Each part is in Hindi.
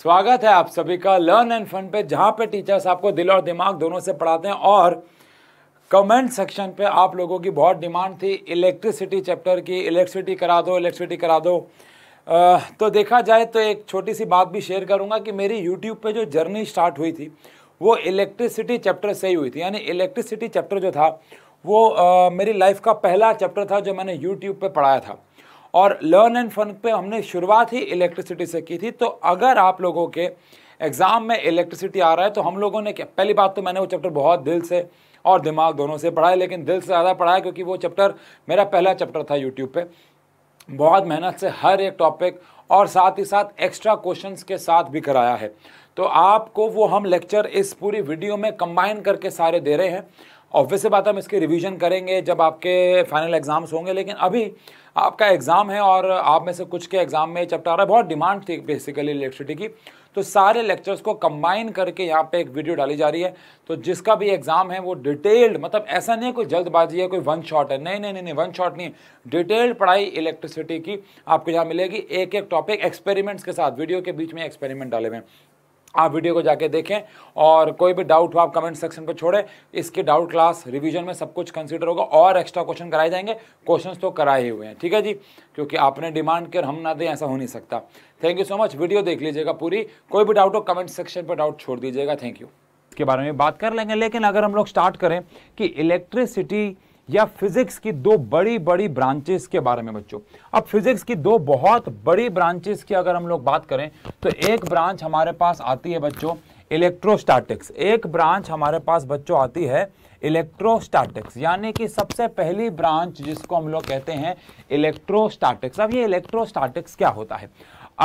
स्वागत है आप सभी का लर्न एंड फन पे जहाँ पे टीचर्स आपको दिल और दिमाग दोनों से पढ़ाते हैं और कमेंट सेक्शन पे आप लोगों की बहुत डिमांड थी इलेक्ट्रिसिटी चैप्टर की इलेक्ट्रिसिटी करा दो इलेक्ट्रिसिटी करा दो आ, तो देखा जाए तो एक छोटी सी बात भी शेयर करूँगा कि मेरी यूट्यूब पर जो जर्नी स्टार्ट हुई थी वो इलेक्ट्रिसिटी चैप्टर से ही हुई थी यानी इलेक्ट्रिसिटी चैप्टर जो था वो आ, मेरी लाइफ का पहला चैप्टर था जो मैंने यूट्यूब पर पढ़ाया था और लर्न एंड फन पे हमने शुरुआत ही इलेक्ट्रिसिटी से की थी तो अगर आप लोगों के एग्ज़ाम में इलेक्ट्रिसिटी आ रहा है तो हम लोगों ने क्या पहली बात तो मैंने वो चैप्टर बहुत दिल से और दिमाग दोनों से पढ़ा है लेकिन दिल से ज़्यादा पढ़ा है क्योंकि वो चैप्टर मेरा पहला चैप्टर था यूट्यूब पे बहुत मेहनत से हर एक टॉपिक और साथ ही साथ एक्स्ट्रा क्वेश्चन के साथ भी कराया है तो आपको वो हम लेक्चर इस पूरी वीडियो में कंबाइन करके सारे दे रहे हैं ऑब्वियस से बात हम इसके रिवीजन करेंगे जब आपके फाइनल एग्ज़ाम्स होंगे लेकिन अभी आपका एग्ज़ाम है और आप में से कुछ के एग्ज़ाम में चैप्टर आ रहा है बहुत डिमांड थी बेसिकली इलेक्ट्रिसिटी की तो सारे लेक्चर्स को कंबाइन करके यहाँ पे एक वीडियो डाली जा रही है तो जिसका भी एग्ज़ाम है वो डिटेल्ड मतलब ऐसा नहीं है कोई जल्दबाजी है कोई वन शॉट है नहीं नहीं नहीं वन शॉट नहीं डिटेल्ड पढ़ाई इलेक्ट्रिसिटी की आपको यहाँ मिलेगी एक एक टॉपिक एक्सपेरिमेंट्स के साथ वीडियो के बीच में एक्सपेरिमेंट डाले हुए हैं आप वीडियो को जाके देखें और कोई भी डाउट हो आप कमेंट सेक्शन पर छोड़ें इसके डाउट क्लास रिवीजन में सब कुछ कंसीडर होगा और एक्स्ट्रा क्वेश्चन कराए जाएंगे क्वेश्चन तो कराए हुए हैं ठीक है जी क्योंकि आपने डिमांड कर हम ना दें ऐसा हो नहीं सकता thank you so much video देख लीजिएगा पूरी कोई भी डाउट हो कमेंट सेक्शन पर डाउट छोड़ दीजिएगा थैंक यू के बारे में बात कर लेंगे लेकिन अगर हम लोग स्टार्ट करें कि इलेक्ट्रिसिटी या फिजिक्स की दो बड़ी बड़ी ब्रांचेस के बारे में बच्चों अब फिजिक्स की दो बहुत बड़ी ब्रांचेस की अगर हम लोग बात करें तो एक ब्रांच हमारे पास आती है बच्चों इलेक्ट्रोस्टैटिक्स एक ब्रांच हमारे पास बच्चों आती है इलेक्ट्रोस्टैटिक्स यानी कि सबसे पहली ब्रांच जिसको हम लोग कहते हैं इलेक्ट्रोस्टैटिक्स अब ये इलेक्ट्रोस्टैटिक्स क्या होता है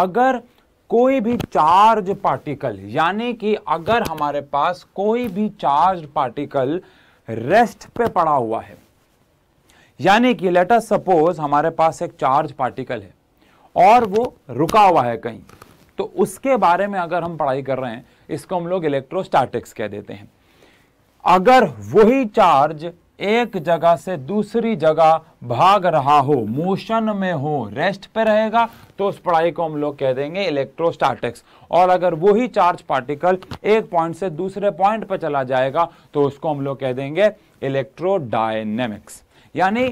अगर कोई भी चार्ज पार्टिकल यानी कि अगर हमारे पास कोई भी चार्ज पार्टिकल रेस्ट पे पड़ा हुआ है यानी कि लेट अस सपोज हमारे पास एक चार्ज पार्टिकल है और वो रुका हुआ है कहीं तो उसके बारे में अगर हम पढ़ाई कर रहे हैं इसको हम लोग इलेक्ट्रोस्टैटिक्स कह देते हैं अगर वही चार्ज एक जगह से दूसरी जगह भाग रहा हो मोशन में हो रेस्ट पे रहेगा तो उस पढ़ाई को हम लोग कह देंगे इलेक्ट्रोस्टैटिक्स और अगर वही चार्ज पार्टिकल एक पॉइंट से दूसरे पॉइंट पर चला जाएगा तो उसको हम लोग कह देंगे इलेक्ट्रोडायनेमिक्स यानी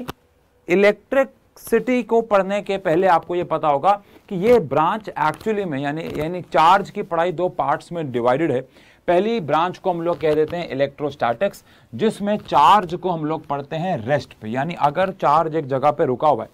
इलेक्ट्रिकसिटी को पढ़ने के पहले आपको ये पता होगा कि ये ब्रांच एक्चुअली में यानी यानी चार्ज की पढ़ाई दो पार्ट्स में डिवाइडेड है पहली ब्रांच को हम लोग कह देते हैं इलेक्ट्रोस्टैटिक्स जिसमें चार्ज को हम लोग पढ़ते हैं रेस्ट पे यानी अगर चार्ज एक जगह पे रुका हुआ है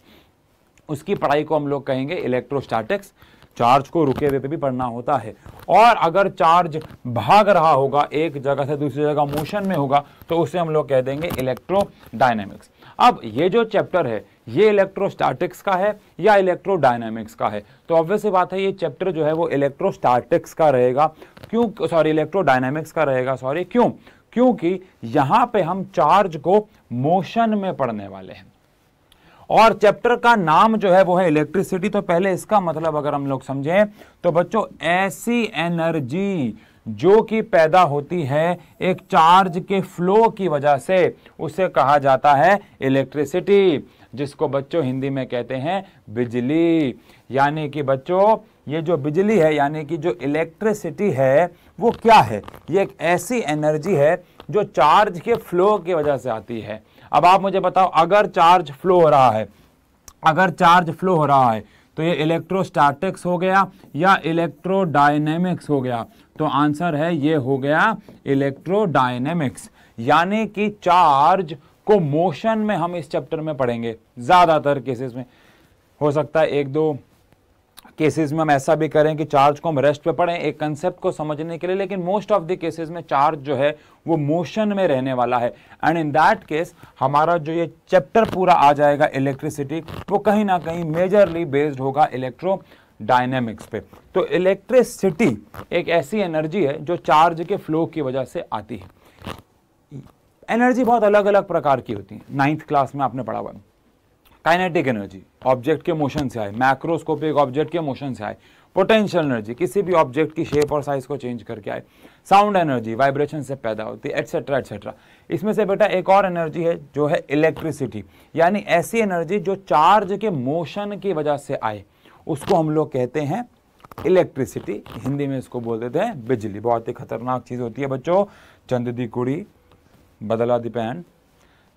उसकी पढ़ाई को हम लोग कहेंगे इलेक्ट्रोस्टैटिक्स चार्ज को रुके हुए पे भी पढ़ना होता है और अगर चार्ज भाग रहा होगा एक जगह से दूसरी जगह मोशन में होगा तो उसे हम लोग कह देंगे इलेक्ट्रो डायनेमिक्स अब ये जो चैप्टर है ये इलेक्ट्रोस्टैटिक्स का है या इलेक्ट्रोडायनामिक्स का है तो ऑब्वियस बात है ये चैप्टर जो है वो इलेक्ट्रोस्टैटिक्स का रहेगा क्यों सॉरी इलेक्ट्रोडायनामिक्स का रहेगा सॉरी क्यों क्योंकि यहां पे हम चार्ज को मोशन में पढ़ने वाले हैं और चैप्टर का नाम जो है वो है इलेक्ट्रिसिटी तो पहले इसका मतलब अगर हम लोग समझें तो बच्चों ऐसी एनर्जी जो कि पैदा होती है एक चार्ज के फ्लो की वजह से उसे कहा जाता है इलेक्ट्रिसिटी जिसको बच्चों हिंदी में कहते हैं बिजली यानी कि बच्चों ये जो बिजली है यानी कि जो इलेक्ट्रिसिटी है वो क्या है ये एक ऐसी एनर्जी है जो चार्ज के फ्लो की वजह से आती है अब आप मुझे बताओ अगर चार्ज फ्लो हो रहा है अगर चार्ज फ्लो हो रहा है तो ये इलेक्ट्रोस्टैटिक्स हो गया या इलेक्ट्रोडाइनेमिक्स हो गया तो आंसर है ये हो गया इलेक्ट्रोडायनेमिक्स यानी कि चार्ज को मोशन में हम इस चैप्टर में पढ़ेंगे ज़्यादातर केसेस में हो सकता है एक दो केसेस में हम ऐसा भी करें कि चार्ज को हम रेस्ट पे पढ़ें एक कंसेप्ट को समझने के लिए लेकिन मोस्ट ऑफ द केसेस में चार्ज जो है वो मोशन में रहने वाला है एंड इन दैट केस हमारा जो ये चैप्टर पूरा आ जाएगा इलेक्ट्रिसिटी वो कहीं ना कहीं मेजरली बेस्ड होगा इलेक्ट्रो डायनेमिक्स पे तो इलेक्ट्रिसिटी एक ऐसी एनर्जी है जो चार्ज के फ्लो की वजह से आती है एनर्जी बहुत अलग अलग प्रकार की होती है नाइन्थ क्लास में आपने पढ़ा हुआ काइनेटिक एनर्जी ऑब्जेक्ट के मोशन से आए मैक्रोस्कोपिक ऑब्जेक्ट के मोशन से आए पोटेंशियल एनर्जी किसी भी ऑब्जेक्ट की शेप और साइज को चेंज करके आए साउंड एनर्जी वाइब्रेशन से पैदा होती है एट्सेट्रा एट्सेट्रा इसमें से बेटा एक और एनर्जी है जो है इलेक्ट्रिसिटी यानी ऐसी एनर्जी जो चार्ज के मोशन की वजह से आए उसको हम लोग कहते हैं इलेक्ट्रिसिटी हिंदी में इसको बोल देते हैं बिजली बहुत ही खतरनाक चीज़ होती है बच्चों चंद दी कुड़ी बदला दी पैन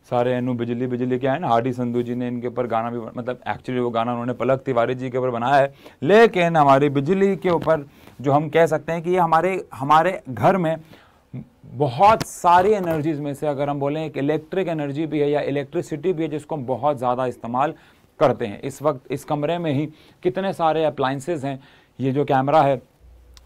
सारे एनू बिजली बिजली क्या है ना हार्डी संधू जी ने इनके ऊपर गाना भी मतलब एक्चुअली वो गाना उन्होंने पलक तिवारी जी के ऊपर बनाया है लेकिन हमारी बिजली के ऊपर जो हम कह सकते हैं कि ये हमारे हमारे घर में बहुत सारी एनर्जीज़ में से अगर हम बोलें एक इलेक्ट्रिक एनर्जी भी है या इलेक्ट्रिसिटी भी है जिसको हम बहुत ज़्यादा इस्तेमाल करते हैं इस वक्त इस कमरे में ही कितने सारे अप्लाइंसेज हैं ये जो कैमरा है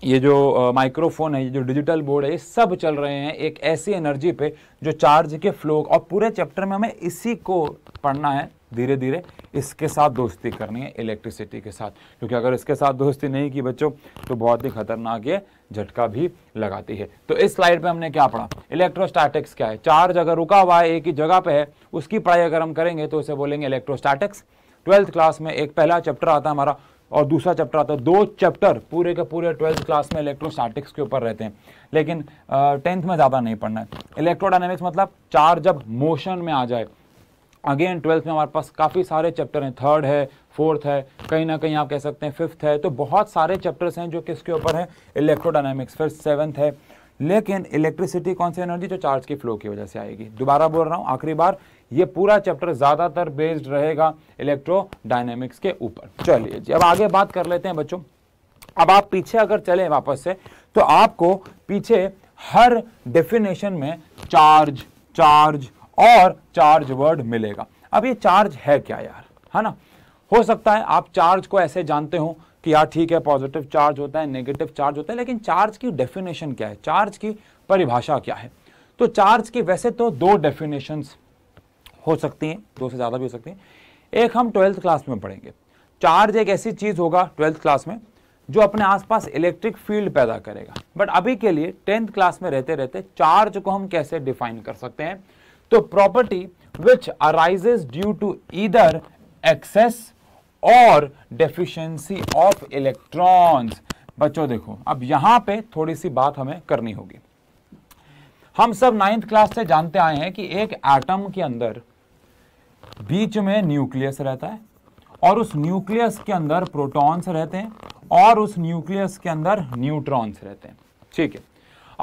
ये जो माइक्रोफोन है ये जो डिजिटल बोर्ड है ये सब चल रहे हैं एक ऐसी एनर्जी पे जो चार्ज के फ्लो और पूरे चैप्टर में हमें इसी को पढ़ना है धीरे धीरे इसके साथ दोस्ती करनी है इलेक्ट्रिसिटी के साथ क्योंकि अगर इसके साथ दोस्ती नहीं की बच्चों तो बहुत ही खतरनाक ये झटका भी लगाती है तो इस स्लाइड पे हमने क्या पढ़ा इलेक्ट्रोस्टैटिक्स क्या है चार्ज अगर रुका हुआ है एक ही जगह पे है उसकी पढ़ाई अगर हम करेंगे तो उसे बोलेंगे इलेक्ट्रोस्टैटिक्स ट्वेल्थ क्लास में एक पहला चैप्टर आता है हमारा और दूसरा चैप्टर आता है दो चैप्टर पूरे के पूरे ट्वेल्थ क्लास में इलेक्ट्रोस्टैटिक्स के ऊपर रहते हैं लेकिन टेंथ में ज़्यादा नहीं पढ़ना है इलेक्ट्रोडायनेमिक्स मतलब चार जब मोशन में आ जाए अगेन ट्वेल्थ में हमारे पास काफ़ी सारे चैप्टर हैं थर्ड है फोर्थ है कहीं ना कहीं आप कह सकते हैं फिफ्थ है तो बहुत सारे चैप्टर्स हैं जो किसके ऊपर हैं इलेक्ट्रोडायनेमिक्स फिर सेवन्थ है लेकिन इलेक्ट्रिसिटी कौन सी एनर्जी जो चार्ज की फ्लो की वजह से आएगी दोबारा बोल रहा हूँ आखिरी बार ये पूरा चैप्टर ज़्यादातर बेस्ड रहेगा इलेक्ट्रोडाइनेमिक्स के ऊपर चलिए जी अब आगे बात कर लेते हैं बच्चों अब आप पीछे अगर चले वापस से तो आपको पीछे हर डेफिनेशन में चार्ज चार्ज और चार्ज वर्ड मिलेगा अब ये चार्ज है क्या यार है ना हो सकता है आप चार्ज को ऐसे जानते हो कि यार ठीक है पॉजिटिव चार्ज होता है नेगेटिव चार्ज होता है लेकिन चार्ज की डेफिनेशन क्या है चार्ज की परिभाषा क्या है तो चार्ज की वैसे तो दो डेफिनेशंस हो सकती हैं दो से ज़्यादा भी हो सकती हैं एक हम ट्वेल्थ क्लास में पढ़ेंगे चार्ज एक ऐसी चीज़ होगा ट्वेल्थ क्लास में जो अपने आसपास इलेक्ट्रिक फील्ड पैदा करेगा बट अभी के लिए टेंथ क्लास में रहते रहते चार्ज को हम कैसे डिफाइन कर सकते हैं तो property which arises due to either excess और डेफिशिएंसी ऑफ इलेक्ट्रॉन्स बच्चों देखो अब यहां पे थोड़ी सी बात हमें करनी होगी हम सब नाइन्थ क्लास से जानते आए हैं कि एक एटम के अंदर बीच में न्यूक्लियस रहता है और उस न्यूक्लियस के अंदर प्रोटॉन्स रहते हैं और उस न्यूक्लियस के अंदर न्यूट्रॉन्स रहते हैं ठीक है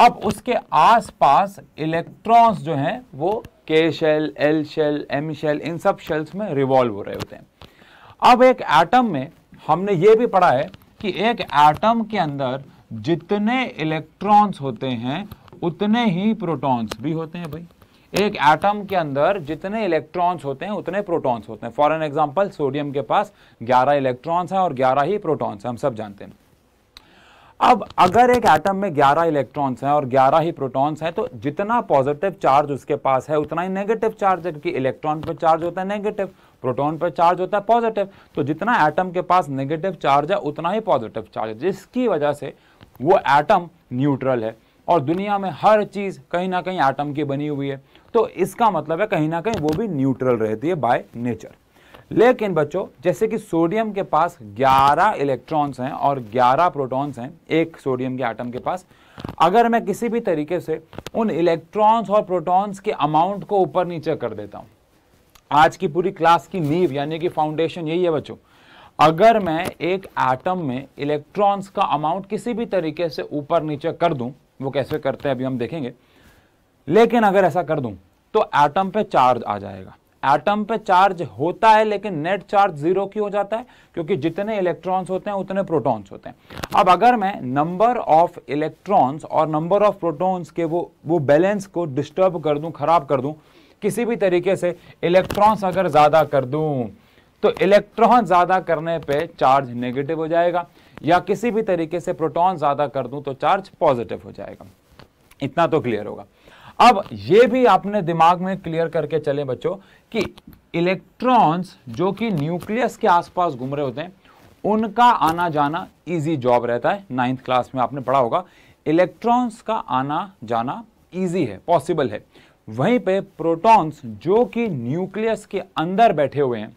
अब उसके आसपास इलेक्ट्रॉन्स जो हैं वो के shell L shell M shell इन सब शेल्स में रिवॉल्व हो रहे होते हैं अब एक एटम में हमने ये भी पढ़ा है कि एक एटम के अंदर जितने इलेक्ट्रॉन्स होते हैं उतने ही प्रोटॉन्स भी होते हैं भाई एक एटम के अंदर जितने इलेक्ट्रॉन्स होते हैं उतने प्रोटॉन्स होते हैं फॉर एन एग्जाम्पल सोडियम के पास 11 इलेक्ट्रॉन्स हैं और 11 ही प्रोटॉन्स हैं हम सब जानते हैं अब अगर एक एटम में 11 इलेक्ट्रॉन्स हैं और 11 ही प्रोटॉन्स हैं तो जितना पॉजिटिव चार्ज उसके पास है उतना ही नेगेटिव चार्ज है क्योंकि इलेक्ट्रॉन पर चार्ज होता है नेगेटिव प्रोटॉन पर चार्ज होता है पॉजिटिव तो जितना एटम के पास नेगेटिव चार्ज है उतना ही पॉजिटिव चार्ज है जिसकी वजह से वो एटम न्यूट्रल है और दुनिया में हर चीज़ कहीं ना कहीं एटम की बनी हुई है तो इसका मतलब है कहीं ना कहीं वो भी न्यूट्रल रहती है बाय नेचर लेकिन बच्चों जैसे कि सोडियम के पास 11 इलेक्ट्रॉन्स हैं और 11 प्रोटॉन्स हैं एक सोडियम के आटम के पास अगर मैं किसी भी तरीके से उन इलेक्ट्रॉन्स और प्रोटॉन्स के अमाउंट को ऊपर नीचे कर देता हूं आज की पूरी क्लास की नींव यानी कि फाउंडेशन यही है बच्चों अगर मैं एक एटम में इलेक्ट्रॉन्स का अमाउंट किसी भी तरीके से ऊपर नीचे कर दूं वो कैसे करते हैं अभी हम देखेंगे लेकिन अगर ऐसा कर दूं तो एटम पे चार्ज आ जाएगा एटम पे चार्ज होता है लेकिन नेट चार्ज जीरो की हो जाता है क्योंकि जितने इलेक्ट्रॉन्स होते हैं उतने प्रोटॉन्स होते हैं अब अगर मैं नंबर ऑफ इलेक्ट्रॉन्स और नंबर ऑफ प्रोटॉन्स के वो वो बैलेंस को डिस्टर्ब कर दूं खराब कर दूं किसी भी तरीके से इलेक्ट्रॉन्स अगर ज़्यादा कर दूं तो इलेक्ट्रॉन ज़्यादा करने पे चार्ज नेगेटिव हो जाएगा या किसी भी तरीके से प्रोटॉन ज़्यादा कर दूं तो चार्ज पॉजिटिव हो जाएगा इतना तो क्लियर होगा अब ये भी आपने दिमाग में क्लियर करके चले बच्चों कि इलेक्ट्रॉन्स जो कि न्यूक्लियस के आसपास घूम रहे होते हैं उनका आना जाना इजी जॉब रहता है नाइन्थ क्लास में आपने पढ़ा होगा इलेक्ट्रॉन्स का आना जाना इजी है पॉसिबल है वहीं पे प्रोटॉन्स जो कि न्यूक्लियस के अंदर बैठे हुए हैं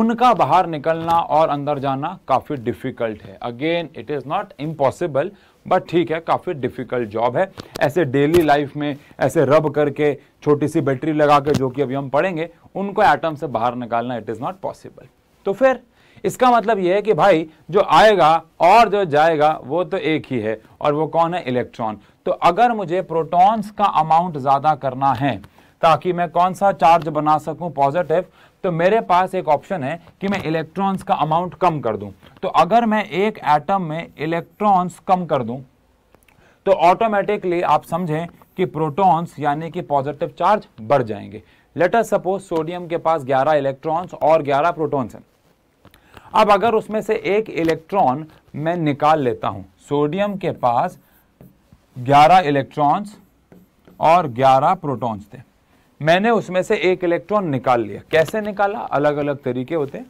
उनका बाहर निकलना और अंदर जाना काफ़ी डिफिकल्ट है again it is not impossible but ठीक है काफ़ी डिफ़िकल्ट जॉब है ऐसे डेली लाइफ में ऐसे रब करके छोटी सी बैटरी लगा के जो कि अभी हम पढ़ेंगे उनको एटम से बाहर निकालना इट इज़ नॉट पॉसिबल तो फिर इसका मतलब यह है कि भाई जो आएगा और जो जाएगा वो तो एक ही है और वो कौन है इलेक्ट्रॉन तो अगर मुझे प्रोटॉन्स का अमाउंट ज़्यादा करना है ताकि मैं कौन सा चार्ज बना सकूं पॉजिटिव तो मेरे पास एक ऑप्शन है कि मैं इलेक्ट्रॉन्स का अमाउंट कम कर दूं तो अगर मैं एक एटम में इलेक्ट्रॉन्स कम कर दूं तो ऑटोमेटिकली आप समझें कि प्रोटॉन्स यानी कि पॉजिटिव चार्ज बढ़ जाएंगे लेटर सपोज सोडियम के पास 11 इलेक्ट्रॉन्स और 11 प्रोटॉन्स हैं अब अगर उसमें से एक इलेक्ट्रॉन मैं निकाल लेता हूं सोडियम के पास 11 इलेक्ट्रॉन्स और 11 प्रोटॉन्स थे मैंने उसमें से एक इलेक्ट्रॉन निकाल लिया कैसे निकाला अलग अलग तरीके होते हैं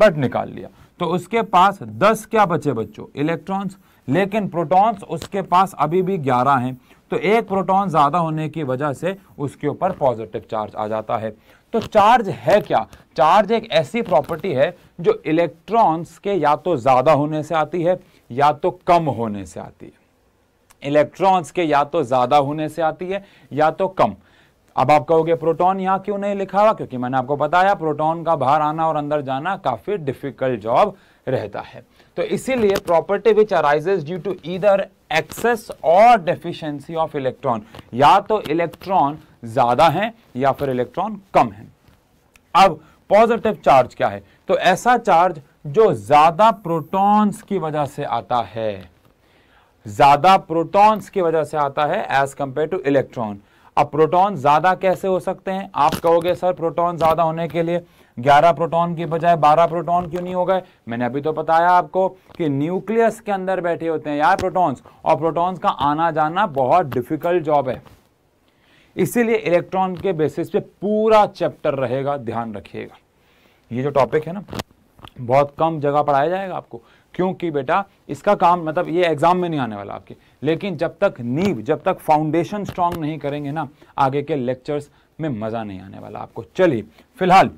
बट निकाल लिया तो उसके पास 10 क्या बचे बच्चों इलेक्ट्रॉन्स लेकिन प्रोटॉन्स उसके पास अभी भी 11 हैं तो एक प्रोटॉन ज़्यादा होने की वजह से उसके ऊपर पॉजिटिव चार्ज आ जाता है तो चार्ज है क्या चार्ज एक ऐसी प्रॉपर्टी है जो इलेक्ट्रॉन्स के या तो ज़्यादा होने से आती है या तो कम होने से आती है इलेक्ट्रॉन्स के या तो ज़्यादा होने से आती है या तो कम अब आप कहोगे प्रोटॉन यहां क्यों नहीं लिखा हुआ क्योंकि मैंने आपको बताया प्रोटॉन का बाहर आना और अंदर जाना काफ़ी डिफिकल्ट जॉब रहता है तो इसीलिए property which arises due to either excess और डेफिशिएंसी ऑफ इलेक्ट्रॉन या तो इलेक्ट्रॉन ज़्यादा है या फिर इलेक्ट्रॉन कम है अब पॉजिटिव चार्ज क्या है तो ऐसा चार्ज जो ज़्यादा प्रोटॉन्स की वजह से आता है ज़्यादा प्रोटॉन्स की वजह से आता है एज कंपेयर टू इलेक्ट्रॉन अब प्रोटॉन ज़्यादा कैसे हो सकते हैं आप कहोगे सर प्रोटॉन ज़्यादा होने के लिए 11 प्रोटॉन की बजाय 12 प्रोटॉन क्यों नहीं हो गए मैंने अभी तो बताया आपको कि न्यूक्लियस के अंदर बैठे होते हैं यार प्रोटॉन्स और प्रोटॉन्स का आना जाना बहुत डिफिकल्ट जॉब है इसीलिए इलेक्ट्रॉन के बेसिस पे पूरा चैप्टर रहेगा ध्यान रखिएगा ये जो टॉपिक है ना बहुत कम जगह पढ़ाया जाएगा आपको क्योंकि बेटा इसका काम मतलब ये एग्जाम में नहीं आने वाला आपके लेकिन जब तक नींव जब तक फाउंडेशन स्ट्रांग नहीं करेंगे ना आगे के लेक्चर्स में मज़ा नहीं आने वाला आपको चलिए फिलहाल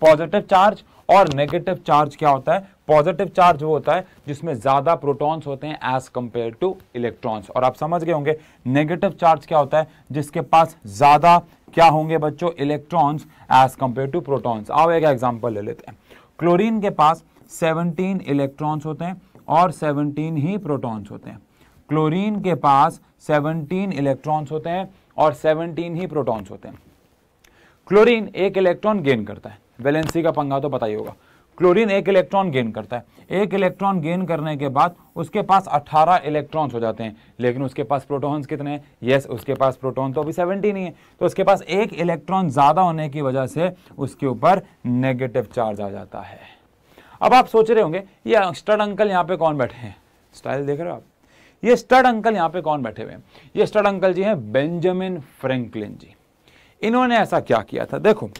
पॉजिटिव चार्ज और नेगेटिव चार्ज क्या होता है पॉजिटिव चार्ज वो होता है जिसमें ज़्यादा प्रोटॉन्स होते हैं एज कंपेयर टू इलेक्ट्रॉन्स और आप समझ गए होंगे नेगेटिव चार्ज क्या होता है जिसके पास ज़्यादा क्या होंगे बच्चों electrons as compare to protons आओ एक एग्जाम्पल ले लेते हैं क्लोरीन के पास 17 इलेक्ट्रॉन्स होते हैं और 17 ही प्रोटॉन्स होते हैं क्लोरीन के पास 17 इलेक्ट्रॉन्स होते हैं और 17 ही प्रोटॉन्स होते हैं क्लोरीन एक इलेक्ट्रॉन गेन करता है वैलेंसी का पंगा तो पता ही होगा क्लोरीन एक इलेक्ट्रॉन गेन करता है एक इलेक्ट्रॉन गेन करने के बाद उसके पास 18 इलेक्ट्रॉन्स हो जाते हैं लेकिन उसके पास प्रोटॉन्स कितने हैं यस उसके पास प्रोटॉन तो अभी 17 ही है तो उसके पास एक इलेक्ट्रॉन ज़्यादा होने की वजह से उसके ऊपर नेगेटिव चार्ज आ जाता है अब आप सोच रहे होंगे ये स्टड अंकल यहाँ पे कौन बैठे हैं स्टाइल देख रहे हो आप ये स्टड अंकल यहां पे कौन बैठे हुए हैं ये स्टड अंकल जी हैं बेंजामिन फ्रैंकलिन जी इन्होंने ऐसा क्या किया था देखो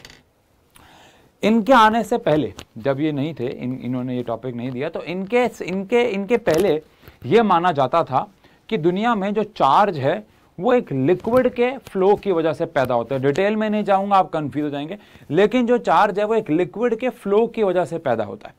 इनके आने से पहले जब ये नहीं थे इन इन्होंने ये टॉपिक नहीं दिया तो इनके इनके इनके पहले ये माना जाता था कि दुनिया में जो चार्ज है वो एक लिक्विड के फ्लो की वजह से पैदा होता है डिटेल में नहीं जाऊंगा आप कंफ्यूज हो जाएंगे लेकिन जो चार्ज है वो एक लिक्विड के फ्लो की वजह से पैदा होता है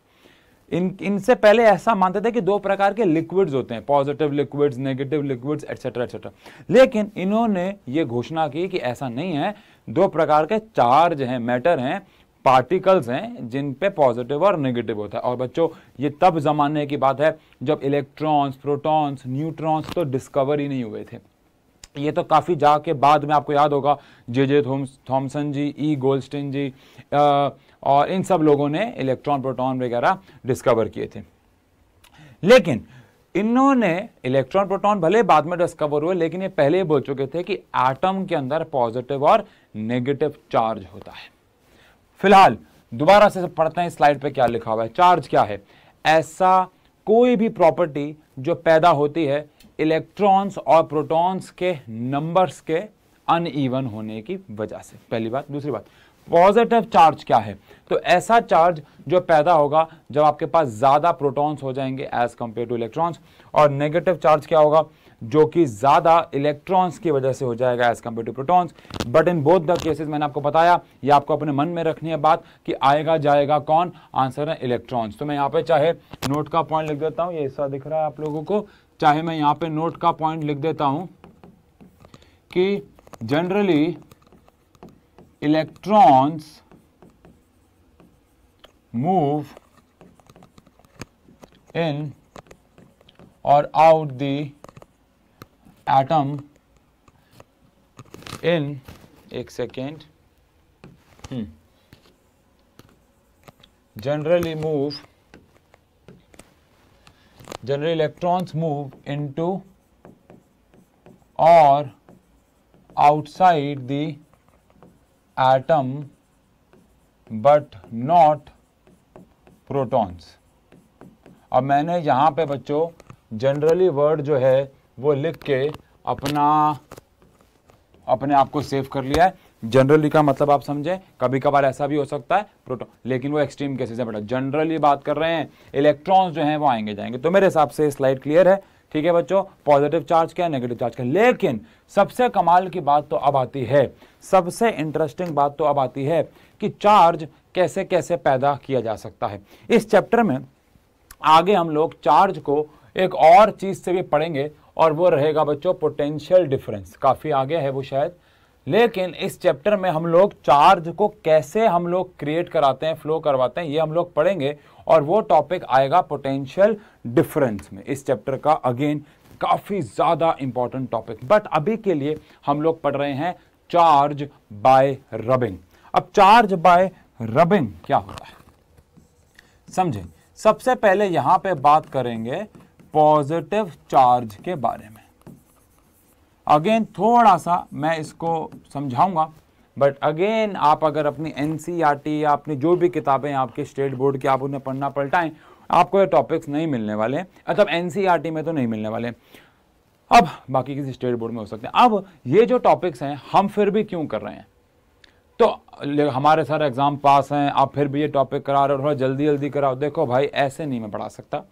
इन इनसे पहले ऐसा मानते थे कि दो प्रकार के लिक्विड्स होते हैं positive liquids negative liquids et cetera et cetera लेकिन इन्होंने ये घोषणा की कि ऐसा नहीं है दो प्रकार के चार्ज हैं मैटर हैं पार्टिकल्स हैं जिन पे पॉजिटिव और नेगेटिव होता है और बच्चों ये तब ज़माने की बात है जब इलेक्ट्रॉन्स प्रोटॉन्स न्यूट्रॉन्स तो डिस्कवर ही नहीं हुए थे ये तो काफ़ी जाके बाद में आपको याद होगा जे जे थॉम्सन जी ई e गोल्स्टिन जी आ, और इन सब लोगों ने इलेक्ट्रॉन प्रोटॉन वगैरह डिस्कवर किए थे लेकिन इन्होंने इलेक्ट्रॉन प्रोटॉन भले बाद में डिस्कवर हुए लेकिन ये पहले ही बोल चुके थे कि एटम के अंदर पॉजिटिव और नेगेटिव चार्ज होता है फिलहाल दोबारा से पढ़ते हैं स्लाइड पे क्या लिखा हुआ है चार्ज क्या है ऐसा कोई भी प्रॉपर्टी जो पैदा होती है इलेक्ट्रॉन्स और प्रोटॉन्स के नंबर्स के अनइवन होने की वजह से पहली बात दूसरी बात पॉजिटिव चार्ज क्या है तो ऐसा चार्ज जो पैदा होगा जब आपके पास ज़्यादा प्रोटॉन्स हो जाएंगे एज कंपेयर टू इलेक्ट्रॉन्स और नेगेटिव चार्ज क्या होगा जो कि ज़्यादा इलेक्ट्रॉन्स की वजह से हो जाएगा as compare to protons but in both the cases मैंने आपको बताया ये आपको अपने मन में रखनी है बात कि आएगा जाएगा कौन आंसर है इलेक्ट्रॉन्स तो मैं यहाँ पे चाहे नोट का पॉइंट लिख देता हूँ ये ऐसा दिख रहा है आप लोगों को चाहे मैं यहाँ पे नोट का पॉइंट लिख देता हूँ कि generally electrons move in or out the atom in a second hmm. generally move generally electrons move into or outside the atom but not protons अब मैंने यहां पे बच्चों जनरली वर्ड जो है वो लिख के अपना अपने आप को सेव कर लिया है जनरली का मतलब आप समझे कभी कभार ऐसा भी हो सकता है प्रोटोन लेकिन वो एक्सट्रीम केसेस है बेटा जनरली बात कर रहे हैं इलेक्ट्रॉन्स जो हैं वो आएंगे जाएंगे तो मेरे हिसाब से स्लाइड क्लियर है ठीक है बच्चों पॉजिटिव चार्ज क्या है नेगेटिव चार्ज क्या लेकिन सबसे कमाल की बात तो अब आती है सबसे इंटरेस्टिंग बात तो अब आती है कि चार्ज कैसे कैसे पैदा किया जा सकता है इस चैप्टर में आगे हम लोग चार्ज को एक और चीज़ से भी पढ़ेंगे और वो रहेगा बच्चों पोटेंशियल डिफरेंस काफ़ी आगे है वो शायद लेकिन इस चैप्टर में हम लोग चार्ज को कैसे हम लोग क्रिएट कराते हैं फ्लो करवाते हैं ये हम लोग पढ़ेंगे और वो टॉपिक आएगा पोटेंशियल डिफरेंस में इस चैप्टर का अगेन काफ़ी ज़्यादा इंपॉर्टेंट टॉपिक बट अभी के लिए हम लोग पढ़ रहे हैं चार्ज बाय रबिंग अब चार्ज बाय रबिंग क्या होता है समझें सबसे पहले यहां पे बात करेंगे पॉजिटिव चार्ज के बारे में अगेन थोड़ा सा मैं इसको समझाऊंगा बट अगेन आप अगर अपनी एन e या अपनी जो भी किताबें आपके स्टेट बोर्ड की आप उन्हें पढ़ना पलटाएं आपको ये टॉपिक्स नहीं मिलने वाले मतलब एन e में तो नहीं मिलने वाले अब बाकी किसी स्टेट बोर्ड में हो सकते हैं अब ये जो टॉपिक्स हैं हम फिर भी क्यों कर रहे हैं तो हमारे सारे एग्ज़ाम पास हैं आप फिर भी ये टॉपिक करा रहे हो थोड़ा जल्दी जल्दी कराओ देखो भाई ऐसे नहीं मैं पढ़ा सकता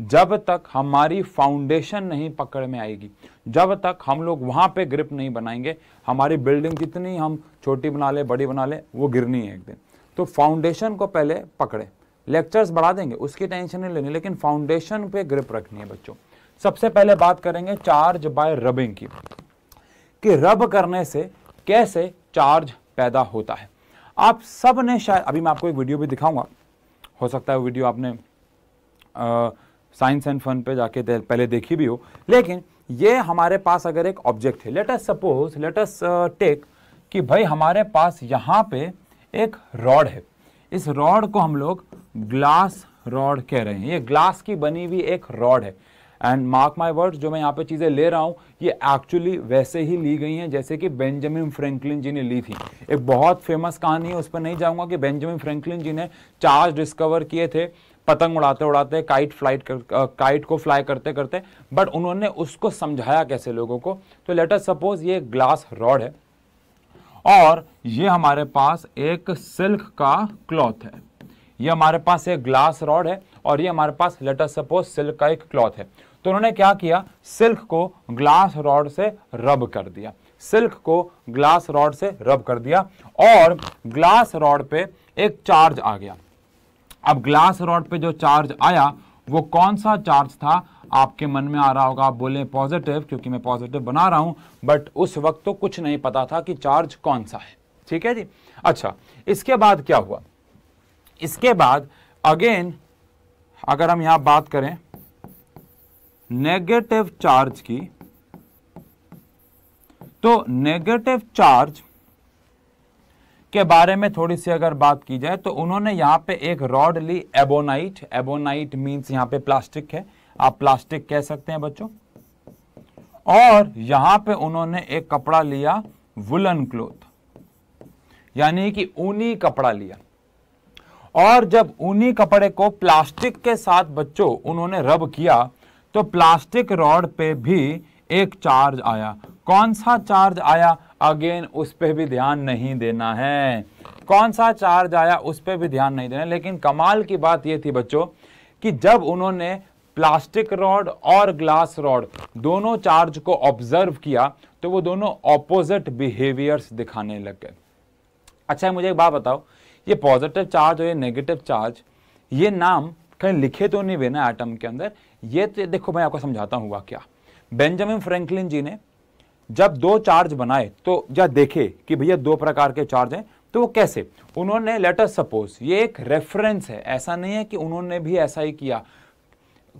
जब तक हमारी फाउंडेशन नहीं पकड़ में आएगी जब तक हम लोग वहां पे ग्रिप नहीं बनाएंगे हमारी बिल्डिंग जितनी हम छोटी बना लें बड़ी बना लें वो गिरनी है एक दिन तो फाउंडेशन को पहले पकड़े लेक्चर्स बढ़ा देंगे उसकी टेंशन नहीं लेनी लेकिन फाउंडेशन पे ग्रिप रखनी है बच्चों सबसे पहले बात करेंगे चार्ज बाय रबिंग की कि रब करने से कैसे चार्ज पैदा होता है आप सब ने शायद अभी मैं आपको एक वीडियो भी दिखाऊंगा हो सकता है वीडियो आपने आ, साइंस एंड फन पे जाके दे, पहले देखी भी हो लेकिन ये हमारे पास अगर एक ऑब्जेक्ट है let us suppose let us take कि भाई हमारे पास यहाँ पे एक रॉड है इस रॉड को हम लोग ग्लास रॉड कह रहे हैं ये ग्लास की बनी हुई एक रॉड है एंड मार्क माई वर्ड्स जो मैं यहाँ पे चीज़ें ले रहा हूँ ये एक्चुअली वैसे ही ली गई हैं जैसे कि बेंजामिन फ्रैंकलिन जी ने ली थी एक बहुत फेमस कहानी है उस पर नहीं जाऊँगा कि बेंजामिन फ्रैंकलिन जी ने चार्ज डिस्कवर किए थे पतंग उड़ाते उड़ाते काइट फ्लाइट कर काइट को फ्लाई करते करते बट उन्होंने उसको समझाया कैसे लोगों को तो लेटर सपोज ये ग्लास रॉड है और ये हमारे पास एक सिल्क का क्लॉथ है ये हमारे पास एक ग्लास रॉड है और ये हमारे पास लेटर सपोज सिल्क का एक क्लॉथ है तो उन्होंने क्या किया सिल्क को ग्लास रॉड से रब कर दिया सिल्क को ग्लास रॉड से रब कर दिया और ग्लास रॉड पे एक चार्ज आ गया अब ग्लास रॉड पे जो चार्ज आया वो कौन सा चार्ज था आपके मन में आ रहा होगा आप बोले पॉजिटिव क्योंकि मैं पॉजिटिव बना रहा हूं बट उस वक्त तो कुछ नहीं पता था कि चार्ज कौन सा है ठीक है जी अच्छा इसके बाद क्या हुआ इसके बाद अगेन अगर हम यहां बात करें नेगेटिव चार्ज की तो नेगेटिव चार्ज के बारे में थोड़ी सी अगर बात की जाए तो उन्होंने यहाँ पे एक रॉड ली एबोनाइट एबोनाइट मीन्स यहाँ पे प्लास्टिक है आप प्लास्टिक कह सकते हैं बच्चों और यहां पे उन्होंने एक कपड़ा लिया वुलन क्लोथ यानी कि ऊनी कपड़ा लिया और जब ऊनी कपड़े को प्लास्टिक के साथ बच्चों उन्होंने रब किया तो प्लास्टिक रॉड पे भी एक चार्ज आया कौन सा चार्ज आया अगेन उस पर भी ध्यान नहीं देना है कौन सा चार्ज आया उस पर भी ध्यान नहीं देना लेकिन कमाल की बात यह थी बच्चों कि जब उन्होंने प्लास्टिक रॉड और ग्लास रॉड दोनों चार्ज को ऑब्जर्व किया तो वो दोनों ऑपोजिट बिहेवियर्स दिखाने लग गए अच्छा मुझे एक बात बताओ ये पॉजिटिव चार्ज और ये नेगेटिव चार्ज ये नाम कहीं लिखे तो नहीं हुए ना एटम के अंदर ये तो देखो मैं आपको समझाता हूँ हुआ क्या बेंजामिन फ्रैंकलिन जी ने जब दो चार्ज बनाए तो या देखे कि भैया दो प्रकार के चार्ज हैं तो वो कैसे उन्होंने लेटर सपोज ये एक रेफरेंस है ऐसा नहीं है कि उन्होंने भी ऐसा ही किया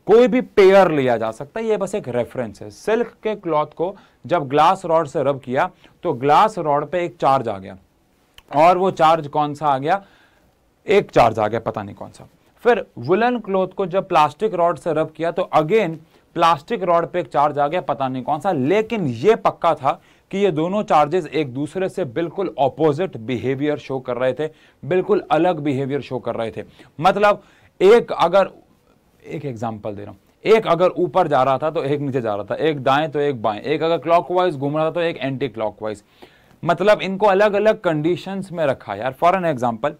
कोई भी पेयर लिया जा सकता है ये बस एक रेफरेंस है सिल्क के क्लॉथ को जब ग्लास रॉड से रब किया तो ग्लास रॉड पे एक चार्ज आ गया और वो चार्ज कौन सा आ गया एक चार्ज आ गया पता नहीं कौन सा फिर वुलन क्लॉथ को जब प्लास्टिक रॉड से रब किया तो अगेन प्लास्टिक रॉड पे एक चार्ज आ गया पता नहीं कौन सा लेकिन ये पक्का था कि ये दोनों चार्जेस एक दूसरे से बिल्कुल ऑपोजिट बिहेवियर शो कर रहे थे बिल्कुल अलग बिहेवियर शो कर रहे थे मतलब एक अगर एक एग्जाम्पल दे रहा हूँ एक अगर ऊपर जा रहा था तो एक नीचे जा रहा था एक दाएं तो एक बाएं एक अगर क्लॉकवाइज घूम रहा था तो एक एंटी क्लॉकवाइज मतलब इनको अलग अलग कंडीशंस में रखा यार फॉर एन एग्जाम्पल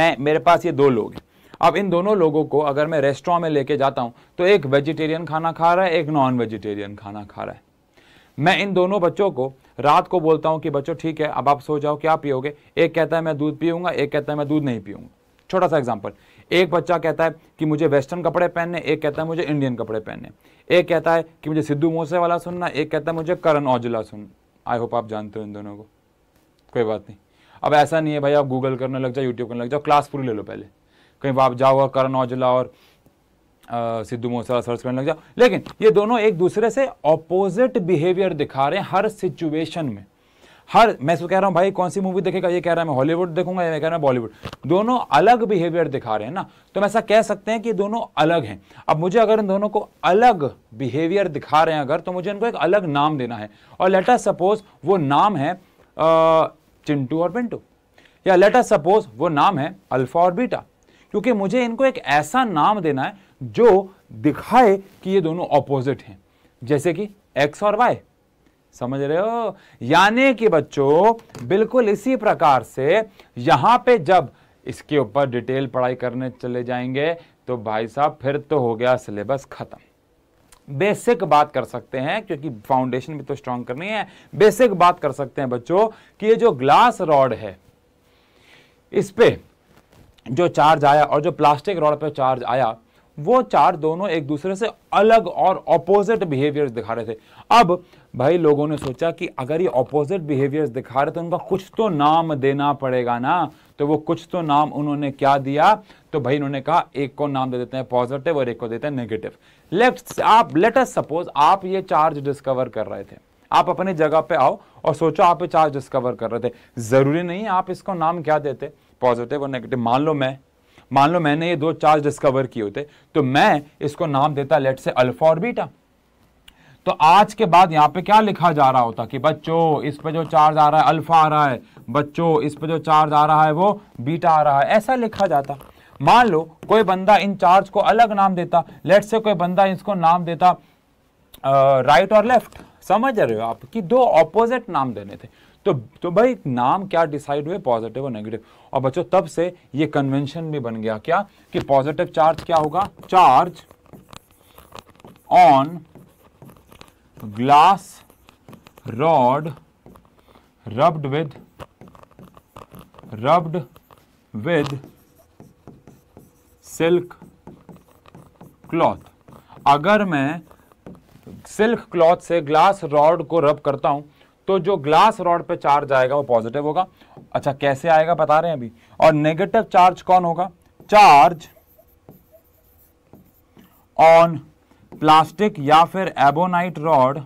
मैं मेरे पास ये दो लोग हैं अब इन दोनों लोगों को अगर मैं रेस्टोरेंट में लेके जाता हूँ तो एक वेजिटेरियन खाना खा रहा है एक नॉन वेजिटेरियन खाना खा रहा है मैं इन दोनों बच्चों को रात को बोलता हूँ कि बच्चों ठीक है अब आप सो जाओ क्या पियोगे एक कहता है मैं दूध पीऊँगा एक कहता है मैं दूध नहीं पीऊंगा छोटा सा एग्जाम्पल एक बच्चा कहता है कि मुझे वेस्टर्न कपड़े पहनने एक कहता है मुझे इंडियन कपड़े पहनने एक कहता है कि मुझे सिद्धू मूसे वाला सुनना एक कहता है मुझे करण औजला सुन आई होप आप जानते हो इन दोनों को कोई बात नहीं अब ऐसा नहीं है भाई आप गूगल करने लग जाओ यूट्यूब करने लग जाओ क्लास पूरी ले लो पहले कहीं बाप जाओ करण औजला और सिद्धू मूसेवाला सर्च करने लग जाओ लेकिन ये दोनों एक दूसरे से ऑपोजिट बिहेवियर दिखा रहे हैं हर सिचुएशन में हर मैं कह रहा हूँ भाई कौन सी मूवी देखेगा ये कह रहा है मैं हॉलीवुड देखूंगा ये कह रहा है बॉलीवुड दोनों अलग बिहेवियर दिखा रहे हैं ना तो मैं ऐसा कह सकते हैं कि दोनों अलग हैं अब मुझे अगर इन दोनों को अलग बिहेवियर दिखा रहे हैं अगर तो मुझे इनको एक अलग नाम देना है और लेटर सपोज वो नाम है चिंटू और पिंटू या लेटर सपोज वो नाम है अल्फा और बीटा क्योंकि मुझे इनको एक ऐसा नाम देना है जो दिखाए कि ये दोनों ऑपोजिट हैं जैसे कि एक्स और वाई समझ रहे हो यानी कि बच्चों बिल्कुल इसी प्रकार से यहां पे जब इसके ऊपर डिटेल पढ़ाई करने चले जाएंगे तो भाई साहब फिर तो हो गया सिलेबस खत्म बेसिक बात कर सकते हैं क्योंकि फाउंडेशन भी तो स्ट्रांग करनी है बेसिक बात कर सकते हैं बच्चों कि ये जो ग्लास रॉड है इस पे जो चार्ज आया और जो प्लास्टिक रॉड पर चार्ज आया वो चार दोनों एक दूसरे से अलग और अपोजिट बिहेवियर्स दिखा रहे थे अब भाई लोगों ने सोचा कि अगर ये अपोजिट बिहेवियर्स दिखा रहे थे तो उनका कुछ तो नाम देना पड़ेगा ना तो वो कुछ तो नाम उन्होंने क्या दिया तो भाई उन्होंने कहा एक को नाम दे देते हैं पॉजिटिव और एक को देते हैं नेगेटिव लेट आप लेट सपोज आप ये चार्ज डिस्कवर कर रहे थे आप अपनी जगह पे आओ और सोचो आप ये चार्ज डिस्कवर कर रहे थे जरूरी नहीं आप इसको नाम क्या देते पॉजिटिव और नेगेटिव मान लो मैं मान लो मैंने ये दो चार्ज डिस्कवर किए होते तो मैं इसको नाम देता लेट से अल्फा और बीटा तो आज के बाद यहां पे क्या लिखा जा रहा होता कि बच्चों इस पे जो चार्ज आ रहा है अल्फा आ रहा है बच्चों इस पे जो चार्ज आ रहा है वो बीटा आ रहा है ऐसा लिखा जाता मान लो कोई बंदा इन चार्ज को अलग नाम देता लेट से कोई बंदा इसको नाम देता राइट और लेफ्ट समझ रहे हो आप कि दो ऑपोजिट नाम देने थे तो तो भाई नाम क्या डिसाइड हुए पॉजिटिव और नेगेटिव और बच्चों तब से ये कन्वेंशन भी बन गया क्या कि पॉजिटिव चार्ज क्या होगा charge on glass rod rubbed with rubbed with silk cloth अगर मैं सिल्क क्लॉथ से ग्लास रॉड को रब करता हूं तो जो ग्लास रॉड पे चार्ज आएगा वो पॉजिटिव होगा अच्छा कैसे आएगा बता रहे हैं अभी और नेगेटिव चार्ज कौन होगा चार्ज ऑन प्लास्टिक या फिर ebonite rod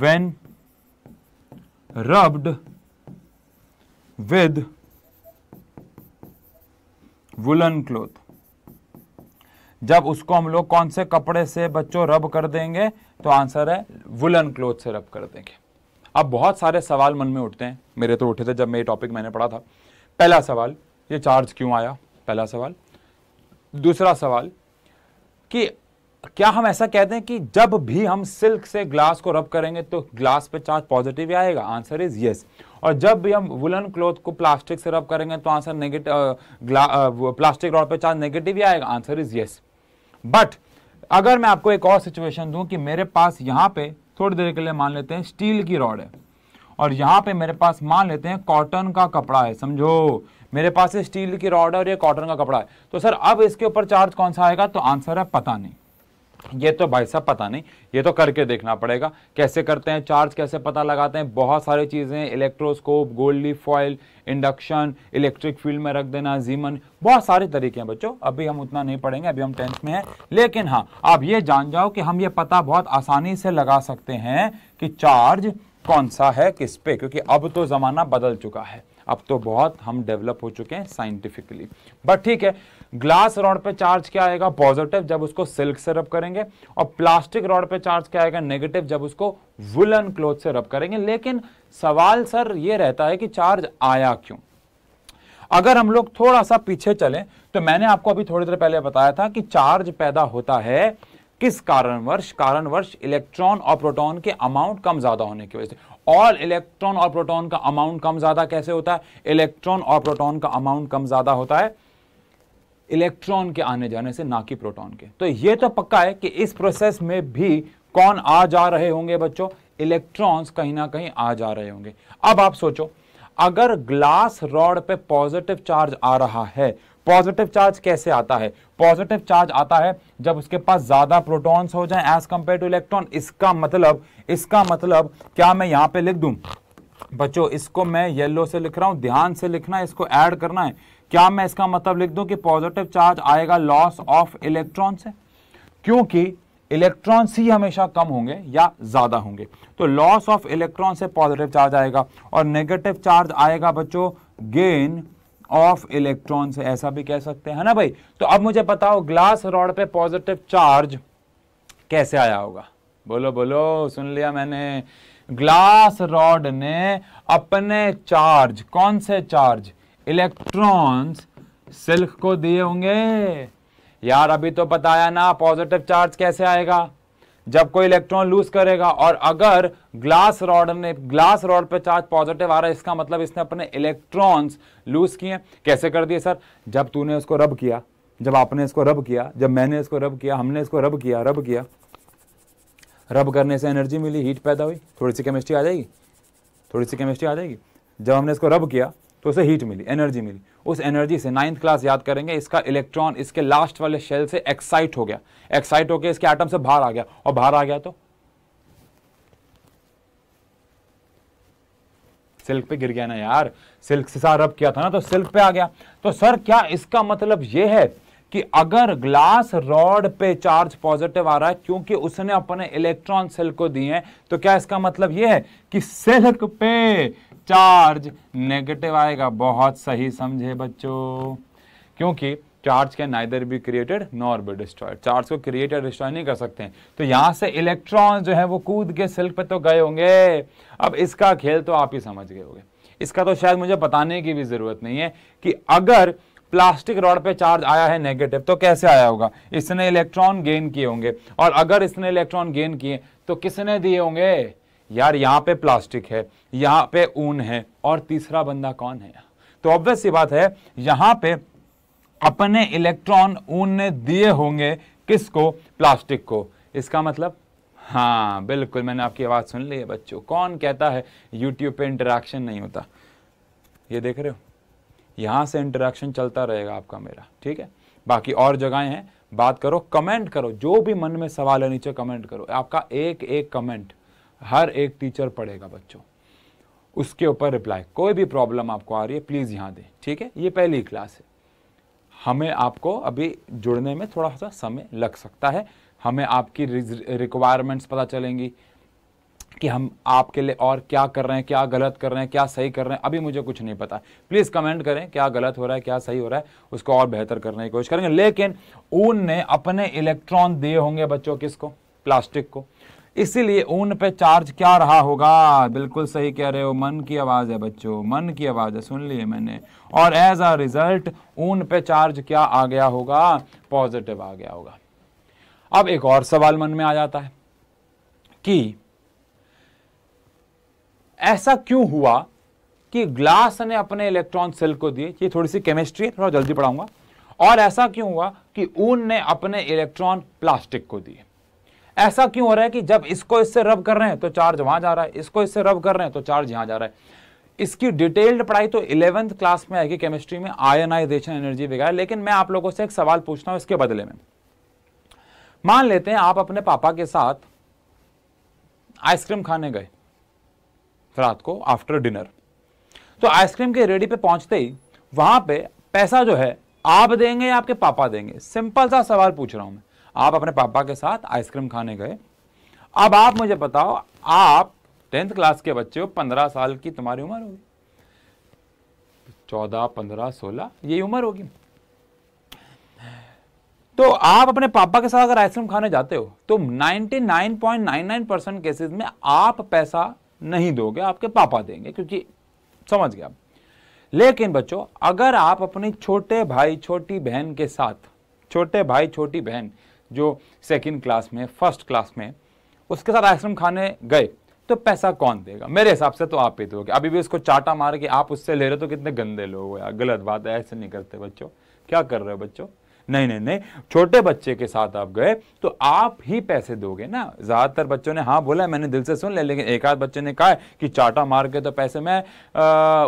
when rubbed with woollen cloth जब उसको हम लोग कौन से कपड़े से बच्चों रब कर देंगे तो आंसर है वुलन क्लोथ से रब कर देंगे अब बहुत सारे सवाल मन में उठते हैं मेरे तो उठे थे जब मैं ये टॉपिक मैंने पढ़ा था पहला सवाल ये चार्ज क्यों आया पहला सवाल दूसरा सवाल कि क्या हम ऐसा कहते हैं कि जब भी हम सिल्क से ग्लास को रब करेंगे तो ग्लास पे चार्ज पॉजिटिव आएगा आंसर इज येस और जब भी हम वुलन क्लोथ को प्लास्टिक से रब करेंगे तो आंसर नेगेटिव प्लास्टिक रॉड पे चार्ज नेगेटिव ही आएगा आंसर इज येस बट अगर मैं आपको एक और सिचुएशन दूं कि मेरे पास यहाँ पे थोड़ी देर के लिए मान लेते हैं स्टील की रॉड है और यहां पे मेरे पास मान लेते हैं कॉटन का कपड़ा है समझो मेरे पास स्टील की रॉड है और ये कॉटन का कपड़ा है तो सर अब इसके ऊपर चार्ज कौन सा आएगा तो आंसर है पता नहीं ये तो भाई साहब पता नहीं ये तो करके देखना पड़ेगा कैसे करते हैं चार्ज कैसे पता लगाते हैं बहुत सारी चीज़ें electroscope gold leaf foil induction electric field में रख देना जीमन बहुत सारे तरीके हैं बच्चों अभी हम उतना नहीं पढ़ेंगे अभी हम टेंथ में हैं लेकिन हाँ आप ये जान जाओ कि हम ये पता बहुत आसानी से लगा सकते हैं कि चार्ज कौन सा है किस पे क्योंकि अब तो ज़माना बदल चुका है अब तो बहुत हम डेवलप हो चुके हैं साइंटिफिकली बट ठीक है ग्लास रॉड पे चार्ज क्या आएगा पॉजिटिव जब उसको सिल्क से रब करेंगे और प्लास्टिक रॉड पे चार्ज क्या आएगा नेगेटिव जब उसको वुलन क्लोथ से रब करेंगे लेकिन सवाल सर ये रहता है कि चार्ज आया क्यों अगर हम लोग थोड़ा सा पीछे चलें तो मैंने आपको अभी थोड़ी देर पहले बताया था कि चार्ज पैदा होता है किस कारणवर्ष कारणवर्ष इलेक्ट्रॉन और प्रोटॉन के अमाउंट कम ज्यादा होने की वजह से और इलेक्ट्रॉन और प्रोटॉन का अमाउंट कम ज्यादा कैसे होता है इलेक्ट्रॉन और प्रोटॉन का अमाउंट कम ज्यादा होता है इलेक्ट्रॉन के आने जाने से ना कि प्रोटॉन के तो यह तो पक्का है कि इस प्रोसेस में भी कौन आ जा रहे होंगे बच्चों इलेक्ट्रॉन्स कहीं ना कहीं आ जा रहे होंगे अब आप सोचो अगर ग्लास रॉड पे पॉजिटिव चार्ज आ रहा है पॉजिटिव चार्ज कैसे आता है पॉजिटिव चार्ज आता है जब उसके पास ज़्यादा प्रोटॉन्स हो जाए एज कंपेयर टू इलेक्ट्रॉन इसका मतलब इसका मतलब क्या मैं यहां पे लिख दूं? बच्चों इसको मैं येलो से लिख रहा हूं ध्यान से लिखना है इसको ऐड करना है क्या मैं इसका मतलब लिख दूं कि पॉजिटिव चार्ज आएगा लॉस ऑफ इलेक्ट्रॉन से क्योंकि इलेक्ट्रॉन ही हमेशा कम होंगे या ज़्यादा होंगे तो लॉस ऑफ इलेक्ट्रॉन से पॉजिटिव चार्ज आएगा और नेगेटिव चार्ज आएगा बच्चों गेन ऑफ इलेक्ट्रॉन से ऐसा भी कह सकते हैं ना भाई तो अब मुझे बताओ ग्लास रॉड पे पॉजिटिव चार्ज कैसे आया होगा बोलो बोलो सुन लिया मैंने ग्लास रॉड ने अपने चार्ज कौन से चार्ज इलेक्ट्रॉन्स सिल्क को दिए होंगे यार अभी तो बताया ना पॉजिटिव चार्ज कैसे आएगा जब कोई इलेक्ट्रॉन लूज करेगा और अगर ग्लास रॉड ने ग्लास रॉड पर चार्ज पॉजिटिव आ रहा है इसका मतलब इसने अपने इलेक्ट्रॉन्स लूज किए कैसे कर दिए सर जब तूने उसको रब किया जब आपने इसको रब किया जब मैंने इसको रब किया हमने इसको रब किया रब किया रब करने से एनर्जी मिली हीट पैदा हुई थोड़ी सी केमिस्ट्री आ जाएगी थोड़ी सी केमिस्ट्री आ जाएगी जब हमने इसको रब किया तो उसे हीट मिली एनर्जी मिली उस एनर्जी से नाइन्थ क्लास याद करेंगे इसका इलेक्ट्रॉन इसके लास्ट वाले शेल से एक्साइट हो गया एक्साइट होकर इसके आइटम से बाहर आ गया और बाहर आ गया तो सिल्क पे गिर गया ना यार सिल्क से सारा रब किया था ना तो सिल्क पे आ गया तो सर क्या इसका मतलब ये है कि अगर ग्लास रॉड पे चार्ज पॉजिटिव आ रहा है क्योंकि उसने अपने इलेक्ट्रॉन सेल को दिए हैं तो क्या इसका मतलब यह है कि सिल्क पे चार्ज नेगेटिव आएगा बहुत सही समझे बच्चों क्योंकि charge can neither be created nor be destroyed charge को क्रिएटेड डिस्ट्रॉय नहीं कर सकते हैं तो यहाँ से इलेक्ट्रॉन जो है वो कूद के सिल्क पे तो गए होंगे अब इसका खेल तो आप ही समझ गए होंगे इसका तो शायद मुझे बताने की भी जरूरत नहीं है कि अगर प्लास्टिक रॉड पे चार्ज आया है नेगेटिव तो कैसे आया होगा इसने इलेक्ट्रॉन गेन किए होंगे और अगर इसने इलेक्ट्रॉन गेन किए तो किसने दिए होंगे यार यहाँ पे प्लास्टिक है यहाँ पे ऊन है और तीसरा बंदा कौन है तो ऑब्वियस ये बात है यहाँ पे अपने इलेक्ट्रॉन ऊन ने दिए होंगे किसको प्लास्टिक को इसका मतलब हाँ बिल्कुल मैंने आपकी आवाज़ सुन ली है बच्चों कौन कहता है यूट्यूब पे इंटरेक्शन नहीं होता ये देख रहे हो यहाँ से इंटरेक्शन चलता रहेगा आपका मेरा ठीक है बाकी और जगहें हैं बात करो कमेंट करो जो भी मन में सवाल है नीचे कमेंट करो आपका एक एक कमेंट हर एक टीचर पढ़ेगा बच्चों उसके ऊपर रिप्लाई कोई भी प्रॉब्लम आपको आ रही है प्लीज़ यहाँ दें ठीक है ये पहली क्लास है हमें आपको अभी जुड़ने में थोड़ा सा समय लग सकता है हमें आपकी रिक्वायरमेंट्स पता चलेंगी कि हम आपके लिए और क्या कर रहे हैं क्या गलत कर रहे हैं क्या सही कर रहे हैं अभी मुझे कुछ नहीं पता प्लीज़ कमेंट करें क्या गलत हो रहा है क्या सही हो रहा है उसको और बेहतर करने की कोशिश करेंगे लेकिन उनने ने अपने इलेक्ट्रॉन दिए होंगे बच्चों किसको प्लास्टिक को इसीलिए ऊन पे चार्ज क्या रहा होगा बिल्कुल सही कह रहे हो मन की आवाज़ है बच्चों मन की आवाज़ है सुन लिए मैंने और एज अ रिजल्ट ऊन पे चार्ज क्या आ गया होगा पॉजिटिव आ गया होगा अब एक और सवाल मन में आ जाता है कि ऐसा क्यों हुआ कि ग्लास ने अपने इलेक्ट्रॉन सेल को दिए ये थोड़ी सी केमिस्ट्री है थोड़ा जल्दी पढ़ाऊंगा और ऐसा क्यों हुआ कि ऊन ने अपने इलेक्ट्रॉन प्लास्टिक को दिए ऐसा क्यों हो रहा है कि जब इसको इससे रब कर रहे हैं तो चार्ज वहां जा रहा है इसको इससे रब कर रहे हैं तो चार्ज यहां जा रहा है इसकी डिटेल्ड पढ़ाई तो इलेवेंथ क्लास में आएगी केमिस्ट्री में आयनाइजेशन एनर्जी वगैरह लेकिन मैं आप लोगों से एक सवाल पूछता हूं इसके बदले में मान लेते हैं आप अपने पापा के साथ आइसक्रीम खाने गए रात को आफ्टर डिनर तो आइसक्रीम के रेडी पे पहुंचते ही वहां पे पैसा जो है आप देंगे या आपके पापा देंगे सिंपल सा सवाल पूछ रहा हूं मैं आप अपने पापा के साथ आइसक्रीम खाने गए अब आप मुझे बताओ आप टेंथ क्लास के बच्चे हो पंद्रह साल की तुम्हारी उम्र होगी चौदह पंद्रह सोलह यही उम्र होगी तो आप अपने पापा के साथ अगर आइसक्रीम खाने जाते हो तो 99.99 परसेंट केसेस में आप पैसा नहीं दोगे आपके पापा देंगे क्योंकि समझ गया लेकिन बच्चों अगर आप अपने छोटे भाई छोटी बहन के साथ छोटे भाई छोटी बहन जो सेकेंड क्लास में फर्स्ट क्लास में उसके साथ आइसक्रीम खाने गए तो पैसा कौन देगा मेरे हिसाब से तो आप ही दोगे अभी भी उसको चाटा मार के आप उससे ले रहे हो तो कितने गंदे लोग हो यार गलत बात है ऐसे नहीं करते बच्चों क्या कर रहे हो बच्चों नहीं नहीं नहीं छोटे बच्चे के साथ आप गए तो आप ही पैसे दोगे ना ज़्यादातर बच्चों ने हाँ बोला मैंने दिल से सुन लिया ले, लेकिन एक आध बच्चे ने कहा कि चाटा मार के तो पैसे मैं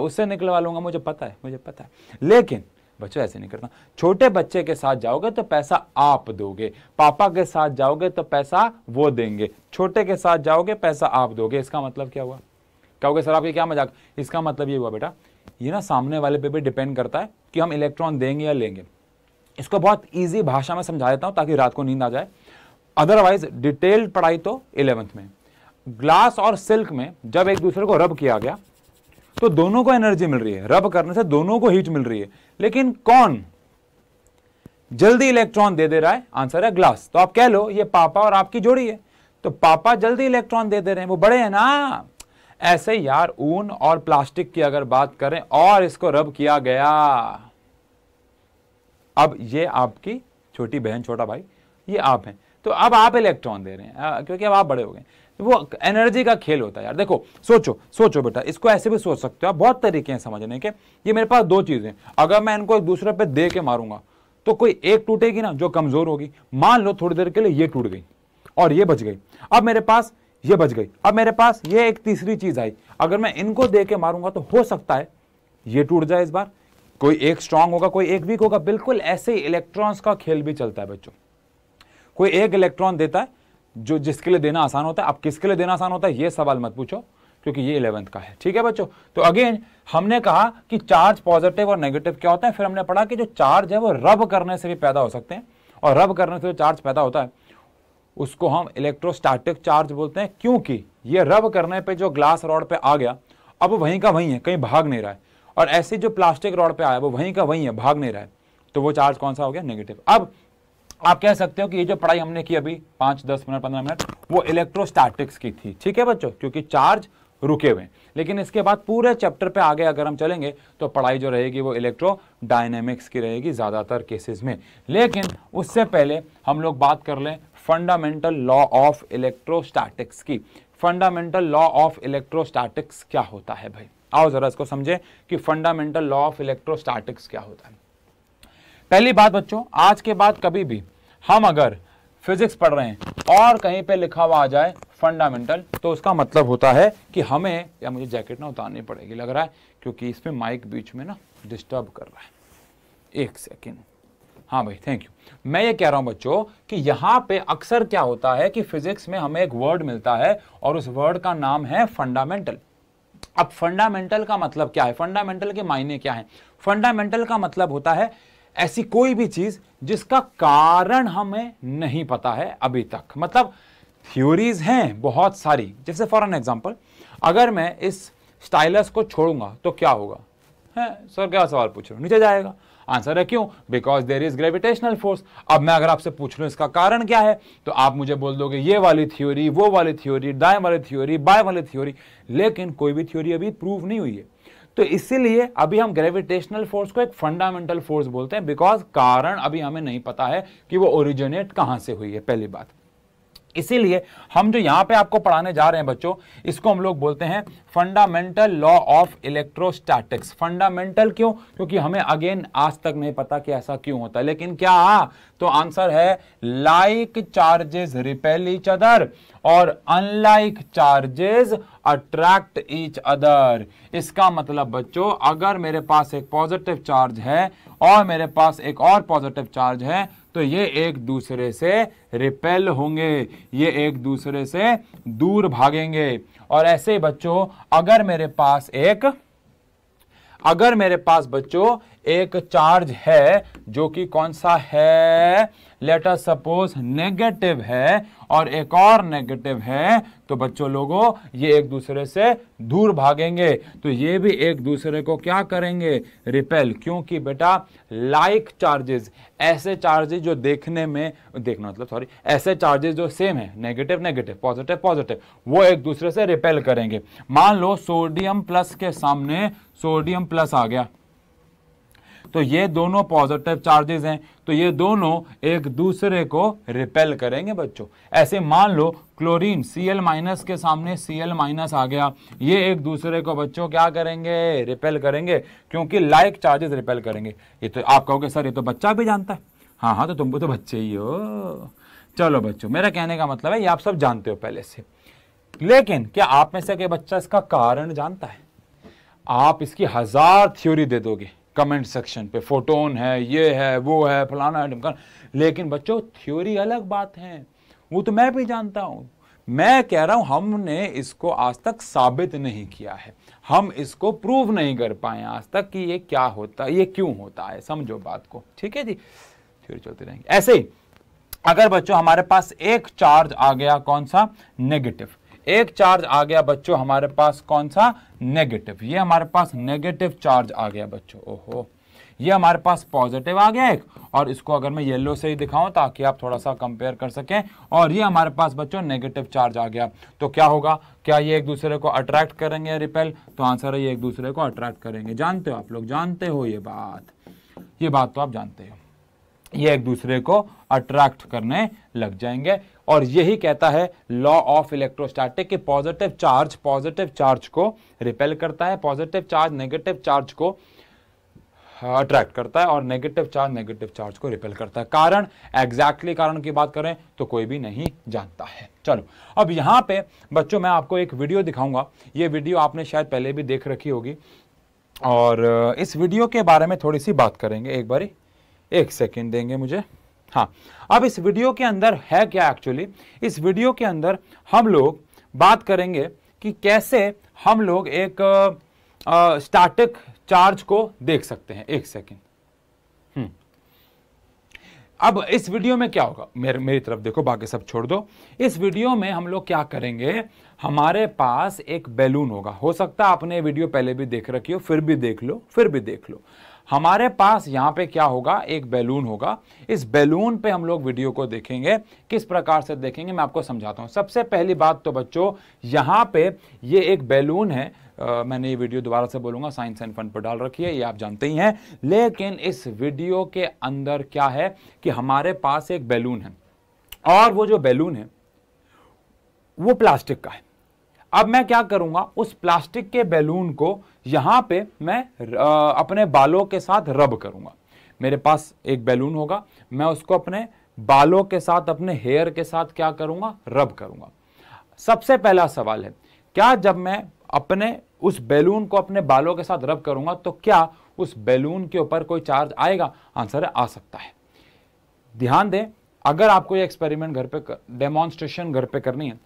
उससे निकलवा लूँगा मुझे पता है मुझे पता है लेकिन बच्चों ऐसे नहीं करना छोटे बच्चे के साथ जाओगे तो पैसा आप दोगे पापा के साथ जाओगे तो पैसा वो देंगे छोटे के साथ जाओगे पैसा आप दोगे इसका मतलब क्या हुआ कहोगे सर आपके क्या मजाक इसका मतलब ये हुआ बेटा ये ना सामने वाले पे भी डिपेंड करता है कि हम इलेक्ट्रॉन देंगे या लेंगे इसको बहुत ईजी भाषा में समझा देता हूँ ताकि रात को नींद आ जाए अदरवाइज डिटेल्ड पढ़ाई तो इलेवंथ में ग्लास और सिल्क में जब एक दूसरे को रब किया गया तो दोनों को एनर्जी मिल रही है रब करने से दोनों को हीट मिल रही है लेकिन कौन जल्दी इलेक्ट्रॉन दे दे रहा है आंसर है ग्लास तो आप कह लो ये पापा और आपकी जोड़ी है तो पापा जल्दी इलेक्ट्रॉन दे दे रहे हैं वो बड़े हैं ना ऐसे यार ऊन और प्लास्टिक की अगर बात करें और इसको रब किया गया अब ये आपकी छोटी बहन छोटा भाई ये आप हैं तो अब आप इलेक्ट्रॉन दे रहे हैं क्योंकि अब आप बड़े हो गए वो एनर्जी का खेल होता है यार देखो सोचो सोचो बेटा इसको ऐसे भी सोच सकते हो आप बहुत तरीके हैं समझने के ये मेरे पास दो चीज़ें अगर मैं इनको एक दूसरे पर दे के मारूंगा तो कोई एक टूटेगी ना जो कमज़ोर होगी मान लो थोड़ी देर के लिए ये टूट गई और ये बच गई अब मेरे पास ये बच गई अब मेरे पास ये एक तीसरी चीज़ आई अगर मैं इनको दे के मारूंगा तो हो सकता है ये टूट जाए इस बार कोई एक स्ट्रांग होगा कोई एक वीक होगा बिल्कुल ऐसे ही इलेक्ट्रॉन्स का खेल भी चलता है बच्चों कोई एक इलेक्ट्रॉन देता है जो जिसके लिए देना आसान होता है अब किसके लिए देना आसान होता है ये सवाल मत पूछो क्योंकि ये इलेवंथ का है ठीक है बच्चों तो अगेन हमने कहा कि चार्ज पॉजिटिव और नेगेटिव क्या होता है फिर हमने पढ़ा कि जो चार्ज है वो रब करने से भी पैदा हो सकते हैं और रब करने से जो चार्ज पैदा होता है उसको हम इलेक्ट्रोस्टैटिक चार्ज बोलते हैं क्योंकि ये रब करने पे जो ग्लास रॉड पे आ गया अब वहीं का वहीं है कहीं भाग नहीं रहा है और ऐसे जो प्लास्टिक रॉड पे आया वो वहीं का वहीं है भाग नहीं रहा है तो वो चार्ज कौन सा हो गया नेगेटिव अब आप कह सकते हो कि ये जो पढ़ाई हमने की अभी पाँच दस मिनट पंद्रह मिनट वो इलेक्ट्रोस्टैटिक्स की थी ठीक है बच्चों क्योंकि चार्ज रुके हुए लेकिन इसके बाद पूरे चैप्टर पे आगे अगर हम चलेंगे तो पढ़ाई जो रहेगी वो इलेक्ट्रो डायनेमिक्स की रहेगी ज़्यादातर केसेस में लेकिन उससे पहले हम लोग बात कर लें फंडामेंटल लॉ ऑफ इलेक्ट्रोस्टैटिक्स की फंडामेंटल लॉ ऑफ इलेक्ट्रोस्टैटिक्स क्या होता है भाई आओ ज़रा इसको समझे कि फंडामेंटल लॉ ऑफ इलेक्ट्रोस्टैटिक्स क्या होता है पहली बात बच्चों आज के बाद कभी भी हम अगर फिजिक्स पढ़ रहे हैं और कहीं पे लिखा हुआ आ जाए फंडामेंटल तो उसका मतलब होता है कि हमें या मुझे जैकेट ना उतारनी पड़ेगी लग रहा है क्योंकि इसमें माइक बीच में ना डिस्टर्ब कर रहा है एक सेकेंड हाँ भाई थैंक यू मैं ये कह रहा हूँ बच्चों कि यहाँ पे अक्सर क्या होता है कि फिजिक्स में हमें एक वर्ड मिलता है और उस वर्ड का नाम है फंडामेंटल अब फंडामेंटल का मतलब क्या है फंडामेंटल के मायने क्या है फंडामेंटल का मतलब होता है ऐसी कोई भी चीज़ जिसका कारण हमें नहीं पता है अभी तक मतलब थ्योरीज हैं बहुत सारी जैसे फॉर एन एग्जाम्पल अगर मैं इस स्टाइलस को छोड़ूंगा तो क्या होगा हैं सर क्या सवाल पूछ रहे हो नीचे जाएगा आंसर है क्यों because there is gravitational force अब मैं अगर आपसे पूछ लूँ इसका कारण क्या है तो आप मुझे बोल दोगे ये वाली थ्योरी वो वाली थ्योरी दाएं वाली थ्योरी बाएं वाली थ्योरी लेकिन कोई भी थ्योरी अभी प्रूव नहीं हुई है तो इसीलिए अभी हम ग्रेविटेशनल फोर्स को एक फंडामेंटल फोर्स बोलते हैं बिकॉज कारण अभी हमें नहीं पता है कि वो ओरिजिनेट कहां से हुई है पहली बात इसीलिए हम जो यहां पे आपको पढ़ाने जा रहे हैं बच्चों इसको हम लोग बोलते हैं fundamental law of electrostatics fundamental क्यों क्योंकि हमें अगेन आज तक नहीं पता कि ऐसा क्यों होता है लेकिन क्या तो आंसर है like charges repel each other और unlike charges attract each other इसका मतलब बच्चों अगर मेरे पास एक पॉजिटिव चार्ज है और मेरे पास एक और पॉजिटिव चार्ज है तो ये एक दूसरे से रिपेल होंगे ये एक दूसरे से दूर भागेंगे और ऐसे बच्चों अगर मेरे पास एक अगर मेरे पास बच्चों एक चार्ज है जो कि कौन सा है लेटर सपोज नेगेटिव है और एक और नेगेटिव है तो बच्चों लोगों ये एक दूसरे से दूर भागेंगे तो ये भी एक दूसरे को क्या करेंगे रिपेल क्योंकि बेटा लाइक like चार्जेस ऐसे चार्जेस जो देखने में देखना मतलब सॉरी ऐसे चार्जेस जो सेम है नेगेटिव नेगेटिव पॉजिटिव पॉजिटिव वो एक दूसरे से रिपेल करेंगे मान लो सोडियम प्लस के सामने सोडियम प्लस आ गया तो ये दोनों पॉजिटिव चार्जेस हैं तो ये दोनों एक दूसरे को रिपेल करेंगे बच्चों ऐसे मान लो क्लोरीन Cl माइनस के सामने Cl माइनस आ गया ये एक दूसरे को बच्चों क्या करेंगे रिपेल करेंगे क्योंकि लाइक चार्जेस रिपेल करेंगे ये तो आप कहोगे सर ये तो बच्चा भी जानता है हाँ हाँ तो तुम तो बच्चे ही हो चलो बच्चों मेरा कहने का मतलब है ये आप सब जानते हो पहले से लेकिन क्या आप में से के बच्चा इसका कारण जानता है आप इसकी हजार थ्योरी दे दोगे कमेंट सेक्शन पे फोटोन है ये है वो है फलाना है ढमकाना लेकिन बच्चों थ्योरी अलग बात है वो तो मैं भी जानता हूँ मैं कह रहा हूँ हमने इसको आज तक साबित नहीं किया है हम इसको प्रूव नहीं कर पाए आज तक कि ये क्या होता है ये क्यों होता है समझो बात को ठीक है जी थ्योरी चलते रहेंगे ऐसे ही अगर बच्चों हमारे पास एक चार्ज आ गया कौन सा नेगेटिव एक चार्ज आ गया बच्चों हमारे पास कौन सा नेगेटिव ये हमारे पास नेगेटिव चार्ज आ गया बच्चों ओहो ये हमारे पास पॉजिटिव आ गया एक और इसको अगर मैं येलो से ही दिखाऊं ताकि आप थोड़ा सा कंपेयर कर सकें और ये हमारे पास बच्चों नेगेटिव चार्ज आ गया तो क्या होगा क्या ये एक दूसरे को अट्रैक्ट करेंगे रिपेल तो आंसर है ये एक दूसरे को अट्रैक्ट करेंगे जानते हो आप लोग जानते हो ये बात ये बात तो आप जानते हो ये एक दूसरे को अट्रैक्ट करने लग जाएंगे और यही कहता है लॉ ऑफ इलेक्ट्रोस्टैटिक कि पॉजिटिव चार्ज पॉजिटिव चार्ज को रिपेल करता है पॉजिटिव चार्ज नेगेटिव चार्ज को अट्रैक्ट हाँ, करता है और नेगेटिव चार्ज नेगेटिव चार्ज को रिपेल करता है कारण एग्जैक्टली exactly कारण की बात करें तो कोई भी नहीं जानता है चलो अब यहाँ पे बच्चों मैं आपको एक वीडियो दिखाऊंगा ये वीडियो आपने शायद पहले भी देख रखी होगी और इस वीडियो के बारे में थोड़ी सी बात करेंगे एक बारी एक सेकेंड देंगे मुझे हाँ अब इस वीडियो के अंदर है क्या एक्चुअली इस वीडियो के अंदर हम लोग बात करेंगे कि कैसे हम लोग एक स्टैटिक चार्ज को देख सकते हैं एक सेकेंड हम्म। अब इस वीडियो में क्या होगा मेरे मेरी तरफ देखो बाकी सब छोड़ दो इस वीडियो में हम लोग क्या करेंगे हमारे पास एक बैलून होगा हो सकता है आपने वीडियो पहले भी देख रखी हो फिर भी देख लो फिर भी देख लो हमारे पास यहाँ पे क्या होगा एक बैलून होगा इस बैलून पे हम लोग वीडियो को देखेंगे किस प्रकार से देखेंगे मैं आपको समझाता हूँ सबसे पहली बात तो बच्चों यहाँ पे ये एक बैलून है आ, मैंने ये वीडियो दोबारा से बोलूँगा साइंस एंड फंड पर डाल रखी है ये आप जानते ही हैं लेकिन इस वीडियो के अंदर क्या है कि हमारे पास एक बैलून है और वो जो बैलून है वो प्लास्टिक का है अब मैं क्या करूँगा उस प्लास्टिक के बैलून को यहां पे मैं अपने बालों के साथ रब करूंगा मेरे पास एक बैलून होगा मैं उसको अपने बालों के साथ अपने हेयर के साथ क्या करूंगा रब करूंगा सबसे पहला सवाल है क्या जब मैं अपने उस बैलून को अपने बालों के साथ रब करूंगा तो क्या उस बैलून के ऊपर कोई चार्ज आएगा आंसर है आ सकता है ध्यान दें अगर आपको ये एक्सपेरिमेंट घर पे डेमोन्स्ट्रेशन घर पे करनी है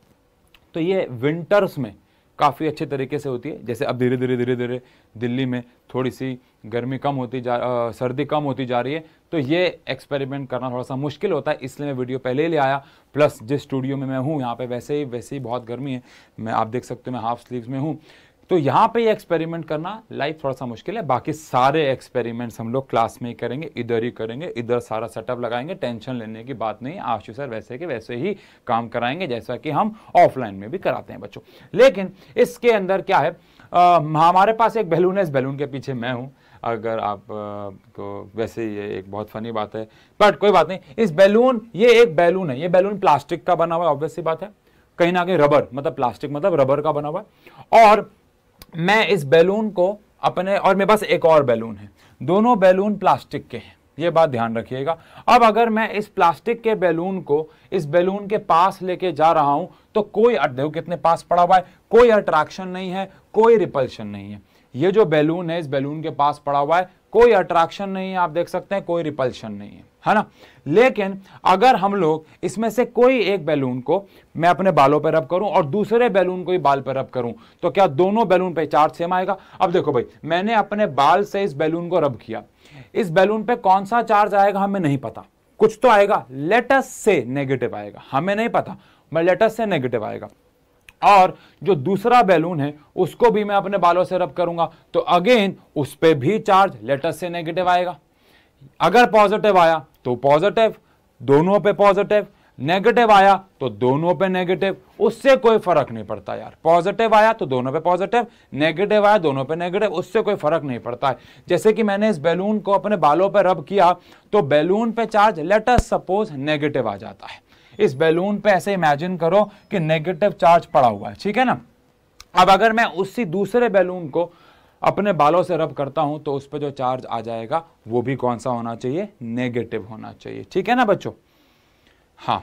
तो ये विंटर्स में काफ़ी अच्छे तरीके से होती है जैसे अब धीरे धीरे धीरे धीरे दिल्ली में थोड़ी सी गर्मी कम होती जा आ, सर्दी कम होती जा रही है तो ये एक्सपेरिमेंट करना थोड़ा सा मुश्किल होता है इसलिए मैं वीडियो पहले ही ले आया प्लस जिस स्टूडियो में मैं हूँ यहाँ पे वैसे ही वैसे ही बहुत गर्मी है मैं आप देख सकते हो मैं हाफ स्लीव्स में हूँ तो यहां पे एक्सपेरिमेंट करना लाइफ थोड़ा सा मुश्किल है बाकी सारे एक्सपेरिमेंट्स हम लोग क्लास में ही करेंगे इधर ही करेंगे इधर सारा सेटअप लगाएंगे टेंशन लेने की बात नहीं आशु सर वैसे के वैसे ही काम कराएंगे जैसा कि हम ऑफलाइन में भी कराते हैं बच्चों लेकिन इसके अंदर क्या है आ, हमारे पास एक बैलून है इस बैलून के पीछे मैं हूँ अगर आप को तो वैसे ये एक बहुत फनी बात है बट कोई बात नहीं इस बैलून ये एक बैलून है ये बैलून प्लास्टिक का बना हुआ है ऑब्वियसली बात है कहीं ना कहीं रबर मतलब प्लास्टिक मतलब रबर का बना हुआ है और मैं इस बैलून को अपने और मेरे पास एक और बैलून है दोनों बैलून प्लास्टिक के हैं ये बात ध्यान रखिएगा अब अगर मैं इस प्लास्टिक के बैलून को इस बैलून के पास लेके जा रहा हूं तो कोई देखो कितने पास पड़ा हुआ है कोई अट्रैक्शन नहीं है कोई रिपल्शन नहीं है ये जो बैलून है इस बैलून के पास पड़ा हुआ है कोई अट्रैक्शन नहीं है आप देख सकते हैं कोई रिपल्शन नहीं है है ना लेकिन अगर हम लोग इसमें से कोई एक बैलून को मैं अपने बालों पर रब करूं और दूसरे बैलून को ही बाल पर रब करूं तो क्या दोनों बैलून पे चार्ज सेम आएगा अब देखो भाई मैंने अपने बाल से इस बैलून को रब किया इस बैलून पे कौन सा चार्ज आएगा हमें नहीं पता कुछ तो आएगा लेटस से नेगेटिव आएगा हमें नहीं पता मैं लेटस से नेगेटिव आएगा और जो दूसरा बैलून है उसको भी मैं अपने बालों से रब करूंगा तो अगेन उस पर भी चार्ज लेटस से नेगेटिव आएगा अगर पॉजिटिव आया तो पॉजिटिव दोनों पे पॉजिटिव नेगेटिव आया तो दोनों पे नेगेटिव उससे कोई फर्क नहीं पड़ता यार पॉजिटिव आया तो दोनों पे पॉजिटिव नेगेटिव आया दोनों पे नेगेटिव उससे कोई फर्क नहीं पड़ता है जैसे कि मैंने इस बैलून को अपने बालों पे रब किया तो बैलून पे चार्ज अस सपोज नेगेटिव आ जाता है इस बैलून पे ऐसे इमेजिन करो कि नेगेटिव चार्ज पड़ा हुआ है ठीक है ना अब अगर मैं उसी दूसरे बैलून को अपने बालों से रब करता हूं तो उस पर जो चार्ज आ जाएगा वो भी कौन सा होना चाहिए नेगेटिव होना चाहिए ठीक है ना बच्चों हाँ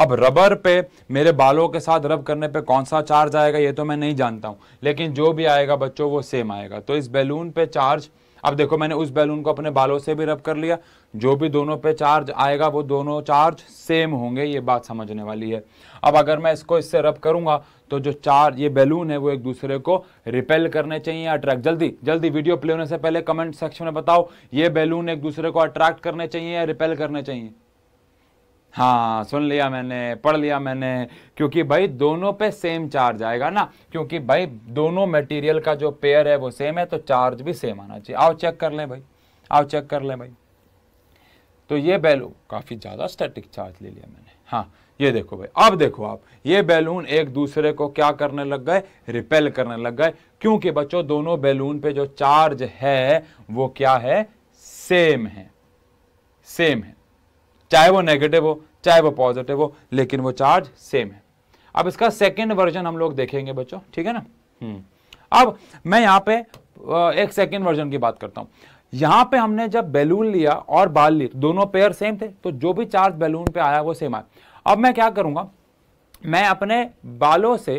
अब रबर पे मेरे बालों के साथ रब करने पे कौन सा चार्ज आएगा ये तो मैं नहीं जानता हूं लेकिन जो भी आएगा बच्चों वो सेम आएगा तो इस बैलून पे चार्ज अब देखो मैंने उस बैलून को अपने बालों से भी रब कर लिया जो भी दोनों पे चार्ज आएगा वो दोनों चार्ज सेम होंगे ये बात समझने वाली है अब अगर मैं इसको इससे रब करूंगा तो जो चार ये बैलून है वो एक दूसरे को रिपेल करने चाहिए अट्रैक्ट जल्दी जल्दी वीडियो प्ले होने से पहले कमेंट सेक्शन में बताओ ये बैलून एक दूसरे को अट्रैक्ट करने चाहिए या रिपेल करने चाहिए हाँ सुन लिया मैंने पढ़ लिया मैंने क्योंकि भाई दोनों पे सेम चार्ज आएगा ना क्योंकि भाई दोनों मटेरियल का जो पेयर है वो सेम है तो चार्ज भी सेम आना चाहिए आओ चेक कर लें भाई आओ चेक कर लें भाई तो ये बैलू काफ़ी ज़्यादा स्टैटिक चार्ज ले लिया मैंने हाँ ये देखो भाई अब देखो आप ये बैलून एक दूसरे को क्या करने लग गए रिपेल करने लग गए क्योंकि बच्चों दोनों बैलून पे जो चार्ज है वो क्या है सेम है सेम है चाहे वो नेगेटिव हो चाहे वो पॉजिटिव हो लेकिन वो चार्ज सेम है अब इसका सेकेंड वर्जन हम लोग देखेंगे बच्चों ठीक है ना हम्म। अब मैं यहां पे एक सेकेंड वर्जन की बात करता हूं यहां पे हमने जब बैलून लिया और बाल ली दोनों पेयर सेम थे तो जो भी चार्ज बैलून पे आया वो सेम आया अब मैं क्या करूँगा मैं अपने बालों से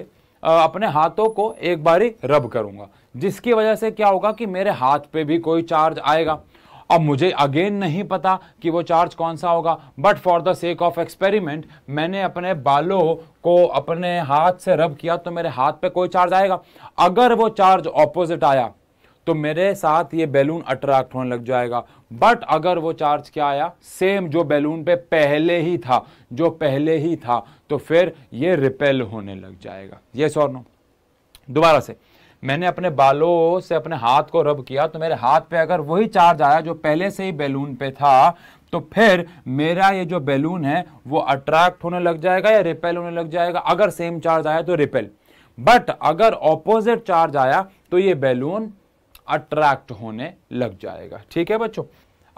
अपने हाथों को एक बारी रब करूंगा जिसकी वजह से क्या होगा कि मेरे हाथ पे भी कोई चार्ज आएगा अब मुझे अगेन नहीं पता कि वो चार्ज कौन सा होगा but for the sake of experiment मैंने अपने बालों को अपने हाथ से रब किया तो मेरे हाथ पे कोई चार्ज आएगा अगर वो चार्ज ऑपोजिट आया तो मेरे साथ ये बैलून अट्रैक्ट होने लग जाएगा बट अगर वो चार्ज क्या आया सेम जो बैलून पे पहले ही था जो पहले ही था तो फिर ये रिपेल होने लग जाएगा ये सौर नो दोबारा से मैंने अपने बालों से अपने हाथ को रब किया तो मेरे हाथ पे अगर वही चार्ज आया जो पहले से ही बैलून पे था तो फिर मेरा ये जो बैलून है वो अट्रैक्ट होने लग जाएगा या रिपेल होने लग जाएगा अगर सेम चार्ज आया तो रिपेल बट अगर ऑपोजिट चार्ज आया तो ये बैलून अट्रैक्ट होने लग जाएगा ठीक है बच्चों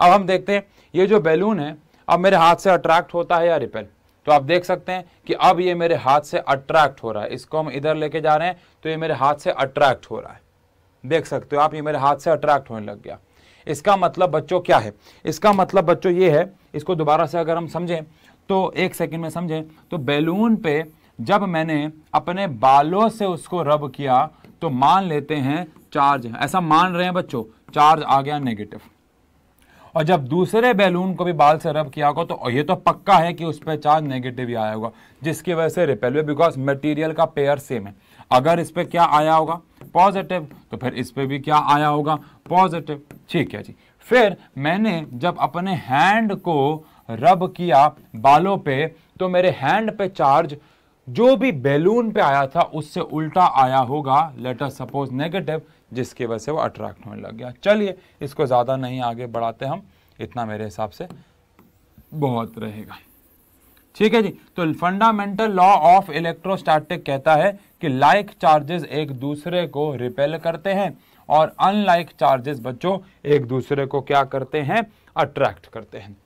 अब हम देखते हैं ये जो बैलून है अब मेरे हाथ से अट्रैक्ट होता है या रिपेल तो आप देख सकते हैं कि अब ये मेरे हाथ से अट्रैक्ट हो रहा है इसको हम इधर लेके जा रहे हैं तो ये मेरे हाथ से अट्रैक्ट हो रहा है देख सकते हो आप ये मेरे हाथ से अट्रैक्ट होने लग गया इसका मतलब बच्चों क्या है इसका मतलब बच्चों ये है इसको दोबारा से अगर हम समझें तो एक सेकंड में समझें तो बैलून पे जब मैंने अपने बालों से उसको रब किया तो मान लेते हैं चार्ज ऐसा मान रहे हैं बच्चों चार्ज आ गया नेगेटिव और जब दूसरे बैलून को भी बाल से रब किया होगा तो ये तो पक्का है कि उस पर चार्ज नेगेटिव ही आया होगा जिसकी वजह से रिपेल हुए बिकॉज मटेरियल का पेयर सेम है अगर इस पर क्या आया होगा पॉजिटिव तो फिर इस पर भी क्या आया होगा पॉजिटिव ठीक है जी फिर मैंने जब अपने हैंड को रब किया बालों पे तो मेरे हैंड पे चार्ज जो भी बैलून पे आया था उससे उल्टा आया होगा लेटर सपोज नेगेटिव जिसकी वजह से वो अट्रैक्ट होने लग गया चलिए इसको ज़्यादा नहीं आगे बढ़ाते हम इतना मेरे हिसाब से बहुत रहेगा ठीक है जी तो फंडामेंटल लॉ ऑफ इलेक्ट्रोस्टैटिक कहता है कि लाइक चार्जेस एक दूसरे को रिपेल करते हैं और अनलाइक चार्जेस बच्चों एक दूसरे को क्या करते हैं अट्रैक्ट करते हैं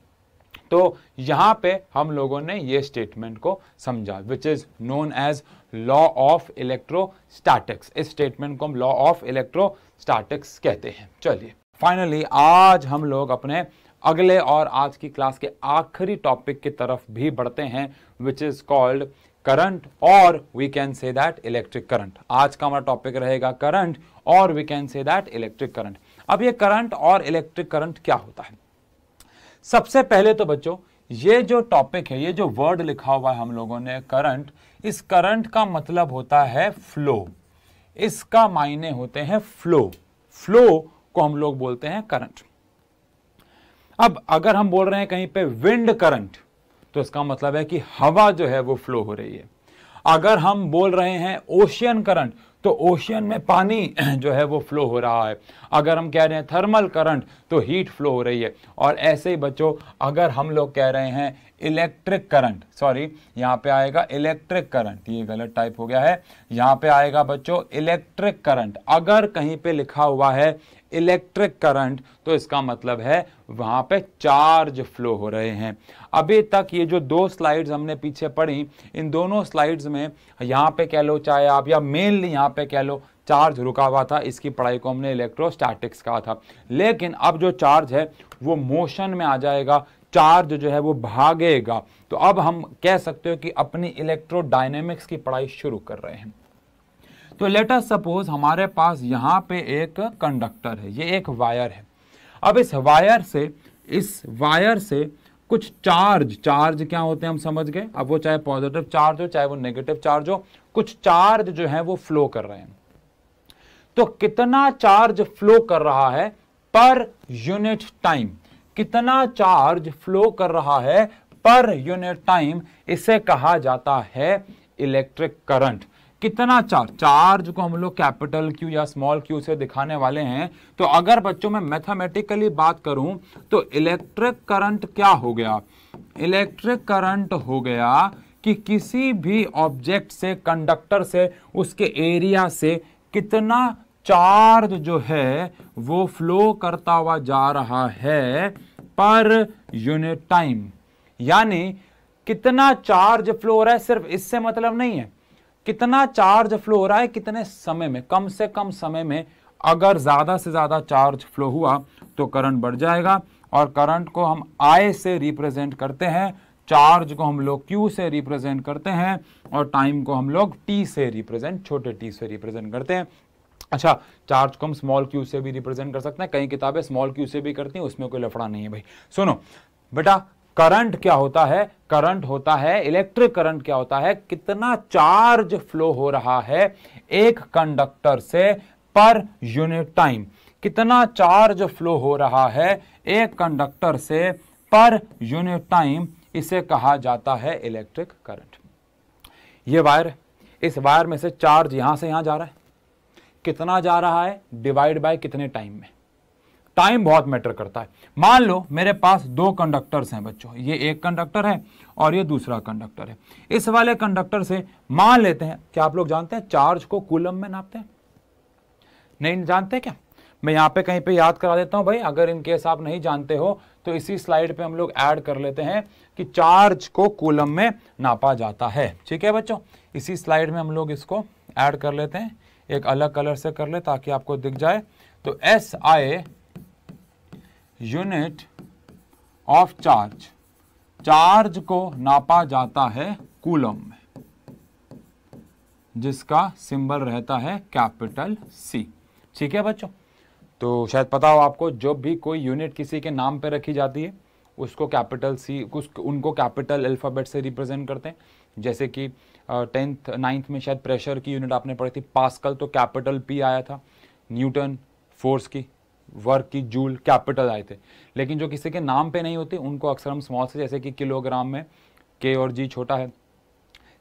तो यहाँ पे हम लोगों ने ये स्टेटमेंट को समझा which is known as law of electrostatics इस स्टेटमेंट को हम लॉ ऑफ इलेक्ट्रोस्टैटिक्स कहते हैं चलिए फाइनली आज हम लोग अपने अगले और आज की क्लास के आखिरी टॉपिक की तरफ भी बढ़ते हैं विच इज़ कॉल्ड करंट और we can say that electric current आज का हमारा टॉपिक रहेगा करंट और we can say that electric current अब ये करंट और इलेक्ट्रिक करंट क्या होता है सबसे पहले तो बच्चों ये जो टॉपिक है ये जो वर्ड लिखा हुआ है हम लोगों ने करंट इस करंट का मतलब होता है फ्लो इसका मायने होते हैं फ्लो फ्लो को हम लोग बोलते हैं करंट अब अगर हम बोल रहे हैं कहीं पे विंड करंट तो इसका मतलब है कि हवा जो है वो फ्लो हो रही है अगर हम बोल रहे हैं ओशियन करंट तो ओशियन में पानी जो है वो फ्लो हो रहा है अगर हम कह रहे हैं थर्मल करंट तो हीट फ्लो हो रही है और ऐसे ही बच्चों अगर हम लोग कह रहे हैं इलेक्ट्रिक करंट सॉरी यहाँ पे आएगा इलेक्ट्रिक करंट ये गलत टाइप हो गया है यहाँ पे आएगा बच्चों इलेक्ट्रिक करंट अगर कहीं पे लिखा हुआ है इलेक्ट्रिक करंट तो इसका मतलब है वहां पे चार्ज फ्लो हो रहे हैं अभी तक ये जो दो स्लाइड्स हमने पीछे पढ़ी इन दोनों स्लाइड्स में यहाँ पे कह लो चाहे आप या मेनली यहाँ पे कह लो चार्ज रुका हुआ था इसकी पढ़ाई को हमने इलेक्ट्रोस्टैटिक्स कहा था लेकिन अब जो चार्ज है वो मोशन में आ जाएगा चार्ज जो है वो भागेगा तो अब हम कह सकते हो कि अपनी इलेक्ट्रोडाइनेमिक्स की पढ़ाई शुरू कर रहे हैं तो लेटर सपोज हमारे पास यहाँ पे एक कंडक्टर है ये एक वायर है अब इस वायर से इस वायर से कुछ चार्ज चार्ज क्या होते हैं हम समझ गए अब वो चाहे पॉजिटिव चार्ज हो चाहे वो नेगेटिव चार्ज हो कुछ चार्ज जो है वो फ्लो कर रहे हैं तो कितना चार्ज फ्लो कर रहा है पर यूनिट टाइम कितना चार्ज फ्लो कर रहा है पर यूनिट टाइम इसे कहा जाता है इलेक्ट्रिक करंट कितना चार्ज चार्ज को हम लोग कैपिटल क्यू या स्मॉल क्यू से दिखाने वाले हैं तो अगर बच्चों में मैथमेटिकली बात करूं तो इलेक्ट्रिक करंट क्या हो गया इलेक्ट्रिक करंट हो गया कि किसी भी ऑब्जेक्ट से कंडक्टर से उसके एरिया से कितना चार्ज जो है वो फ्लो करता हुआ जा रहा है पर यूनिट टाइम यानी कितना चार्ज फ्लो हो रहा है सिर्फ इससे मतलब नहीं है कितना चार्ज फ्लो हो रहा है कितने समय में कम से कम समय में अगर ज़्यादा से ज़्यादा चार्ज फ्लो हुआ तो करंट बढ़ जाएगा और करंट को हम आय से रिप्रेजेंट करते हैं चार्ज को हम लोग क्यू से रिप्रेजेंट करते हैं और टाइम को हम लोग टी से रिप्रेजेंट छोटे टी से रिप्रेजेंट करते हैं अच्छा चार्ज को हम स्मॉल क्यू से भी रिप्रेजेंट कर सकते हैं कई किताबें स्मॉल क्यू से भी करती हैं उसमें कोई लफड़ा नहीं है भाई सुनो बेटा करंट क्या होता है करंट होता है इलेक्ट्रिक करंट क्या होता है कितना चार्ज फ्लो हो रहा है एक कंडक्टर से पर यूनिट टाइम कितना चार्ज फ्लो हो रहा है एक कंडक्टर से पर यूनिट टाइम इसे कहा जाता है इलेक्ट्रिक करंट ये वायर इस वायर में से चार्ज यहां से यहां जा रहा है कितना जा रहा है डिवाइड बाय कितने टाइम में टाइम बहुत मैटर करता है मान लो मेरे पास दो कंडक्टर्स हैं बच्चों ये एक कंडक्टर है और ये दूसरा कंडक्टर है इस वाले कंडक्टर से मान लेते हैं क्या आप लोग जानते हैं चार्ज को कूलम में नापते हैं नहीं जानते क्या मैं यहाँ पे कहीं पे याद करा देता हूँ भाई अगर इनकेस आप नहीं जानते हो तो इसी स्लाइड पे हम लोग ऐड कर लेते हैं कि चार्ज को कूलम में नापा जाता है ठीक है बच्चों इसी स्लाइड में हम लोग इसको ऐड कर लेते हैं एक अलग कलर से कर ले ताकि आपको दिख जाए तो S I unit of charge charge को नापा जाता है कूलम में जिसका सिंबल रहता है कैपिटल सी ठीक है बच्चों तो शायद पता हो आपको जब भी कोई यूनिट किसी के नाम पे रखी जाती है उसको कैपिटल सी उसको उनको कैपिटल अल्फ़ाबेट से रिप्रेजेंट करते हैं जैसे कि टेंथ नाइन्थ में शायद प्रेशर की यूनिट आपने पढ़ी थी पास्कल तो कैपिटल पी आया था न्यूटन फोर्स की वर्क की जूल कैपिटल आए थे लेकिन जो किसी के नाम पे नहीं होते उनको अक्सर हम स्मॉल से जैसे कि किलोग्राम में के और जी छोटा है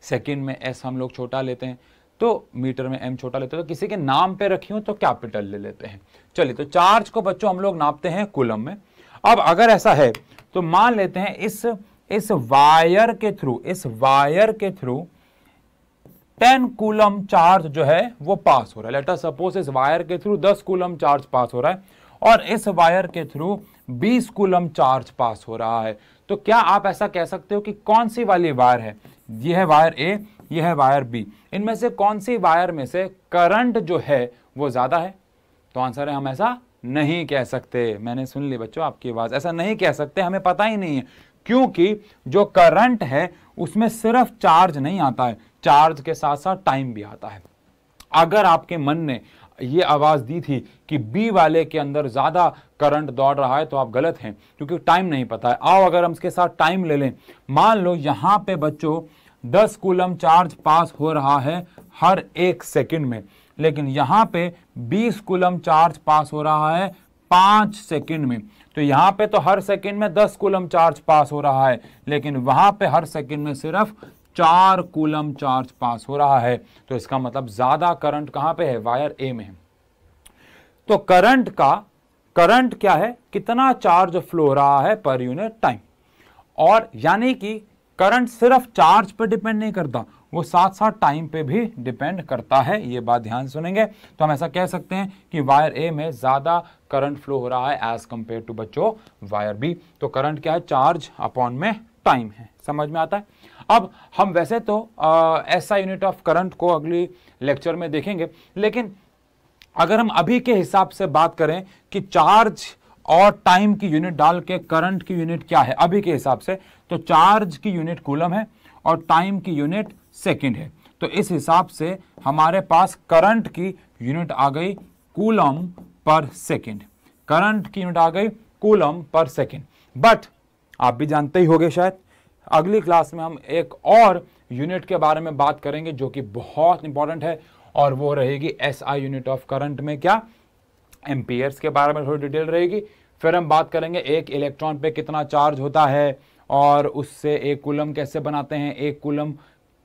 सेकंड में एस हम लोग छोटा लेते हैं तो मीटर में एम छोटा लेते हैं तो किसी के नाम पे रखी हो तो कैपिटल ले लेते हैं चलिए तो चार्ज को बच्चों हम लोग नापते हैं कुलम में अब अगर ऐसा है तो मान लेते हैं इस इस वायर के थ्रू इस वायर के थ्रू 10 कूलम चार्ज जो है वो पास हो रहा है लेटर सपोज इस वायर के थ्रू 10 कूलम चार्ज पास हो रहा है और इस वायर के थ्रू 20 कूलम चार्ज पास हो रहा है तो क्या आप ऐसा कह सकते हो कि कौन सी वाली वायर है यह है वायर ए यह है वायर बी इनमें से कौन सी वायर में से करंट जो है वो ज़्यादा है तो आंसर है हम ऐसा नहीं कह सकते मैंने सुन ली बच्चों आपकी आवाज़ ऐसा नहीं कह सकते हमें पता ही नहीं है क्योंकि जो करंट है उसमें सिर्फ चार्ज नहीं आता है चार्ज के साथ साथ टाइम भी आता है अगर आपके मन ने ये आवाज़ दी थी कि बी वाले के अंदर ज़्यादा करंट दौड़ रहा है तो आप गलत हैं क्योंकि टाइम नहीं पता है आओ अगर हम इसके साथ टाइम ले लें मान लो यहाँ पे बच्चों दस कूलम चार्ज पास हो रहा है हर एक सेकंड में लेकिन यहाँ पे बीस कूलम चार्ज पास हो रहा है पाँच सेकंड में तो यहाँ पे तो हर सेकंड में दस कूलम चार्ज पास हो रहा है लेकिन वहाँ पे हर सेकंड में सिर्फ चार कूलम चार्ज पास हो रहा है तो इसका मतलब ज्यादा करंट कहां पे है वायर ए में है तो करंट का करंट क्या है कितना चार्ज फ्लो हो रहा है पर यूनिट टाइम और यानी कि करंट सिर्फ चार्ज पर डिपेंड नहीं करता वो साथ साथ टाइम पे भी डिपेंड करता है ये बात ध्यान सुनेंगे तो हम ऐसा कह सकते हैं कि वायर ए में ज़्यादा करंट फ्लो हो रहा है एज कंपेयर टू बच्चों वायर बी तो करंट क्या है चार्ज अपॉन में टाइम है समझ में आता है अब हम वैसे तो ऐसा यूनिट ऑफ करंट को अगली लेक्चर में देखेंगे लेकिन अगर हम अभी के हिसाब से बात करें कि चार्ज और टाइम की यूनिट डाल के करंट की यूनिट क्या है अभी के हिसाब से तो चार्ज की यूनिट कूलम है और टाइम की यूनिट सेकंड है तो इस हिसाब से हमारे पास करंट की यूनिट आ गई कूलम पर सेकंड करंट की यूनिट आ गई कूलम पर सेकंड बट आप भी जानते ही होंगे शायद अगली क्लास में हम एक और यूनिट के बारे में बात करेंगे जो कि बहुत इंपॉर्टेंट है और वो रहेगी S I unit of current में क्या एम्पियर्स के बारे में थोड़ी डिटेल रहेगी फिर हम बात करेंगे एक इलेक्ट्रॉन पे कितना चार्ज होता है और उससे एक कुलम कैसे बनाते हैं एक कुलम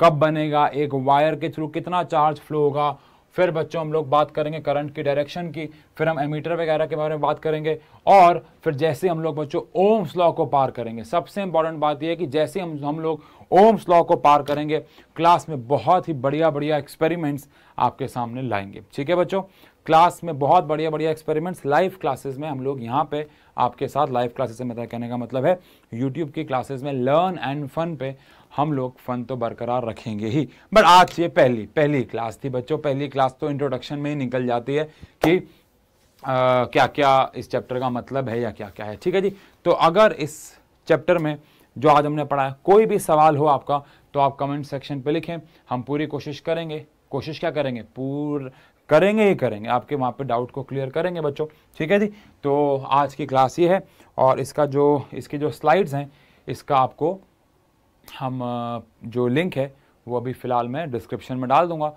कब बनेगा एक वायर के थ्रू कितना चार्ज फ्लो होगा फिर बच्चों हम लोग बात करेंगे करंट की डायरेक्शन की फिर हम एमीटर वगैरह के बारे में बात करेंगे और फिर जैसे हम लोग बच्चों ओम्स लॉ को पार करेंगे सबसे इंपॉर्टेंट बात यह है कि जैसे हम हम लोग ओम्स लॉ को पार करेंगे क्लास में बहुत ही बढ़िया बढ़िया एक्सपेरिमेंट्स आपके सामने लाएंगे ठीक है बच्चों क्लास में बहुत बढ़िया बढ़िया एक्सपेरिमेंट्स लाइव क्लासेस में हम लोग यहाँ पे आपके साथ लाइव क्लासेस में मतलब कहने का मतलब है यूट्यूब की क्लासेस में लर्न एंड फन पे हम लोग फ़न तो बरकरार रखेंगे ही बट आज ये पहली पहली क्लास थी बच्चों पहली क्लास तो इंट्रोडक्शन में ही निकल जाती है कि आ, क्या क्या इस चैप्टर का मतलब है या क्या क्या है ठीक है जी तो अगर इस चैप्टर में जो आज हमने पढ़ाया कोई भी सवाल हो आपका तो आप कमेंट सेक्शन पर लिखें हम पूरी कोशिश करेंगे कोशिश क्या करेंगे पूर करेंगे ही करेंगे आपके वहाँ पे डाउट को क्लियर करेंगे बच्चों ठीक है जी तो आज की क्लास ये है और इसका जो इसकी जो स्लाइड्स हैं इसका आपको हम जो लिंक है वो अभी फ़िलहाल मैं डिस्क्रिप्शन में डाल दूंगा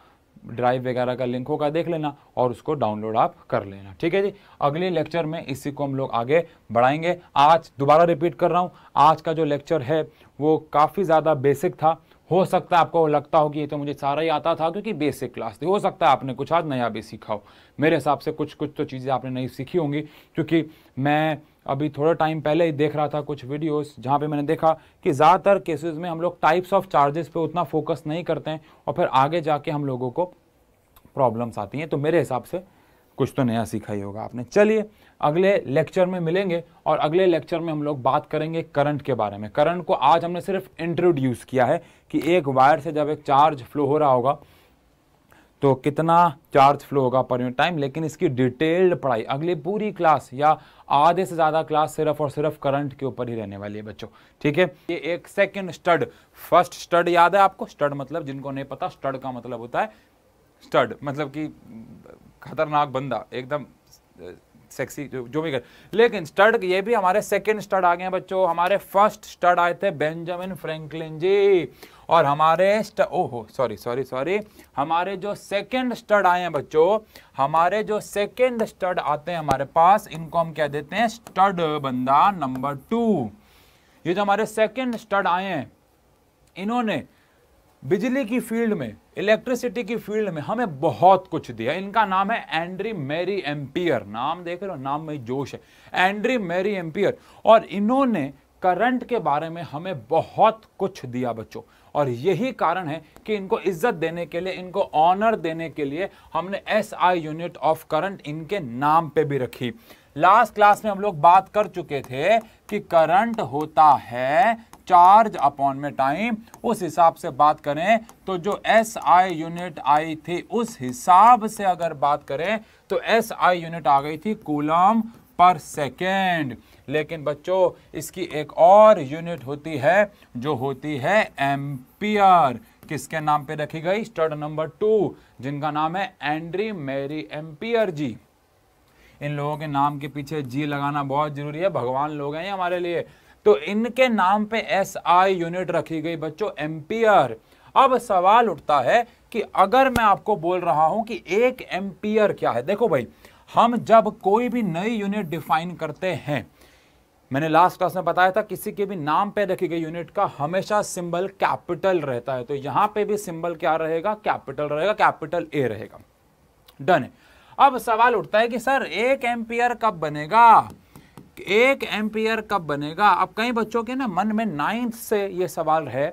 ड्राइव वगैरह का लिंक होगा देख लेना और उसको डाउनलोड आप कर लेना ठीक है जी अगले लेक्चर में इसी को हम लोग आगे बढ़ाएंगे आज दोबारा रिपीट कर रहा हूँ आज का जो लेक्चर है वो काफ़ी ज़्यादा बेसिक था हो सकता है आपको लगता हो कि ये तो मुझे सारा ही आता था क्योंकि बेसिक क्लास थी हो सकता है आपने कुछ आज नया भी सीखा हो मेरे हिसाब से कुछ कुछ तो चीज़ें आपने नई सीखी होंगी क्योंकि मैं अभी थोड़ा टाइम पहले ही देख रहा था कुछ वीडियोस जहाँ पे मैंने देखा कि ज़्यादातर केसेस में हम लोग टाइप्स ऑफ चार्जेस पे उतना फोकस नहीं करते हैं और फिर आगे जाके हम लोगों को प्रॉब्लम्स आती हैं तो मेरे हिसाब से कुछ तो नया सीखा ही होगा आपने चलिए अगले लेक्चर में मिलेंगे और अगले लेक्चर में हम लोग बात करेंगे करंट के बारे में करंट को आज हमने सिर्फ इंट्रोड्यूस किया है कि एक वायर से जब एक चार्ज फ्लो हो रहा होगा तो कितना चार्ज फ्लो होगा पर यूनिट टाइम लेकिन इसकी डिटेल्ड पढ़ाई अगली पूरी क्लास या आधे से ज़्यादा क्लास सिर्फ और सिर्फ करंट के ऊपर ही रहने वाली है बच्चों ठीक है ये एक सेकंड स्टड फर्स्ट स्टड याद है आपको स्टड मतलब जिनको नहीं पता स्टड का मतलब होता है स्टड मतलब कि खतरनाक बंदा एकदम सेक्सी जो, जो भी कर लेकिन स्टड ये भी हमारे सेकेंड स्टड आ गए हैं बच्चों हमारे फर्स्ट स्टड आए थे बेंजामिन फ्रेंकलिन जी और हमारे ओहो सॉरी सॉरी सॉरी हमारे जो सेकंड स्टड आए हैं बच्चों हमारे जो सेकंड स्टड आते हैं हमारे पास इनको हम क्या देते हैं स्टड बंदा नंबर टू ये जो हमारे सेकंड स्टड आए हैं इन्होंने बिजली की फील्ड में इलेक्ट्रिसिटी की फील्ड में हमें बहुत कुछ दिया इनका नाम है एंड्री मेरी एम्पियर नाम देख रहे हो नाम में जोश है एंड्री मेरी एम्पियर और इन्होंने करंट के बारे में हमें बहुत कुछ दिया बच्चों और यही कारण है कि इनको इज्जत देने के लिए इनको ऑनर देने के लिए हमने S I unit of current इनके नाम पे भी रखी लास्ट क्लास में हम लोग बात कर चुके थे कि करंट होता है चार्ज अपॉन में टाइम उस हिसाब से बात करें तो जो एस आई यूनिट आई थी उस हिसाब से अगर बात करें तो एस आई यूनिट आ गई थी कूलम पर सेकेंड लेकिन बच्चों इसकी एक और यूनिट होती है जो होती है एम पियर किसके नाम पे रखी गई स्टड नंबर टू जिनका नाम है एंड्री मैरी एम्पियर जी इन लोगों के नाम के पीछे जी लगाना बहुत जरूरी है भगवान लोग हैं हमारे लिए तो इनके नाम पे एस आई यूनिट रखी गई बच्चों एम्पियर अब सवाल उठता है कि अगर मैं आपको बोल रहा हूं कि एक एम्पियर क्या है देखो भाई हम जब कोई भी नई यूनिट डिफाइन करते हैं मैंने लास्ट क्लास में बताया था किसी के भी नाम पे रखी गई यूनिट का हमेशा सिंबल कैपिटल रहता है तो यहां पे भी सिंबल क्या रहेगा कैपिटल रहेगा कैपिटल ए रहेगा डन अब सवाल उठता है कि सर एक एम्पियर कब बनेगा एक एम्पियर कब बनेगा अब कई बच्चों के ना मन में नाइन्थ से ये सवाल है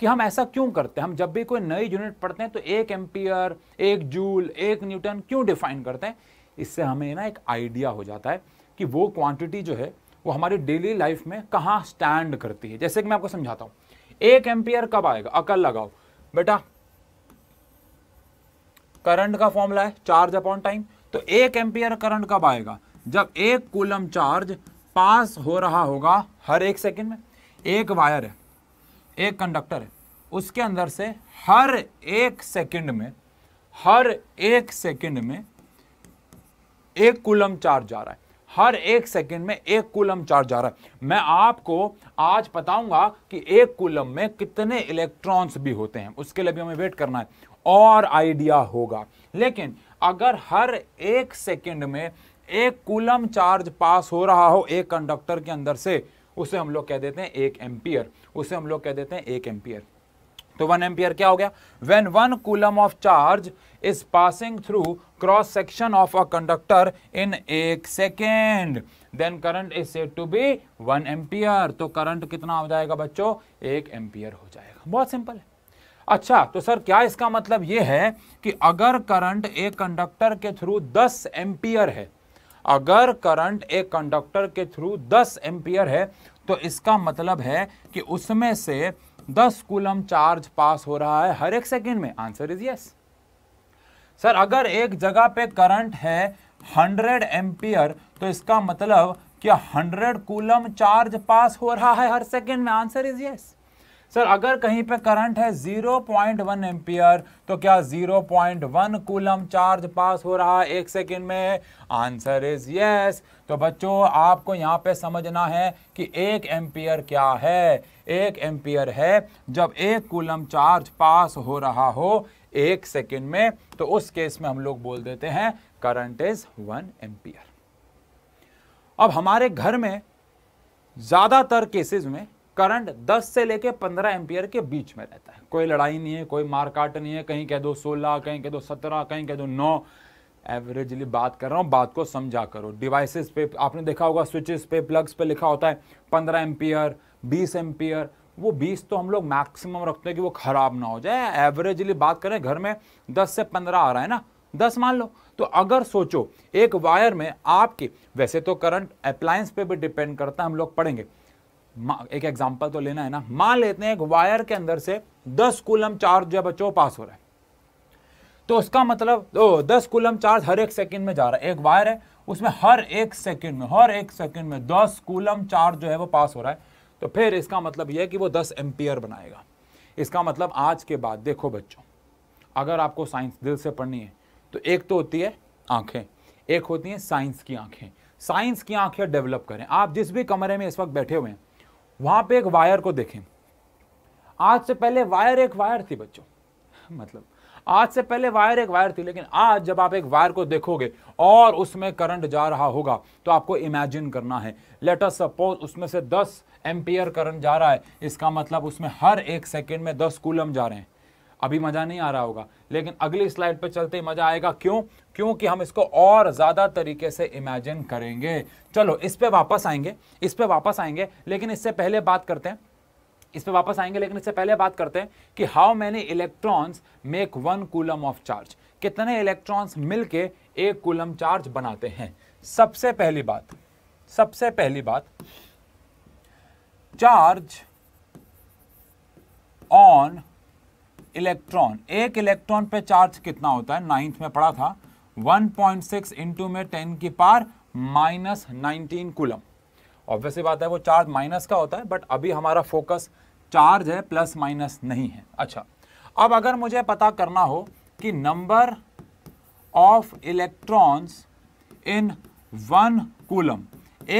कि हम ऐसा क्यों करते हैं हम जब भी कोई नई यूनिट पढ़ते हैं तो एक एम्पियर एक जूल एक न्यूटन क्यों डिफाइन करते हैं इससे हमें ना एक आइडिया हो जाता है कि वो क्वांटिटी जो है वो हमारी डेली लाइफ में कहाँ स्टैंड करती है जैसे कि मैं आपको समझाता हूँ एक एम्पियर कब आएगा अकल लगाओ बेटा करंट का फॉर्मूला है चार्ज अपॉन टाइम तो एक एम्पियर करंट कब आएगा जब एक कूलम चार्ज पास हो रहा होगा हर एक सेकेंड में एक वायर है एक कंडक्टर है उसके अंदर से हर एक सेकंड में हर एक सेकंड में एक कुलम चार्ज जा रहा है हर एक सेकंड में एक कुलम चार्ज जा रहा है मैं आपको आज बताऊंगा कि एक कुलम में कितने इलेक्ट्रॉन्स भी होते हैं उसके लिए भी हमें वेट करना है और आइडिया होगा लेकिन अगर हर एक सेकंड में एक कुलम चार्ज पास हो रहा हो एक कंडक्टर के अंदर से उसे हम लोग कह देते हैं एक एम्पियर उसे हम लोग कह देते हैं एक एम्पियर तो वन एम्पियर क्या हो गया when one coulomb of charge is passing through cross section of a conductor in एक second then current is said to be one ampere तो करंट कितना हो जाएगा बच्चों एक एम्पियर हो जाएगा बहुत सिंपल है अच्छा तो सर क्या इसका मतलब यह है कि अगर करंट एक कंडक्टर के थ्रू 10 एम्पियर है अगर करंट एक कंडक्टर के थ्रू 10 एम्पियर है तो इसका मतलब है कि उसमें से 10 कूलम चार्ज पास हो रहा है हर एक सेकेंड में आंसर इज यस सर अगर एक जगह पे करंट है 100 एम्पियर तो इसका मतलब क्या 100 कूलम चार्ज पास हो रहा है हर सेकेंड में आंसर इज यस सर अगर कहीं पे करंट है 0.1 एम्पियर तो क्या 0.1 कूलम चार्ज पास हो रहा है एक सेकेंड में आंसर इज यस तो बच्चों आपको यहाँ पे समझना है कि एक एम्पियर क्या है एक एम्पियर है जब एक कूलम चार्ज पास हो रहा हो एक सेकेंड में तो उस केस में हम लोग बोल देते हैं करंट इज वन एम्पियर अब हमारे घर में ज़्यादातर केसेस में करंट 10 से लेके 15 एम्पियर के बीच में रहता है कोई लड़ाई नहीं है कोई मारकाट नहीं है कहीं कह दो 16 कहीं कह दो 17 कहीं कह दो 9 एवरेजली बात कर रहा हूँ बात को समझा करो डिवाइसेस पे आपने देखा होगा स्विचेस पे प्लग्स पे लिखा होता है 15 एम्पियर 20 एम्पियर वो 20 तो हम लोग मैक्सिमम रखते हैं कि वो ख़राब ना हो जाए एवरेजली बात करें घर में 10 से 15 आ रहा है ना 10 मान लो तो अगर सोचो एक वायर में आपके वैसे तो करंट अप्लायंस पे भी डिपेंड करता है हम लोग पढ़ेंगे एक एग्जाम्पल तो लेना है ना मान लेते हैं एक वायर के अंदर से दस कुलम चार्ज या बच्चों पास हो रहा है तो उसका मतलब ओ, दस कुलम चार्ज हर एक सेकेंड में जा रहा है एक वायर है उसमें हर एक सेकेंड में हर एक सेकेंड में दस कुलम चार्ज जो है वो पास हो रहा है तो फिर इसका मतलब यह कि वो दस एम्पियर बनाएगा इसका मतलब आज के बाद देखो बच्चों अगर आपको साइंस दिल से पढ़नी है तो एक तो होती है आंखें एक होती हैं साइंस की आंखें साइंस की आंखें डेवलप करें आप जिस भी कमरे में इस वक्त बैठे हुए हैं वहां पे एक वायर को देखें आज से पहले वायर एक वायर थी बच्चों मतलब आज से पहले वायर एक वायर थी लेकिन आज जब आप एक वायर को देखोगे और उसमें करंट जा रहा होगा तो आपको इमेजिन करना है लेटर सपोज उसमें से दस एम्पियर करंट जा रहा है इसका मतलब उसमें हर एक सेकेंड में दस कूलम जा रहे हैं अभी मज़ा नहीं आ रहा होगा लेकिन अगली स्लाइड पर चलते ही मज़ा आएगा क्यों क्योंकि हम इसको और ज़्यादा तरीके से इमेजिन करेंगे चलो इस पर वापस आएंगे इस पर वापस आएंगे लेकिन इससे पहले बात करते हैं इस पर वापस आएंगे लेकिन इससे पहले बात करते हैं कि how many electrons make one coulomb of charge कितने इलेक्ट्रॉन्स मिलके एक कूलम चार्ज बनाते हैं सबसे पहली बात सबसे पहली बात चार्ज ऑन इलेक्ट्रॉन एक इलेक्ट्रॉन पे चार्ज कितना होता है नाइन्थ में पढ़ा था 1.6 पॉइंट सिक्स इंटू में टेन की पार माइनस नाइनटीन कुलम ऑब्वियसली बात है वो चार्ज माइनस का होता है बट अभी हमारा फोकस चार्ज है प्लस माइनस नहीं है अच्छा अब अगर मुझे पता करना हो कि number of electrons in one coulomb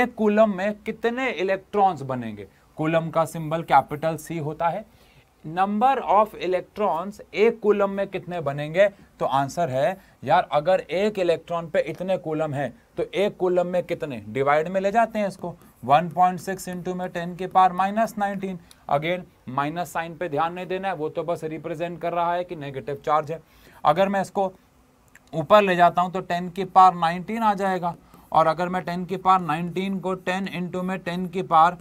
एक कूलम में कितने इलेक्ट्रॉन्स बनेंगे कुलम का सिंबल कैपिटल सी होता है नंबर ऑफ इलेक्ट्रॉन्स एक कोलम में कितने बनेंगे तो आंसर है यार अगर एक इलेक्ट्रॉन पे इतने कोलम है तो एक कोलम में कितने डिवाइड में ले जाते हैं इसको 1.6 पॉइंट सिक्स इंटू में टेन के power minus nineteen again minus sign पे ध्यान नहीं देना है वो तो बस रिप्रेजेंट कर रहा है कि नेगेटिव चार्ज है अगर मैं इसको ऊपर ले जाता हूँ तो टेन की पार नाइनटीन आ जाएगा और अगर मैं टेन की पार नाइनटीन को टेन इंटू में टेन की पार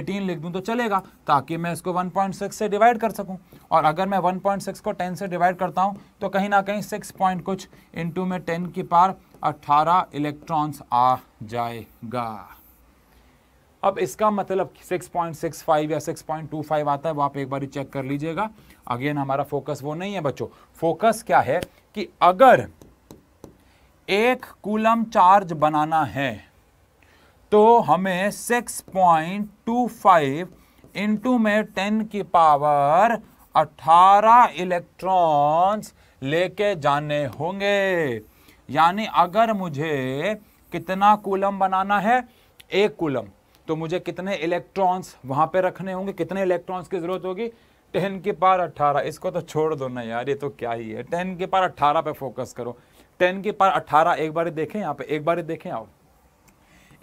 18 लिख दूं तो चलेगा ताकि मैं इसको 1.6 से डिवाइड कर सकूं और अगर मैं 1.6 को 10 से डिवाइड करता हूं तो कहीं ना कहीं 6 पॉइंट कुछ इंटू में 10 की पार 18 इलेक्ट्रॉन्स आ जाएगा अब इसका मतलब 6.65 या 6.25 आता है वो आप एक बार चेक कर लीजिएगा अगेन हमारा फोकस वो नहीं है बच्चों फोकस क्या है कि अगर एक कूलम चार्ज बनाना है तो हमें six point two five into में टेन की पावर अठारह इलेक्ट्रॉन्स लेके जाने होंगे यानी अगर मुझे कितना कूलम बनाना है एक कूलम तो मुझे कितने इलेक्ट्रॉन्स वहाँ पे रखने होंगे कितने इलेक्ट्रॉन्स की ज़रूरत होगी टेन के पार अट्ठारह इसको तो छोड़ दो ना यार ये तो क्या ही है टेन के पार अट्ठारह पे फोकस करो टेन के पार अट्ठारह एक बार देखें यहाँ पे एक बार देखें आओ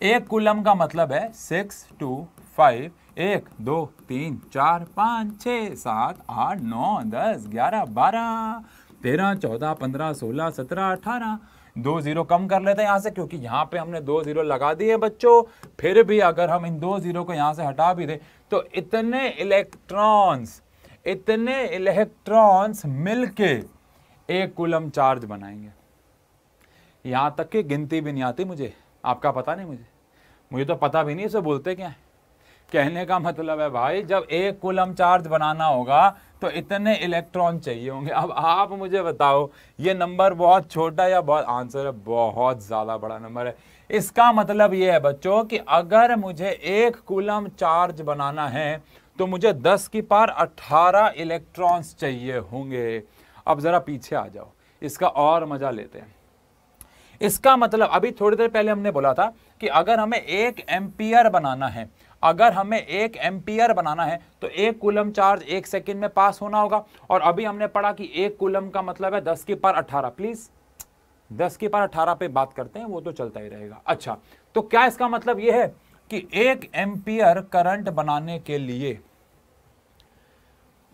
एक कुलम का मतलब है सिक्स टू फाइव एक दो तीन चार पाँच छः सात आठ नौ दस ग्यारह बारह तेरह चौदह पंद्रह सोलह सत्रह अठारह दो ज़ीरो कम कर लेते हैं यहाँ से क्योंकि यहाँ पे हमने दो ज़ीरो लगा दिए बच्चों फिर भी अगर हम इन दो ज़ीरो को यहाँ से हटा भी दें तो इतने इलेक्ट्रॉन्स इतने इलेक्ट्रॉन्स मिलके एक कुलम चार्ज बनाएंगे यहाँ तक की गिनती भी नहीं आती मुझे आपका पता नहीं मुझे मुझे तो पता भी नहीं इसे बोलते क्या है कहने का मतलब है भाई जब एक कुलम चार्ज बनाना होगा तो इतने इलेक्ट्रॉन चाहिए होंगे अब आप मुझे बताओ ये नंबर बहुत छोटा या बहुत आंसर है बहुत ज़्यादा बड़ा नंबर है इसका मतलब ये है बच्चों कि अगर मुझे एक कुलम चार्ज बनाना है तो मुझे 10 की पार 18 इलेक्ट्रॉन्स चाहिए होंगे अब ज़रा पीछे आ जाओ इसका और मज़ा लेते हैं इसका मतलब अभी थोड़ी देर पहले हमने बोला था कि अगर हमें एक एम्पियर बनाना है अगर हमें एक एम्पियर बनाना है तो एक कुलम चार्ज एक सेकेंड में पास होना होगा और अभी हमने पढ़ा कि एक कुलम का मतलब है दस की पार अठारह प्लीज़ दस की पार अठारह पे बात करते हैं वो तो चलता ही रहेगा अच्छा तो क्या इसका मतलब ये है कि एक एम्पियर करंट बनाने के लिए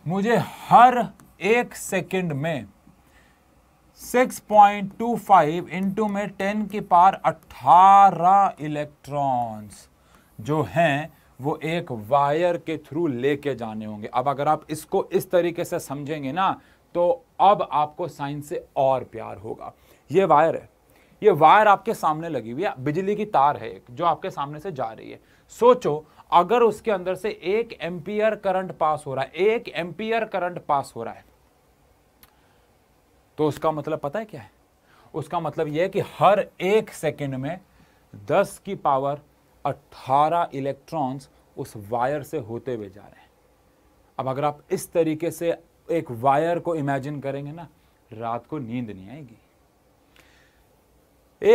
मुझे हर एक सेकेंड में six point two five into में टेन के पार अट्ठारह इलेक्ट्रॉन्स जो हैं वो एक वायर के थ्रू लेके जाने होंगे अब अगर आप इसको इस तरीके से समझेंगे ना तो अब आपको साइंस से और प्यार होगा ये वायर है ये वायर आपके सामने लगी हुई है बिजली की तार है एक जो आपके सामने से जा रही है सोचो अगर उसके अंदर से एक एम्पियर करंट पास हो रहा है एक एम्पियर करंट पास हो रहा है तो उसका मतलब पता है क्या है उसका मतलब यह है कि हर एक सेकेंड में 10 की पावर 18 इलेक्ट्रॉन्स उस वायर से होते हुए जा रहे हैं अब अगर आप इस तरीके से एक वायर को इमेजिन करेंगे ना रात को नींद नहीं आएगी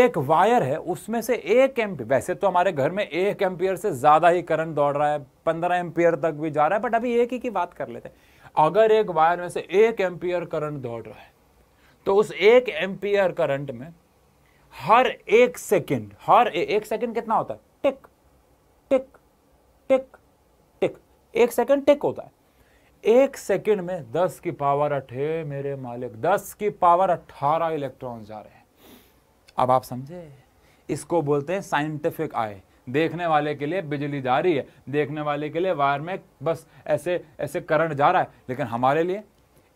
एक वायर है उसमें से एक एम वैसे तो हमारे घर में एक एम्पियर से ज़्यादा ही करंट दौड़ रहा है पंद्रह एम्पियर तक भी जा रहा है बट अभी एक ही की बात कर लेते हैं अगर एक वायर में से एक एम्पियर करंट दौड़ रहा है तो उस एक एम्पियर करंट में हर एक सेकंड हर ए, एक सेकंड कितना होता है टिक टिक टिक टिक एक सेकंड टिक होता है एक सेकंड में दस की पावर अठे मेरे मालिक दस की पावर अठारह इलेक्ट्रॉन जा रहे हैं अब आप समझे इसको बोलते हैं साइंटिफिक आय देखने वाले के लिए बिजली जा रही है देखने वाले के लिए वायर में बस ऐसे ऐसे करंट जा रहा है लेकिन हमारे लिए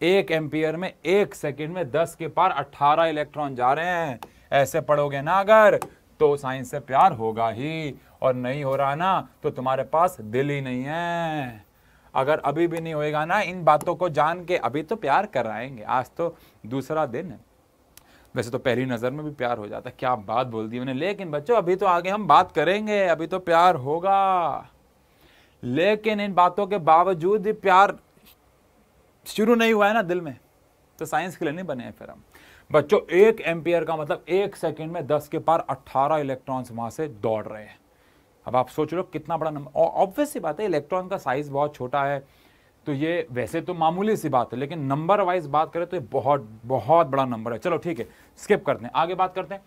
एक एम्पियर में एक सेकेंड में दस के पार अठारह इलेक्ट्रॉन जा रहे हैं ऐसे पढ़ोगे ना अगर तो साइंस से प्यार होगा ही और नहीं हो रहा ना तो तुम्हारे पास दिल ही नहीं है अगर अभी भी नहीं होएगा ना इन बातों को जान के अभी तो प्यार कराएंगे आज तो दूसरा दिन है वैसे तो पहली नज़र में भी प्यार हो जाता है क्या बात बोल दी मैंने लेकिन बच्चों अभी तो आगे हम बात करेंगे अभी तो प्यार होगा लेकिन इन बातों के बावजूद भी प्यार शुरू नहीं हुआ है ना दिल में तो साइंस के लिए नहीं बने हैं फिर हम बच्चों एक एम्पियर का मतलब एक सेकंड में दस के पार अट्ठारह इलेक्ट्रॉन्स वहां से दौड़ रहे हैं अब आप सोच लो कितना बड़ा नंबर ऑब्वियस सी बात है इलेक्ट्रॉन का साइज बहुत छोटा है तो ये वैसे तो मामूली सी बात है लेकिन नंबर वाइज बात करें तो ये बहुत बहुत बड़ा नंबर है चलो ठीक है स्किप करते हैं आगे बात करते हैं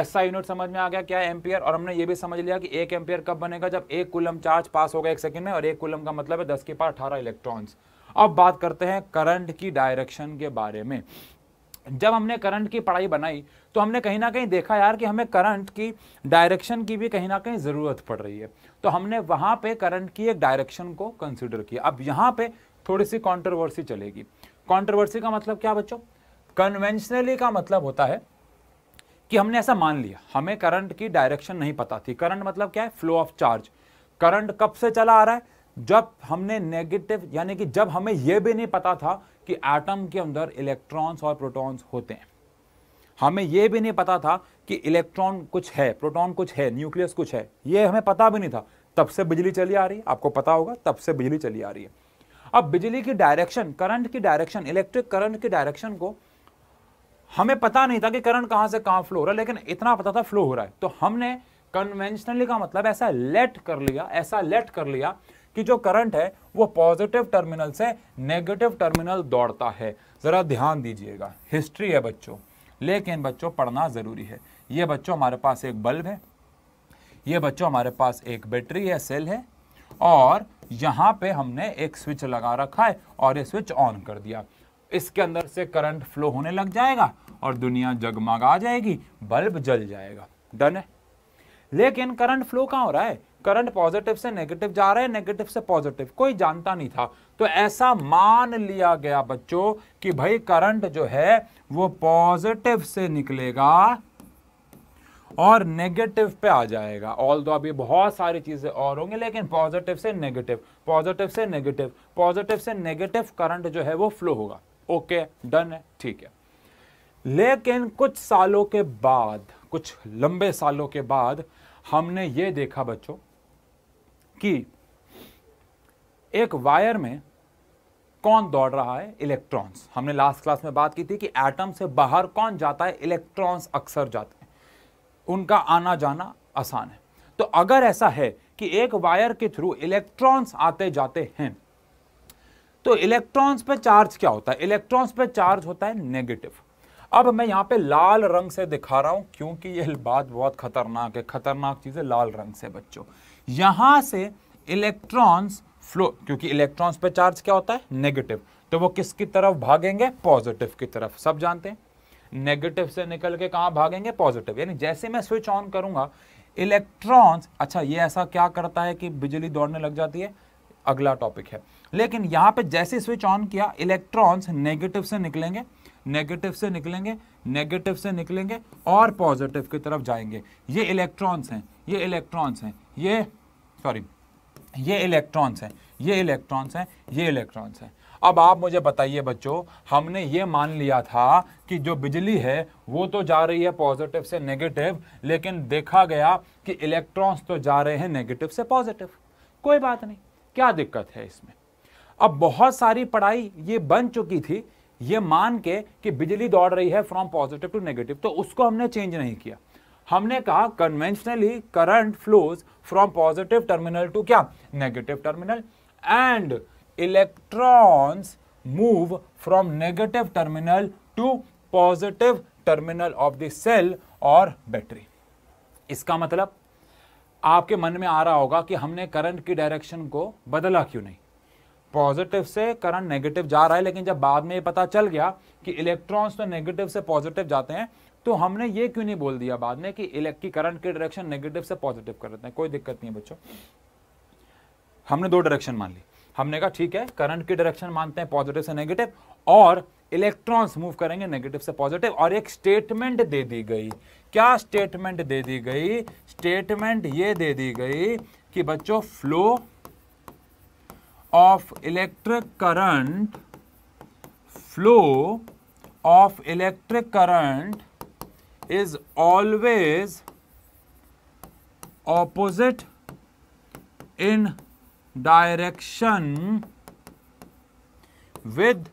ऐसा यूनिट समझ में आ गया क्या एम्पियर और हमने ये भी समझ लिया कि एक एम्पियर कब बनेगा जब एक कुलम चार्ज पास होगा एक सेकंड में और एक कुलम का मतलब है दस के पार अठारह इलेक्ट्रॉन्स अब बात करते हैं करंट की डायरेक्शन के बारे में जब हमने करंट की पढ़ाई बनाई तो हमने कहीं ना कहीं देखा यार कि हमें करंट की डायरेक्शन की भी कहीं ना कहीं ज़रूरत पड़ रही है तो हमने वहाँ पे करंट की एक डायरेक्शन को कंसिडर किया अब यहाँ पे थोड़ी सी कंट्रोवर्सी चलेगी कंट्रोवर्सी का मतलब क्या बच्चों कन्वेंशनली का मतलब होता है कि हमने ऐसा मान लिया हमें करंट की डायरेक्शन नहीं पता थी करंट मतलब क्या है फ्लो ऑफ चार्ज करंट कब से चला आ रहा है जब हमने नेगेटिव यानी कि जब हमें यह भी नहीं पता था कि एटम के अंदर इलेक्ट्रॉन्स और प्रोटॉन्स होते हैं हमें यह भी नहीं पता था कि इलेक्ट्रॉन कुछ है प्रोटॉन कुछ है न्यूक्लियस कुछ है यह हमें पता भी नहीं था तब से बिजली चली आ रही है आपको पता होगा तब से बिजली चली आ रही है अब बिजली की डायरेक्शन करंट की डायरेक्शन इलेक्ट्रिक करंट की डायरेक्शन को हमें पता नहीं था कि करंट कहां से कहां फ्लो हो रहा है लेकिन इतना पता था फ्लो हो रहा है तो हमने कन्वेंशनली का मतलब ऐसा लेट कर लिया ऐसा लेट कर लिया कि जो करंट है वो पॉजिटिव टर्मिनल से नेगेटिव टर्मिनल दौड़ता है ज़रा ध्यान दीजिएगा हिस्ट्री है बच्चों लेकिन बच्चों पढ़ना ज़रूरी है ये बच्चों हमारे पास एक बल्ब है ये बच्चों हमारे पास एक बैटरी है सेल है और यहाँ पे हमने एक स्विच लगा रखा है और ये स्विच ऑन कर दिया इसके अंदर से करंट फ्लो होने लग जाएगा और दुनिया जगमगा जाएगी बल्ब जल जाएगा डन है लेकिन करंट फ्लो कहाँ हो रहा है करंट पॉजिटिव से नेगेटिव जा रहा है नेगेटिव से पॉजिटिव कोई जानता नहीं था तो ऐसा मान लिया गया बच्चों कि भाई करंट जो है वो पॉजिटिव से निकलेगा और नेगेटिव पे आ जाएगा ऑल दो अभी बहुत सारी चीज़ें और होंगी लेकिन पॉजिटिव से नेगेटिव पॉजिटिव से नेगेटिव पॉजिटिव से नेगेटिव करंट जो है वो फ्लो होगा ओके डन है ठीक है लेकिन कुछ सालों के बाद कुछ लंबे सालों के बाद हमने ये देखा बच्चों कि एक वायर में कौन दौड़ रहा है इलेक्ट्रॉन्स हमने लास्ट क्लास में बात की थी कि एटम से बाहर कौन जाता है इलेक्ट्रॉन्स अक्सर जाते हैं उनका आना जाना आसान है तो अगर ऐसा है कि एक वायर के थ्रू इलेक्ट्रॉन्स आते जाते हैं तो इलेक्ट्रॉन्स पे चार्ज क्या होता है इलेक्ट्रॉन्स पे चार्ज होता है नेगेटिव अब मैं यहां पे लाल रंग से दिखा रहा हूं क्योंकि यह बात बहुत खतरनाक है खतरनाक चीज़ है लाल रंग से बच्चों यहाँ से इलेक्ट्रॉन्स फ्लो क्योंकि इलेक्ट्रॉन्स पे चार्ज क्या होता है नेगेटिव तो वो किसकी तरफ भागेंगे पॉजिटिव की तरफ सब जानते हैं नेगेटिव से निकल के कहाँ भागेंगे पॉजिटिव यानी जैसे मैं स्विच ऑन करूँगा इलेक्ट्रॉन्स अच्छा ये ऐसा क्या करता है कि बिजली दौड़ने लग जाती है अगला टॉपिक है लेकिन यहाँ पे जैसे स्विच ऑन किया इलेक्ट्रॉन्स नेगेटिव से निकलेंगे नेगेटिव से निकलेंगे नेगेटिव से निकलेंगे और पॉजिटिव की तरफ जाएंगे ये इलेक्ट्रॉन्स हैं ये इलेक्ट्रॉन्स हैं ये सॉरी ये इलेक्ट्रॉन्स हैं ये इलेक्ट्रॉन्स हैं ये इलेक्ट्रॉन्स हैं अब आप मुझे बताइए बच्चों हमने ये मान लिया था कि जो बिजली है वो तो जा रही है पॉजिटिव से नेगेटिव लेकिन देखा गया कि इलेक्ट्रॉन्स तो जा रहे हैं नेगेटिव से पॉजिटिव कोई बात नहीं क्या दिक्कत है इसमें अब बहुत सारी पढ़ाई ये बन चुकी थी ये मान के कि बिजली दौड़ रही है फ्रॉम पॉजिटिव टू नेगेटिव तो उसको हमने चेंज नहीं किया हमने कहा conventionally current flows from positive terminal to क्या negative terminal and electrons move from negative terminal to positive terminal of the cell और बैटरी इसका मतलब आपके मन में आ रहा होगा कि हमने करंट की डायरेक्शन को बदला क्यों नहीं पॉजिटिव से करंट नेगेटिव जा रहा है लेकिन जब बाद में ये पता चल गया कि इलेक्ट्रॉन्स तो नेगेटिव से पॉजिटिव जाते हैं तो हमने ये क्यों नहीं बोल दिया बाद में कि इलेक्ट्री करंट के डायरेक्शन नेगेटिव से पॉजिटिव कर देते हैं कोई दिक्कत नहीं है बच्चों हमने दो डायरेक्शन मान ली हमने कहा ठीक है करंट की डायरेक्शन मानते हैं पॉजिटिव से नेगेटिव और इलेक्ट्रॉन्स मूव करेंगे नेगेटिव से पॉजिटिव और एक स्टेटमेंट दे दी गई क्या स्टेटमेंट दे दी गई स्टेटमेंट ये दे दी गई कि बच्चों flow of electric current flow of electric current is always opposite in direction with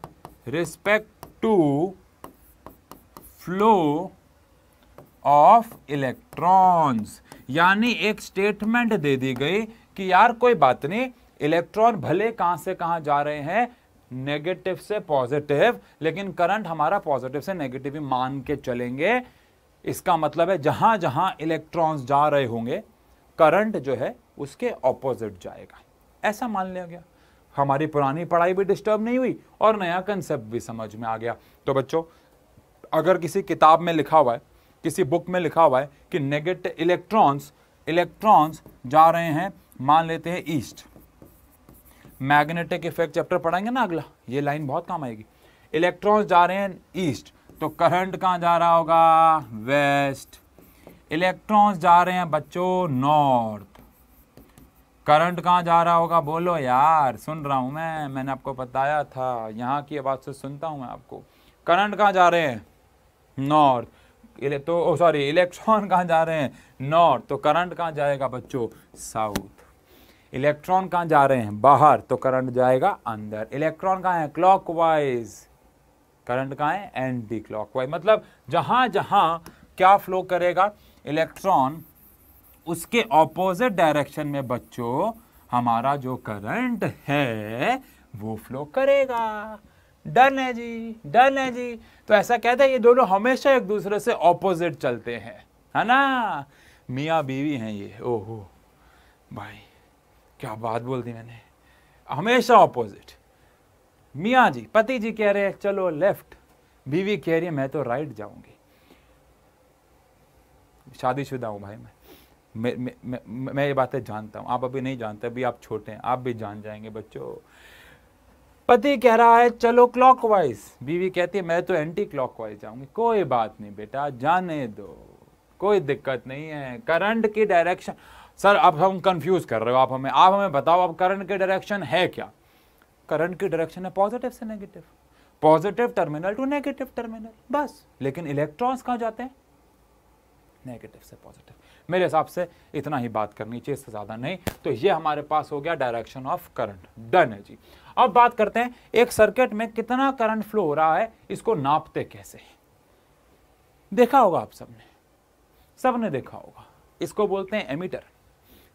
respect to flow of electrons यानी एक स्टेटमेंट दे दी गई कि यार कोई बात नहीं इलेक्ट्रॉन भले कहां से कहां जा रहे हैं नेगेटिव से पॉजिटिव लेकिन करंट हमारा पॉजिटिव से नेगेटिव ही मान के चलेंगे इसका मतलब है जहां जहां इलेक्ट्रॉन्स जा रहे होंगे करंट जो है उसके ऑपोजिट जाएगा ऐसा मान लिया गया हमारी पुरानी पढ़ाई भी डिस्टर्ब नहीं हुई और नया कंसेप्ट भी समझ में आ गया तो बच्चों अगर किसी किताब में लिखा हुआ है किसी बुक में लिखा हुआ है कि नेगेटिव इलेक्ट्रॉन्स इलेक्ट्रॉन्स जा रहे हैं मान लेते हैं ईस्ट मैग्नेटिक इफेक्ट चैप्टर पढ़ाएंगे ना अगला ये लाइन बहुत काम आएगी इलेक्ट्रॉन्स जा रहे हैं ईस्ट तो करंट कहाँ जा रहा होगा वेस्ट इलेक्ट्रॉन्स जा रहे हैं बच्चों नॉर्थ करंट कहाँ जा रहा होगा बोलो यार सुन रहा हूँ मैं मैंने आपको बताया था यहाँ की आवाज़ से सुनता हूँ मैं आपको करंट कहाँ जा रहे हैं नॉर्थ तो सॉरी इलेक्ट्रॉन कहाँ जा रहे हैं नॉर्थ तो करंट कहाँ जाएगा बच्चों साउथ इलेक्ट्रॉन कहाँ जा रहे हैं बाहर तो करंट जाएगा अंदर इलेक्ट्रॉन कहाँ है क्लॉकवाइज करंट कहाँ है एंटी क्लॉकवाइज मतलब जहां जहां क्या फ्लो करेगा इलेक्ट्रॉन उसके ऑपोजिट डायरेक्शन में बच्चों हमारा जो करंट है वो फ्लो करेगा डन है जी डन है जी तो ऐसा कहते हैं ये दोनों हमेशा एक दूसरे से ऑपोजिट चलते हैं है ना मियाँ बीवी हैं ये ओहो भाई क्या बात बोल दी मैंने हमेशा ऑपोजिट मियाँ जी पति जी कह रहे हैं चलो लेफ्ट बीवी कह रही है मैं तो राइट जाऊंगी शादीशुदा हूं भाई मैं मैं मैं, मैं ये बातें जानता हूं आप अभी नहीं जानते अभी आप छोटे हैं आप भी जान जाएंगे बच्चों पति कह रहा है चलो क्लॉकवाइज बीवी कहती है मैं तो एंटी क्लॉकवाइज जाऊंगी कोई बात नहीं बेटा जाने दो कोई दिक्कत नहीं है करंट की डायरेक्शन सर अब हम कंफ्यूज कर रहे हो आप हमें आप हमें बताओ अब करंट की डायरेक्शन है क्या करंट की डायरेक्शन है पॉजिटिव से negative positive terminal to negative terminal बस लेकिन इलेक्ट्रॉन्स कहाँ जाते हैं नेगेटिव से पॉजिटिव मेरे हिसाब से इतना ही बात करनी चाहिए इससे ज़्यादा नहीं तो ये हमारे पास हो गया डायरेक्शन ऑफ करंट डन है जी अब बात करते हैं एक सर्किट में कितना करंट फ्लो हो रहा है इसको नापते कैसे देखा होगा आप सबने सबने देखा होगा इसको बोलते हैं एमीटर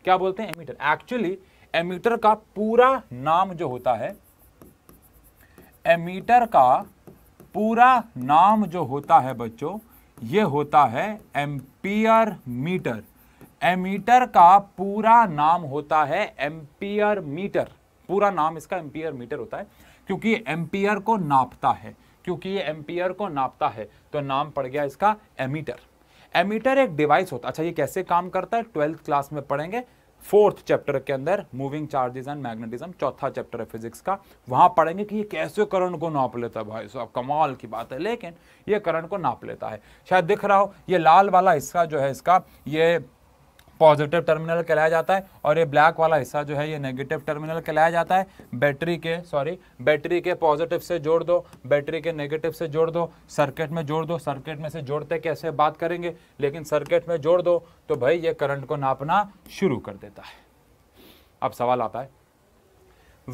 क्या बोलते हैं एमीटर एक्चुअली एमीटर का पूरा नाम जो होता है एमीटर का पूरा नाम जो होता है बच्चों ये होता है एम्पियर मीटर एमीटर का पूरा नाम होता है एम्पियर मीटर पूरा नाम इसका एम्पियर मीटर होता है क्योंकि एम्पियर को नापता है क्योंकि ये एम्पियर को नापता है तो नाम पड़ गया इसका एमीटर एमीटर एक डिवाइस होता है अच्छा ये कैसे काम करता है ट्वेल्थ क्लास में पढ़ेंगे फोर्थ चैप्टर के अंदर मूविंग चार्जेस एंड मैग्नेटिज्म चौथा चैप्टर है फिजिक्स का वहाँ पढ़ेंगे कि ये कैसे करंट को नाप लेता है भाई साहब कमाल की बात है लेकिन ये करंट को नाप लेता है शायद दिख रहा हो ये लाल वाला हिस्सा जो है इसका ये पॉजिटिव टर्मिनल कहलाया जाता है और ये ब्लैक वाला हिस्सा जो है ये नेगेटिव टर्मिनल कहलाया जाता है बैटरी के सॉरी बैटरी के पॉजिटिव से जोड़ दो बैटरी के नेगेटिव से जोड़ दो सर्किट में जोड़ दो सर्किट में से जोड़ते कैसे बात करेंगे लेकिन सर्किट में जोड़ दो तो भाई ये करंट को नापना शुरू कर देता है अब सवाल आता है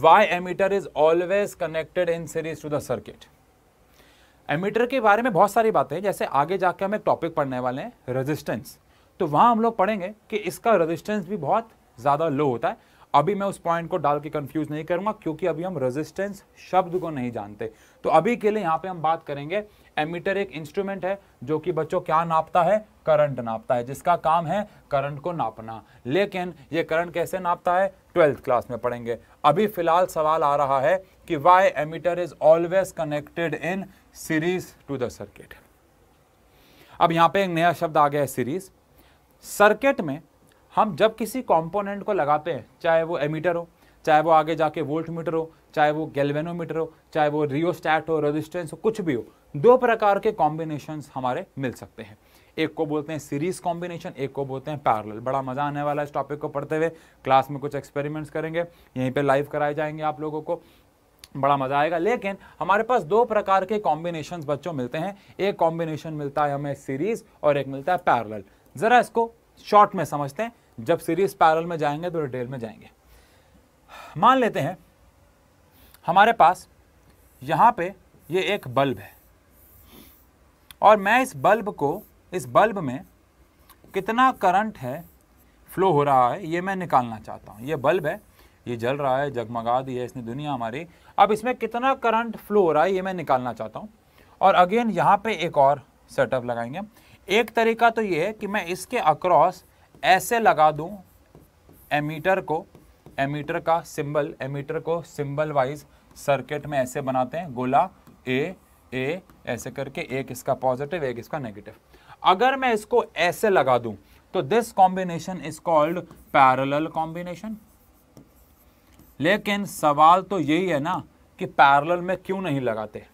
why ammeter is always connected in series to the circuit ammeter के बारे में बहुत सारी बातें जैसे आगे जाके हम एक टॉपिक पढ़ने वाले हैं रेजिस्टेंस तो वहां हम लोग पढ़ेंगे कि इसका रेजिस्टेंस भी बहुत ज़्यादा लो होता है अभी मैं उस पॉइंट को डाल के कंफ्यूज नहीं करूंगा क्योंकि अभी हम रेजिस्टेंस शब्द को नहीं जानते तो अभी के लिए यहां पे हम बात करेंगे एमीटर एक इंस्ट्रूमेंट है जो कि बच्चों क्या नापता है करंट नापता है जिसका काम है करंट को नापना लेकिन ये करंट कैसे नापता है ट्वेल्थ क्लास में पढ़ेंगे अभी फिलहाल सवाल आ रहा है कि why ammeter is always connected in series to the circuit अब यहाँ पे एक नया शब्द आ गया है सीरीज़ सर्किट में हम जब किसी कंपोनेंट को लगाते हैं चाहे वो एमीटर हो चाहे वो आगे जाके वोल्ट मीटर हो चाहे वो गैल्वेनोमीटर हो चाहे वो रियोस्टैट हो रेजिस्टेंस हो कुछ भी हो दो प्रकार के कॉम्बिनेशन हमारे मिल सकते हैं एक को बोलते हैं सीरीज कॉम्बिनेशन एक को बोलते हैं पैरेलल बड़ा मजा आने वाला है इस टॉपिक को पढ़ते हुए क्लास में कुछ एक्सपेरिमेंट्स करेंगे यहीं पे लाइव कराए जाएंगे आप लोगों को बड़ा मजा आएगा लेकिन हमारे पास दो प्रकार के कॉम्बिनेशन बच्चों मिलते हैं एक कॉम्बिनेशन मिलता है हमें सीरीज और एक मिलता है पैरल ज़रा इसको शॉर्ट में समझते हैं जब सीरीज पैरल में जाएंगे तो डिटेल में जाएंगे मान लेते हैं हमारे पास यहाँ पे ये एक बल्ब है और मैं इस बल्ब को इस बल्ब में कितना करंट है फ्लो हो रहा है ये मैं निकालना चाहता हूँ ये बल्ब है ये जल रहा है जगमगा दी है इसने दुनिया हमारी अब इसमें कितना करंट फ्लो हो रहा है ये मैं निकालना चाहता हूँ और अगेन यहाँ पे एक और सेटअप लगाएंगे एक तरीका तो ये है कि मैं इसके अक्रॉस ऐसे लगा दूं एमीटर को एमीटर का सिंबल एमीटर को सिंबल वाइज सर्किट में ऐसे बनाते हैं गोला ए ए ऐसे करके एक इसका पॉजिटिव एक इसका नेगेटिव अगर मैं इसको ऐसे लगा दूं तो this combination is called parallel combination लेकिन सवाल तो यही है ना कि पैरेलल में क्यों नहीं लगाते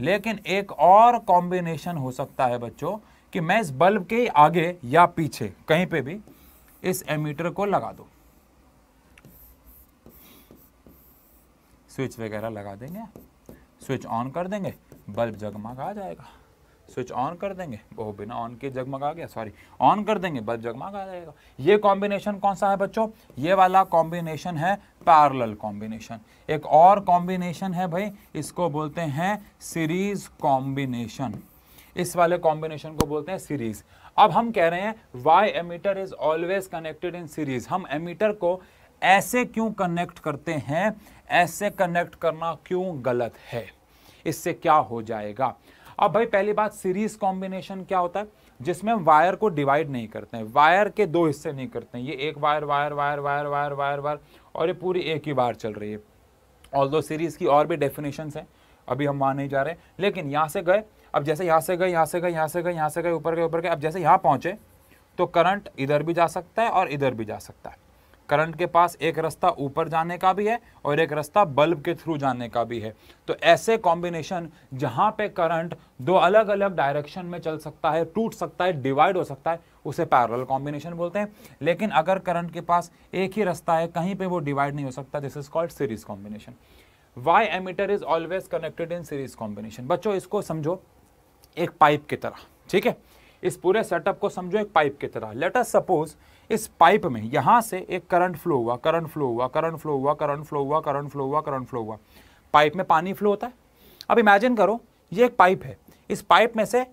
लेकिन एक और कॉम्बिनेशन हो सकता है बच्चों कि मैं इस बल्ब के आगे या पीछे कहीं पे भी इस एमीटर को लगा दो स्विच वगैरह लगा देंगे स्विच ऑन कर देंगे बल्ब जगमगा जाएगा स्विच ऑन कर देंगे वो बिना ऑन के जगमगा गया सॉरी ऑन कर देंगे बल्ब जगमगा जाएगा ये कॉम्बिनेशन कौन सा है बच्चों ये वाला कॉम्बिनेशन है पैरेलल कॉम्बिनेशन एक और कॉम्बिनेशन है भाई इसको बोलते हैं सीरीज कॉम्बिनेशन इस वाले कॉम्बिनेशन को बोलते हैं सीरीज अब हम कह रहे हैं why ammeter is always connected in series हम एमीटर को ऐसे क्यों कनेक्ट करते हैं ऐसे कनेक्ट करना क्यों गलत है इससे क्या हो जाएगा अब भाई पहली बात सीरीज कॉम्बिनेशन क्या होता है जिसमें वायर को डिवाइड नहीं करते हैं वायर के दो हिस्से नहीं करते हैं ये एक wire wire wire wire wire wire wire और ये पूरी एक ही वायर चल रही है ऑल सीरीज़ की और भी डेफिनेशंस हैं अभी हम वहाँ नहीं जा रहे लेकिन यहाँ से गए अब जैसे यहाँ से गए यहाँ से गए यहाँ से गए यहाँ से गए ऊपर गए ऊपर गए अब जैसे यहाँ पहुँचे तो करंट इधर भी जा सकता है और इधर भी जा सकता है करंट के पास एक रास्ता ऊपर जाने का भी है और एक रास्ता बल्ब के थ्रू जाने का भी है तो ऐसे कॉम्बिनेशन जहाँ पे करंट दो अलग अलग डायरेक्शन में चल सकता है टूट सकता है डिवाइड हो सकता है उसे पैरल कॉम्बिनेशन बोलते हैं लेकिन अगर करंट के पास एक ही रास्ता है कहीं पे वो डिवाइड नहीं हो सकता this is called series combination why ammeter is always connected in series combination बच्चों इसको समझो एक पाइप की तरह ठीक है इस पूरे सेटअप को समझो एक पाइप की तरह लेट अस सपोज इस पाइप में यहाँ से एक करंट फ्लो हुआ करंट फ्लो हुआ करंट फ्लो हुआ करंट फ्लो हुआ करंट फ्लो हुआ करंट फ्लो हुआ पाइप में पानी फ्लो होता है अब इमेजिन करो ये एक पाइप है इस पाइप में से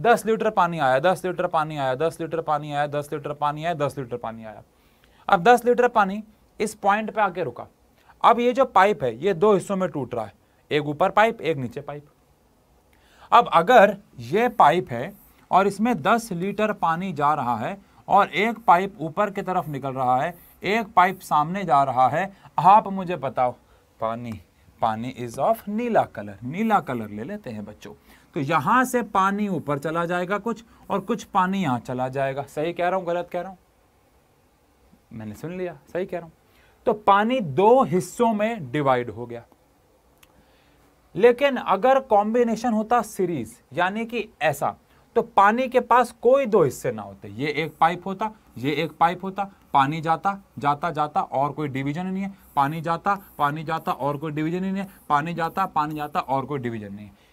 दस लीटर पानी आया दस लीटर पानी आया दस लीटर पानी आया दस लीटर पानी आया दस लीटर पानी आया अब दस लीटर पानी इस पॉइंट पे आके रुका अब ये जो पाइप है ये दो हिस्सों में टूट रहा है एक ऊपर पाइप एक नीचे पाइप अब अगर ये पाइप है और इसमें 10 लीटर पानी जा रहा है और एक पाइप ऊपर की तरफ निकल रहा है एक पाइप सामने जा रहा है आप मुझे बताओ पानी पानी इज ऑफ नीला कलर नीला कलर ले लेते हैं बच्चों तो यहाँ से पानी ऊपर चला जाएगा कुछ और कुछ पानी यहाँ चला जाएगा सही कह रहा हूँ गलत कह रहा हूँ मैंने सुन लिया सही कह रहा हूँ तो पानी दो हिस्सों में डिवाइड हो गया लेकिन अगर कॉम्बिनेशन होता सीरीज यानी कि ऐसा तो पानी के पास कोई दो हिस्से ना होते ये एक पाइप होता ये एक पाइप होता पानी जाता जाता जाता और कोई डिवीजन नहीं है पानी जाता पानी जाता और कोई डिवीजन नहीं है पानी जाता पानी जाता और कोई डिवीजन नहीं है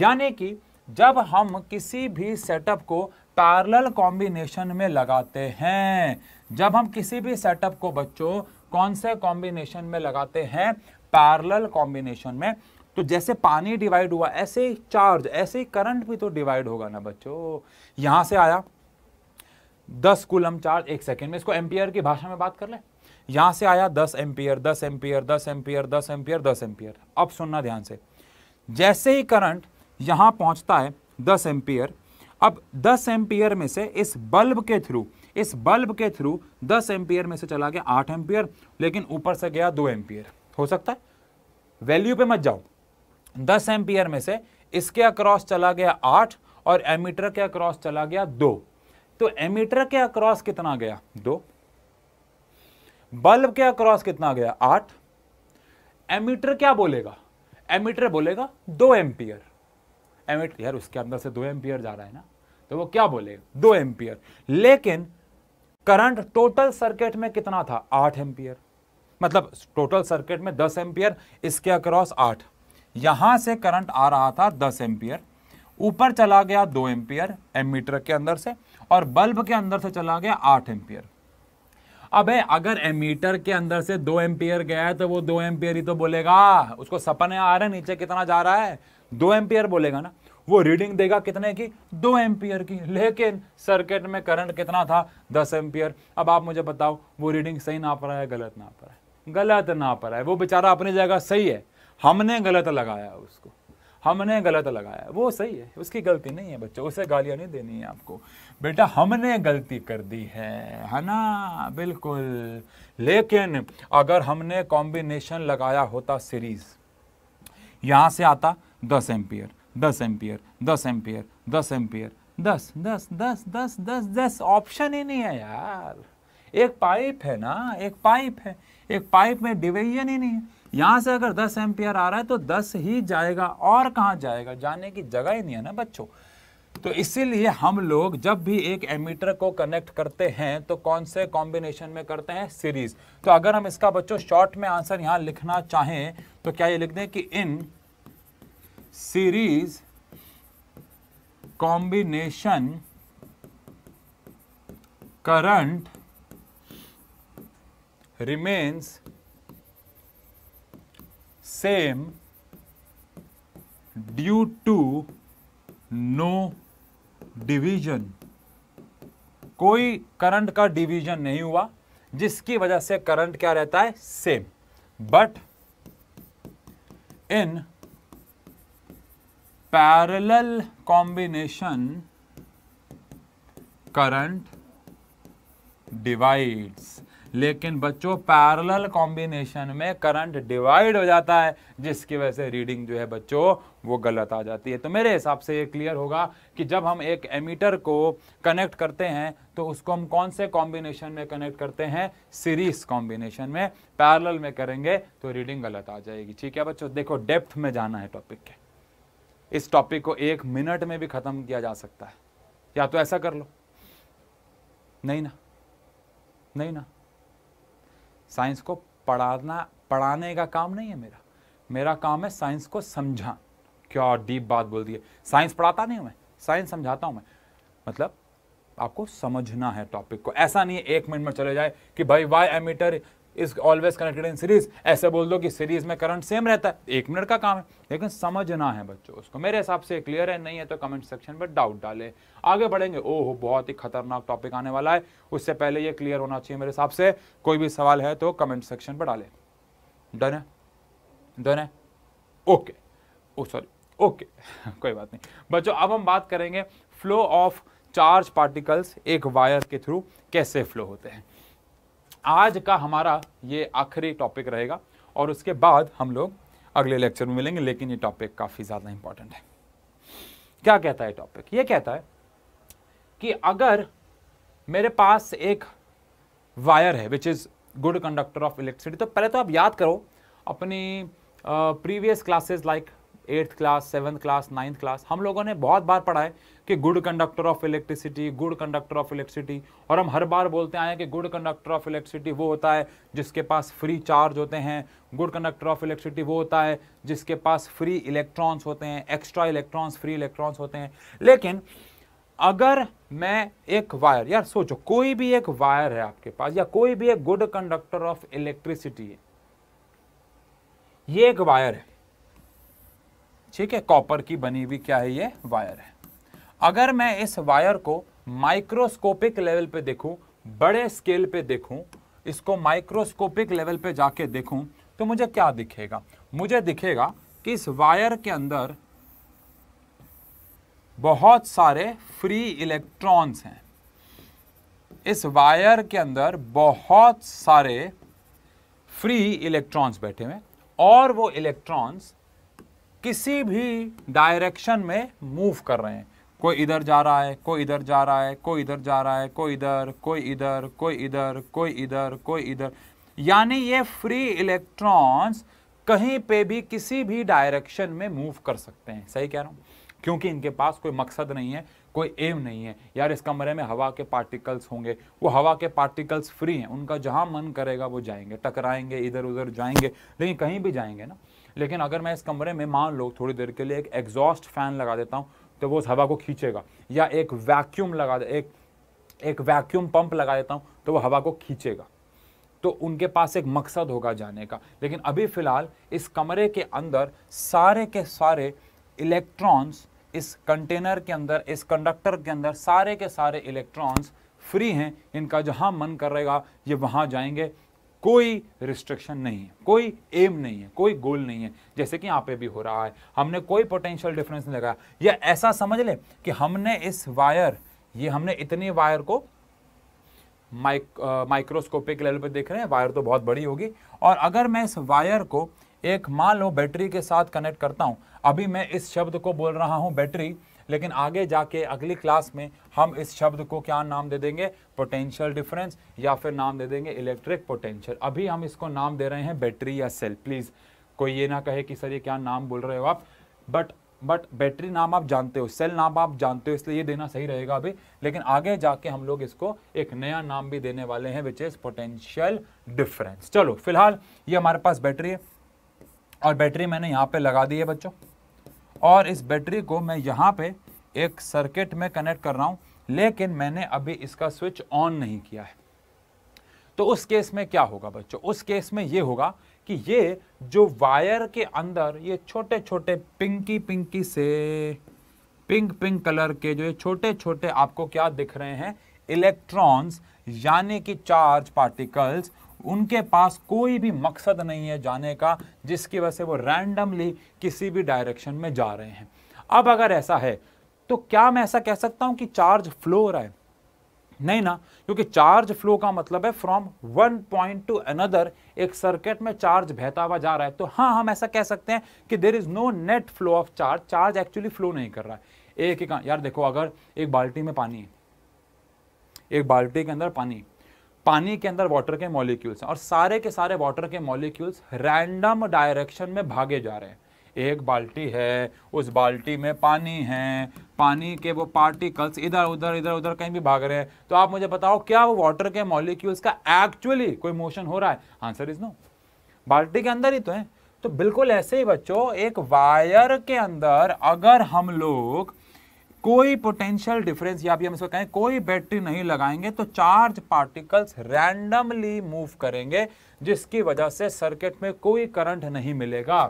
यानी कि जब हम किसी भी सेटअप को पैरेलल कॉम्बिनेशन में लगाते हैं जब हम किसी भी सेटअप को बच्चों कौन से कॉम्बिनेशन में लगाते हैं पैरेलल कॉम्बिनेशन में तो जैसे पानी डिवाइड हुआ ऐसे ही चार्ज ऐसे ही करंट भी तो डिवाइड होगा ना बच्चों यहां से आया दस कुलम चार्ज एक सेकेंड में इसको एम्पियर की भाषा में बात कर ले यहां से आया दस एम्पियर दस एम्पियर दस एम्पियर दस एम्पियर दस एम्पियर अब सुनना ध्यान से जैसे ही करंट यहां पहुंचता है दस एम्पियर अब दस एम्पियर में से इस बल्ब के थ्रू इस बल्ब के थ्रू दस एम्पियर में से चला गया आठ एम्पियर लेकिन ऊपर से गया दो एम्पियर हो सकता है वैल्यू पे मत जाओ दस एम्पियर में से इसके अक्रॉस चला गया आठ और एमीटर के अक्रॉस चला गया दो तो एमीटर के अक्रॉस कितना गया दो बल्ब के अक्रॉस कितना गया आठ एमीटर क्या बोलेगा एमीटर बोलेगा दो एम्पियर एमीटर यार उसके अंदर से दो एम्पियर जा रहा है ना तो वो क्या बोलेगा दो एम्पियर लेकिन करंट टोटल सर्किट में कितना था आठ एम्पियर मतलब टोटल सर्किट में दस एम्पियर इसके अक्रॉस आठ यहां से करंट आ रहा था दस एम्पियर ऊपर चला गया दो एम्पियर एमीटर के अंदर से और बल्ब के अंदर से चला गया आठ एम्पियर अब अगर एमीटर के अंदर से दो एम्पियर गया है तो वो दो एम्पियर ही तो बोलेगा उसको सपने आ रहे नीचे कितना जा रहा है दो एम्पियर बोलेगा ना वो रीडिंग देगा कितने की दो एम्पियर की लेकिन सर्किट में करंट कितना था दस एम्पियर अब आप मुझे बताओ वो रीडिंग सही ना पड़ा है गलत ना पड़ा है गलत ना पड़ा है वो बेचारा अपनी जगह सही है हमने गलत लगाया उसको हमने गलत लगाया वो सही है उसकी गलती नहीं है बच्चों उसे गालियाँ नहीं देनी है आपको बेटा हमने गलती कर दी है है ना बिल्कुल लेकिन अगर हमने कॉम्बिनेशन लगाया होता सीरीज यहाँ से आता दस एम्पियर दस एम्पियर दस एम्पियर दस एम्पियर दस दस दस दस दस दस ऑप्शन ही नहीं है यार एक पाइप है ना एक पाइप है एक पाइप में डिवीजन ही नहीं है यहां से अगर 10 एम्पियर आ रहा है तो 10 ही जाएगा और कहा जाएगा जाने की जगह ही नहीं है ना बच्चों तो इसीलिए हम लोग जब भी एक एमीटर को कनेक्ट करते हैं तो कौन से कॉम्बिनेशन में करते हैं सीरीज तो अगर हम इसका बच्चों शॉर्ट में आंसर यहां लिखना चाहें तो क्या ये लिख दें कि in series combination current remains same due to no division कोई करंट का डिवीजन नहीं हुआ जिसकी वजह से करंट क्या रहता है same but in parallel combination current divides लेकिन बच्चों पैरल कॉम्बिनेशन में करंट डिवाइड हो जाता है जिसकी वजह से रीडिंग जो है बच्चों वो गलत आ जाती है तो मेरे हिसाब से ये क्लियर होगा कि जब हम एक एमीटर को कनेक्ट करते हैं तो उसको हम कौन से कॉम्बिनेशन में कनेक्ट करते हैं सीरीज कॉम्बिनेशन में पैरल में करेंगे तो रीडिंग गलत आ जाएगी ठीक है बच्चों देखो डेप्थ में जाना है टॉपिक के इस टॉपिक को एक मिनट में भी ख़त्म किया जा सकता है या तो ऐसा कर लो नहीं ना नहीं ना साइंस को पढ़ाना पढ़ाने का काम नहीं है मेरा मेरा काम है साइंस को समझा क्या डीप बात बोल दिए साइंस पढ़ाता नहीं हूँ मैं साइंस समझाता हूँ मैं मतलब आपको समझना है टॉपिक को ऐसा नहीं है एक मिनट में चले जाए कि भाई why ammeter is always connected in series ऐसे बोल दो कि सीरीज में करंट सेम रहता है एक मिनट का काम है लेकिन समझना है बच्चों उसको मेरे हिसाब से क्लियर है नहीं है तो कमेंट सेक्शन में डाउट डाले आगे बढ़ेंगे ओह बहुत ही खतरनाक टॉपिक आने वाला है उससे पहले ये क्लियर होना चाहिए मेरे हिसाब से कोई भी सवाल है तो कमेंट सेक्शन पर डाले डन है डन है ओके ओ सॉरी ओके कोई बात नहीं बच्चों अब हम बात करेंगे फ्लो ऑफ चार्ज पार्टिकल्स एक वायर के थ्रू कैसे फ्लो होते हैं आज का हमारा ये आखिरी टॉपिक रहेगा और उसके बाद हम लोग अगले लेक्चर में मिलेंगे लेकिन ये टॉपिक काफ़ी ज़्यादा इंपॉर्टेंट है क्या कहता है टॉपिक ये कहता है कि अगर मेरे पास एक वायर है which is good conductor of electricity तो पहले तो आप याद करो अपनी previous classes like eighth class seventh class ninth class हम लोगों ने बहुत बार पढ़ा है कि good conductor of electricity good conductor of electricity और हम हर बार बोलते आए हैं कि गुड कंडक्टर ऑफ इलेक्ट्रिसिटी वो होता है जिसके पास फ्री चार्ज होते हैं गुड कंडक्टर ऑफ इलेक्ट्रिसिटी वो होता है जिसके पास फ्री इलेक्ट्रॉन्स होते हैं एक्स्ट्रा इलेक्ट्रॉन्स फ्री इलेक्ट्रॉन्स होते हैं लेकिन अगर मैं एक वायर यार सोचो कोई भी एक वायर है आपके पास या कोई भी एक गुड कंडक्टर ऑफ इलेक्ट्रिसिटी है ये एक वायर है ठीक है कॉपर की बनी हुई क्या है ये वायर है अगर मैं इस वायर को माइक्रोस्कोपिक लेवल पे देखूं बड़े स्केल पे देखूं इसको माइक्रोस्कोपिक लेवल पे जाके देखूं तो मुझे क्या दिखेगा मुझे दिखेगा कि इस वायर के अंदर बहुत सारे फ्री इलेक्ट्रॉन्स हैं इस वायर के अंदर बहुत सारे फ्री इलेक्ट्रॉन्स बैठे हुए और वो इलेक्ट्रॉन्स किसी भी डायरेक्शन में मूव कर रहे हैं कोई इधर जा रहा है कोई इधर जा रहा है कोई इधर जा रहा है कोई इधर कोई इधर कोई इधर कोई इधर कोई इधर यानी ये फ्री इलेक्ट्रॉन्स कहीं पे भी किसी भी डायरेक्शन में मूव कर सकते हैं सही कह रहा हूँ क्योंकि इनके पास कोई मकसद नहीं है कोई एम नहीं है यार इस कमरे में हवा के पार्टिकल्स होंगे वो हवा के पार्टिकल्स फ्री हैं उनका जहाँ मन करेगा वो जाएंगे टकराएंगे इधर उधर जाएंगे लेकिन कहीं भी जाएंगे ना लेकिन अगर मैं इस कमरे में मान लो थोड़ी देर के लिए एक एग्जॉस्ट फैन लगा देता हूँ तो वो उस हवा को खींचेगा या एक वैक्यूम लगा दे एक एक वैक्यूम पंप लगा देता हूँ तो वो हवा को खींचेगा तो उनके पास एक मकसद होगा जाने का लेकिन अभी फ़िलहाल इस कमरे के अंदर सारे के सारे इलेक्ट्रॉन्स इस कंटेनर के अंदर इस कंडक्टर के अंदर सारे के सारे इलेक्ट्रॉन्स फ्री हैं इनका जहाँ मन करेगा ये वहाँ जाएंगे कोई रिस्ट्रिक्शन नहीं है कोई एम नहीं है कोई गोल नहीं है जैसे कि यहाँ पे भी हो रहा है हमने कोई पोटेंशियल डिफरेंस नहीं लगाया या ऐसा समझ ले कि हमने इस वायर ये हमने इतनी वायर को माइक माइक्रोस्कोपिक लेवल पे देख रहे हैं वायर तो बहुत बड़ी होगी और अगर मैं इस वायर को एक मान लो बैटरी के साथ कनेक्ट करता हूँ अभी मैं इस शब्द को बोल रहा हूँ बैटरी लेकिन आगे जाके अगली क्लास में हम इस शब्द को क्या नाम दे देंगे पोटेंशियल डिफरेंस या फिर नाम दे देंगे इलेक्ट्रिक पोटेंशियल अभी हम इसको नाम दे रहे हैं बैटरी या सेल प्लीज़ कोई ये ना कहे कि सर ये क्या नाम बोल रहे हो आप बट बट बैटरी नाम आप जानते हो सेल नाम आप जानते हो इसलिए ये देना सही रहेगा अभी लेकिन आगे जाके हम लोग इसको एक नया नाम भी देने वाले हैं विच इज़ पोटेंशियल डिफरेंस चलो फिलहाल ये हमारे पास बैटरी है और बैटरी मैंने यहाँ पे लगा दी है बच्चों और इस बैटरी को मैं यहाँ पे एक सर्किट में कनेक्ट कर रहा हूँ लेकिन मैंने अभी इसका स्विच ऑन नहीं किया है तो उस केस में क्या होगा बच्चों उस केस में ये होगा कि ये जो वायर के अंदर ये छोटे छोटे पिंकी पिंकी से पिंक पिंक कलर के जो ये छोटे छोटे आपको क्या दिख रहे हैं इलेक्ट्रॉन्स यानी कि चार्ज पार्टिकल्स उनके पास कोई भी मकसद नहीं है जाने का जिसकी वजह से वो रैंडमली किसी भी डायरेक्शन में जा रहे हैं अब अगर ऐसा है तो क्या मैं ऐसा कह सकता हूँ कि चार्ज फ्लो हो रहा है नहीं ना क्योंकि चार्ज फ्लो का मतलब है from one point to another एक सर्किट में चार्ज बहता हुआ जा रहा है तो हाँ हम ऐसा कह सकते हैं कि there is no net flow of charge charge actually flow नहीं कर रहा है एक एक यार देखो अगर एक बाल्टी में पानी है एक बाल्टी के अंदर पानी पानी के अंदर वाटर के मॉलिक्यूल्स हैं और सारे के सारे वाटर के मॉलिक्यूल्स रैंडम डायरेक्शन में भागे जा रहे हैं एक बाल्टी है उस बाल्टी में पानी है पानी के वो पार्टिकल्स इधर उधर इधर उधर कहीं भी भाग रहे हैं तो आप मुझे बताओ क्या वो वाटर के मॉलिक्यूल्स का एक्चुअली कोई मोशन हो रहा है आंसर इज नो बाल्टी के अंदर ही तो है तो बिल्कुल ऐसे ही बच्चों एक वायर के अंदर अगर हम लोग कोई पोटेंशियल डिफरेंस या भी हम इसको कहें कोई बैटरी नहीं लगाएंगे तो चार्ज पार्टिकल्स रैंडमली मूव करेंगे जिसकी वजह से सर्किट में कोई करंट नहीं मिलेगा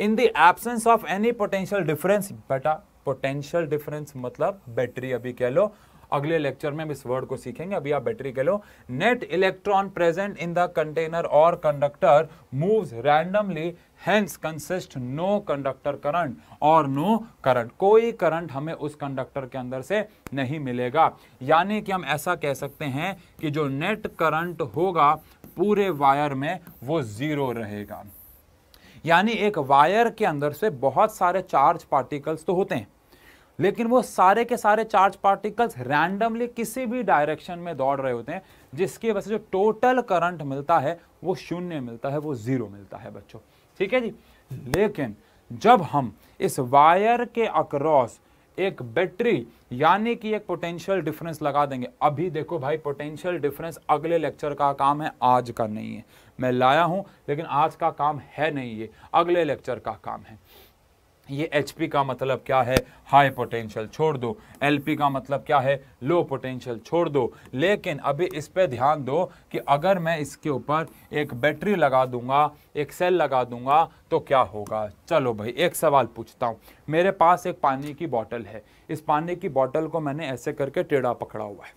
in the absence of any potential difference बेटा पोटेंशियल डिफरेंस मतलब बैटरी अभी कह लो अगले लेक्चर में हम इस वर्ड को सीखेंगे अभी आप बैटरी कह लो net electron present in the container और conductor moves randomly hence consist no conductor current और नो करंट कोई करंट हमें उस कंडक्टर के अंदर से नहीं मिलेगा यानी कि हम ऐसा कह सकते हैं कि जो नेट करंट होगा पूरे वायर में वो ज़ीरो रहेगा यानी एक वायर के अंदर से बहुत सारे चार्ज पार्टिकल्स तो होते हैं लेकिन वो सारे के सारे चार्ज पार्टिकल्स रैंडमली किसी भी डायरेक्शन में दौड़ रहे होते हैं जिसकी वजह से जो टोटल करंट मिलता है वो शून्य मिलता है वो जीरो मिलता है बच्चों ठीक है जी लेकिन जब हम इस वायर के अक्रॉस एक बैटरी यानी कि एक पोटेंशियल डिफरेंस लगा देंगे अभी देखो भाई पोटेंशियल डिफरेंस अगले लेक्चर का काम है आज का नहीं है मैं लाया हूं लेकिन आज का काम है नहीं ये अगले लेक्चर का काम है ये एच का मतलब क्या है हाई पोटेंशियल छोड़ दो एल का मतलब क्या है लो पोटेंशियल छोड़ दो लेकिन अभी इस पर ध्यान दो कि अगर मैं इसके ऊपर एक बैटरी लगा दूंगा एक सेल लगा दूंगा तो क्या होगा चलो भाई एक सवाल पूछता हूँ मेरे पास एक पानी की बॉटल है इस पानी की बॉटल को मैंने ऐसे करके टेढ़ा पकड़ा हुआ है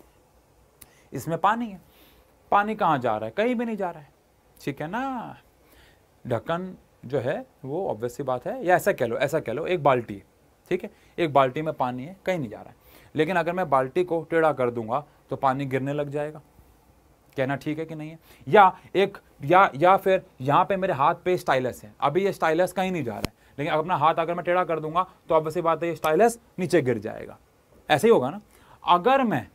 इसमें पानी है पानी कहाँ जा रहा है कहीं भी नहीं जा रहा है ठीक है ना ढक्कन जो है वो ऑब्वियसली बात है या ऐसा कह लो ऐसा कह लो एक बाल्टी ठीक है एक बाल्टी में पानी है कहीं नहीं जा रहा है लेकिन अगर मैं बाल्टी को टेढ़ा कर दूंगा तो पानी गिरने लग जाएगा कहना ठीक है कि नहीं है या एक या या फिर यहाँ पे मेरे हाथ पे स्टाइलस है अभी ये स्टाइलस कहीं नहीं जा रहा है लेकिन अपना हाथ अगर मैं टेढ़ा कर दूंगा तो अब वैसे बात है ये स्टाइलस नीचे गिर जाएगा ऐसे ही होगा ना अगर मैं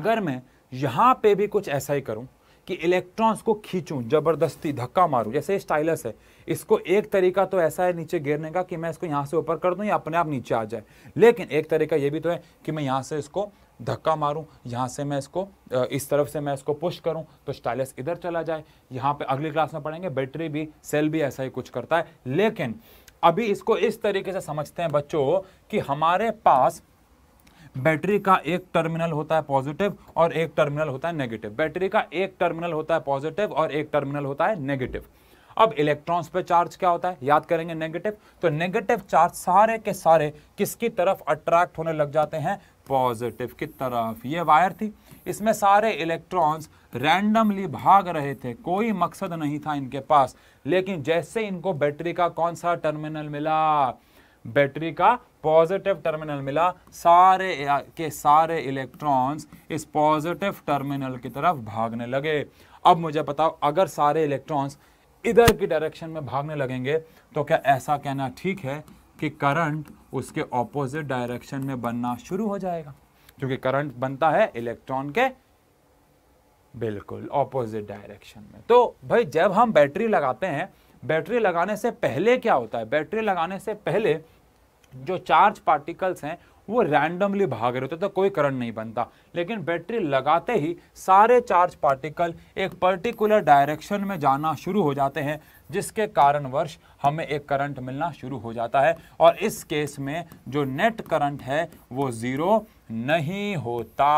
अगर मैं यहाँ पे भी कुछ ऐसा ही करूँ कि इलेक्ट्रॉन्स को खींचूं जबरदस्ती धक्का मारूं जैसे स्टाइलस है इसको एक तरीका तो ऐसा है नीचे गिरने का कि मैं इसको यहाँ से ऊपर कर दूँ या अपने आप नीचे आ जाए लेकिन एक तरीका ये भी तो है कि मैं यहाँ से इसको धक्का मारूं यहाँ से मैं इसको इस तरफ से मैं इसको पुश करूं तो स्टाइलस इधर चला जाए यहाँ पे अगली क्लास में पढ़ेंगे बैटरी भी सेल भी ऐसा ही कुछ करता है लेकिन अभी इसको इस तरीके से समझते हैं बच्चों कि हमारे पास बैटरी का एक टर्मिनल होता है पॉजिटिव और एक टर्मिनल होता है नेगेटिव बैटरी का एक टर्मिनल होता है पॉजिटिव और एक टर्मिनल होता है नेगेटिव अब इलेक्ट्रॉन्स पे चार्ज क्या होता है याद करेंगे नेगेटिव तो नेगेटिव चार्ज सारे के सारे किसकी तरफ अट्रैक्ट होने लग जाते हैं पॉजिटिव की तरफ ये वायर थी इसमें सारे इलेक्ट्रॉन्स रैंडमली भाग रहे थे कोई मकसद नहीं था इनके पास लेकिन जैसे इनको बैटरी का कौन सा टर्मिनल मिला बैटरी का पॉजिटिव टर्मिनल मिला सारे के सारे इलेक्ट्रॉन्स इस पॉजिटिव टर्मिनल की तरफ भागने लगे अब मुझे बताओ अगर सारे इलेक्ट्रॉन्स इधर की डायरेक्शन में भागने लगेंगे तो क्या ऐसा कहना ठीक है कि करंट उसके ऑपोजिट डायरेक्शन में बनना शुरू हो जाएगा क्योंकि करंट बनता है इलेक्ट्रॉन के बिल्कुल ऑपोजिट डायरेक्शन में तो भाई जब हम बैटरी लगाते हैं बैटरी लगाने से पहले क्या होता है बैटरी लगाने से पहले जो चार्ज पार्टिकल्स हैं वो रैंडमली भाग रहे होते तो कोई करंट नहीं बनता लेकिन बैटरी लगाते ही सारे चार्ज पार्टिकल एक पर्टिकुलर डायरेक्शन में जाना शुरू हो जाते हैं जिसके कारणवश हमें एक करंट मिलना शुरू हो जाता है और इस केस में जो नेट करंट है वो ज़ीरो नहीं होता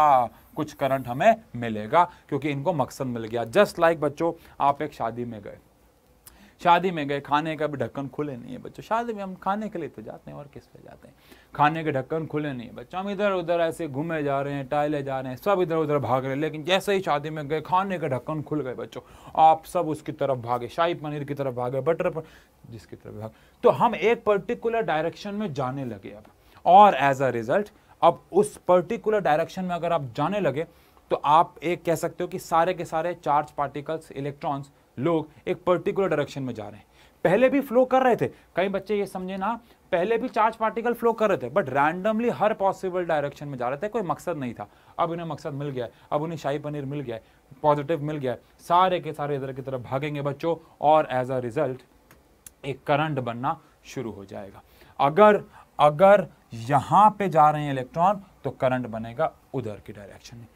कुछ करंट हमें मिलेगा क्योंकि इनको मकसद मिल गया जस्ट लाइक like बच्चों आप एक शादी में गए शादी में गए खाने का भी ढक्कन खुले नहीं है बच्चों शादी में हम खाने के लिए तो जाते हैं और किस पे जाते हैं खाने के ढक्कन खुले नहीं है बच्चों हम इधर उधर ऐसे घूमे जा रहे हैं टहले जा रहे हैं सब इधर उधर भाग रहे हैं लेकिन जैसे ही शादी में गए खाने के ढक्कन खुल गए बच्चों आप सब उसकी तरफ भागे शाही पनीर की तरफ भागे बटर पर जिसकी तरफ भाग तो हम एक पर्टिकुलर डायरेक्शन में जाने लगे अब और एज अ रिजल्ट अब उस पर्टिकुलर डायरेक्शन में अगर आप जाने लगे तो आप एक कह सकते हो कि सारे के सारे चार्ज पार्टिकल्स इलेक्ट्रॉन्स लोग एक पर्टिकुलर डायरेक्शन में जा रहे हैं पहले भी फ्लो कर रहे थे कई बच्चे ये समझे ना पहले भी चार्ज पार्टिकल फ्लो कर रहे थे बट रैंडमली हर पॉसिबल डायरेक्शन में जा रहे थे कोई मकसद नहीं था अब इन्हें मकसद मिल गया अब उन्हें शाही पनीर मिल गया पॉजिटिव मिल गया सारे के सारे इधर की तरफ भागेंगे बच्चों और एज अ रिजल्ट एक करंट बनना शुरू हो जाएगा अगर अगर यहाँ पे जा रहे हैं इलेक्ट्रॉन तो करंट बनेगा उधर की डायरेक्शन में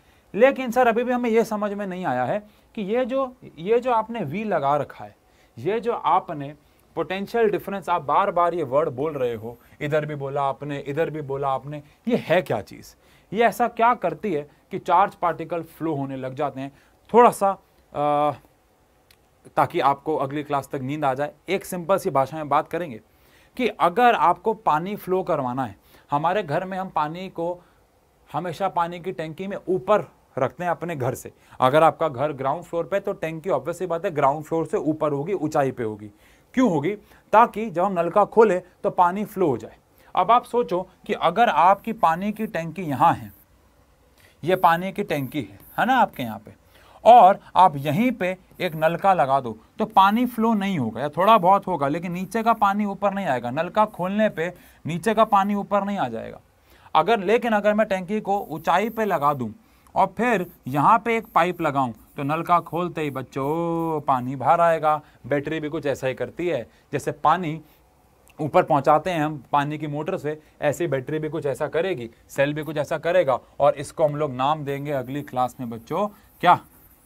लेकिन सर अभी भी हमें यह समझ में नहीं आया है कि ये जो ये जो आपने वी लगा रखा है ये जो आपने पोटेंशियल डिफरेंस आप बार बार ये वर्ड बोल रहे हो इधर भी बोला आपने इधर भी बोला आपने ये है क्या चीज़ ये ऐसा क्या करती है कि चार्ज पार्टिकल फ्लो होने लग जाते हैं थोड़ा सा आ, ताकि आपको अगली क्लास तक नींद आ जाए एक सिंपल सी भाषा में बात करेंगे कि अगर आपको पानी फ्लो करवाना है हमारे घर में हम पानी को हमेशा पानी की टैंकी में ऊपर रखते हैं अपने घर से अगर आपका घर ग्राउंड फ्लोर पे तो टैंकी ऑब्वियस बात है ग्राउंड फ्लोर से ऊपर होगी ऊंचाई पे होगी क्यों होगी ताकि जब हम नलका खोलें तो पानी फ्लो हो जाए अब आप सोचो कि अगर आपकी पानी की टैंकी यहाँ है ये पानी की टैंकी है है ना आपके यहाँ पे और आप यहीं पे एक नलका लगा दो तो पानी फ्लो नहीं होगा या थोड़ा बहुत होगा लेकिन नीचे का पानी ऊपर नहीं आएगा नलका खोलने पे नीचे का पानी ऊपर नहीं आ जाएगा अगर लेकिन अगर मैं टैंकी को ऊंचाई पे लगा दूं और फिर यहाँ पे एक पाइप लगाऊं तो नल का खोलते ही बच्चों पानी बाहर आएगा बैटरी भी कुछ ऐसा ही करती है जैसे पानी ऊपर पहुंचाते हैं हम पानी की मोटर से ऐसी बैटरी भी कुछ ऐसा करेगी सेल भी कुछ ऐसा करेगा और इसको हम लोग नाम देंगे अगली क्लास में बच्चों क्या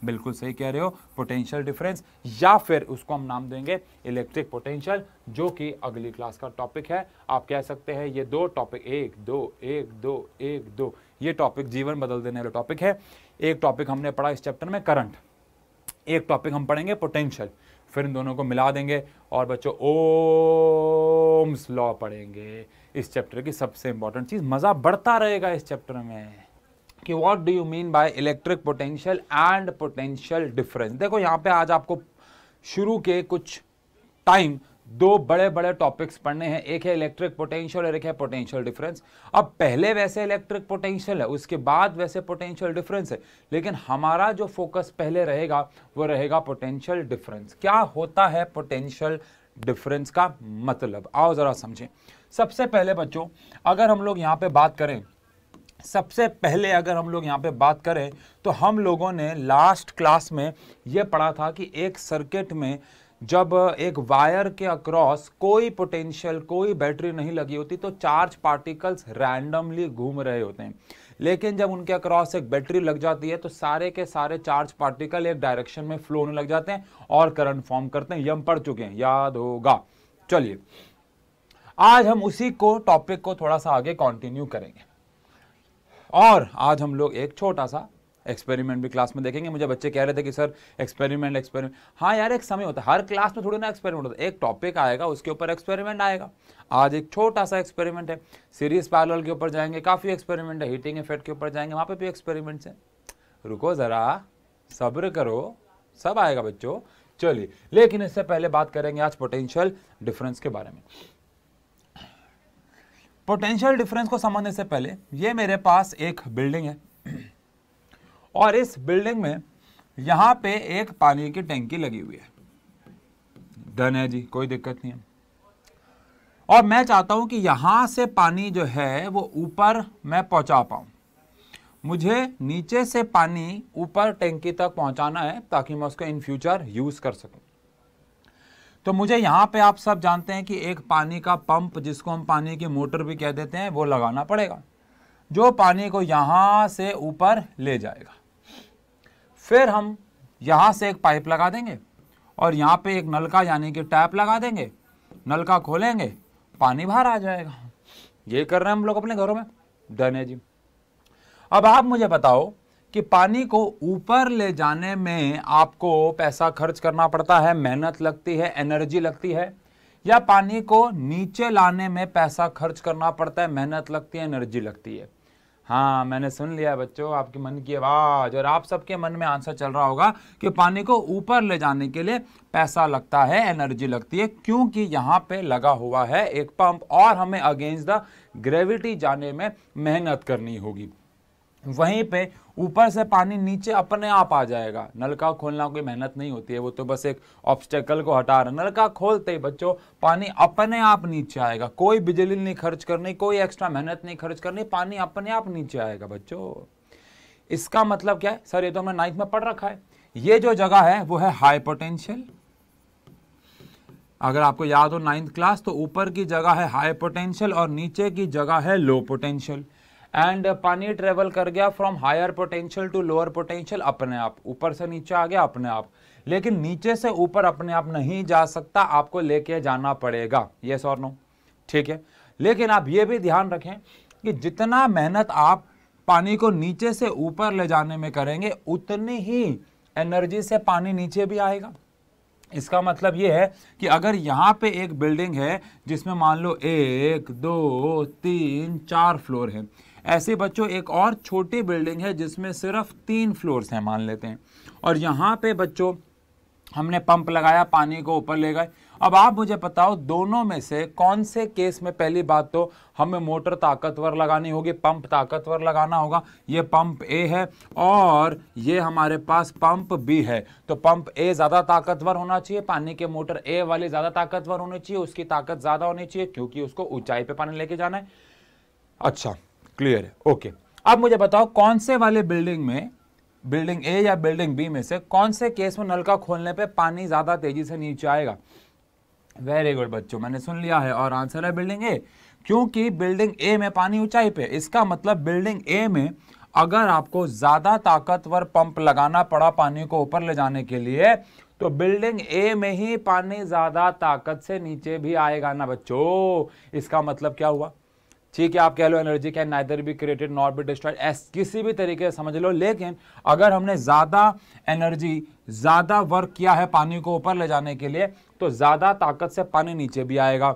बिल्कुल सही कह रहे हो पोटेंशियल डिफरेंस या फिर उसको हम नाम देंगे इलेक्ट्रिक पोटेंशियल जो कि अगली क्लास का टॉपिक है आप कह सकते हैं ये दो टॉपिक एक दो एक दो एक दो ये टॉपिक जीवन बदल देने वाला टॉपिक है एक टॉपिक हमने पढ़ा इस चैप्टर में करंट एक टॉपिक हम पढ़ेंगे पोटेंशियल फिर इन दोनों को मिला देंगे और बच्चों ओम्स लॉ पढ़ेंगे इस चैप्टर की सबसे इंपॉर्टेंट चीज़ मज़ा बढ़ता रहेगा इस चैप्टर में कि what do you mean by electric potential and potential difference देखो यहाँ पे आज आपको शुरू के कुछ टाइम दो बड़े बड़े टॉपिक्स पढ़ने हैं एक है इलेक्ट्रिक पोटेंशियल और एक है पोटेंशियल डिफरेंस अब पहले वैसे इलेक्ट्रिक पोटेंशियल है उसके बाद वैसे पोटेंशियल डिफरेंस है लेकिन हमारा जो फोकस पहले रहेगा वो रहेगा पोटेंशियल डिफरेंस क्या होता है पोटेंशियल डिफरेंस का मतलब आओ ज़रा समझें सबसे पहले बच्चों अगर हम लोग यहाँ पे बात करें सबसे पहले अगर हम लोग यहाँ पे बात करें तो हम लोगों ने लास्ट क्लास में ये पढ़ा था कि एक सर्किट में जब एक वायर के अक्रॉस कोई पोटेंशियल कोई बैटरी नहीं लगी होती तो चार्ज पार्टिकल्स रैंडमली घूम रहे होते हैं लेकिन जब उनके अक्रॉस एक बैटरी लग जाती है तो सारे के सारे चार्ज पार्टिकल एक डायरेक्शन में फ्लो होने लग जाते हैं और करंट फॉर्म करते हैं यम पढ़ चुके हैं याद होगा चलिए आज हम उसी को टॉपिक को थोड़ा सा आगे कंटिन्यू करेंगे और आज हम लोग एक छोटा सा एक्सपेरिमेंट भी क्लास में देखेंगे मुझे बच्चे कह रहे थे कि सर एक्सपेरिमेंट एक्सपेरिमेंट हाँ यार एक समय होता है हर क्लास में थोड़ी ना एक्सपेरिमेंट होता है एक टॉपिक आएगा उसके ऊपर एक्सपेरिमेंट आएगा आज एक छोटा सा एक्सपेरिमेंट है सीरीज पैरल के ऊपर जाएंगे काफ़ी एक्सपेरिमेंट है हीटिंग इफेक्ट के ऊपर जाएंगे वहाँ पर भी एक्सपेरिमेंट्स हैं रुको ज़रा सब्र करो सब आएगा बच्चों चलिए लेकिन इससे पहले बात करेंगे आज पोटेंशियल डिफरेंस के बारे में पोटेंशियल डिफरेंस को समझने से पहले ये मेरे पास एक बिल्डिंग है और इस बिल्डिंग में यहां पे एक पानी की टैंकी लगी हुई है धन है जी कोई दिक्कत नहीं है और मैं चाहता हूं कि यहां से पानी जो है वो ऊपर मैं पहुंचा पाऊं मुझे नीचे से पानी ऊपर टैंकी तक पहुंचाना है ताकि मैं उसको इन फ्यूचर यूज़ कर सकूं तो मुझे यहां पे आप सब जानते हैं कि एक पानी का पंप जिसको हम पानी की मोटर भी कह देते हैं वो लगाना पड़ेगा जो पानी को यहां से ऊपर ले जाएगा फिर हम यहाँ से एक पाइप लगा देंगे और यहाँ पे एक नलका यानी कि टैप लगा देंगे नलका खोलेंगे पानी बाहर आ जाएगा ये कर रहे हैं हम लोग अपने घरों में डन है जी अब आप मुझे बताओ कि पानी को ऊपर ले जाने में आपको पैसा खर्च करना पड़ता है मेहनत लगती है एनर्जी लगती है या पानी को नीचे लाने में पैसा खर्च करना पड़ता है मेहनत लगती है एनर्जी लगती है हाँ मैंने सुन लिया बच्चों आपके मन की आवाज़ और आप सबके मन में आंसर चल रहा होगा कि पानी को ऊपर ले जाने के लिए पैसा लगता है एनर्जी लगती है क्योंकि यहाँ पे लगा हुआ है एक पंप और हमें अगेंस्ट द ग्रेविटी जाने में मेहनत करनी होगी वहीं पे ऊपर से पानी नीचे अपने आप आ जाएगा नलका खोलना कोई मेहनत नहीं होती है वो तो बस एक ऑब्स्टेकल को हटा रहा नलका खोलते ही बच्चों पानी अपने आप नीचे आएगा कोई बिजली नहीं खर्च करनी कोई एक्स्ट्रा मेहनत नहीं खर्च करनी पानी अपने आप नीचे आएगा बच्चों इसका मतलब क्या है सर ये तो हमने नाइन्थ में पढ़ रखा है ये जो जगह है वो है हाई पोटेंशियल अगर आपको याद हो नाइन्थ क्लास तो ऊपर की जगह है हाई पोटेंशियल और नीचे की जगह है लो पोटेंशियल एंड uh, पानी ट्रेवल कर गया from higher potential to lower potential अपने आप ऊपर से नीचे आ गया अपने आप लेकिन नीचे से ऊपर अपने आप नहीं जा सकता आपको लेके जाना पड़ेगा यस और नो ठीक है लेकिन आप ये भी ध्यान रखें कि जितना मेहनत आप पानी को नीचे से ऊपर ले जाने में करेंगे उतनी ही एनर्जी से पानी नीचे भी आएगा इसका मतलब ये है कि अगर यहाँ पे एक बिल्डिंग है जिसमें मान लो एक दो तीन चार फ्लोर है ऐसे बच्चों एक और छोटी बिल्डिंग है जिसमें सिर्फ तीन फ्लोर्स हैं मान लेते हैं और यहाँ पे बच्चों हमने पंप लगाया पानी को ऊपर ले गए अब आप मुझे बताओ दोनों में से कौन से केस में पहली बात तो हमें मोटर ताकतवर लगानी होगी पंप ताकतवर लगाना होगा ये पंप ए है और ये हमारे पास पंप बी है तो पंप ए ज़्यादा ताकतवर होना चाहिए पानी के मोटर ए वाले ज़्यादा ताकतवर होने चाहिए उसकी ताकत ज़्यादा होनी चाहिए क्योंकि उसको ऊंचाई पर पानी लेके जाना है अच्छा क्लियर है ओके अब मुझे बताओ कौन से वाले बिल्डिंग में बिल्डिंग ए या बिल्डिंग बी में से कौन से केस में नलका खोलने पे पानी ज़्यादा तेजी से नीचे आएगा वेरी गुड बच्चों मैंने सुन लिया है और आंसर है बिल्डिंग ए क्योंकि बिल्डिंग ए में पानी ऊंचाई पे इसका मतलब बिल्डिंग ए में अगर आपको ज़्यादा ताकतवर पंप लगाना पड़ा पानी को ऊपर ले जाने के लिए तो बिल्डिंग ए में ही पानी ज़्यादा ताकत से नीचे भी आएगा ना बच्चों इसका मतलब क्या हुआ ठीक है आप कह लो energy can neither be created not be destroyed as किसी भी तरीके से समझ लो लेकिन अगर हमने ज़्यादा एनर्जी ज़्यादा वर्क किया है पानी को ऊपर ले जाने के लिए तो ज़्यादा ताकत से पानी नीचे भी आएगा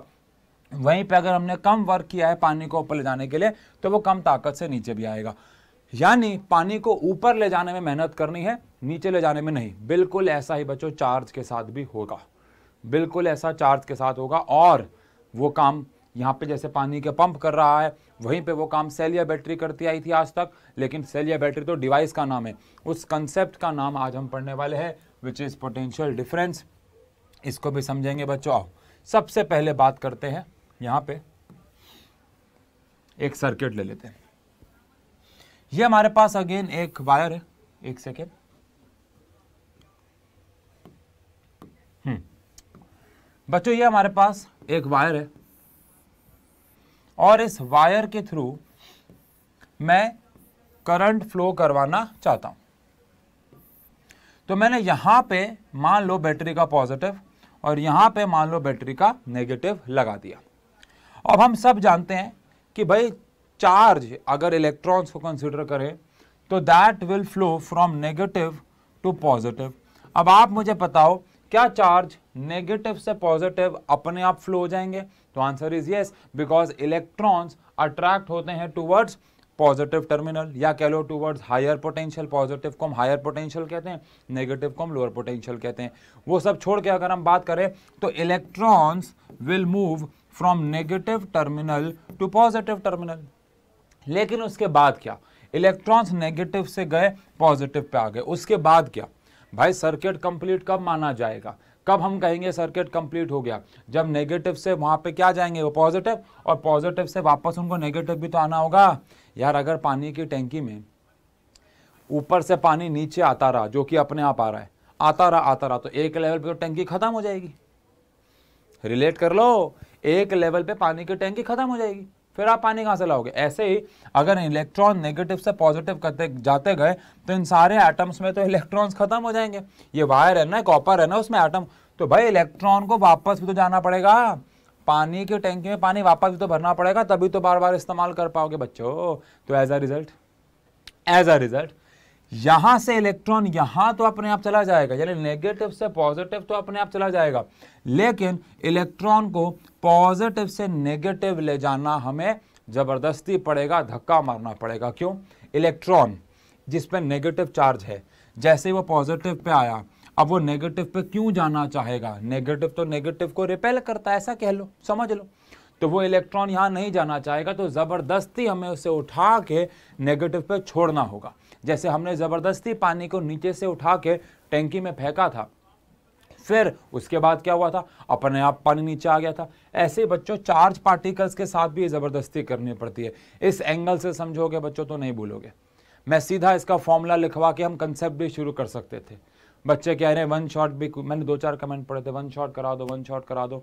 वहीं पे अगर हमने कम वर्क किया है पानी को ऊपर ले जाने के लिए तो वो कम ताकत से नीचे भी आएगा यानी पानी को ऊपर ले जाने में मेहनत करनी है नीचे ले जाने में नहीं बिल्कुल ऐसा ही बच्चों चार्ज के साथ भी होगा बिल्कुल ऐसा चार्ज के साथ होगा और वो काम यहाँ पे जैसे पानी के पंप कर रहा है वहीं पे वो काम सेलिया बैटरी करती आई थी आज तक लेकिन सेलिया बैटरी तो डिवाइस का नाम है उस कंसेप्ट का नाम आज हम पढ़ने वाले हैं विच इज़ पोटेंशियल डिफरेंस इसको भी समझेंगे बच्चों आओ सबसे पहले बात करते हैं यहाँ पे एक सर्किट ले लेते हैं ये हमारे पास अगेन एक वायर है एक सेकेंड हम्म। बच्चों ये हमारे पास एक वायर है और इस वायर के थ्रू मैं करंट फ्लो करवाना चाहता हूं तो मैंने यहां पे मान लो बैटरी का पॉजिटिव और यहां पे मान लो बैटरी का नेगेटिव लगा दिया अब हम सब जानते हैं कि भाई चार्ज अगर इलेक्ट्रॉन्स को कंसिडर करें तो that will flow from negative to positive अब आप मुझे बताओ क्या चार्ज नेगेटिव से पॉजिटिव अपने आप फ्लो हो जाएंगे तो answer is yes because electrons attract होते हैं टूवर्ड्स पॉजिटिव टर्मिनल या कह लो टूवर्ड्स हायर पोटेंशियल पॉजिटिव को हम हायर पोटेंशियल कहते हैं नेगेटिव को हम लोअर पोटेंशियल कहते हैं वो सब छोड़ के अगर हम बात करें तो electrons will move from negative terminal to positive terminal लेकिन उसके बाद क्या इलेक्ट्रॉन्स नेगेटिव से गए पॉजिटिव पे आ गए उसके बाद क्या भाई सर्किट कंप्लीट कब माना जाएगा कब हम कहेंगे सर्किट कंप्लीट हो गया जब नेगेटिव से वहाँ पे क्या जाएंगे वो पॉजिटिव और पॉजिटिव से वापस उनको नेगेटिव भी तो आना होगा यार अगर पानी की टैंकी में ऊपर से पानी नीचे आता रहा जो कि अपने आप आ रहा है आता रहा आता रहा तो एक लेवल पे तो टैंकी ख़त्म हो जाएगी रिलेट कर लो एक लेवल पे पानी की टैंकी ख़त्म हो जाएगी फिर आप पानी कहाँ से लाओगे ऐसे ही अगर इलेक्ट्रॉन नेगेटिव से पॉजिटिव करते जाते गए तो इन सारे एटम्स में तो इलेक्ट्रॉन्स खत्म हो जाएंगे ये वायर है ना कॉपर है ना उसमें एटम तो भाई इलेक्ट्रॉन को वापस भी तो जाना पड़ेगा पानी के टैंकी में पानी वापस भी तो भरना पड़ेगा तभी तो बार बार इस्तेमाल कर पाओगे बच्चों तो as a result as a result यहां से इलेक्ट्रॉन यहां तो अपने आप चला जाएगा यानी नेगेटिव से पॉजिटिव तो अपने आप चला जाएगा लेकिन इलेक्ट्रॉन को पॉजिटिव से नेगेटिव ले जाना हमें जबरदस्ती पड़ेगा धक्का मारना पड़ेगा क्यों इलेक्ट्रॉन जिस नेगेटिव चार्ज है जैसे वो पॉजिटिव पे आया अब वो नेगेटिव पे क्यों जाना चाहेगा नेगेटिव तो नेगेटिव को रिपेल करता है ऐसा कह लो समझ लो तो वो इलेक्ट्रॉन यहाँ नहीं जाना चाहेगा तो ज़बरदस्ती हमें उसे उठा के नेगेटिव पे छोड़ना होगा जैसे हमने ज़बरदस्ती पानी को नीचे से उठा के टैंकी में फेंका था फिर उसके बाद क्या हुआ था अपने आप पानी नीचे आ गया था ऐसे बच्चों चार्ज पार्टिकल्स के साथ भी ज़बरदस्ती करनी पड़ती है इस एंगल से समझोगे बच्चों तो नहीं भूलोगे मैं सीधा इसका फॉर्मूला लिखवा के हम कंसेप्ट भी शुरू कर सकते थे बच्चे कह रहे हैं वन शॉट भी मैंने दो चार कमेंट पढ़े थे वन शॉट करा दो वन शॉट करा दो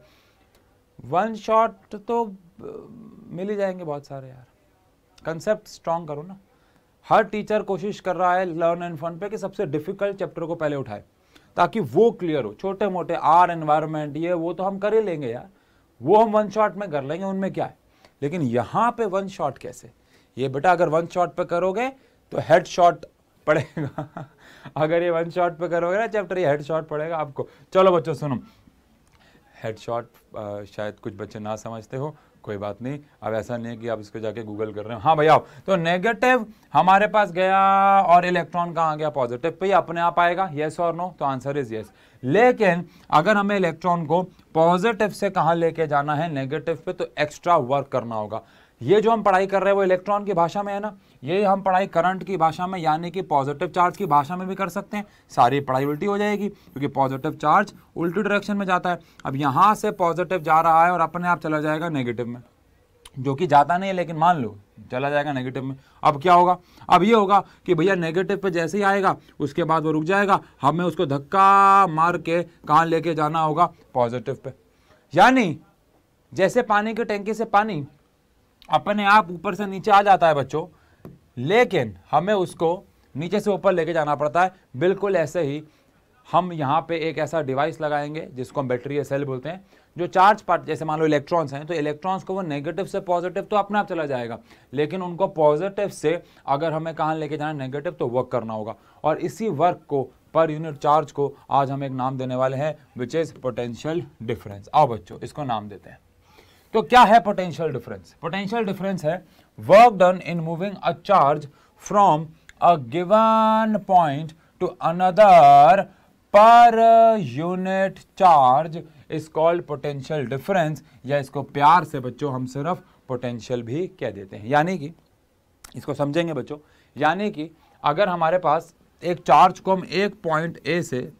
वन शॉट तो मिल ही जाएंगे बहुत सारे यार कंसेप्ट स्ट्रांग करो ना हर टीचर कोशिश कर रहा है लर्न एंड फन पे कि सबसे डिफिकल्ट चैप्टर को पहले उठाए ताकि वो क्लियर हो छोटे मोटे आर एनवायरमेंट ये वो तो हम कर ही लेंगे यार वो हम वन शॉट में कर लेंगे उनमें क्या है लेकिन यहाँ पे वन शॉट कैसे ये बेटा अगर वन शॉट पे करोगे तो हेड शॉट पड़ेगा अगर ये वन शॉट पे करोगे ना चैप्टर ये हेड शॉट पड़ेगा आपको चलो बच्चों सुनो हेड शॉट शायद कुछ बच्चे ना समझते हो कोई बात नहीं अब ऐसा नहीं है कि आप इसको जाके गूगल कर रहे हो हाँ भैया तो नेगेटिव हमारे पास गया और इलेक्ट्रॉन कहाँ गया पॉजिटिव पे तो अपने आप आएगा येस और नो तो आंसर इज येस लेकिन अगर हमें इलेक्ट्रॉन को पॉजिटिव से कहाँ लेके जाना है नेगेटिव पे तो एक्स्ट्रा वर्क करना होगा ये जो हम पढ़ाई कर रहे हैं वो इलेक्ट्रॉन की भाषा में है ना ये हम पढ़ाई करंट की भाषा में यानी कि पॉजिटिव चार्ज की भाषा में भी कर सकते हैं सारी पढ़ाई उल्टी हो जाएगी क्योंकि पॉजिटिव चार्ज उल्टी डायरेक्शन में जाता है अब यहाँ से पॉजिटिव जा रहा है और अपने आप चला जाएगा नेगेटिव में जो कि जाता नहीं है लेकिन मान लो चला जाएगा नेगेटिव में अब क्या होगा अब ये होगा कि भैया नेगेटिव पे जैसे ही आएगा उसके बाद वो रुक जाएगा हमें उसको धक्का मार के कहाँ लेके जाना होगा पॉजिटिव पे यानी जैसे पानी की टैंकी से पानी अपने आप ऊपर से नीचे आ जाता है बच्चों लेकिन हमें उसको नीचे से ऊपर लेके जाना पड़ता है बिल्कुल ऐसे ही हम यहाँ पे एक ऐसा डिवाइस लगाएंगे जिसको हम बैटरी या सेल बोलते हैं जो चार्ज पार्ट जैसे मान लो इलेक्ट्रॉन्स हैं तो इलेक्ट्रॉन्स को वो नेगेटिव से पॉजिटिव तो अपने आप चला जाएगा लेकिन उनको पॉजिटिव से अगर हमें कहाँ लेके जाना नेगेटिव तो वर्क करना होगा और इसी वर्क को पर यूनिट चार्ज को आज हम एक नाम देने वाले हैं विच इज़ पोटेंशियल डिफरेंस आओ बच्चों इसको नाम देते हैं तो क्या है पोटेंशियल डिफरेंस पोटेंशियल डिफरेंस है work done in moving a charge from a given point to another per unit charge is called potential difference या इसको प्यार से बच्चों हम सिर्फ पोटेंशियल भी कह देते हैं यानी कि इसको समझेंगे बच्चों यानी कि अगर हमारे पास एक चार्ज को हम एक पॉइंट ए से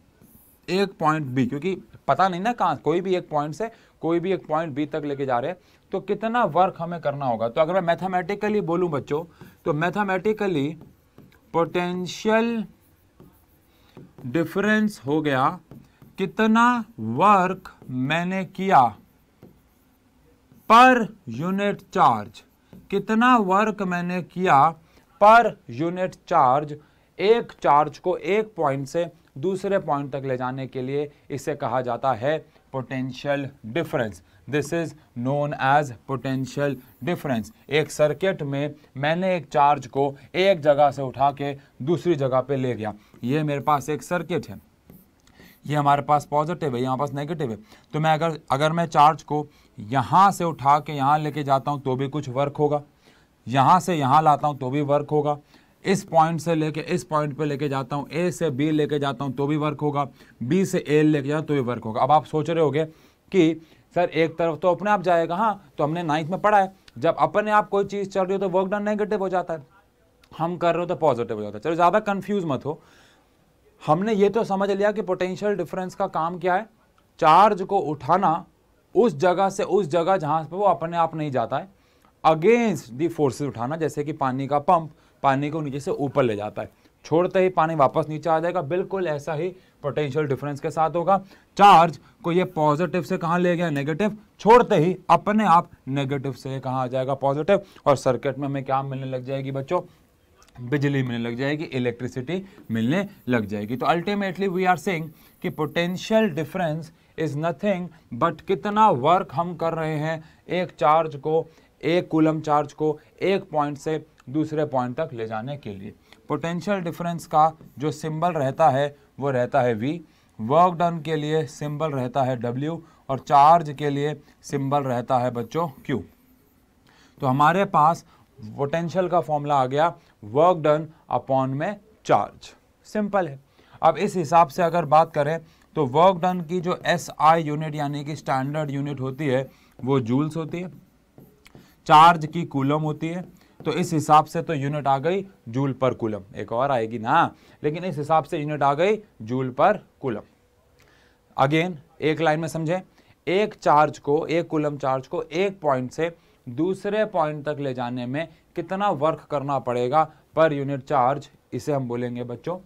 एक पॉइंट बी क्योंकि पता नहीं ना कहाँ कोई भी एक पॉइंट से कोई भी एक पॉइंट बी तक लेके जा रहे हैं तो कितना वर्क हमें करना होगा तो अगर मैं मैथमेटिकली बोलूं बच्चों तो मैथमेटिकली पोटेंशियल डिफरेंस हो गया कितना वर्क मैंने किया पर यूनिट चार्ज कितना वर्क मैंने किया पर यूनिट चार्ज एक चार्ज को एक पॉइंट से दूसरे पॉइंट तक ले जाने के लिए इसे कहा जाता है potential difference this is known as potential difference एक सर्किट में मैंने एक चार्ज को एक जगह से उठा के दूसरी जगह पे ले गया ये मेरे पास एक सर्किट है ये हमारे पास पॉजिटिव है यहाँ पास नेगेटिव है तो मैं अगर अगर मैं चार्ज को यहाँ से उठा के यहाँ लेके जाता हूँ तो भी कुछ वर्क होगा यहाँ से यहाँ लाता हूँ तो भी वर्क होगा इस पॉइंट से लेके इस पॉइंट पे लेके जाता हूँ ए से बी लेके जाता हूँ तो भी वर्क होगा बी से ए लेके जाता तो भी वर्क होगा अब आप सोच रहे होगे कि सर एक तरफ तो अपने आप जाएगा हाँ तो हमने नाइन्थ में पढ़ा है जब अपने आप कोई चीज़ चल रही हो तो वर्क डन नेगेटिव हो जाता है हम कर रहे हो तो पॉजिटिव हो जाता है चलो ज़्यादा कन्फ्यूज़ मत हो हमने ये तो समझ लिया कि पोटेंशियल डिफरेंस का काम क्या है चार्ज को उठाना उस जगह से उस जगह जहाँ पर वो अपने आप नहीं जाता है अगेंस्ट दी फोर्सेस उठाना जैसे कि पानी का पंप पानी को नीचे से ऊपर ले जाता है छोड़ते ही पानी वापस नीचे आ जाएगा बिल्कुल ऐसा ही पोटेंशियल डिफरेंस के साथ होगा चार्ज को ये पॉजिटिव से कहाँ ले गया नेगेटिव छोड़ते ही अपने आप नेगेटिव से कहाँ आ जाएगा पॉजिटिव और सर्किट में हमें क्या मिलने लग जाएगी बच्चों बिजली मिलने लग जाएगी इलेक्ट्रिसिटी मिलने लग जाएगी तो अल्टीमेटली वी आर सेइंग कि potential difference is nothing but कितना वर्क हम कर रहे हैं एक चार्ज को एक कूलम चार्ज को एक पॉइंट से दूसरे पॉइंट तक ले जाने के लिए पोटेंशियल डिफरेंस का जो सिंबल रहता है वो रहता है वी वर्क डन के लिए सिंबल रहता है डब्ल्यू और चार्ज के लिए सिंबल रहता है बच्चों क्यू तो हमारे पास पोटेंशियल का फॉर्मूला आ गया वर्क डन अपॉन में चार्ज सिंपल है अब इस हिसाब से अगर बात करें तो वर्क डन की जो एस आई यूनिट यानी कि स्टैंडर्ड यूनिट होती है वो जूल्स होती है चार्ज की कूलम होती है तो इस हिसाब से तो यूनिट आ गई जूल पर कुलम एक और आएगी ना लेकिन इस हिसाब से यूनिट आ गई जूल पर कुलम अगेन एक लाइन में समझें एक चार्ज को एक कुलम चार्ज को एक पॉइंट से दूसरे पॉइंट तक ले जाने में कितना वर्क करना पड़ेगा पर यूनिट चार्ज इसे हम बोलेंगे बच्चों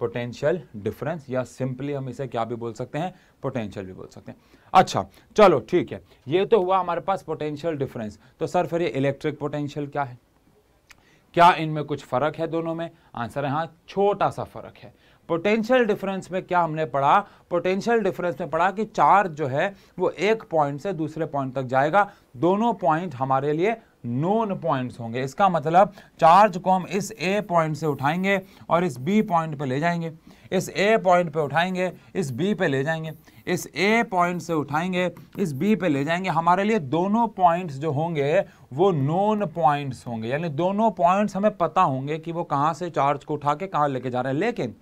पोटेंशियल डिफरेंस या सिंपली हम इसे क्या भी बोल सकते हैं पोटेंशियल भी बोल सकते हैं अच्छा चलो ठीक है ये तो हुआ हमारे पास पोटेंशियल डिफरेंस तो सर फिर ये इलेक्ट्रिक पोटेंशियल क्या है क्या इनमें कुछ फ़र्क है दोनों में आंसर है हाँ छोटा सा फ़र्क है पोटेंशियल डिफरेंस में क्या हमने पढ़ा पोटेंशियल डिफरेंस में पढ़ा कि चार्ज जो है वो एक पॉइंट से दूसरे पॉइंट तक जाएगा दोनों पॉइंट हमारे लिए नोन पॉइंट्स होंगे इसका मतलब चार्ज को हम इस ए पॉइंट से उठाएंगे और इस बी पॉइंट पर ले जाएंगे इस ए पॉइंट पे उठाएंगे इस बी पे ले जाएंगे इस ए पॉइंट से उठाएंगे इस बी पे ले जाएंगे हमारे लिए दोनों पॉइंट्स जो होंगे वो नोन पॉइंट्स होंगे यानी दोनों पॉइंट्स हमें पता होंगे कि वो कहाँ से चार्ज को उठा के कहाँ लेके जा रहे हैं लेकिन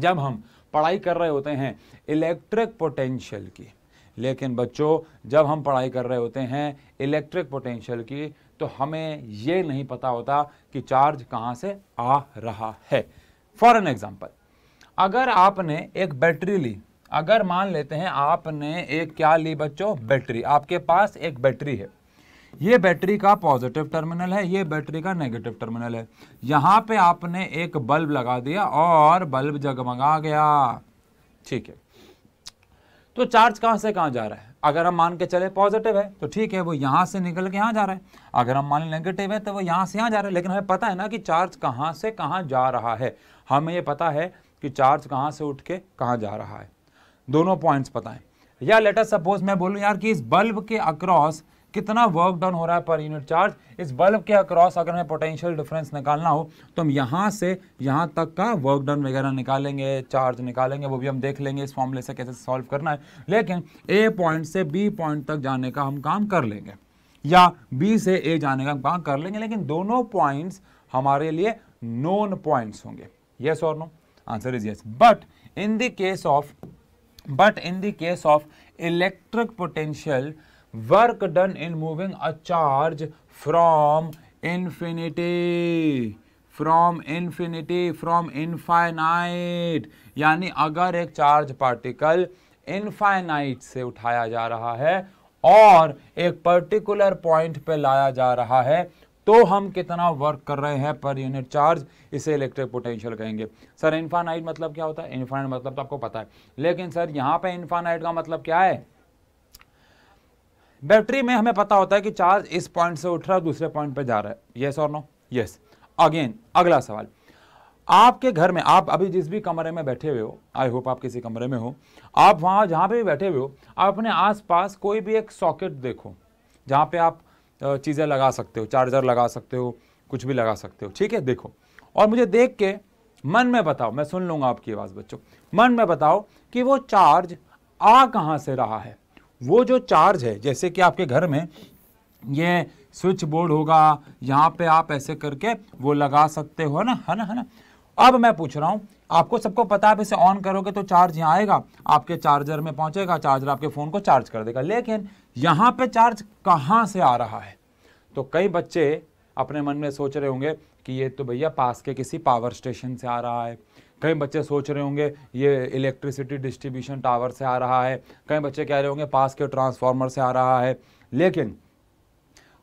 जब हम पढ़ाई कर रहे होते हैं इलेक्ट्रिक पोटेंशियल की लेकिन बच्चों जब हम पढ़ाई कर रहे होते हैं इलेक्ट्रिक पोटेंशियल की तो हमें ये नहीं पता होता कि चार्ज कहाँ से आ रहा है फॉर एन एग्जाम्पल अगर आपने एक बैटरी ली अगर मान लेते हैं आपने एक क्या ली बच्चों बैटरी आपके पास एक बैटरी है ये बैटरी का पॉजिटिव टर्मिनल है ये बैटरी का नेगेटिव टर्मिनल है यहाँ पे आपने एक बल्ब लगा दिया और बल्ब जगमगा गया ठीक है तो चार्ज कहाँ से कहाँ जा रहा है अगर हम मान के चले पॉजिटिव है तो ठीक है वो यहाँ से निकल के यहाँ जा रहा है अगर हम मान लें नेगेटिव है तो वो यहाँ से यहाँ जा रहा है लेकिन हमें पता है ना कि चार्ज कहाँ से कहाँ जा रहा है हमें ये पता है कि चार्ज कहाँ से उठ के कहाँ जा रहा है दोनों पॉइंट्स पता है या लेटर सपोज मैं बोलूँ यार कि इस बल्ब के अक्रॉस कितना वर्क डन हो रहा है पर यूनिट चार्ज इस बल्ब के अक्रॉस अगर हमें पोटेंशियल डिफरेंस निकालना हो तो हम यहाँ से यहाँ तक का वर्क डन वगैरह निकालेंगे चार्ज निकालेंगे वो भी हम देख लेंगे इस फॉर्मूले से कैसे सॉल्व करना है लेकिन ए पॉइंट से बी पॉइंट तक जाने का हम काम कर लेंगे या बी से ए जाने का हम काम कर लेंगे लेकिन दोनों पॉइंट्स हमारे लिए नोन पॉइंट्स होंगे येस और no answer is yes but in the case of but in the case of electric potential work done in moving a charge from infinity from infinity from infinite yani agar ek charge particle infinite se uthaya ja raha hai और एक पर्टिकुलर पॉइंट पे लाया जा रहा है तो हम कितना वर्क कर रहे हैं पर यूनिट चार्ज इसे इलेक्ट्रिक पोटेंशियल कहेंगे सर इन्फानाइट मतलब क्या होता है इन्फानाइट मतलब तो आपको पता है लेकिन सर यहाँ पे इन्फानाइट का मतलब क्या है बैटरी में हमें पता होता है कि चार्ज इस पॉइंट से उठ रहा है दूसरे पॉइंट पर जा रहा है येस और नो यस अगेन अगला सवाल आपके घर में आप अभी जिस भी कमरे में बैठे हुए हो आई होप आप किसी कमरे में हो आप वहाँ जहाँ पे भी बैठे हुए हो आप अपने आसपास कोई भी एक सॉकेट देखो जहाँ पे आप चीज़ें लगा सकते हो चार्जर लगा सकते हो कुछ भी लगा सकते हो ठीक है देखो और मुझे देख के मन में बताओ मैं सुन लूँगा आपकी आवाज़ बच्चों मन में बताओ कि वो चार्ज आ कहाँ से रहा है वो जो चार्ज है जैसे कि आपके घर में ये स्विच बोर्ड होगा यहाँ पे आप ऐसे करके वो लगा सकते हो ना है ना है ना अब मैं पूछ रहा हूँ आपको सबको पता है आप इसे ऑन करोगे तो चार्ज यहाँ आएगा आपके चार्जर में पहुंचेगा चार्जर आपके फ़ोन को चार्ज कर देगा लेकिन यहाँ पे चार्ज कहाँ से आ रहा है तो कई बच्चे अपने मन में सोच रहे होंगे कि ये तो भैया पास के किसी पावर स्टेशन से आ रहा है कई बच्चे सोच रहे होंगे ये इलेक्ट्रिसिटी डिस्ट्रीब्यूशन टावर से आ रहा है कई बच्चे कह रहे होंगे पास के ट्रांसफार्मर से आ रहा है लेकिन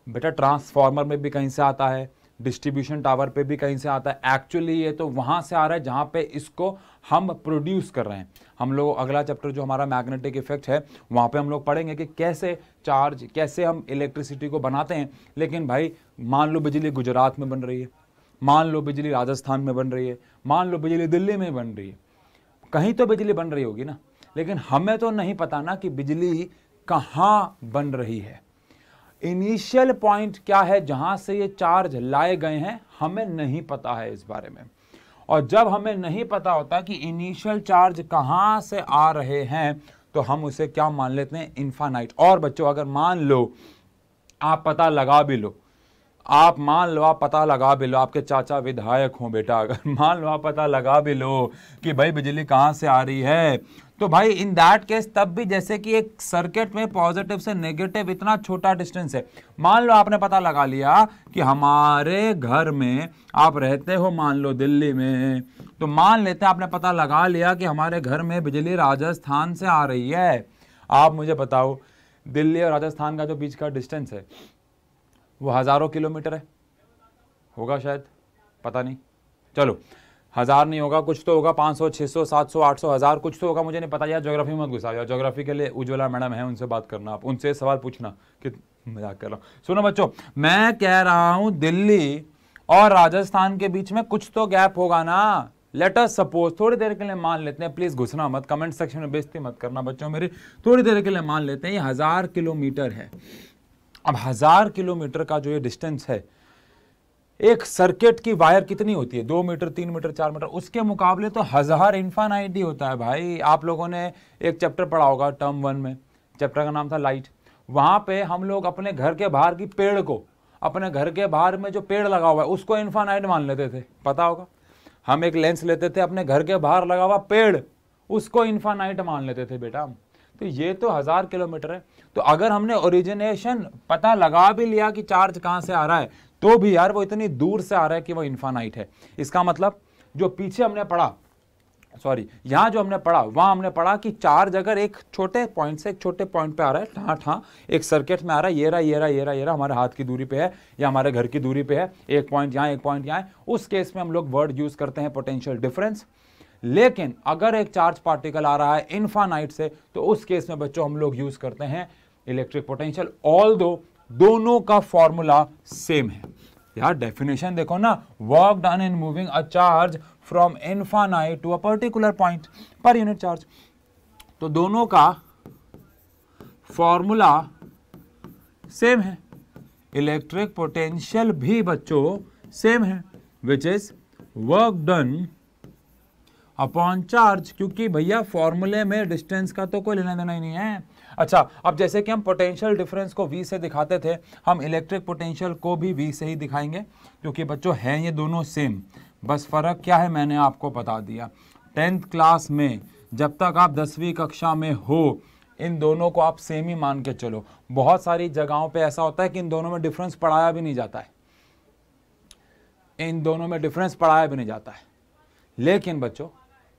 बेटा ट्रांसफार्मर में भी कहीं से आता है डिस्ट्रीब्यूशन टावर पे भी कहीं से आता है एक्चुअली ये तो वहाँ से आ रहा है जहाँ पे इसको हम प्रोड्यूस कर रहे हैं हम लोग अगला चैप्टर जो हमारा मैग्नेटिक इफेक्ट है वहाँ पे हम लोग पढ़ेंगे कि कैसे चार्ज कैसे हम इलेक्ट्रिसिटी को बनाते हैं लेकिन भाई मान लो बिजली गुजरात में बन रही है मान लो बिजली राजस्थान में बन रही है मान लो बिजली दिल्ली में बन रही है कहीं तो बिजली बन रही होगी ना लेकिन हमें तो नहीं पता ना कि बिजली कहाँ बन रही है इनिशियल पॉइंट क्या है जहां से ये चार्ज लाए गए हैं हमें नहीं पता है इस बारे में और जब हमें नहीं पता होता कि इनिशियल चार्ज कहां से आ रहे हैं तो हम उसे क्या मान लेते हैं इन्फानाइट और बच्चों अगर मान लो आप पता लगा भी लो आप मान लो आप पता लगा भी लो आपके चाचा विधायक हों बेटा अगर मान लो आप पता लगा भी लो कि भाई बिजली कहाँ से आ रही है तो भाई इन दैट केस तब भी जैसे कि एक सर्किट में पॉजिटिव से नेगेटिव इतना छोटा डिस्टेंस है मान लो आपने पता लगा लिया कि हमारे घर में आप रहते हो मान लो दिल्ली में तो मान लेते हैं आपने पता लगा लिया कि हमारे घर में बिजली राजस्थान से आ रही है आप मुझे बताओ दिल्ली और राजस्थान का जो बीच का डिस्टेंस है वो हज़ारों किलोमीटर है होगा शायद पता नहीं चलो हज़ार नहीं होगा कुछ तो होगा पाँच सौ छः सौ सात सौ आठ सौ हज़ार कुछ तो होगा मुझे नहीं पता यार जोग्राफी मत घुसा यार जोग्राफी के लिए उज्ज्वला मैडम है उनसे बात करना आप उनसे सवाल पूछना कि मजाक कर रहा हूँ सुनो बच्चों मैं कह रहा हूँ दिल्ली और राजस्थान के बीच में कुछ तो गैप होगा ना लेटर सपोज थोड़ी देर के लिए मान लेते हैं प्लीज़ घुसना मत कमेंट सेक्शन में बेजती मत करना बच्चों मेरी थोड़ी देर के लिए मान लेते हैं ये हज़ार किलोमीटर है अब हज़ार किलोमीटर का जो ये डिस्टेंस है एक सर्किट की वायर कितनी होती है दो मीटर तीन मीटर चार मीटर उसके मुकाबले तो हज़ार इन्फानाइटी होता है भाई आप लोगों ने एक चैप्टर पढ़ा होगा टर्म वन में चैप्टर का नाम था लाइट वहां पे हम लोग अपने घर के बाहर की पेड़ को अपने घर के बाहर में जो पेड़ लगा हुआ है उसको इन्फानाइट मान लेते थे पता होगा हम एक लेंस लेते थे अपने घर के बाहर लगा हुआ पेड़ उसको इन्फानाइट मान लेते थे बेटा तो ये तो हज़ार किलोमीटर है तो अगर हमने ओरिजिनेशन पता लगा भी लिया कि चार्ज कहाँ से आ रहा है तो भी यार वो इतनी दूर से आ रहा है कि वो इन्फानाइट है इसका मतलब जो पीछे हमने पढ़ा सॉरी यहाँ जो हमने पढ़ा वहाँ हमने पढ़ा कि चार्ज अगर एक छोटे पॉइंट से एक छोटे पॉइंट पे आ रहा है ठा ठाँ एक सर्किट में आ रहा है ये रहा ये रहा ये रहा ये रहा हमारे हाथ की दूरी पे है या हमारे घर की दूरी पे है एक पॉइंट यहाँ एक पॉइंट यहाँ है उस केस में हम लोग वर्ड यूज़ करते हैं पोटेंशियल डिफरेंस लेकिन अगर एक चार्ज पार्टिकल आ रहा है इन्फानाइट से तो उस केस में बच्चों हम लोग यूज़ करते हैं इलेक्ट्रिक पोटेंशियल ऑल दो दोनों का फॉर्मूला सेम है यार डेफिनेशन देखो ना work done in moving a charge from infinite to a particular point per unit charge तो दोनों का फॉर्मूला सेम है इलेक्ट्रिक पोटेंशियल भी बच्चों सेम है which is work done upon charge क्योंकि भैया फॉर्मूले में डिस्टेंस का तो कोई लेना देना ही नहीं है अच्छा अब जैसे कि हम पोटेंशियल डिफरेंस को वी से दिखाते थे हम इलेक्ट्रिक पोटेंशियल को भी वी से ही दिखाएंगे क्योंकि बच्चों हैं ये दोनों सेम बस फ़र्क क्या है मैंने आपको बता दिया टेंथ क्लास में जब तक आप दसवीं कक्षा में हो इन दोनों को आप सेम ही मान के चलो बहुत सारी जगहों पे ऐसा होता है कि इन दोनों में डिफरेंस पढ़ाया भी नहीं जाता है इन दोनों में डिफरेंस पढ़ाया भी नहीं जाता है लेकिन बच्चों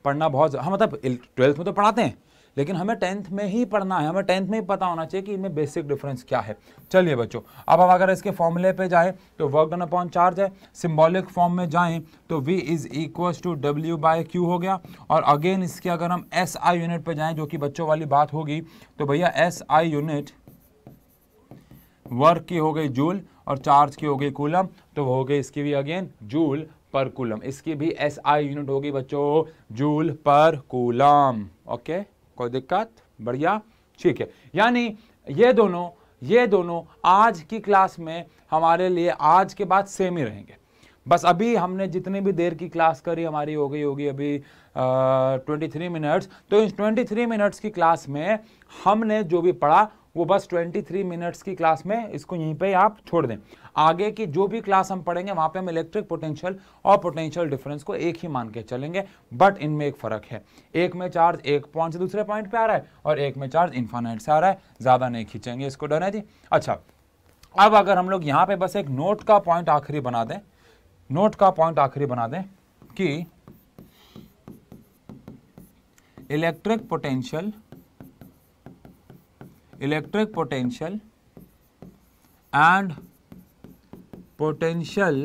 पढ़ना बहुत हाँ मतलब ट्वेल्थ में तो पढ़ाते हैं लेकिन हमें टेंथ में ही पढ़ना है हमें टेंथ में ही पता होना चाहिए कि इनमें बेसिक डिफरेंस क्या है चलिए बच्चों अब हम अगर इसके फॉर्मूले पे जाए तो वर्क डन अपॉन चार्ज है सिम्बॉलिक फॉर्म में जाए तो V is equal to W by Q हो गया और अगेन इसके अगर हम एस आई यूनिट पर जाए जो कि बच्चों वाली बात होगी तो भैया एस आई यूनिट वर्क की हो गई जूल और चार्ज की हो गई कूलम तो हो गई इसकी भी अगेन जूल पर कूलम इसकी भी एस आई यूनिट होगी बच्चों जूल पर कूलम ओके कोई दिक्कत बढ़िया ठीक है यानी ये दोनों ये दोनों आज की क्लास में हमारे लिए आज के बाद सेम ही रहेंगे बस अभी हमने जितनी भी देर की क्लास करी हमारी हो गई होगी अभी ट्वेंटी थ्री मिनट्स तो इन ट्वेंटी थ्री मिनट्स की क्लास में हमने जो भी पढ़ा वो बस 23 मिनट्स की क्लास में इसको यहीं पे आप छोड़ दें आगे की जो भी क्लास हम पढ़ेंगे वहाँ पे हम इलेक्ट्रिक पोटेंशियल और पोटेंशियल डिफरेंस को एक ही मान के चलेंगे बट इनमें एक फ़र्क है एक में चार्ज एक पॉइंट से दूसरे पॉइंट पे आ रहा है और एक में चार्ज इन्फानाइट से आ रहा है ज़्यादा नहीं खींचेंगे इसको डर है जी अच्छा अब अगर हम लोग यहाँ पर बस एक नोट का पॉइंट आखिरी बना दें नोट का पॉइंट आखिरी बना दें कि electric potential electric potential and potential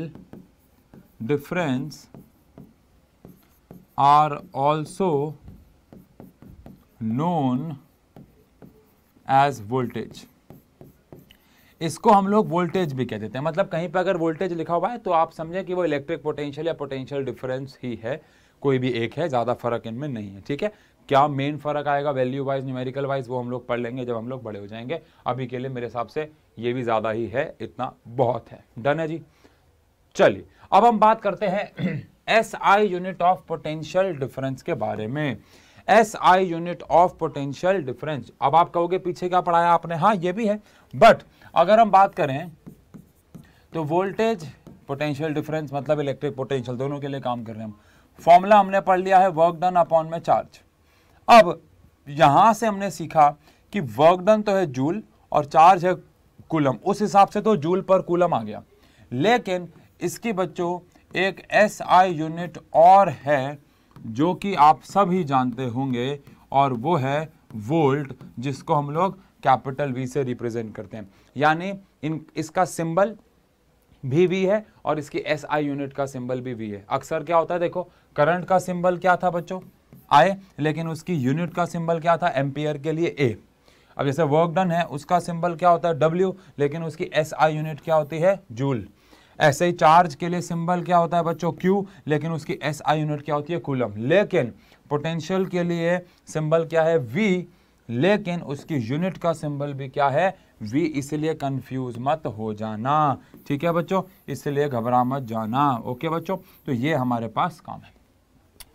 difference are also known as voltage. इसको हम लोग वोल्टेज भी कह देते हैं मतलब कहीं पर अगर वोल्टेज लिखा हुआ है तो आप समझें कि वो इलेक्ट्रिक पोटेंशियल या पोटेंशियल डिफरेंस ही है कोई भी एक है ज़्यादा फर्क इनमें नहीं है ठीक है क्या मेन फर्क आएगा वैल्यू वाइज न्यूमेरिकल वाइज वो हम लोग पढ़ लेंगे जब हम लोग बड़े हो जाएंगे अभी के लिए मेरे हिसाब से ये भी ज़्यादा ही है इतना बहुत है डन है जी चलिए अब हम बात करते हैं S I unit of potential difference के बारे में S I unit of potential difference अब आप कहोगे पीछे क्या पढ़ाया आपने हाँ ये भी है बट अगर हम बात करें तो वोल्टेज पोटेंशियल डिफरेंस मतलब इलेक्ट्रिक पोटेंशियल दोनों के लिए काम कर रहे हैं हम फॉर्मूला हमने पढ़ लिया है वर्क डन अपॉन में चार्ज अब यहाँ से हमने सीखा कि वर्क डन तो है जूल और चार्ज है कुलम उस हिसाब से तो जूल पर कुलम आ गया लेकिन इसकी बच्चों एक एस आई यूनिट और है जो कि आप सभी जानते होंगे और वो है वोल्ट जिसको हम लोग कैपिटल वी से रिप्रेजेंट करते हैं यानी इन इसका सिंबल भी वी है और इसकी एस आई यूनिट का सिंबल भी वी है अक्सर क्या होता है देखो करंट का सिंबल क्या था बच्चों आए लेकिन उसकी यूनिट का सिंबल क्या था एम्पियर के लिए ए अब जैसे वर्क डन है उसका सिंबल क्या होता है डब्ल्यू लेकिन उसकी एस आई यूनिट क्या होती है जूल ऐसे ही चार्ज के लिए सिंबल क्या होता है बच्चों क्यू लेकिन उसकी एस आई यूनिट क्या होती है कूलम लेकिन पोटेंशियल के लिए सिंबल क्या है वी लेकिन उसकी यूनिट का सिंबल भी क्या है वी इसलिए कंफ्यूज मत हो जाना ठीक है बच्चों इसलिए घबरा मत जाना ओके बच्चों तो ये हमारे पास काम है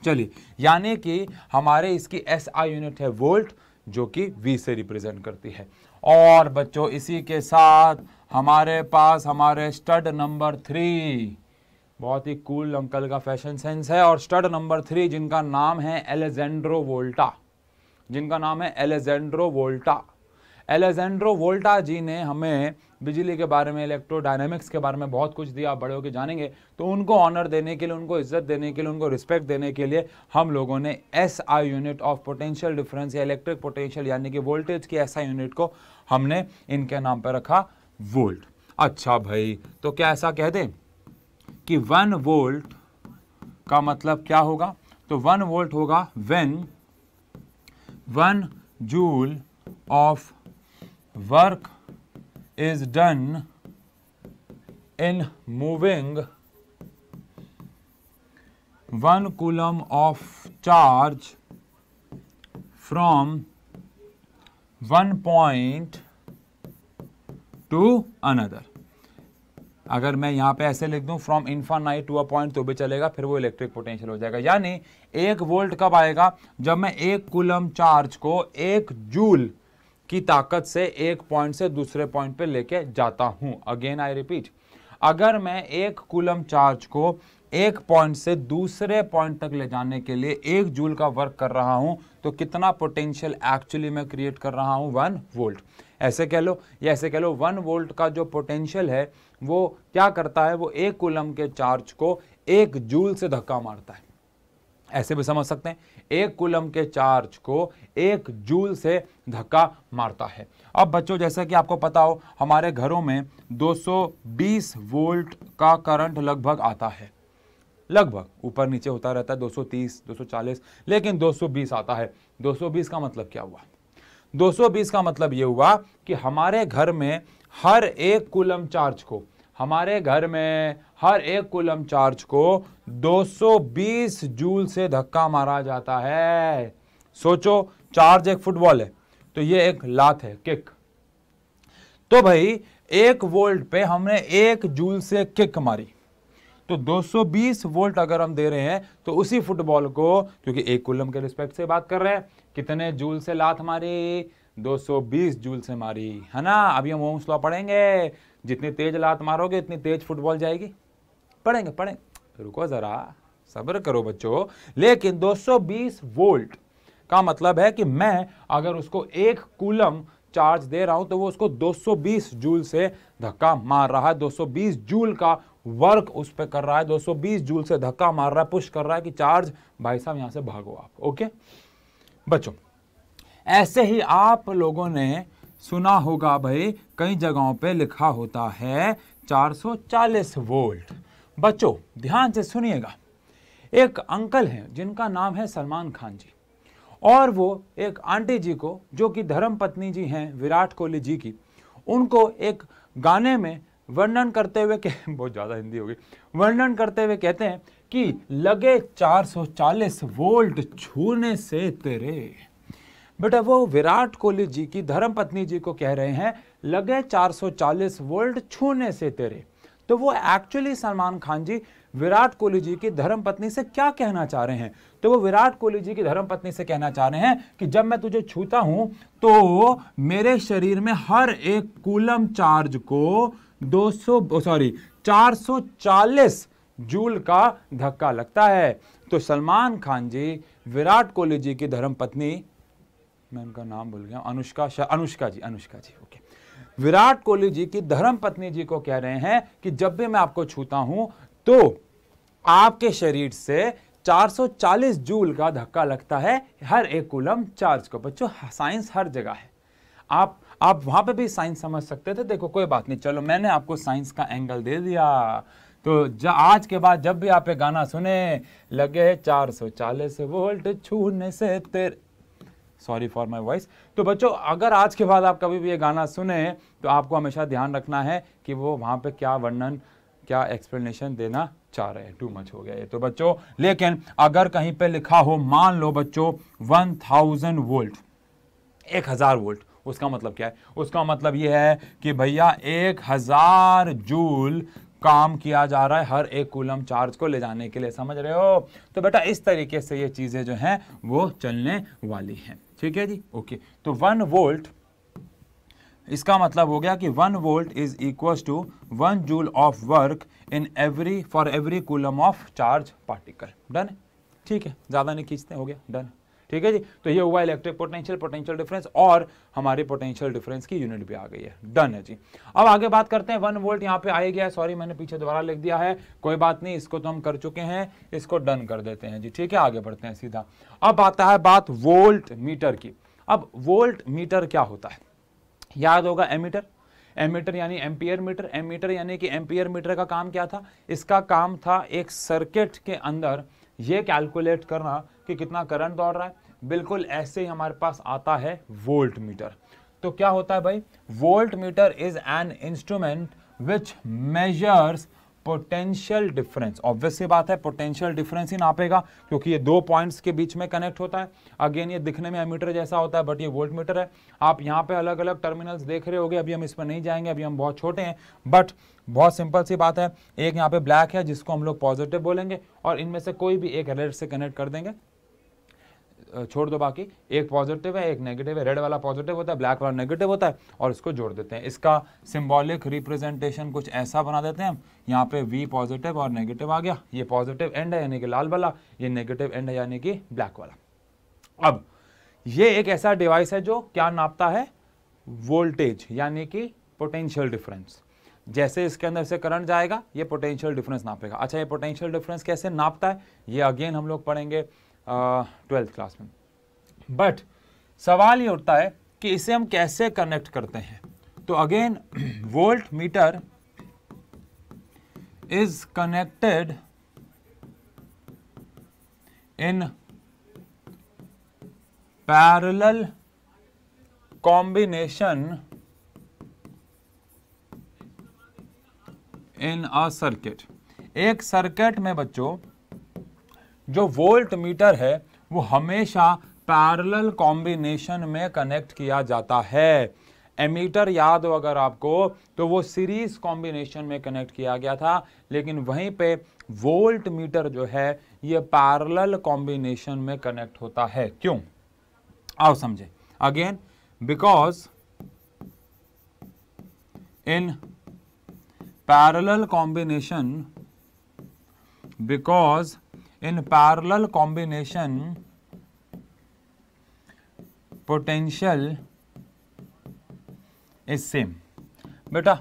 चलिए यानी कि हमारे इसकी एस आई यूनिट है वोल्ट जो कि वी से रिप्रेजेंट करती है और बच्चों इसी के साथ हमारे पास हमारे स्टड नंबर थ्री बहुत ही कूल अंकल का फैशन सेंस है और स्टड नंबर थ्री जिनका नाम है एलेजेंड्रो वोल्टा जिनका नाम है एलेजेंड्रो वोल्टा एलेजेंड्रो वोल्टा जी ने हमें बिजली के बारे में डायनेमिक्स के बारे में बहुत कुछ दिया बड़े होकर जानेंगे तो उनको ऑनर देने के लिए उनको इज्जत देने के लिए उनको रिस्पेक्ट देने के लिए हम लोगों ने S I unit of potential difference या इलेक्ट्रिक पोटेंशियल यानी कि वोल्टेज की एस आई यूनिट को हमने इनके नाम पर रखा वोल्ट अच्छा भाई तो क्या ऐसा कह दें कि वन वोल्ट का मतलब क्या होगा तो वन वोल्ट होगा when one joule of work is done in moving one coulomb of charge from one point to another अगर मैं यहां पे ऐसे लिख दू from infinite to a point तो भी चलेगा फिर वो इलेक्ट्रिक पोटेंशियल हो जाएगा यानी एक वोल्ट कब आएगा जब मैं एक कुलम चार्ज को एक जूल की ताकत से एक पॉइंट से दूसरे पॉइंट पे लेके जाता हूँ अगेन आई रिपीट अगर मैं एक कुलम चार्ज को एक पॉइंट से दूसरे पॉइंट तक ले जाने के लिए एक जूल का वर्क कर रहा हूँ तो कितना पोटेंशियल एक्चुअली मैं क्रिएट कर रहा हूँ वन वोल्ट ऐसे कह लो या ऐसे कह लो वन वोल्ट का जो पोटेंशियल है वो क्या करता है वो एक कुलम के चार्ज को एक जूल से धक्का मारता है ऐसे भी समझ सकते हैं एक कुलम के चार्ज को एक जूल से धक्का मारता है अब बच्चों जैसा कि आपको पता हो हमारे घरों में 220 वोल्ट का करंट लगभग आता है लगभग ऊपर नीचे होता रहता है 230 240 लेकिन 220 आता है 220 का मतलब क्या हुआ 220 का मतलब ये हुआ कि हमारे घर में हर एक कुलम चार्ज को हमारे घर में हर एक कुलम चार्ज को 220 जूल से धक्का मारा जाता है सोचो चार्ज एक फुटबॉल है तो ये एक लात है किक तो भाई एक वोल्ट पे हमने एक जूल से किक मारी तो 220 वोल्ट अगर हम दे रहे हैं तो उसी फुटबॉल को क्योंकि एक कुलम के रिस्पेक्ट से बात कर रहे हैं कितने जूल से लात मारी 220 जूल से मारी है ना अभी हम ओम स्लॉ पढ़ेंगे जितनी तेज लात मारोगे उतनी तेज फुटबॉल जाएगी पढ़ेंगे पढ़ेंगे रुको ज़रा सब्र करो बच्चों लेकिन 220 वोल्ट का मतलब है कि मैं अगर उसको एक कूलम चार्ज दे रहा हूं तो वो उसको 220 जूल से धक्का मार रहा है 220 जूल का वर्क उस पर कर रहा है 220 जूल से धक्का मार रहा है पुश कर रहा है कि चार्ज भाई साहब यहां से भागो आप ओके बच्चों ऐसे ही आप लोगों ने सुना होगा भाई कई जगहों पे लिखा होता है 440 वोल्ट बच्चों ध्यान से सुनिएगा एक अंकल हैं जिनका नाम है सलमान खान जी और वो एक आंटी जी को जो कि धर्म पत्नी जी हैं विराट कोहली जी की उनको एक गाने में वर्णन करते हुए कह बहुत ज़्यादा हिंदी होगी वर्णन करते हुए कहते हैं कि लगे 440 वोल्ट छूने से तेरे बेटा वो विराट कोहली जी की धर्म पत्नी जी को कह रहे हैं लगे 440 वोल्ट छूने से तेरे तो वो एक्चुअली सलमान खान जी विराट कोहली जी की धर्म पत्नी से क्या कहना चाह रहे हैं तो वो विराट कोहली जी की धर्म पत्नी से कहना चाह रहे हैं कि जब मैं तुझे छूता हूं तो मेरे शरीर में हर एक कूलम चार्ज को 200 सॉरी 440 जूल का धक्का लगता है तो सलमान खान जी विराट कोहली जी की धर्मपत्नी मैं उनका नाम भूल गया अनुष्का शाह अनुष्का जी अनुष्का जी ओके विराट कोहली जी की धर्म पत्नी जी को कह रहे हैं कि जब भी मैं आपको छूता हूं तो आपके शरीर से 440 जूल का धक्का लगता है हर एक कुलम चार्ज को बच्चों साइंस हर जगह है आप आप वहां पे भी साइंस समझ सकते थे देखो कोई बात नहीं चलो मैंने आपको साइंस का एंगल दे दिया तो आज के बाद जब भी आप ये गाना सुने लगे 440 वोल्ट छूने से तेरे सॉरी फॉर माई वॉइस तो बच्चों अगर आज के बाद आप कभी भी ये गाना सुने तो आपको हमेशा ध्यान रखना है कि वो वहाँ पे क्या वर्णन क्या एक्सप्लेनेशन देना चाह रहे हैं टू मच हो गया ये तो बच्चों लेकिन अगर कहीं पे लिखा हो मान लो बच्चों वन थाउजेंड वोल्ट एक हज़ार वोल्ट उसका मतलब क्या है उसका मतलब ये है कि भैया एक हज़ार जूल काम किया जा रहा है हर एक कूलम चार्ज को ले जाने के लिए समझ रहे हो तो बेटा इस तरीके से ये चीज़ें जो हैं वो चलने वाली हैं ठीक है जी ओके तो वन वोल्ट इसका मतलब हो गया कि one volt is equal to one joule of work in every for every coulomb of charge particle done ठीक है ज़्यादा नहीं खींचते हो गया डन ठीक है जी तो ये हुआ इलेक्ट्रिक पोटेंशियल पोटेंशियल डिफरेंस और हमारी पोटेंशियल डिफरेंस की यूनिट भी आ गई है डन है जी अब आगे बात करते हैं वन वोल्ट यहाँ पे आ गया है सॉरी मैंने पीछे दोबारा लिख दिया है कोई बात नहीं इसको तो हम कर चुके हैं इसको डन कर देते हैं जी ठीक है आगे बढ़ते हैं सीधा अब आता है बात वोल्ट मीटर की अब वोल्ट मीटर क्या होता है याद होगा एमीटर एमीटर यानी एम्पियर मीटर एमीटर यानी कि एम्पियर मीटर का काम क्या था इसका काम था एक सर्किट के अंदर ये कैलकुलेट करना कि कितना करंट दौड़ रहा है बिल्कुल ऐसे ही हमारे पास आता है वोल्ट मीटर तो क्या होता है भाई volt meter is an instrument which measures potential difference obviously बात है पोटेंशियल डिफरेंस ही नापेगा क्योंकि ये दो पॉइंट्स के बीच में कनेक्ट होता है अगेन ये दिखने में मीटर जैसा होता है बट ये वोल्ट मीटर है आप यहाँ पे अलग अलग टर्मिनल्स देख रहे होगे अभी हम इस पर नहीं जाएंगे अभी हम बहुत छोटे हैं बट बहुत सिंपल सी बात है एक यहाँ पे ब्लैक है जिसको हम लोग पॉजिटिव बोलेंगे और इनमें से कोई भी एक रेड से कनेक्ट कर देंगे छोड़ दो बाकी एक पॉजिटिव है एक नेगेटिव है रेड वाला पॉजिटिव होता है ब्लैक वाला नेगेटिव होता है और इसको जोड़ देते हैं इसका सिंबॉलिक रिप्रेजेंटेशन कुछ ऐसा बना देते हैं हम यहाँ पे वी पॉजिटिव और नेगेटिव आ गया ये पॉजिटिव एंड है यानी कि लाल वाला ये नेगेटिव एंड है यानी कि ब्लैक वाला अब ये एक ऐसा डिवाइस है जो क्या नापता है वोल्टेज यानी कि पोटेंशियल डिफरेंस जैसे इसके अंदर से करंट जाएगा ये पोटेंशियल डिफरेंस नापेगा अच्छा ये पोटेंशियल डिफरेंस कैसे नापता है ये अगेन हम लोग पढ़ेंगे ट्वेल्थ क्लास में बट सवाल ये उठता है कि इसे हम कैसे कनेक्ट करते हैं तो again volt meter is connected in parallel combination in a circuit एक सर्किट में बच्चों जो वोल्ट मीटर है वो हमेशा पैरेलल कॉम्बिनेशन में कनेक्ट किया जाता है एमीटर याद हो अगर आपको तो वो सीरीज कॉम्बिनेशन में कनेक्ट किया गया था लेकिन वहीं पे वोल्ट मीटर जो है ये पैरेलल कॉम्बिनेशन में कनेक्ट होता है क्यों आओ समझे again because in parallel combination because in parallel combination potential is same बेटा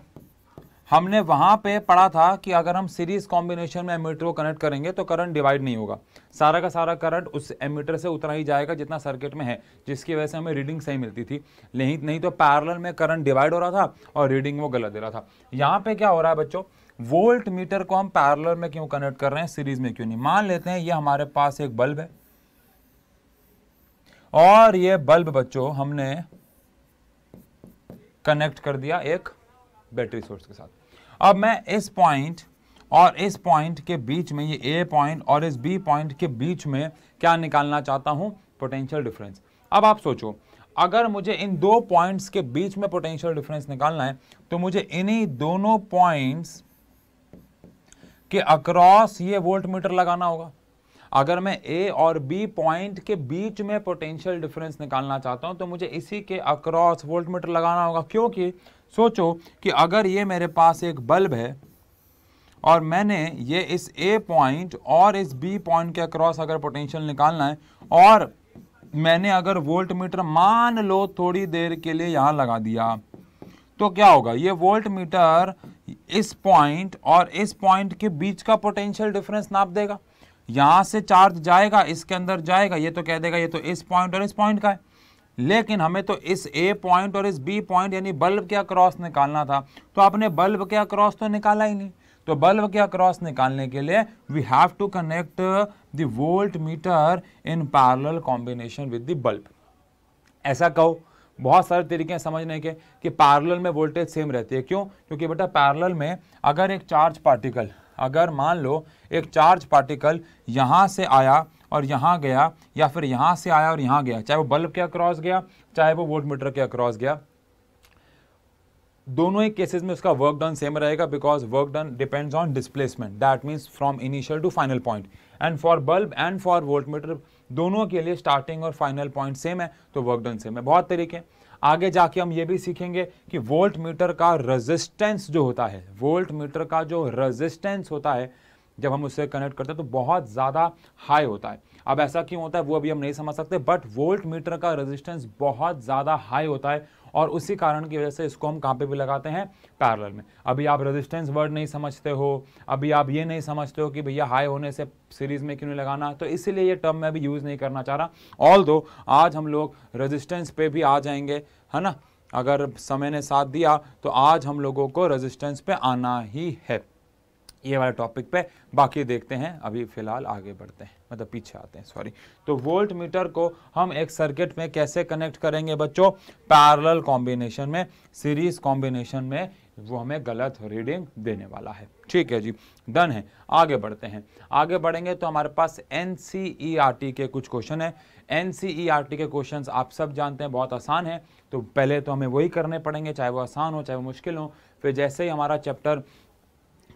हमने वहां पे पढ़ा था कि अगर हम सीरीज कॉम्बिनेशन में एमीटर को कनेक्ट करेंगे तो करंट डिवाइड नहीं होगा सारा का सारा करंट उस एमीटर से उतना ही जाएगा जितना सर्किट में है जिसकी वजह से हमें रीडिंग सही मिलती थी नहीं नहीं तो पैरेलल में करंट डिवाइड हो रहा था और रीडिंग वो गलत दे रहा था यहाँ पे क्या हो रहा है बच्चों वोल्ट मीटर को हम पैरलर में क्यों कनेक्ट कर रहे हैं सीरीज में क्यों नहीं मान लेते हैं ये हमारे पास एक बल्ब है और ये बल्ब बच्चों हमने कनेक्ट कर दिया एक बैटरी सोर्स के साथ अब मैं इस पॉइंट और इस पॉइंट के बीच में ये ए पॉइंट और इस बी पॉइंट के बीच में क्या निकालना चाहता हूं पोटेंशियल डिफरेंस अब आप सोचो अगर मुझे इन दो पॉइंट्स के बीच में पोटेंशियल डिफरेंस निकालना है तो मुझे इन्हीं दोनों पॉइंट्स कि अक्रॉस ये वोल्ट मीटर लगाना होगा अगर मैं ए और बी पॉइंट के बीच में पोटेंशियल डिफरेंस निकालना चाहता हूं तो मुझे इसी के अक्रॉस वोल्ट मीटर लगाना होगा क्योंकि सोचो कि अगर ये मेरे पास एक बल्ब है और मैंने ये इस ए पॉइंट और इस बी पॉइंट के अक्रॉस अगर पोटेंशियल निकालना है और मैंने अगर वोल्ट मीटर मान लो थोड़ी देर के लिए यहाँ लगा दिया तो क्या होगा ये वोल्ट मीटर इस पॉइंट और इस पॉइंट के बीच का पोटेंशियल डिफरेंस नाप देगा यहां से चार्ज जाएगा इसके अंदर जाएगा ये तो कह देगा ये तो इस पॉइंट और इस पॉइंट का है लेकिन हमें तो इस ए पॉइंट और इस बी पॉइंट यानी बल्ब के अक्रॉस निकालना था तो आपने बल्ब के अक्रॉस तो निकाला ही नहीं तो बल्ब के अक्रॉस निकालने के लिए we have to connect the volt meter in parallel combination with the bulb ऐसा कहो बहुत सारे तरीके हैं समझने के कि पैरेलल में वोल्टेज सेम रहती है क्यों क्योंकि बेटा पैरेलल में अगर एक चार्ज पार्टिकल अगर मान लो एक चार्ज पार्टिकल यहाँ से आया और यहाँ गया या फिर यहाँ से आया और यहाँ गया चाहे वो बल्ब के अक्रॉस गया चाहे वो वोल्ट मीटर के अक्रॉस गया दोनों ही केसेस में उसका वर्क डन सेम रहेगा because work done depends on displacement that means from initial to final point and for bulb and for volt meter दोनों के लिए स्टार्टिंग और फाइनल पॉइंट सेम है तो वर्क डन सेम है बहुत तरीके हैं आगे जाके हम ये भी सीखेंगे कि वोल्ट मीटर का रेजिस्टेंस जो होता है वोल्ट मीटर का जो रेजिस्टेंस होता है जब हम उससे कनेक्ट करते हैं तो बहुत ज़्यादा हाई होता है अब ऐसा क्यों होता है वो अभी हम नहीं समझ सकते बट वोल्ट मीटर का रेजिस्टेंस बहुत ज़्यादा हाई होता है और उसी कारण की वजह से इसको हम कहाँ पे भी लगाते हैं पैरेलल में अभी आप रेजिस्टेंस वर्ड नहीं समझते हो अभी आप ये नहीं समझते हो कि भैया हाई होने से सीरीज में क्यों नहीं लगाना तो इसीलिए ये टर्म मैं भी यूज़ नहीं करना चाह रहा ऑल दो आज हम लोग रजिस्टेंस पे भी आ जाएंगे है ना अगर समय ने साथ दिया तो आज हम लोगों को रजिस्टेंस पे आना ही है ये वाले टॉपिक पे बाकी देखते हैं अभी फ़िलहाल आगे बढ़ते हैं मतलब पीछे आते हैं सॉरी तो वोल्ट मीटर को हम एक सर्किट में कैसे कनेक्ट करेंगे बच्चों पैरल कॉम्बिनेशन में सीरीज कॉम्बिनेशन में वो हमें गलत रीडिंग देने वाला है ठीक है जी डन है आगे बढ़ते हैं आगे बढ़ेंगे तो हमारे पास एन e के कुछ क्वेश्चन है एन के क्वेश्चंस आप सब जानते हैं बहुत आसान है तो पहले तो हमें वही करने पड़ेंगे चाहे वो आसान हो चाहे वो मुश्किल हो फिर जैसे ही हमारा चैप्टर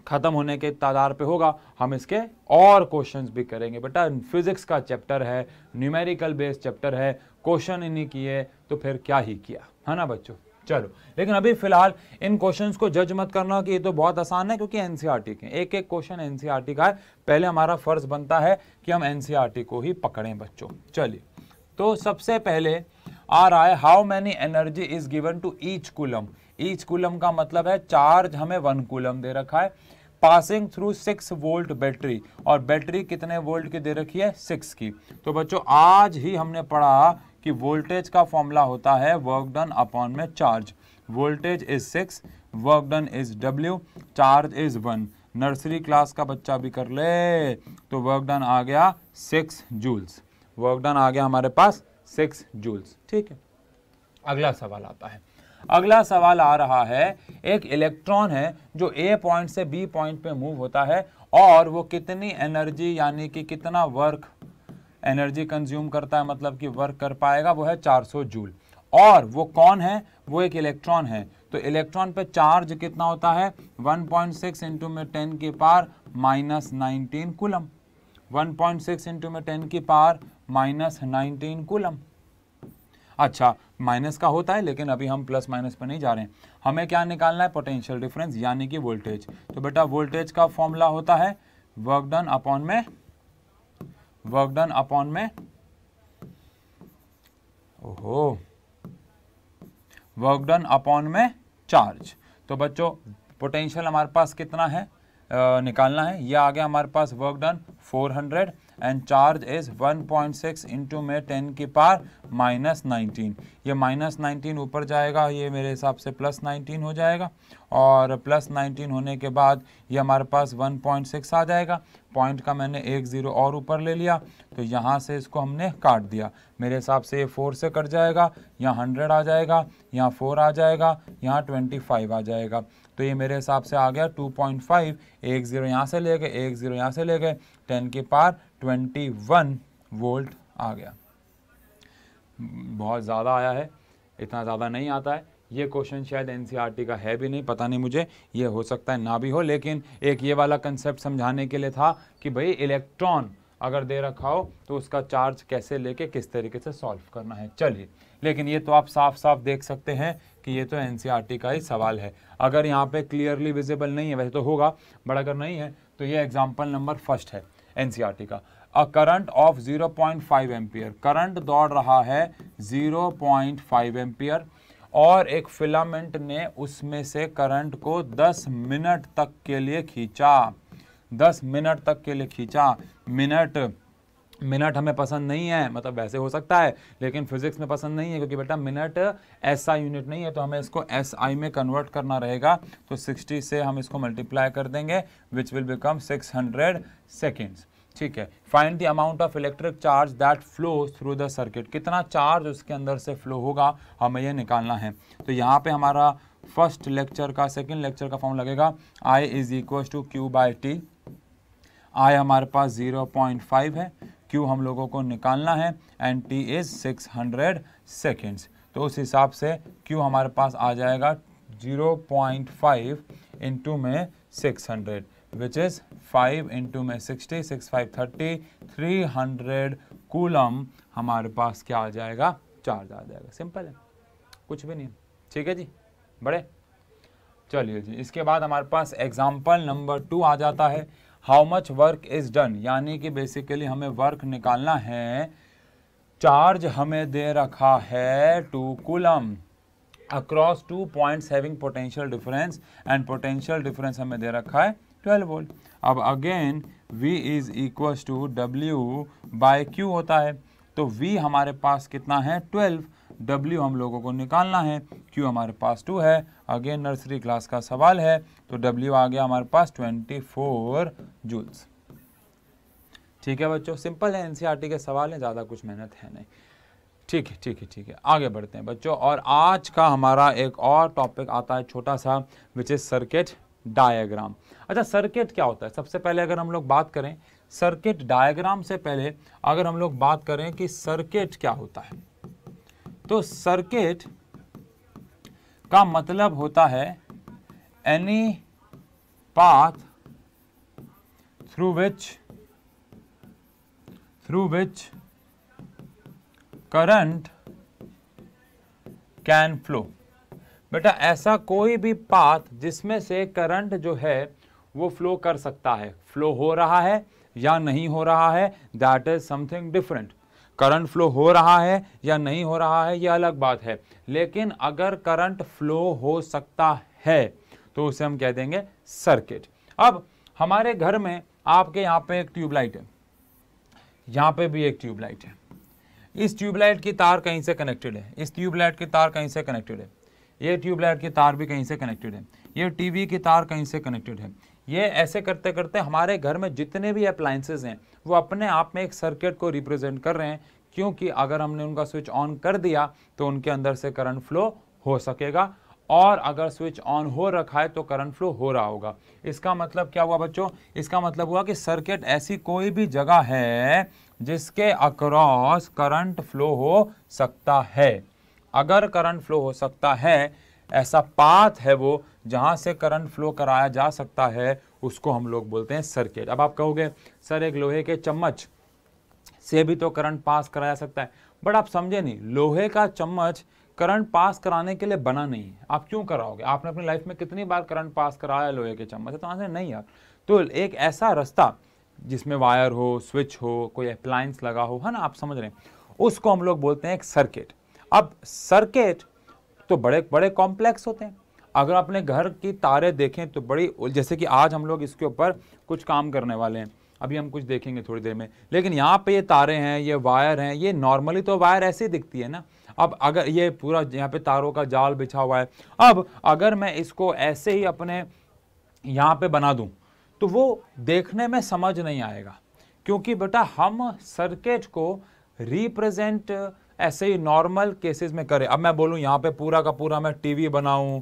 ख़त्म होने के तादार पे होगा हम इसके और क्वेश्चंस भी करेंगे बेटा फिजिक्स का चैप्टर है न्यूमेरिकल बेस्ड चैप्टर है क्वेश्चन ही नहीं किए तो फिर क्या ही किया है ना बच्चों चलो लेकिन अभी फिलहाल इन क्वेश्चंस को जज मत करना कि ये तो बहुत आसान है क्योंकि एनसीईआरटी e के एक एक क्वेश्चन एनसीईआरटी e का है पहले हमारा फर्ज बनता है कि हम एनसीईआरटी e को ही पकड़ें बच्चों चलिए तो सबसे पहले आ रहा है how many energy is given to each coulomb each coulomb का मतलब है चार्ज हमें वन कुलम दे रखा है passing through six volt battery और बैटरी कितने वोल्ट की दे रखी है सिक्स की तो बच्चों आज ही हमने पढ़ा कि वोल्टेज का फॉर्मूला होता है वर्क डन अपॉन में charge voltage is six work done is W charge is one nursery class का बच्चा भी कर ले तो वर्क डन आ गया सिक्स जूल्स वर्क डन आ गया हमारे पास सिक्स जूल्स ठीक है अगला सवाल आता है अगला सवाल आ रहा है एक इलेक्ट्रॉन है जो ए पॉइंट से बी पॉइंट पे मूव होता है और वो कितनी एनर्जी यानी कि कितना वर्क एनर्जी कंज्यूम करता है मतलब कि वर्क कर पाएगा वो है 400 जूल और वो कौन है वो एक इलेक्ट्रॉन है तो इलेक्ट्रॉन पे चार्ज कितना होता है 1.6 पॉइंट सिक्स इंटू में टेन की पार minus nineteen coulomb one point six into में टेन की पार माइनस नाइनटीन कुलम अच्छा माइनस का होता है लेकिन अभी हम प्लस माइनस पर नहीं जा रहे हैं हमें क्या निकालना है पोटेंशियल डिफरेंस यानी कि वोल्टेज तो बेटा वोल्टेज का फॉर्मूला होता है वर्क डन अपॉन में वर्क डन अपॉन में ओहो वर्क डन अपॉन में चार्ज तो बच्चों पोटेंशियल हमारे पास कितना है आ, निकालना है यह आ गया हमारे पास work done hundred and charge is 1.6 point six into में टेन की पार माइनस नाइनटीन ये माइनस नाइनटीन ऊपर जाएगा ये मेरे हिसाब से प्लस नाइनटीन हो जाएगा और प्लस नाइनटीन होने के बाद ये हमारे पास 1.6 आ जाएगा पॉइंट का मैंने एक ज़ीरो और ऊपर ले लिया तो यहाँ से इसको हमने काट दिया मेरे हिसाब से ये फोर से कट जाएगा यहाँ हंड्रेड आ जाएगा यहाँ फोर आ जाएगा यहाँ ट्वेंटी फाइव आ जाएगा तो ये मेरे हिसाब से आ गया टू पॉइंट फाइव एक ज़ीरो यहाँ से ले गए एक ज़ीरो यहाँ से ले गए टेन के पार 21 वोल्ट आ गया बहुत ज़्यादा आया है इतना ज़्यादा नहीं आता है ये क्वेश्चन शायद एन e का है भी नहीं पता नहीं मुझे ये हो सकता है ना भी हो लेकिन एक ये वाला कंसेप्ट समझाने के लिए था कि भाई इलेक्ट्रॉन अगर दे रखा हो तो उसका चार्ज कैसे लेके किस तरीके से सॉल्व करना है चलिए लेकिन ये तो आप साफ साफ देख सकते हैं कि ये तो एन e का ही सवाल है अगर यहाँ पे क्लियरली विजिबल नहीं है वैसे तो होगा बट अगर नहीं है तो ये एग्जाम्पल नंबर फर्स्ट है एनसीईआरटी का a current of 0.5 point current दौड़ रहा है 0.5 पॉइंट और एक फिलामेंट ने उसमें से करंट को 10 मिनट तक के लिए खींचा 10 मिनट तक के लिए खींचा मिनट मिनट हमें पसंद नहीं है मतलब वैसे हो सकता है लेकिन फिजिक्स में पसंद नहीं है क्योंकि बेटा मिनट एस आई यूनिट नहीं है तो हमें इसको एस आई में कन्वर्ट करना रहेगा तो 60 से हम इसको मल्टीप्लाई कर देंगे which will become 600 hundred seconds ठीक है find the amount of electric charge that flow through the circuit कितना चार्ज उसके अंदर से फ्लो होगा हमें यह निकालना है तो यहाँ पर हमारा फर्स्ट लेक्चर का सेकेंड लेक्चर का फॉर्म लगेगा I is equal to Q by T I हमारे पास जीरो पॉइंट फाइव है क्यू हम लोगों को निकालना है and T is six hundred seconds तो उस हिसाब से क्यू हमारे पास आ जाएगा जीरो पॉइंट फाइव टू में six hundred which is five into में sixty six five thirty three hundred coulomb हमारे पास क्या आ जाएगा चार्ज आ जाएगा सिंपल है कुछ भी नहीं ठीक है जी बड़े चलिए जी इसके बाद हमारे पास एग्जाम्पल नंबर टू आ जाता है how much work is done यानी कि बेसिकली हमें वर्क निकालना है चार्ज हमें दे रखा है two coulomb across two points having potential difference and potential difference हमें दे रखा है 12 वोल्ट अब again V is equal to W by Q होता है तो V हमारे पास कितना है ट्वेल्व डब्ल्यू हम लोगों को निकालना है क्यू हमारे पास टू है अगेन नर्सरी क्लास का सवाल है तो डब्ल्यू आ गया हमारे पास ट्वेंटी फोर जूल्स ठीक है बच्चों सिंपल है एनसीईआरटी e के सवाल हैं ज़्यादा कुछ मेहनत है नहीं ठीक है ठीक है ठीक है आगे बढ़ते हैं बच्चों और आज का हमारा एक और टॉपिक आता है छोटा सा विच इज़ सर्किट डायग्राम अच्छा सर्किट क्या होता है सबसे पहले अगर हम लोग बात करें सर्किट डायग्राम से पहले अगर हम लोग बात करें कि सर्किट क्या होता है तो सर्किट का मतलब होता है any path through which through which current can flow बेटा ऐसा कोई भी पाथ जिसमें से करंट जो है वो फ्लो कर सकता है फ्लो हो रहा है या नहीं हो रहा है that is something different current flow हो रहा है या नहीं हो रहा है ये अलग बात है लेकिन अगर करंट फ्लो हो सकता है तो उसे हम कह देंगे सर्किट अब हमारे घर में आपके यहाँ पे एक ट्यूबलाइट है यहाँ पे भी एक ट्यूबलाइट है इस ट्यूबलाइट की तार कहीं से कनेक्टेड है इस ट्यूबलाइट की तार कहीं से कनेक्टेड है ये ट्यूबलाइट की तार भी कहीं से कनेक्टेड है ये टीवी की तार कहीं से कनेक्टेड है ये ऐसे करते करते हमारे घर में जितने भी अप्लाइंसेज हैं वो अपने आप में एक सर्किट को रिप्रेजेंट कर रहे हैं क्योंकि अगर हमने उनका स्विच ऑन कर दिया तो उनके अंदर से करंट फ्लो हो सकेगा और अगर स्विच ऑन हो रखा है तो करंट फ्लो हो रहा होगा इसका मतलब क्या हुआ बच्चों इसका मतलब हुआ कि सर्किट ऐसी कोई भी जगह है जिसके अक्रॉस करंट फ्लो हो सकता है अगर करंट फ्लो हो सकता है ऐसा पाथ है वो जहाँ से करंट फ्लो कराया जा सकता है उसको हम लोग बोलते हैं सर्किट अब आप कहोगे सर एक लोहे के चम्मच से भी तो करंट पास कराया सकता है बट आप समझे नहीं लोहे का चम्मच करंट पास कराने के लिए बना नहीं है आप क्यों कराओगे आपने अपनी लाइफ में कितनी बार करंट पास कराया लोहे के चम्मच से तो आंसर नहीं यार तो एक ऐसा रास्ता जिसमें वायर हो स्विच हो कोई अप्लायंस लगा हो है ना आप समझ रहे हैं उसको हम लोग बोलते हैं एक सर्किट अब सर्किट तो बड़े बड़े कॉम्प्लेक्स होते हैं अगर अपने घर की तारें देखें तो बड़ी जैसे कि आज हम लोग इसके ऊपर कुछ काम करने वाले हैं अभी हम कुछ देखेंगे थोड़ी देर में लेकिन यहाँ पे ये तारे हैं ये वायर हैं ये नॉर्मली तो वायर ऐसे दिखती है ना अब अगर ये पूरा यहाँ पे तारों का जाल बिछा हुआ है अब अगर मैं इसको ऐसे ही अपने यहाँ पे बना दूँ तो वो देखने में समझ नहीं आएगा क्योंकि बेटा हम सर्किट को रिप्रेजेंट ऐसे ही नॉर्मल केसेस में करें अब मैं बोलूँ यहाँ पे पूरा का पूरा मैं टीवी बनाऊँ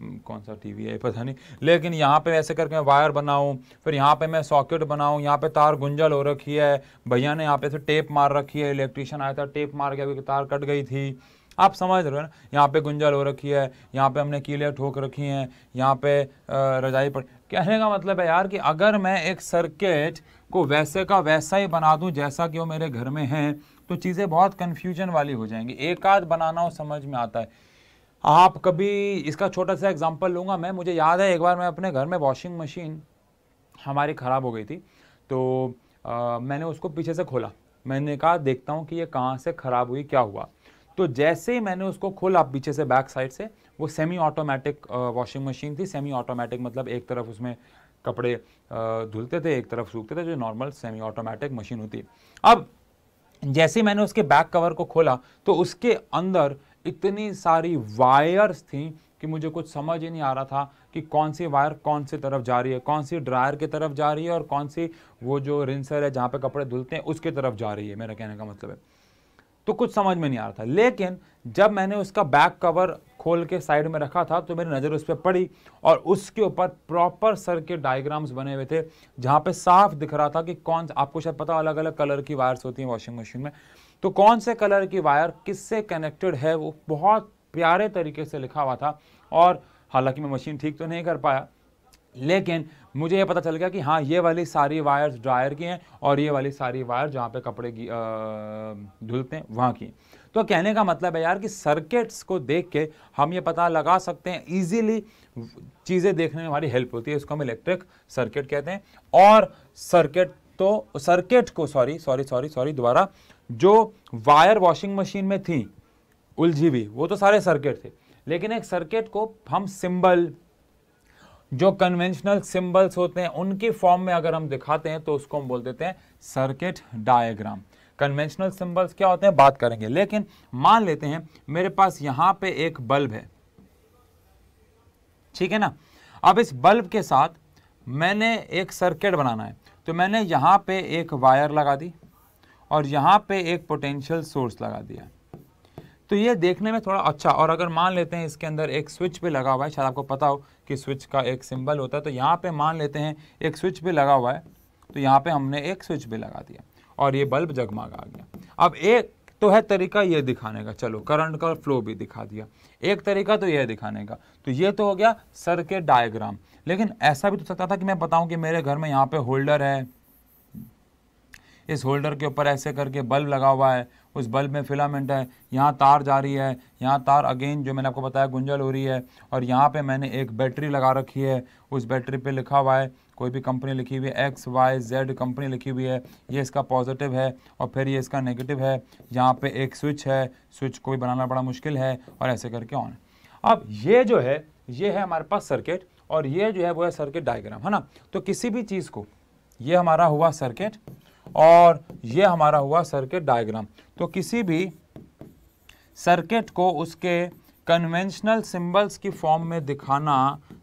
हम्म, कौन सा टीवी है पता नहीं लेकिन यहाँ पे ऐसे करके मैं वायर बनाऊँ फिर यहाँ पे मैं सॉकेट बनाऊँ यहाँ पे तार गुंजल हो रखी है भैया ने यहाँ पे से टेप मार रखी है इलेक्ट्रिशियन आया था टेप मार के अभी तार कट गई थी आप समझ रहे हो ना यहाँ पे गुंजल हो रखी है यहाँ पे हमने कीले ठोक रखी हैं यहाँ पे रजाई पड़ कहने का मतलब है यार कि अगर मैं एक सर्किट को वैसे का वैसा ही बना दूँ जैसा कि वो मेरे घर में है तो चीज़ें बहुत कन्फ्यूजन वाली हो जाएंगी एक आध बनाना हो समझ में आता है आप कभी इसका छोटा सा एग्जाम्पल लूँगा मैं मुझे याद है एक बार मैं अपने घर में वॉशिंग मशीन हमारी ख़राब हो गई थी तो आ, मैंने उसको पीछे से खोला मैंने कहा देखता हूँ कि ये कहाँ से ख़राब हुई क्या हुआ तो जैसे ही मैंने उसको खोला पीछे से बैक साइड से वो सेमी ऑटोमेटिक वॉशिंग मशीन थी सेमी ऑटोमेटिक मतलब एक तरफ उसमें कपड़े धुलते थे एक तरफ सूखते थे जो नॉर्मल सेमी ऑटोमेटिक मशीन होती है अब जैसे मैंने उसके बैक कवर को खोला तो उसके अंदर इतनी सारी वायर्स थी कि मुझे कुछ समझ ही नहीं आ रहा था कि कौन सी वायर कौन सी तरफ जा रही है कौन सी ड्रायर की तरफ जा रही है और कौन सी वो जो रिंसर है जहाँ पे कपड़े धुलते हैं उसकी तरफ जा रही है मेरा कहने का मतलब है तो कुछ समझ में नहीं आ रहा था लेकिन जब मैंने उसका बैक कवर खोल के साइड में रखा था तो मेरी नज़र उस पर पड़ी और उसके ऊपर प्रॉपर सर के डायग्राम्स बने हुए थे जहाँ पे साफ दिख रहा था कि कौन आपको शायद पता अलग अलग कलर की वायर्स होती हैं वॉशिंग मशीन में तो कौन से कलर की वायर किससे कनेक्टेड है वो बहुत प्यारे तरीके से लिखा हुआ था और हालांकि मैं मशीन ठीक तो नहीं कर पाया लेकिन मुझे ये पता चल गया कि हाँ ये वाली सारी वायर्स ड्रायर की हैं और ये वाली सारी वायर जहाँ पे कपड़े धुलते हैं वहाँ की तो कहने का मतलब है यार कि सर्किट्स को देख के हम ये पता लगा सकते हैं ईजिली चीज़ें देखने में हमारी हेल्प होती है इसको हम इलेक्ट्रिक सर्किट कहते हैं और सर्किट तो सर्किट को सॉरी सॉरी सॉरी सॉरी द्वारा जो वायर वॉशिंग मशीन में थी उलझी हुई वो तो सारे सर्किट थे लेकिन एक सर्किट को हम सिंबल जो कन्वेंशनल सिंबल्स होते हैं उनकी फॉर्म में अगर हम दिखाते हैं तो उसको हम बोल देते हैं सर्किट डायग्राम कन्वेंशनल सिंबल्स क्या होते हैं बात करेंगे लेकिन मान लेते हैं मेरे पास यहाँ पे एक बल्ब है ठीक है ना अब इस बल्ब के साथ मैंने एक सर्किट बनाना है तो मैंने यहाँ पे एक वायर लगा दी और यहाँ पे एक पोटेंशियल सोर्स लगा दिया तो ये देखने में थोड़ा अच्छा और अगर मान लेते हैं इसके अंदर एक स्विच भी लगा हुआ है शायद आपको पता हो कि स्विच का एक सिंबल होता है तो यहाँ पे मान लेते हैं एक स्विच भी लगा हुआ है तो यहाँ पे हमने एक स्विच भी लगा दिया और ये बल्ब जगमगा गया अब एक तो है तरीका ये दिखाने का चलो करंट का फ्लो भी दिखा दिया एक तरीका तो यह दिखाने का तो ये तो हो गया सर के डायग्राम लेकिन ऐसा भी तो सकता था कि मैं बताऊं कि मेरे घर में यहाँ पे होल्डर है इस होल्डर के ऊपर ऐसे करके बल्ब लगा हुआ है उस बल्ब में फिलामेंट है यहाँ तार जा रही है यहाँ तार अगेन जो मैंने आपको बताया गुंजल हो रही है और यहाँ पे मैंने एक बैटरी लगा रखी है उस बैटरी पे लिखा हुआ है कोई भी कंपनी लिखी हुई है एक्स वाई जेड कंपनी लिखी हुई है ये इसका पॉजिटिव है और फिर ये इसका नेगेटिव है यहाँ पर एक स्विच है स्विच को भी बनाना बड़ा मुश्किल है और ऐसे करके ऑन अब ये जो है ये है हमारे पास सर्किट और ये जो है वो है सर्किट डायग्राम है ना तो किसी भी चीज़ को ये हमारा हुआ सर्किट और ये हमारा हुआ सर्किट डायग्राम तो किसी भी सर्किट को उसके कन्वेंशनल सिंबल्स की फॉर्म में दिखाना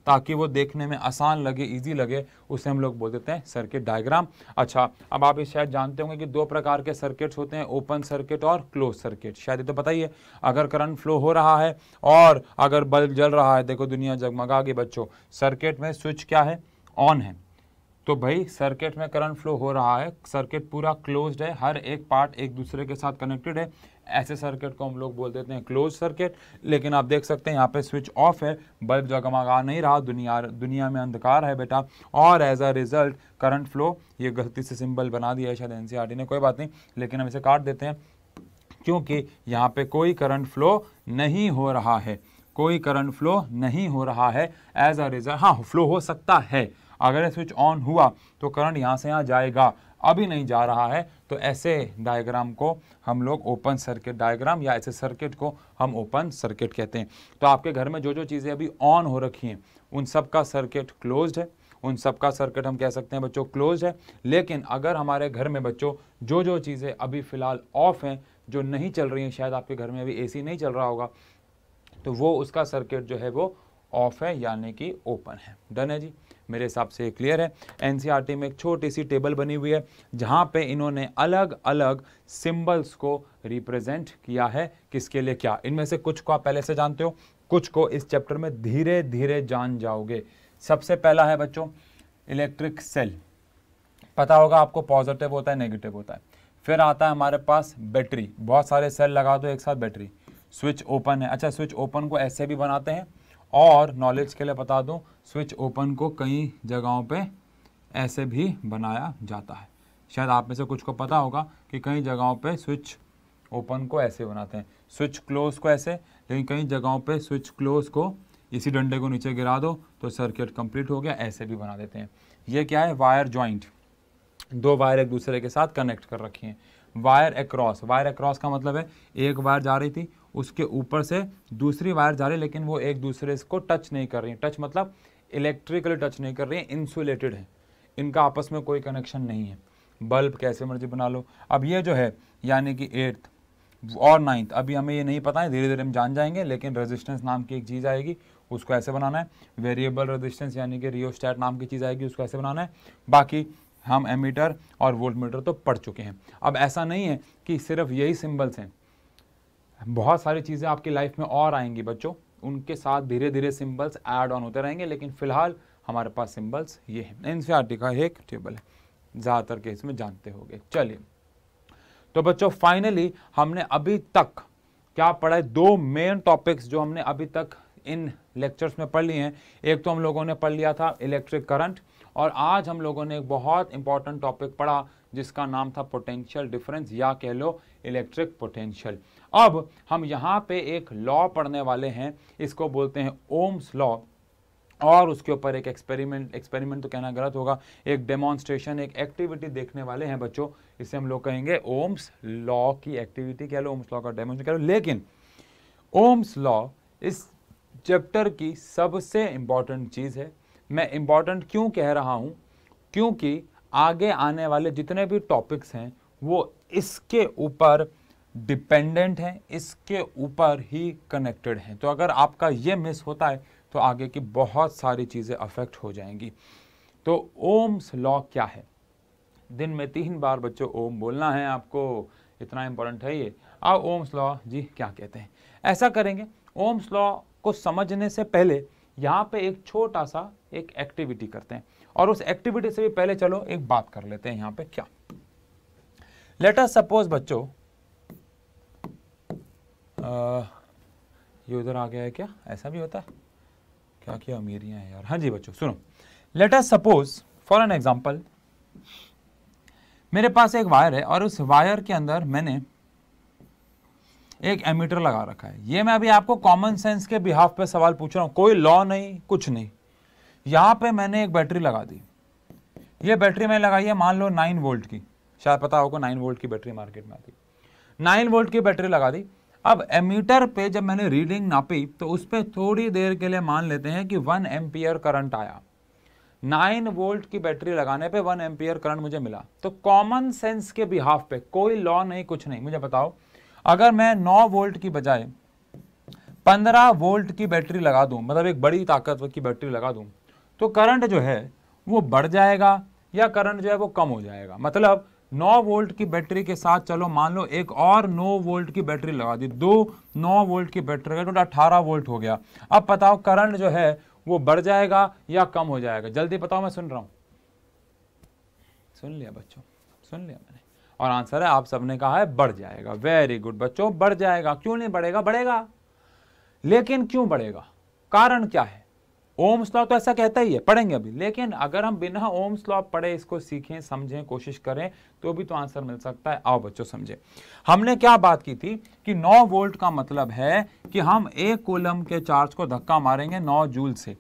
ताकि वो देखने में आसान लगे इजी लगे उसे हम लोग बोल देते हैं सर्किट डायग्राम अच्छा अब आप इस शायद जानते होंगे कि दो प्रकार के सर्किट्स होते हैं ओपन सर्किट और क्लोज सर्किट शायद ये तो बताइए अगर करंट फ्लो हो रहा है और अगर बल्ब जल रहा है देखो दुनिया जगमगा गई बच्चों सर्किट में स्विच क्या है ऑन है तो भाई सर्किट में करंट फ्लो हो रहा है सर्किट पूरा क्लोज्ड है हर एक पार्ट एक दूसरे के साथ कनेक्टेड है ऐसे सर्किट को हम लोग बोल देते हैं क्लोज सर्किट लेकिन आप देख सकते हैं यहाँ पे स्विच ऑफ है बल्ब जगमगा नहीं रहा दुनिया दुनिया में अंधकार है बेटा और as a result current flow ये गलती से सिंबल बना दिया है शायद टी e ने कोई बात नहीं लेकिन हम इसे काट देते हैं क्योंकि यहाँ पे कोई करंट फ्लो नहीं हो रहा है कोई करंट फ्लो नहीं हो रहा है एज अ रिजल्ट हाँ फ्लो हो सकता है अगर ये स्विच ऑन हुआ तो करंट यहाँ से यहाँ जाएगा अभी नहीं जा रहा है तो ऐसे डायग्राम को हम लोग ओपन सर्किट डायग्राम या ऐसे सर्किट को हम ओपन सर्किट कहते हैं तो आपके घर में जो जो चीज़ें अभी ऑन हो रखी हैं उन सब का सर्किट क्लोज्ड है उन सब का सर्किट हम कह सकते हैं बच्चों क्लोज है लेकिन अगर हमारे घर में बच्चों जो जो चीज़ें अभी फ़िलहाल ऑफ हैं जो नहीं चल रही हैं शायद आपके घर में अभी ए नहीं चल रहा होगा तो वो उसका सर्किट जो है वो ऑफ है यानी कि ओपन है डन है जी मेरे हिसाब से क्लियर है एनसीईआरटी e में एक छोटी सी टेबल बनी हुई है जहाँ पे इन्होंने अलग अलग सिंबल्स को रिप्रेजेंट किया है किसके लिए क्या इनमें से कुछ को आप पहले से जानते हो कुछ को इस चैप्टर में धीरे धीरे जान जाओगे सबसे पहला है बच्चों इलेक्ट्रिक सेल पता होगा आपको पॉजिटिव होता है नेगेटिव होता है फिर आता है हमारे पास बैटरी बहुत सारे सेल लगा दो एक साथ बैटरी स्विच ओपन है अच्छा स्विच ओपन को ऐसे भी बनाते हैं और नॉलेज के लिए बता दूं स्विच ओपन को कई जगहों पे ऐसे भी बनाया जाता है शायद आप में से कुछ को पता होगा कि कई जगहों पे स्विच ओपन को ऐसे बनाते हैं स्विच क्लोज को ऐसे लेकिन कई जगहों पे स्विच क्लोज को इसी डंडे को नीचे गिरा दो तो सर्किट कंप्लीट हो गया ऐसे भी बना देते हैं ये क्या है वायर जॉइंट दो वायर एक दूसरे के साथ कनेक्ट कर रखी हैं वायर एक्रॉस वायर एक्रॉस का मतलब है एक वायर जा रही थी उसके ऊपर से दूसरी वायर जा रही है लेकिन वो एक दूसरे को टच नहीं कर रही टच मतलब इलेक्ट्रिकली टच नहीं कर रही है इंसुलेटेड है इनका आपस में कोई कनेक्शन नहीं है बल्ब कैसे मर्जी बना लो अब ये जो है यानी कि एट्थ और नाइन्थ अभी हमें ये नहीं पता है धीरे धीरे हम जान जाएंगे लेकिन रेजिस्टेंस नाम की एक चीज़ आएगी उसको ऐसे बनाना है वेरिएबल रेजिस्टेंस यानी कि रियोस्टैट नाम की चीज़ आएगी उसको ऐसे बनाना है बाकी हम एमीटर और वोल्टमीटर तो पढ़ चुके हैं अब ऐसा नहीं है कि सिर्फ यही सिम्बल्स हैं बहुत सारी चीज़ें आपकी लाइफ में और आएंगी बच्चों उनके साथ धीरे धीरे सिम्बल्स ऐड ऑन होते रहेंगे लेकिन फिलहाल हमारे पास सिम्बल्स ये हैं एन सी आर टी का एक टेबल है ज़्यादातर केस में जानते होंगे चलिए तो बच्चों फाइनली हमने अभी तक क्या पढ़ा दो मेन टॉपिक्स जो हमने अभी तक इन लेक्चर्स में पढ़ लिए हैं एक तो हम लोगों ने पढ़ लिया था इलेक्ट्रिक करंट और आज हम लोगों ने एक बहुत इंपॉर्टेंट टॉपिक पढ़ा जिसका नाम था पोटेंशियल डिफरेंस या कह लो इलेक्ट्रिक पोटेंशियल अब हम यहाँ पे एक लॉ पढ़ने वाले हैं इसको बोलते हैं ओम्स लॉ और उसके ऊपर एक एक्सपेरिमेंट एक्सपेरिमेंट तो कहना गलत होगा एक डेमॉन्स्ट्रेशन एक एक्टिविटी देखने वाले हैं बच्चों इसे हम लोग कहेंगे ओम्स लॉ की एक्टिविटी कह लो ओम्स लॉ का डेमोन्स्ट्रेशन कह लो लेकिन ओम्स लॉ इस चैप्टर की सबसे इम्पॉर्टेंट चीज़ है मैं इम्पॉर्टेंट क्यों कह रहा हूँ क्योंकि आगे आने वाले जितने भी टॉपिक्स हैं वो इसके ऊपर डिपेंडेंट हैं इसके ऊपर ही कनेक्टेड हैं तो अगर आपका ये मिस होता है तो आगे की बहुत सारी चीज़ें अफेक्ट हो जाएंगी तो ओम्स लॉ क्या है दिन में तीन बार बच्चों ओम बोलना है आपको इतना इम्पोर्टेंट है ये अब ओम्स लॉ जी क्या कहते हैं ऐसा करेंगे ओम्स लॉ को समझने से पहले यहाँ पे एक छोटा सा एक एक्टिविटी करते हैं और उस एक्टिविटी से भी पहले चलो एक बात कर लेते हैं यहाँ पे क्या लेटर सपोज बच्चों ये उधर आ गया है क्या ऐसा भी होता है क्या क्या अमीरियाँ हैं यार हाँ जी बच्चों सुनो let us suppose for an example मेरे पास एक वायर है और उस वायर के अंदर मैंने एक एमीटर लगा रखा है ये मैं अभी आपको कॉमन सेंस के बिहाफ पे सवाल पूछ रहा हूँ कोई लॉ नहीं कुछ नहीं यहाँ पे मैंने एक बैटरी लगा दी ये बैटरी मैंने लगाई है मान लो नाइन वोल्ट की शायद पता होगा नाइन वोल्ट की बैटरी मार्केट में आती नाइन वोल्ट की बैटरी लगा दी अब एमीटर पे जब मैंने रीडिंग नापी तो उस पर थोड़ी देर के लिए मान लेते हैं कि वन एम्पियर करंट आया नाइन वोल्ट की बैटरी लगाने पे वन एम्पियर करंट मुझे मिला तो कॉमन सेंस के बिहाफ पे कोई लॉ नहीं कुछ नहीं मुझे बताओ अगर मैं नौ वोल्ट की बजाय पंद्रह वोल्ट की बैटरी लगा दूं मतलब एक बड़ी ताकत की बैटरी लगा दूं तो करंट जो है वो बढ़ जाएगा या करंट जो है वो कम हो जाएगा मतलब 9 वोल्ट की बैटरी के साथ चलो मान लो एक और 9 वोल्ट की बैटरी लगा दी दो 9 वोल्ट की बैटरी का टोटल मतलब अठारह वोल्ट हो गया अब बताओ करंट जो है वो बढ़ जाएगा या कम हो जाएगा जल्दी बताओ मैं सुन रहा हूं सुन लिया बच्चों सुन लिया मैंने और आंसर है आप सबने कहा है बढ़ जाएगा वेरी गुड बच्चों बढ़ जाएगा क्यों नहीं बढ़ेगा बढ़ेगा लेकिन क्यों बढ़ेगा कारण क्या है ओम्स लॉ तो ऐसा कहता ही है पढ़ेंगे अभी लेकिन अगर हम बिना ओम्स लॉ पढ़े इसको सीखें समझें कोशिश करें तो भी तो आंसर मिल सकता है आओ बच्चों समझें हमने क्या बात की थी कि 9 वोल्ट का मतलब है कि हम एक कोलम के चार्ज को धक्का मारेंगे 9 जूल से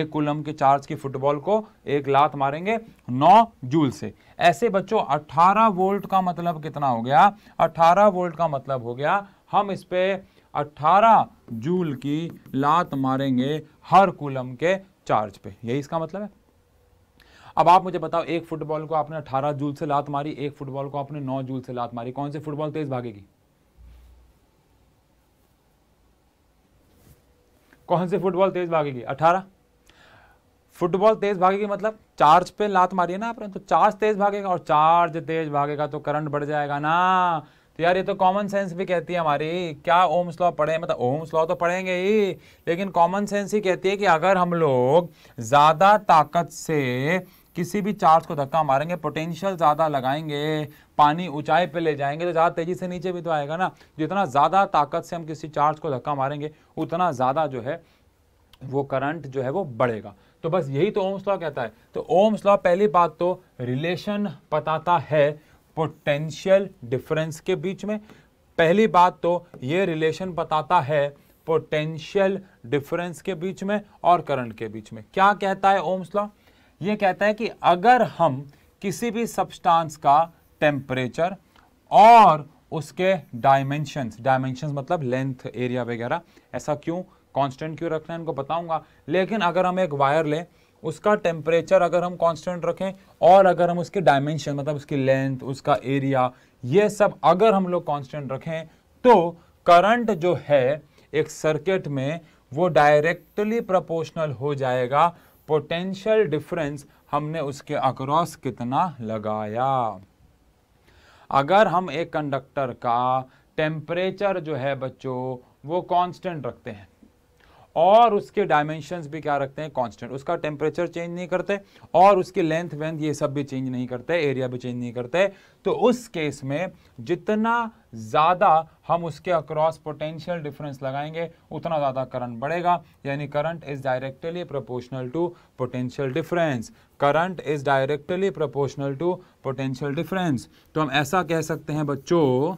एक कोलम के चार्ज की फुटबॉल को एक लात मारेंगे नौ जूल से ऐसे बच्चों अट्ठारह वोल्ट का मतलब कितना हो गया अट्ठारह वोल्ट का मतलब हो गया हम इस पर 18 जूल की लात मारेंगे हर कुलम के चार्ज पे यही इसका मतलब है अब आप मुझे बताओ एक फुटबॉल को आपने 18 जूल से लात मारी एक फुटबॉल को आपने 9 जूल से लात मारी कौन सी फुटबॉल तेज भागेगी कौन सी फुटबॉल तेज भागेगी 18 फुटबॉल तेज भागेगी मतलब चार्ज पे लात मारी है ना आपने तो चार्ज तेज भागेगा और चार्ज तेज भागेगा तो करंट बढ़ जाएगा ना तो यार ये तो कॉमन सेंस भी कहती है हमारी क्या ओम्स लॉ पढ़े मतलब ओम्स लॉ तो पढ़ेंगे ही लेकिन कॉमन सेंस ही कहती है कि अगर हम लोग ज़्यादा ताकत से किसी भी चार्ज को धक्का मारेंगे पोटेंशियल ज़्यादा लगाएंगे पानी ऊंचाई पे ले जाएंगे तो ज़्यादा तेज़ी से नीचे भी तो आएगा ना जितना ज़्यादा ताकत से हम किसी चार्ज को धक्का मारेंगे उतना ज़्यादा जो है वो करंट जो है वो बढ़ेगा तो बस यही तो ओम्स लॉ कहता है तो ओम्स लॉ पहली बात तो रिलेशन बताता है पोटेंशियल डिफरेंस के बीच में पहली बात तो ये रिलेशन बताता है पोटेंशियल डिफरेंस के बीच में और करंट के बीच में क्या कहता है ओम्स लॉ ये कहता है कि अगर हम किसी भी सब्सटेंस का टेम्परेचर और उसके डायमेंशंस डायमेंशंस मतलब लेंथ एरिया वगैरह ऐसा क्यों कांस्टेंट क्यों रखना है इनको बताऊंगा लेकिन अगर हम एक वायर लें उसका टेम्परेचर अगर हम कांस्टेंट रखें और अगर हम उसके डायमेंशन मतलब उसकी लेंथ उसका एरिया ये सब अगर हम लोग कांस्टेंट रखें तो करंट जो है एक सर्किट में वो डायरेक्टली प्रोपोर्शनल हो जाएगा पोटेंशियल डिफरेंस हमने उसके अक्रॉस कितना लगाया अगर हम एक कंडक्टर का टेम्परेचर जो है बच्चों वो कांस्टेंट रखते हैं और उसके डायमेंशंस भी क्या रखते हैं कांस्टेंट उसका टेम्परेचर चेंज नहीं करते और उसकी लेंथ वेंथ ये सब भी चेंज नहीं करते एरिया भी चेंज नहीं करते तो उस केस में जितना ज़्यादा हम उसके अक्रॉस पोटेंशियल डिफरेंस लगाएंगे उतना ज़्यादा करंट बढ़ेगा यानी current is directly proportional to potential difference current is directly proportional to potential difference तो हम ऐसा कह सकते हैं बच्चों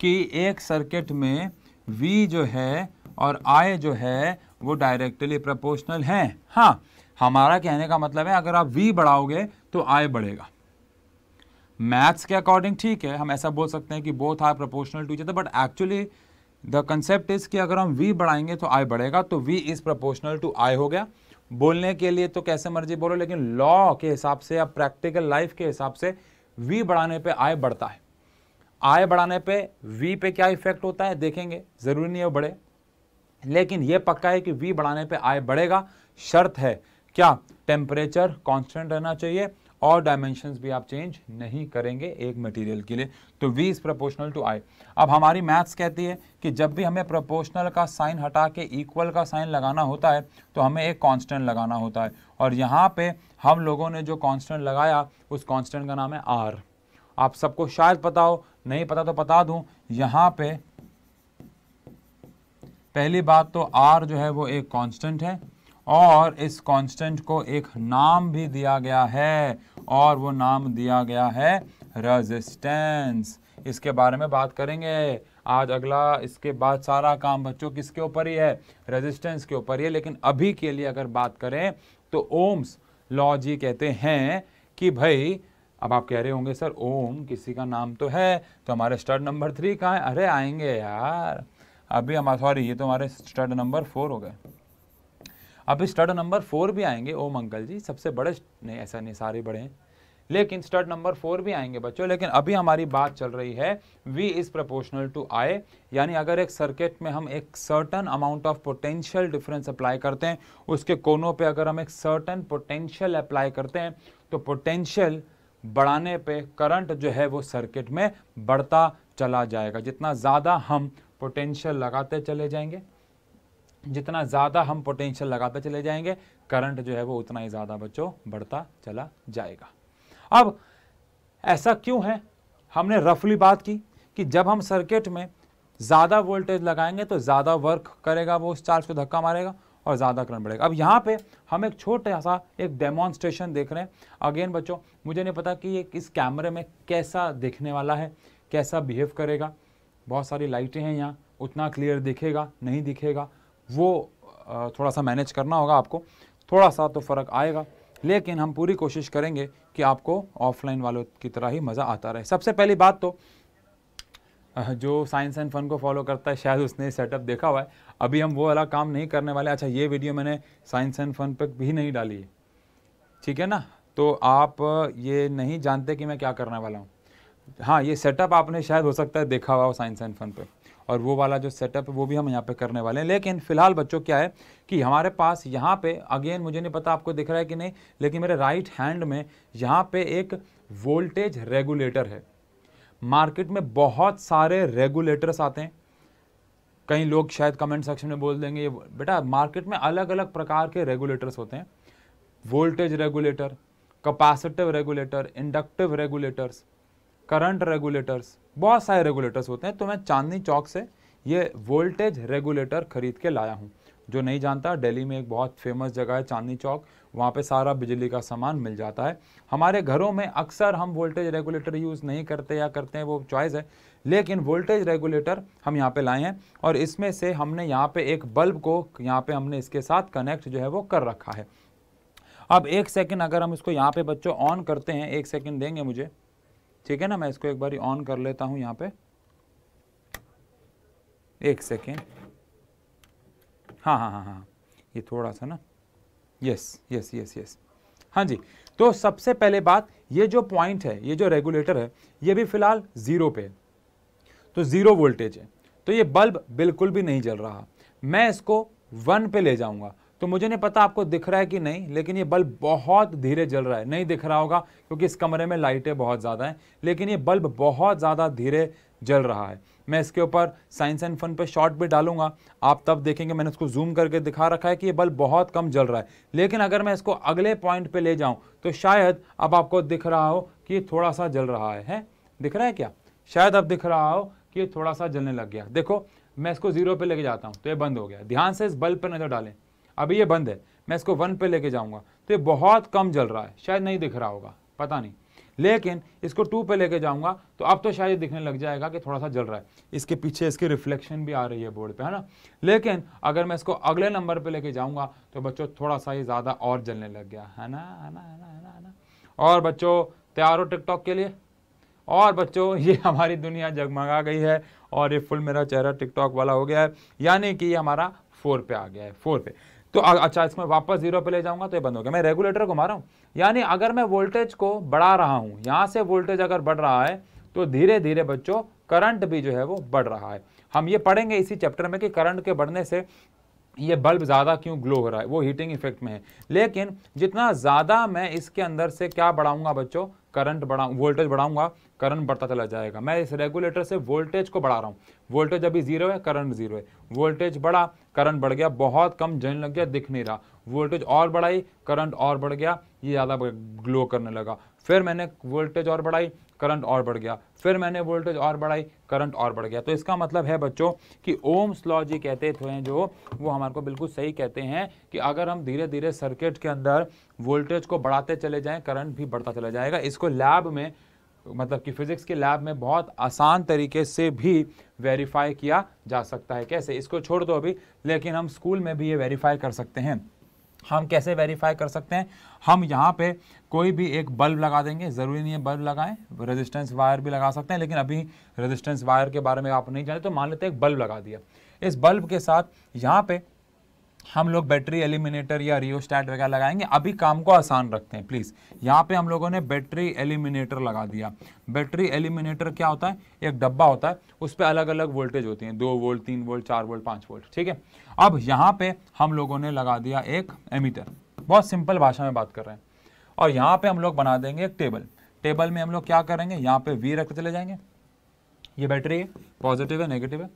कि एक सर्किट में वी जो है और आय जो है वो डायरेक्टली प्रपोर्शनल हैं हाँ हमारा कहने का मतलब है अगर आप वी बढ़ाओगे तो आय बढ़ेगा मैथ्स के अकॉर्डिंग ठीक है हम ऐसा बोल सकते हैं कि both are proportional to each but actually the concept is कि अगर हम वी बढ़ाएंगे तो आय बढ़ेगा तो V is proportional to I हो गया बोलने के लिए तो कैसे मर्जी बोलो लेकिन लॉ के हिसाब से या प्रैक्टिकल लाइफ के हिसाब से वी बढ़ाने पे आय बढ़ता है आय बढ़ाने पे वी पे क्या इफेक्ट होता है देखेंगे ज़रूरी नहीं है बढ़े लेकिन ये पक्का है कि वी बढ़ाने पे आय बढ़ेगा शर्त है क्या टेम्परेचर कांस्टेंट रहना चाहिए और डायमेंशन भी आप चेंज नहीं करेंगे एक मटेरियल के लिए तो V is proportional to I अब हमारी मैथ्स कहती है कि जब भी हमें प्रोपोर्शनल का साइन हटा के इक्वल का साइन लगाना होता है तो हमें एक कांस्टेंट लगाना होता है और यहाँ पे हम लोगों ने जो कांस्टेंट लगाया उस कांस्टेंट का नाम है आर आप सबको शायद पता हो नहीं पता तो बता दूँ यहाँ पर पहली बात तो आर जो है वो एक कांस्टेंट है और इस कांस्टेंट को एक नाम भी दिया गया है और वो नाम दिया गया है रेजिस्टेंस इसके बारे में बात करेंगे आज अगला इसके बाद सारा काम बच्चों किसके ऊपर ही है रेजिस्टेंस के ऊपर ही है लेकिन अभी के लिए अगर बात करें तो ओम्स लॉ जी कहते हैं कि भाई अब आप कह रहे होंगे सर ओम किसी का नाम तो है तो हमारे स्टड नंबर थ्री कहाँ है अरे आएंगे यार अभी हमारा सॉरी ये तो हमारे स्टड नंबर फोर हो गए अभी स्टड नंबर फोर भी आएंगे ओ मंगल जी सबसे बड़े नहीं ऐसा नहीं सारे बड़े हैं लेकिन स्टड नंबर फोर भी आएंगे बच्चों लेकिन अभी हमारी बात चल रही है V is proportional to I यानी अगर एक सर्किट में हम एक certain amount of potential difference apply करते हैं उसके कोनों पे अगर हम एक सर्टन पोटेंशियल अप्लाई करते हैं तो पोटेंशियल बढ़ाने पे करंट जो है वो सर्किट में बढ़ता चला जाएगा जितना ज़्यादा हम पोटेंशियल लगाते चले जाएंगे जितना ज़्यादा हम पोटेंशियल लगाते चले जाएंगे करंट जो है वो उतना ही ज़्यादा बच्चों बढ़ता चला जाएगा अब ऐसा क्यों है हमने रफली बात की कि जब हम सर्किट में ज़्यादा वोल्टेज लगाएंगे तो ज़्यादा वर्क करेगा वो उस चार्ज को धक्का मारेगा और ज़्यादा करंट बढ़ेगा अब यहाँ पे हम एक छोटा सा एक डेमॉन्स्ट्रेशन देख रहे हैं अगेन बच्चों मुझे नहीं पता कि ये किस कैमरे में कैसा दिखने वाला है कैसा बिहेव करेगा बहुत सारी लाइटें हैं यहाँ उतना क्लियर दिखेगा नहीं दिखेगा वो थोड़ा सा मैनेज करना होगा आपको थोड़ा सा तो फ़र्क आएगा लेकिन हम पूरी कोशिश करेंगे कि आपको ऑफलाइन वालों की तरह ही मज़ा आता रहे सबसे पहली बात तो जो साइंस एंड फन को फॉलो करता है शायद उसने सेटअप देखा हुआ है अभी हम वो वाला काम नहीं करने वाले अच्छा ये वीडियो मैंने साइंस एंड फन पर भी नहीं डाली है ठीक है ना तो आप ये नहीं जानते कि मैं क्या करने वाला हूँ हाँ ये सेटअप आपने शायद हो सकता है देखा हुआ हो साइंस एंड फन पे और वो वाला जो सेटअप है वो भी हम यहाँ पे करने वाले हैं लेकिन फिलहाल बच्चों क्या है कि हमारे पास यहाँ पे अगेन मुझे नहीं पता आपको दिख रहा है कि नहीं लेकिन मेरे राइट हैंड में यहाँ पे एक वोल्टेज रेगुलेटर है मार्केट में बहुत सारे रेगुलेटर्स आते हैं कई लोग शायद कमेंट सेक्शन में बोल देंगे बेटा मार्केट में अलग अलग प्रकार के रेगुलेटर्स होते हैं voltage regulator capacitive regulator inductive regulators current regulators बहुत सारे रेगुलेटर्स होते हैं तो मैं चांदनी चौक से ये वोल्टेज रेगुलेटर खरीद के लाया हूँ जो नहीं जानता दिल्ली में एक बहुत फेमस जगह है चांदनी चौक वहाँ पे सारा बिजली का सामान मिल जाता है हमारे घरों में अक्सर हम वोल्टेज रेगुलेटर यूज़ नहीं करते या करते हैं वो चॉइस है लेकिन वोल्टेज रेगुलेटर हम यहाँ पे लाए हैं और इसमें से हमने यहाँ पे एक बल्ब को यहाँ पे हमने इसके साथ कनेक्ट जो है वो कर रखा है अब एक सेकेंड अगर हम इसको यहाँ पर बच्चों ऑन करते हैं एक सेकेंड देंगे मुझे ठीक है ना मैं इसको एक बार ऑन कर लेता हूं यहां पे एक सेकेंड हाँ हाँ हाँ हाँ ये थोड़ा सा ना यस यस यस यस हाँ जी तो सबसे पहले बात ये जो पॉइंट है ये जो रेगुलेटर है ये भी फिलहाल ज़ीरो पे है तो ज़ीरो वोल्टेज है तो ये बल्ब बिल्कुल भी नहीं जल रहा मैं इसको वन पे ले जाऊंगा तो मुझे नहीं पता आपको दिख रहा है कि नहीं लेकिन ये बल्ब बहुत धीरे जल रहा है नहीं दिख रहा होगा क्योंकि इस कमरे में लाइटें बहुत ज़्यादा हैं लेकिन ये बल्ब बहुत ज़्यादा धीरे जल रहा है मैं इसके ऊपर साइंस एंड फन पे शॉट भी डालूंगा आप तब देखेंगे मैंने उसको जूम करके दिखा रखा है कि ये बल्ब बहुत कम जल रहा है लेकिन अगर मैं इसको अगले पॉइंट पे ले जाऊं तो शायद अब आपको दिख रहा हो कि ये थोड़ा सा जल रहा है, है? दिख रहा है क्या शायद अब दिख रहा हो कि ये थोड़ा सा जलने लग गया देखो मैं इसको जीरो पर लेके जाता हूँ तो ये बंद हो गया ध्यान से इस बल्ब पर नज़र डालें अभी ये बंद है मैं इसको वन पे लेके जाऊंगा तो ये बहुत कम जल रहा है शायद नहीं दिख रहा होगा पता नहीं लेकिन इसको टू पे लेके जाऊंगा तो अब तो शायद दिखने लग जाएगा कि थोड़ा सा जल रहा है इसके पीछे इसकी रिफ्लेक्शन भी आ रही है बोर्ड पे है ना लेकिन अगर मैं इसको अगले नंबर पे लेके जाऊंगा तो बच्चों थोड़ा सा ये ज़्यादा और जलने लग गया है ना है ना है ना है ना है ना और बच्चों तैयार हो टिकटॉक के लिए और बच्चों ये हमारी दुनिया जगमगा गई है और ये फुल मेरा चेहरा टिकटॉक वाला हो गया है यानी कि ये हमारा फोर पे आ गया है फोर पे तो अच्छा इसमें वापस जीरो पे ले जाऊंगा तो ये बंद हो गया मैं रेगुलेटर को रहा हूँ यानी अगर मैं वोल्टेज को बढ़ा रहा हूँ यहाँ से वोल्टेज अगर बढ़ रहा है तो धीरे धीरे बच्चों करंट भी जो है वो बढ़ रहा है हम ये पढ़ेंगे इसी चैप्टर में कि करंट के बढ़ने से ये बल्ब ज़्यादा क्यों ग्लो हो रहा है वो हीटिंग इफेक्ट में है लेकिन जितना ज़्यादा मैं इसके अंदर से क्या बढ़ाऊंगा बच्चों करंट बढ़ा वोल्टेज बढ़ाऊंगा करंट बढ़ता चला जाएगा मैं इस रेगुलेटर से वोल्टेज को बढ़ा रहा हूँ वोल्टेज अभी जीरो है करंट जीरो है वोल्टेज बढ़ा करंट बढ़ गया बहुत कम जलने लग गया दिख नहीं रहा वोल्टेज और बढ़ाई करंट और बढ़ गया ये ज़्यादा ग्लो करने लगा फिर मैंने वोल्टेज और बढ़ाई करंट और बढ़ गया फिर मैंने वोल्टेज और बढ़ाई करंट और बढ़ गया तो इसका मतलब है बच्चों कि ओम्स लॉ जी कहते थे जो वो हमारे को बिल्कुल सही कहते हैं कि अगर हम धीरे धीरे सर्किट के अंदर वोल्टेज को बढ़ाते चले जाएं करंट भी बढ़ता चला जाएगा इसको लैब में मतलब कि फिज़िक्स के लैब में बहुत आसान तरीके से भी वेरीफाई किया जा सकता है कैसे इसको छोड़ दो अभी लेकिन हम स्कूल में भी ये वेरीफाई कर सकते हैं हम कैसे वेरीफाई कर सकते हैं हम यहाँ पे कोई भी एक बल्ब लगा देंगे ज़रूरी नहीं है बल्ब लगाएं रेजिस्टेंस वायर भी लगा सकते हैं लेकिन अभी रेजिस्टेंस वायर के बारे में आप नहीं जानते तो मान लेते हैं एक बल्ब लगा दिया इस बल्ब के साथ यहाँ पे हम लोग बैटरी एलिमिनेटर या रियोस्टैट वगैरह लगाएंगे अभी काम को आसान रखते हैं प्लीज़ यहाँ पे हम लोगों ने बैटरी एलिमिनेटर लगा दिया बैटरी एलिमिनेटर क्या होता है एक डब्बा होता है उस पर अलग अलग वोल्टेज होती हैं दो वोल्ट तीन वोल्ट चार वोल्ट पाँच वोल्ट ठीक है अब यहाँ पे हम लोगों ने लगा दिया एक एमीटर बहुत सिंपल भाषा में बात कर रहे हैं और यहाँ पे हम लोग बना देंगे एक टेबल टेबल में हम लोग क्या करेंगे यहाँ पे वी रखते चले जाएंगे ये बैटरी है पॉजिटिव है नेगेटिव है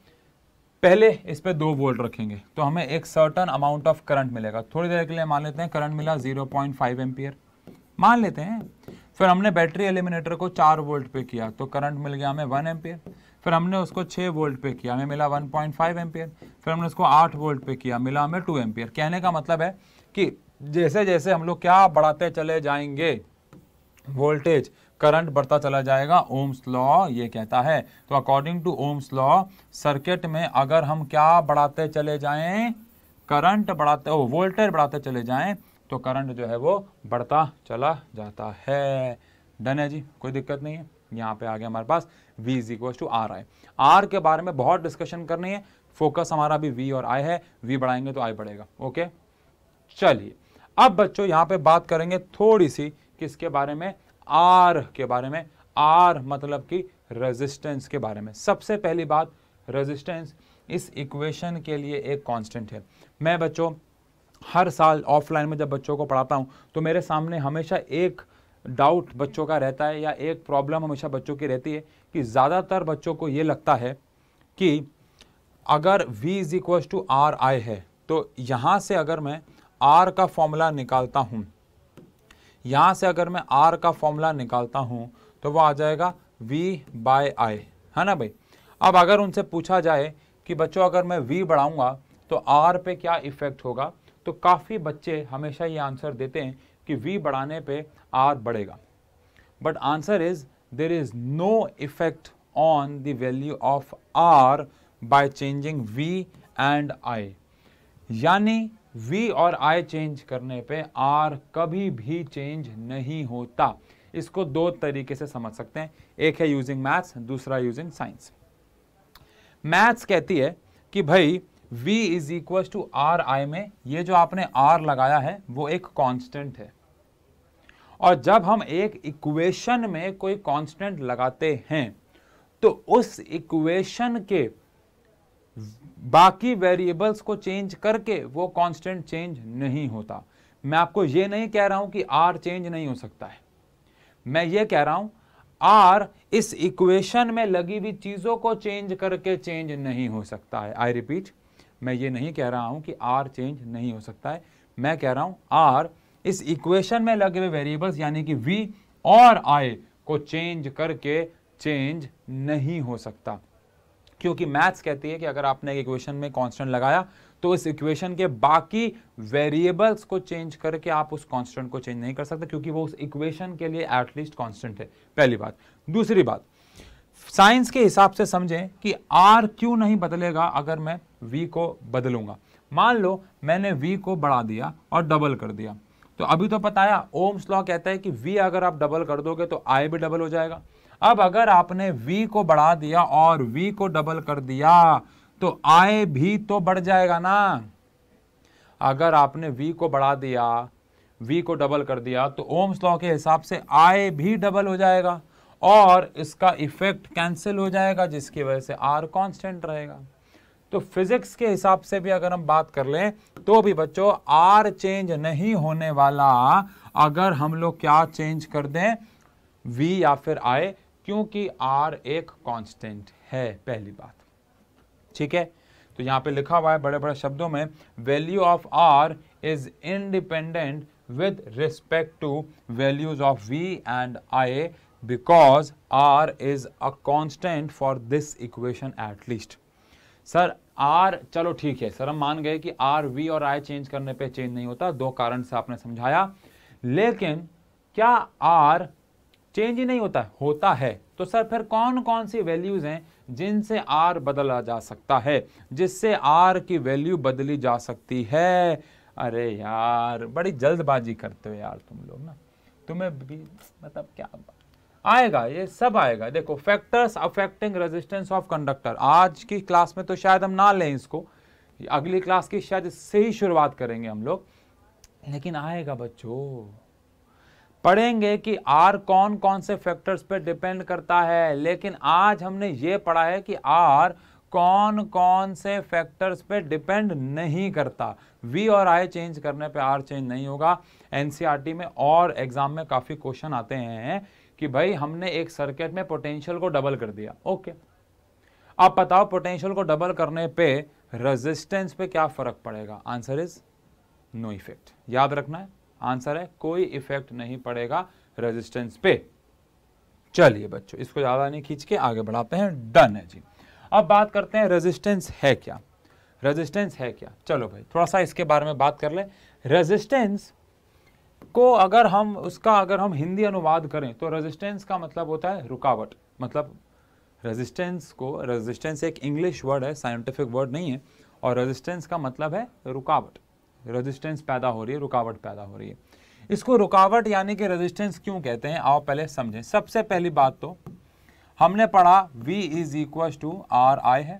पहले इस पर दो वोल्ट रखेंगे तो हमें एक सर्टन अमाउंट ऑफ करंट मिलेगा थोड़ी देर के लिए मान लेते हैं करंट मिला 0.5 पॉइंट मान लेते हैं फिर हमने बैटरी एलिमिनेटर को चार वोल्ट पे किया तो करंट मिल गया हमें वन एम्पियर फिर हमने उसको छः वोल्ट पे किया हमें मिला 1.5 पॉइंट फिर हमने उसको आठ वोल्ट पे किया मिला हमें टू एम्पियर कहने का मतलब है कि जैसे जैसे हम लोग क्या बढ़ाते चले जाएंगे वोल्टेज करंट बढ़ता चला जाएगा ओम्स लॉ ये कहता है तो according to ohm's law circuit में अगर हम क्या बढ़ाते चले जाएं करंट बढ़ाते ओ वोल्टेज बढ़ाते चले जाएं तो करंट जो है वो बढ़ता चला जाता है डन है जी कोई दिक्कत नहीं है यहाँ पे आ गया हमारे पास V is equal to R I R के बारे में बहुत डिस्कशन करनी है फोकस हमारा भी V और I है V बढ़ाएंगे तो I बढ़ेगा ओके चलिए अब बच्चों यहाँ पे बात करेंगे थोड़ी सी किसके बारे में आर के बारे में आर मतलब कि रेजिस्टेंस के बारे में सबसे पहली बात रेजिस्टेंस इस इक्वेशन के लिए एक कांस्टेंट है मैं बच्चों हर साल ऑफलाइन में जब बच्चों को पढ़ाता हूँ तो मेरे सामने हमेशा एक डाउट बच्चों का रहता है या एक प्रॉब्लम हमेशा बच्चों की रहती है कि ज़्यादातर बच्चों को ये लगता है कि अगर v is equal to R I है तो यहाँ से अगर मैं आर का फॉर्मूला निकालता हूँ यहाँ से अगर मैं आर का फॉर्मूला निकालता हूँ तो वो आ जाएगा वी बाय आई है ना भाई अब अगर उनसे पूछा जाए कि बच्चों अगर मैं वी बढ़ाऊँगा तो आर पे क्या इफेक्ट होगा तो काफ़ी बच्चे हमेशा ये आंसर देते हैं कि वी बढ़ाने पे आर बढ़ेगा but answer is there is no effect on the value of R by changing V and I यानी वी और आई चेंज करने पे आर कभी भी चेंज नहीं होता इसको दो तरीके से समझ सकते हैं एक है यूजिंग मैथ्स दूसरा यूजिंग साइंस मैथ्स कहती है कि भाई v is equal to R I में ये जो आपने r लगाया है वो एक कांस्टेंट है और जब हम एक इक्वेशन में कोई कांस्टेंट लगाते हैं तो उस इक्वेशन के बाकी वेरिएबल्स को चेंज करके वो कांस्टेंट चेंज नहीं होता मैं आपको ये नहीं कह रहा हूं कि आर चेंज नहीं हो सकता है मैं ये कह रहा हूं आर इस इक्वेशन में लगी हुई चीज़ों को चेंज करके चेंज नहीं हो सकता है आई रिपीट मैं ये नहीं कह रहा हूं कि आर चेंज नहीं हो सकता है मैं कह रहा हूं आर इस इक्वेशन में लगे हुए वेरिएबल्स यानी कि वी और आई को चेंज करके चेंज नहीं हो सकता क्योंकि मैथ्स कहती है कि अगर आपने एक इक्वेशन में कांस्टेंट लगाया तो इस इक्वेशन के बाकी वेरिएबल्स को चेंज करके आप उस कांस्टेंट को चेंज नहीं कर सकते क्योंकि वो उस इक्वेशन के लिए एटलीस्ट कांस्टेंट है पहली बात दूसरी बात साइंस के हिसाब से समझें कि आर क्यों नहीं बदलेगा अगर मैं वी को बदलूंगा मान लो मैंने वी को बढ़ा दिया और डबल कर दिया तो अभी तो पता है ओम्स लॉ कहता है कि वी अगर आप डबल कर दोगे तो आई भी डबल हो जाएगा अब अगर आपने v को बढ़ा दिया और v को डबल कर दिया तो आय भी तो बढ़ जाएगा ना अगर आपने v को बढ़ा दिया v को डबल कर दिया तो ओम्स लॉ के हिसाब से आय भी डबल हो जाएगा और इसका इफेक्ट कैंसिल हो जाएगा जिसकी वजह से आर कांस्टेंट रहेगा तो फिजिक्स के हिसाब से भी अगर हम बात कर लें तो भी बच्चों आर चेंज नहीं होने वाला अगर हम लोग क्या चेंज कर दें वी या फिर आए क्योंकि आर एक कांस्टेंट है पहली बात ठीक है तो यहां पे लिखा हुआ है बड़े बड़े शब्दों में value of R is independent with respect to values of V and I because R is a constant for this equation at least sir R चलो ठीक है सर हम मान गए कि आर वी और आई चेंज करने पे चेंज नहीं होता दो कारण से आपने समझाया लेकिन क्या आर चेंज ही नहीं होता होता है तो सर फिर कौन कौन सी वैल्यूज़ हैं जिनसे आर बदला जा सकता है जिससे आर की वैल्यू बदली जा सकती है अरे यार बड़ी जल्दबाजी करते हो यार तुम लोग ना तुम्हें भी मतलब क्या आएगा ये सब आएगा देखो factors affecting resistance of conductor आज की क्लास में तो शायद हम ना लें इसको अगली क्लास की शायद से ही शुरुआत करेंगे हम लोग लेकिन आएगा बच्चों पढ़ेंगे कि आर कौन कौन से फैक्टर्स पे डिपेंड करता है लेकिन आज हमने ये पढ़ा है कि आर कौन कौन से फैक्टर्स पे डिपेंड नहीं करता वी और आई चेंज करने पे आर चेंज नहीं होगा एनसीईआरटी e में और एग्जाम में काफ़ी क्वेश्चन आते हैं कि भाई हमने एक सर्किट में पोटेंशियल को डबल कर दिया ओके आप बताओ पोटेंशियल को डबल करने पे रेजिस्टेंस पे क्या फ़र्क पड़ेगा आंसर इज़ नो इफेक्ट याद रखना है आंसर है कोई इफेक्ट नहीं पड़ेगा रेजिस्टेंस पे चलिए बच्चों इसको ज़्यादा नहीं खींच के आगे बढ़ाते हैं डन है जी अब बात करते हैं रेजिस्टेंस है क्या रेजिस्टेंस है क्या चलो भाई थोड़ा सा इसके बारे में बात कर लें रेजिस्टेंस को अगर हम उसका अगर हम हिंदी अनुवाद करें तो रेजिस्टेंस का मतलब होता है रुकावट मतलब रेजिस्टेंस को रेजिस्टेंस एक इंग्लिश वर्ड है साइंटिफिक वर्ड नहीं है और रेजिस्टेंस का मतलब है रुकावट रेजिस्टेंस पैदा हो रही है रुकावट पैदा हो रही है इसको रुकावट यानी कि रेजिस्टेंस क्यों कहते हैं आओ पहले समझें सबसे पहली बात तो हमने पढ़ा V is equal to R I है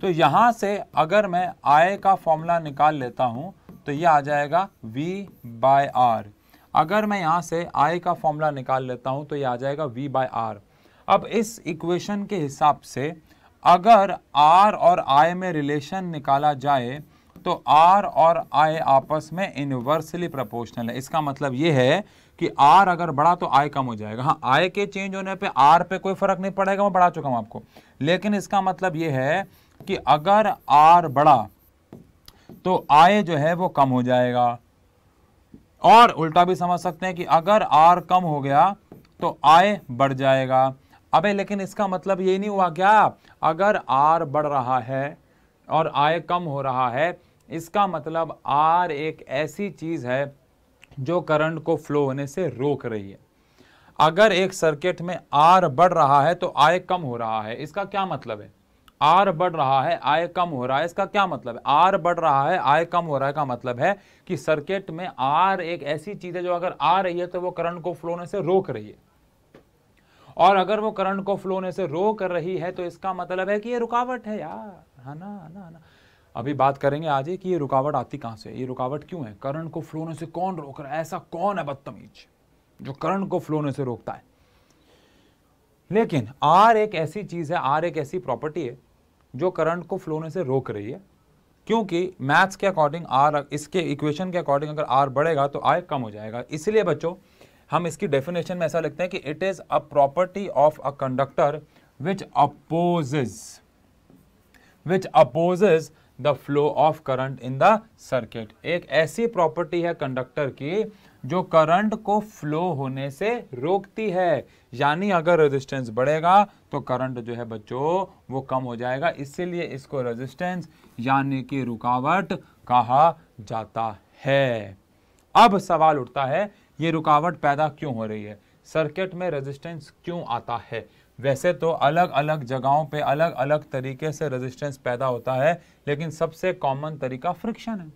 तो यहां से अगर मैं I का फॉर्मूला निकाल लेता हूं तो ये आ जाएगा V बाय आर अगर मैं यहां से I का फॉर्मूला निकाल लेता हूं तो ये आ जाएगा V बाय आर अब इस इक्वेशन के हिसाब से अगर R और I में रिलेशन निकाला जाए तो आर और आई आपस में इनवर्सली प्रोपोर्शनल है इसका मतलब ये है कि आर अगर बढ़ा तो आय कम हो जाएगा हाँ आय के चेंज होने पे आर पे कोई फर्क नहीं पड़ेगा मैं बढ़ा चुका हूँ आपको लेकिन इसका मतलब ये है कि अगर आर बढ़ा तो आय जो है वो कम हो जाएगा और उल्टा भी समझ सकते हैं कि अगर आर कम हो गया तो आय बढ़ जाएगा अबे लेकिन इसका मतलब ये नहीं हुआ क्या अगर आर बढ़ रहा है और आय कम हो रहा है इसका मतलब आर एक ऐसी चीज़ है जो करंट को फ्लो होने से रोक रही है अगर एक सर्किट में आर बढ़ रहा है तो आय कम हो रहा है इसका क्या मतलब है आर बढ़ रहा है आय कम हो रहा है इसका क्या मतलब है आर बढ़ रहा है आय कम हो रहा है का मतलब है कि सर्किट में आर एक ऐसी चीज़ है जो अगर आ रही है तो वो करंट को फ्लो होने से रोक रही है और अगर वो करंट को फ्लो होने से रोक रही है तो इसका मतलब है कि ये रुकावट है यार है हाँ ना है हाँ ना है हाँ ना अभी बात करेंगे आज कि ये रुकावट आती कहाँ से ये रुकावट क्यों है करंट को फ्लो होने से कौन रोक रहा है ऐसा कौन है बदतमीज जो करंट को फ्लो होने से रोकता है लेकिन आर एक ऐसी चीज़ है आर एक ऐसी प्रॉपर्टी है जो करंट को फ्लो होने से रोक रही है क्योंकि मैथ्स के अकॉर्डिंग आर इसके इक्वेशन के अकॉर्डिंग अगर आर बढ़ेगा तो आय कम हो जाएगा इसलिए बच्चों हम इसकी डेफिनेशन में ऐसा लिखते हैं कि it is a property of a conductor which opposes which opposes the flow of current in the circuit एक ऐसी प्रॉपर्टी है कंडक्टर की जो करंट को फ्लो होने से रोकती है यानी अगर रेजिस्टेंस बढ़ेगा तो करंट जो है बच्चों वो कम हो जाएगा इसीलिए इसको रेजिस्टेंस यानी कि रुकावट कहा जाता है अब सवाल उठता है ये रुकावट पैदा क्यों हो रही है सर्किट में रेजिस्टेंस क्यों आता है वैसे तो अलग अलग जगहों पे अलग अलग तरीके से रेजिस्टेंस पैदा होता है लेकिन सबसे कॉमन तरीका फ्रिक्शन है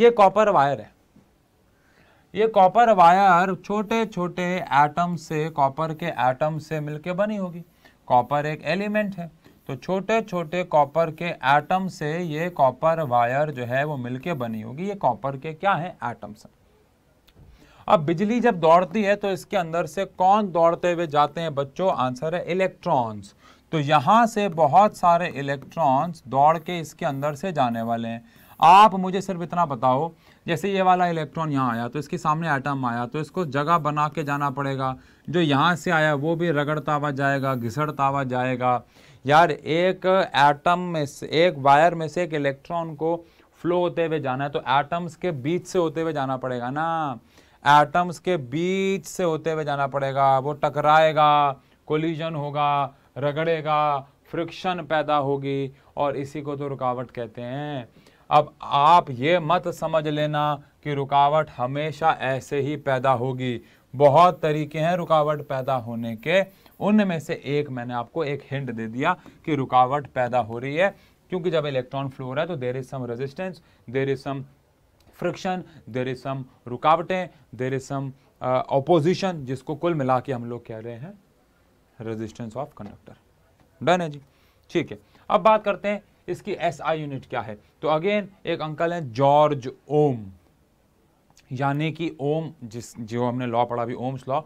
ये कॉपर वायर है ये कॉपर वायर छोटे छोटे एटम से कॉपर के एटम से मिलके बनी होगी कॉपर एक एलिमेंट है तो छोटे छोटे कॉपर के एटम से ये कॉपर वायर जो है वो मिलके बनी होगी ये कॉपर के क्या है एटम्स हैं अब बिजली जब दौड़ती है तो इसके अंदर से कौन दौड़ते हुए जाते हैं बच्चों आंसर है इलेक्ट्रॉन्स तो यहाँ से बहुत सारे इलेक्ट्रॉन्स दौड़ के इसके अंदर से जाने वाले हैं आप मुझे सिर्फ इतना बताओ जैसे ये वाला इलेक्ट्रॉन यहाँ आया तो इसके सामने आइटम आया तो इसको जगह बना के जाना पड़ेगा जो यहाँ से आया वो भी रगड़ता हुआ जाएगा घिसड़ता हुआ जाएगा यार एक एटम में से एक वायर में से एक इलेक्ट्रॉन को फ्लो होते हुए जाना है तो एटम्स के बीच से होते हुए जाना पड़ेगा ना एटम्स के बीच से होते हुए जाना पड़ेगा वो टकराएगा कोलिजन होगा रगड़ेगा फ्रिक्शन पैदा होगी और इसी को तो रुकावट कहते हैं अब आप ये मत समझ लेना कि रुकावट हमेशा ऐसे ही पैदा होगी बहुत तरीके हैं रुकावट पैदा होने के उनमें से एक मैंने आपको एक हिंट दे दिया कि रुकावट पैदा हो रही है क्योंकि जब इलेक्ट्रॉन फ्लो हो रहा है तो there is some resistance there is some friction there is some रुकावटें देर इज सम ऑपोजिशन जिसको कुल मिला के हम लोग कह रहे हैं रेजिस्टेंस ऑफ कंडक्टर डन है जी ठीक है अब बात करते हैं इसकी एस आई यूनिट क्या है तो अगेन एक अंकल है जॉर्ज ओम यानी कि ओम जिस जो हमने लॉ पढ़ा भी ओम्स लॉ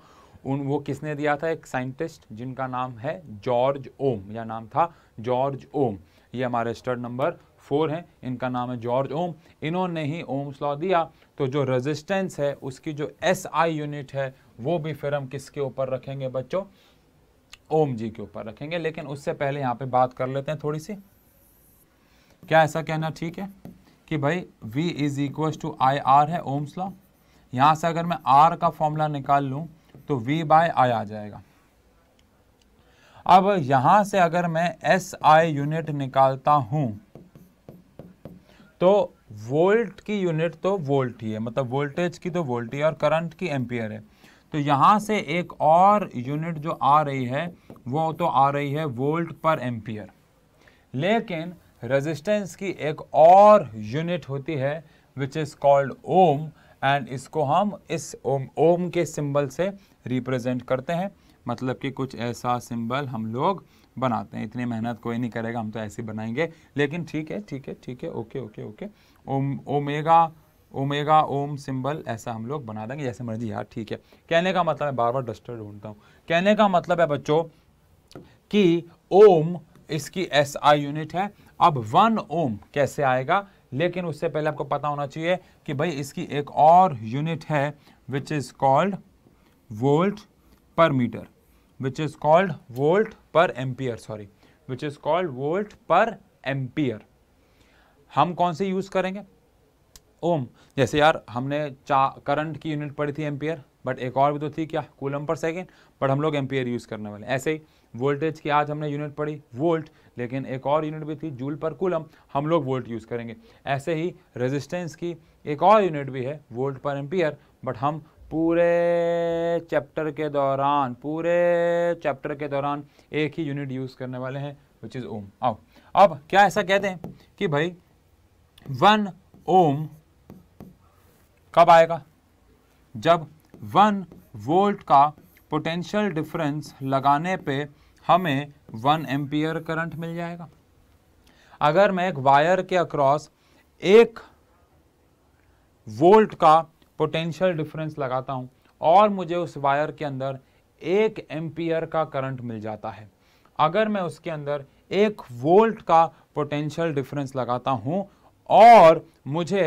उन वो किसने दिया था एक साइंटिस्ट जिनका नाम है जॉर्ज ओम या नाम था जॉर्ज ओम ये हमारे स्टड नंबर फोर हैं इनका नाम है जॉर्ज ओम इन्होंने ही ओम्स लॉ दिया तो जो रेजिस्टेंस है उसकी जो एस आई यूनिट है वो भी फिर हम किसके ऊपर रखेंगे बच्चों ओम जी के ऊपर रखेंगे लेकिन उससे पहले यहाँ पे बात कर लेते हैं थोड़ी सी क्या ऐसा कहना ठीक है कि भाई V is equal to I R है ओम्स लॉ यहाँ से अगर मैं R का फॉर्मूला निकाल लूँ तो V बाय आई आ जाएगा अब यहाँ से अगर मैं एस आई यूनिट निकालता हूँ तो वोल्ट की यूनिट तो वोल्ट ही है मतलब वोल्टेज की तो वोल्ट ही और करंट की एम्पियर है तो यहाँ से एक और यूनिट जो आ रही है वो तो आ रही है वोल्ट पर एम्पियर लेकिन रेजिस्टेंस की एक और यूनिट होती है which is called ohm and इसको हम इस ओम ओम के सिंबल से रिप्रेजेंट करते हैं मतलब कि कुछ ऐसा सिंबल हम लोग बनाते हैं इतनी मेहनत कोई नहीं करेगा हम तो ऐसे बनाएंगे लेकिन ठीक है ठीक है ठीक है okay okay okay ohm omega omega ohm symbol ऐसा हम लोग बना देंगे जैसे मर्जी यार हाँ, ठीक है कहने का मतलब है बार बार डस्टर ढूंढता हूँ कहने का मतलब है बच्चों कि ओम इसकी एस आई यूनिट है अब वन ओम कैसे आएगा लेकिन उससे पहले आपको पता होना चाहिए कि भाई इसकी एक और यूनिट है which is called volt per metre which is called volt per ampere sorry which is called volt per ampere हम कौन से यूज़ करेंगे ओम जैसे यार हमने चा करंट की यूनिट पढ़ी थी एम्पियर बट एक और भी तो थी क्या कूलम पर सेकेंड बट हम लोग एम्पियर यूज़ करने वाले ऐसे ही वोल्टेज की आज हमने यूनिट पढ़ी वोल्ट लेकिन एक और यूनिट भी थी जूल पर कूलम हम लोग वोल्ट यूज़ करेंगे ऐसे ही रेजिस्टेंस की एक और यूनिट भी है वोल्ट पर एम्पियर बट हम पूरे चैप्टर के दौरान पूरे चैप्टर के दौरान एक ही यूनिट यूज़ करने वाले हैं विच इज़ ओम आओ अब क्या ऐसा कहते हैं कि भाई वन ओम कब आएगा जब वन वोल्ट का पोटेंशियल डिफरेंस लगाने पे हमें वन एम्पियर करंट मिल जाएगा अगर मैं एक वायर के अक्रॉस एक वोल्ट का पोटेंशियल डिफरेंस लगाता हूँ और मुझे उस वायर के अंदर एक एम्पियर का करंट मिल जाता है अगर मैं उसके अंदर एक वोल्ट का पोटेंशियल डिफरेंस लगाता हूँ और मुझे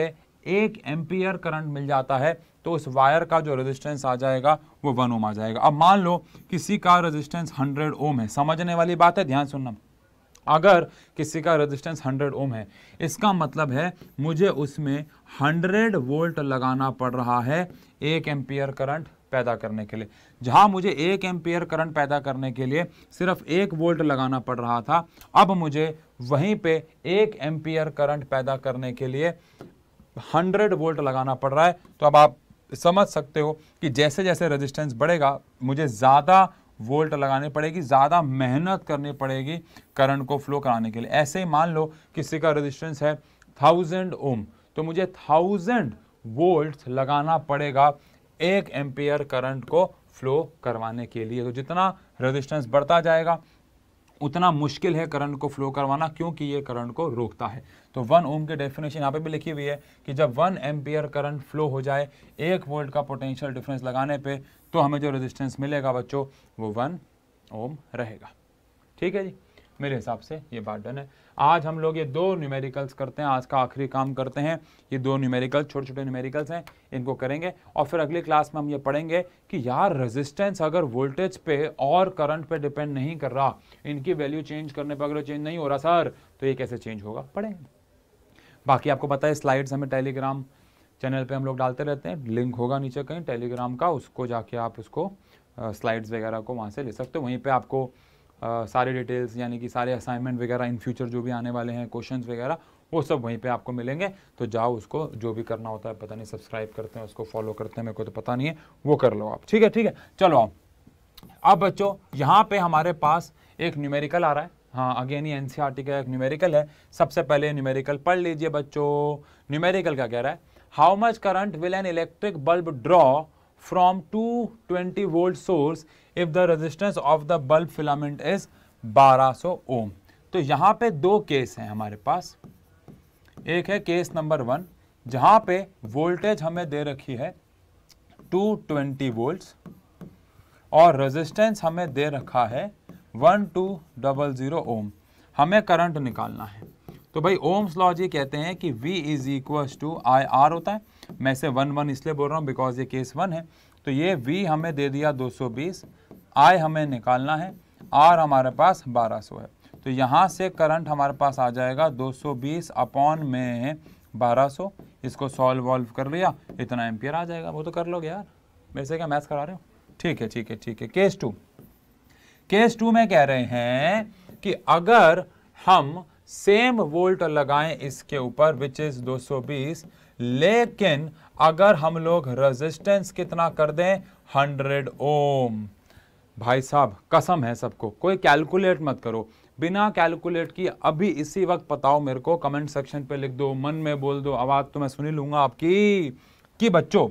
एक एम्पियर करंट मिल जाता है तो उस वायर का जो रेजिस्टेंस आ जाएगा वो वन ओम आ जाएगा अब मान लो किसी का रेजिस्टेंस हंड्रेड ओम है समझने वाली बात है ध्यान सुनना अगर किसी का रेजिस्टेंस 100 ओम है इसका मतलब है मुझे उसमें 100 वोल्ट लगाना पड़ रहा है एक एम्पियर करंट पैदा करने के लिए जहां मुझे एक एम्पियर करंट पैदा करने के लिए सिर्फ एक वोल्ट लगाना पड़ रहा था अब मुझे वहीं पे एक एम्पियर करंट पैदा करने के लिए 100 वोल्ट लगाना पड़ रहा है तो अब आप समझ सकते हो कि जैसे जैसे रजिस्टेंस बढ़ेगा मुझे ज़्यादा वोल्ट लगाने पड़ेगी ज़्यादा मेहनत करनी पड़ेगी करंट को फ्लो कराने के लिए ऐसे ही मान लो किसी का रजिस्टेंस है थाउजेंड ओम तो मुझे थाउजेंड वोल्ट लगाना पड़ेगा एक एम्पियर करंट को फ्लो करवाने के लिए तो जितना रेजिस्टेंस बढ़ता जाएगा उतना मुश्किल है करंट को फ्लो करवाना क्योंकि ये करंट को रोकता है तो वन ओम के डेफिनेशन यहाँ पे भी लिखी हुई है कि जब वन एम्पियर करंट फ्लो हो जाए एक वोल्ट का पोटेंशियल डिफरेंस लगाने पे तो हमें जो रेजिस्टेंस मिलेगा बच्चों वो वन ओम रहेगा ठीक है जी मेरे हिसाब से ये बात डन है आज हम लोग ये दो न्यूमेरिकल्स करते हैं आज का आखिरी काम करते हैं ये दो न्यूमेरिकल छोटे छोटे न्यूमेरिकल्स हैं इनको करेंगे और फिर अगली क्लास में हम ये पढ़ेंगे कि यार रेजिस्टेंस अगर वोल्टेज पे और करंट पे डिपेंड नहीं कर रहा इनकी वैल्यू चेंज करने पर अगर चेंज नहीं हो रहा सर तो ये कैसे चेंज होगा पढ़ेंगे बाकी आपको पता है स्लाइड्स हमें टेलीग्राम चैनल पे हम लोग डालते रहते हैं लिंक होगा नीचे कहीं टेलीग्राम का उसको जाके आप उसको स्लाइड्स वगैरह को वहाँ से ले सकते हो वहीं पे आपको आ, सारे डिटेल्स यानी कि सारे असाइनमेंट वगैरह इन फ्यूचर जो भी आने वाले हैं क्वेश्चंस वगैरह वो सब वहीं पे आपको मिलेंगे तो जाओ उसको जो भी करना होता है पता नहीं सब्सक्राइब करते हैं उसको फॉलो करते हैं मेरे को तो पता नहीं है वो कर लो आप ठीक है ठीक है चलो आओ अब बच्चों यहाँ पर हमारे पास एक न्यूमेरिकल आ रहा है हाँ अगेन ही एन का एक न्यूमेरिकल है सबसे पहले न्यूमेरिकल पढ़ लीजिए बच्चों न्यूमेरिकल का कह रहा है how much current will an electric bulb draw from two twenty volt source if the resistance of the bulb filament is बारह 1200 ओम तो यहां पर दो केस हैं हमारे पास एक है केस नंबर वन जहां पे वोल्टेज हमें दे रखी है टू ट्वेंटी वोल्ट्स और रजिस्टेंस हमें दे रखा है one two double zero ohm हमें करंट निकालना है तो भाई ओम्स लॉ ये कहते हैं कि V is equal to I R होता है मैं इसे वन वन इसलिए बोल रहा हूँ बिकॉज ये केस वन है तो ये V हमें दे दिया 220 आई हमें निकालना है R हमारे पास 1200 है तो यहाँ से करंट हमारे पास आ जाएगा 220 अपॉन में 1200 इसको सॉल्व वॉल्व कर लिया इतना एम्पियर आ जाएगा वो तो कर लोगे यार वैसे क्या मैथ्स करा रहे हो ठीक है ठीक है ठीक है केस टू केस टू में कह रहे हैं कि अगर हम सेम वोल्ट लगाएं इसके ऊपर विच इज़ 220 लेकिन अगर हम लोग रेजिस्टेंस कितना कर दें 100 ओम भाई साहब कसम है सबको कोई कैलकुलेट मत करो बिना कैलकुलेट किए अभी इसी वक्त बताओ मेरे को कमेंट सेक्शन पे लिख दो मन में बोल दो आवाज़ तो मैं सुनी लूंगा आपकी कि बच्चों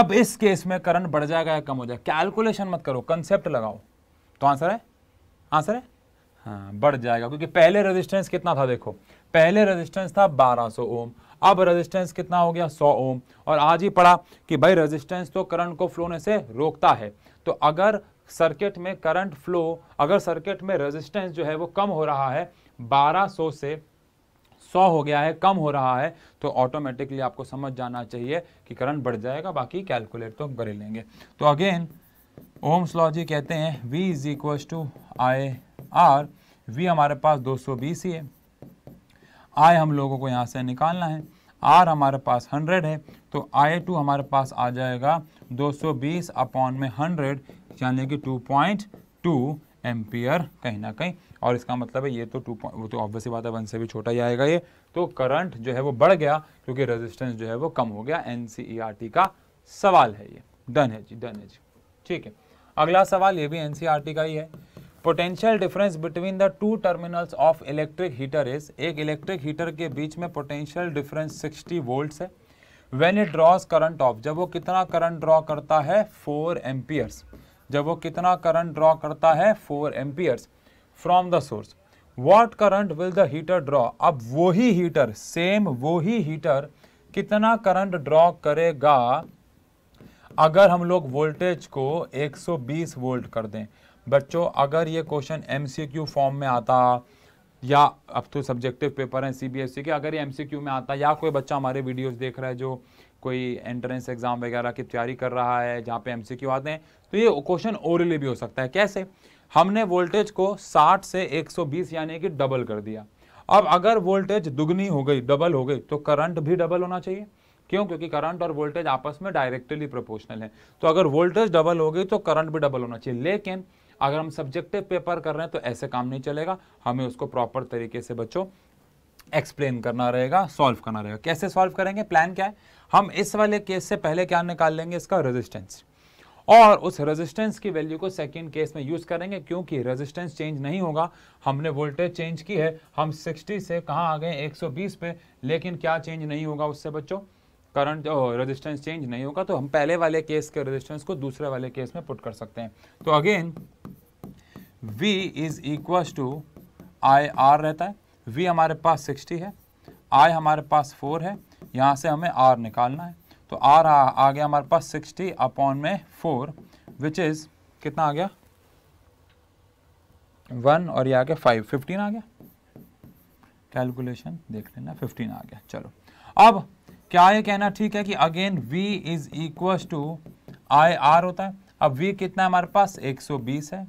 अब इस केस में करंट बढ़ जाएगा या कम हो जाएगा कैलकुलेशन मत करो कंसेप्ट लगाओ तो आंसर है आंसर है हाँ बढ़ जाएगा क्योंकि पहले रेजिस्टेंस कितना था देखो पहले रेजिस्टेंस था 1200 ओम अब रेजिस्टेंस कितना हो गया 100 ओम और आज ही पढ़ा कि भाई रेजिस्टेंस तो करंट को फ्लो होने से रोकता है तो अगर सर्किट में करंट फ्लो अगर सर्किट में रेजिस्टेंस जो है वो कम हो रहा है 1200 से 100 हो गया है कम हो रहा है तो ऑटोमेटिकली आपको समझ जाना चाहिए कि करंट बढ़ जाएगा बाकी कैलकुलेट तो कर लेंगे तो अगेन ओम्स लॉजी कहते हैं V is equals to I R V हमारे पास 220 ही है आई हम लोगों को यहाँ से निकालना है आर हमारे पास 100 है तो आई टू हमारे पास आ जाएगा 220 अपॉन में 100 यानी कि 2.2 पॉइंट एम्पियर कहीं ना कहीं और इसका मतलब है ये तो टू वो तो ऑब्वियसली बात है वन से भी छोटा ही आएगा ये तो करंट जो है वो बढ़ गया क्योंकि रेजिस्टेंस जो है वो कम हो गया एन e का सवाल है ये डन है जी डन है जी ठीक है अगला सवाल ये भी एन e का ही है potential difference between the two terminals of electric heater is एक इलेक्ट्रिक हीटर के बीच में पोटेंशियल डिफरेंस 60 वोल्ट्स है when it draws current of जब वो कितना करंट ड्रॉ करता है 4 एम्पियर्स जब वो कितना करंट ड्रॉ करता है 4 amperes from the source what current will the heater draw अब वही हीटर सेम वही हीटर कितना करंट ड्रॉ करेगा अगर हम लोग वोल्टेज को 120 वोल्ट कर दें बच्चों अगर ये क्वेश्चन एम फॉर्म में आता या अब तो सब्जेक्टिव पेपर हैं सीबीएसई e के अगर ये एम में आता या कोई बच्चा हमारे वीडियोस देख रहा है जो कोई एंट्रेंस एग्जाम वगैरह की तैयारी कर रहा है जहाँ पे एम आते हैं तो ये क्वेश्चन ओरली भी हो सकता है कैसे हमने वोल्टेज को 60 से 120 यानी कि डबल कर दिया अब अगर वोल्टेज दुगनी हो गई डबल हो गई तो करंट भी डबल होना चाहिए क्यों क्योंकि करंट और वोल्टेज आपस में डायरेक्टली प्रोपोर्शनल है तो अगर वोल्टेज डबल हो गई तो करंट भी डबल होना चाहिए लेकिन अगर हम सब्जेक्टिव पेपर कर रहे हैं तो ऐसे काम नहीं चलेगा हमें उसको प्रॉपर तरीके से बच्चों एक्सप्लेन करना रहेगा सॉल्व करना रहेगा कैसे सॉल्व करेंगे प्लान क्या है हम इस वाले केस से पहले क्या निकाल लेंगे इसका रेजिस्टेंस और उस रेजिस्टेंस की वैल्यू को सेकेंड केस में यूज़ करेंगे क्योंकि रेजिस्टेंस चेंज नहीं होगा हमने वोल्टेज चेंज की है हम 60 से कहाँ आ गए 120 पे लेकिन क्या चेंज नहीं होगा उससे बच्चों करंट रेजिस्टेंस चेंज नहीं होगा तो हम पहले वाले केस के रेजिस्टेंस को दूसरे वाले केस में पुट कर सकते हैं तो again V is equal to I R रहता है V हमारे पास 60 है I हमारे पास 4 है यहाँ से हमें R निकालना है तो R आ, आ गया हमारे पास 60 अपॉन में 4 विच इज़ कितना आ गया वन और ये आ गया फाइव फिफ्टीन आ गया कैलकुलेशन देख लेना फिफ्टीन आ गया चलो अब क्या ये कहना ठीक है कि again V is equal to I R होता है अब V कितना है हमारे पास 120 है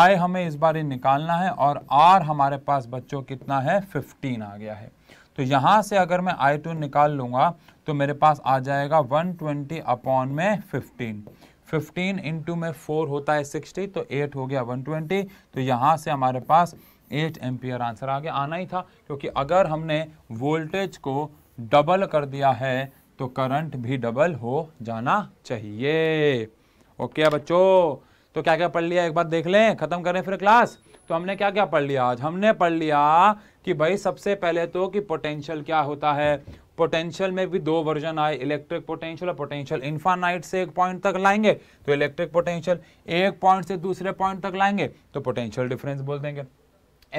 आई हमें इस बार निकालना है और आर हमारे पास बच्चों कितना है 15 आ गया है तो यहाँ से अगर मैं आई टू निकाल लूँगा तो मेरे पास आ जाएगा 120 ट्वेंटी अपॉन में 15 15 इंटू में 4 होता है 60 तो 8 हो गया 120 तो यहाँ से हमारे पास 8 एम्पियर आंसर आ गया आना ही था क्योंकि अगर हमने वोल्टेज को डबल कर दिया है तो करंट भी डबल हो जाना चाहिए ओके बच्चों तो क्या क्या पढ़ लिया एक बार देख लें खत्म करें फिर क्लास तो हमने क्या क्या पढ़ लिया आज हमने पढ़ लिया कि भाई सबसे पहले तो कि पोटेंशियल क्या होता है पोटेंशियल में भी दो वर्जन आए इलेक्ट्रिक पोटेंशियल और पोटेंशियल इन्फानाइट से एक पॉइंट तक लाएंगे तो इलेक्ट्रिक पोटेंशियल एक पॉइंट से दूसरे पॉइंट तक लाएंगे तो पोटेंशियल डिफरेंस बोल देंगे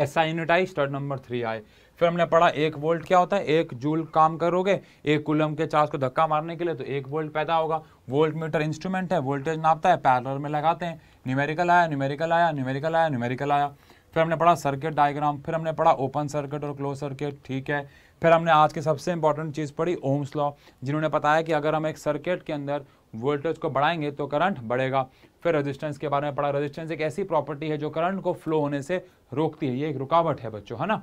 ऐसा यूनिट आई स्टड नंबर थ्री आए फिर हमने पढ़ा एक वोल्ट क्या होता है एक जूल काम करोगे एक कुलम के चार्ज को धक्का मारने के लिए तो एक वोल्ट पैदा होगा वोल्ट मीटर इंस्ट्रूमेंट है वोल्टेज नापता है पैरलर में लगाते हैं न्यूमेरिकल आया न्यूमेरिकल आया न्यूमेरिकल आया न्यूमेरिकल आया फिर हमने पढ़ा सर्किट डायग्राम फिर हमने पढ़ा ओपन सर्किट और क्लोज सर्किट ठीक है फिर हमने आज की सबसे इंपॉर्टेंट चीज़ पढ़ी ओम्स लॉ जिन्होंने बताया कि अगर हम एक सर्किट के अंदर वोल्टेज को बढ़ाएंगे तो करंट बढ़ेगा फिर रेजिस्टेंस के बारे में पढ़ा रेजिस्टेंस एक ऐसी प्रॉपर्टी है जो करंट को फ्लो होने से रोकती है ये एक रुकावट है बच्चों है ना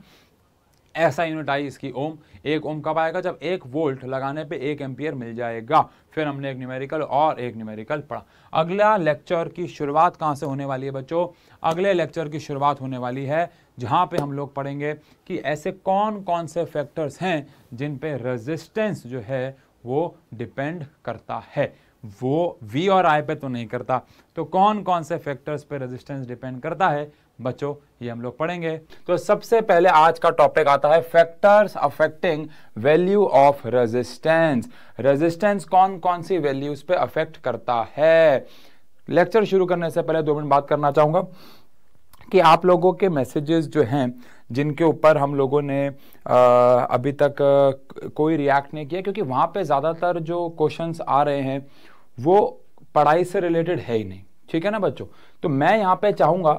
ऐसा यूनिट आई इसकी ओम एक ओम कब आएगा जब एक वोल्ट लगाने पे एक एम्पियर मिल जाएगा फिर हमने एक न्यूमेरिकल और एक न्यूमेरिकल पढ़ा अगला लेक्चर की शुरुआत कहाँ से होने वाली है बच्चों अगले लेक्चर की शुरुआत होने वाली है जहाँ पे हम लोग पढ़ेंगे कि ऐसे कौन कौन से फैक्टर्स हैं जिन पे रेजिस्टेंस जो है वो डिपेंड करता है वो वी और आई पे तो नहीं करता तो कौन कौन से फैक्टर्स पे रेजिस्टेंस डिपेंड करता है बच्चों ये हम लोग पढ़ेंगे तो सबसे पहले आज का टॉपिक आता है factors affecting value of resistance resistance कौन कौन सी वैल्यूज पे अफेक्ट करता है लेक्चर शुरू करने से पहले दो मिनट बात करना चाहूंगा कि आप लोगों के मैसेजेस जो हैं जिनके ऊपर हम लोगों ने आ, अभी तक कोई रिएक्ट नहीं किया क्योंकि वहाँ पे ज़्यादातर जो क्वेश्चंस आ रहे हैं वो पढ़ाई से रिलेटेड है ही नहीं ठीक है ना बच्चों तो मैं यहाँ पे चाहूँगा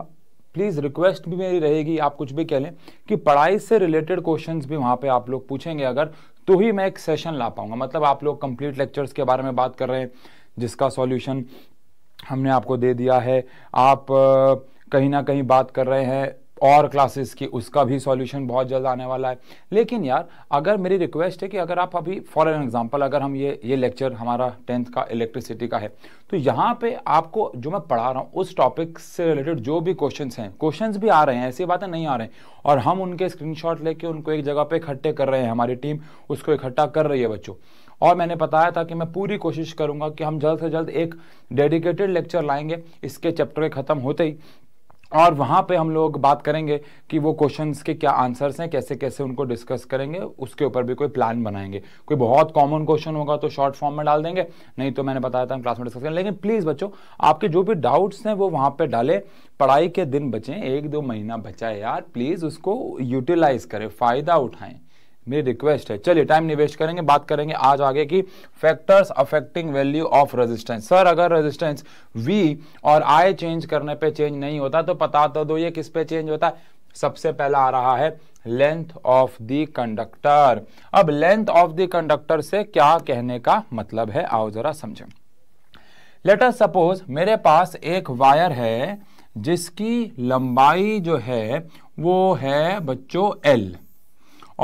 प्लीज़ रिक्वेस्ट भी मेरी रहेगी आप कुछ भी कह लें कि पढ़ाई से रिलेटेड क्वेश्चंस भी वहाँ पे आप लोग पूछेंगे अगर तो ही मैं एक सेशन ला पाऊंगा मतलब आप लोग कंप्लीट लेक्चर्स के बारे में बात कर रहे हैं जिसका सॉल्यूशन हमने आपको दे दिया है आप कहीं ना कहीं बात कर रहे हैं और क्लासेस की उसका भी सॉल्यूशन बहुत जल्द आने वाला है लेकिन यार अगर मेरी रिक्वेस्ट है कि अगर आप अभी फॉर एन एग्ज़ाम्पल अगर हम ये ये लेक्चर हमारा टेंथ का इलेक्ट्रिसिटी का है तो यहाँ पे आपको जो मैं पढ़ा रहा हूँ उस टॉपिक से रिलेटेड जो भी क्वेश्चंस हैं क्वेश्चंस भी आ रहे हैं ऐसी बातें नहीं आ रहे हैं और हम उनके स्क्रीन लेके उनको एक जगह पर इकट्ठे कर रहे हैं हमारी टीम उसको इकट्ठा कर रही है बच्चों और मैंने बताया था कि मैं पूरी कोशिश करूंगा कि हम जल्द से जल्द एक डेडिकेटेड लेक्चर लाएंगे इसके चैप्टर के ख़त्म होते ही और वहाँ पे हम लोग बात करेंगे कि वो क्वेश्चंस के क्या आंसर्स हैं कैसे कैसे उनको डिस्कस करेंगे उसके ऊपर भी कोई प्लान बनाएंगे कोई बहुत कॉमन क्वेश्चन होगा तो शॉर्ट फॉर्म में डाल देंगे नहीं तो मैंने बताया था हम क्लास में डिस्कस करें लेकिन प्लीज़ बच्चों आपके जो भी डाउट्स हैं वो वहाँ पर डालें पढ़ाई के दिन बचें एक दो महीना बचाए यार प्लीज़ उसको यूटिलाइज करें फ़ायदा उठाएँ मेरी रिक्वेस्ट है चलिए टाइम नहीं वेस्ट करेंगे बात करेंगे आज आगे की factors affecting value of resistance sir अगर रेजिस्टेंस वी और आई चेंज करने पे चेंज नहीं होता तो पता तो दो ये किस पे चेंज होता है सबसे पहला आ रहा है लेंथ ऑफ द कंडक्टर अब लेंथ ऑफ द कंडक्टर से क्या कहने का मतलब है आओ जरा समझें लेटर सपोज मेरे पास एक वायर है जिसकी लंबाई जो है वो है बच्चों एल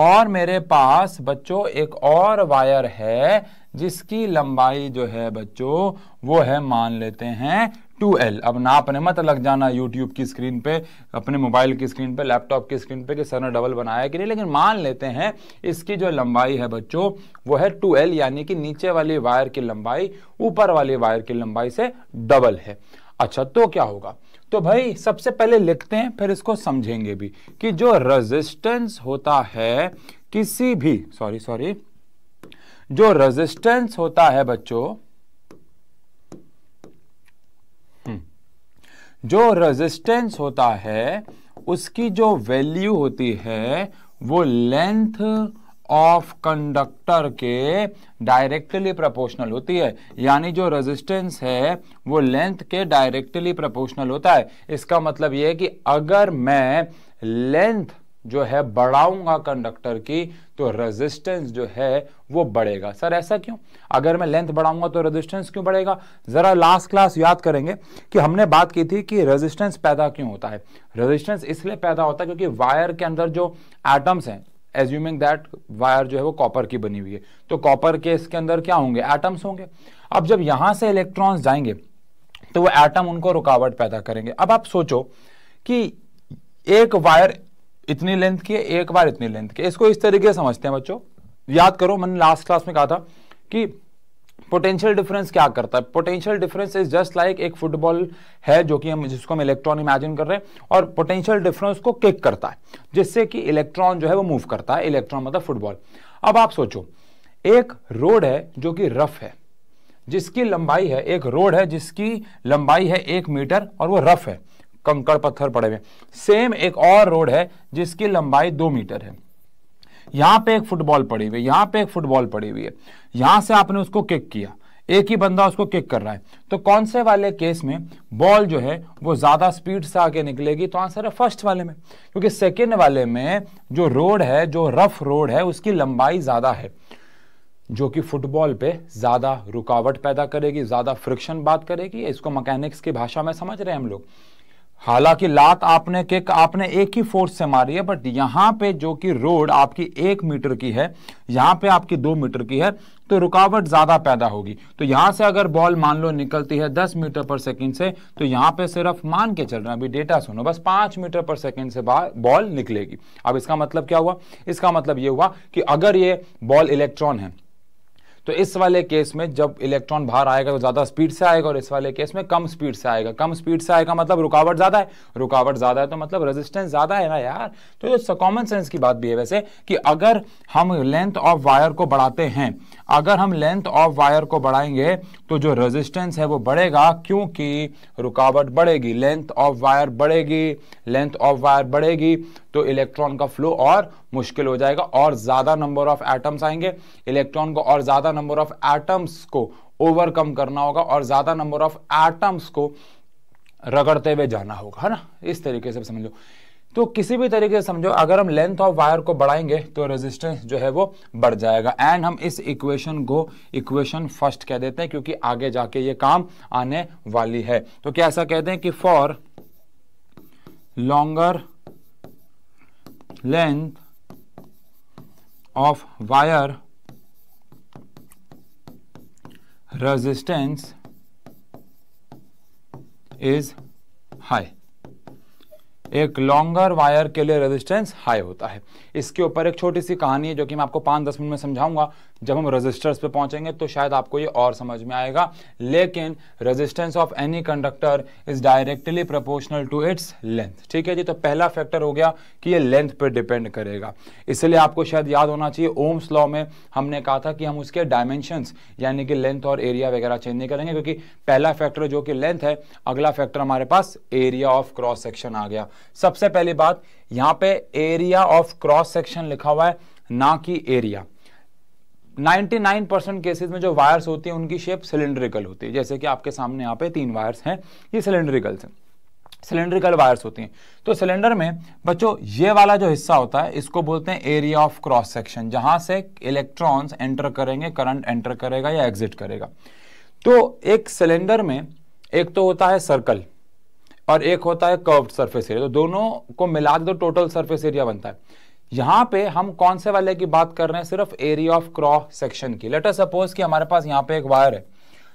और मेरे पास बच्चों एक और वायर है जिसकी लंबाई जो है बच्चों वो है मान लेते हैं 2L अब ना अपने मत लग जाना यूट्यूब की स्क्रीन पे अपने मोबाइल की स्क्रीन पे लैपटॉप की स्क्रीन पे कि सर ने डबल बनाया कि नहीं लेकिन मान लेते हैं इसकी जो लंबाई है बच्चों वो है 2L यानी कि नीचे वाली वायर की लंबाई ऊपर वाली वायर की लंबाई से डबल है अच्छा तो क्या होगा तो भाई सबसे पहले लिखते हैं फिर इसको समझेंगे भी कि जो रेजिस्टेंस होता है किसी भी सॉरी सॉरी जो रेजिस्टेंस होता है बच्चों हम्म, जो रेजिस्टेंस होता है उसकी जो वैल्यू होती है वो लेंथ ऑफ कंडक्टर के डायरेक्टली प्रोपोर्शनल होती है यानी जो रेजिस्टेंस है वो लेंथ के डायरेक्टली प्रोपोर्शनल होता है इसका मतलब ये है कि अगर मैं लेंथ जो है बढ़ाऊंगा कंडक्टर की तो रेजिस्टेंस जो है वो बढ़ेगा सर ऐसा क्यों अगर मैं लेंथ बढ़ाऊंगा तो रेजिस्टेंस क्यों बढ़ेगा ज़रा लास्ट क्लास याद करेंगे कि हमने बात की थी कि रेजिस्टेंस पैदा क्यों होता है रेजिस्टेंस इसलिए पैदा होता है क्योंकि वायर के अंदर जो एटम्स हैं एज्यूमिंग दैट वायर जो है वो कॉपर की बनी हुई है तो कॉपर के इसके अंदर क्या होंगे एटम्स होंगे अब जब यहां से इलेक्ट्रॉन्स जाएंगे तो वो एटम उनको रुकावट पैदा करेंगे अब आप सोचो कि एक वायर इतनी लेंथ की है एक वायर इतनी लेंथ की इसको इस तरीके से समझते हैं बच्चों याद करो मैंने लास्ट क्लास में कहा था कि पोटेंशियल डिफरेंस क्या करता है potential difference is just like एक फुटबॉल है जो कि हम जिसको हम इलेक्ट्रॉन इमेजिन कर रहे हैं और पोटेंशियल डिफरेंस को किक करता है जिससे कि इलेक्ट्रॉन जो है वो मूव करता है इलेक्ट्रॉन मतलब फुटबॉल अब आप सोचो एक रोड है जो कि रफ है जिसकी लंबाई है एक रोड है जिसकी लंबाई है एक मीटर और वो रफ है कंकड़ पत्थर पड़े हुए सेम एक और रोड है जिसकी लंबाई दो मीटर है यहां पे एक फुटबॉल पड़ी हुई है यहां पे एक फुटबॉल पड़ी हुई है यहां से आपने उसको किक किया एक ही बंदा उसको किक कर रहा है तो कौन से वाले केस में बॉल जो है वो ज़्यादा स्पीड से आगे निकलेगी तो आंसर है फर्स्ट वाले में क्योंकि सेकेंड वाले में जो रोड है जो रफ रोड है उसकी लंबाई ज़्यादा है जो कि फुटबॉल पे ज़्यादा रुकावट पैदा करेगी ज़्यादा फ्रिक्शन बात करेगी इसको मैकेनिक्स की भाषा में समझ रहे हैं हम लोग हालांकि लात आपने किक आपने एक ही फोर्स से मारी है बट यहाँ पे जो कि रोड आपकी एक मीटर की है यहाँ पे आपकी दो मीटर की है तो रुकावट ज़्यादा पैदा होगी तो यहाँ से अगर बॉल मान लो निकलती है दस मीटर पर सेकंड से तो यहाँ पे सिर्फ मान के चल रहे हैं अभी डेटा सुनो बस पाँच मीटर पर सेकंड से बॉल निकलेगी अब इसका मतलब क्या हुआ इसका मतलब ये हुआ कि अगर ये बॉल इलेक्ट्रॉन है तो इस वाले केस में जब इलेक्ट्रॉन बाहर आएगा तो ज़्यादा स्पीड से आएगा और इस वाले केस में कम स्पीड से आएगा कम स्पीड से आएगा मतलब रुकावट ज़्यादा है रुकावट ज़्यादा है तो मतलब रेजिस्टेंस ज़्यादा है ना यार तो ये कॉमन सेंस की बात भी है वैसे कि अगर हम लेंथ ऑफ वायर को बढ़ाते हैं अगर हम लेंथ ऑफ वायर को बढ़ाएंगे तो जो रेजिस्टेंस है वो बढ़ेगा क्योंकि रुकावट बढ़ेगी लेंथ ऑफ वायर बढ़ेगी लेंथ ऑफ वायर बढ़ेगी तो इलेक्ट्रॉन का फ्लो और मुश्किल हो जाएगा और ज़्यादा नंबर ऑफ एटम्स आएंगे इलेक्ट्रॉन को और ज़्यादा नंबर ऑफ एटम्स को ओवरकम करना होगा और ज़्यादा नंबर ऑफ एटम्स को रगड़ते हुए जाना होगा है ना इस तरीके से समझ लो तो किसी भी तरीके से समझो अगर हम लेंथ ऑफ वायर को बढ़ाएंगे तो रेजिस्टेंस जो है वो बढ़ जाएगा एंड हम इस इक्वेशन को इक्वेशन फर्स्ट कह देते हैं क्योंकि आगे जाके ये काम आने वाली है तो क्या ऐसा कहते हैं कि for longer length of wire resistance is high एक लॉन्गर वायर के लिए रेजिस्टेंस हाई होता है इसके ऊपर एक छोटी सी कहानी है जो कि मैं आपको पाँच दस मिनट में समझाऊंगा जब हम रजिस्टर्स पे पहुंचेंगे तो शायद आपको ये और समझ में आएगा लेकिन resistance of any conductor is directly proportional to its length ठीक है जी तो पहला फैक्टर हो गया कि ये लेंथ पर डिपेंड करेगा इसलिए आपको शायद याद होना चाहिए ओम्स लॉ में हमने कहा था कि हम उसके डायमेंशंस यानी कि लेंथ और एरिया वगैरह चेंज नहीं करेंगे क्योंकि पहला फैक्टर जो कि लेंथ है अगला फैक्टर हमारे पास एरिया ऑफ क्रॉस सेक्शन आ गया सबसे पहली बात यहाँ पे एरिया ऑफ क्रॉस सेक्शन लिखा हुआ है ना कि एरिया 99 परसेंट केसेज में जो वायर्स होती हैं उनकी शेप सिलेंड्रिकल होती है जैसे कि आपके सामने यहाँ पे तीन वायर्स हैं ये सिलेंड्रिकल हैं सिलेंड्रिकल वायर्स होती हैं तो सिलेंडर में बच्चों ये वाला जो हिस्सा होता है इसको बोलते हैं एरिया ऑफ क्रॉस सेक्शन जहां से इलेक्ट्रॉन्स एंटर करेंगे करंट एंटर करेगा या एग्जिट करेगा तो एक सिलेंडर में एक तो होता है सर्कल और एक होता है कर्व्ड सरफेस एरिया तो दोनों को मिला के तो टोटल सरफेस एरिया बनता है यहां पे हम कौन से वाले की बात कर रहे हैं सिर्फ एरिया ऑफ क्रॉस सेक्शन की लेटर सपोज कि हमारे पास यहां पे एक वायर है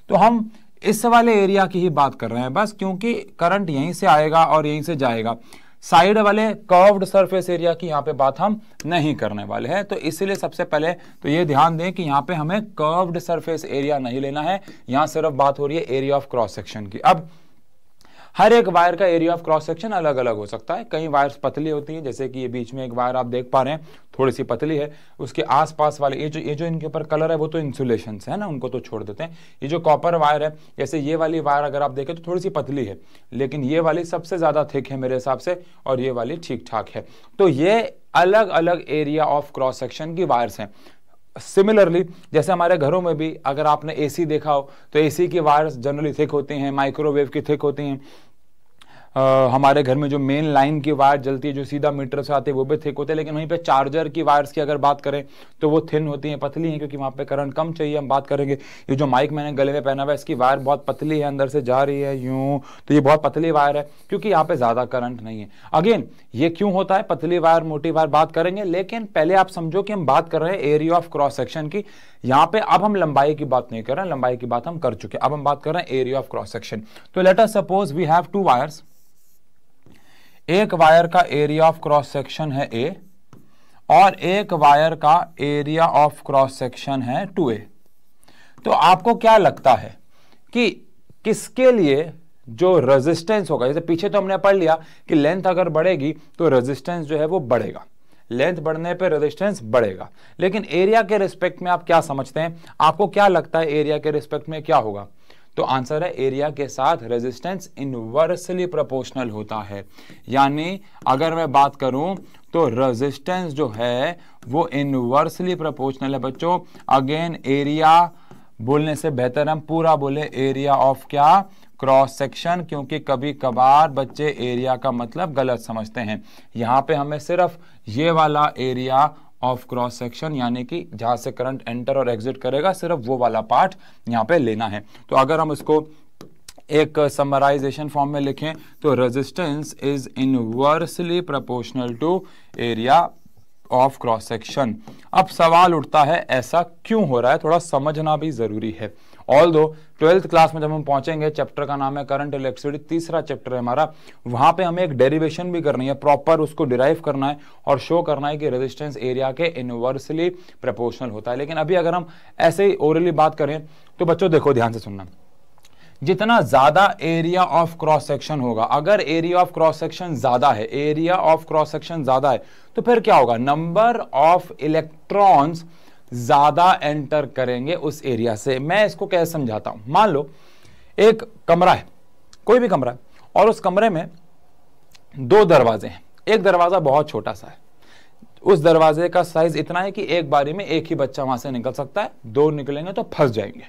तो हम इस वाले एरिया की ही बात कर रहे हैं बस क्योंकि करंट यहीं से आएगा और यहीं से जाएगा साइड वाले कर्व्ड सरफेस एरिया की यहां पे बात हम नहीं करने वाले हैं तो इसलिए सबसे पहले तो ये ध्यान दें कि यहां पे हमें कर्व्ड सरफेस एरिया नहीं लेना है यहां सिर्फ बात हो रही है एरिया ऑफ क्रॉस सेक्शन की अब हर एक वायर का एरिया ऑफ क्रॉस सेक्शन अलग अलग हो सकता है कई वायर्स पतली होती हैं जैसे कि ये बीच में एक वायर आप देख पा रहे हैं थोड़ी सी पतली है उसके आसपास वाले ये जो ये जो इनके ऊपर कलर है वो तो इंसुलेशन है ना उनको तो छोड़ देते हैं ये जो कॉपर वायर है जैसे ये वाली वायर अगर आप देखें तो थोड़ी सी पतली है लेकिन ये वाली सबसे ज़्यादा थिक है मेरे हिसाब से और ये वाली ठीक ठाक है तो ये अलग अलग एरिया ऑफ क्रॉस सेक्शन की वायर्स हैं सिमिलरली जैसे हमारे घरों में भी अगर आपने एसी देखा हो तो एसी की वायर्स जनरली थिक होती हैं माइक्रोवेव की थिक होती हैं आ, हमारे घर में जो मेन लाइन की वायर जलती है जो सीधा मीटर से आती है वो भी थिक होते हैं लेकिन वहीं पे चार्जर की वायर्स की अगर बात करें तो वो थिन होती हैं पतली हैं क्योंकि वहाँ पे करंट कम चाहिए हम बात करेंगे ये जो माइक मैंने गले में पहना हुआ है इसकी वायर बहुत पतली है अंदर से जा रही है यूँ तो ये बहुत पतली वायर है क्योंकि यहाँ पर ज़्यादा करंट नहीं है अगेन ये क्यों होता है पतली वायर मोटी वायर बात करेंगे लेकिन पहले आप समझो कि हम बात कर रहे हैं एरिया ऑफ क्रॉस सेक्शन की यहाँ पे अब हम लंबाई की बात नहीं कर रहे हैं लंबाई की बात हम कर चुके अब हम बात कर रहे हैं एरिया ऑफ क्रॉस सेक्शन तो letter suppose we have two wires एक वायर का एरिया ऑफ क्रॉस सेक्शन है ए और एक वायर का एरिया ऑफ क्रॉस सेक्शन है टू ए तो आपको क्या लगता है कि किसके लिए जो रेजिस्टेंस होगा जैसे पीछे तो हमने पढ़ लिया कि लेंथ अगर बढ़ेगी तो रेजिस्टेंस जो है वो बढ़ेगा लेंथ बढ़ने पे रेजिस्टेंस बढ़ेगा लेकिन एरिया के रिस्पेक्ट में आप क्या समझते हैं आपको क्या लगता है एरिया के रिस्पेक्ट में क्या होगा तो आंसर है एरिया के साथ रेजिस्टेंस इनवर्सली प्रोपोर्शनल होता है यानी अगर मैं बात करूं तो रेजिस्टेंस जो है वो इनवर्सली प्रोपोर्शनल है बच्चों अगेन एरिया बोलने से बेहतर हम पूरा बोले एरिया ऑफ क्या क्रॉस सेक्शन क्योंकि कभी कभार बच्चे एरिया का मतलब गलत समझते हैं यहाँ पे हमें सिर्फ ये वाला एरिया ऑफ क्रॉस सेक्शन यानी कि जहां से करंट एंटर और एग्जिट करेगा सिर्फ वो वाला पार्ट यहाँ पे लेना है तो अगर हम इसको एक समराइजेशन फॉर्म में लिखें तो resistance is inversely proportional to area of cross section अब सवाल उठता है ऐसा क्यों हो रहा है थोड़ा समझना भी ज़रूरी है ऑल दो ट्वेल्थ क्लास में जब हम पहुंचेंगे चैप्टर का नाम है करंट इलेक्ट्रिसिटी तीसरा चैप्टर है हमारा वहां पे हमें एक डेरिवेशन भी करनी है प्रॉपर उसको डिराइव करना है और शो करना है कि रेजिस्टेंस एरिया के इनवर्सली प्रपोर्शनल होता है लेकिन अभी अगर हम ऐसे ही ओरली बात करें तो बच्चों देखो ध्यान से सुनना जितना ज़्यादा एरिया ऑफ क्रॉस सेक्शन होगा अगर एरिया ऑफ क्रॉस सेक्शन ज़्यादा है एरिया ऑफ क्रॉस सेक्शन ज़्यादा है तो फिर क्या होगा नंबर ऑफ इलेक्ट्रॉन्स ज़्यादा एंटर करेंगे उस एरिया से मैं इसको कैसे समझाता हूं मान लो एक कमरा है कोई भी कमरा है और उस कमरे में दो दरवाजे हैं एक दरवाज़ा बहुत छोटा सा है उस दरवाजे का साइज इतना है कि एक बारी में एक ही बच्चा वहां से निकल सकता है दो निकलेंगे तो फंस जाएंगे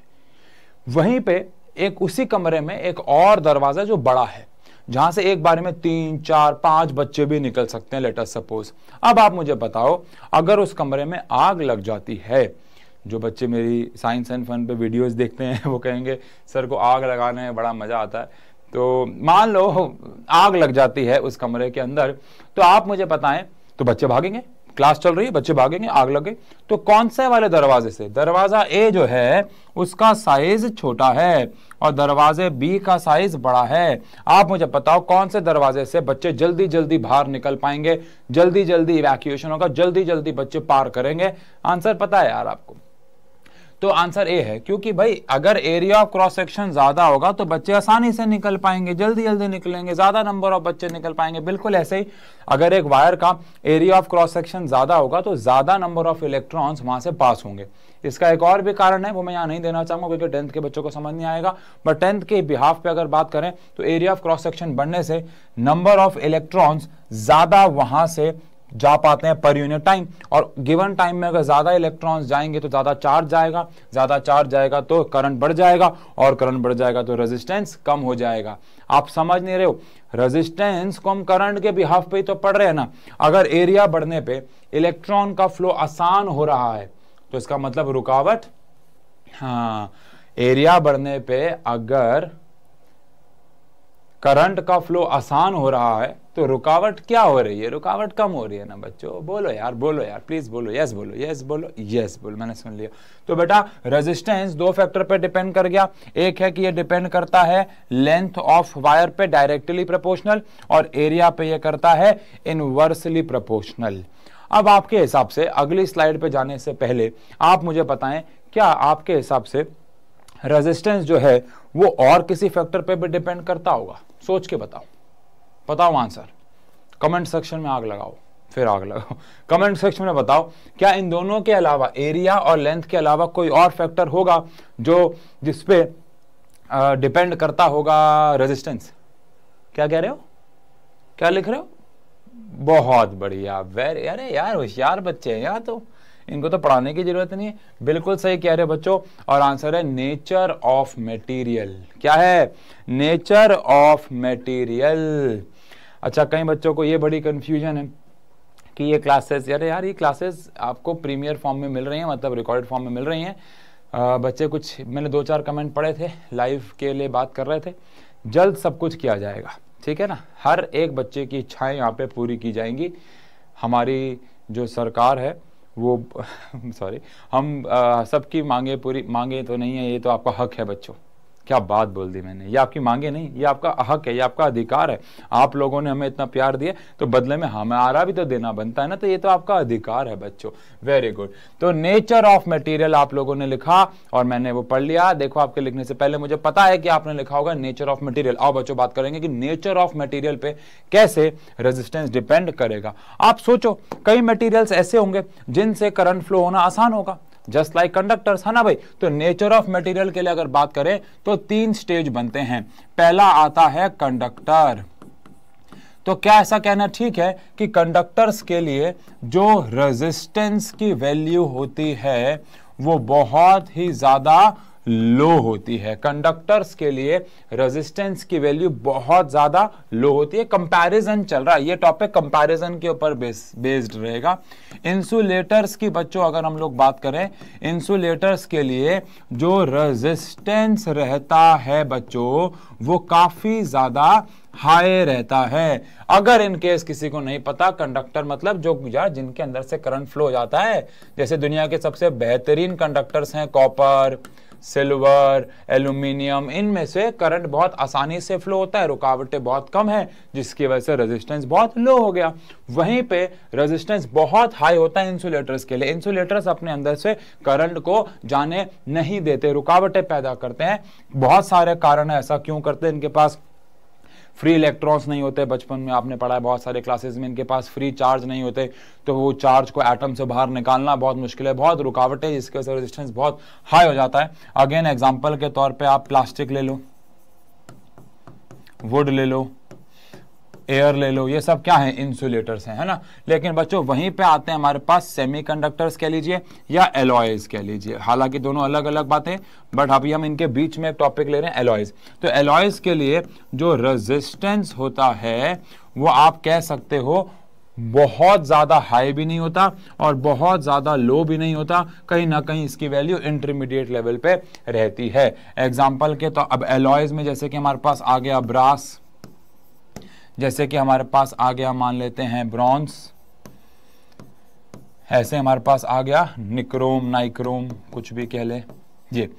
वहीं पे एक उसी कमरे में एक और दरवाज़ा जो बड़ा है जहां से एक बार में तीन चार पांच बच्चे भी निकल सकते हैं लेटर सपोज अब आप मुझे बताओ अगर उस कमरे में आग लग जाती है जो बच्चे मेरी साइंस एंड फन पे वीडियोस देखते हैं वो कहेंगे सर को आग लगाने में बड़ा मज़ा आता है तो मान लो आग लग जाती है उस कमरे के अंदर तो आप मुझे बताएं तो बच्चे भागेंगे क्लास चल रही है बच्चे भागेंगे आग लगे तो कौन से वाले दरवाजे से दरवाजा ए जो है उसका साइज छोटा है और दरवाजे बी का साइज बड़ा है आप मुझे बताओ कौन से दरवाजे से बच्चे जल्दी जल्दी बाहर निकल पाएंगे जल्दी जल्दी इवैक्यूएशन होगा जल्दी जल्दी बच्चे पार करेंगे आंसर पता है यार आपको तो आंसर ए है क्योंकि भाई अगर एरिया ऑफ क्रॉस सेक्शन ज्यादा होगा तो बच्चे आसानी से निकल पाएंगे जल्दी जल्दी निकलेंगे ज्यादा नंबर ऑफ बच्चे निकल पाएंगे बिल्कुल ऐसे ही अगर एक वायर का एरिया ऑफ क्रॉस सेक्शन ज्यादा होगा तो ज्यादा नंबर ऑफ इलेक्ट्रॉन्स वहां से पास होंगे इसका एक और भी कारण है वो मैं यहाँ नहीं देना चाहूंगा क्योंकि टेंथ के बच्चों को समझ नहीं आएगा बट टेंथ के बिहाफ पे अगर बात करें तो एरिया ऑफ क्रॉस सेक्शन बढ़ने से नंबर ऑफ इलेक्ट्रॉन्स ज्यादा वहां से जा पाते हैं पर यूनिट टाइम और गिवन टाइम में अगर ज़्यादा इलेक्ट्रॉन्स जाएंगे तो ज़्यादा चार्ज जाएगा ज़्यादा चार्ज जाएगा तो करंट बढ़ जाएगा और करंट बढ़ जाएगा तो रेजिस्टेंस कम हो जाएगा आप समझ नहीं रहे हो रेजिस्टेंस को हम करंट के बिहाफ पे ही तो पढ़ रहे हैं ना अगर एरिया बढ़ने पर इलेक्ट्रॉन का फ्लो आसान हो रहा है तो इसका मतलब रुकावट हाँ एरिया बढ़ने पर अगर करंट का फ्लो आसान हो रहा है तो रुकावट क्या हो रही है रुकावट कम हो रही है ना बच्चों बोलो यार बोलो यार प्लीज बोलो यस बोलो यस बोलो यस बोलो मैंने सुन लिया तो बेटा रेजिस्टेंस दो फैक्टर पे डिपेंड कर गया एक है कि ये डिपेंड करता है लेंथ ऑफ वायर पे डायरेक्टली प्रोपोर्शनल और एरिया पे ये करता है इनवर्सली प्रोपोर्शनल अब आपके हिसाब से अगली स्लाइड पे जाने से पहले आप मुझे बताएं क्या आपके हिसाब से रेजिस्टेंस जो है वो और किसी फैक्टर पे भी डिपेंड करता होगा सोच के बताओ बताओ आंसर कमेंट सेक्शन में आग लगाओ फिर आग लगाओ कमेंट सेक्शन में बताओ क्या इन दोनों के अलावा एरिया और लेंथ के अलावा कोई और फैक्टर होगा जो जिसपे डिपेंड करता होगा रेजिस्टेंस क्या कह रहे हो क्या लिख रहे हो बहुत बढ़िया वेरी अरे यार होशियार बच्चे हैं यार तो इनको तो पढ़ाने की जरूरत नहीं है बिल्कुल सही कह रहे बच्चों और आंसर है नेचर ऑफ मटेरियल क्या है नेचर ऑफ मटेरियल अच्छा कई बच्चों को ये बड़ी कंफ्यूजन है कि ये क्लासेस यार यार ये क्लासेस आपको प्रीमियर फॉर्म में मिल रही हैं मतलब रिकॉर्डेड फॉर्म में मिल रही हैं बच्चे कुछ मैंने दो चार कमेंट पढ़े थे लाइव के लिए बात कर रहे थे जल्द सब कुछ किया जाएगा ठीक है ना हर एक बच्चे की इच्छाएं यहाँ पे पूरी की जाएंगी हमारी जो सरकार है वो सॉरी हम सबकी मांगे पूरी मांगे तो नहीं है ये तो आपका हक है बच्चों क्या बात बोल दी मैंने ये आपकी मांगे नहीं ये आपका हक है ये आपका अधिकार है आप लोगों ने हमें इतना प्यार दिया तो बदले में हमारा भी तो देना बनता है ना तो ये तो आपका अधिकार है बच्चों वेरी गुड तो नेचर ऑफ मटेरियल आप लोगों ने लिखा और मैंने वो पढ़ लिया देखो आपके लिखने से पहले मुझे पता है कि आपने लिखा होगा नेचर ऑफ मटीरियल आओ बच्चों बात करेंगे कि नेचर ऑफ मटीरियल पे कैसे रेजिस्टेंस डिपेंड करेगा आप सोचो कई मटीरियल्स ऐसे होंगे जिनसे करंट फ्लो होना आसान होगा जस्ट लाइक कंडक्टर्स है ना भाई तो नेचर ऑफ मटेरियल के लिए अगर बात करें तो तीन स्टेज बनते हैं पहला आता है कंडक्टर तो क्या ऐसा कहना ठीक है कि कंडक्टर्स के लिए जो रेजिस्टेंस की वैल्यू होती है वो बहुत ही ज़्यादा लो होती है कंडक्टर्स के लिए रेजिस्टेंस की वैल्यू बहुत ज़्यादा लो होती है कंपैरिजन चल रहा है ये टॉपिक कंपैरिजन के ऊपर बेस, बेस्ड रहेगा इंसुलेटर्स की बच्चों अगर हम लोग बात करें इंसुलेटर्स के लिए जो रेजिस्टेंस रहता है बच्चों वो काफ़ी ज़्यादा हाई रहता है अगर इन केस किसी को नहीं पता कंडक्टर मतलब जो यार जिनके अंदर से करंट फ्लो हो जाता है जैसे दुनिया के सबसे बेहतरीन कंडक्टर्स हैं कॉपर सिल्वर एल्यूमिनियम इनमें से करंट बहुत आसानी से फ्लो होता है रुकावटें बहुत कम है जिसकी वजह से रेजिस्टेंस बहुत लो हो गया वहीं पे रेजिस्टेंस बहुत हाई होता है इंसुलेटर्स के लिए इंसुलेटर्स अपने अंदर से करंट को जाने नहीं देते रुकावटें पैदा करते हैं बहुत सारे कारण है ऐसा क्यों करते हैं इनके पास फ्री इलेक्ट्रॉन्स नहीं होते बचपन में आपने पढ़ा है बहुत सारे क्लासेस में इनके पास फ्री चार्ज नहीं होते तो वो चार्ज को एटम से बाहर निकालना बहुत मुश्किल है बहुत रुकावट है जिसकी वजह से रेजिस्टेंस बहुत हाई हो जाता है अगेन एग्जाम्पल के तौर पर आप प्लास्टिक ले लो वुड ले लो एयर ले लो ये सब क्या है इंसुलेटर्स हैं है ना लेकिन बच्चों वहीं पे आते हैं हमारे पास सेमीकंडक्टर्स कह लीजिए या एलॉयज कह लीजिए हालांकि दोनों अलग अलग बातें बट अभी हम इनके बीच में एक टॉपिक ले रहे हैं एलॉयज तो एलॉयज के लिए जो रजिस्टेंस होता है वो आप कह सकते हो बहुत ज़्यादा हाई भी नहीं होता और बहुत ज़्यादा लो भी नहीं होता कहीं ना कहीं इसकी वैल्यू इंटरमीडिएट लेवल पे रहती है एग्जाम्पल के तो अब एलॉयज में जैसे कि हमारे पास आ गया ब्रास जैसे कि हमारे पास आ गया मान लेते हैं ब्रॉन्स ऐसे हमारे पास आ गया निक्रोम नाइक्रोम कुछ भी कह ले ये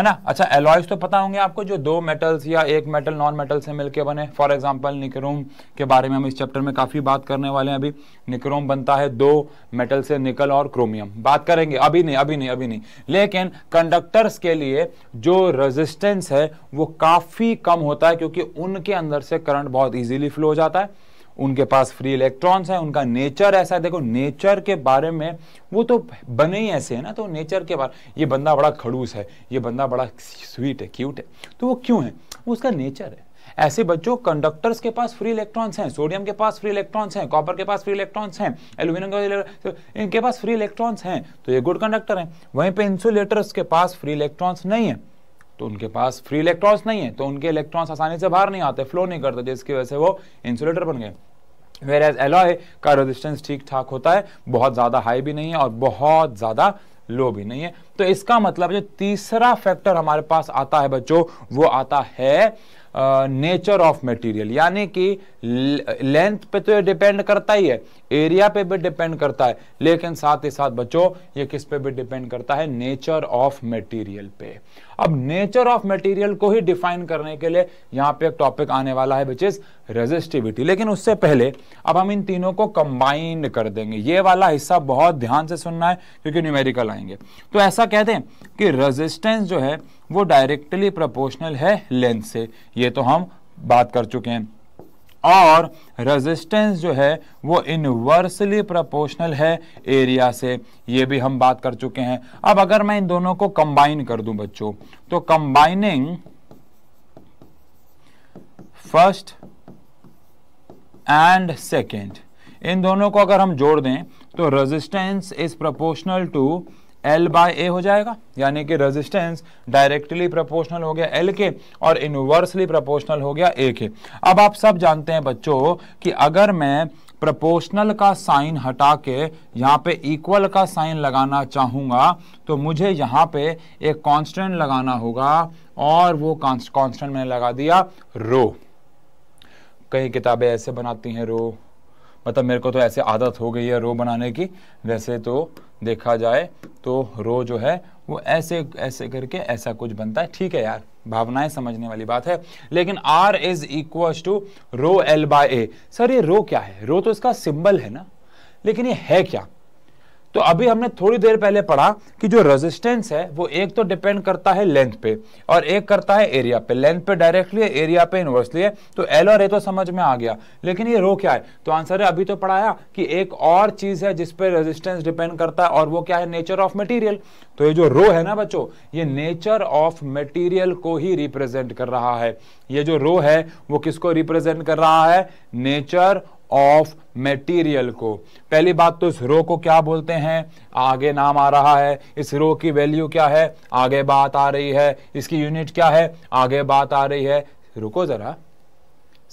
है ना अच्छा एलॉयज तो पता होंगे आपको जो दो मेटल्स या एक मेटल नॉन मेटल से मिलके बने फॉर एग्जांपल निक्रोम के बारे में हम इस चैप्टर में काफ़ी बात करने वाले हैं अभी निक्रोम बनता है दो मेटल से निकल और क्रोमियम बात करेंगे अभी नहीं अभी नहीं अभी नहीं लेकिन कंडक्टर्स के लिए जो रजिस्टेंस है वो काफ़ी कम होता है क्योंकि उनके अंदर से करंट बहुत ईजिली फ्लो हो जाता है उनके पास फ्री इलेक्ट्रॉन्स हैं उनका नेचर ऐसा है देखो नेचर के बारे में वो तो बने ही ऐसे हैं ना तो नेचर के बारे ये बंदा बड़ा खड़ूस है ये बंदा बड़ा स्वीट है क्यूट है तो वो क्यों है वो उसका नेचर है ऐसे बच्चों कंडक्टर्स के पास फ्री इलेक्ट्रॉन्स हैं सोडियम के पास फ्री इलेक्ट्रॉन्स हैं कॉपर के पास फ्री इलेक्ट्रॉन्स हैं एल्यूमिनियम के इनके पास फ्री इलेक्ट्रॉन्स हैं तो ये गुड कंडक्टर हैं वहीं पर इंसुलेटर्स के पास फ्री इलेक्ट्रॉन्स नहीं है तो उनके पास फ्री इलेक्ट्रॉन्स नहीं है तो उनके इलेक्ट्रॉन्स आसानी से बाहर नहीं आते फ्लो नहीं करते जिसकी वजह से वो इंसुलेटर बन गए वेर एज एलॉय का रेजिस्टेंस ठीक ठाक होता है बहुत ज़्यादा हाई भी नहीं है और बहुत ज़्यादा लो भी नहीं है तो इसका मतलब जो तीसरा फैक्टर हमारे पास आता है बच्चों वो आता है नेचर ऑफ मटेरियल यानी कि लेंथ पे तो ये डिपेंड करता ही है एरिया पे भी डिपेंड करता है लेकिन साथ ही साथ बच्चों ये किस पे भी डिपेंड करता है नेचर ऑफ मटेरियल पे अब नेचर ऑफ मटेरियल को ही डिफाइन करने के लिए यहाँ पे एक टॉपिक आने वाला है विच इज रेजिस्टिविटी लेकिन उससे पहले अब हम इन तीनों को कंबाइंड कर देंगे ये वाला हिस्सा बहुत ध्यान से सुनना है क्योंकि न्यूमेरिकल आएंगे तो ऐसा कहते हैं कि रेजिस्टेंस जो है वो डायरेक्टली प्रोपोर्शनल है लेंथ से ये तो हम बात कर चुके हैं और रेजिस्टेंस जो है वो इनवर्सली प्रोपोर्शनल है एरिया से ये भी हम बात कर चुके हैं अब अगर मैं इन दोनों को कंबाइन कर दूं बच्चों तो कंबाइनिंग फर्स्ट एंड सेकेंड इन दोनों को अगर हम जोड़ दें तो resistance is proportional to L by A हो जाएगा यानी कि रेजिस्टेंस डायरेक्टली प्रोपोर्शनल हो गया एल के और इनवर्सली प्रोपोर्शनल हो गया ए के अब आप सब जानते हैं बच्चों कि अगर मैं प्रोपोर्शनल का साइन हटा के यहाँ पे इक्वल का साइन लगाना चाहूँगा तो मुझे यहाँ पे एक कांस्टेंट लगाना होगा और वो कांस्टेंट मैंने लगा दिया रो कई किताबें ऐसे बनाती हैं रो मतलब मेरे को तो ऐसे आदत हो गई है रो बनाने की वैसे तो देखा जाए तो रो जो है वो ऐसे ऐसे करके ऐसा कुछ बनता है ठीक है यार भावनाएं समझने वाली बात है लेकिन R is equal to rho L by A sir ये रो क्या है रो तो इसका सिंबल है ना लेकिन ये है क्या तो अभी हमने थोड़ी देर पहले पढ़ा कि जो रेजिस्टेंस है वो एक तो डिपेंड करता है लेंथ पे और एक करता है एरिया पे लेंथ पे डायरेक्टली है एरिया पे इनवर्सली है तो एल और ए तो समझ में आ गया लेकिन ये रो क्या है तो आंसर है अभी तो पढ़ाया कि एक और चीज है जिसपे रेजिस्टेंस डिपेंड करता है और वो क्या है नेचर ऑफ मटीरियल तो ये जो रो है ना बच्चों ये नेचर ऑफ मटीरियल को ही रिप्रेजेंट कर रहा है ये जो रो है वो किसको रिप्रेजेंट कर रहा है नेचर ऑफ मटेरियल को पहली बात तो इस रो को क्या बोलते हैं आगे नाम आ रहा है इस रो की वैल्यू क्या है आगे बात आ रही है इसकी यूनिट क्या है आगे बात आ रही है रुको जरा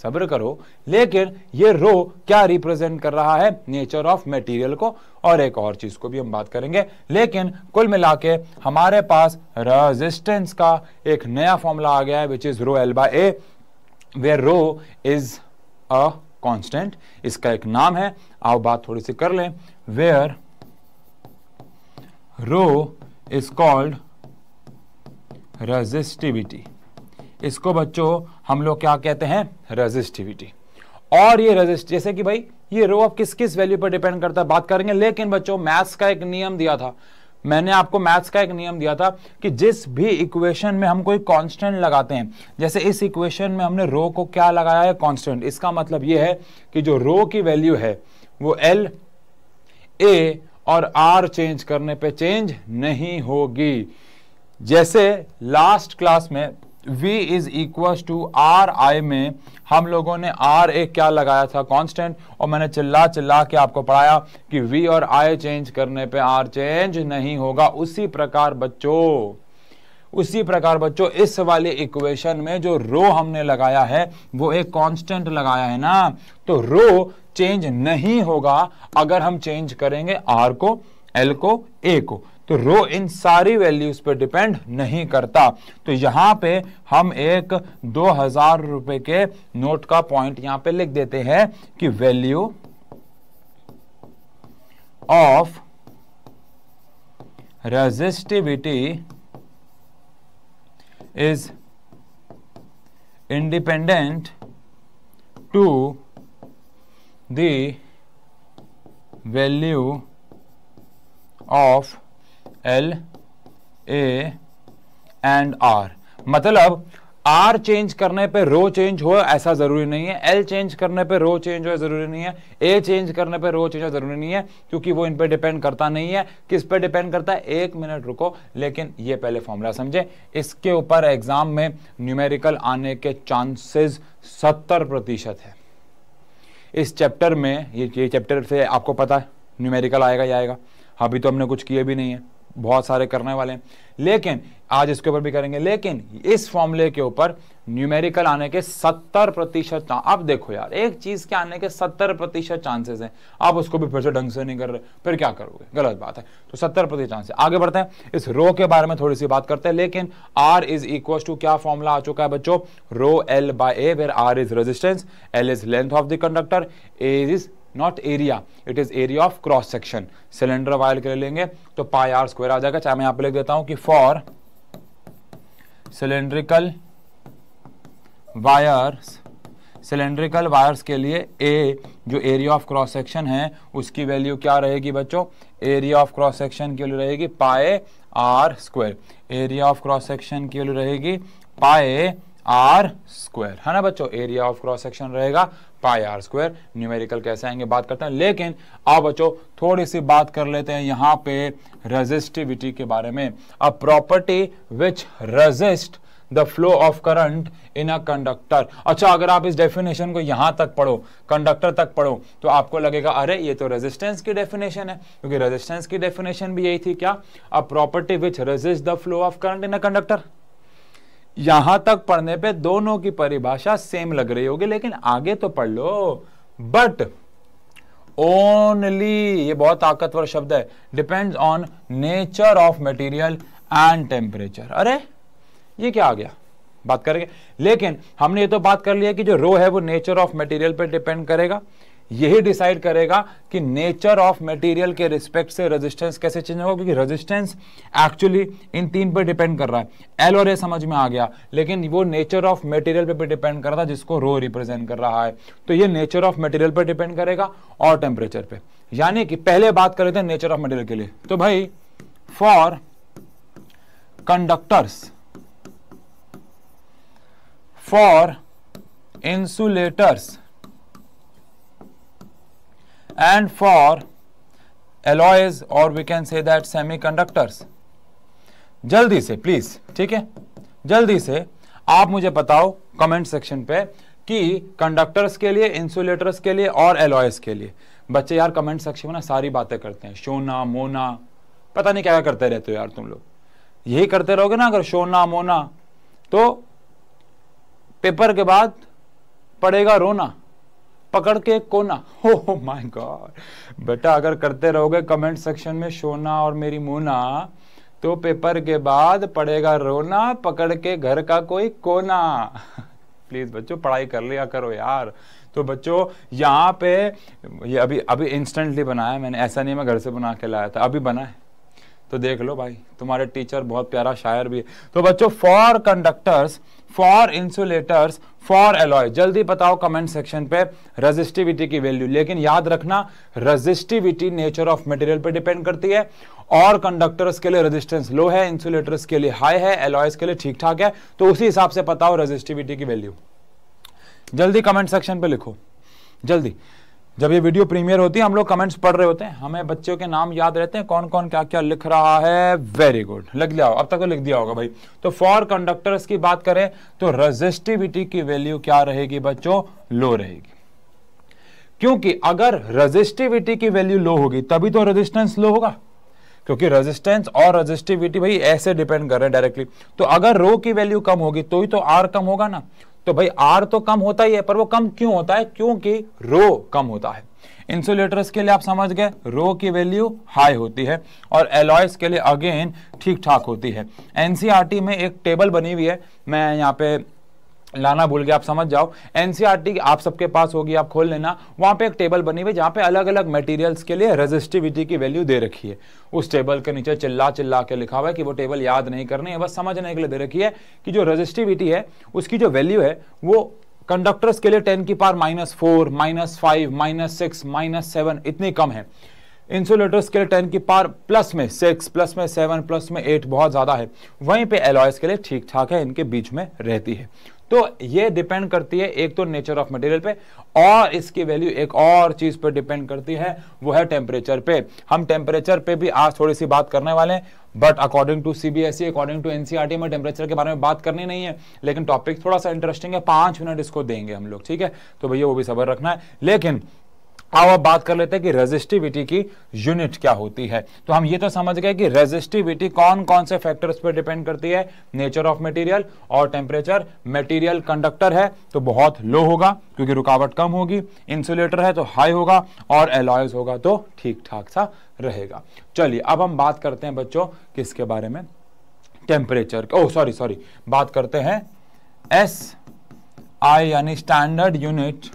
सब्र करो लेकिन ये रो क्या रिप्रेजेंट कर रहा है नेचर ऑफ मटेरियल को और एक और चीज को भी हम बात करेंगे लेकिन कुल मिला के हमारे पास रेजिस्टेंस का एक नया फॉर्मूला आ गया है which is rho L by A where rho is a constant इसका एक नाम है आओ बात थोड़ी सी कर लें where rho is called resistivity इसको बच्चों हम लोग क्या कहते हैं रेजिस्टिविटी और ये रेजिस्ट जैसे कि भाई ये रो अब किस किस वैल्यू पर डिपेंड करता है बात करेंगे लेकिन बच्चों मैथ्स का एक नियम दिया था मैंने आपको मैथ्स का एक नियम दिया था कि जिस भी इक्वेशन में हम कोई कांस्टेंट लगाते हैं जैसे इस इक्वेशन में हमने रो को क्या लगाया है कांस्टेंट इसका मतलब यह है कि जो रो की वैल्यू है वो एल ए और आर चेंज करने पे चेंज नहीं होगी जैसे लास्ट क्लास में V is equal to R I में हम लोगों ने आर एक क्या लगाया था कांस्टेंट और मैंने चिल्ला चिल्ला के आपको पढ़ाया कि V और I चेंज करने पे R चेंज नहीं होगा उसी प्रकार बच्चों उसी प्रकार बच्चों इस वाले इक्वेशन में जो रो हमने लगाया है वो एक कांस्टेंट लगाया है ना तो रो चेंज नहीं होगा अगर हम चेंज करेंगे आर को एल को ए को तो रो इन सारी वैल्यूज पर डिपेंड नहीं करता तो यहां पे हम एक दो हजार रुपए के नोट का पॉइंट यहां पे लिख देते हैं कि value of resistivity is independent to the value of L A and R मतलब आर चेंज करने पे रो चेंज हो ऐसा जरूरी नहीं है एल चेंज करने पे रो चेंज हो जरूरी नहीं है ए चेंज करने पे रो चेंज हो जरूरी नहीं है क्योंकि वो इन पे डिपेंड करता नहीं है किस पे डिपेंड करता है एक मिनट रुको लेकिन ये पहले फॉर्मूला समझे इसके ऊपर एग्जाम में न्यूमेरिकल आने के चांसेस सत्तर प्रतिशत है इस चैप्टर में ये ये चैप्टर से आपको पता है न्यूमेरिकल आएगा या आएगा अभी तो हमने कुछ किए भी नहीं है बहुत सारे करने वाले हैं लेकिन आज इसके ऊपर भी करेंगे लेकिन इस फॉर्मूले के ऊपर न्यूमेरिकल आने के 70 प्रतिशत अब देखो यार एक चीज के आने के 70 प्रतिशत चांसेस हैं आप उसको भी फिर से ढंग से नहीं कर रहे फिर क्या करोगे गलत बात है तो 70 प्रतिशत चांसेस आगे बढ़ते हैं इस रो के बारे में थोड़ी सी बात करते हैं लेकिन आर इज इक्व टू क्या फॉर्मूला आ चुका है बच्चों rho L by A where R is resistance L is length of the conductor A is not area it is area of cross section cylinder wire के लेंगे तो पाई आर स्क्वायर आ जाएगा चाहे मैं यहां पे लिख देता हूं कि for cylindrical wires cylindrical wires के लिए ए जो एरिया ऑफ क्रॉस सेक्शन है उसकी वैल्यू क्या रहेगी बच्चों एरिया ऑफ क्रॉस सेक्शन की वैल्यू रहेगी pi R square area of cross section की वैल्यू रहेगी पाए आर स्क्वायर है ना बच्चों एरिया ऑफ क्रॉस सेक्शन रहेगा पाई आर स्क्वायर न्यूमेरिकल कैसे आएंगे बात करते हैं लेकिन अब बच्चों थोड़ी सी बात कर लेते हैं यहां पे रेजिस्टिविटी के बारे में a property which resist the flow of current in a conductor अच्छा अगर आप इस डेफिनेशन को यहां तक पढ़ो कंडक्टर तक पढ़ो तो आपको लगेगा अरे ये तो रेजिस्टेंस की डेफिनेशन है क्योंकि रेजिस्टेंस की डेफिनेशन भी यही थी क्या a property which resist the flow of current in a conductor यहां तक पढ़ने पे दोनों की परिभाषा सेम लग रही होगी लेकिन आगे तो पढ़ लो बट ओनली ये बहुत ताकतवर शब्द है depends on nature of material and temperature अरे ये क्या आ गया बात करेंगे लेकिन हमने ये तो बात कर लिया कि जो रो है वो नेचर ऑफ मटेरियल पर डिपेंड करेगा यही डिसाइड करेगा कि नेचर ऑफ मटेरियल के रिस्पेक्ट से रेजिस्टेंस कैसे चेंज होगा क्योंकि रेजिस्टेंस एक्चुअली इन तीन पर डिपेंड कर रहा है एल और ए समझ में आ गया लेकिन वो नेचर ऑफ मटेरियल पे भी डिपेंड कर रहा था जिसको रो रिप्रेजेंट कर रहा है तो ये नेचर ऑफ मटेरियल पर डिपेंड करेगा और टेम्परेचर पे यानी कि पहले बात करें थे नेचर ऑफ मटेरियल के लिए तो भाई for conductors for insulators and for alloys or we can say that semiconductors जल्दी से प्लीज ठीक है जल्दी से आप मुझे बताओ कमेंट सेक्शन पे कि कंडक्टर्स के लिए इंसुलेटर्स के लिए और एलॉयस के लिए बच्चे यार कमेंट सेक्शन में ना सारी बातें करते हैं शोना मोना पता नहीं क्या क्या करते रहते हो यार तुम लोग यही करते रहोगे ना अगर शोना मोना तो पेपर के बाद पड़ेगा रोना पकड़ के कोना हो माय गॉड बेटा अगर करते रहोगे कमेंट सेक्शन में सोना और मेरी मोना तो पेपर के बाद पड़ेगा रोना पकड़ के घर का कोई कोना प्लीज बच्चों पढ़ाई कर लिया करो यार तो बच्चों यहाँ पे ये अभी अभी इंस्टेंटली बनाया मैंने ऐसा नहीं मैं घर से बना के लाया था अभी बना है तो देख लो भाई तुम्हारे टीचर बहुत प्यारा शायर भी है तो बच्चों for conductors for insulators for alloy जल्दी बताओ कमेंट सेक्शन पे रजिस्टिविटी की वैल्यू लेकिन याद रखना रजिस्टिविटी नेचर ऑफ मटेरियल पे डिपेंड करती है और कंडक्टर्स के लिए रेजिस्टेंस लो है इंसुलेटर्स के लिए हाई है एलॉयस के लिए ठीक ठाक है तो उसी हिसाब से बताओ रेजिस्टिविटी रजिस्टिविटी की वैल्यू जल्दी कमेंट सेक्शन पे लिखो जल्दी जब ये वीडियो प्रीमियर होती है हम लोग कमेंट्स पढ़ रहे होते हैं हमें बच्चों के नाम याद रहते हैं कौन कौन क्या क्या लिख रहा है वेरी गुड लिख लिया अब तक तो लिख दिया होगा भाई तो फॉर कंडक्टर्स की बात करें तो रजिस्टिविटी की वैल्यू क्या रहेगी बच्चों लो रहेगी क्योंकि अगर रजिस्टिविटी की वैल्यू लो होगी तभी तो रजिस्टेंस लो होगा क्योंकि रेजिस्टेंस और रजिस्टिविटी भाई ऐसे डिपेंड कर रहे हैं डायरेक्टली तो अगर रो की वैल्यू कम होगी तो ही तो आर कम होगा ना तो भाई आर तो कम होता ही है पर वो कम क्यों होता है क्योंकि रो कम होता है इंसुलेटर्स के लिए आप समझ गए रो की वैल्यू हाई होती है और एलॉयस के लिए अगेन ठीक ठाक होती है एनसीआरटी e में एक टेबल बनी हुई है मैं यहाँ पे लाना भूल गया आप समझ जाओ एनसीआरटी e आप सबके पास होगी आप खोल लेना वहां पे एक टेबल बनी हुई जहां पे अलग अलग मटेरियल्स के लिए रेजिस्टिविटी की वैल्यू दे रखी है उस टेबल के नीचे चिल्ला चिल्ला के लिखा हुआ है कि वो टेबल याद नहीं करनी है बस समझने के लिए दे रखी है कि जो रजिस्टिविटी है उसकी जो वैल्यू है वो कंडक्टर्स के लिए टेन की पार minus four minus five minus six minus seven इतनी कम है इंसुलेटर्स के लिए टेन की पार प्लस में सिक्स प्लस में सेवन प्लस में एट बहुत ज़्यादा है वहीं पे एलॉयस के लिए ठीक ठाक है इनके बीच में रहती है तो ये डिपेंड करती है एक तो नेचर ऑफ मटेरियल पे और इसकी वैल्यू एक और चीज पर डिपेंड करती है वो है टेम्परेचर पे हम टेम्परेचर पे भी आज थोड़ी सी बात करने वाले हैं but according to CBSE according to NCERT में टेम्परेचर के बारे में बात करनी नहीं है लेकिन टॉपिक थोड़ा सा इंटरेस्टिंग है पांच मिनट इसको देंगे हम लोग ठीक है तो भैया वो भी सबर रखना है लेकिन अब अब बात कर लेते हैं कि रेजिस्टिविटी की यूनिट क्या होती है तो हम ये तो समझ गए कि रेजिस्टिविटी कौन कौन से फैक्टर्स पर डिपेंड करती है नेचर ऑफ मटेरियल और टेम्परेचर मटेरियल कंडक्टर है तो बहुत लो होगा क्योंकि रुकावट कम होगी इंसुलेटर है तो हाई होगा और एलॉयज होगा तो ठीक ठाक सा रहेगा चलिए अब हम बात करते हैं बच्चों किसके बारे में टेम्परेचर ओह सॉरी सॉरी बात करते हैं एस आई यानी standard unit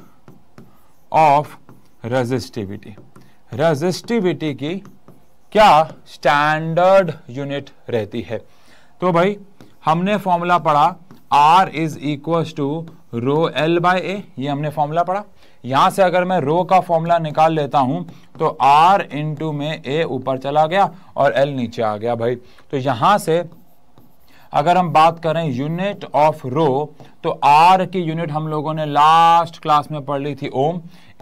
of resistivity resistivity की क्या स्टैंडर्ड यूनिट रहती है तो भाई हमने फॉर्मूला पढ़ा R is equal to rho L by A ये हमने फॉर्मूला पढ़ा यहां से अगर मैं रो का फॉर्मूला निकाल लेता हूं तो R इंटू में ए ऊपर चला गया और L नीचे आ गया भाई तो यहां से अगर हम बात करें यूनिट ऑफ रो तो आर की यूनिट हम लोगों ने लास्ट क्लास में पढ़ ली थी ओम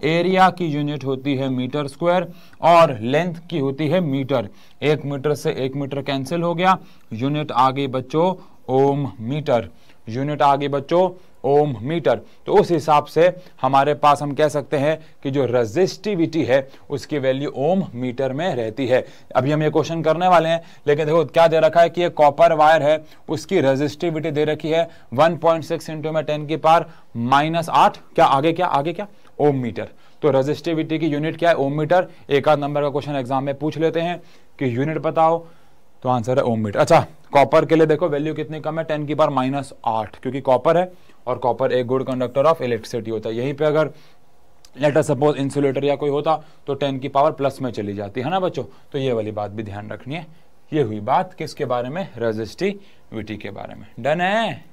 एरिया की यूनिट होती है मीटर स्क्वायर और लेंथ की होती है मीटर एक मीटर से एक मीटर कैंसिल हो गया यूनिट आगे बच्चों ओम मीटर यूनिट आगे बच्चों ओम मीटर तो उस हिसाब से हमारे पास हम कह सकते हैं कि जो रजिस्टिविटी है उसकी वैल्यू ओम मीटर में रहती है अभी हम ये क्वेश्चन करने वाले हैं लेकिन देखो क्या दे रखा है कि ये कॉपर वायर है उसकी रजिस्टिविटी दे रखी है 1.6 पॉइंट सिक्स इंटू में टेन की पार माइनस आठ क्या आगे क्या आगे क्या ओम मीटर तो रजिस्टिविटी की यूनिट क्या है ओम मीटर एक आध नंबर का क्वेश्चन एग्जाम में पूछ लेते हैं कि यूनिट बताओ तो आंसर है ओम मीटर अच्छा कॉपर के लिए देखो वैल्यू कितनी कम है टेन की बार माइनस आठ क्योंकि कॉपर है और कॉपर एक गुड कंडक्टर ऑफ इलेक्ट्रिसिटी होता है यहीं पे अगर लेटर सपोज इंसुलेटर या कोई होता तो टेन की पावर प्लस में चली जाती है ना बच्चों तो ये वाली बात भी ध्यान रखनी है ये हुई बात किसके बारे में रजिस्टिविटी के बारे में डन है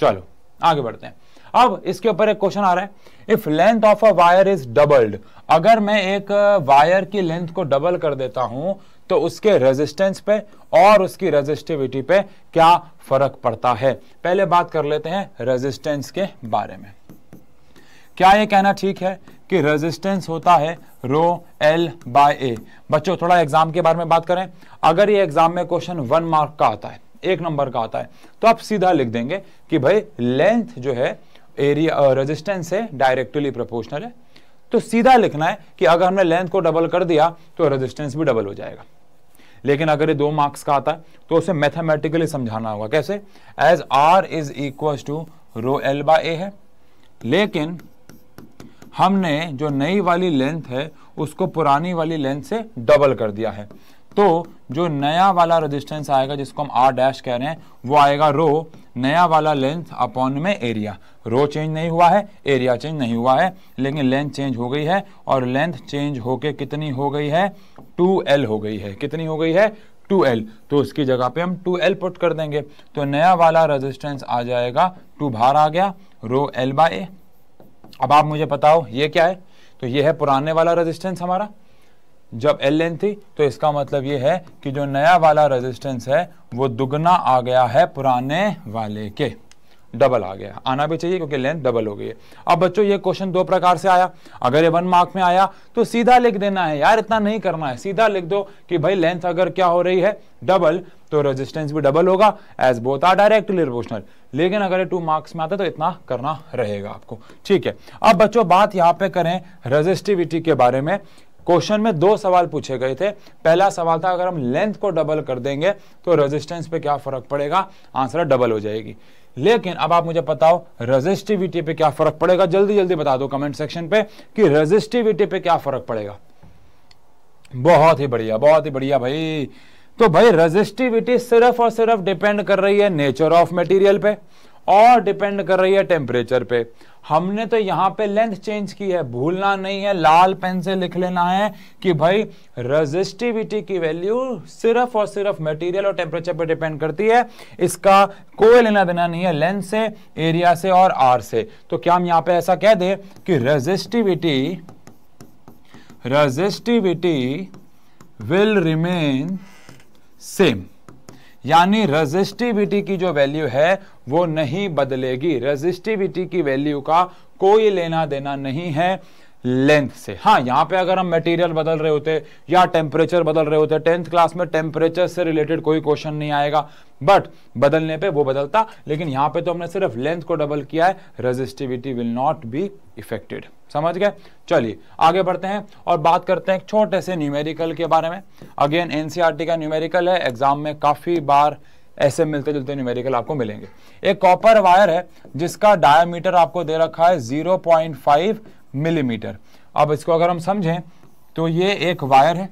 चलो आगे बढ़ते हैं अब इसके ऊपर एक क्वेश्चन आ रहा है if length of a wire is doubled अगर मैं एक वायर uh, की लेंथ को डबल कर देता हूं तो उसके रेजिस्टेंस पे और उसकी रेजिस्टिविटी पे क्या फर्क पड़ता है पहले बात कर लेते हैं रेजिस्टेंस के बारे में क्या यह कहना ठीक है कि रेजिस्टेंस होता है रो एल बाय ए बच्चों थोड़ा एग्जाम के बारे में बात करें अगर ये एग्जाम में क्वेश्चन वन मार्क का आता है एक नंबर का आता है तो आप सीधा लिख देंगे कि भाई लेंथ जो है एरिया रेजिस्टेंस uh, है डायरेक्टली प्रोपोर्शनल है तो सीधा लिखना है कि अगर हमने लेंथ को डबल कर दिया तो रेजिस्टेंस भी डबल हो जाएगा लेकिन अगर ये दो मार्क्स का आता है तो उसे मैथमेटिकली समझाना होगा कैसे as R is equal to rho L by A है लेकिन हमने जो नई वाली लेंथ है उसको पुरानी वाली लेंथ से डबल कर दिया है तो जो नया वाला रेजिस्टेंस आएगा जिसको हम आर डैश कह रहे हैं वो आएगा रो नया वाला लेंथ अपॉन में एरिया रो चेंज नहीं हुआ है एरिया चेंज नहीं हुआ है लेकिन लेंथ चेंज हो गई है और लेंथ चेंज होके कितनी हो गई है टू एल हो गई है कितनी हो गई है 2L तो उसकी जगह पे हम 2L पुट कर देंगे तो नया वाला रेजिस्टेंस आ जाएगा 2 भार आ गया रो L बाय अब आप मुझे बताओ ये क्या है तो ये है पुराने वाला रेजिस्टेंस हमारा जब एल लेंथ थी तो इसका मतलब ये है कि जो नया वाला रेजिस्टेंस है वो दुगना आ गया है पुराने वाले के डबल आ गया आना भी चाहिए क्योंकि लेंथ डबल हो गई है अब बच्चों ये क्वेश्चन दो प्रकार से आया अगर ये वन मार्क में आया तो सीधा लिख देना है यार इतना नहीं करना है सीधा लिख दो कि भाई लेंथ अगर क्या हो रही है डबल तो रेजिस्टेंस भी डबल होगा as both are directly proportional लेकिन अगर ये टू मार्क्स में आता तो इतना करना रहेगा आपको ठीक है अब बच्चों बात यहाँ पे करें रेजिस्टिविटी के बारे में क्वेश्चन में दो सवाल पूछे गए थे पहला सवाल था अगर हम लेंथ को डबल कर देंगे तो रेजिस्टेंस पे क्या फर्क पड़ेगा आंसर डबल हो जाएगी लेकिन अब आप मुझे बताओ रेजिस्टिविटी पे क्या फर्क पड़ेगा जल्दी जल्दी बता दो कमेंट सेक्शन पे कि रेजिस्टिविटी पे क्या फर्क पड़ेगा बहुत ही बढ़िया बहुत ही बढ़िया भाई तो भाई रेजिस्टिविटी सिर्फ और सिर्फ डिपेंड कर रही है नेचर ऑफ मटेरियल पे और डिपेंड कर रही है टेम्परेचर पे हमने तो यहां पे लेंथ चेंज की है भूलना नहीं है लाल पेन से लिख लेना है कि भाई रजिस्टिविटी की वैल्यू सिर्फ और सिर्फ मटेरियल और टेम्परेचर पर डिपेंड करती है इसका कोई लेना देना नहीं है लेंथ से एरिया से और आर से तो क्या हम यहां पे ऐसा कह दें कि resistivity resistivity will remain same यानी रजिस्टिविटी की जो वैल्यू है वो नहीं बदलेगी रजिस्टिविटी की वैल्यू का कोई लेना देना नहीं है लेंथ से हाँ यहाँ पे अगर हम मटेरियल बदल रहे होते या टेम्परेचर बदल रहे होते टेंथ क्लास में टेम्परेचर से रिलेटेड कोई क्वेश्चन नहीं आएगा बट बदलने पे वो बदलता लेकिन यहाँ पे तो हमने सिर्फ लेंथ को डबल किया है resistivity will not be affected समझ गए चलिए आगे बढ़ते हैं और बात करते हैं छोटे से न्यूमेरिकल के बारे में अगेन एनसीआरटी e का न्यूमेरिकल है एग्जाम में काफ़ी बार ऐसे मिलते जुलते न्यूमेरिकल आपको मिलेंगे एक कॉपर वायर है जिसका डायमीटर आपको दे रखा है 0.5 मिलीमीटर अब इसको अगर हम समझें तो ये एक वायर है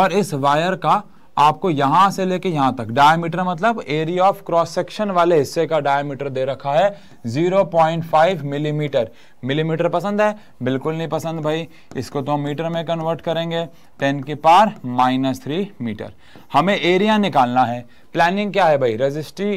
और इस वायर का आपको यहां से लेके यहां तक डायमीटर मतलब एरिया ऑफ क्रॉस सेक्शन वाले हिस्से का डायमीटर दे रखा है 0.5 मिलीमीटर मिलीमीटर पसंद है बिल्कुल नहीं पसंद भाई इसको तो हम मीटर में कन्वर्ट करेंगे टेन की पार माइनस थ्री मीटर हमें एरिया निकालना है प्लानिंग क्या है भाई रजिस्ट्री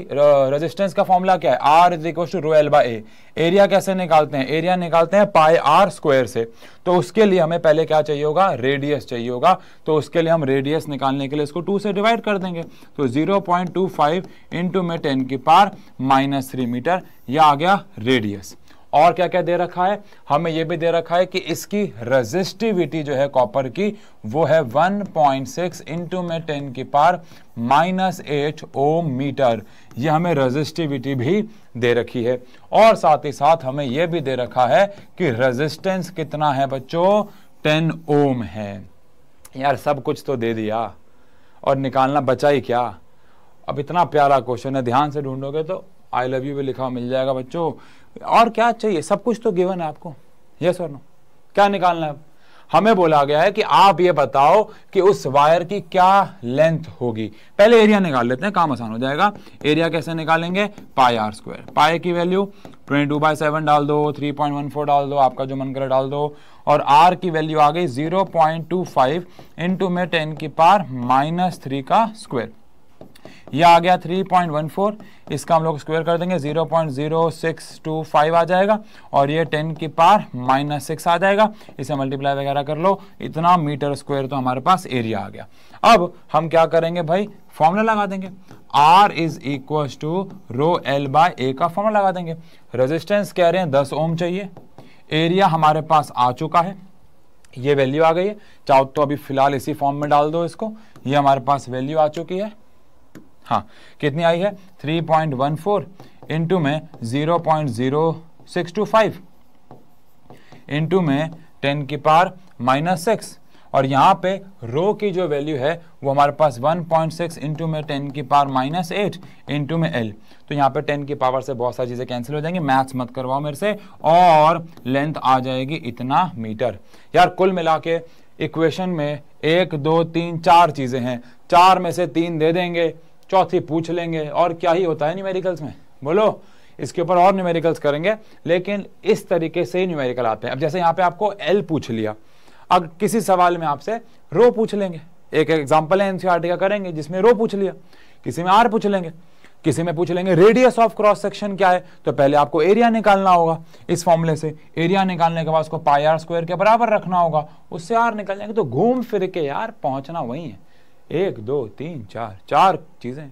रजिस्टेंस का फॉर्मूला क्या है R is equal to rho L by A area कैसे निकालते हैं एरिया निकालते हैं पाए आर स्क्वायर से तो उसके लिए हमें पहले क्या चाहिए होगा रेडियस चाहिए होगा तो उसके लिए हम रेडियस निकालने के लिए इसको टू से डिवाइड कर देंगे तो zero point two five into में टेन की पार माइनस थ्री मीटर यह आ गया रेडियस और क्या क्या दे रखा है हमें यह भी दे रखा है कि इसकी रजिस्टिविटी जो है कॉपर की वो है 1.6 पॉइंट सिक्स इंटू में टेन की पार माइनस एट ओ मीटर यह हमें रेजिस्टिविटी भी दे रखी है और साथ ही साथ हमें यह भी दे रखा है कि रजिस्टेंस कितना है बच्चों टेन ओम है यार सब कुछ तो दे दिया और निकालना बचा ही क्या अब इतना प्यारा क्वेश्चन है ध्यान से ढूंढोगे तो आई लव यू भी लिखा मिल जाएगा बच्चों और क्या चाहिए सब कुछ तो गिवन है आपको यस और नो क्या निकालना है हमें बोला गया है कि आप ये बताओ कि उस वायर की क्या लेंथ होगी पहले एरिया निकाल लेते हैं काम आसान हो जाएगा एरिया कैसे निकालेंगे पाई आर स्क्वायर पाई की value twenty two by seven डाल दो थ्री पॉइंट वन फोर डाल दो आपका जो मन करे डाल दो और आर की वैल्यू आ गई zero point two five into में टेन की पार माइनस थ्री का स्क्वायर यह आ गया 3.14 इसका हम लोग स्क्वायर कर देंगे 0.0625 आ जाएगा और ये 10 की पार माइनस सिक्स आ जाएगा इसे मल्टीप्लाई वगैरह कर लो इतना मीटर स्क्वायर तो हमारे पास एरिया आ गया अब हम क्या करेंगे भाई फॉर्मूला लगा देंगे R is equal to rho L by A का फॉर्मूला लगा देंगे रेजिस्टेंस कह रहे हैं दस ओम चाहिए एरिया हमारे पास आ चुका है ये वैल्यू आ गई है चाहो तो अभी फिलहाल इसी फॉर्म में डाल दो इसको ये हमारे पास वैल्यू आ चुकी है हाँ कितनी आई है 3.14 पॉइंट वन फोर इंटू में zero point zero six two five into में टेन की पार माइनस सिक्स और यहाँ पे रो की जो वैल्यू है वो हमारे पास 1.6 पॉइंट सिक्स इंटू में टेन की पावर माइनस एट इंटू में एल तो यहाँ पे 10 की पावर से बहुत सारी चीज़ें कैंसिल हो जाएंगी मैथ्स मत करवाओ मेरे से और लेंथ आ जाएगी इतना मीटर यार कुल मिला के इक्वेशन में एक दो तीन चार चीज़ें हैं चार में से तीन दे देंगे चौथी पूछ लेंगे और क्या ही होता है न्यूमेरिकल्स में बोलो इसके ऊपर और न्यूमेरिकल्स करेंगे लेकिन इस तरीके से ही न्यूमेरिकल आते हैं अब जैसे यहाँ पे आपको एल पूछ लिया अब किसी सवाल में आपसे रो पूछ लेंगे एक एग्जाम्पल है एनसीआरटी e का करेंगे जिसमें रो पूछ लिया किसी में आर पूछ लेंगे किसी में पूछ लेंगे रेडियस ऑफ क्रॉस सेक्शन क्या है तो पहले आपको एरिया निकालना होगा इस फॉर्मूले से एरिया निकालने के बाद उसको पाई आर स्क्वायर के बराबर रखना होगा उससे आर निकाल जाएंगे तो घूम फिर के यार पहुंचना वही है एक दो तीन चार चार चीज़ें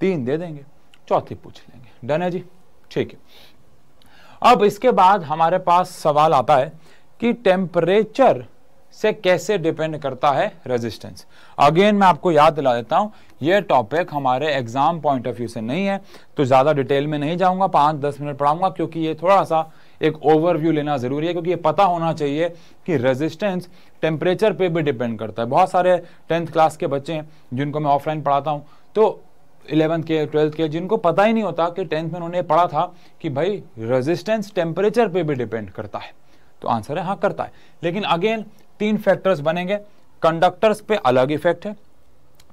तीन दे देंगे चौथी पूछ लेंगे डन है जी ठीक है अब इसके बाद हमारे पास सवाल आता है कि टेम्परेचर से कैसे डिपेंड करता है रेजिस्टेंस अगेन मैं आपको याद दिला देता हूँ ये टॉपिक हमारे एग्जाम पॉइंट ऑफ व्यू से नहीं है तो ज़्यादा डिटेल में नहीं जाऊंगा पांच दस मिनट पढ़ाऊंगा क्योंकि ये थोड़ा सा एक ओवरव्यू लेना ज़रूरी है क्योंकि ये पता होना चाहिए कि रेजिस्टेंस टेम्परेचर पे भी डिपेंड करता है बहुत सारे टेंथ क्लास के बच्चे हैं जिनको मैं ऑफलाइन पढ़ाता हूँ तो इलेवंथ के ट्वेल्थ के जिनको पता ही नहीं होता कि टेंथ में उन्होंने पढ़ा था कि भाई रेजिस्टेंस टेम्परेचर पर भी डिपेंड करता है तो आंसर है हाँ करता है लेकिन अगेन तीन फैक्टर्स बनेंगे कंडक्टर्स पे अलग इफेक्ट है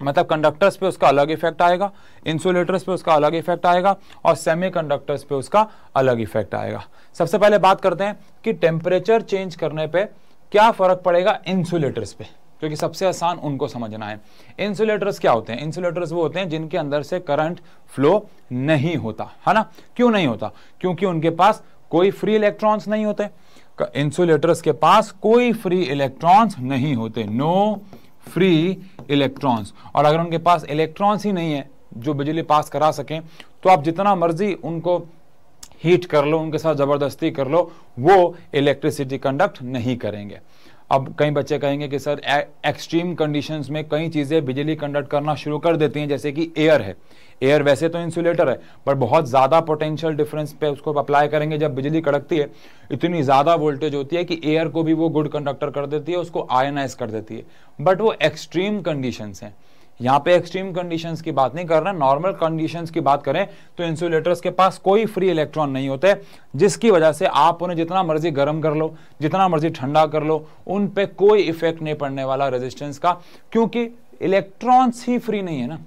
मतलब कंडक्टर्स पे उसका अलग इफेक्ट आएगा इंसुलेटर्स पे उसका अलग इफेक्ट आएगा और सेमीकंडक्टर्स पे उसका अलग इफेक्ट आएगा सबसे पहले बात करते हैं कि टेम्परेचर चेंज करने पे क्या फ़र्क पड़ेगा इंसुलेटर्स पे क्योंकि सबसे आसान उनको समझना है इंसुलेटर्स क्या होते हैं इंसुलेटर्स वो होते हैं जिनके अंदर से करंट फ्लो नहीं होता है ना क्यों नहीं होता क्योंकि उनके पास कोई फ्री इलेक्ट्रॉन्स नहीं होते इंसुलेटर्स के पास कोई फ्री इलेक्ट्रॉन्स नहीं होते नो no फ्री इलेक्ट्रॉन्स और अगर उनके पास इलेक्ट्रॉन्स ही नहीं है जो बिजली पास करा सकें तो आप जितना मर्जी उनको हीट कर लो उनके साथ ज़बरदस्ती कर लो वो इलेक्ट्रिसिटी कंडक्ट नहीं करेंगे अब कई बच्चे कहेंगे कि सर एक्सट्रीम कंडीशंस में कई चीज़ें बिजली कंडक्ट करना शुरू कर देती हैं जैसे कि एयर है एयर वैसे तो इंसुलेटर है पर बहुत ज़्यादा पोटेंशियल डिफरेंस पे उसको अप्लाई करेंगे जब बिजली कड़कती है इतनी ज़्यादा वोल्टेज होती है कि एयर को भी वो गुड कंडक्टर कर देती है उसको आयनाइज कर देती है बट वो एक्सट्रीम कंडीशंस हैं यहां पे एक्सट्रीम कंडीशंस की बात नहीं कर रहे नॉर्मल कंडीशंस की बात करें तो इंसुलेटर्स के पास कोई फ्री इलेक्ट्रॉन नहीं होते जिसकी वजह से आप उन्हें जितना मर्जी गर्म कर लो जितना मर्जी ठंडा कर लो उन पे कोई इफेक्ट नहीं पड़ने वाला रेजिस्टेंस का क्योंकि इलेक्ट्रॉन्स ही फ्री नहीं है ना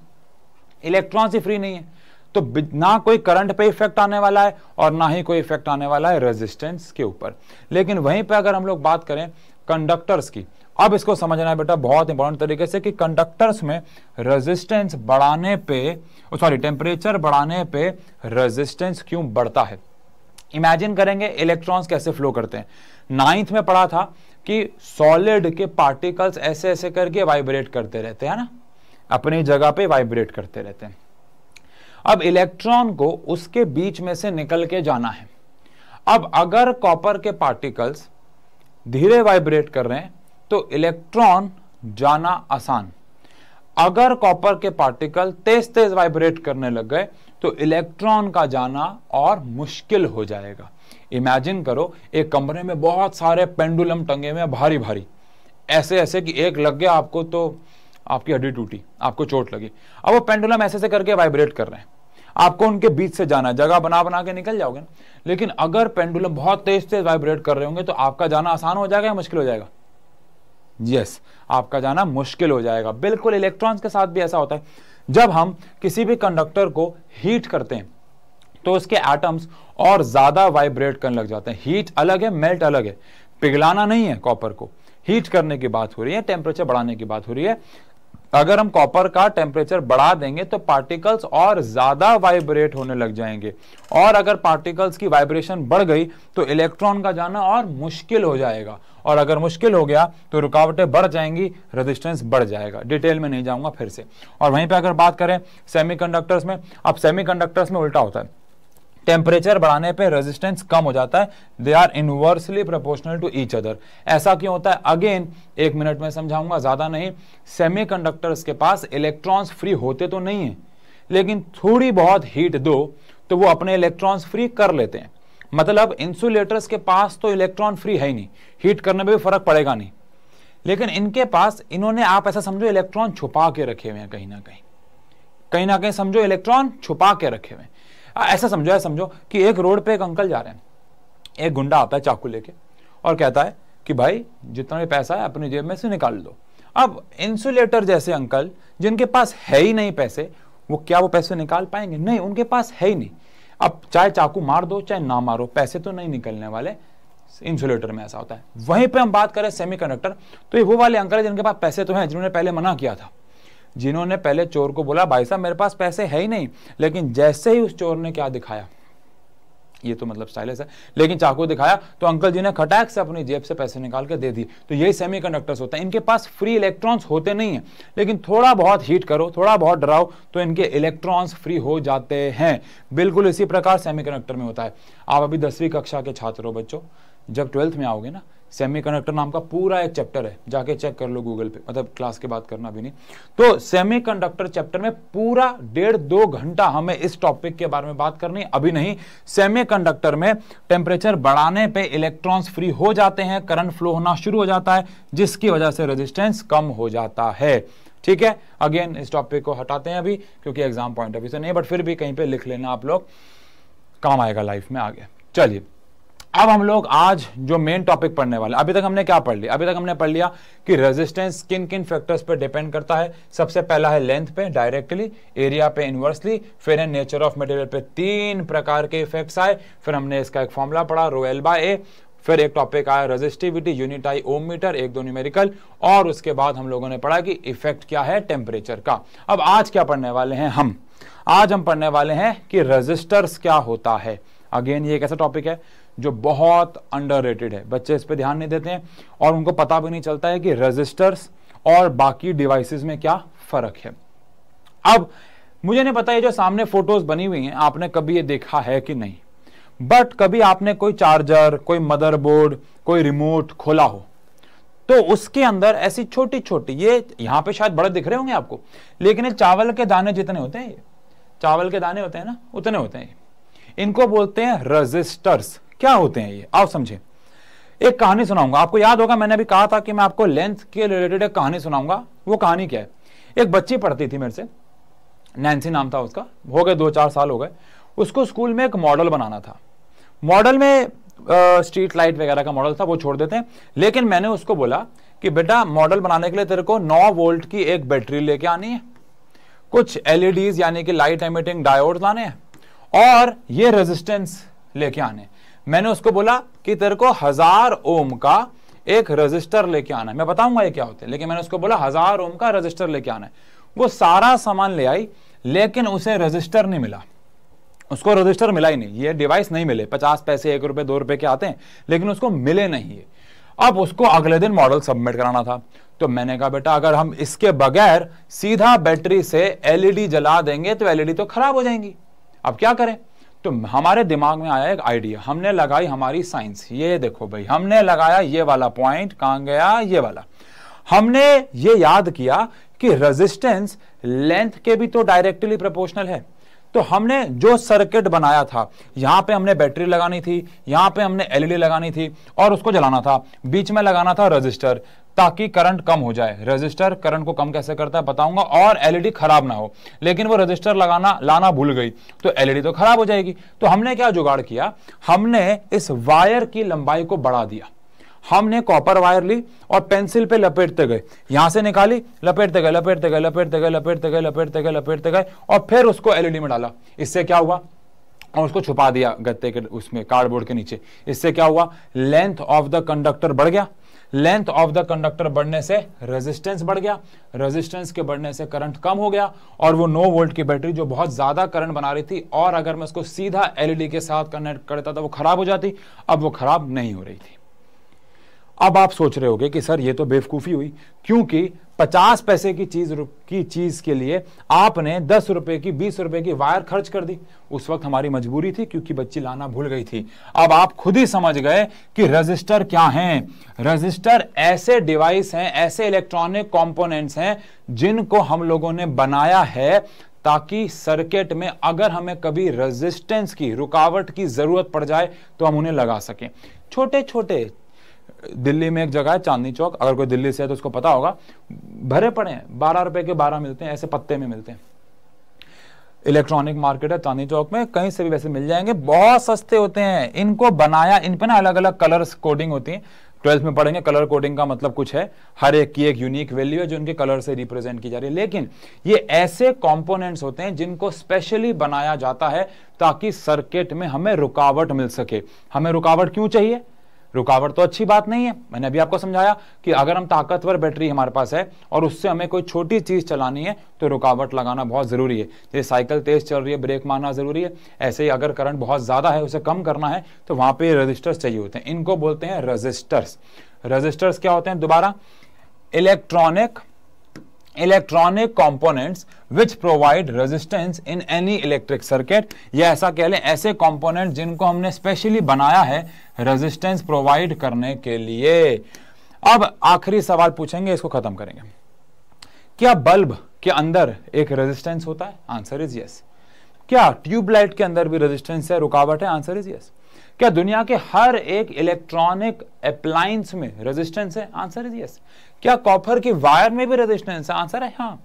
इलेक्ट्रॉन्स ही फ्री नहीं है तो ना कोई करंट पे इफेक्ट आने वाला है और ना ही कोई इफेक्ट आने वाला है रेजिस्टेंस के ऊपर लेकिन वहीं पे अगर हम लोग बात करें कंडक्टर्स की अब इसको समझना है बेटा बहुत इंपॉर्टेंट तरीके से कि कंडक्टर्स में रेजिस्टेंस बढ़ाने पे सॉरी टेम्परेचर बढ़ाने पे रेजिस्टेंस क्यों बढ़ता है इमेजिन करेंगे इलेक्ट्रॉन्स कैसे फ्लो करते हैं नाइन्थ में पढ़ा था कि सॉलिड के पार्टिकल्स ऐसे ऐसे करके वाइब्रेट करते रहते हैं ना अपनी जगह पे वाइब्रेट करते रहते हैं अब इलेक्ट्रॉन को उसके बीच में से निकल के जाना है अब अगर कॉपर के पार्टिकल्स धीरे वाइब्रेट कर रहे हैं तो इलेक्ट्रॉन जाना आसान अगर कॉपर के पार्टिकल तेज तेज वाइब्रेट करने लग गए तो इलेक्ट्रॉन का जाना और मुश्किल हो जाएगा इमेजिन करो एक कमरे में बहुत सारे पेंडुलम टंगे में भारी भारी ऐसे ऐसे कि एक लग गया आपको तो आपकी हड्डी टूटी आपको चोट लगी अब वो पेंडुलम ऐसे ऐसे करके वाइब्रेट कर रहे हैं आपको उनके बीच से जाना जगह बना बना के निकल जाओगे ना लेकिन अगर पेंडुलम बहुत तेज तेज वाइब्रेट कर रहे होंगे तो आपका जाना आसान हो जाएगा या मुश्किल हो जाएगा यस आपका जाना मुश्किल हो जाएगा बिल्कुल इलेक्ट्रॉन्स के साथ भी ऐसा होता है जब हम किसी भी कंडक्टर को हीट करते हैं तो उसके एटम्स और ज़्यादा वाइब्रेट करने लग जाते हैं हीट अलग है मेल्ट अलग है पिघलाना नहीं है कॉपर को हीट करने की बात हो रही है टेम्परेचर बढ़ाने की बात हो रही है अगर हम कॉपर का टेम्परेचर बढ़ा देंगे तो पार्टिकल्स और ज़्यादा वाइब्रेट होने लग जाएंगे और अगर पार्टिकल्स की वाइब्रेशन बढ़ गई तो इलेक्ट्रॉन का जाना और मुश्किल हो जाएगा और अगर मुश्किल हो गया तो रुकावटें बढ़ जाएंगी रेजिस्टेंस बढ़ जाएगा डिटेल में नहीं जाऊंगा फिर से और वहीं पर अगर बात करें सेमीकंडक्टर्स में अब सेमीकंडक्टर्स में उल्टा होता है टेम्परेचर बढ़ाने पे रेजिस्टेंस कम हो जाता है they are inversely proportional to each other ऐसा क्यों होता है अगेन एक मिनट में समझाऊंगा ज़्यादा नहीं सेमीकंडक्टर्स के पास इलेक्ट्रॉन्स फ्री होते तो नहीं हैं लेकिन थोड़ी बहुत हीट दो तो वो अपने इलेक्ट्रॉन्स फ्री कर लेते हैं मतलब इंसुलेटर्स के पास तो इलेक्ट्रॉन फ्री है ही नहीं हीट करने में भी फर्क पड़ेगा नहीं लेकिन इनके पास इन्होंने आप ऐसा समझो इलेक्ट्रॉन छुपा के रखे हुए हैं कहीं ना कहीं कहीं ना कहीं समझो इलेक्ट्रॉन छुपा के रखे हुए हैं ऐसा समझो ऐसा समझो कि एक रोड पे एक अंकल जा रहे हैं एक गुंडा आता है चाकू लेके और कहता है कि भाई जितना भी पैसा है अपनी जेब में से निकाल दो अब इंसुलेटर जैसे अंकल जिनके पास है ही नहीं पैसे वो क्या वो पैसे निकाल पाएंगे नहीं उनके पास है ही नहीं अब चाहे चाकू मार दो चाहे ना मारो पैसे तो नहीं निकलने वाले इंसुलेटर में ऐसा होता है वहीं पे हम बात करें सेमीकंडक्टर तो ये वो वाले अंकल है जिनके पास पैसे तो हैं जिन्होंने पहले मना किया था जिन्होंने पहले चोर को बोला भाई साहब मेरे पास पैसे है ही नहीं लेकिन जैसे ही उस चोर ने क्या दिखाया ये तो मतलब स्टाइलिश है लेकिन चाकू दिखाया तो अंकल जी ने खटाक से अपनी जेब से पैसे निकाल के दे दिए तो यही सेमी कंडक्टर्स होता है इनके पास फ्री इलेक्ट्रॉन्स होते नहीं है लेकिन थोड़ा बहुत हीट करो थोड़ा बहुत डराओ तो इनके इलेक्ट्रॉन्स फ्री हो जाते हैं बिल्कुल इसी प्रकार सेमी में होता है आप अभी दसवीं कक्षा के छात्र हो बच्चों जब ट्वेल्थ में आओगे ना सेमीकंडक्टर नाम का पूरा एक चैप्टर है जाके चेक कर लो गूगल पे मतलब क्लास के बाद करना भी नहीं तो सेमीकंडक्टर चैप्टर में पूरा डेढ़ दो घंटा हमें इस टॉपिक के बारे में बात करनी अभी नहीं सेमीकंडक्टर में टेम्परेचर बढ़ाने पे इलेक्ट्रॉन्स फ्री हो जाते हैं करंट फ्लो होना शुरू हो जाता है जिसकी वजह से रजिस्टेंस कम हो जाता है ठीक है अगेन इस टॉपिक को हटाते हैं अभी क्योंकि एग्जाम पॉइंट ऑफ व्यू से नहीं बट फिर भी कहीं पर लिख लेना आप लोग काम आएगा लाइफ में आगे चलिए अब हम लोग आज जो मेन टॉपिक पढ़ने वाले अभी तक हमने क्या पढ़ लिया अभी तक हमने पढ़ लिया कि रेजिस्टेंस किन किन फैक्टर्स पर डिपेंड करता है सबसे पहला है लेंथ पे डायरेक्टली एरिया पे इनवर्सली फिर है नेचर ऑफ मटेरियल पे तीन प्रकार के इफेक्ट्स आए फिर हमने इसका एक फॉर्मूला पढ़ा रोएल बाय ए फिर एक टॉपिक आया रजिस्टिविटी यूनिट आई ओम मीटर एक दो न्यूमेरिकल और उसके बाद हम लोगों ने पढ़ा कि इफेक्ट क्या है टेम्परेचर का अब आज क्या पढ़ने वाले हैं हम आज हम पढ़ने वाले हैं कि रजिस्टर्स क्या होता है अगेन ये एक ऐसा टॉपिक है जो बहुत अंडररेटेड है बच्चे इस पर ध्यान नहीं देते हैं और उनको पता भी नहीं चलता है कि रजिस्टर्स और बाकी डिवाइसेस में क्या फ़र्क है अब मुझे नहीं पता ये जो सामने फोटोज बनी हुई हैं आपने कभी ये देखा है कि नहीं बट कभी आपने कोई चार्जर कोई मदरबोर्ड कोई रिमोट खोला हो तो उसके अंदर ऐसी छोटी छोटी ये यहां पे शायद बड़े दिख रहे होंगे आपको लेकिन ये चावल के दाने जितने होते हैं ये चावल के दाने होते हैं ना उतने होते हैं इनको बोलते हैं रजिस्टर्स क्या होते हैं ये आप समझे एक कहानी सुनाऊंगा आपको याद होगा मैंने अभी कहा था कि मैं आपको लेंथ के रिलेटेड एक कहानी सुनाऊंगा वो कहानी क्या है एक बच्ची पढ़ती थी मेरे से नैन्सी नाम था उसका हो गए दो चार साल हो गए उसको स्कूल में एक मॉडल बनाना था मॉडल में स्ट्रीट लाइट वगैरह का मॉडल था वो छोड़ देते हैं लेकिन मैंने उसको बोला कि बेटा मॉडल बनाने के लिए तेरे को 9 वोल्ट की एक बैटरी लेके आनी है कुछ एलईडीज e यानी कि लाइट एमिटिंग डायोड लाने हैं और ये रेजिस्टेंस लेके आने मैंने उसको बोला कि तेरे को हजार ओम का एक रजिस्टर लेके आना है मैं बताऊंगा ये क्या होते हैं लेकिन मैंने उसको बोला हजार ओम का रजिस्टर लेके आना है वो सारा सामान ले आई लेकिन उसे रजिस्टर नहीं मिला उसको रजिस्टर मिला ही नहीं ये डिवाइस नहीं मिले पचास पैसे एक रुपए दो रुपए के आते हैं लेकिन उसको मिले नहीं है अब उसको अगले दिन मॉडल सबमिट कराना था तो मैंने कहा बेटा अगर हम इसके बगैर सीधा बैटरी से एलईडी e जला देंगे तो एलईडी e तो खराब हो जाएंगी अब क्या करें तो हमारे दिमाग में आया एक आइडिया हमने लगाई हमारी साइंस ये देखो भाई हमने लगाया ये वाला पॉइंट कहां गया ये वाला हमने ये याद किया कि रेजिस्टेंस लेंथ के भी तो डायरेक्टली प्रोपोर्शनल है तो हमने जो सर्किट बनाया था यहां पे हमने बैटरी लगानी थी यहां पे हमने एलईडी e लगानी थी और उसको जलाना था बीच में लगाना था रजिस्टर ताकि करंट कम हो जाए रजिस्टर करंट को कम कैसे करता है बताऊंगा और एलईडी खराब ना हो लेकिन वो रजिस्टर लगाना लाना भूल गई तो एलईडी तो खराब हो जाएगी तो हमने क्या जुगाड़ किया हमने इस वायर की लंबाई को बढ़ा दिया हमने कॉपर वायर ली और पेंसिल पे लपेटते गए यहां से निकाली लपेटते गए लपेटते गए लपेटते गए लपेटते गए लपेटते गए लपेटते गए और फिर उसको एलईडी में डाला इससे क्या हुआ और उसको छुपा दिया गत्ते के उसमें कार्डबोर्ड के नीचे इससे क्या हुआ लेंथ ऑफ द कंडक्टर बढ़ गया लेंथ ऑफ द कंडक्टर बढ़ने से रेजिस्टेंस बढ़ गया रेजिस्टेंस के बढ़ने से करंट कम हो गया और वो 9 वोल्ट की बैटरी जो बहुत ज़्यादा करंट बना रही थी और अगर मैं उसको सीधा एलईडी के साथ कनेक्ट करता था तो वो खराब हो जाती अब वो खराब नहीं हो रही थी अब आप सोच रहे होगे कि सर ये तो बेवकूफ़ी हुई क्योंकि पचास पैसे की चीज की चीज के लिए आपने दस रुपए की बीस रुपए की वायर खर्च कर दी उस वक्त हमारी मजबूरी थी क्योंकि बच्ची लाना भूल गई थी अब आप खुद ही समझ गए कि रजिस्टर क्या हैं रजिस्टर ऐसे डिवाइस हैं ऐसे इलेक्ट्रॉनिक कंपोनेंट्स हैं जिनको हम लोगों ने बनाया है ताकि सर्किट में अगर हमें कभी रजिस्टेंस की रुकावट की जरूरत पड़ जाए तो हम उन्हें लगा सकें छोटे छोटे दिल्ली में एक जगह है चांदनी चौक अगर कोई दिल्ली से है तो उसको पता होगा भरे पड़े हैं बारह रुपए के बारह मिलते हैं ऐसे पत्ते में मिलते हैं इलेक्ट्रॉनिक मार्केट है चांदनी चौक में कहीं से भी वैसे मिल जाएंगे बहुत सस्ते होते हैं इनको बनाया इन पर ना अलग अलग कलर्स कोडिंग होती है ट्वेल्थ में पढ़ेंगे कलर कोडिंग का मतलब कुछ है हर एक की एक यूनिक वैल्यू है जो उनके कलर से रिप्रेजेंट की जा रही है लेकिन ये ऐसे कंपोनेंट्स होते हैं जिनको स्पेशली बनाया जाता है ताकि सर्किट में हमें रुकावट मिल सके हमें रुकावट क्यों चाहिए रुकावट तो अच्छी बात नहीं है मैंने अभी आपको समझाया कि अगर हम ताकतवर बैटरी हमारे पास है और उससे हमें कोई छोटी चीज़ चलानी है तो रुकावट लगाना बहुत ज़रूरी है जैसे साइकिल तेज़ चल रही है ब्रेक मारना ज़रूरी है ऐसे ही अगर करंट बहुत ज़्यादा है उसे कम करना है तो वहाँ पर रजिस्टर्स चाहिए होते हैं इनको बोलते हैं रजिस्टर्स रजिस्टर्स क्या होते हैं दोबारा electronic electronic components which provide resistance in any electric circuit या ऐसा कह लें ऐसे कंपोनेंट जिनको हमने स्पेशली बनाया है रेजिस्टेंस प्रोवाइड करने के लिए अब आखिरी सवाल पूछेंगे इसको खत्म करेंगे क्या बल्ब के अंदर एक रेजिस्टेंस होता है आंसर इज यस क्या ट्यूबलाइट के अंदर भी रेजिस्टेंस है रुकावट है आंसर इज यस क्या दुनिया के हर एक इलेक्ट्रॉनिक अप्लायंस में रेजिस्टेंस है आंसर इज यस क्या कॉपर की वायर में भी रेजिस्टेंस है आंसर है हाँ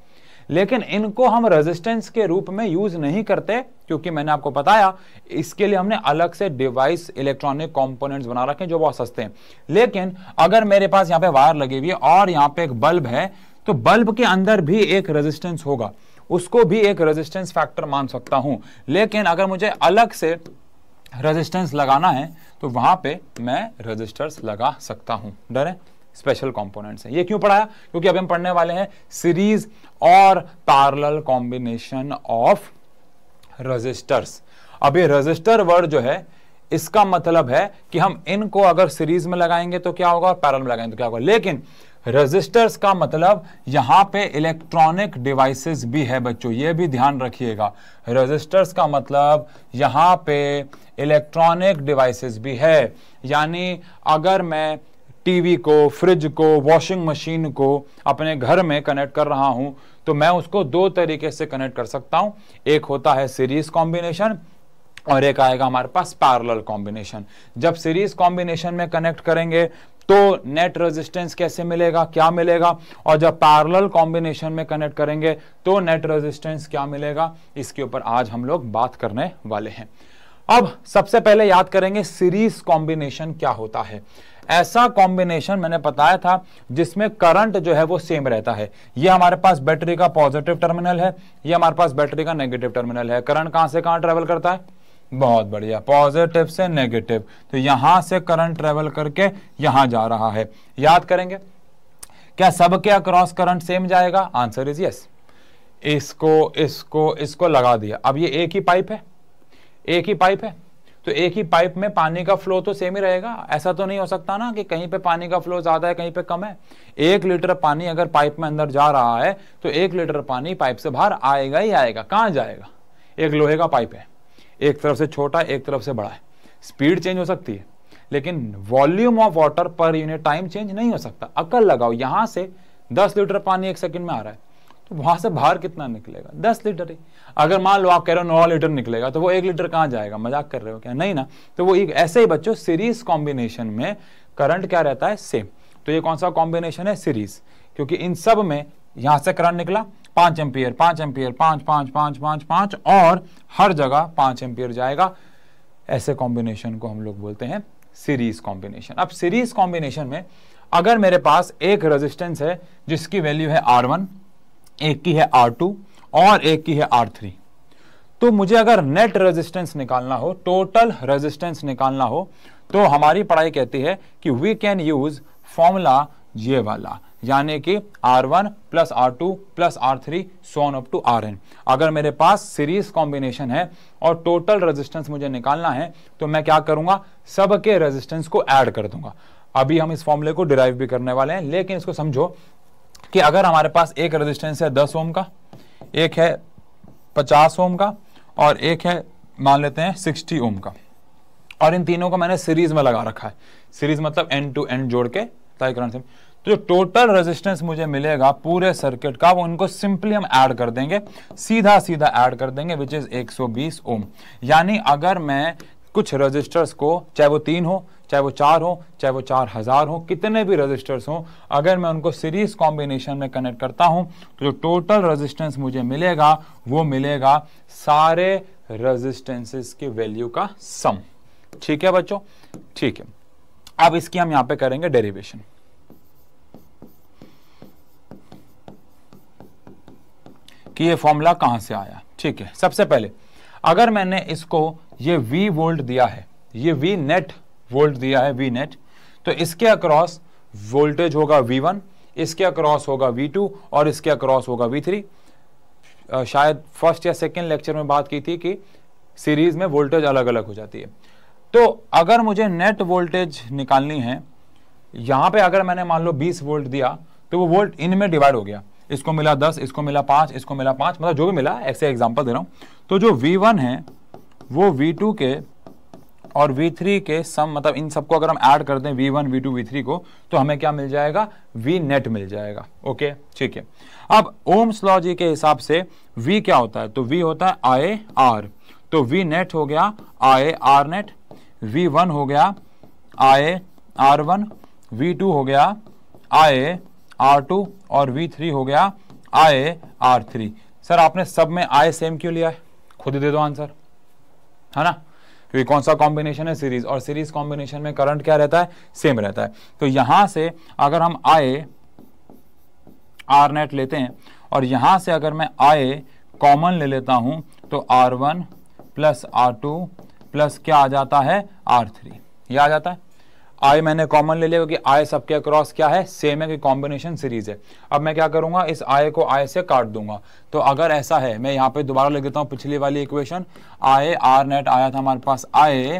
लेकिन इनको हम रेजिस्टेंस के रूप में यूज नहीं करते क्योंकि मैंने आपको बताया इसके लिए हमने अलग से डिवाइस इलेक्ट्रॉनिक कंपोनेंट्स बना रखे हैं जो बहुत सस्ते हैं लेकिन अगर मेरे पास यहाँ पे वायर लगी हुई है और यहाँ पे एक बल्ब है तो बल्ब के अंदर भी एक रेजिस्टेंस होगा उसको भी एक रेजिस्टेंस फैक्टर मान सकता हूं लेकिन अगर मुझे अलग से रेजिस्टेंस लगाना है तो वहां पर मैं रजिस्टर्स लगा सकता हूं डर है स्पेशल कॉम्पोनेंट्स हैं ये क्यों पढ़ाया क्योंकि अभी हम पढ़ने वाले हैं सीरीज और पैरल कॉम्बिनेशन ऑफ रजिस्टर्स अब ये रजिस्टर वर्ड जो है इसका मतलब है कि हम इनको अगर सीरीज में लगाएंगे तो क्या होगा और पैरल में लगाएंगे तो क्या होगा लेकिन रजिस्टर्स का मतलब यहां पे इलेक्ट्रॉनिक डिवाइसेस भी है बच्चों ये भी ध्यान रखिएगा रजिस्टर्स का मतलब यहां पे इलेक्ट्रॉनिक डिवाइसेस भी है यानी अगर मैं टीवी को फ्रिज को वॉशिंग मशीन को अपने घर में कनेक्ट कर रहा हूं तो मैं उसको दो तरीके से कनेक्ट कर सकता हूं एक होता है सीरीज कॉम्बिनेशन और एक आएगा हमारे पास पैरेलल कॉम्बिनेशन जब सीरीज कॉम्बिनेशन में कनेक्ट करेंगे तो नेट रेजिस्टेंस कैसे मिलेगा क्या मिलेगा और जब पैरेलल कॉम्बिनेशन में कनेक्ट करेंगे तो नेट रेजिस्टेंस क्या मिलेगा इसके ऊपर आज हम लोग बात करने वाले हैं अब सबसे पहले याद करेंगे सीरीज कॉम्बिनेशन क्या होता है ऐसा कॉम्बिनेशन मैंने बताया था जिसमें करंट जो है वो सेम रहता है ये हमारे पास बैटरी का पॉजिटिव टर्मिनल है ये हमारे पास बैटरी का नेगेटिव टर्मिनल है करंट कहाँ से कहाँ ट्रेवल करता है बहुत बढ़िया पॉजिटिव से नेगेटिव तो यहां से करंट ट्रेवल करके यहां जा रहा है याद करेंगे क्या सबके अक्रॉस करंट सेम जाएगा आंसर इज यस इसको इसको इसको लगा दिया अब ये एक ही पाइप है एक ही पाइप है तो एक ही पाइप में पानी का फ्लो तो सेम ही रहेगा ऐसा तो नहीं हो सकता ना कि कहीं पे पानी का फ्लो ज़्यादा है कहीं पे कम है एक लीटर पानी अगर पाइप में अंदर जा रहा है तो एक लीटर पानी पाइप से बाहर आएगा ही आएगा कहाँ जाएगा एक लोहे का पाइप है एक तरफ से छोटा एक तरफ से बड़ा है स्पीड चेंज हो सकती है लेकिन volume of water per unit time change नहीं हो सकता अकल लगाओ यहां से दस लीटर पानी एक सेकेंड में आ रहा है तो वहां से बाहर कितना निकलेगा दस लीटर ही अगर मान लो आप कह रहे हो नौ लीटर निकलेगा तो वो एक लीटर कहाँ जाएगा मजाक कर रहे हो क्या नहीं ना तो वो एक ऐसे ही बच्चों सीरीज कॉम्बिनेशन में करंट क्या रहता है सेम तो ये कौन सा कॉम्बिनेशन है सीरीज क्योंकि इन सब में यहां से करंट निकला पांच एम्पियर पांच एम्पियर पांच पांच पांच पांच पांच और हर जगह पांच एम्पियर जाएगा ऐसे कॉम्बिनेशन को हम लोग बोलते हैं सीरीज कॉम्बिनेशन अब सीरीज कॉम्बिनेशन में अगर मेरे पास एक रेजिस्टेंस है जिसकी वैल्यू है आर वन एक की है आर टू और एक की है आर थ्री तो मुझे अगर नेट रेजिस्टेंस निकालना हो टोटल रेजिस्टेंस निकालना हो तो हमारी पढ़ाई कहती है कि वी कैन यूज फॉर्मूला ये वाला यानी कि R1 one plus R two plus R three so on up to R अगर मेरे पास सीरीज कॉम्बिनेशन है और टोटल रेजिस्टेंस मुझे निकालना है तो मैं क्या करूंगा सबके रेजिस्टेंस को ऐड कर दूंगा अभी हम इस फॉर्मूले को डिराइव भी करने वाले हैं लेकिन इसको समझो कि अगर हमारे पास एक रेजिस्टेंस है दस ओम का एक है पचास ओम का और एक है मान लेते हैं सिक्सटी ओम का और इन तीनों को मैंने सीरीज में लगा रखा है सीरीज मतलब एंड टू एंड जोड़ के ताकि से तो जो टोटल रेजिस्टेंस मुझे मिलेगा पूरे सर्किट का वो उनको सिंपली हम ऐड कर देंगे सीधा सीधा ऐड कर देंगे विच इज 120 ओम यानी अगर मैं कुछ रजिस्टर्स को चाहे वो तीन हो चाहे वो चार हो चाहे वो चार हज़ार हो कितने भी रजिस्टर्स हो अगर मैं उनको सीरीज कॉम्बिनेशन में कनेक्ट करता हूं तो जो टोटल रजिस्टेंस मुझे मिलेगा वो मिलेगा सारे रजिस्टेंसेस की वैल्यू का सम ठीक है बच्चों ठीक है अब इसकी हम यहां पे करेंगे डेरिवेशन कि ये फॉर्मूला कहां से आया ठीक है सबसे पहले अगर मैंने इसको ये V वोल्ट दिया है ये V नेट वोल्ट दिया है वी नेट तो इसके अक्रॉस वोल्टेज होगा वी वन इसके अक्रॉस होगा वी टू और इसके अक्रॉस होगा वी थ्री शायद फर्स्ट या सेकेंड लेक्चर में बात की थी कि सीरीज में वोल्टेज अलग अलग हो जाती है तो अगर मुझे नेट वोल्टेज निकालनी है यहाँ पे अगर मैंने मान लो 20 वोल्ट दिया तो वो वोल्ट इनमें डिवाइड हो गया इसको मिला 10 इसको मिला 5 इसको मिला 5 मतलब जो भी मिला ऐसे एग्जांपल दे रहा हूँ तो जो V1 है वो V2 के और V3 के सम मतलब इन सबको अगर हम ऐड कर दें V1, V2, V3 को तो हमें क्या मिल जाएगा V नेट मिल जाएगा ओके ठीक है अब ओम्स लॉ जी के हिसाब से V क्या होता है तो V होता है आई आर तो V नेट हो गया आई आर नेट V1 हो गया आई आर वन वी हो गया आई आर टू और वी थ्री हो गया आई आर थ्री सर आपने सब में आई सेम क्यों लिया है खुद दे दो आंसर है ना क्योंकि कौन सा कॉम्बिनेशन है सीरीज और सीरीज कॉम्बिनेशन में करंट क्या रहता है सेम रहता है तो यहां से अगर हम आए आर नेट लेते हैं और यहां से अगर मैं आए कॉमन ले लेता हूं तो R one plus R two plus क्या आ जाता है आर थ्री यह आ जाता है आई मैंने कॉमन ले लिया क्योंकि आई सबके अक्रॉस क्या है सेम है कि कॉम्बिनेशन सीरीज है अब मैं क्या करूंगा इस आई को आई से काट दूंगा तो अगर ऐसा है मैं यहाँ पे दोबारा लिख देता हूँ पिछली वाली इक्वेशन आई आर नेट आया था हमारे पास I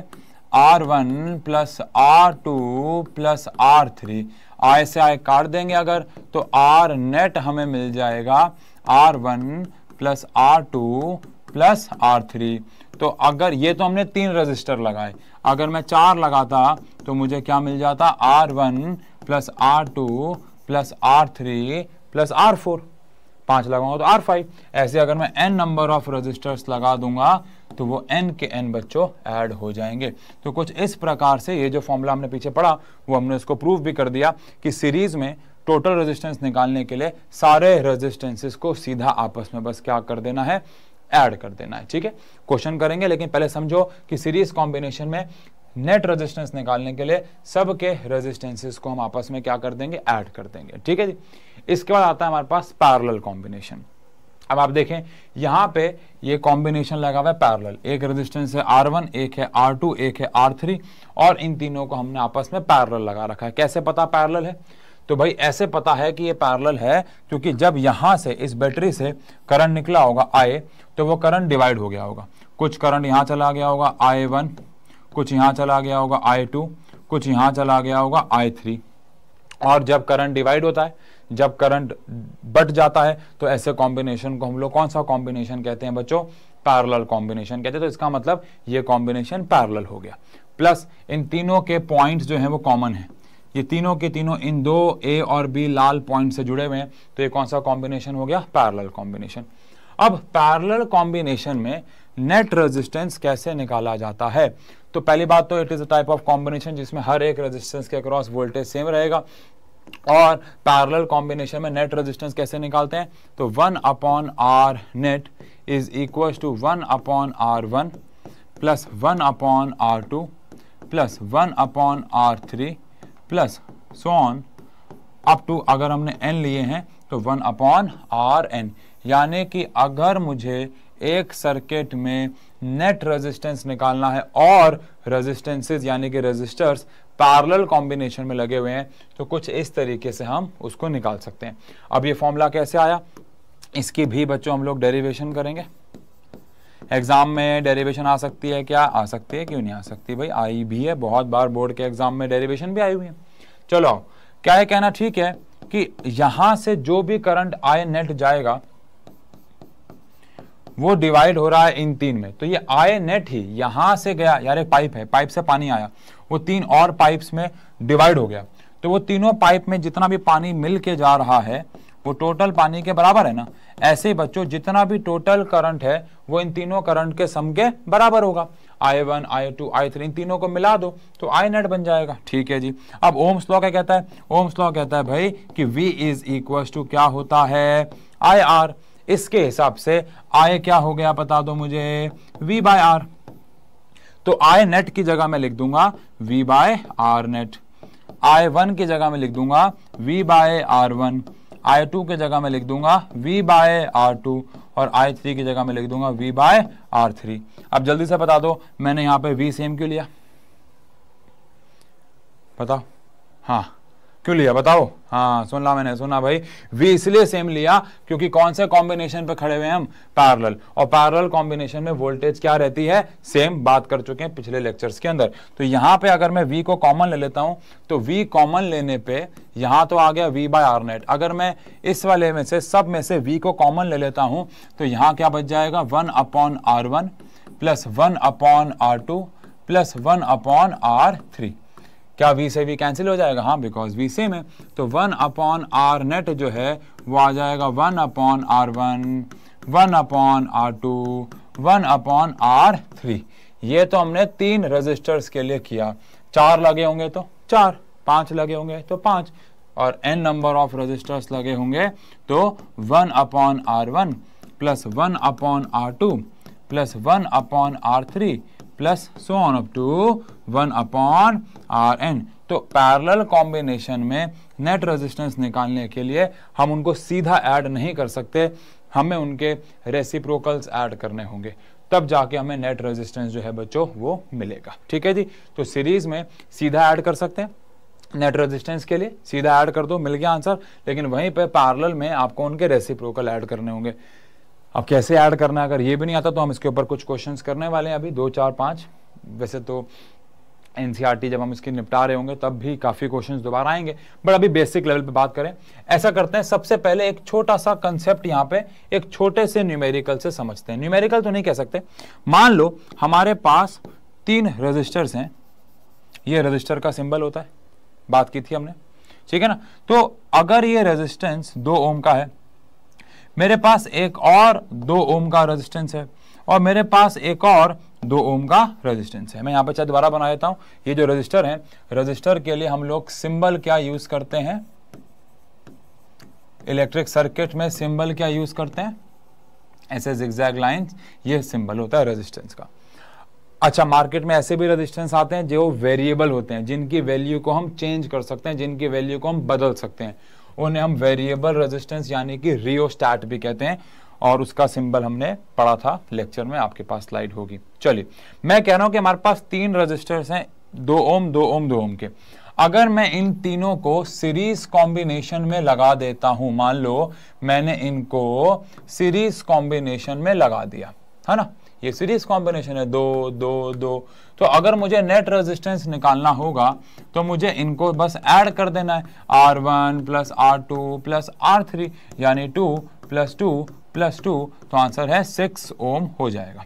R one plus R two plus R three I से आई काट देंगे अगर तो आर नेट हमें मिल जाएगा R one plus R two plus R three तो अगर ये तो हमने तीन रजिस्टर लगाए अगर मैं चार लगाता तो मुझे क्या मिल जाता R one plus R two plus R three plus R four पाँच लगाऊंगा तो आर फाइव ऐसे अगर मैं एन नंबर ऑफ रजिस्टर्स लगा दूंगा तो वो एन के एन बच्चों ऐड हो जाएंगे तो कुछ इस प्रकार से ये जो फॉर्मूला हमने पीछे पढ़ा वो हमने उसको प्रूव भी कर दिया कि सीरीज में टोटल रेजिस्टेंस निकालने के लिए सारे रेजिस्टेंसेस को सीधा आपस में बस क्या कर देना है ऐड कर देना है ठीक है क्वेश्चन करेंगे लेकिन पहले समझो कि सीरीज कॉम्बिनेशन में नेट रेजिस्टेंस निकालने के लिए सबके रेजिस्टेंसेस को हम आपस में क्या कर देंगे ऐड कर देंगे ठीक है जी इसके बाद आता है हमारे पास पैरेलल कॉम्बिनेशन अब आप देखें यहां पे ये कॉम्बिनेशन लगा हुआ है पैरेलल एक रेजिस्टेंस है आर वन एक है आर टू एक है आर थ्री और इन तीनों को हमने आपस में पैरेलल लगा रखा है कैसे पता पैरेलल है तो भाई ऐसे पता है कि ये पैरेलल है क्योंकि जब यहाँ से इस बैटरी से करंट निकला होगा आए तो वो करंट डिवाइड हो गया होगा कुछ करंट यहाँ चला गया होगा आए वन कुछ यहाँ चला गया होगा आए टू कुछ यहाँ चला गया होगा आए थ्री और जब करंट डिवाइड होता है जब करंट बट जाता है तो ऐसे कॉम्बिनेशन को हम लोग कौन सा कॉम्बिनेशन कहते हैं बच्चों पैरल कॉम्बिनेशन कहते हैं तो इसका मतलब ये कॉम्बिनेशन पैरल हो गया प्लस इन तीनों के पॉइंट्स जो हैं वो कॉमन हैं ये तीनों के तीनों इन दो ए और बी लाल पॉइंट से जुड़े हुए हैं तो ये कौन सा कॉम्बिनेशन हो गया पैरल कॉम्बिनेशन अब पैरल कॉम्बिनेशन में नेट रेजिस्टेंस कैसे निकाला जाता है तो पहली बात तो it is a type of combination जिसमें हर एक रेजिस्टेंस के अक्रॉस वोल्टेज सेम रहेगा और पैरल कॉम्बिनेशन में नेट रेजिस्टेंस कैसे निकालते हैं तो one upon R net is equal to one upon R one plus one upon R two plus one upon R three plus so on up to अगर हमने एन लिए हैं तो वन अपॉन आर एन यानी कि अगर मुझे एक सर्किट में नेट रेजिस्टेंस निकालना है और रेजिस्टेंसेस यानी कि रेजिस्टर्स पैरेलल कॉम्बिनेशन में लगे हुए हैं तो कुछ इस तरीके से हम उसको निकाल सकते हैं अब ये फॉर्मूला कैसे आया इसकी भी बच्चों हम लोग डेरिवेशन करेंगे एग्जाम में डेरिवेशन आ सकती है क्या आ सकती है क्यों नहीं आ सकती भाई आई भी है बहुत बार बोर्ड के एग्जाम में डेरिवेशन भी आई हुई है चलो क्या है कहना ठीक है कि यहां से जो भी करंट आई नेट जाएगा वो डिवाइड हो रहा है इन तीन में तो ये आए नेट ही यहां से गया यार एक पाइप है पाइप से पानी आया वो तीन और पाइप्स में डिवाइड हो गया तो वो तीनों पाइप में जितना भी पानी मिल के जा रहा है वो टोटल पानी के बराबर है ना ऐसे ही बच्चों जितना भी टोटल करंट है वो इन तीनों करंट के सम के बराबर होगा I one I two I three इन तीनों को मिला दो तो आई नेट बन जाएगा ठीक है जी अब ओम स्लॉ क्या कहता है ओम स्लॉ कहता है भाई कि वी इज इक्व टू क्या होता है आई आर इसके हिसाब से आय क्या हो गया बता दो मुझे वी बाय आर तो आई नेट की जगह मैं लिख दूंगा V by R net I one की जगह मैं लिख दूंगा V by R one I two के जगह में लिख दूंगा वी बाय आर टू और आई थ्री की जगह में लिख दूंगा वी बाय आर थ्री अब जल्दी से बता दो मैंने यहां पे वी सेम क्यों लिया बताओ हाँ क्यों लिया बताओ हाँ सुन ला मैंने सुना भाई वी इसलिए सेम लिया क्योंकि कौन से कॉम्बिनेशन पे खड़े हुए हम पैरल और पैरल कॉम्बिनेशन में वोल्टेज क्या रहती है सेम बात कर चुके हैं पिछले लेक्चर्स के अंदर तो यहाँ पे अगर मैं वी को कॉमन ले लेता हूँ तो वी कॉमन लेने पे यहाँ तो आ गया वी बाय आर नेट अगर मैं इस वाले में से सब में से वी को कॉमन ले लेता हूं तो यहाँ क्या बच जाएगा one upon R one plus one upon R two plus one upon R three क्या वी से वी कैंसिल हो जाएगा हाँ बिकॉज वी सेम है तो वन अपॉन आर नेट जो है वो आ जाएगा one upon R one one upon R two one upon R three ये तो हमने तीन रजिस्टर्स के लिए किया चार लगे होंगे तो चार पाँच लगे होंगे तो पाँच और एन नंबर ऑफ रजिस्टर्स लगे होंगे तो one upon R one plus one upon R two plus one upon R three plus so on up to one upon R N तो पैरेलल कॉम्बिनेशन में नेट रेजिस्टेंस निकालने के लिए हम उनको सीधा ऐड नहीं कर सकते हमें उनके रेसिप्रोकल्स ऐड करने होंगे तब जाके हमें नेट रेजिस्टेंस जो है बच्चों वो मिलेगा ठीक है जी तो सीरीज में सीधा ऐड कर सकते हैं नेट रेजिस्टेंस के लिए सीधा ऐड कर दो मिल गया आंसर लेकिन वहीं पे पैरेलल में आपको उनके रेसिप्रोकल ऐड करने होंगे अब कैसे ऐड करना है अगर ये भी नहीं आता तो हम इसके ऊपर कुछ क्वेश्चन करने वाले हैं अभी दो चार पाँच वैसे तो एन e जब हम इसके निपटा रहे होंगे तब भी काफ़ी क्वेश्चन दोबारा आएंगे बट अभी बेसिक लेवल पे बात करें ऐसा करते हैं सबसे पहले एक छोटा सा कंसेप्ट यहाँ पे एक छोटे से न्यूमेरिकल से समझते हैं न्यूमेरिकल तो नहीं कह सकते मान लो हमारे पास तीन रजिस्टर्स हैं ये रजिस्टर का सिंबल होता है बात की थी हमने ठीक है ना तो अगर ये रेजिस्टेंस दो ओम का है मेरे पास एक और दो ओम का रेजिस्टेंस है और मेरे पास एक और दो ओम का रेजिस्टेंस है मैं यहाँ पर चाहे दोबारा बना देता हूँ ये जो रजिस्टर है रजिस्टर के लिए हम लोग सिंबल क्या यूज करते हैं इलेक्ट्रिक सर्किट में सिंबल क्या यूज करते हैं ऐसे जिग्जैग लाइन ये सिंबल होता है रेजिस्टेंस का अच्छा मार्केट में ऐसे भी रेजिस्टेंस आते हैं जो वेरिएबल होते हैं जिनकी वैल्यू को हम चेंज कर सकते हैं जिनकी वैल्यू को हम बदल सकते हैं उन्हें हम वेरिएबल रेजिस्टेंस यानी कि रियोस्टैट भी कहते हैं और उसका सिंबल हमने पढ़ा था लेक्चर में आपके पास स्लाइड होगी चलिए मैं कह रहा हूं कि हमारे पास तीन रजिस्टर्स हैं दो ओम दो ओम दो ओम के अगर मैं इन तीनों को सीरीज कॉम्बिनेशन में लगा देता हूं मान लो मैंने इनको सीरीज कॉम्बिनेशन में लगा दिया है ना ये सीरीज कॉम्बिनेशन है दो दो दो तो अगर मुझे नेट रेजिस्टेंस निकालना होगा तो मुझे इनको बस ऐड कर देना है R one plus R two plus R three यानी two plus two plus two तो आंसर है सिक्स ओम हो जाएगा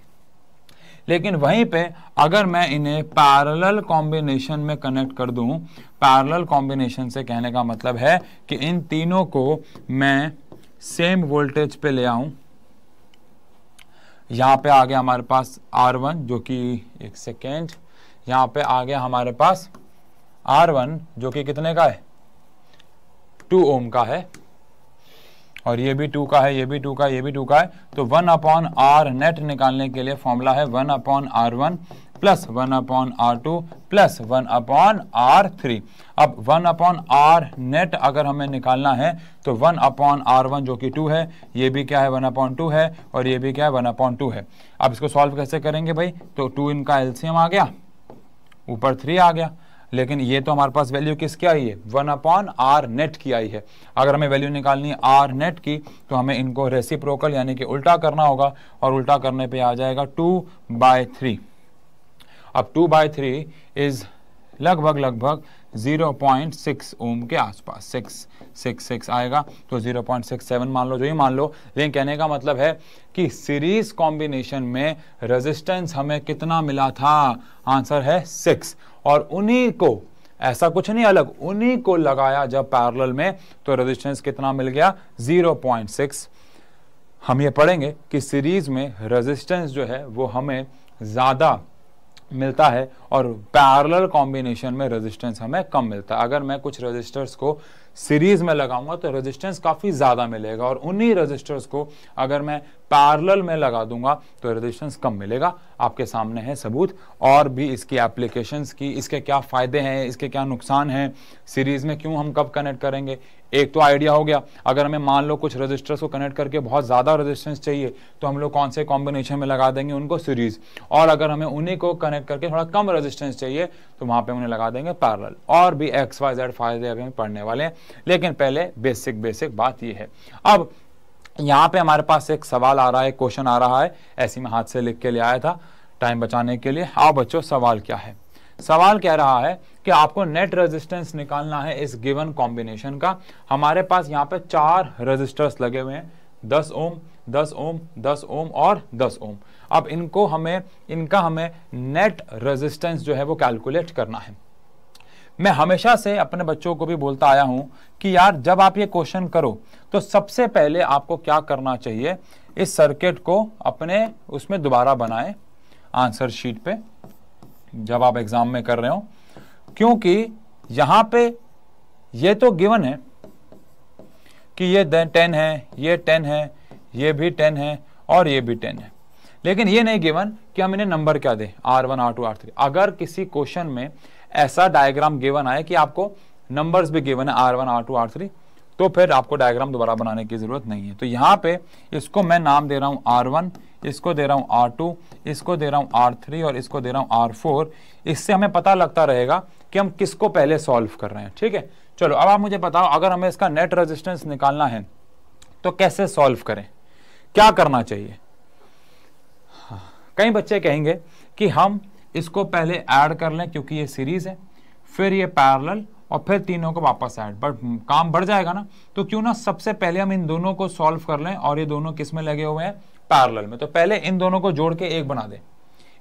लेकिन वहीं पे अगर मैं इन्हें पैरेलल कॉम्बिनेशन में कनेक्ट कर दूं पैरेलल कॉम्बिनेशन से कहने का मतलब है कि इन तीनों को मैं सेम वोल्टेज पे ले आऊं यहाँ पे आ गया हमारे पास आर वन जो कि एक सेकेंड यहाँ पे आ गया हमारे पास आर वन जो कि कितने का है टू ओम का है और ये भी टू का है ये भी टू का ये भी टू का है तो वन अपॉन आर नेट निकालने के लिए फॉर्मूला है one upon R one plus one upon R two plus one upon R three अब वन अपॉन आर नेट अगर हमें निकालना है तो वन अपॉन आर वन जो कि टू है ये भी क्या है वन अपॉन टू है और ये भी क्या है वन अपॉन टू है अब इसको सॉल्व कैसे करेंगे भाई तो टू इनका एल्सियम आ गया ऊपर थ्री आ गया लेकिन ये तो हमारे पास वैल्यू किसकी आई है वन अपॉन आर नेट की आई है अगर हमें वैल्यू निकालनी है आर नेट की तो हमें इनको रेसिप्रोकल यानी कि उल्टा करना होगा और उल्टा करने पे आ जाएगा टू बाय थ्री अब टू बाई थ्री इज लगभग लगभग 0.6 ओम के आसपास 666 आएगा तो 0.67 मान लो जो ही मान लो लेकिन कहने का मतलब है कि सीरीज कॉम्बिनेशन में रेजिस्टेंस हमें कितना मिला था आंसर है 6 और उन्हीं को ऐसा कुछ नहीं अलग उन्हीं को लगाया जब पैरेलल में तो रेजिस्टेंस कितना मिल गया 0.6 हम ये पढ़ेंगे कि सीरीज में रेजिस्टेंस जो है वो हमें ज़्यादा मिलता है और पैरेलल कॉम्बिनेशन में रेजिस्टेंस हमें कम मिलता है अगर मैं कुछ रजिस्टर्स को सीरीज में लगाऊंगा तो रेजिस्टेंस काफ़ी ज़्यादा मिलेगा और उन्हीं रजिस्टर्स को अगर मैं पैरल में लगा दूंगा तो रेजिस्टेंस कम मिलेगा आपके सामने है सबूत और भी इसकी एप्लीकेशंस की इसके क्या फ़ायदे हैं इसके क्या नुकसान हैं सीरीज़ में क्यों हम कब कनेक्ट करेंगे एक तो आइडिया हो गया अगर हमें मान लो कुछ रजिस्टर्स को कनेक्ट करके बहुत ज़्यादा रजिस्टेंस चाहिए तो हम लोग कौन से कॉम्बिनेशन में लगा देंगे उनको सीरीज़ और अगर हमें उन्हीं को कनेक्ट करके थोड़ा कम रजिस्टेंस चाहिए तो वहाँ पर उन्हें लगा देंगे पैरल और भी एक्स वाई जेड फायदे अभी पढ़ने वाले हैं लेकिन पहले बेसिक बेसिक बात यह है अब यहाँ पे हमारे पास एक सवाल आ रहा है क्वेश्चन आ रहा है ऐसे में हाथ से लिख के ले आया था टाइम बचाने के लिए आओ हाँ बच्चों सवाल क्या है सवाल कह रहा है कि आपको नेट रेजिस्टेंस निकालना है इस गिवन कॉम्बिनेशन का हमारे पास यहाँ पे चार रजिस्टर्स लगे हुए हैं दस ओम दस ओम दस ओम और दस ओम अब इनको हमें इनका हमें नेट रेजिस्टेंस जो है वो कैलकुलेट करना है मैं हमेशा से अपने बच्चों को भी बोलता आया हूं कि यार जब आप ये क्वेश्चन करो तो सबसे पहले आपको क्या करना चाहिए इस सर्किट को अपने उसमें दोबारा बनाए आंसर शीट पे जब आप एग्जाम में कर रहे हो क्योंकि यहां पे ये तो गिवन है कि ये टेन है ये टेन है ये भी टेन है और ये भी टेन है लेकिन ये नहीं गिवन कि हम इन्हें नंबर क्या दें R one R two R three अगर किसी क्वेश्चन में ऐसा डायग्राम गिवन आए कि आपको नंबर्स भी गिवन है R one R two R three तो फिर आपको डायग्राम दोबारा बनाने की ज़रूरत नहीं है तो यहाँ पे इसको मैं नाम दे रहा हूँ आर वन इसको दे रहा हूँ आर टू इसको दे रहा हूँ आर थ्री और इसको दे रहा हूँ आर फोर इससे हमें पता लगता रहेगा कि हम किसको पहले सॉल्व कर रहे हैं ठीक है चलो अब आप मुझे बताओ अगर हमें इसका नेट रेजिस्टेंस निकालना है तो कैसे सॉल्व करें क्या करना चाहिए हाँ, कई बच्चे कहेंगे कि हम इसको पहले ऐड कर लें क्योंकि ये सीरीज़ है फिर ये पैरल और फिर तीनों को वापस ऐड बट काम बढ़ जाएगा ना तो क्यों ना सबसे पहले हम इन दोनों को सॉल्व कर लें और ये दोनों किस में लगे हुए हैं पैरल में तो पहले इन दोनों को जोड़ के एक बना दें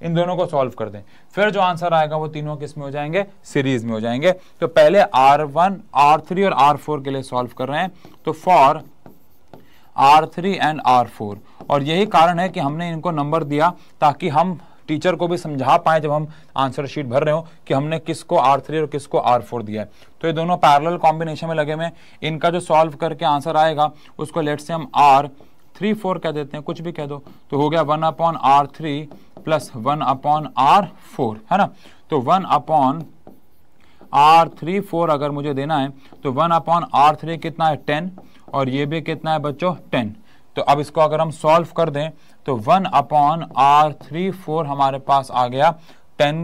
इन दोनों को सॉल्व कर दें फिर जो आंसर आएगा वो तीनों किस में हो जाएंगे सीरीज में हो जाएंगे तो पहले आर वन आर थ्री और आर फोर के लिए सॉल्व कर रहे हैं तो for R three and R four और यही कारण है कि हमने इनको नंबर दिया ताकि हम टीचर को भी समझा पाए जब हम आंसर शीट भर रहे हो कि हमने किसको आर थ्री और किसको आर फोर दिया है तो ये दोनों पैरल कॉम्बिनेशन में लगे हुए हैं इनका जो सॉल्व करके आंसर आएगा उसको लेट से हम आर थ्री फोर कह देते हैं कुछ भी कह दो तो हो गया one upon R three plus one upon R four है ना तो one upon R three four अगर मुझे देना है तो वन अपॉन आर थ्री कितना है टेन और ये भी कितना है बच्चों टेन तो अब इसको अगर हम सॉल्व कर दें तो one upon R three four हमारे पास आ गया टेन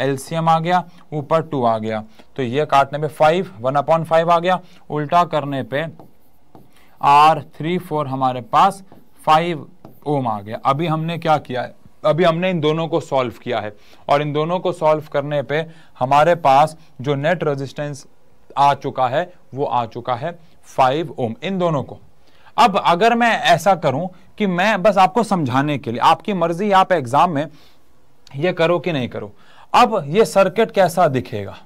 एलसीएम आ गया ऊपर टू आ गया तो ये काटने पे फाइव वन अपॉन फाइव आ गया उल्टा करने पे आर थ्री फोर हमारे पास फाइव ओम आ गया अभी हमने क्या किया है अभी हमने इन दोनों को सॉल्व किया है और इन दोनों को सॉल्व करने पे हमारे पास जो नेट रेजिस्टेंस आ चुका है वो आ चुका है फाइव ओम इन दोनों को अब अगर मैं ऐसा करूं कि मैं बस आपको समझाने के लिए आपकी मर्जी आप एग्जाम में ये करो कि नहीं करो अब ये सर्किट कैसा दिखेगा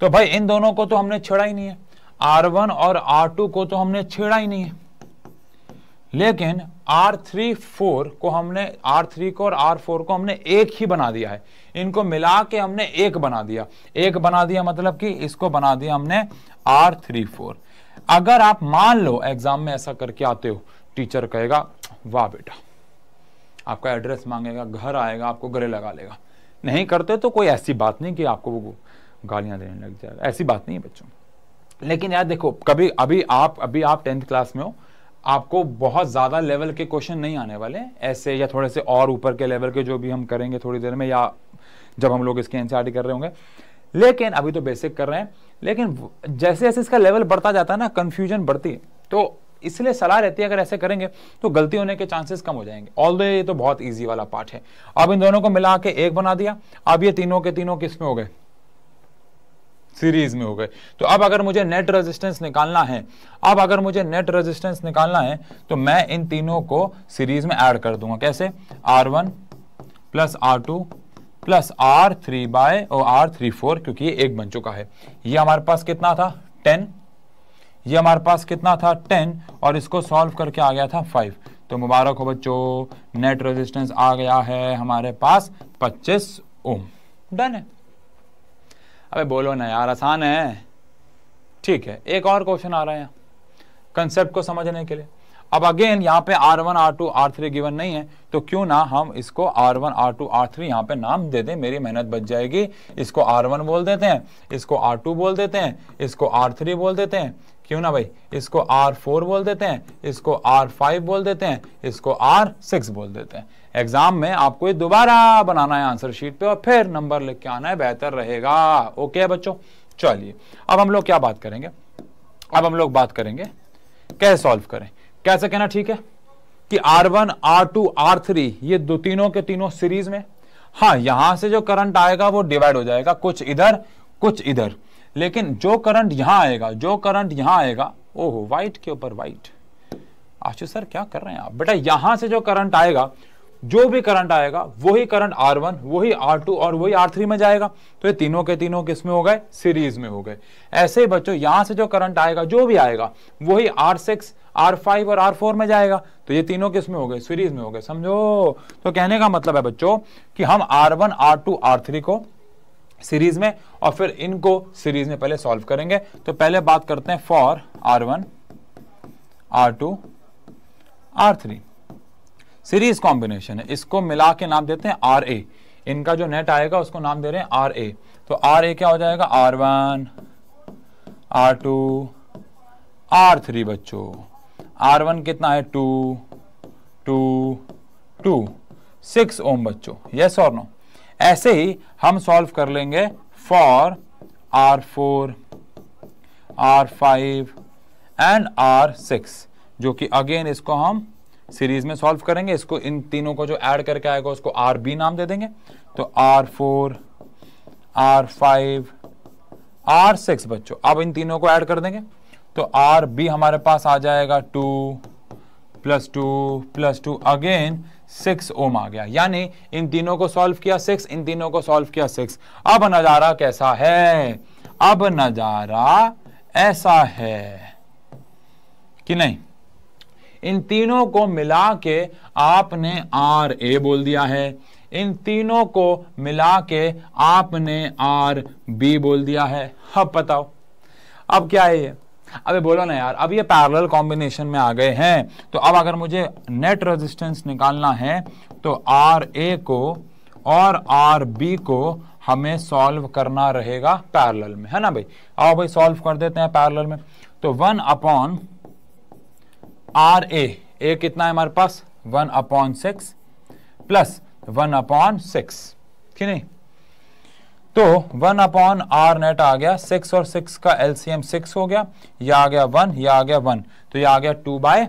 तो भाई इन दोनों को तो हमने छेड़ा ही नहीं है वन और टू को तो हमने छेड़ा ही नहीं है लेकिन फोर को हमने थ्री को और फोर को हमने एक ही बना दिया है इनको मिला के हमने एक बना दिया एक बना दिया मतलब कि इसको बना दिया हमने आर थ्री फोर अगर आप मान लो एग्जाम में ऐसा करके आते हो टीचर कहेगा वाह बेटा आपका एड्रेस मांगेगा घर आएगा आपको गले लगा लेगा नहीं करते तो कोई ऐसी बात नहीं कि आपको वो गालियाँ देने लग जाएगा ऐसी बात नहीं है बच्चों लेकिन यार देखो कभी अभी आप अभी आप टेंथ क्लास में हो आपको बहुत ज़्यादा लेवल के क्वेश्चन नहीं आने वाले ऐसे या थोड़े से और ऊपर के लेवल के जो भी हम करेंगे थोड़ी देर में या जब हम लोग इसके एनसीआर कर रहे होंगे लेकिन अभी तो बेसिक कर रहे हैं लेकिन जैसे जैसे इसका लेवल बढ़ता जाता है ना कन्फ्यूजन बढ़ती है तो इसलिए सलाह रहती है अगर ऐसे करेंगे तो गलती होने के चांसेस कम हो जाएंगे ऑल द ये तो बहुत ईजी वाला पार्ट है अब इन दोनों को मिला के एक बना दिया अब ये तीनों के तीनों किस में हो गए सीरीज में हो गए तो अब अगर मुझे नेट रेजिस्टेंस निकालना है अब अगर मुझे नेट रेजिस्टेंस निकालना है तो मैं इन तीनों को सीरीज में ऐड कर दूंगा कैसे R one plus R two plus R three by और आर थ्री फोर क्योंकि ये एक बन चुका है ये हमारे पास कितना था टेन ये हमारे पास कितना था टेन और इसको सॉल्व करके आ गया था फाइव तो मुबारक हो बच्चों नेट रेजिस्टेंस आ गया है हमारे पास पच्चीस ओम डन है अबे बोलो ना यार आसान है ठीक है एक और क्वेश्चन आ रहा है कंसेप्ट को समझने के लिए अब अगेन यहाँ पे R one R two R three given नहीं है तो क्यों ना हम इसको R one R two R three यहाँ पे नाम दे दें मेरी मेहनत बच जाएगी इसको आर वन बोल देते हैं इसको आर टू बोल देते हैं इसको आर थ्री बोल देते हैं क्यों ना भाई इसको आर फोर बोल देते हैं इसको आर फाइव बोल देते हैं इसको आर सिक्स बोल देते हैं एग्जाम में आपको ये दोबारा बनाना है आंसर शीट पे और फिर नंबर लिख के आना है बेहतर रहेगा ओके है बच्चों चलिए अब हम लोग क्या बात करेंगे अब हम लोग बात करेंगे कैसे सॉल्व करें कैसे कहना ठीक है कि R one R two R three ये दो तीनों के तीनों सीरीज में हाँ यहां से जो करंट आएगा वो डिवाइड हो जाएगा कुछ इधर कुछ इधर लेकिन जो करंट यहां आएगा जो करंट यहां आएगा ओहो वाइट के ऊपर वाइट आशु सर क्या कर रहे हैं आप बेटा यहाँ से जो करंट आएगा जो भी करंट आएगा वही करंट R1 वही R2 और वही R3 में जाएगा तो ये तीनों के तीनों किस में हो गए सीरीज में हो गए ऐसे ही बच्चों यहां से जो करंट आएगा जो भी आएगा वही R6 R5 और R4 में जाएगा तो ये तीनों किस में हो गए सीरीज में हो गए समझो तो कहने का मतलब है बच्चों कि हम R1 R2 R3 को सीरीज में और फिर इनको सीरीज में पहले सॉल्व करेंगे तो पहले बात करते हैं for R one R two R three series combination है इसको मिला के नाम देते हैं आर ए इनका जो नेट आएगा उसको नाम दे रहे हैं आर ए तो आर ए क्या हो जाएगा R one R two R three बच्चों आर वन कितना है two two two six ohm बच्चों यस और नो ऐसे ही हम सॉल्व कर लेंगे for R four R five and R six जो कि अगेन इसको हम सीरीज में सॉल्व करेंगे इसको इन तीनों को जो ऐड करके आएगा उसको आर बी नाम दे देंगे तो R four R five R six बच्चों अब इन तीनों को ऐड कर देंगे तो आर बी हमारे पास आ जाएगा two plus two plus two again six ohm आ गया यानी इन तीनों को सॉल्व किया सिक्स इन तीनों को सॉल्व किया सिक्स अब नजारा कैसा है अब नजारा ऐसा है कि नहीं इन तीनों को मिला के आपने आर ए बोल दिया है इन तीनों को मिला के आपने आर बी बोल दिया है अब बताओ अब क्या है ये अबे बोलो ना यार अब ये पैरेलल कॉम्बिनेशन में आ गए हैं तो अब अगर मुझे नेट रेजिस्टेंस निकालना है तो आर ए को और आर बी को हमें सॉल्व करना रहेगा पैरेलल में है ना भाई आओ भाई सॉल्व कर देते हैं पैरेलल में तो one upon R A A कितना है हमारे पास one upon six plus one upon six ठीक नहीं तो वन अपॉन आर नेट आ गया सिक्स और सिक्स का एलसीएम सिक्स हो गया या आ गया वन या आ गया वन तो यह आ गया टू बाय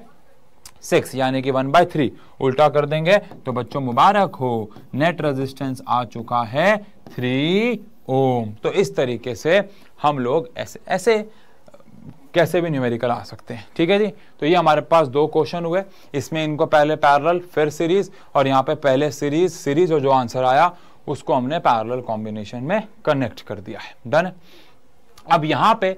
सिक्स यानी कि वन बाय थ्री उल्टा कर देंगे तो बच्चों मुबारक हो नेट रेजिस्टेंस आ चुका है थ्री ओम तो इस तरीके से हम लोग ऐसे ऐसे कैसे भी न्यूमेरिकल आ सकते हैं ठीक है जी तो ये हमारे पास दो क्वेश्चन हुए इसमें इनको पहले पैरल फिर सीरीज और यहाँ पे पहले सीरीज सीरीज और जो आंसर आया उसको हमने पैरल कॉम्बिनेशन में कनेक्ट कर दिया है डन अब यहां पे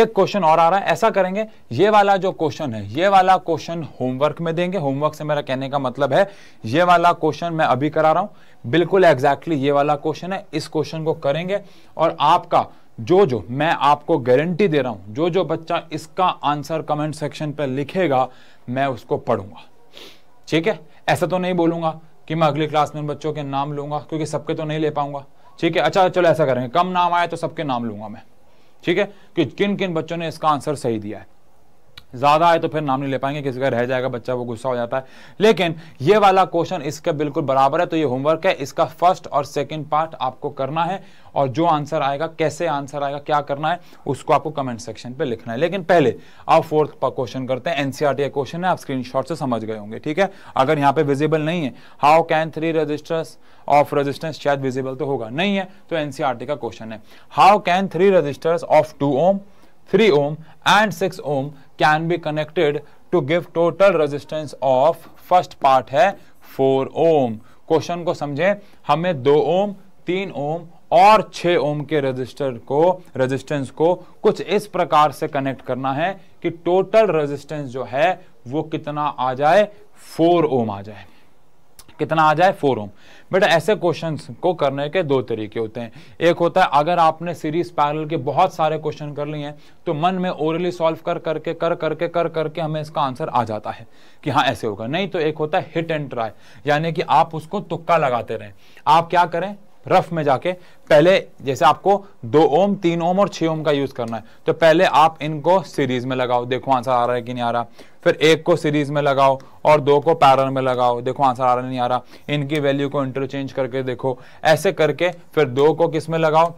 एक क्वेश्चन और आ रहा है ऐसा करेंगे ये वाला जो क्वेश्चन है ये वाला क्वेश्चन होमवर्क में देंगे होमवर्क से मेरा कहने का मतलब है ये वाला क्वेश्चन मैं अभी करा रहा हूं बिल्कुल एग्जैक्टली exactly ये वाला क्वेश्चन है इस क्वेश्चन को करेंगे और आपका जो जो मैं आपको गारंटी दे रहा हूं जो जो बच्चा इसका आंसर कमेंट सेक्शन पर लिखेगा मैं उसको पढ़ूंगा ठीक है ऐसा तो नहीं बोलूंगा कि मैं अगली क्लास में उन बच्चों के नाम लूंगा क्योंकि सबके तो नहीं ले पाऊंगा ठीक है अच्छा चलो ऐसा करेंगे कम नाम आए तो सबके नाम लूंगा मैं ठीक है कि किन किन बच्चों ने इसका आंसर सही दिया है ज़्यादा आए तो फिर नाम नहीं ले पाएंगे किसी का रह जाएगा बच्चा वो गुस्सा हो जाता है लेकिन ये वाला क्वेश्चन इसके बिल्कुल बराबर है तो ये होमवर्क है इसका फर्स्ट और सेकेंड पार्ट आपको करना है और जो आंसर आएगा कैसे आंसर आएगा क्या करना है उसको आपको कमेंट सेक्शन पे लिखना है लेकिन पहले आप फोर्थ क्वेश्चन करते हैं एनसीआरटी का क्वेश्चन है आप स्क्रीन से समझ गए होंगे ठीक है अगर यहाँ पे विजिबल नहीं है how can three resistors of resistance शायद विजिबल तो होगा नहीं है तो एनसीआरटी e का क्वेश्चन है how can three resistors of two ohm 3 ohm and 6 ohm can be connected to give total resistance of first part है 4 ओम क्वेश्चन को समझें हमें 2 ओम 3 ओम और 6 ओम के रजिस्टर को रेजिस्टेंस को कुछ इस प्रकार से कनेक्ट करना है कि टोटल रेजिस्टेंस जो है वो कितना आ जाए 4 ओम आ जाए कितना आ जाए फोर ओम बेटा ऐसे क्वेश्चन को करने के दो तरीके होते हैं एक होता है अगर आपने सीरीज पैरल के बहुत सारे क्वेश्चन कर लिए हैं तो मन में ओरली सॉल्व कर करके कर करके कर करके हमें इसका आंसर आ जाता है कि हाँ ऐसे होगा नहीं तो एक होता है हिट एंड ट्राई यानी कि आप उसको तुक्का लगाते रहें आप क्या करें रफ में जाके पहले जैसे आपको दो ओम तीन ओम और छह ओम का यूज़ करना है तो पहले आप इनको सीरीज में लगाओ देखो आंसर आ रहा है कि नहीं आ रहा फिर एक को सीरीज में लगाओ और दो को पैरल में लगाओ देखो आंसर आ रहा नहीं आ रहा इनकी वैल्यू को इंटरचेंज करके देखो ऐसे करके फिर दो को किस में लगाओ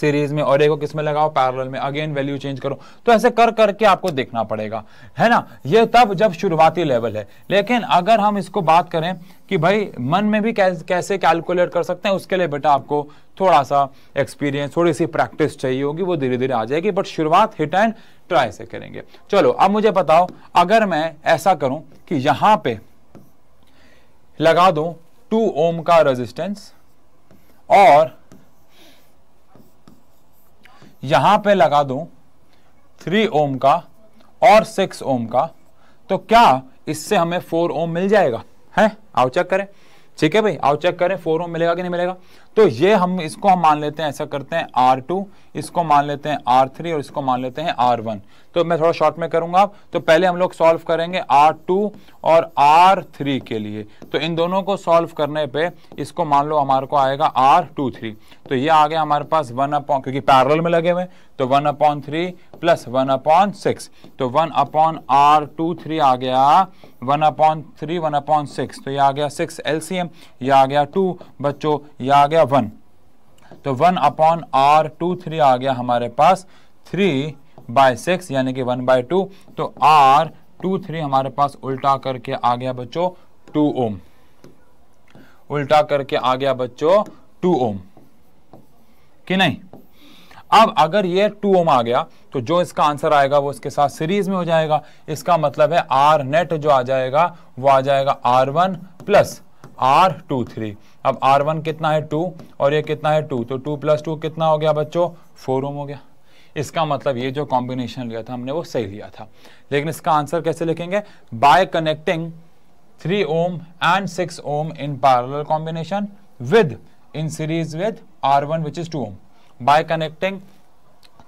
सीरीज में और एक को किसमें लगाओ पैरल में अगेन वैल्यू चेंज करो तो ऐसे कर करके आपको देखना पड़ेगा है ना ये तब जब शुरुआती लेवल है लेकिन अगर हम इसको बात करें कि भाई मन में भी कैसे कैलकुलेट कर सकते हैं उसके लिए बेटा आपको थोड़ा सा एक्सपीरियंस थोड़ी सी प्रैक्टिस चाहिए होगी वो धीरे धीरे आ जाएगी बट शुरुआत हिट एंड ट्राई से करेंगे चलो अब मुझे बताओ अगर मैं ऐसा करूं कि यहां पे लगा दूं टू ओम का रेजिस्टेंस और यहां पे लगा दूं थ्री ओम का और सिक्स ओम का तो क्या इससे हमें फोर ओम मिल जाएगा है आओ चेक करें ठीक है भाई आओ चेक करें फोर ओम मिलेगा कि नहीं मिलेगा तो ये हम इसको हम मान लेते हैं ऐसा करते हैं R2 इसको मान लेते हैं R3 और इसको मान लेते हैं R1 तो मैं थोड़ा शॉर्ट में करूंगा तो पहले हम लोग सॉल्व करेंगे R2 और R3 के लिए तो इन दोनों को सॉल्व करने पे इसको मान लो हमारे को आएगा R23 तो ये आ गया हमारे पास वन अपॉन क्योंकि पैरल में लगे हुए तो one upon three plus one upon six तो one upon R two three आ गया one upon three one upon six तो ये आ गया सिक्स एलसीएम ये आ गया टू बच्चों ये आ गया वन तो one upon R two three आ गया हमारे पास थ्री बाय सिक्स यानी कि वन बाय टू तो आर टू थ्री हमारे पास उल्टा करके आ गया बच्चों टू ओम उल्टा करके आ गया बच्चों टू ओम कि नहीं अब अगर ये टू ओम आ गया तो जो इसका आंसर आएगा वो इसके साथ सीरीज में हो जाएगा इसका मतलब है आर नेट जो आ जाएगा वो आ जाएगा R one plus R two three अब आर वन कितना है टू और ये कितना है टू तो टू प्लस टू कितना हो गया बच्चों फोर ओम हो गया इसका मतलब ये जो कॉम्बिनेशन लिया था हमने वो सही लिया था लेकिन इसका आंसर कैसे लिखेंगे by connecting three ohm and six ohm in parallel combination with in series with R one which is two ohm by connecting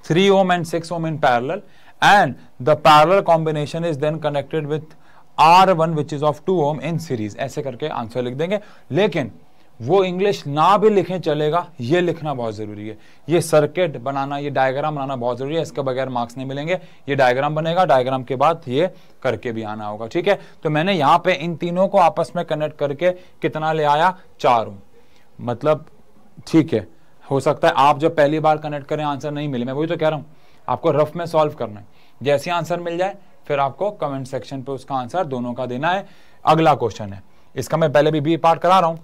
3 ohm and 6 ohm in parallel and the parallel combination is then connected with R1 which is of 2 ohm in series ऐसे करके आंसर लिख देंगे लेकिन वो इंग्लिश ना भी लिखें चलेगा ये लिखना बहुत ज़रूरी है ये सर्किट बनाना ये डायग्राम बनाना बहुत ज़रूरी है इसके बगैर मार्क्स नहीं मिलेंगे ये डायग्राम बनेगा डायग्राम के बाद ये करके भी आना होगा ठीक है तो मैंने यहाँ पे इन तीनों को आपस में कनेक्ट करके कितना ले आया चार हूं मतलब ठीक है हो सकता है आप जब पहली बार कनेक्ट करें आंसर नहीं मिले मैं वही तो कह रहा हूँ आपको रफ में सॉल्व करना है जैसे आंसर मिल जाए फिर आपको कमेंट सेक्शन पर उसका आंसर दोनों का देना है अगला क्वेश्चन है इसका मैं पहले भी बी पार्ट करा रहा हूँ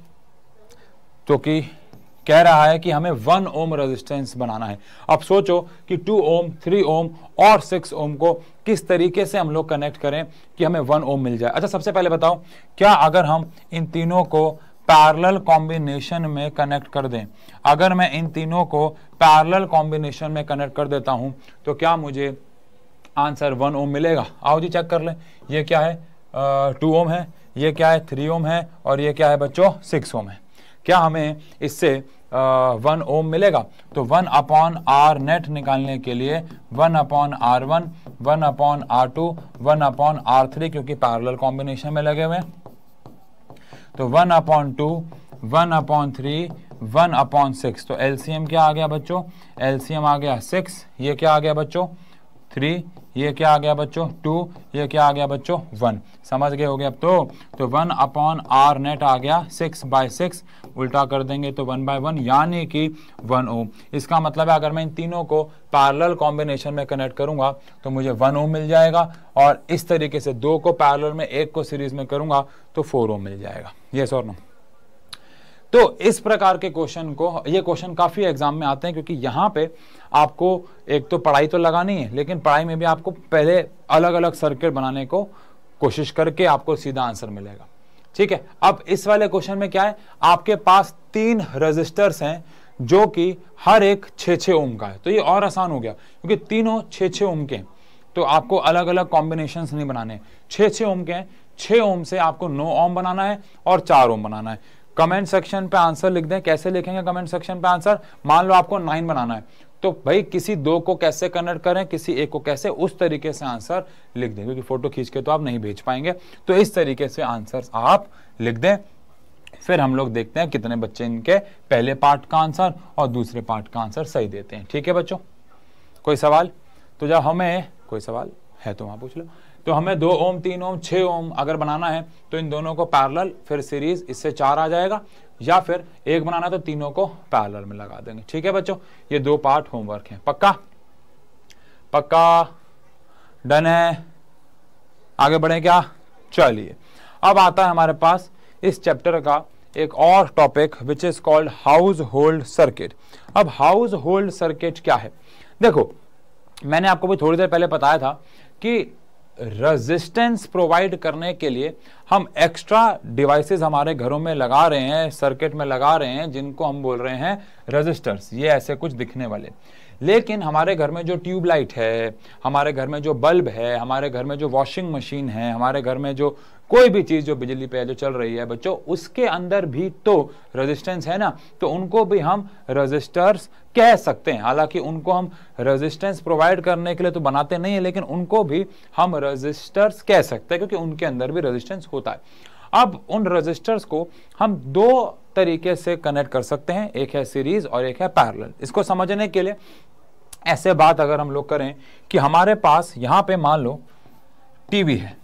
जो तो कि कह रहा है कि हमें वन ओम रेजिस्टेंस बनाना है अब सोचो कि टू ओम थ्री ओम और सिक्स ओम को किस तरीके से हम लोग कनेक्ट करें कि हमें वन ओम मिल जाए अच्छा सबसे पहले बताओ क्या अगर हम इन तीनों को पैरेलल कॉम्बिनेशन में कनेक्ट कर दें अगर मैं इन तीनों को पैरेलल कॉम्बिनेशन में कनेक्ट कर देता हूं तो क्या मुझे आंसर वन ओम मिलेगा आओ जी चेक कर लें ये क्या है टू ओम है ये क्या है थ्री ओम है और ये क्या है बच्चों सिक्स ओम है क्या हमें इससे वन ओम मिलेगा तो वन अपॉन आर नेट निकालने के लिए one upon R one one upon R two one upon R three क्योंकि पैरेलल कॉम्बिनेशन में लगे हुए तो one upon two one upon three one upon six तो एलसीएम क्या आ गया बच्चों एलसीएम आ गया सिक्स ये क्या आ गया बच्चों थ्री ये क्या आ गया बच्चों टू ये क्या आ गया बच्चों वन समझ गए हो गए अब तो तो वन अपॉन आर नेट आ गया सिक्स बाय सिक्स उल्टा कर देंगे तो वन बाय वन यानी कि वन ओम इसका मतलब है अगर मैं इन तीनों को पैरेलल कॉम्बिनेशन में कनेक्ट करूंगा तो मुझे वन ओम मिल जाएगा और इस तरीके से दो को पैरल में एक को सीरीज में करूंगा तो फोर ओम मिल जाएगा ये सर नो तो इस प्रकार के क्वेश्चन को ये क्वेश्चन काफ़ी एग्जाम में आते हैं क्योंकि यहाँ पे आपको एक तो पढ़ाई तो लगानी है लेकिन पढ़ाई में भी आपको पहले अलग अलग सर्किट बनाने को कोशिश करके आपको सीधा आंसर मिलेगा ठीक है अब इस वाले क्वेश्चन में क्या है आपके पास तीन रजिस्टर्स हैं जो कि हर एक छः छः ओम का है तो ये और आसान हो गया क्योंकि तीनों छः छः ओम के हैं तो आपको अलग अलग कॉम्बिनेशन नहीं बनाने छः छः ओम के हैं छः ओम से आपको नौ ओम बनाना है और चार ओम बनाना है कमेंट सेक्शन पे आंसर लिख दें कैसे लिखेंगे कमेंट सेक्शन पे आंसर मान लो आपको नाइन बनाना है तो भाई किसी दो को कैसे कन्वर्ट करें किसी एक को कैसे उस तरीके से आंसर लिख दें क्योंकि फोटो खींच के तो आप नहीं भेज पाएंगे तो इस तरीके से आंसर आप लिख दें फिर हम लोग देखते हैं कितने बच्चे इनके पहले पार्ट का आंसर और दूसरे पार्ट का आंसर सही देते हैं ठीक है बच्चों कोई सवाल तो जब हमें कोई सवाल है तो वहां पूछ लो तो हमें दो ओम तीन ओम छः ओम अगर बनाना है तो इन दोनों को पैरल फिर सीरीज इससे चार आ जाएगा या फिर एक बनाना तो तीनों को पैरल में लगा देंगे ठीक है बच्चों ये दो पार्ट होमवर्क है पक्का पक्का डन है आगे बढ़े क्या चलिए अब आता है हमारे पास इस चैप्टर का एक और topic which is called household circuit अब हाउस होल्ड सर्किट क्या है देखो मैंने आपको भी थोड़ी देर पहले बताया था कि रेजिस्टेंस प्रोवाइड करने के लिए हम एक्स्ट्रा डिवाइसेस हमारे घरों में लगा रहे हैं सर्किट में लगा रहे हैं जिनको हम बोल रहे हैं रेजिस्टर्स ये ऐसे कुछ दिखने वाले लेकिन हमारे घर में जो ट्यूबलाइट है हमारे घर में जो बल्ब है हमारे घर में जो वॉशिंग मशीन है हमारे घर में जो कोई भी चीज़ जो बिजली पे जो चल रही है बच्चों उसके अंदर भी तो रेजिस्टेंस है ना तो उनको भी हम रजिस्टर्स कह सकते हैं हालांकि उनको हम रेजिस्टेंस प्रोवाइड करने के लिए तो बनाते नहीं है लेकिन उनको भी हम रजिस्टर्स कह सकते हैं क्योंकि उनके अंदर भी रजिस्टेंस होता है अब उन रजिस्टर्स को हम दो तरीके से कनेक्ट कर सकते हैं एक है सीरीज और एक है पैरल इसको समझने के लिए ऐसे बात अगर हम लोग करें कि हमारे पास यहां पे मान लो टीवी है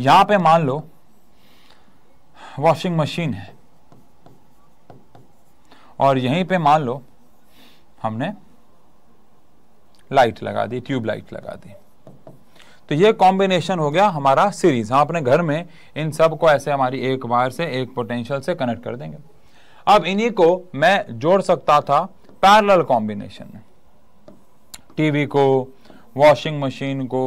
यहां पे मान लो वॉशिंग मशीन है और यहीं पे मान लो हमने लाइट लगा दी ट्यूब लाइट लगा दी तो ये कॉम्बिनेशन हो गया हमारा सीरीज हम अपने घर में इन सब को ऐसे हमारी एक वायर से एक पोटेंशियल से कनेक्ट कर देंगे अब इन्हीं को मैं जोड़ सकता था पैरल कॉम्बिनेशन टीवी को वॉशिंग मशीन को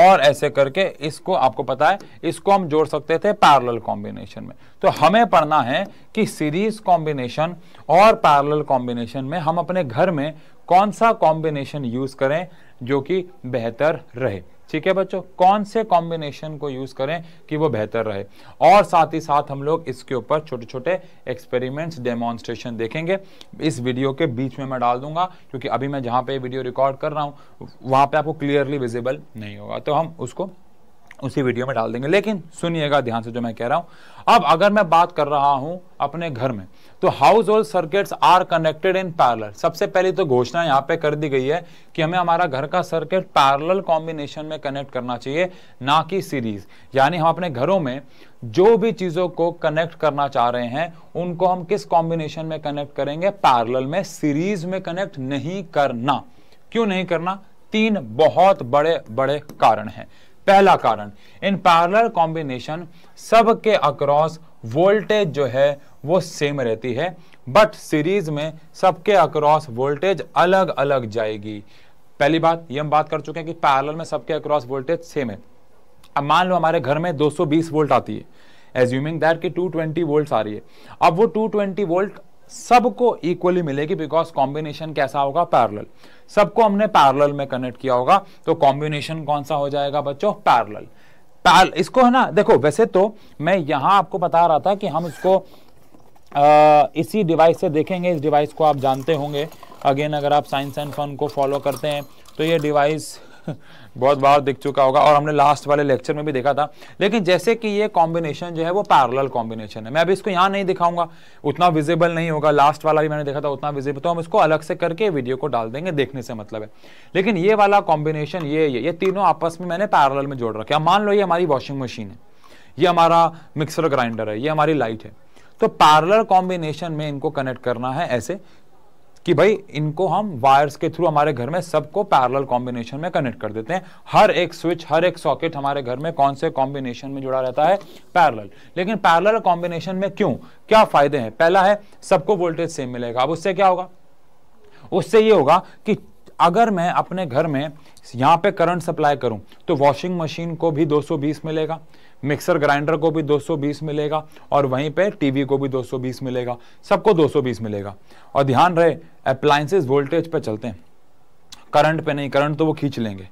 और ऐसे करके इसको आपको पता है इसको हम जोड़ सकते थे पैरल कॉम्बिनेशन में तो हमें पढ़ना है कि सीरीज कॉम्बिनेशन और पैरल कॉम्बिनेशन में हम अपने घर में कौन सा कॉम्बिनेशन यूज करें जो कि बेहतर रहे ठीक है बच्चों कौन से कॉम्बिनेशन को यूज करें कि वो बेहतर रहे और साथ ही साथ हम लोग इसके ऊपर छोटे छोटे एक्सपेरिमेंट्स डेमोन्स्ट्रेशन देखेंगे इस वीडियो के बीच में मैं डाल दूंगा क्योंकि अभी मैं जहाँ पे वीडियो रिकॉर्ड कर रहा हूँ वहां पे आपको क्लियरली विजिबल नहीं होगा तो हम उसको उसी वीडियो में डाल देंगे लेकिन सुनिएगा ध्यान से जो मैं कह रहा हूं अब अगर मैं बात कर रहा हूँ अपने घर में तो household circuits are connected in parallel सबसे पहले तो घोषणा यहाँ पे कर दी गई है कि हमें हमारा घर का सर्किट पैरल कॉम्बिनेशन में कनेक्ट करना चाहिए ना कि सीरीज यानी हम अपने घरों में जो भी चीज़ों को कनेक्ट करना चाह रहे हैं उनको हम किस कॉम्बिनेशन में कनेक्ट करेंगे पैरल में सीरीज में कनेक्ट नहीं करना क्यों नहीं करना तीन बहुत बड़े बड़े कारण हैं पहला कारण इन पैरल कॉम्बिनेशन सब के अक्रॉस वोल्टेज जो है वो सेम रहती है बट सीरीज में सबके अक्रॉस वोल्टेज अलग अलग जाएगी पहली बात ये हम बात कर चुके हैं कि पैरेलल में सबके अक्रॉस वोल्टेज सेम है अब मान लो हमारे घर में 220 वोल्ट आती है एज्यूमिंग दैट कि 220 वोल्ट आ रही है अब वो 220 वोल्ट सबको इक्वली मिलेगी बिकॉज कॉम्बिनेशन कैसा होगा पैरेलल सबको हमने पैरेलल में कनेक्ट किया होगा तो कॉम्बिनेशन कौन सा हो जाएगा बच्चों पैरेलल ताल इसको है ना देखो वैसे तो मैं यहाँ आपको बता रहा था कि हम इसको आ, इसी डिवाइस से देखेंगे इस डिवाइस को आप जानते होंगे अगेन अगर आप साइंस एंड फन को फॉलो करते हैं तो ये डिवाइस बहुत बार दिख चुका होगा और हमने लास्ट वाले लेक्चर में भी देखा था लेकिन जैसे कि ये कॉम्बिनेशन जो है वो पैरल कॉम्बिनेशन है मैं अभी इसको यहाँ नहीं दिखाऊंगा उतना विजिबल नहीं होगा लास्ट वाला भी मैंने देखा था उतना विजिबल तो हम इसको अलग से करके वीडियो को डाल देंगे देखने से मतलब है लेकिन ये वाला कॉम्बिनेशन ये ये ये तीनों आपस में मैंने पैरल में जोड़ रखे मान लो ये हमारी वॉशिंग मशीन है ये हमारा मिक्सर ग्राइंडर है ये हमारी लाइट है तो पैरलर कॉम्बिनेशन में इनको कनेक्ट करना है ऐसे कि भाई इनको हम वायर्स के थ्रू हमारे घर में सबको पैरल कॉम्बिनेशन में कनेक्ट कर देते हैं हर एक स्विच हर एक सॉकेट हमारे घर में कौन से कॉम्बिनेशन में जुड़ा रहता है पैरल लेकिन पैरल कॉम्बिनेशन में क्यों क्या फायदे हैं पहला है सबको वोल्टेज सेम मिलेगा अब उससे क्या होगा उससे ये होगा कि अगर मैं अपने घर में यहाँ पे करंट सप्लाई करूं तो वॉशिंग मशीन को भी 220 मिलेगा मिक्सर ग्राइंडर को भी 220 मिलेगा और वहीं पे टीवी को भी 220 मिलेगा सबको 220 मिलेगा और ध्यान रहे अप्लाइंसेज वोल्टेज पे चलते हैं करंट पे नहीं करंट तो वो खींच लेंगे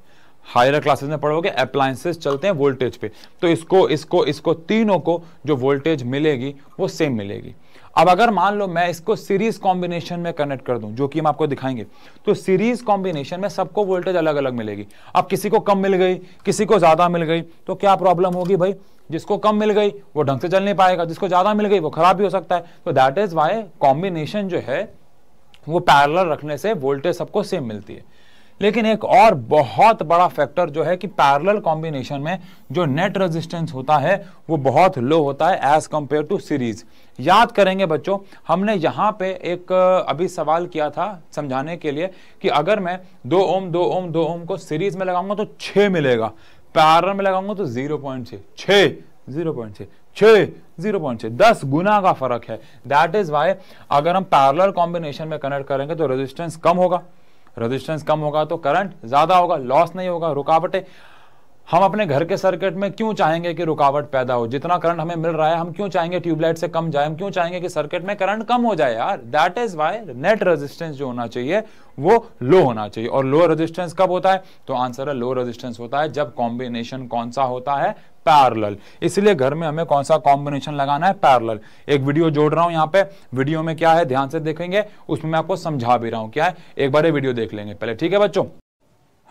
हायर क्लासेस में पढ़ोगे अप्लायंसेस चलते हैं वोल्टेज पे तो इसको इसको इसको तीनों को जो वोल्टेज मिलेगी वो सेम मिलेगी अब अगर मान लो मैं इसको सीरीज कॉम्बिनेशन में कनेक्ट कर दूं जो कि हम आपको दिखाएंगे तो सीरीज कॉम्बिनेशन में सबको वोल्टेज अलग अलग मिलेगी अब किसी को कम मिल गई किसी को ज्यादा मिल गई तो क्या प्रॉब्लम होगी भाई जिसको कम मिल गई वो ढंग से चल नहीं पाएगा जिसको ज्यादा मिल गई वो खराब भी हो सकता है तो दैट इज वाई कॉम्बिनेशन जो है वो पैरल रखने से वोल्टेज सबको सेम मिलती है लेकिन एक और बहुत बड़ा फैक्टर जो है कि पैरेलल कॉम्बिनेशन में जो नेट रेजिस्टेंस होता है वो बहुत लो होता है एज कंपेयर टू सीरीज याद करेंगे बच्चों हमने यहाँ पे एक अभी सवाल किया था समझाने के लिए कि अगर मैं दो ओम दो ओम दो ओम को सीरीज में लगाऊंगा तो छः मिलेगा पैरल में लगाऊंगा तो जीरो पॉइंट छः जीरो पॉइंट छ जीरो पॉइंट छ दस गुना का फर्क है दैट इज वाई अगर हम पैरल कॉम्बिनेशन में कनेक्ट करेंगे तो रेजिस्टेंस कम होगा रेजिस्टेंस कम होगा तो करंट ज़्यादा होगा लॉस नहीं होगा रुकावटें हम अपने घर के सर्किट में क्यों चाहेंगे कि रुकावट पैदा हो जितना करंट हमें मिल रहा है हम क्यों चाहेंगे ट्यूबलाइट से कम जाए हम क्यों चाहेंगे कि सर्किट में करंट कम हो जाए यार that is why net resistance जो होना चाहिए वो लो होना चाहिए और लो रेजिस्टेंस कब होता है तो आंसर है लो रेजिस्टेंस होता है जब कॉम्बिनेशन कौन सा होता है पैरल इसलिए घर में हमें कौन सा कॉम्बिनेशन लगाना है पैरल एक वीडियो जोड़ रहा हूं यहाँ पे वीडियो में क्या है ध्यान से देखेंगे उसमें मैं आपको समझा भी रहा हूं क्या है एक बार ये वीडियो देख लेंगे पहले ठीक है बच्चों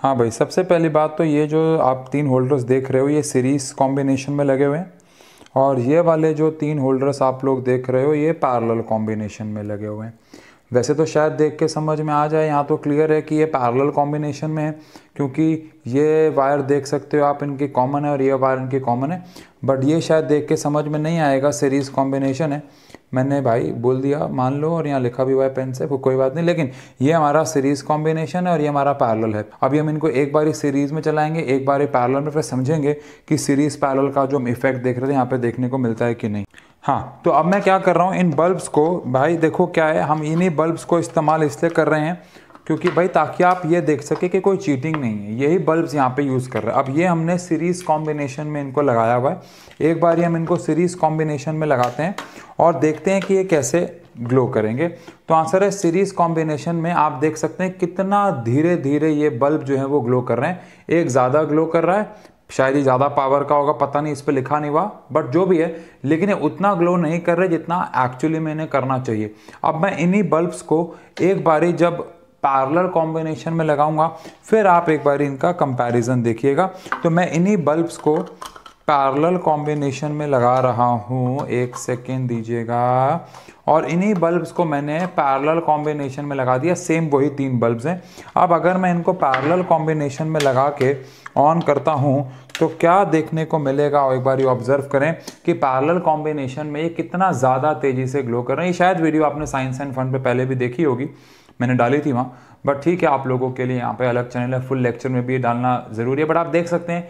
हाँ भाई सबसे पहली बात तो ये जो आप तीन होल्डर्स देख रहे हो ये सीरीज कॉम्बिनेशन में लगे हुए हैं और ये वाले जो तीन होल्डर्स आप लोग देख रहे हो ये पैरल कॉम्बिनेशन में लगे हुए हैं वैसे तो शायद देख के समझ में आ जाए यहाँ तो क्लियर है कि ये पैरेलल कॉम्बिनेशन में है क्योंकि ये वायर देख सकते हो आप इनकी कॉमन है और ये वायर इनकी कॉमन है बट ये शायद देख के समझ में नहीं आएगा सीरीज़ कॉम्बिनेशन है मैंने भाई बोल दिया मान लो और यहाँ लिखा भी हुआ है पेन से वो कोई बात नहीं लेकिन ये हमारा सीरीज़ कॉम्बिनेशन है और ये हमारा पैरेलल है अभी हम इनको एक बार ही सीरीज़ में चलाएंगे एक बार ही पैरेलल में फिर समझेंगे कि सीरीज़ पैरेलल का जो हम इफेक्ट देख रहे थे यहाँ पे देखने को मिलता है कि नहीं हाँ तो अब मैं क्या कर रहा हूँ इन बल्ब्स को भाई देखो क्या है हम इन्हीं बल्ब्स को इस्तेमाल इसलिए कर रहे हैं क्योंकि भाई ताकि आप ये देख सके कि कोई चीटिंग नहीं है यही बल्ब्स यहाँ पे यूज़ कर रहे हैं अब ये हमने सीरीज़ कॉम्बिनेशन में इनको लगाया हुआ है एक बार ही हम इनको सीरीज़ कॉम्बिनेशन में लगाते हैं और देखते हैं कि ये कैसे ग्लो करेंगे तो आंसर है सीरीज़ कॉम्बिनेशन में आप देख सकते हैं कितना धीरे धीरे ये बल्ब जो है वो ग्लो कर रहे हैं एक ज़्यादा ग्लो कर रहा है शायद ही ज़्यादा पावर का होगा पता नहीं इस पर लिखा नहीं हुआ बट जो भी है लेकिन ये उतना ग्लो नहीं कर रहे जितना एक्चुअली में इन्हें करना चाहिए अब मैं इन्हीं बल्ब्स को एक बारी जब पैरलर कॉम्बिनेशन में लगाऊंगा फिर आप एक बार इनका कंपैरिजन देखिएगा तो मैं इन्हीं बल्ब्स को पैरल कॉम्बिनेशन में लगा रहा हूँ एक सेकेंड दीजिएगा और इन्हीं बल्ब्स को मैंने पैरल कॉम्बिनेशन में लगा दिया सेम वही तीन बल्ब्स हैं अब अगर मैं इनको पैरल कॉम्बिनेशन में लगा के ऑन करता हूँ तो क्या देखने को मिलेगा और एक बार ये ऑब्जर्व करें कि पैरल कॉम्बिनेशन में ये कितना ज़्यादा तेज़ी से ग्लो कर रहे हैं ये शायद वीडियो आपने साइंस एंड फंड पे पहले भी देखी होगी मैंने डाली थी वहाँ बट ठीक है आप लोगों के लिए यहाँ पे अलग चैनल है फुल लेक्चर में भी डालना ज़रूरी है बट आप देख सकते हैं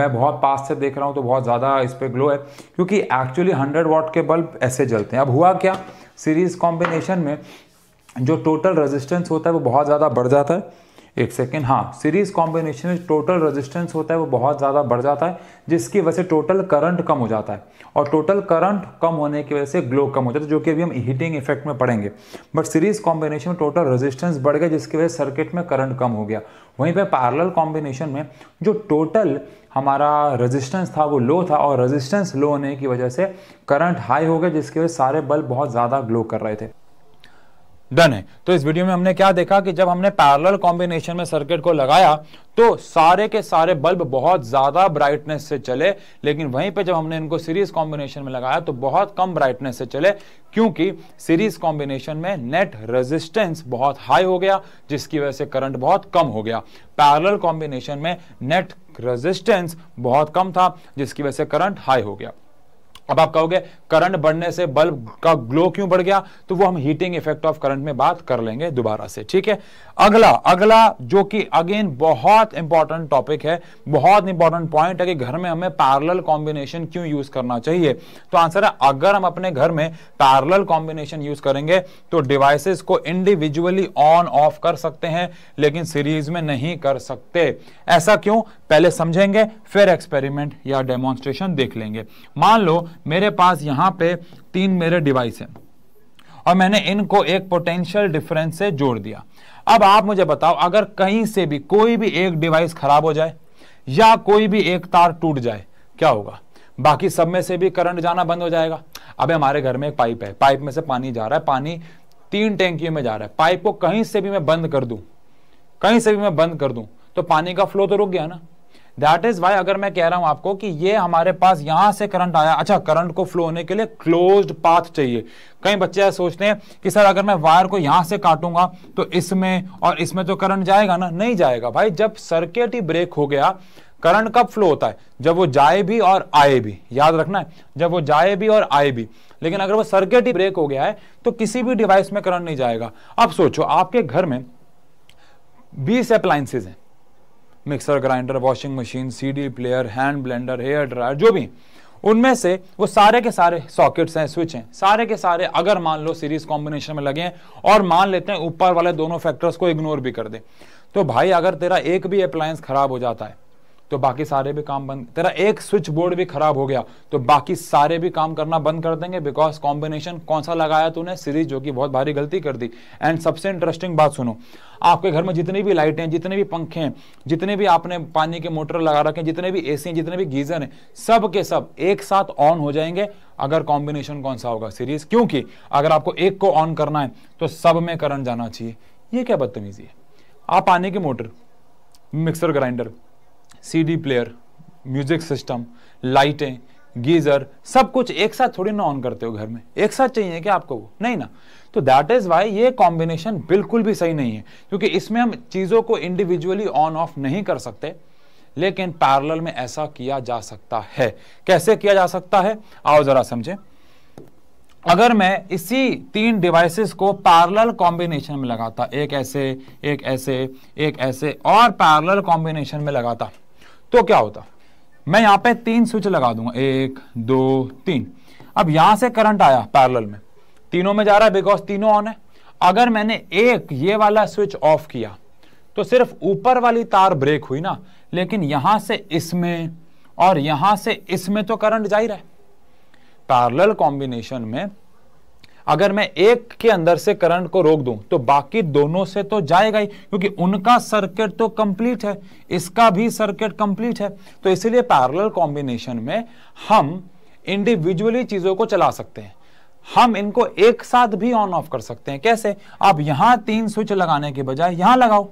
मैं बहुत पास से देख रहा हूँ तो बहुत ज़्यादा इस पर ग्लो है क्योंकि एक्चुअली हंड्रेड वॉट के बल्ब ऐसे जलते हैं अब हुआ क्या सीरीज़ कॉम्बिनेशन में जो टोटल रेजिस्टेंस होता है वो बहुत ज़्यादा बढ़ जाता है एक सेकेंड हाँ सीरीज कॉम्बिनेशन में टोटल रेजिस्टेंस होता है वो बहुत ज़्यादा बढ़ जाता है जिसकी वजह से टोटल करंट कम हो जाता है और टोटल करंट कम होने की वजह से ग्लो कम हो जाता है जो कि अभी हम हीटिंग इफेक्ट में पढ़ेंगे बट सीरीज कॉम्बिनेशन में टोटल रेजिस्टेंस बढ़ गया जिसकी वजह से सर्किट में करंट कम हो गया वहीं पर पैरल कॉम्बिनेशन में जो टोटल हमारा रेजिस्टेंस था वो लो था और रेजिस्टेंस लो होने की वजह से करंट हाई हो गया जिसकी वजह से सारे बल्ब बहुत ज़्यादा ग्लो कर रहे थे डन है तो इस वीडियो में हमने क्या देखा कि जब हमने पैरेलल कॉम्बिनेशन में सर्किट को लगाया तो सारे के सारे बल्ब बहुत ज़्यादा ब्राइटनेस से चले लेकिन वहीं पे जब हमने इनको सीरीज कॉम्बिनेशन में लगाया तो बहुत कम ब्राइटनेस से चले क्योंकि सीरीज कॉम्बिनेशन में नेट रेजिस्टेंस बहुत हाई हो गया जिसकी वजह से करंट बहुत कम हो गया पैरल कॉम्बिनेशन में नेट रेजिस्टेंस बहुत कम था जिसकी वजह से करंट हाई हो गया अब आप कहोगे करंट बढ़ने से बल्ब का ग्लो क्यों बढ़ गया तो वो हम हीटिंग इफेक्ट ऑफ करंट में बात कर लेंगे दोबारा से ठीक है अगला अगला जो कि अगेन बहुत इंपॉर्टेंट टॉपिक है बहुत इंपॉर्टेंट पॉइंट है कि घर में हमें पैरल कॉम्बिनेशन क्यों यूज करना चाहिए तो आंसर है अगर हम अपने घर में पैरल कॉम्बिनेशन यूज करेंगे तो डिवाइसेस को इंडिविजुअली ऑन ऑफ कर सकते हैं लेकिन सीरीज में नहीं कर सकते ऐसा क्यों पहले समझेंगे फिर एक्सपेरिमेंट या डेमोन्स्ट्रेशन देख लेंगे मान लो मेरे पास यहां पे तीन मेरे डिवाइस हैं और मैंने इनको एक पोटेंशियल डिफरेंस से जोड़ दिया अब आप मुझे बताओ अगर कहीं से भी कोई भी एक डिवाइस खराब हो जाए या कोई भी एक तार टूट जाए क्या होगा बाकी सब में से भी करंट जाना बंद हो जाएगा अब हमारे घर में एक पाइप है पाइप में से पानी जा रहा है पानी तीन टैंकियों में जा रहा है पाइप को कहीं से भी मैं बंद कर दूं कहीं से भी मैं बंद कर दूं तो पानी का फ्लो तो रुक गया ना दैट इज वाई अगर मैं कह रहा हूं आपको कि ये हमारे पास यहां से करंट आया अच्छा करंट को फ्लो होने के लिए क्लोज्ड पाथ चाहिए कई बच्चे सोचते हैं कि सर अगर मैं वायर को यहां से काटूंगा तो इसमें और इसमें तो करंट जाएगा ना नहीं जाएगा भाई जब सर्किट ही ब्रेक हो गया करंट कब फ्लो होता है जब वो जाए भी और आए भी याद रखना है जब वो जाए भी और आए भी लेकिन अगर वो सर्किट ही ब्रेक हो गया है तो किसी भी डिवाइस में करंट नहीं जाएगा अब सोचो आपके घर में बीस अप्लाइंसेज हैं mixer grinder washing machine CD player hand blender hair dryer जो भी उनमें से वो सारे के सारे सॉकेट्स हैं स्विच हैं सारे के सारे अगर मान लो सीरीज कॉम्बिनेशन में लगे हैं और मान लेते हैं ऊपर वाले दोनों फैक्टर्स को इग्नोर भी कर दे तो भाई अगर तेरा एक भी अप्लायंस खराब हो जाता है तो बाकी सारे भी काम बंद तेरा एक स्विच बोर्ड भी खराब हो गया तो बाकी सारे भी काम करना बंद कर देंगे बिकॉज कॉम्बिनेशन कौन सा लगाया तूने सीरीज जो कि बहुत भारी गलती कर दी एंड सबसे इंटरेस्टिंग बात सुनो आपके घर में जितनी भी लाइटें जितने भी पंखे हैं जितने भी आपने पानी के मोटर लगा रखे हैं जितने भी ए हैं जितने भी गीजर हैं सब के सब एक साथ ऑन हो जाएंगे अगर कॉम्बिनेशन कौन सा होगा सीरीज क्योंकि अगर आपको एक को ऑन करना है तो सब में करंट जाना चाहिए ये क्या बदतमीजी है आप पानी की motor mixer grinder CD player music system लाइटें गीजर सब कुछ एक साथ थोड़ी ना ऑन करते हो घर में एक साथ चाहिए क्या आपको वो नहीं ना तो दैट इज वाई ये कॉम्बिनेशन बिल्कुल भी सही नहीं है क्योंकि इसमें हम चीज़ों को इंडिविजुअली ऑन ऑफ नहीं कर सकते लेकिन पैरेलल में ऐसा किया जा सकता है कैसे किया जा सकता है आओ जरा समझे अगर मैं इसी तीन डिवाइसेस को पैरेलल कॉम्बिनेशन में लगाता एक ऐसे एक ऐसे एक ऐसे और पैरेलल कॉम्बिनेशन में लगाता तो क्या होता मैं यहां पे तीन स्विच लगा दूंगा एक दो तीन अब यहां से करंट आया पैरल में तीनों में जा रहा है बिकॉज तीनों ऑन है अगर मैंने एक ये वाला स्विच ऑफ किया तो सिर्फ ऊपर वाली तार ब्रेक हुई ना लेकिन यहां से इसमें और यहां से इसमें तो करंट जा ही रहा है पैरल कॉम्बिनेशन में अगर मैं एक के अंदर से करंट को रोक दूं तो बाकी दोनों से तो जाएगा ही क्योंकि उनका सर्किट तो कंप्लीट है इसका भी सर्किट कंप्लीट है तो इसलिए पैरेलल कॉम्बिनेशन में हम इंडिविजुअली चीज़ों को चला सकते हैं हम इनको एक साथ भी ऑन ऑफ कर सकते हैं कैसे आप यहां तीन स्विच लगाने के बजाय यहां लगाओ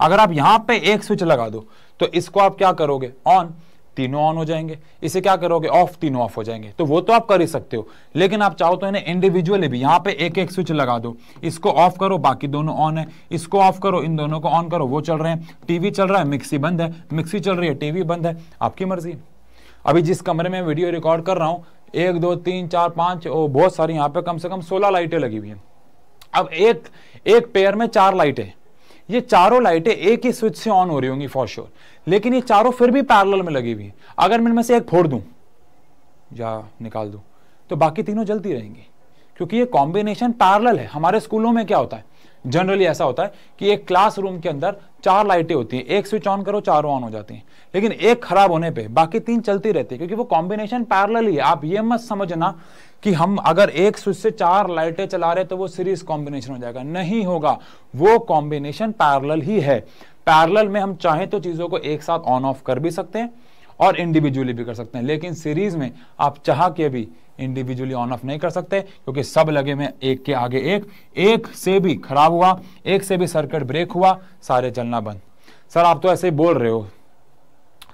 अगर आप यहां पे एक स्विच लगा दो तो इसको आप क्या करोगे ऑन तीनों ऑन हो जाएंगे इसे क्या करोगे ऑफ तीनों ऑफ हो जाएंगे तो वो तो आप कर ही सकते हो लेकिन आप चाहो तो इन्हें इंडिविजुअली भी यहाँ पे एक एक स्विच लगा दो इसको ऑफ करो बाकी दोनों ऑन है इसको ऑफ करो इन दोनों को ऑन करो वो चल रहे हैं टीवी चल रहा है मिक्सी बंद है मिक्सी चल रही है टीवी बंद है आपकी मर्जी अभी जिस कमरे में वीडियो रिकॉर्ड कर रहा हूं एक दो तीन चार पांच और बहुत सारी यहाँ पे कम से कम सोलह लाइटें लगी हुई है अब एक एक पेयर में चार लाइटें ये चारों लाइटें एक ही स्विच से ऑन हो रही होंगी फॉर श्योर लेकिन ये चारों फिर भी पैरल में लगी हुई है अगर मैं इनमें से एक फोड़ दूं या निकाल दूं तो बाकी तीनों जलती रहेंगी क्योंकि ये कॉम्बिनेशन पैरल है हमारे स्कूलों में क्या होता है जनरली ऐसा होता है कि एक क्लासरूम के अंदर चार लाइटें होती हैं एक स्विच ऑन करो चारों ऑन हो जाती हैं लेकिन एक खराब होने पे बाकी तीन चलती रहती है क्योंकि वो कॉम्बिनेशन पैरल ही है आप ये मत समझना कि हम अगर एक स्विच से चार लाइटें चला रहे तो वो सीरीज कॉम्बिनेशन हो जाएगा नहीं होगा वो कॉम्बिनेशन पैरल ही है पैरल में हम चाहें तो चीज़ों को एक साथ ऑन ऑफ कर भी सकते हैं और इंडिविजुअली भी कर सकते हैं लेकिन सीरीज में आप चाह के भी इंडिविजुअली ऑन ऑफ नहीं कर सकते क्योंकि सब लगे में एक के आगे एक एक से भी खराब हुआ एक से भी सर्किट ब्रेक हुआ सारे चलना बंद सर आप तो ऐसे ही बोल रहे हो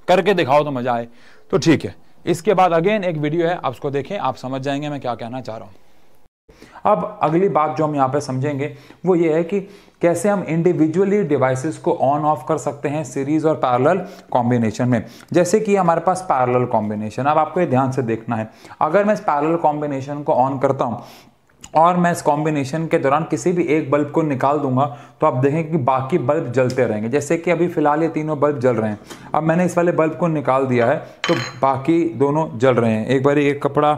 करके दिखाओ तो मजा आए तो ठीक है इसके बाद अगेन एक वीडियो है आप उसको देखें आप समझ जाएंगे मैं क्या कहना चाह रहा हूँ अब अगली बात जो हम यहाँ पे समझेंगे वो ये है कि कैसे हम इंडिविजुअली डिवाइसेस को ऑन ऑफ कर सकते हैं सीरीज और पैरेलल कॉम्बिनेशन में जैसे कि हमारे पास पैरेलल कॉम्बिनेशन अब आपको ये ध्यान से देखना है अगर मैं इस पैरेलल कॉम्बिनेशन को ऑन करता हूँ और मैं इस कॉम्बिनेशन के दौरान किसी भी एक बल्ब को निकाल दूंगा तो आप देखेंगे कि बाकी बल्ब जलते रहेंगे जैसे कि अभी फ़िलहाल ये तीनों बल्ब जल रहे हैं अब मैंने इस वाले बल्ब को निकाल दिया है तो बाकी दोनों जल रहे हैं एक बार एक कपड़ा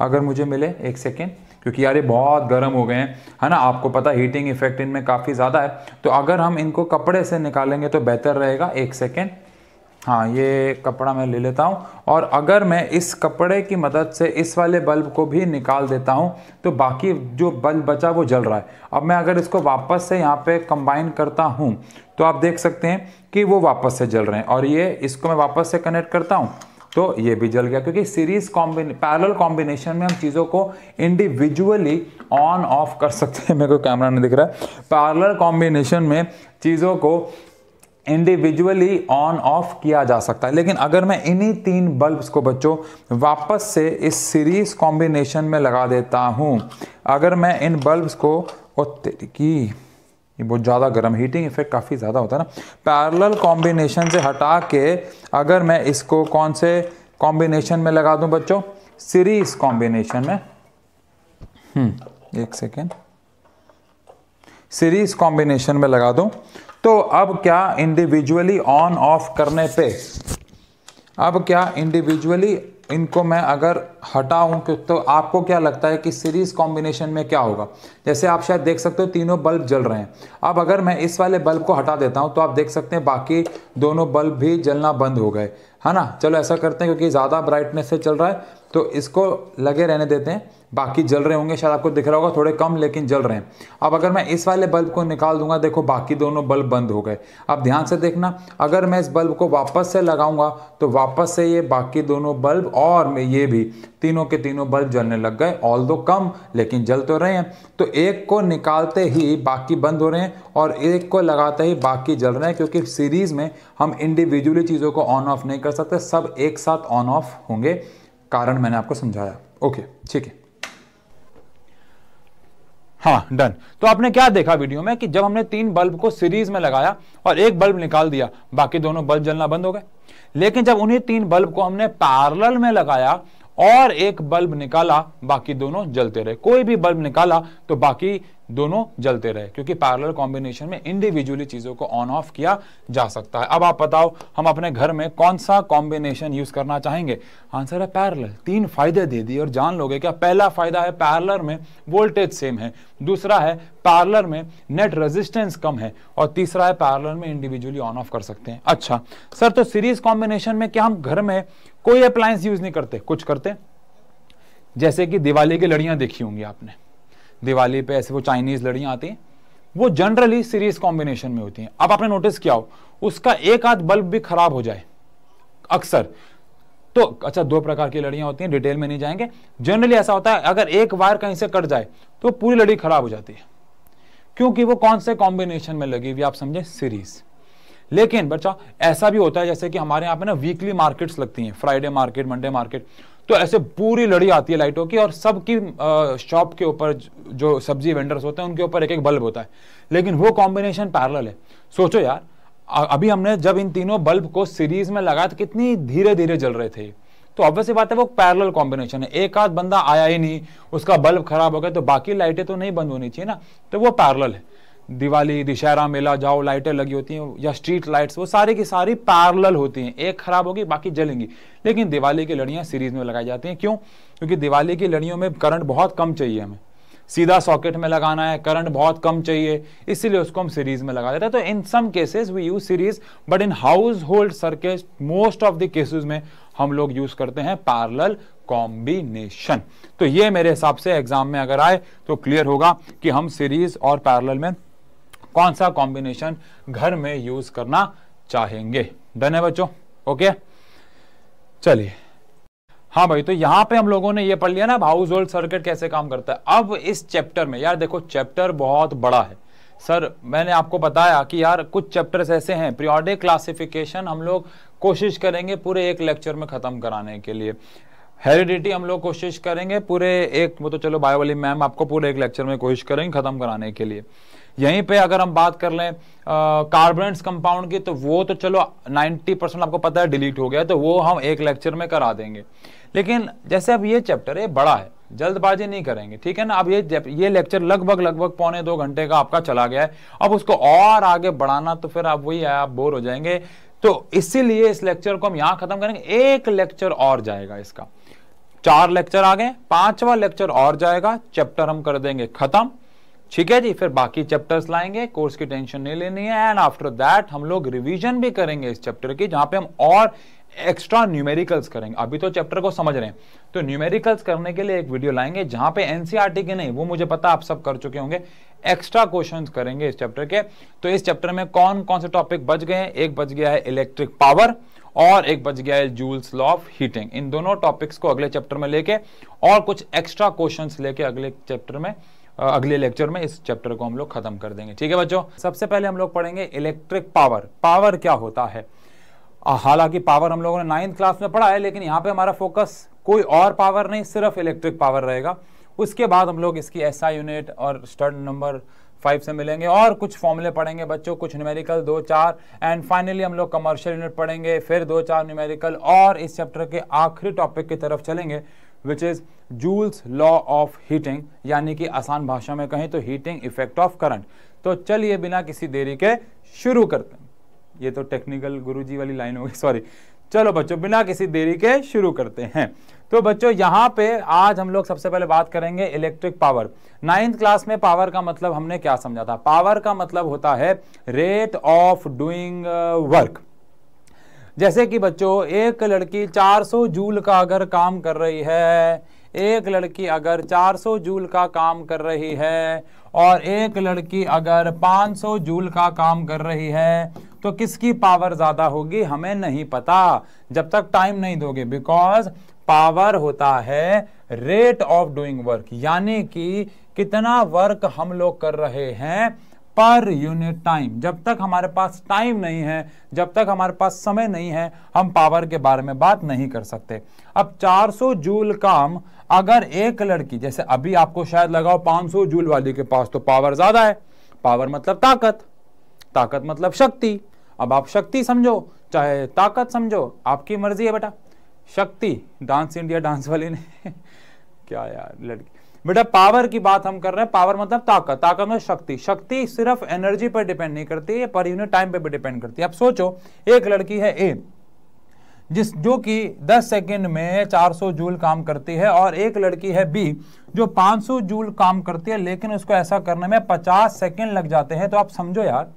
अगर मुझे मिले एक सेकेंड क्योंकि यार ये बहुत गर्म हो गए हैं है ना आपको पता हीटिंग इफेक्ट इनमें काफ़ी ज़्यादा है तो अगर हम इनको कपड़े से निकालेंगे तो बेहतर रहेगा एक सेकेंड हाँ ये कपड़ा मैं ले लेता हूँ और अगर मैं इस कपड़े की मदद से इस वाले बल्ब को भी निकाल देता हूँ तो बाकी जो बल्ब बचा वो जल रहा है अब मैं अगर इसको वापस से यहाँ पे कंबाइन करता हूँ तो आप देख सकते हैं कि वो वापस से जल रहे हैं और ये इसको मैं वापस से कनेक्ट करता हूँ तो ये भी जल गया क्योंकि सीरीज कॉम्बिने पैरल कॉम्बिनेशन में हम चीज़ों को इंडिविजुअली ऑन ऑफ कर सकते हैं मेरे को कैमरा नहीं दिख रहा है पैरल कॉम्बिनेशन में चीज़ों को इंडिविजुअली ऑन ऑफ किया जा सकता है लेकिन अगर मैं इन्हीं तीन बल्ब्स को बच्चों वापस से इस सीरीज कॉम्बिनेशन में लगा देता हूँ अगर मैं इन बल्ब्स को की ये बहुत ज़्यादा गर्म हीटिंग इफेक्ट काफ़ी ज़्यादा होता है ना पैरेलल कॉम्बिनेशन से हटा के अगर मैं इसको कौन से कॉम्बिनेशन में लगा दूं बच्चों सीरीज कॉम्बिनेशन में हम्म एक सेकेंड सीरीज कॉम्बिनेशन में लगा दूं तो अब क्या इंडिविजुअली ऑन ऑफ करने पे अब क्या इंडिविजुअली इनको मैं अगर हटाऊं तो आपको क्या लगता है कि सीरीज कॉम्बिनेशन में क्या होगा जैसे आप शायद देख सकते हो तीनों बल्ब जल रहे हैं अब अगर मैं इस वाले बल्ब को हटा देता हूं तो आप देख सकते हैं बाकी दोनों बल्ब भी जलना बंद हो गए है ना चलो ऐसा करते हैं क्योंकि ज़्यादा ब्राइटनेस से चल रहा है तो इसको लगे रहने देते हैं बाकी जल रहे होंगे शायद आपको दिख रहा होगा थोड़े कम लेकिन जल रहे हैं अब अगर मैं इस वाले बल्ब को निकाल दूंगा देखो बाकी दोनों बल्ब बंद हो गए अब ध्यान से देखना अगर मैं इस बल्ब को वापस से लगाऊंगा तो वापस से ये बाकी दोनों बल्ब और मैं ये भी तीनों के तीनों बल्ब जलने लग गए ऑल दो कम लेकिन जल तो रहे हैं तो एक को निकालते ही बाकी बंद हो रहे हैं और एक को लगाते ही बाकी जल रहे हैं क्योंकि सीरीज़ में हम इंडिविजुअली चीज़ों को ऑन ऑफ नहीं कर सकते सब एक साथ ऑन ऑफ होंगे कारण मैंने आपको समझाया ओके ठीक है हाँ डन तो आपने क्या देखा वीडियो में कि जब हमने तीन बल्ब को सीरीज में लगाया और एक बल्ब निकाल दिया बाकी दोनों बल्ब जलना बंद हो गए लेकिन जब उन्हीं तीन बल्ब को हमने पैरल में लगाया और एक बल्ब निकाला बाकी दोनों जलते रहे कोई भी बल्ब निकाला तो बाकी दोनों जलते रहे क्योंकि पैरेलल कॉम्बिनेशन में इंडिविजुअली चीजों को ऑन ऑफ किया जा सकता है अब आप बताओ हम अपने घर में कौन सा कॉम्बिनेशन यूज करना चाहेंगे आंसर है पैरेलल तीन फायदे दे दिए और जान लोगे क्या पहला फायदा है पैरेलल में वोल्टेज सेम है दूसरा है पैरेलल में नेट रेजिस्टेंस कम है और तीसरा है पैरेलल में इंडिविजुअली ऑन ऑफ कर सकते हैं अच्छा सर तो सीरीज कॉम्बिनेशन में क्या हम घर में कोई अप्लायंस यूज नहीं करते कुछ करते जैसे कि दिवाली की लड़ियां देखी होंगी आपने दिवाली पे ऐसे वो चाइनीज लड़ियां आती हैं वो जनरली सीरीज कॉम्बिनेशन में होती हैं अब आपने नोटिस किया हो उसका एक आध बल्ब भी खराब हो जाए अक्सर तो अच्छा दो प्रकार की लड़ियां होती हैं डिटेल में नहीं जाएंगे जनरली ऐसा होता है अगर एक वायर कहीं से कट जाए तो पूरी लड़ी खराब हो जाती है क्योंकि वो कौन से कॉम्बिनेशन में लगी हुई आप समझे सीरीज़ लेकिन बच्चा ऐसा भी होता है जैसे कि हमारे यहाँ पे ना वीकली मार्केट्स लगती हैं फ्राइडे मार्केट मंडे मार्केट तो ऐसे पूरी लड़ी आती है लाइटों की और सबकी शॉप के ऊपर जो सब्जी वेंडर्स होते हैं उनके ऊपर एक एक बल्ब होता है लेकिन वो कॉम्बिनेशन पैरल है सोचो यार अभी हमने जब इन तीनों बल्ब को सीरीज में लगा तो कितनी धीरे धीरे जल रहे थे तो ऑब्वियसली बात है वो पैरल कॉम्बिनेशन है एक आध बंदा आया ही नहीं उसका बल्ब खराब हो गया तो बाकी लाइटें तो नहीं बंद होनी चाहिए ना तो वो पैरल है दिवाली दशहरा मेला जाओ लाइटें लगी होती हैं या स्ट्रीट लाइट्स वो सारे की सारी पैरल होती हैं एक खराब होगी बाकी जलेंगी लेकिन दिवाली की लड़ियाँ सीरीज में लगाई जाती हैं क्यों क्योंकि दिवाली की लड़ियों में करंट बहुत कम चाहिए हमें सीधा सॉकेट में लगाना है करंट बहुत कम चाहिए इसीलिए उसको हम सीरीज में लगा देते हैं तो in some cases we use series but in household circuit most of the cases में हम लोग यूज करते हैं पैरल कॉम्बिनेशन तो ये मेरे हिसाब से एग्जाम में अगर आए तो क्लियर होगा कि हम सीरीज और पैरल में कौन सा कॉम्बिनेशन घर में यूज करना चाहेंगे डन है बच्चों ओके चलिए हाँ भाई तो यहां पे हम लोगों ने ये पढ़ लिया ना हाउस होल्ड सर्किट कैसे काम करता है अब इस चैप्टर में यार देखो चैप्टर बहुत बड़ा है सर मैंने आपको बताया कि यार कुछ चैप्टर्स ऐसे हैं पीरियोडिक क्लासिफिकेशन हम लोग कोशिश करेंगे पूरे एक लेक्चर में ख़त्म कराने के लिए हेरिडिटी हम लोग कोशिश करेंगे पूरे एक वो तो चलो बायोली मैम आपको पूरे एक लेक्चर में कोशिश करेंगे ख़त्म कराने के लिए यहीं पे अगर हम बात कर लें कार्बनेट्स कंपाउंड की तो वो तो चलो 90 परसेंट आपको पता है डिलीट हो गया तो वो हम एक लेक्चर में करा देंगे लेकिन जैसे अब ये चैप्टर ये बड़ा है जल्दबाजी नहीं करेंगे ठीक है ना अब ये ये लेक्चर लगभग लगभग पौने दो घंटे का आपका चला गया है अब उसको और आगे बढ़ाना तो फिर आप वही आप बोर हो जाएंगे तो इसीलिए इस लेक्चर को हम यहाँ खत्म करेंगे एक लेक्चर और जाएगा इसका चार लेक्चर आ गए पांचवा लेक्चर और जाएगा चैप्टर हम कर देंगे खत्म ठीक है जी फिर बाकी चैप्टर्स लाएंगे कोर्स की टेंशन नहीं लेनी है एंड आफ्टर दैट हम लोग रिवीजन भी करेंगे इस चैप्टर की जहां पे हम और एक्स्ट्रा न्यूमेरिकल्स करेंगे अभी तो चैप्टर को समझ रहे हैं तो न्यूमेरिकल्स करने के लिए एक वीडियो लाएंगे जहां पे एनसीईआरटी e के नहीं वो मुझे पता आप सब कर चुके होंगे एक्स्ट्रा क्वेश्चंस करेंगे इस चैप्टर के तो इस चैप्टर में कौन कौन से टॉपिक बच गए हैं एक बच गया है इलेक्ट्रिक पावर और एक बच गया है जूल्स लॉ ऑफ हीटिंग इन दोनों टॉपिक्स को अगले चैप्टर में लेके और कुछ एक्स्ट्रा क्वेश्चंस लेके अगले चैप्टर में अगले लेक्चर में इस चैप्टर को हम लोग खत्म कर देंगे ठीक है बच्चों सबसे पहले हम लोग पढ़ेंगे इलेक्ट्रिक पावर पावर क्या होता है हालांकि पावर हम लोगों ने नाइन्थ क्लास में पढ़ा है लेकिन यहाँ पे हमारा फोकस कोई और पावर नहीं सिर्फ इलेक्ट्रिक पावर रहेगा उसके बाद हम लोग इसकी एस यूनिट और स्टड नंबर फाइव से मिलेंगे और कुछ फॉर्मूले पढ़ेंगे बच्चों कुछ न्यूमेरिकल दो चार एंड फाइनली हम लोग कमर्शियल यूनिट पढ़ेंगे फिर दो चार न्यूमेरिकल और इस चैप्टर के आखिरी टॉपिक की तरफ चलेंगे which is Joule's law of heating यानी कि आसान भाषा में कहें तो हीटिंग इफेक्ट ऑफ करंट तो चलिए बिना किसी देरी के शुरू करते हैं ये तो टेक्निकल गुरुजी वाली लाइन हो गई सॉरी चलो बच्चों बिना किसी देरी के शुरू करते हैं तो बच्चों यहाँ पे आज हम लोग सबसे पहले बात करेंगे इलेक्ट्रिक पावर नाइन्थ क्लास में पावर का मतलब हमने क्या समझा था पावर का मतलब होता है रेट ऑफ डूइंग वर्क जैसे कि बच्चों एक लड़की 400 जूल का अगर काम कर रही है एक लड़की अगर 400 जूल का काम कर रही है और एक लड़की अगर 500 जूल का काम कर रही है तो किसकी पावर ज़्यादा होगी हमें नहीं पता जब तक टाइम नहीं दोगे बिकॉज पावर होता है रेट ऑफ डूइंग वर्क यानी कि कितना वर्क हम लोग कर रहे हैं पर यूनिट टाइम जब तक हमारे पास टाइम नहीं है जब तक हमारे पास समय नहीं है हम पावर के बारे में बात नहीं कर सकते अब 400 जूल काम अगर एक लड़की जैसे अभी आपको शायद लगाओ 500 जूल वाली के पास तो पावर ज्यादा है पावर मतलब ताकत ताकत मतलब शक्ति अब आप शक्ति समझो चाहे ताकत समझो आपकी मर्जी है बेटा शक्ति डांस इंडिया डांस वाली ने क्या यार लड़की बेटा पावर की बात हम कर रहे हैं पावर मतलब ताकत ताकत मतलब शक्ति शक्ति सिर्फ एनर्जी पर डिपेंड नहीं करती है पर यूनिट टाइम पे भी डिपेंड करती है अब सोचो एक लड़की है ए जिस जो कि 10 सेकंड में 400 जूल काम करती है और एक लड़की है बी जो 500 जूल काम करती है लेकिन उसको ऐसा करने में 50 सेकंड लग जाते हैं तो आप समझो यार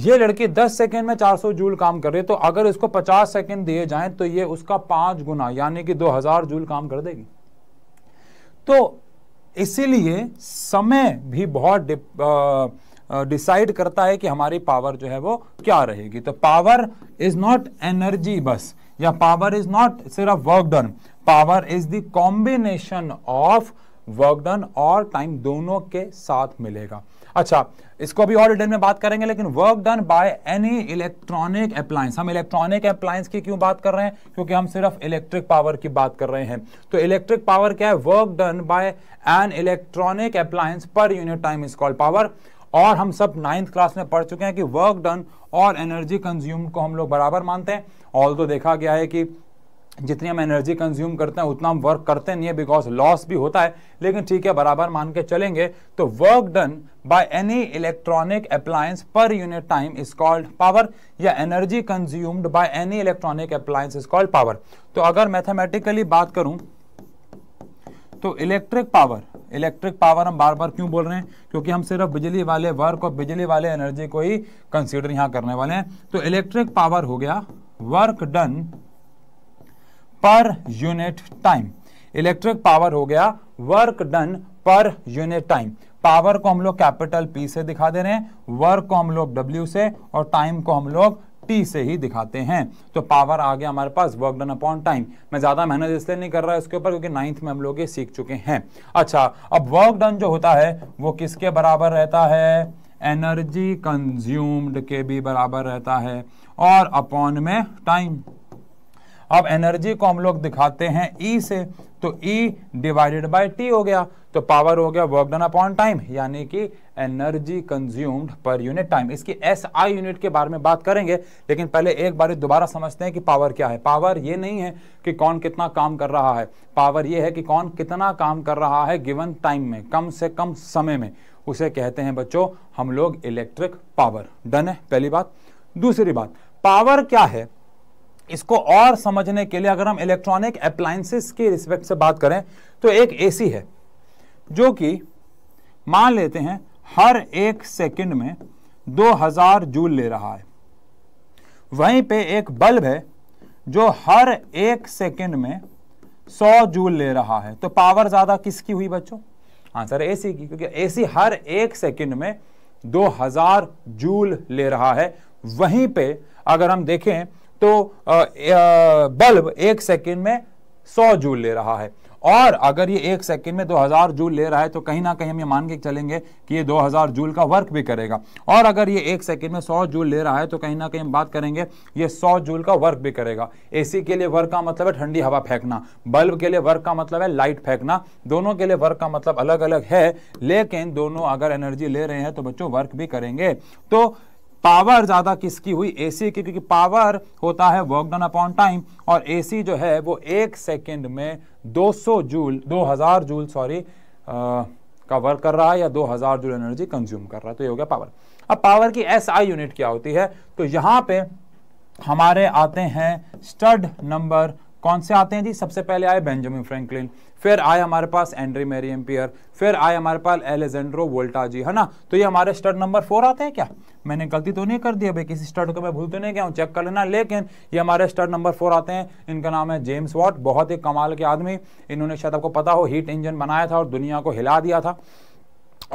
ये लड़की 10 सेकंड में 400 जूल काम कर रही है तो अगर इसको 50 सेकंड दिए जाएं तो ये उसका पांच गुना यानी कि 2000 जूल काम कर देगी तो इसीलिए समय भी बहुत डिसाइड करता है कि हमारी पावर जो है वो क्या रहेगी तो पावर इज नॉट एनर्जी बस या पावर इज नॉट सिर्फ work done power is the combination of work done और टाइम दोनों के साथ मिलेगा अच्छा इसको अभी और डिटेल में बात करेंगे लेकिन work done by any electronic appliance हम इलेक्ट्रॉनिक अप्लायंस की क्यों बात कर रहे हैं क्योंकि हम सिर्फ इलेक्ट्रिक पावर की बात कर रहे हैं तो इलेक्ट्रिक पावर क्या है work done by an electronic appliance पर unit time is called power और हम सब नाइन्थ क्लास में पढ़ चुके हैं कि वर्क डन और एनर्जी कंज्यूम को हम लोग बराबर मानते हैं ऑल तो देखा गया है कि जितनी हम एनर्जी कंज्यूम करते हैं उतना हम वर्क करते नहीं है बिकॉज लॉस भी होता है लेकिन ठीक है बराबर मान के चलेंगे तो work done by any electronic appliance पर unit time is called power या energy consumed by any electronic appliance is called power तो अगर मैथमेटिकली बात करूं तो इलेक्ट्रिक पावर इलेक्ट्रिक पावर हम बार बार क्यों बोल रहे हैं क्योंकि हम सिर्फ बिजली वाले वर्क और बिजली वाले एनर्जी को ही कंसिडर यहां करने वाले हैं तो इलेक्ट्रिक पावर हो गया वर्क डन पर यूनिट टाइम इलेक्ट्रिक पावर हो गया वर्क डन पर यूनिट टाइम पावर को हम लोग कैपिटल पी से दिखा दे रहे हैं वर्क को हम लोग डब्ल्यू से और टाइम को हम लोग टी से ही दिखाते हैं तो पावर आ गया हमारे पास वर्क डन अपॉन टाइम मैं ज़्यादा मेहनत इसलिए नहीं कर रहा इसके ऊपर क्योंकि नाइन्थ में हम लोग ये सीख चुके हैं अच्छा अब वर्क डन जो होता है वो किसके बराबर रहता है एनर्जी कंज्यूम्ड के भी बराबर रहता है और अपॉन में टाइम अब एनर्जी को हम लोग दिखाते हैं ई e से तो ई डिवाइडेड बाय टी हो गया तो पावर हो गया वर्क डन अपॉन टाइम यानी कि एनर्जी कंज्यूम्ड पर यूनिट टाइम इसकी एस आई यूनिट के बारे में बात करेंगे लेकिन पहले एक बार दोबारा समझते हैं कि पावर क्या है पावर ये नहीं है कि कौन कितना काम कर रहा है पावर ये है कि कौन कितना काम कर रहा है गिवन टाइम में कम से कम समय में उसे कहते हैं बच्चों हम लोग इलेक्ट्रिक पावर डन है पहली बात दूसरी बात पावर क्या है इसको और समझने के लिए अगर हम इलेक्ट्रॉनिक अप्लायंसेस के रिस्पेक्ट से बात करें तो एक एसी है जो कि मान लेते हैं हर एक सेकंड में 2000 जूल ले रहा है वहीं पे एक बल्ब है जो हर एक सेकंड में 100 जूल ले रहा है तो पावर ज़्यादा किसकी हुई बच्चों आंसर एसी की क्योंकि एसी हर एक सेकंड में 2000 जूल ले रहा है वहीं पे अगर हम देखें तो बल्ब एक सेकेंड में सौ जूल ले रहा है और अगर ये एक सेकंड में 2000 जूल ले रहा है तो कहीं ना कहीं हम ये मान के चलेंगे कि ये 2000 जूल का वर्क भी करेगा और अगर ये एक सेकंड में 100 जूल ले रहा है तो कहीं ना कहीं हम बात करेंगे ये 100 जूल का वर्क भी करेगा एसी के लिए वर्क का मतलब है ठंडी हवा फेंकना बल्ब के लिए वर्क का मतलब है लाइट फेंकना दोनों के लिए वर्क का मतलब अलग अलग है लेकिन दोनों अगर एनर्जी ले रहे हैं तो बच्चों वर्क भी करेंगे तो पावर ज़्यादा किसकी हुई एसी की क्योंकि पावर होता है वर्क डन अपॉन टाइम और एसी जो है वो एक सेकेंड में 200 जूल 2000 जूल सॉरी का वर्क कर रहा है या 2000 जूल एनर्जी कंज्यूम कर रहा है तो ये हो गया पावर अब पावर की एस आई यूनिट क्या होती है तो यहां पे हमारे आते हैं स्टड नंबर कौन से आते हैं जी सबसे पहले आए बेंजामिन फ्रैंकलिन फिर आए हमारे पास एंड्री मेरी एम्पियर फिर आए हमारे पास एलेजेंड्रो वोल्टा जी है ना तो ये हमारे स्टड नंबर फोर आते हैं क्या मैंने गलती तो नहीं कर दी भाई किसी स्टड को मैं भूल तो नहीं गया हूँ चेक कर लेना लेकिन ये हमारे स्टड नंबर फोर आते हैं इनका नाम है जेम्स वॉट बहुत ही कमाल के आदमी इन्होंने शायद आपको पता हो हीट इंजन बनाया था और दुनिया को हिला दिया था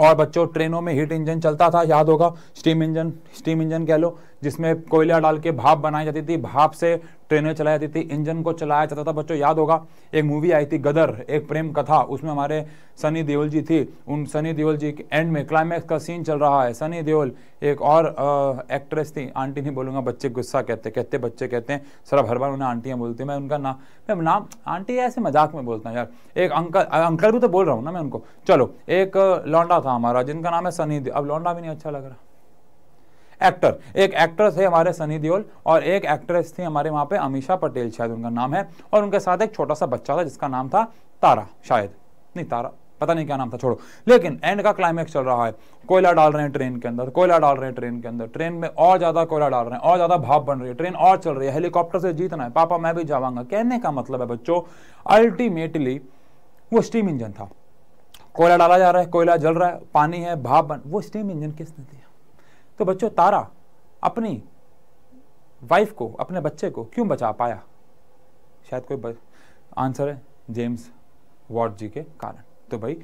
और बच्चों ट्रेनों में हीट इंजन चलता था याद होगा स्टीम इंजन स्टीम इंजन कह लो जिसमें कोयला डाल के भाप बनाई जाती थी भाप से ट्रेनें चलाई जाती थी इंजन को चलाया जाता था बच्चों याद होगा एक मूवी आई थी गदर एक प्रेम कथा उसमें हमारे सनी देओल जी थी उन सनी देओल जी के एंड में क्लाइमैक्स का सीन चल रहा है सनी देओल एक और आ, एक्ट्रेस थी आंटी नहीं बोलूँगा बच्चे गुस्सा कहते कहते बच्चे कहते हैं सर हर बार उन्हें आंटियाँ बोलती मैं उनका नाम मैं नाम आंटी ऐसे मजाक में बोलता हूँ यार एक अंकल अंकल भी तो बोल रहा हूँ ना मैं उनको चलो एक लौंडा था हमारा जिनका नाम है सनी अब लौंडा भी नहीं अच्छा लग रहा एक्टर एक एक्ट्रेस है हमारे सनी देओल और एक एक्ट्रेस थी हमारे वहां पे अमीशा पटेल शायद उनका नाम है और उनके साथ एक छोटा सा बच्चा था जिसका नाम था तारा शायद नहीं तारा पता नहीं क्या नाम था छोड़ो लेकिन एंड का क्लाइमैक्स चल रहा है कोयला डाल रहे हैं ट्रेन के अंदर कोयला डाल रहे हैं ट्रेन के अंदर ट्रेन में और ज्यादा कोयला डाल रहे हैं और ज्यादा भाप बन रही है ट्रेन और चल रही है हेलीकॉप्टर से जीतना है पापा मैं भी जावांगा कहने का मतलब है बच्चों अल्टीमेटली वो स्टीम इंजन था कोयला डाला जा रहा है कोयला जल रहा है पानी है भाप बन वो स्टीम इंजन किसने थी तो बच्चों तारा अपनी वाइफ को अपने बच्चे को क्यों बचा पाया शायद कोई आंसर है जेम्स वॉर्ड जी के कारण तो भाई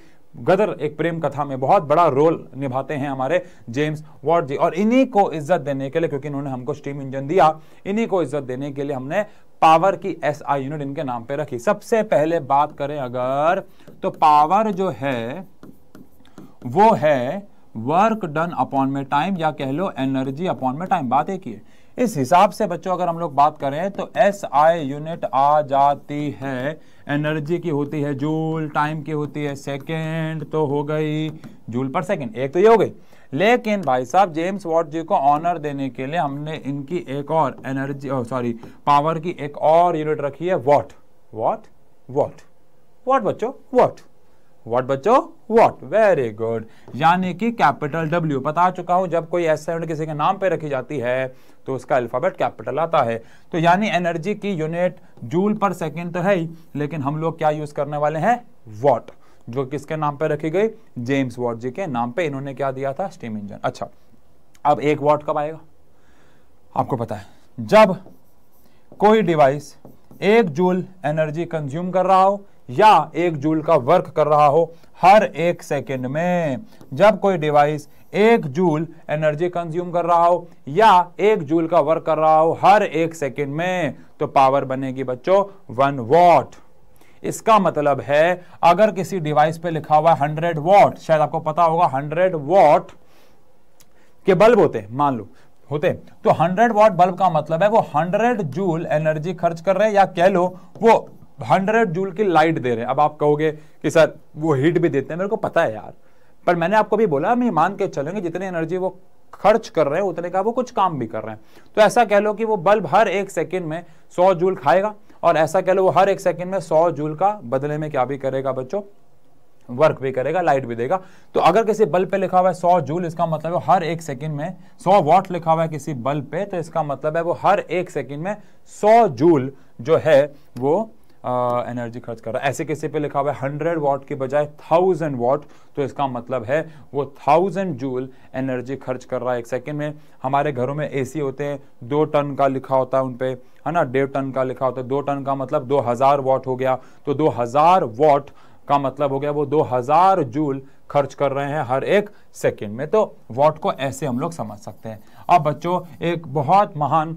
गदर एक प्रेम कथा में बहुत बड़ा रोल निभाते हैं हमारे जेम्स वॉर्ड जी और इन्हीं को इज्जत देने के लिए क्योंकि इन्होंने हमको स्टीम इंजन दिया इन्हीं को इज्जत देने के लिए हमने पावर की एस आई यूनिट इनके नाम पे रखी सबसे पहले बात करें अगर तो पावर जो है वो है वर्क डन अपॉन में टाइम या कह लो एनर्जी अपॉन में टाइम बात एक ही है इस हिसाब से बच्चों अगर हम लोग बात करें तो एस आई यूनिट आ जाती है एनर्जी की होती है जूल टाइम की होती है सेकेंड तो हो गई जूल पर सेकेंड एक तो ये हो गई लेकिन भाई साहब जेम्स वॉट जी को ऑनर देने के लिए हमने इनकी एक और एनर्जी सॉरी पावर की एक और यूनिट रखी है वॉट वॉट वॉट वॉट बच्चों वॉट व्हाट बच्चो व्हाट वेरी गुड यानी कि कैपिटल डब्ल्यू बता चुका हूं जब कोई ऐसा किसी के नाम पे रखी जाती है तो उसका अल्फाबेट कैपिटल आता है तो यानी एनर्जी की यूनिट जूल पर सेकेंड तो है ही लेकिन हम लोग क्या यूज करने वाले हैं वॉट जो किसके नाम पे रखी गई जेम्स वॉट जी के नाम पे इन्होंने क्या दिया था स्टीम इंजन अच्छा अब एक वॉट कब आएगा आपको पता है जब कोई डिवाइस एक जूल एनर्जी कंज्यूम कर रहा हो या एक जूल का वर्क कर रहा हो हर एक सेकेंड में जब कोई डिवाइस एक जूल एनर्जी कंज्यूम कर रहा हो या एक जूल का वर्क कर रहा हो हर एक सेकेंड में तो पावर बनेगी बच्चों वन वॉट इसका मतलब है अगर किसी डिवाइस पे लिखा हुआ हंड्रेड वॉट शायद आपको पता होगा हंड्रेड वॉट के बल्ब होते हैं मान लो होते तो 100 वॉट बल्ब का मतलब है वो 100 जूल एनर्जी खर्च कर रहे हैं या कह लो वो हंड्रेड जूल की लाइट दे रहे हैं अब आप कहोगे कि सर वो हीट भी देते हैं मेरे को पता है यार पर मैंने आपको भी बोला मैं मान के चलेंगे जितनी एनर्जी वो खर्च कर रहे हैं उतने का वो कुछ काम भी कर रहे हैं तो ऐसा कह लो कि वो बल्ब हर एक सेकेंड में सौ जूल खाएगा और ऐसा कह लो वो हर एक सेकेंड में सौ जूल का बदले में क्या भी करेगा बच्चों वर्क भी करेगा लाइट भी देगा तो अगर किसी बल्ब पे लिखा हुआ है 100 जूल इसका मतलब है हर एक सेकंड में 100 वॉट लिखा हुआ है किसी बल्ब पे तो इसका मतलब है वो हर एक सेकंड में 100 जूल जो है वो एनर्जी खर्च कर रहा है ऐसे किसी पे लिखा हुआ है हंड्रेड वॉट के बजाय थाउजेंड वॉट तो इसका मतलब है वो थाउजेंड जूल एनर्जी खर्च कर रहा है एक सेकेंड में हमारे घरों में ए होते हैं दो टन का लिखा होता है उन पर है ना डेढ़ टन का लिखा होता है दो टन का मतलब दो हज़ार वॉट हो गया तो दो हज़ार वॉट का मतलब हो गया वो दो हज़ार जूल खर्च कर रहे हैं हर एक सेकेंड में तो वॉट को ऐसे हम लोग समझ सकते हैं अब बच्चों एक बहुत महान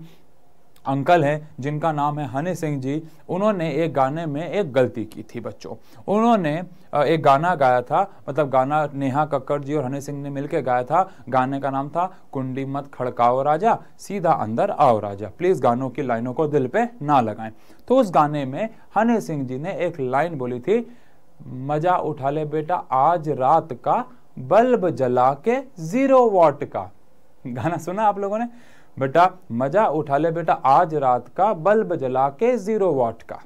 अंकल हैं जिनका नाम है हनी सिंह जी उन्होंने एक गाने में एक गलती की थी बच्चों उन्होंने एक गाना गाया था मतलब गाना नेहा कक्कड़ जी और हनी सिंह ने मिलकर गाया था गाने का नाम था कुंडी मत खड़काओ राजा सीधा अंदर आओ राजा प्लीज़ गानों की लाइनों को दिल पे ना लगाएं तो उस गाने में हनी सिंह जी ने एक लाइन बोली थी मज़ा उठा ले बेटा आज रात का बल्ब जला के ज़ीरो वॉट का गाना सुना आप लोगों ने बेटा मजा उठा ले बेटा आज रात का बल्ब जला के जीरो वाट का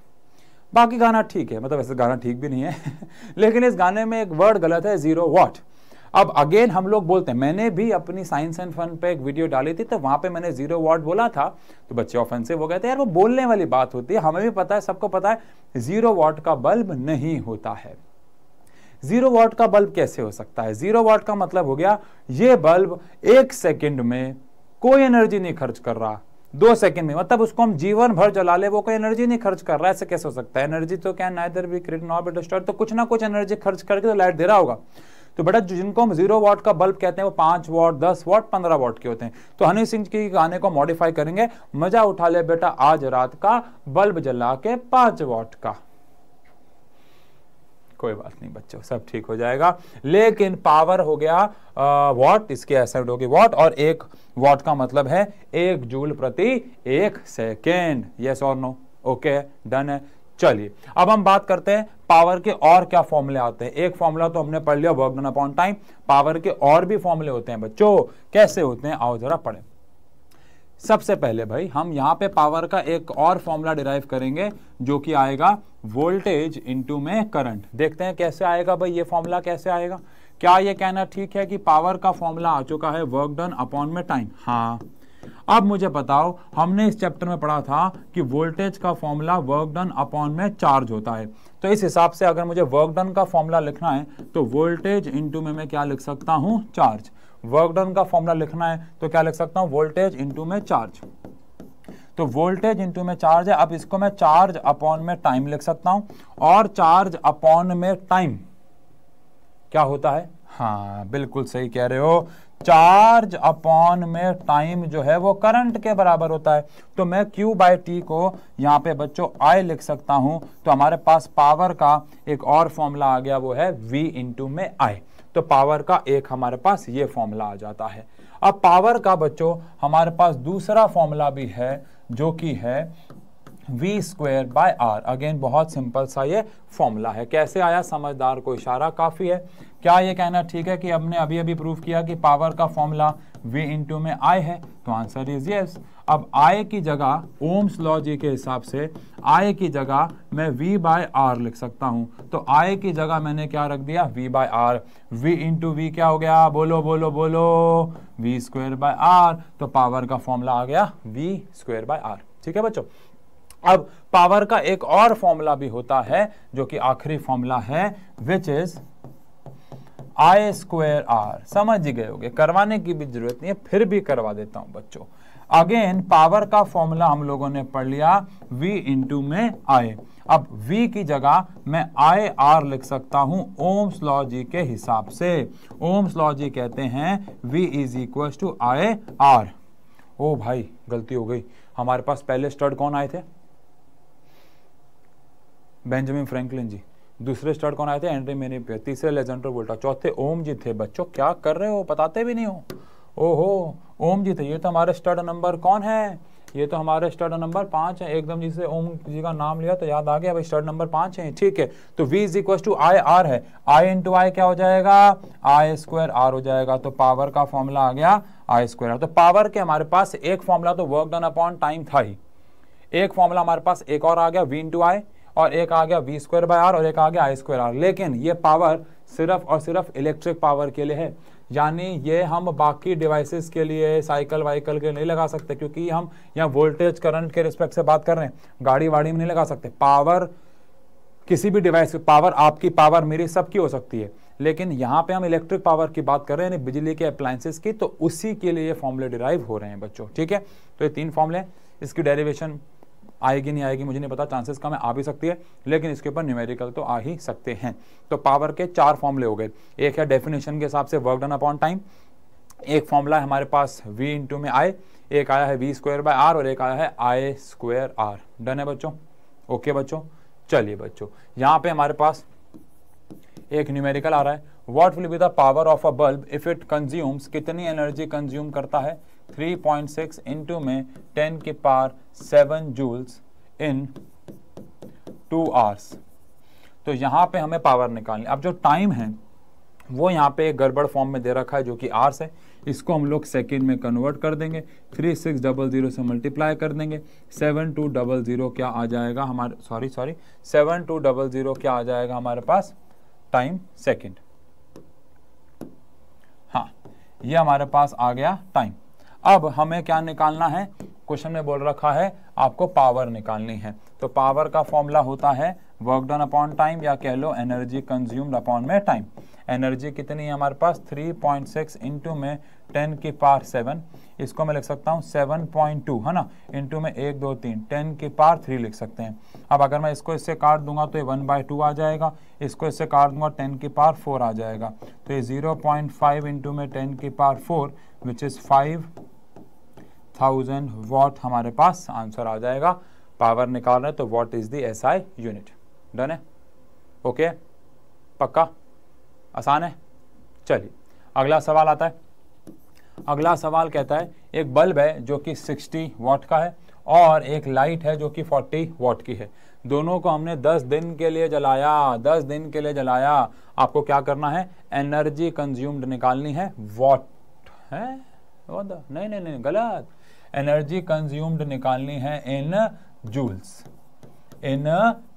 बाकी गाना ठीक है मतलब ऐसे गाना ठीक भी नहीं है लेकिन इस गाने में एक वर्ड गलत है जीरो वाट अब अगेन हम लोग बोलते हैं मैंने भी अपनी साइंस एंड फन पे एक वीडियो डाली थी तो वहां पे मैंने जीरो वाट बोला था तो बच्चे ऑफेंसिव हो गए थे यार वो बोलने वाली बात होती है हमें भी पता है सबको पता है जीरो वाट का बल्ब नहीं होता है जीरो वाट का बल्ब कैसे हो सकता है जीरो वाट का मतलब हो गया ये बल्ब एक सेकेंड में कोई एनर्जी नहीं खर्च कर रहा दो सेकंड में मतलब उसको हम जीवन भर जला ले वो कोई एनर्जी नहीं खर्च कर रहा ऐसे कैसे हो सकता है एनर्जी तो क्या इधर भी क्रिएट नॉट बी तो कुछ ना कुछ एनर्जी खर्च करके तो लाइट दे रहा होगा तो बेटा जिनको हम जीरो वॉट का बल्ब कहते हैं वो पांच वॉट दस वॉट पंद्रह वॉट के होते हैं तो हनी सिंह के गाने को मॉडिफाई करेंगे मजा उठा ले बेटा आज रात का बल्ब जला के पांच वॉट का कोई बात नहीं बच्चों सब ठीक हो जाएगा लेकिन पावर हो गया वॉट इसके एसेंट होगी वॉट और एक वॉट का मतलब है एक जूल प्रति एक सेकेंड यस और नो ओके डन है चलिए अब हम बात करते हैं पावर के और क्या फॉर्मूले आते हैं एक फॉर्मूला तो हमने पढ़ लिया work done upon time power के और भी फॉर्मूले होते हैं बच्चों कैसे होते हैं आओ जरा पढ़े सबसे पहले भाई हम यहां पे पावर का एक और फॉर्मूला डिराइव करेंगे जो कि आएगा वोल्टेज इंटू में करंट देखते हैं कैसे आएगा भाई ये फॉर्मूला कैसे आएगा क्या ये कहना ठीक है कि पावर का फॉर्मूला आ चुका है वर्क डन अपॉन में टाइम हाँ अब मुझे बताओ हमने इस चैप्टर में पढ़ा था कि वोल्टेज का फॉर्मूला वर्क डन अपॉन में चार्ज होता है तो इस हिसाब से अगर मुझे वर्क डन का फॉर्मूला लिखना है तो वोल्टेज इंटू में मैं क्या लिख सकता हूँ चार्ज वर्क डन का फॉर्मूला लिखना है तो क्या लिख सकता हूँ वोल्टेज इंटू में चार्ज तो वोल्टेज इंटू में चार्ज है अब इसको मैं चार्ज अपॉन में टाइम लिख सकता हूं और चार्ज अपॉन में टाइम क्या होता है हाँ बिल्कुल सही कह रहे हो चार्ज अपॉन में टाइम जो है वो करंट के बराबर होता है तो मैं Q बाई टी को यहाँ पे बच्चों I लिख सकता हूँ तो हमारे पास पावर का एक और फॉर्मूला आ गया वो है V इंटू में I तो पावर का एक हमारे पास ये फॉर्मूला आ जाता है अब पावर का बच्चों हमारे पास दूसरा फॉर्मूला भी है जो कि है V square by R again बहुत सिंपल सा ये फॉर्मूला है कैसे आया समझदार को इशारा काफ़ी है क्या ये कहना ठीक है कि हमने अभी अभी प्रूव किया कि पावर का फॉर्मूला वी इंटू में आई है तो आंसर इज यस अब आय की जगह ओम्स लॉ जी के हिसाब से आय की जगह मैं v बाय आर लिख सकता हूं तो आय की जगह मैंने क्या रख दिया v by R v into V क्या हो गया बोलो बोलो बोलो v स्क्वेयर बाय आर तो पावर का फॉर्मूला आ गया v स्क्वेयर बाय आर ठीक है बच्चों अब पावर का एक और फॉर्मूला भी होता है जो कि आखिरी फॉर्मूला है which is I square R समझ गए होगे करवाने की भी जरूरत नहीं है फिर भी करवा देता हूं बच्चों अगेन पावर का फॉर्मूला हम लोगों ने पढ़ लिया V इंटू में आए अब V की जगह मैं आई आर लिख सकता हूं ओम्स लॉ जी के हिसाब से ओम्स लॉ जी कहते हैं V is equal to I R ओ भाई गलती हो गई हमारे पास पहले स्टड कौन आए थे बेंजामिन फ्रैंकलिन जी दूसरे स्टड कौन आए थे एंड्री मेरी तीसरे लेजेंडर बोल्टा चौथे ओम जी थे बच्चों क्या कर रहे हो बताते भी नहीं हो ओहो ओम जी तो ये तो हमारे स्टड नंबर कौन है ये तो हमारे स्टड नंबर पांच है एकदम जिसे ओम जी का नाम लिया तो याद आ गया भाई स्टड नंबर पांच है ठीक है तो V is equal to I R है आई इंटू आई क्या हो जाएगा आई स्क्वायर आर हो जाएगा तो पावर का फॉर्मूला आ गया आई स्क्वायर तो पावर के हमारे पास एक फॉर्मूला तो वर्क डन अपॉन टाइम था ही एक फॉर्मूला हमारे पास एक और आ गया वी इंटू आई और एक आ गया वी स्क्वायर बाय आर और एक आ गया आई स्क्वायर आर लेकिन ये पावर सिर्फ और सिर्फ इलेक्ट्रिक पावर के लिए है यानी ये हम बाकी डिवाइसेस के लिए साइकिल वाइकल के नहीं लगा सकते क्योंकि हम यहाँ वोल्टेज करंट के रिस्पेक्ट से बात कर रहे हैं गाड़ी वाड़ी में नहीं लगा सकते पावर किसी भी डिवाइस पावर आपकी पावर मेरी सबकी हो सकती है लेकिन यहाँ पे हम इलेक्ट्रिक पावर की बात कर रहे हैं यानी बिजली के अप्लायंसेस की तो उसी के लिए ये फॉर्मूले डिराइव हो रहे हैं बच्चों ठीक है तो ये तीन फॉर्मूले इसकी डेरिवेशन आएगी नहीं आएगी मुझे नहीं पता चांसेस कम है आ भी सकती है लेकिन इसके ऊपर न्यूमेरिकल तो आ ही सकते हैं तो पावर के चार फॉर्मले हो गए एक है डेफिनेशन के हिसाब से वर्क डन अपॉन टाइम एक फॉर्मूला है हमारे पास v इंटू में आई एक आया है वी स्क्वायर बाय आर और एक आया है आई स्क्वायर आर डन है बच्चों ओके बच्चों चलिए बच्चों यहाँ पे हमारे पास एक न्यूमेरिकल आ रहा है what will be the power of a bulb if it consumes कितनी एनर्जी कंज्यूम करता है थ्री पॉइंट सिक्स इंटू में टेन के power seven joules in two hours तो यहाँ पे हमें पावर निकालनी अब जो टाइम है वो यहाँ पे गड़बड़ फॉर्म में दे रखा है जो कि आर्स है इसको हम लोग सेकेंड में कन्वर्ट कर देंगे थ्री सिक्स डबल ज़ीरो से मल्टीप्लाई कर देंगे सेवन टू डबल ज़ीरो क्या आ जाएगा हमारे sorry sorry seven two double zero क्या आ जाएगा हमारे पास टाइम सेकेंड हाँ ये हमारे पास आ गया टाइम अब हमें क्या निकालना है क्वेश्चन में बोल रखा है आपको पावर निकालनी है तो पावर का फॉर्मूला होता है वर्क डन अपॉन टाइम या कह लो एनर्जी कंज्यूम्ड अपॉन में टाइम एनर्जी कितनी है हमारे पास 3.6 पॉइंट सिक्स इंटू में टेन की पार सेवन इसको मैं लिख सकता हूँ सेवन पॉइंट टू है ना इंटू में एक दो तीन टेन की पार थ्री लिख सकते हैं अब अगर मैं इसको इससे काट दूंगा तो ये वन बाई टू आ जाएगा इसको इससे काट दूंगा टेन तो की पार फोर आ जाएगा तो ये जीरो पॉइंट फाइव इंटू में टेन की power four which is five thousand watt हमारे पास आंसर आ जाएगा पावर निकाल रहे तो what is the S I unit done है ओके पक्का आसान है चलिए अगला सवाल आता है अगला सवाल कहता है एक बल्ब है जो कि 60 वॉट का है और एक लाइट है जो कि 40 वॉट की है दोनों को हमने 10 दिन के लिए जलाया 10 दिन के लिए जलाया आपको क्या करना है एनर्जी कंज्यूम्ड निकालनी है वॉट है नहीं नहीं नहीं गलत एनर्जी कंज्यूम्ड निकालनी है in joules in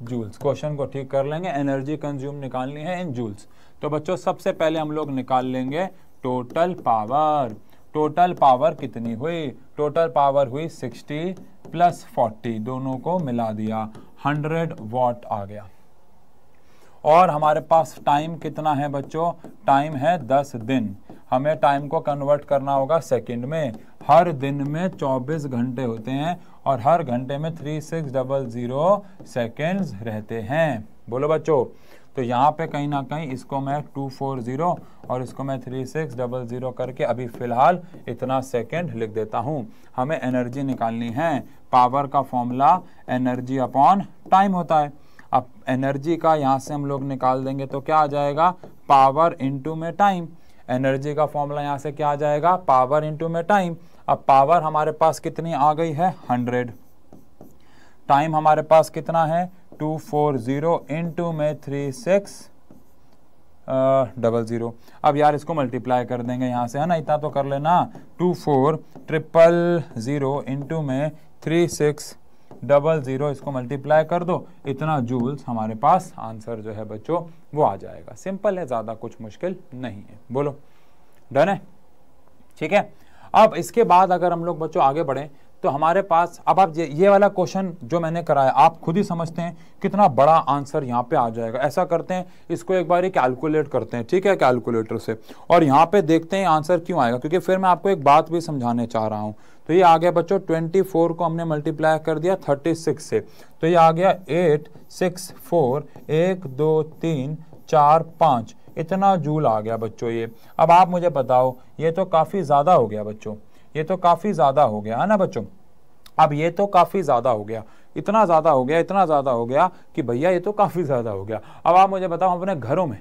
joules question को ठीक कर लेंगे एनर्जी कंज्यूम निकालनी है इन जूल्स तो बच्चों सबसे पहले हम लोग निकाल लेंगे टोटल पावर टोटल पावर कितनी हुई टोटल पावर हुई 60 प्लस 40 दोनों को मिला दिया 100 वॉट आ गया और हमारे पास टाइम कितना है बच्चों टाइम है 10 दिन हमें टाइम को कन्वर्ट करना होगा सेकंड में हर दिन में 24 घंटे होते हैं और हर घंटे में three six double zero seconds रहते हैं बोलो बच्चों तो यहाँ पे कहीं ना कहीं इसको मैं टू फोर ज़ीरो और इसको मैं थ्री सिक्स डबल ज़ीरो करके अभी फ़िलहाल इतना सेकंड लिख देता हूँ हमें एनर्जी निकालनी है पावर का फॉर्मूला एनर्जी अपॉन टाइम होता है अब एनर्जी का यहाँ से हम लोग निकाल देंगे तो क्या आ जाएगा पावर इंटू में टाइम एनर्जी का फॉर्मूला यहाँ से क्या आ जाएगा पावर इंटू में टाइम अब पावर हमारे पास कितनी आ गई है हंड्रेड टाइम हमारे पास कितना है टू फोर ज़ीरो इंटू में थ्री सिक्स डबल ज़ीरो अब यार इसको मल्टीप्लाई कर देंगे यहाँ से है ना इतना तो कर लेना two four triple zero into में थ्री सिक्स डबल ज़ीरो इसको मल्टीप्लाई कर दो इतना जूल्स हमारे पास आंसर जो है बच्चों वो आ जाएगा सिंपल है ज़्यादा कुछ मुश्किल नहीं है बोलो डन है ठीक है अब इसके बाद अगर हम लोग बच्चों आगे बढ़े तो हमारे पास अब आप ये, वाला क्वेश्चन जो मैंने कराया आप खुद ही समझते हैं कितना बड़ा आंसर यहाँ पे आ जाएगा ऐसा करते हैं इसको एक बार ही कैलकुलेट करते हैं ठीक है कैलकुलेटर से और यहाँ पे देखते हैं आंसर क्यों आएगा क्योंकि फिर मैं आपको एक बात भी समझाने चाह रहा हूँ तो ये आ गया बच्चों 24 को हमने मल्टीप्लाई कर दिया 36 से तो ये आ गया 8 सिक्स फोर एक दो तीन चार पाँच इतना जूल आ गया बच्चों ये अब आप मुझे बताओ ये तो काफ़ी ज़्यादा हो गया बच्चों ये तो काफ़ी ज़्यादा हो गया है ना बच्चों अब ये तो काफ़ी ज़्यादा हो गया इतना ज़्यादा हो गया इतना ज़्यादा हो गया कि भैया ये तो काफ़ी ज़्यादा हो गया अब आप मुझे बताओ अपने घरों में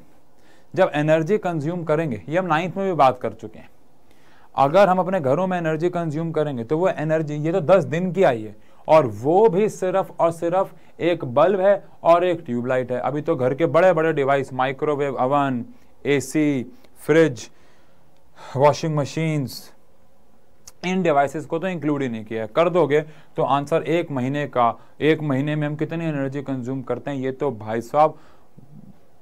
जब एनर्जी कंज्यूम करेंगे ये हम नाइन्थ में भी बात कर चुके हैं अगर हम अपने घरों में एनर्जी कंज्यूम करेंगे तो वो एनर्जी ये तो दस दिन की आई है और वो भी सिर्फ और सिर्फ एक बल्ब है और एक ट्यूबलाइट है अभी तो घर के बड़े बड़े device microwave oven AC fridge washing machines इन डिवाइसेस को तो इंक्लूड ही नहीं किया कर दोगे तो आंसर एक महीने का एक महीने में हम कितनी एनर्जी कंज्यूम करते हैं ये तो भाई साहब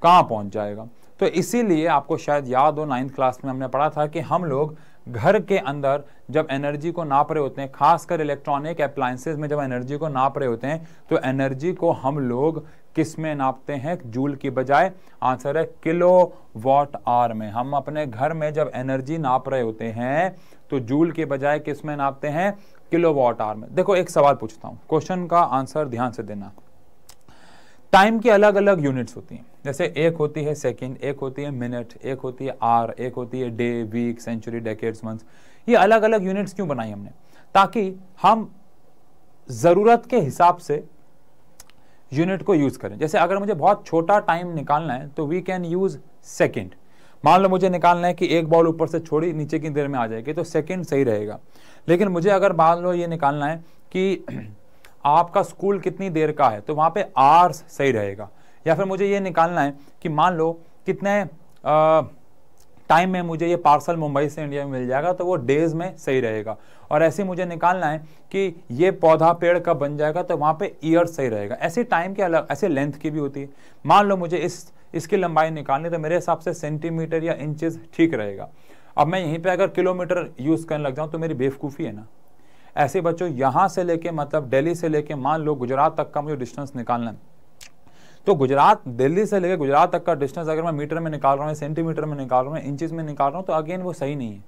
कहाँ पहुँच जाएगा तो इसीलिए आपको शायद याद हो नाइन्थ क्लास में हमने पढ़ा था कि हम लोग घर के अंदर जब एनर्जी को नाप रहे होते हैं खासकर इलेक्ट्रॉनिक अप्लायंसेज में जब एनर्जी को नाप रहे होते हैं तो एनर्जी को हम लोग किस में नापते हैं जूल की बजाय आंसर है किलो वॉट आर में हम अपने घर में जब एनर्जी नाप रहे होते हैं तो जूल के बजाय किस में नापते हैं किलो वॉट आर में देखो एक सवाल पूछता हूँ क्वेश्चन का आंसर ध्यान से देना टाइम की अलग अलग यूनिट्स होती हैं जैसे एक होती है सेकेंड एक होती है मिनट एक होती है आर एक होती है day week century decades month ये अलग अलग यूनिट्स क्यों बनाई हमने ताकि हम ज़रूरत के हिसाब से यूनिट को यूज़ करें जैसे अगर मुझे बहुत छोटा टाइम निकालना है तो वी कैन यूज़ सेकेंड मान लो मुझे निकालना है कि एक बॉल ऊपर से छोड़ी नीचे की देर में आ जाएगी तो सेकेंड सही रहेगा लेकिन मुझे अगर मान लो ये निकालना है कि आपका स्कूल कितनी देर का है तो वहाँ पे आर्स सही रहेगा या फिर मुझे ये निकालना है कि मान लो कितने टाइम में मुझे ये पार्सल मुंबई से इंडिया में मिल जाएगा तो वो डेज़ में सही रहेगा और ऐसे मुझे निकालना है कि ये पौधा पेड़ का बन जाएगा तो वहाँ पे ईयर सही रहेगा ऐसे टाइम के अलग ऐसे लेंथ की भी होती है मान लो मुझे इस इसकी लंबाई निकालनी तो मेरे हिसाब से सेंटीमीटर या इंचज ठीक रहेगा अब मैं यहीं पर अगर किलोमीटर यूज़ करने लग जाऊँ तो मेरी बेवकूफ़ी है ना ऐसे बच्चों यहां से लेके मतलब दिल्ली से लेके मान लो गुजरात तक का मुझे डिस्टेंस निकालना है तो गुजरात दिल्ली से लेकर गुजरात तक का डिस्टेंस अगर मैं मीटर में निकाल रहा हूँ सेंटीमीटर में निकाल रहा हूँ इंचज में निकाल रहा हूँ तो अगेन वो सही नहीं है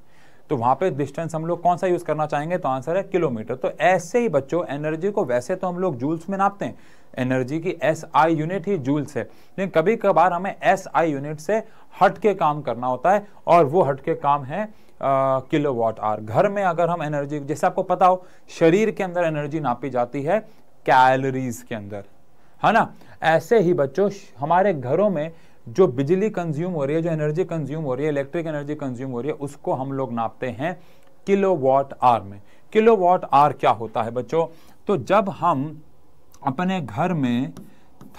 तो वहां पे डिस्टेंस हम लोग कौन सा यूज़ करना चाहेंगे तो आंसर है किलोमीटर तो ऐसे ही बच्चों एनर्जी को वैसे तो हम लोग जूल्स में नापते हैं एनर्जी की एस आई यूनिट ही जूल्स है लेकिन कभी कभार हमें एस आई यूनिट से हट के काम करना होता है और वो हट के काम है किलो वॉट आर घर में अगर हम एनर्जी जैसे आपको पता हो शरीर के अंदर एनर्जी नापी जाती है कैलरीज के अंदर है ना ऐसे ही बच्चों हमारे घरों में जो बिजली कंज्यूम हो रही है जो एनर्जी कंज्यूम हो रही है इलेक्ट्रिक एनर्जी कंज्यूम हो रही है उसको हम लोग नापते हैं किलो वॉट आर में किलो वॉट आर क्या होता है बच्चों तो जब हम अपने घर में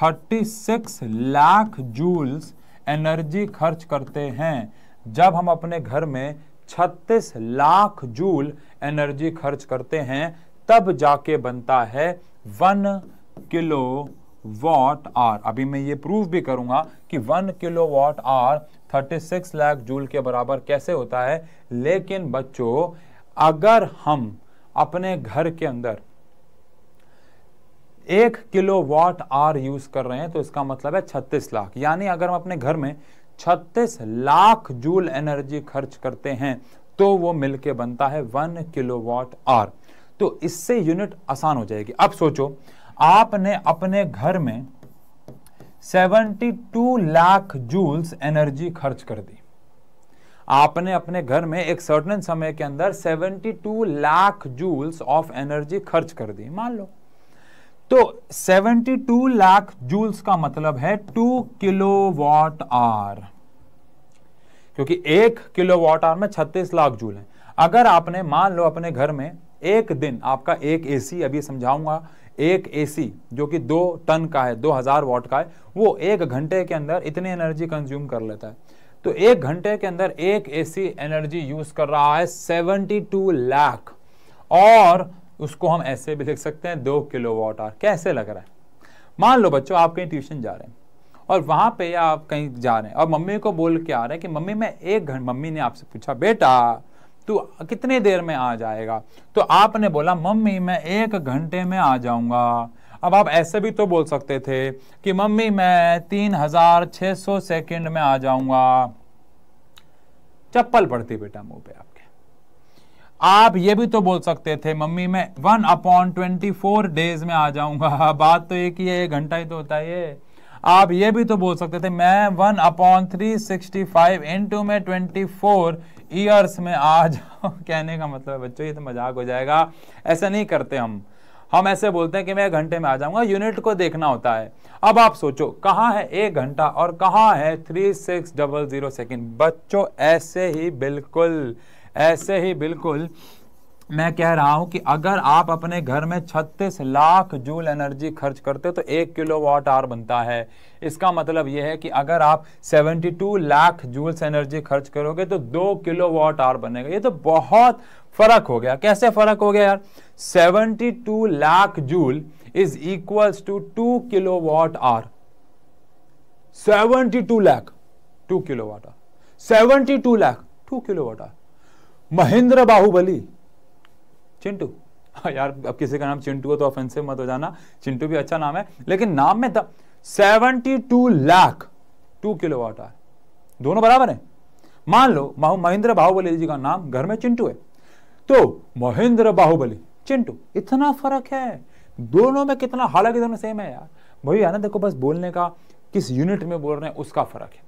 36 लाख जूल्स एनर्जी खर्च करते हैं जब हम अपने घर में 36 लाख जूल एनर्जी खर्च करते हैं तब जाके बनता है वन किलो वॉट आर अभी मैं ये प्रूव भी करूंगा कि one kilo watt hour 36 lakh joule के बराबर कैसे होता है लेकिन बच्चों अगर हम अपने घर के अंदर एक किलो वॉट आर यूज कर रहे हैं तो इसका मतलब है 36 लाख यानी अगर हम अपने घर में छत्तीस लाख जूल एनर्जी खर्च करते हैं तो वो मिलके बनता है वन किलोवाट आर तो इससे यूनिट आसान हो जाएगी अब सोचो आपने अपने घर में 72 लाख जूल्स एनर्जी खर्च कर दी आपने अपने घर में एक सर्टन समय के अंदर 72 लाख जूल्स ऑफ एनर्जी खर्च कर दी मान लो तो 72 लाख जूल्स का मतलब है 2 वॉट आर क्योंकि एक किलो वॉट आर में 36 लाख जूल है अगर आपने मान लो अपने घर में एक दिन आपका एक एसी अभी समझाऊंगा एक एसी जो कि दो टन का है दो हजार वॉट का है वो एक घंटे के अंदर इतनी एनर्जी कंज्यूम कर लेता है तो एक घंटे के अंदर एक एसी एनर्जी यूज कर रहा है टू लाख और उसको हम ऐसे भी लिख सकते हैं दो किलो वॉट आर कैसे लग रहा है मान लो बच्चों आप कहीं ट्यूशन जा रहे हैं और वहाँ पे आप कहीं जा रहे हैं और मम्मी को बोल के आ रहे हैं कि मम्मी मैं एक घंटे मम्मी ने आपसे पूछा बेटा तू कितने देर में आ जाएगा तो आपने बोला मम्मी मैं एक घंटे में आ जाऊँगा अब आप ऐसे भी तो बोल सकते थे कि मम्मी मैं तीन हजार छः सौ सेकेंड में आ जाऊँगा चप्पल पड़ती बेटा मुंह पे आप आप ये भी तो बोल सकते थे मम्मी मैं one upon twenty four days में आ जाऊंगा बात तो एक ही है एक घंटा ही तो होता है ये आप ये भी तो बोल सकते थे मैं one upon three sixty five into में ट्वेंटी फोर ईयर्स में आ जाओ कहने का मतलब बच्चों ये तो मजाक हो जाएगा ऐसा नहीं करते हम हम ऐसे बोलते हैं कि मैं घंटे में आ जाऊंगा यूनिट को देखना होता है अब आप सोचो कहाँ है एक घंटा और कहाँ है three six double zero second बच्चों ऐसे ही बिल्कुल ऐसे ही बिल्कुल मैं कह रहा हूं कि अगर आप अपने घर में 36 लाख जूल एनर्जी खर्च करते तो एक किलो वॉट आर बनता है इसका मतलब यह है कि अगर आप 72 लाख जूल्स एनर्जी खर्च करोगे तो दो किलो वॉट आर बनेगा ये तो बहुत फर्क हो गया कैसे फर्क हो गया यार 72 lakh joule is equals to two kilo watt hour 72 lakh two kilo watt hour 72 lakh two kilo watt hour Mahendra Bahubali Chintu हाँ यार अब किसी का नाम चिंटू हो तो ऑफेंसिव मत हो जाना चिंटू भी अच्छा नाम है लेकिन नाम में seventy two lakh two kilo watt hour दोनों बराबर है मान लो महेंद्र बाहुबली जी का नाम घर में चिंटू है तो महेंद्र बाहुबली चिंटू इतना फर्क है दोनों में कितना हालांकि दोनों सेम है यार भाई ना देखो बस बोलने का किस यूनिट में बोल रहे हैं उसका फर्क है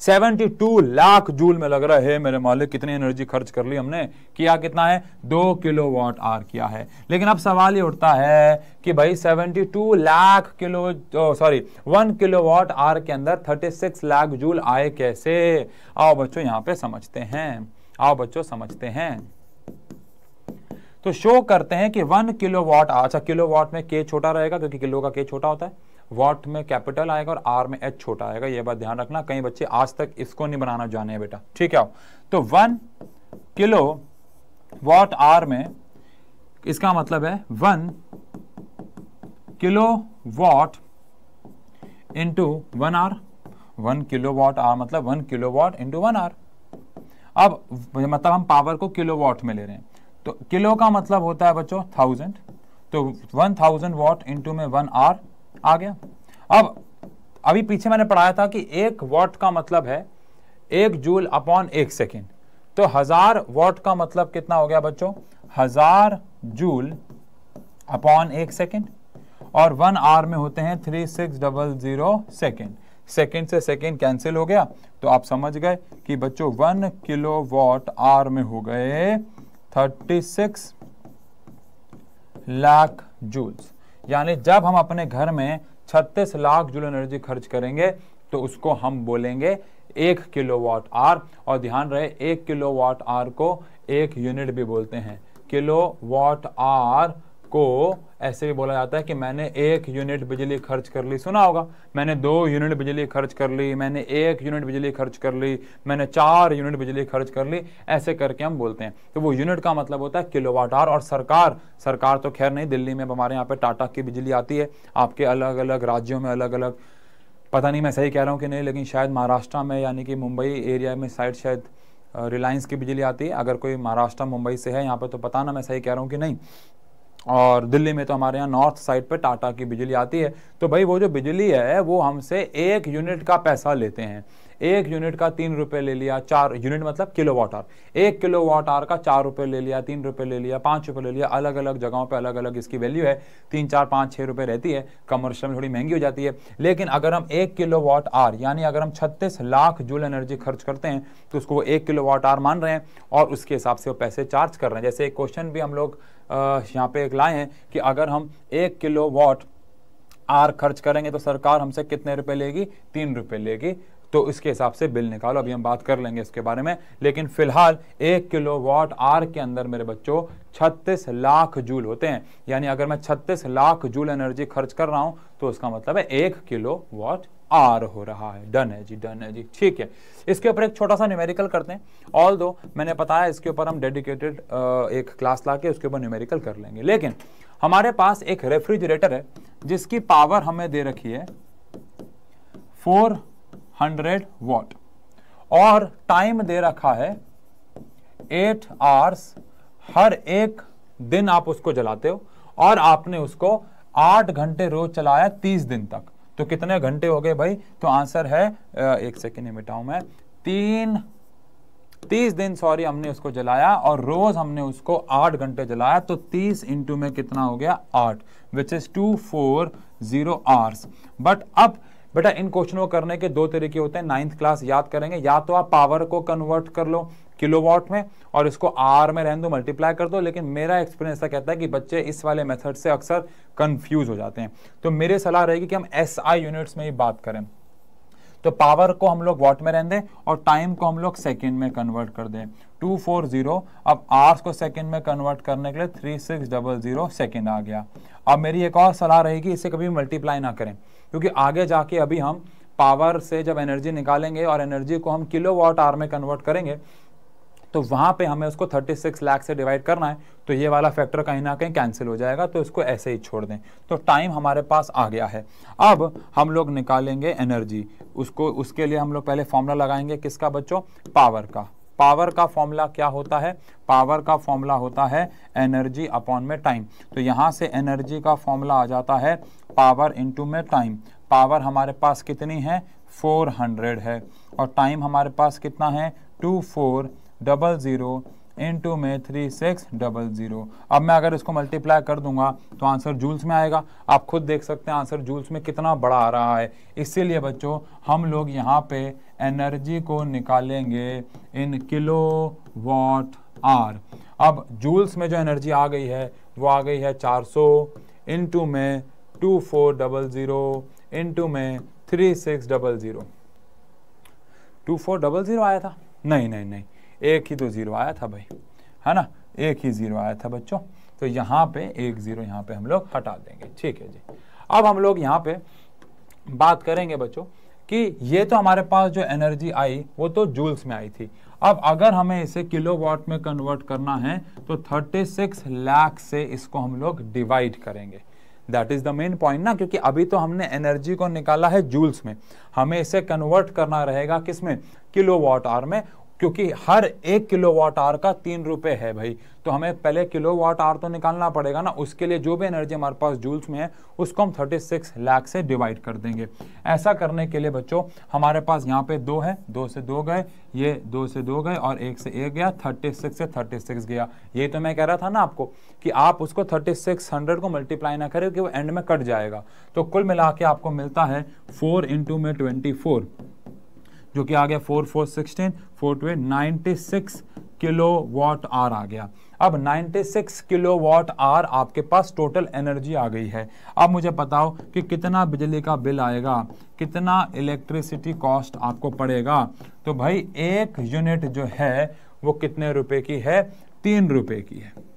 72 लाख जूल में लग रहा है मेरे मालिक कितनी एनर्जी खर्च कर ली हमने किया कितना है दो किलो वॉट आर किया है लेकिन अब सवाल ये उठता है कि भाई 72 lakh kilo sorry one kilo watt hour के अंदर 36 लाख जूल आए कैसे आओ बच्चों यहां पे समझते हैं आओ बच्चों समझते हैं तो शो करते हैं कि वन किलो वॉट अच्छा किलो वॉट में के छोटा रहेगा क्योंकि किलो का के छोटा होता है वॉट में कैपिटल आएगा और आर में एच छोटा आएगा यह बात ध्यान रखना कई बच्चे आज तक इसको नहीं बनाना जाने बेटा ठीक है तो वन किलो वॉट आर में इसका मतलब है one kilo watt into one hour one kilo watt hour मतलब one kilo watt into one hour अब मतलब हम पावर को किलो वॉट में ले रहे हैं तो किलो का मतलब होता है बच्चों थाउजेंड तो वन थाउजेंड वॉट इंटू में वन आर आ गया अब अभी पीछे मैंने पढ़ाया था कि एक वॉट का मतलब है एक जूल अपॉन एक सेकेंड तो हजार वॉट का मतलब कितना हो गया बच्चों हजार जूल अपॉन एक सेकेंड और वन आर में होते हैं three six double zero second second से सेकेंड कैंसिल हो गया तो आप समझ गए कि बच्चों वन किलो वॉट आर में हो गए थर्टी सिक्स लाख जूल्स यानी जब हम अपने घर में 36 लाख जूल एनर्जी खर्च करेंगे तो उसको हम बोलेंगे एक किलो वाट आर और ध्यान रहे एक किलो वाट आर को एक यूनिट भी बोलते हैं किलो वाट आर को ऐसे भी बोला जाता है कि मैंने एक यूनिट बिजली खर्च कर ली सुना होगा मैंने दो यूनिट बिजली खर्च कर ली मैंने एक यूनिट बिजली खर्च कर ली मैंने चार यूनिट बिजली खर्च कर ली ऐसे करके हम बोलते हैं तो वो यूनिट का मतलब होता है किलोवाट आर और सरकार सरकार तो खैर नहीं दिल्ली में हमारे यहाँ पर टाटा की बिजली आती है आपके अलग अलग राज्यों में अलग अलग पता नहीं मैं सही कह रहा हूँ कि नहीं लेकिन शायद महाराष्ट्र में यानी कि मुंबई एरिया में साइड शायद रिलायंस की बिजली आती है अगर कोई महाराष्ट्र मुंबई से है यहाँ पर तो पता ना मैं सही कह रहा हूँ कि नहीं और दिल्ली में तो हमारे यहाँ नॉर्थ साइड पे टाटा की बिजली आती है तो भाई वो जो बिजली है वो हमसे एक यूनिट का पैसा लेते हैं एक यूनिट का तीन रुपये ले लिया चार यूनिट मतलब किलो वाट आर एक किलो वाट आर का चार रुपये ले लिया तीन रुपये ले लिया पाँच रुपये ले लिया अलग अलग जगहों पे अलग अलग इसकी वैल्यू है तीन चार पाँच छः रुपये रहती है कमर्शियल में थोड़ी महंगी हो जाती है लेकिन अगर हम एक किलो वाट आर यानी अगर हम छत्तीस लाख जूल एनर्जी खर्च करते हैं तो उसको वो एक किलो वाट आर मान रहे हैं और उसके हिसाब से वो पैसे चार्ज कर रहे हैं जैसे एक क्वेश्चन भी हम लोग यहाँ पे एक लाए हैं कि अगर हम एक किलो वाट आर खर्च करेंगे तो सरकार हमसे कितने रुपए लेगी तीन रुपए लेगी तो इसके हिसाब से बिल निकालो अभी हम बात कर लेंगे इसके बारे में लेकिन फिलहाल एक किलो वाट आर के अंदर मेरे बच्चों 36 लाख जूल होते हैं यानी अगर मैं 36 लाख जूल एनर्जी खर्च कर रहा हूं तो उसका मतलब है एक किलो वाट आर हो रहा है डन है जी डन है जी ठीक है इसके ऊपर एक छोटा सा न्यूमेरिकल करते हैं ऑल दो मैंने बताया इसके ऊपर हम डेडिकेटेड एक क्लास ला के उसके ऊपर न्यूमेरिकल कर लेंगे लेकिन हमारे पास एक रेफ्रिजरेटर है जिसकी पावर हमें दे रखी है 400 वॉट और टाइम दे रखा है एट आवर्स हर एक दिन आप उसको जलाते हो और आपने उसको आठ घंटे रोज चलाया तीस दिन तक तो कितने घंटे हो गए भाई तो आंसर है एक सेकेंड मिटाऊ में तीन तीस दिन सॉरी हमने उसको जलाया और रोज हमने उसको आठ घंटे जलाया तो तीस इंटू में कितना हो गया आठ which is two four zero hours but अब बेटा इन क्वेश्चनों को करने के दो तरीके होते हैं नाइन्थ क्लास याद करेंगे या तो आप पावर को कन्वर्ट कर लो किलोवाट में और इसको आर में रहने दो मल्टीप्लाई कर दो लेकिन मेरा एक्सपीरियंस ऐसा कहता है कि बच्चे इस वाले मेथड से अक्सर कंफ्यूज हो जाते हैं तो मेरी सलाह रहेगी कि हम एस आई यूनिट्स में ही बात करें तो पावर को हम लोग वाट में रहने दें और टाइम को हम लोग सेकेंड में कन्वर्ट कर दें टू फोर जीरो अब आर्स को सेकेंड में कन्वर्ट करने के लिए three six double zero second आ गया अब मेरी एक और सलाह रहेगी इसे कभी मल्टीप्लाई ना करें क्योंकि आगे जाके अभी हम पावर से जब एनर्जी निकालेंगे और एनर्जी को हम किलो वाट आर में कन्वर्ट करेंगे तो वहाँ पे हमें उसको 36 लाख से डिवाइड करना है तो ये वाला फैक्टर कहीं ना कहीं कैंसिल हो जाएगा तो इसको ऐसे ही छोड़ दें तो टाइम हमारे पास आ गया है अब हम लोग निकालेंगे एनर्जी उसको उसके लिए हम लोग पहले फॉर्मूला लगाएंगे किसका बच्चों पावर का पावर का फॉर्मूला क्या होता है पावर का फॉर्मूला होता है एनर्जी अपॉन में टाइम तो यहाँ से एनर्जी का फॉर्मूला आ जाता है पावर इंटू में टाइम पावर हमारे पास कितनी है 400 है और टाइम हमारे पास कितना है two four double zero into में थ्री सिक्स डबल ज़ीरो अब मैं अगर इसको मल्टीप्लाई कर दूंगा तो आंसर जूल्स में आएगा आप खुद देख सकते हैं आंसर जूल्स में कितना बड़ा आ रहा है इसीलिए बच्चों हम लोग यहाँ पे एनर्जी को निकालेंगे इन किलो वॉट आर अब जूल्स में जो एनर्जी आ गई है वो आ गई है 400 सौ इन टू में two four double zero into में three six double zero two four double zero आया था नहीं नहीं नहीं एक ही तो ज़ीरो आया था भाई है ना एक ही ज़ीरो आया था बच्चों तो यहाँ पे एक ज़ीरो यहाँ पे हम लोग हटा देंगे ठीक है जी अब हम लोग यहाँ पे बात करेंगे बच्चों कि ये तो हमारे पास जो एनर्जी आई वो तो जूल्स में आई थी अब अगर हमें इसे किलोवाट में कन्वर्ट करना है तो 36 लाख से इसको हम लोग डिवाइड करेंगे that is the main point ना क्योंकि अभी तो हमने एनर्जी को निकाला है जूल्स में हमें इसे कन्वर्ट करना रहेगा किस में किलो वॉट में क्योंकि हर एक किलो वाट आर का तीन रुपये है भाई तो हमें पहले किलो वाट आर तो निकालना पड़ेगा ना उसके लिए जो भी एनर्जी हमारे पास जूल्स में है उसको हम 36 लाख से डिवाइड कर देंगे ऐसा करने के लिए बच्चों हमारे पास यहाँ पे दो है दो से दो गए ये दो से दो गए और एक से एक गया 36 से 36 गया ये तो मैं कह रहा था ना आपको कि आप उसको थर्टी को मल्टीप्लाई ना करें कि वो एंड में कट जाएगा तो कुल मिला के आपको मिलता है फोर इंटू में ट्वेंटी जो कि आ गया four four sixteen four two ninety six kilo what hour आ गया अब 96 किलो वॉट आर आपके पास टोटल एनर्जी आ गई है अब मुझे बताओ कि कितना बिजली का बिल आएगा कितना इलेक्ट्रिसिटी कॉस्ट आपको पड़ेगा तो भाई एक यूनिट जो है वो कितने रुपए की है तीन रुपए की है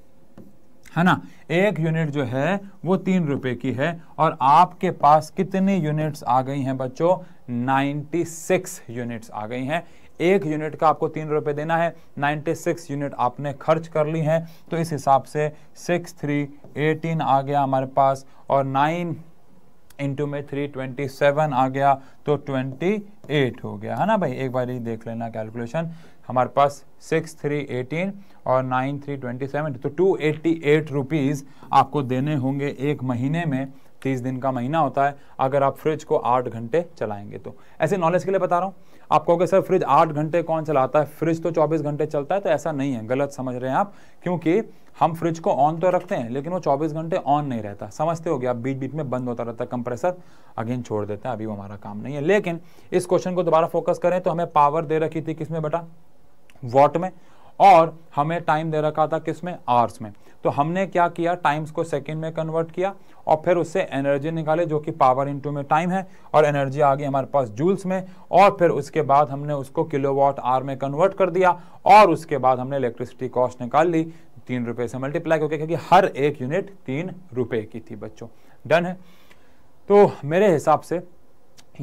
है ना एक यूनिट जो है वो तीन रुपए की है और आपके पास कितनी यूनिट्स आ गई हैं बच्चों नाइन्टी सिक्स यूनिट्स आ गई हैं एक यूनिट का आपको तीन रुपये देना है नाइन्टी सिक्स यूनिट आपने खर्च कर ली है तो इस हिसाब से सिक्स थ्री एटीन आ गया हमारे पास और नाइन इंटू में थ्री ट्वेंटी सेवन आ गया तो ट्वेंटी एट हो गया है ना भाई एक बार ही देख लेना कैलकुलेशन हमारे पास सिक्स थ्री एटीन और नाइन थ्री ट्वेंटी सेवन तो टू एट्टी एट रुपीज़ आपको देने होंगे एक महीने में तीस दिन का महीना होता है अगर आप फ्रिज को आठ घंटे चलाएंगे तो ऐसे नॉलेज के लिए बता रहा हूँ आप कहोगे सर फ्रिज आठ घंटे कौन चलाता है फ्रिज तो चौबीस घंटे चलता है तो ऐसा नहीं है गलत समझ रहे हैं आप क्योंकि हम फ्रिज को ऑन तो रखते हैं लेकिन वो चौबीस घंटे ऑन नहीं रहता समझते हो आप बीच बीच में बंद होता रहता है कंप्रेसर अगेन छोड़ देते हैं अभी वो हमारा काम नहीं है लेकिन इस क्वेश्चन को दोबारा फोकस करें तो हमें पावर दे रखी थी किसमें बेटा वॉट में और हमें टाइम दे रखा था किस में आवर्स में तो हमने क्या किया टाइम्स को सेकेंड में कन्वर्ट किया और फिर उससे एनर्जी निकाले जो कि पावर इंटू में टाइम है और एनर्जी आ गई हमारे पास जूल्स में और फिर उसके बाद हमने उसको किलोवाट आर में कन्वर्ट कर दिया और उसके बाद हमने इलेक्ट्रिसिटी कॉस्ट निकाल ली तीन रुपये से मल्टीप्लाई क्योंकि क्योंकि हर एक यूनिट तीन रुपये की थी बच्चों डन है तो मेरे हिसाब से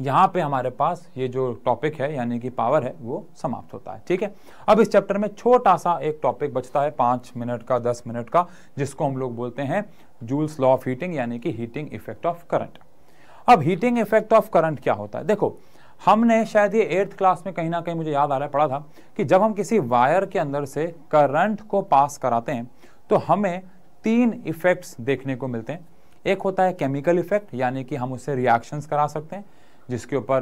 यहाँ पे हमारे पास ये जो टॉपिक है यानी कि पावर है वो समाप्त होता है ठीक है अब इस चैप्टर में छोटा सा एक टॉपिक बचता है पाँच मिनट का दस मिनट का जिसको हम लोग बोलते हैं जूल्स लॉ ऑफ हीटिंग यानी कि हीटिंग इफेक्ट ऑफ करंट अब हीटिंग इफेक्ट ऑफ करंट क्या होता है देखो हमने शायद ये एट्थ क्लास में कहीं ना कहीं मुझे याद आ रहा है पढ़ा था कि जब हम किसी वायर के अंदर से करंट को पास कराते हैं तो हमें तीन इफेक्ट्स देखने को मिलते हैं एक होता है केमिकल इफेक्ट यानी कि हम उससे रिएक्शंस करा सकते हैं जिसके ऊपर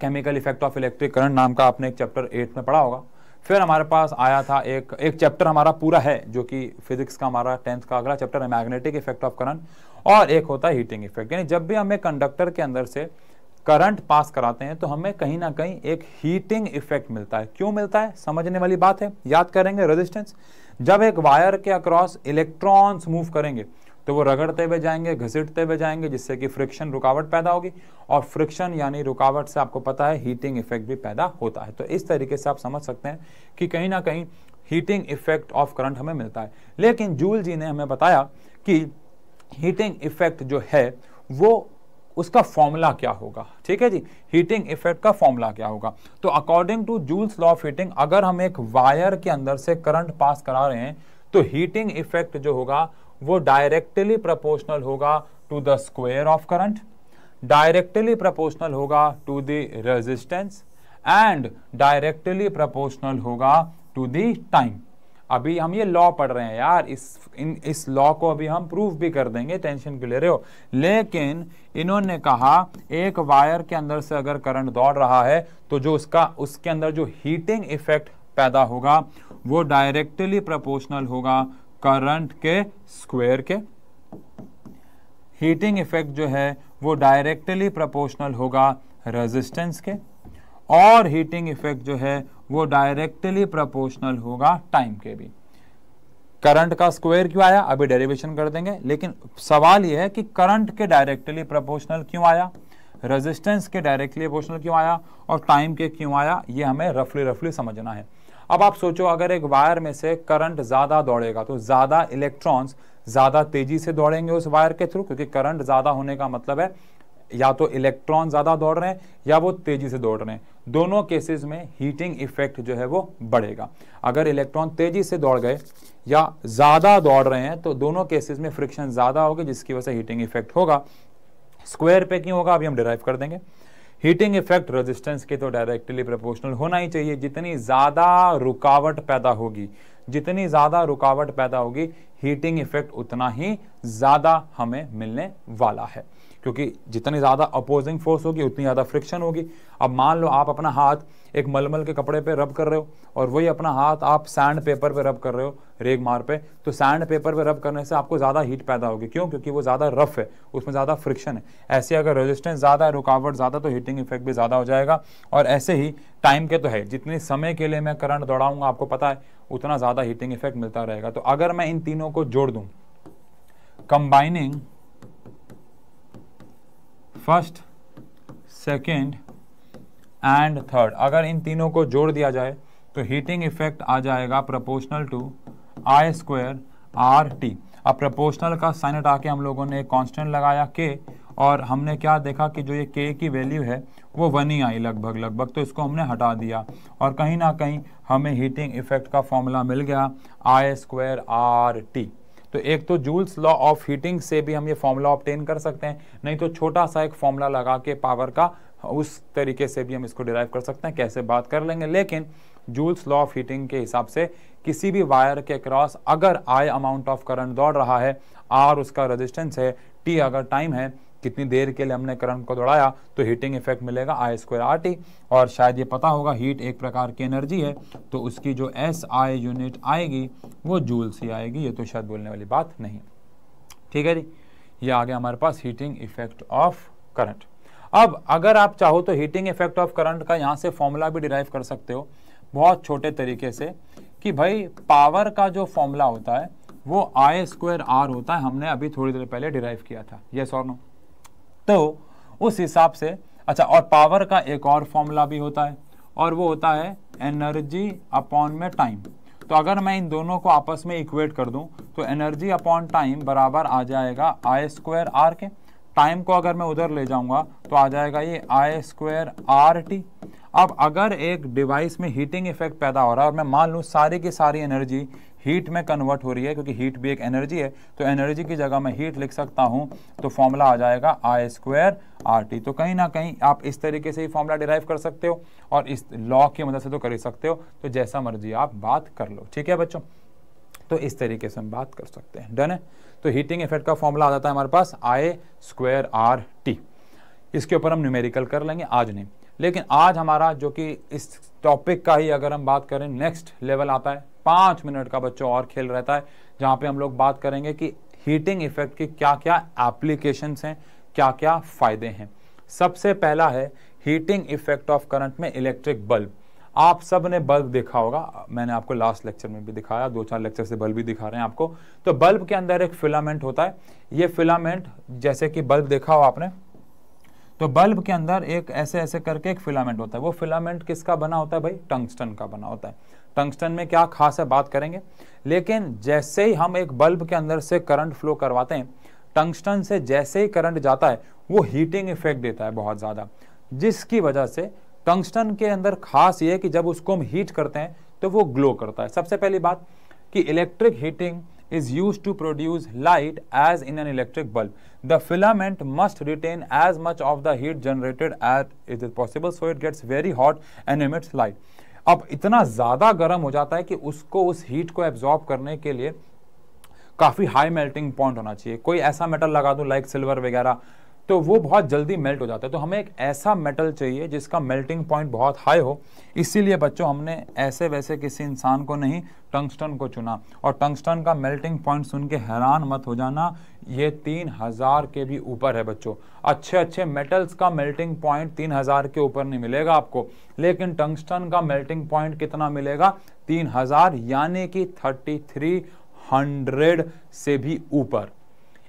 chemical effect of electric current नाम का आपने एक चैप्टर एट में पढ़ा होगा फिर हमारे पास आया था एक एक चैप्टर हमारा पूरा है जो कि फिजिक्स का हमारा टेंथ का अगला चैप्टर है मैग्नेटिक इफेक्ट ऑफ करंट और एक होता है हीटिंग इफेक्ट यानी जब भी हमें कंडक्टर के अंदर से करंट पास कराते हैं तो हमें कहीं ना कहीं एक हीटिंग इफेक्ट मिलता है क्यों मिलता है समझने वाली बात है याद करेंगे रेजिस्टेंस जब एक वायर के अक्रॉस इलेक्ट्रॉन्स मूव करेंगे तो वो रगड़ते हुए जाएंगे घसीटते हुए जाएंगे जिससे कि फ्रिक्शन रुकावट पैदा होगी और फ्रिक्शन यानी रुकावट से आपको पता है हीटिंग इफेक्ट भी पैदा होता है तो इस तरीके से आप समझ सकते हैं कि कहीं ना कहीं हीटिंग इफेक्ट ऑफ करंट हमें मिलता है लेकिन जूल जी ने हमें बताया कि हीटिंग इफेक्ट जो है वो उसका फॉर्मूला क्या होगा ठीक है जी हीटिंग इफेक्ट का फॉर्मूला क्या होगा तो according to joule's law of heating अगर हम एक वायर के अंदर से करंट पास करा रहे हैं तो हीटिंग इफेक्ट जो होगा वो डायरेक्टली प्रोपोर्शनल होगा to the square of current directly proportional होगा to the resistance and directly proportional होगा टू द टाइम अभी हम ये लॉ पढ़ रहे हैं यार इस इन इस लॉ को अभी हम प्रूफ भी कर देंगे टेंशन क्यों ले रहे हो लेकिन इन्होंने कहा एक वायर के अंदर से अगर करंट दौड़ रहा है तो जो उसका उसके अंदर जो हीटिंग इफेक्ट पैदा होगा वो डायरेक्टली प्रोपोर्शनल होगा करंट के स्क्वायर के हीटिंग इफेक्ट जो है वो डायरेक्टली प्रोपोर्शनल होगा रेजिस्टेंस के और हीटिंग इफेक्ट जो है वो डायरेक्टली प्रोपोर्शनल होगा टाइम के भी करंट का स्क्वायर क्यों आया अभी डेरिवेशन कर देंगे लेकिन सवाल यह है कि करंट के डायरेक्टली प्रोपोर्शनल क्यों आया रेजिस्टेंस के डायरेक्टली प्रोपोर्शनल क्यों आया और टाइम के क्यों आया ये हमें रफली रफली समझना है अब आप सोचो अगर एक वायर में से करंट ज़्यादा दौड़ेगा तो ज़्यादा इलेक्ट्रॉन्स ज़्यादा तेज़ी से दौड़ेंगे उस वायर के थ्रू क्योंकि करंट ज़्यादा होने का मतलब है या तो इलेक्ट्रॉन ज़्यादा दौड़ रहे हैं या वो तेज़ी से दौड़ रहे हैं दोनों केसेस में हीटिंग इफेक्ट जो है वो बढ़ेगा अगर इलेक्ट्रॉन तेज़ी से दौड़ गए या ज़्यादा दौड़ रहे हैं तो दोनों केसेस में फ्रिक्शन ज़्यादा होगी जिसकी वजह से हीटिंग इफेक्ट होगा स्क्वायर पे क्यों होगा अभी हम डिराइव कर देंगे हीटिंग इफेक्ट रेजिस्टेंस के तो डायरेक्टली प्रोपोर्शनल होना ही चाहिए जितनी ज़्यादा रुकावट पैदा होगी जितनी ज़्यादा रुकावट पैदा होगी हीटिंग इफेक्ट उतना ही ज़्यादा हमें मिलने वाला है क्योंकि जितनी ज़्यादा अपोजिंग फोर्स होगी उतनी ज़्यादा फ्रिक्शन होगी अब मान लो आप अपना हाथ एक मलमल के कपड़े पे रब कर रहे हो और वही अपना हाथ आप सैंड पेपर पे रब कर रहे हो रेग मार पे तो सैंड पेपर पे रब करने से आपको ज़्यादा हीट पैदा होगी क्यों क्योंकि वो ज़्यादा रफ है उसमें ज़्यादा फ्रिक्शन है ऐसे अगर रेजिस्टेंस ज़्यादा है रुकावट ज़्यादा तो हीटिंग इफेक्ट भी ज़्यादा हो जाएगा और ऐसे ही टाइम के तो है जितने समय के लिए मैं करंट दौड़ाऊँगा आपको पता है उतना ज़्यादा हीटिंग इफेक्ट मिलता रहेगा तो अगर मैं इन तीनों को जोड़ दूँ combining first second and third अगर इन तीनों को जोड़ दिया जाए तो हीटिंग इफेक्ट आ जाएगा proportional to I square R T अब प्रोपोर्शनल का साइन हटा के हम लोगों ने एक कॉन्स्टेंट लगाया के और हमने क्या देखा कि जो ये के की वैल्यू है वो वन ही आई लगभग लगभग तो इसको हमने हटा दिया और कहीं ना कहीं हमें हीटिंग इफेक्ट का फॉर्मूला मिल गया आई स्क्वायर आर टी तो एक तो जूल्स लॉ ऑफ हीटिंग से भी हम ये फॉर्मूला ऑप्टेन कर सकते हैं नहीं तो छोटा सा एक फॉर्मूला लगा के पावर का उस तरीके से भी हम इसको डिराइव कर सकते हैं कैसे बात कर लेंगे लेकिन जूल्स लॉ ऑफ हीटिंग के हिसाब से किसी भी वायर के क्रॉस अगर आई अमाउंट ऑफ करंट दौड़ रहा है आर उसका रजिस्टेंस है टी अगर टाइम है कितनी देर के लिए हमने करंट को दौड़ाया तो हीटिंग इफेक्ट मिलेगा आई स्क्वायर आर टी और शायद ये पता होगा हीट एक प्रकार की एनर्जी है तो उसकी जो एस आई यूनिट आएगी वो जूल सी आएगी ये तो शायद बोलने वाली बात नहीं ठीक है जी ये आ गया हमारे पास हीटिंग इफेक्ट ऑफ करंट अब अगर आप चाहो तो हीटिंग इफेक्ट ऑफ करंट का यहाँ से फॉर्मूला भी डिराइव कर सकते हो बहुत छोटे तरीके से कि भाई पावर का जो फॉर्मूला होता है वो आई स्क्वायर आर होता है हमने अभी थोड़ी देर पहले डिराइव किया था यस और नो तो उस हिसाब से अच्छा और पावर का एक और फॉर्मूला भी होता है और वो होता है एनर्जी अपॉन में टाइम तो अगर मैं इन दोनों को आपस में इक्वेट कर दूं तो एनर्जी अपॉन टाइम बराबर आ जाएगा आई स्क्वायर आर के टाइम को अगर मैं उधर ले जाऊंगा तो आ जाएगा ये आई स्क्वायर आर टी अब अगर एक डिवाइस में हीटिंग इफेक्ट पैदा हो रहा है और मैं मान लूँ सारी की सारी एनर्जी हीट में कन्वर्ट हो रही है क्योंकि हीट भी एक एनर्जी है तो एनर्जी की जगह मैं हीट लिख सकता हूँ तो फॉर्मूला आ जाएगा आई स्क्वायर आर टी तो कहीं ना कहीं आप इस तरीके से ही फॉर्मूला डिराइव कर सकते हो और इस लॉ की मदद से तो कर ही सकते हो तो जैसा मर्जी आप बात कर लो ठीक है बच्चों तो इस तरीके से हम बात कर सकते हैं डन है तो हीटिंग इफेक्ट का फॉर्मूला आ जाता है हमारे पास आई स्क्वायर आर टी इसके ऊपर हम न्यूमेरिकल कर लेंगे आज नहीं लेकिन आज हमारा जो कि इस टॉपिक का ही अगर हम बात करें नेक्स्ट लेवल आता है पांच मिनट का बच्चों और खेल रहता है जहां पे हम लोग बात करेंगे कि हीटिंग इफेक्ट के क्या क्या एप्लीकेशन हैं क्या क्या फ़ायदे हैं सबसे पहला है हीटिंग इफेक्ट ऑफ करंट में इलेक्ट्रिक बल्ब आप सब ने बल्ब देखा होगा मैंने आपको लास्ट लेक्चर में भी दिखाया दो चार लेक्चर से बल्ब भी दिखा रहे हैं आपको तो बल्ब के अंदर एक फिलामेंट होता है ये फिलामेंट जैसे कि बल्ब देखा हो आपने तो बल्ब के अंदर एक ऐसे ऐसे करके एक फिलामेंट होता है वो फिलामेंट किसका बना होता है भाई टंगस्टन का बना होता है टंगस्टन में क्या खास है बात करेंगे लेकिन जैसे ही हम एक बल्ब के अंदर से करंट फ्लो करवाते हैं टंगस्टन से जैसे ही करंट जाता है वो हीटिंग इफेक्ट देता है बहुत ज़्यादा जिसकी वजह से टंगस्टन के अंदर खास ये है कि जब उसको हम हीट करते हैं तो वो ग्लो करता है सबसे पहली बात कि electric heating is use to produce light as in an electric bulb the filament must retain as much of the heat generated at is is possible so it gets very hot and emits light अब इतना ज़्यादा गर्म हो जाता है कि उसको उस हीट को एब्जॉर्ब करने के लिए काफ़ी हाई मेल्टिंग पॉइंट होना चाहिए कोई ऐसा मेटल लगा दूँ लाइक सिल्वर वगैरह तो वो बहुत जल्दी मेल्ट हो जाता है तो हमें एक ऐसा मेटल चाहिए जिसका मेल्टिंग पॉइंट बहुत हाई हो इसीलिए बच्चों हमने ऐसे वैसे किसी इंसान को नहीं टंगस्टन को चुना और टंगस्टन का मेल्टिंग पॉइंट सुन के हैरान मत हो जाना ये तीन हज़ार के भी ऊपर है बच्चों अच्छे अच्छे मेटल्स का मेल्टिंग पॉइंट तीन हज़ार के ऊपर नहीं मिलेगा आपको लेकिन टंगस्टन का मेल्टिंग पॉइंट कितना मिलेगा तीन हज़ार यानी कि थर्टी थ्री हंड्रेड से भी ऊपर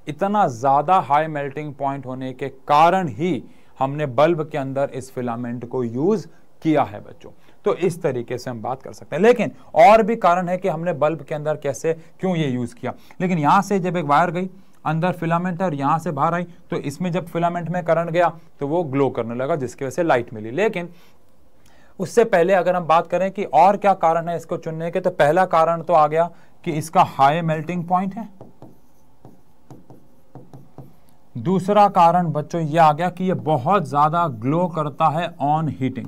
इतना ज़्यादा हाई मेल्टिंग पॉइंट होने के कारण ही हमने बल्ब के अंदर इस फिलामेंट को यूज़ किया है बच्चों तो इस तरीके से हम बात कर सकते हैं लेकिन और भी कारण है कि हमने बल्ब के अंदर कैसे क्यों ये यूज़ किया लेकिन यहाँ से जब एक वायर गई अंदर फिलामेंट है और यहाँ से बाहर आई तो इसमें जब फिलामेंट में करंट गया तो वो ग्लो करने लगा जिसकी वजह से लाइट मिली लेकिन उससे पहले अगर हम बात करें कि और क्या कारण है इसको चुनने के तो पहला कारण तो आ गया कि इसका हाई मेल्टिंग पॉइंट है दूसरा कारण बच्चों ये आ गया कि ये बहुत ज़्यादा ग्लो करता है ऑन हीटिंग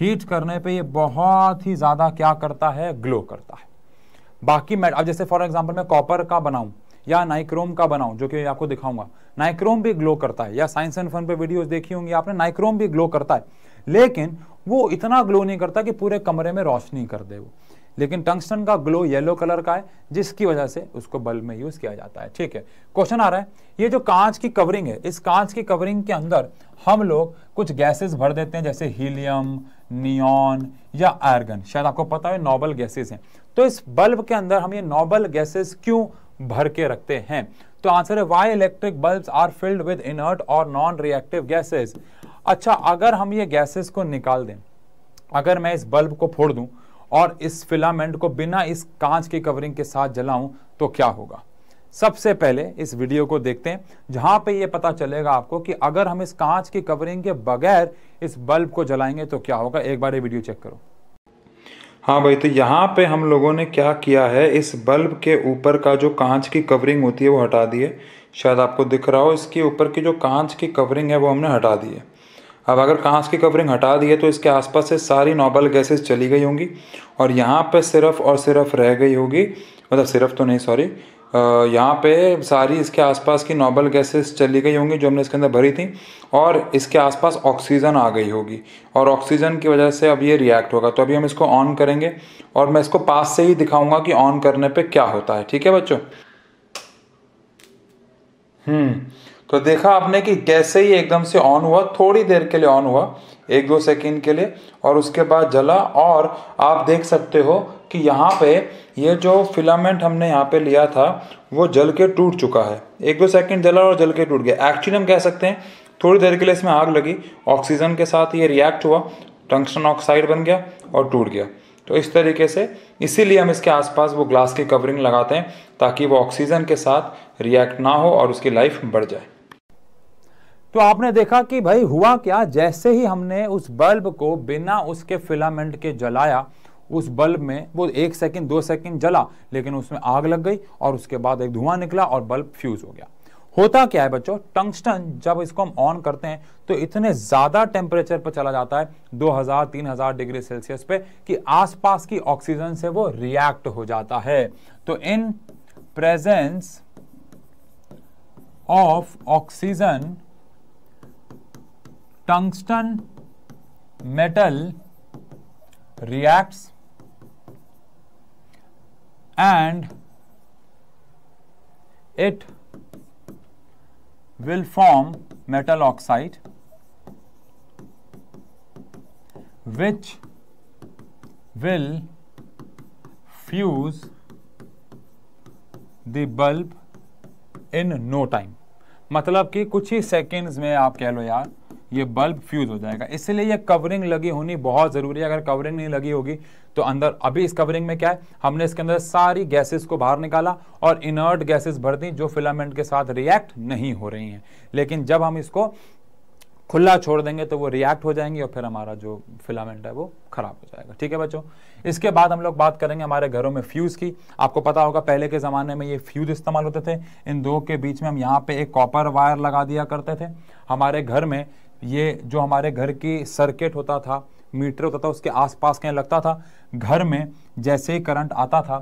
हीट करने पे ये बहुत ही ज़्यादा क्या करता है ग्लो करता है बाकी मेट अब जैसे फॉर एग्जांपल मैं कॉपर का बनाऊं या नाइक्रोम का बनाऊं जो कि आपको दिखाऊंगा नाइक्रोम भी ग्लो करता है या साइंस एंड फन पे वीडियोस देखी होंगी आपने नाइक्रोम भी ग्लो करता है लेकिन वो इतना ग्लो नहीं करता कि पूरे कमरे में रोशनी कर दे वो लेकिन टंगस्टन का ग्लो येलो कलर का है जिसकी वजह से उसको बल्ब में यूज किया जाता है ठीक है क्वेश्चन आ रहा है ये जो कांच की कवरिंग है इस कांच की कवरिंग के अंदर हम लोग कुछ गैसेस भर देते हैं जैसे हीलियम नियॉन या आयरगन शायद आपको पता है नोबल गैसेस हैं तो इस बल्ब के अंदर हम ये नोबल गैसेस क्यों भर के रखते हैं तो आंसर है why electric bulbs are filled with inert or non reactive gases अच्छा अगर हम ये गैसेस को निकाल दें अगर मैं इस बल्ब को फोड़ दूं और इस फिलामेंट को बिना इस कांच की कवरिंग के साथ जलाऊं तो क्या होगा सबसे पहले इस वीडियो को देखते हैं जहां पे ये पता चलेगा आपको कि अगर हम इस कांच की कवरिंग के बगैर इस बल्ब को जलाएंगे तो क्या होगा एक बार ये वीडियो चेक करो हाँ भाई तो यहाँ पे हम लोगों ने क्या किया है इस बल्ब के ऊपर का जो कांच की कवरिंग होती है वो हटा दी है शायद आपको दिख रहा हो इसके ऊपर की जो कांच की कवरिंग है वो हमने हटा दी है अब अगर कांच की कवरिंग हटा दी है तो इसके आसपास से सारी नॉबल गैसेस चली गई होंगी और यहाँ पर सिर्फ और सिर्फ रह गई होगी मतलब सिर्फ तो नहीं सॉरी यहाँ पे सारी इसके आसपास की नॉबल गैसेस चली गई होंगी जो हमने इसके अंदर भरी थी और इसके आसपास ऑक्सीजन आ गई होगी और ऑक्सीजन की वजह से अब ये रिएक्ट होगा तो अभी हम इसको ऑन करेंगे और मैं इसको पास से ही दिखाऊंगा कि ऑन करने पे क्या होता है ठीक है बच्चों हम्म तो देखा आपने कि कैसे ही एकदम से ऑन हुआ थोड़ी देर के लिए ऑन हुआ एक दो सेकेंड के लिए और उसके बाद जला और आप देख सकते हो कि यहाँ पे ये जो फिलामेंट हमने यहाँ पे लिया था वो जल के टूट चुका है एक दो सेकंड जला और जल के टूट गया एक्चुअली हम कह सकते हैं थोड़ी देर के लिए इसमें आग लगी ऑक्सीजन के साथ ये रिएक्ट हुआ टंक्शन ऑक्साइड बन गया और टूट गया तो इस तरीके से इसीलिए हम इसके आसपास वो ग्लास की कवरिंग लगाते हैं ताकि वो ऑक्सीजन के साथ रिएक्ट ना हो और उसकी लाइफ बढ़ जाए तो आपने देखा कि भाई हुआ क्या जैसे ही हमने उस बल्ब को बिना उसके फिलामेंट के जलाया उस बल्ब में वो एक सेकंड दो सेकंड जला लेकिन उसमें आग लग गई और उसके बाद एक धुआं निकला और बल्ब फ्यूज हो गया होता क्या है बच्चों टंगस्टन जब इसको हम ऑन करते हैं तो इतने ज़्यादा टेम्परेचर पर चला जाता है 2000 3000 डिग्री सेल्सियस पे कि आसपास की ऑक्सीजन से वो रिएक्ट हो जाता है तो in presence of oxygen tungsten metal reacts and it will form metal oxide which will fuse the bulb in no time मतलब कि कुछ ही सेकेंड्स में आप कह लो यार ये बल्ब फ्यूज हो जाएगा इसलिए ये कवरिंग लगी होनी बहुत ज़रूरी है अगर कवरिंग नहीं लगी होगी तो अंदर अभी इस कवरिंग में क्या है हमने इसके अंदर सारी गैसेस को बाहर निकाला और इनर्ट गैसेस भर दी जो फिलामेंट के साथ रिएक्ट नहीं हो रही हैं लेकिन जब हम इसको खुला छोड़ देंगे तो वो रिएक्ट हो जाएंगी और फिर हमारा जो फिलामेंट है वो ख़राब हो जाएगा ठीक है बच्चों इसके बाद हम लोग बात करेंगे हमारे घरों में फ्यूज़ की आपको पता होगा पहले के ज़माने में ये फ्यूज़ इस्तेमाल होते थे इन दो के बीच में हम यहाँ पे एक कॉपर वायर लगा दिया करते थे हमारे घर में ये जो हमारे घर की सर्किट होता था मीटर होता था उसके आसपास कहीं लगता था घर में जैसे ही करंट आता था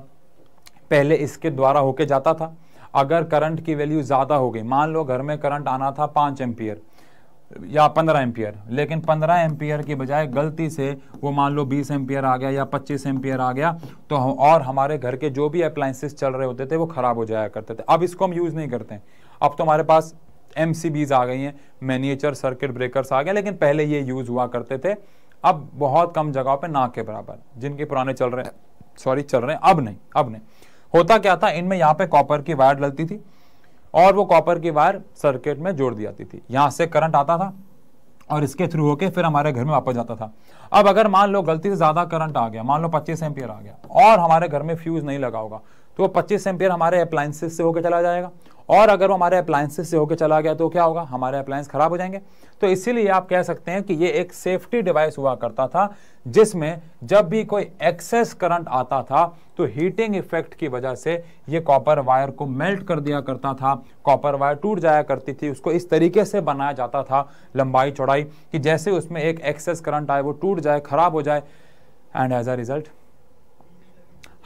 पहले इसके द्वारा होके जाता था अगर करंट की वैल्यू ज़्यादा हो गई मान लो घर में करंट आना था पाँच एम्पियर या पंद्रह एम्पियर लेकिन पंद्रह एम्पियर की बजाय गलती से वो मान लो बीस एम्पियर आ गया या पच्चीस एम्पियर आ गया तो हम और हमारे घर के जो भी अप्लाइंसिस चल रहे होते थे वो ख़राब हो जाया करते थे अब इसको हम यूज़ नहीं करते अब तो हमारे पास एम आ गई हैं मैनिएचर सर्किट ब्रेकर्स आ गए लेकिन पहले ये यूज़ हुआ करते थे अब बहुत कम जगहों पे ना के बराबर जिनके पुराने चल रहे हैं सॉरी चल रहे हैं अब नहीं अब नहीं होता क्या था इनमें यहाँ पे कॉपर की वायर डलती थी और वो कॉपर की वायर सर्किट में जोड़ दी जाती थी यहाँ से करंट आता था और इसके थ्रू होके फिर हमारे घर में वापस जाता था अब अगर मान लो गलती से ज़्यादा करंट आ गया मान लो पच्चीस एम्पियर आ गया और हमारे घर में फ्यूज़ नहीं लगा होगा तो वो पच्चीस एम्पियर हमारे अप्लाइंसेस से होकर चला जाएगा और अगर वो हमारे अप्लायंसेस से होकर चला गया तो क्या होगा हमारे अप्लायंस खराब हो जाएंगे तो इसीलिए आप कह सकते हैं कि ये एक सेफ्टी डिवाइस हुआ करता था जिसमें जब भी कोई एक्सेस करंट आता था तो हीटिंग इफेक्ट की वजह से ये कॉपर वायर को मेल्ट कर दिया करता था कॉपर वायर टूट जाया करती थी उसको इस तरीके से बनाया जाता था लंबाई चौड़ाई कि जैसे उसमें एक एक्सेस करंट आए वो टूट जाए खराब हो जाए एंड एज अ रिजल्ट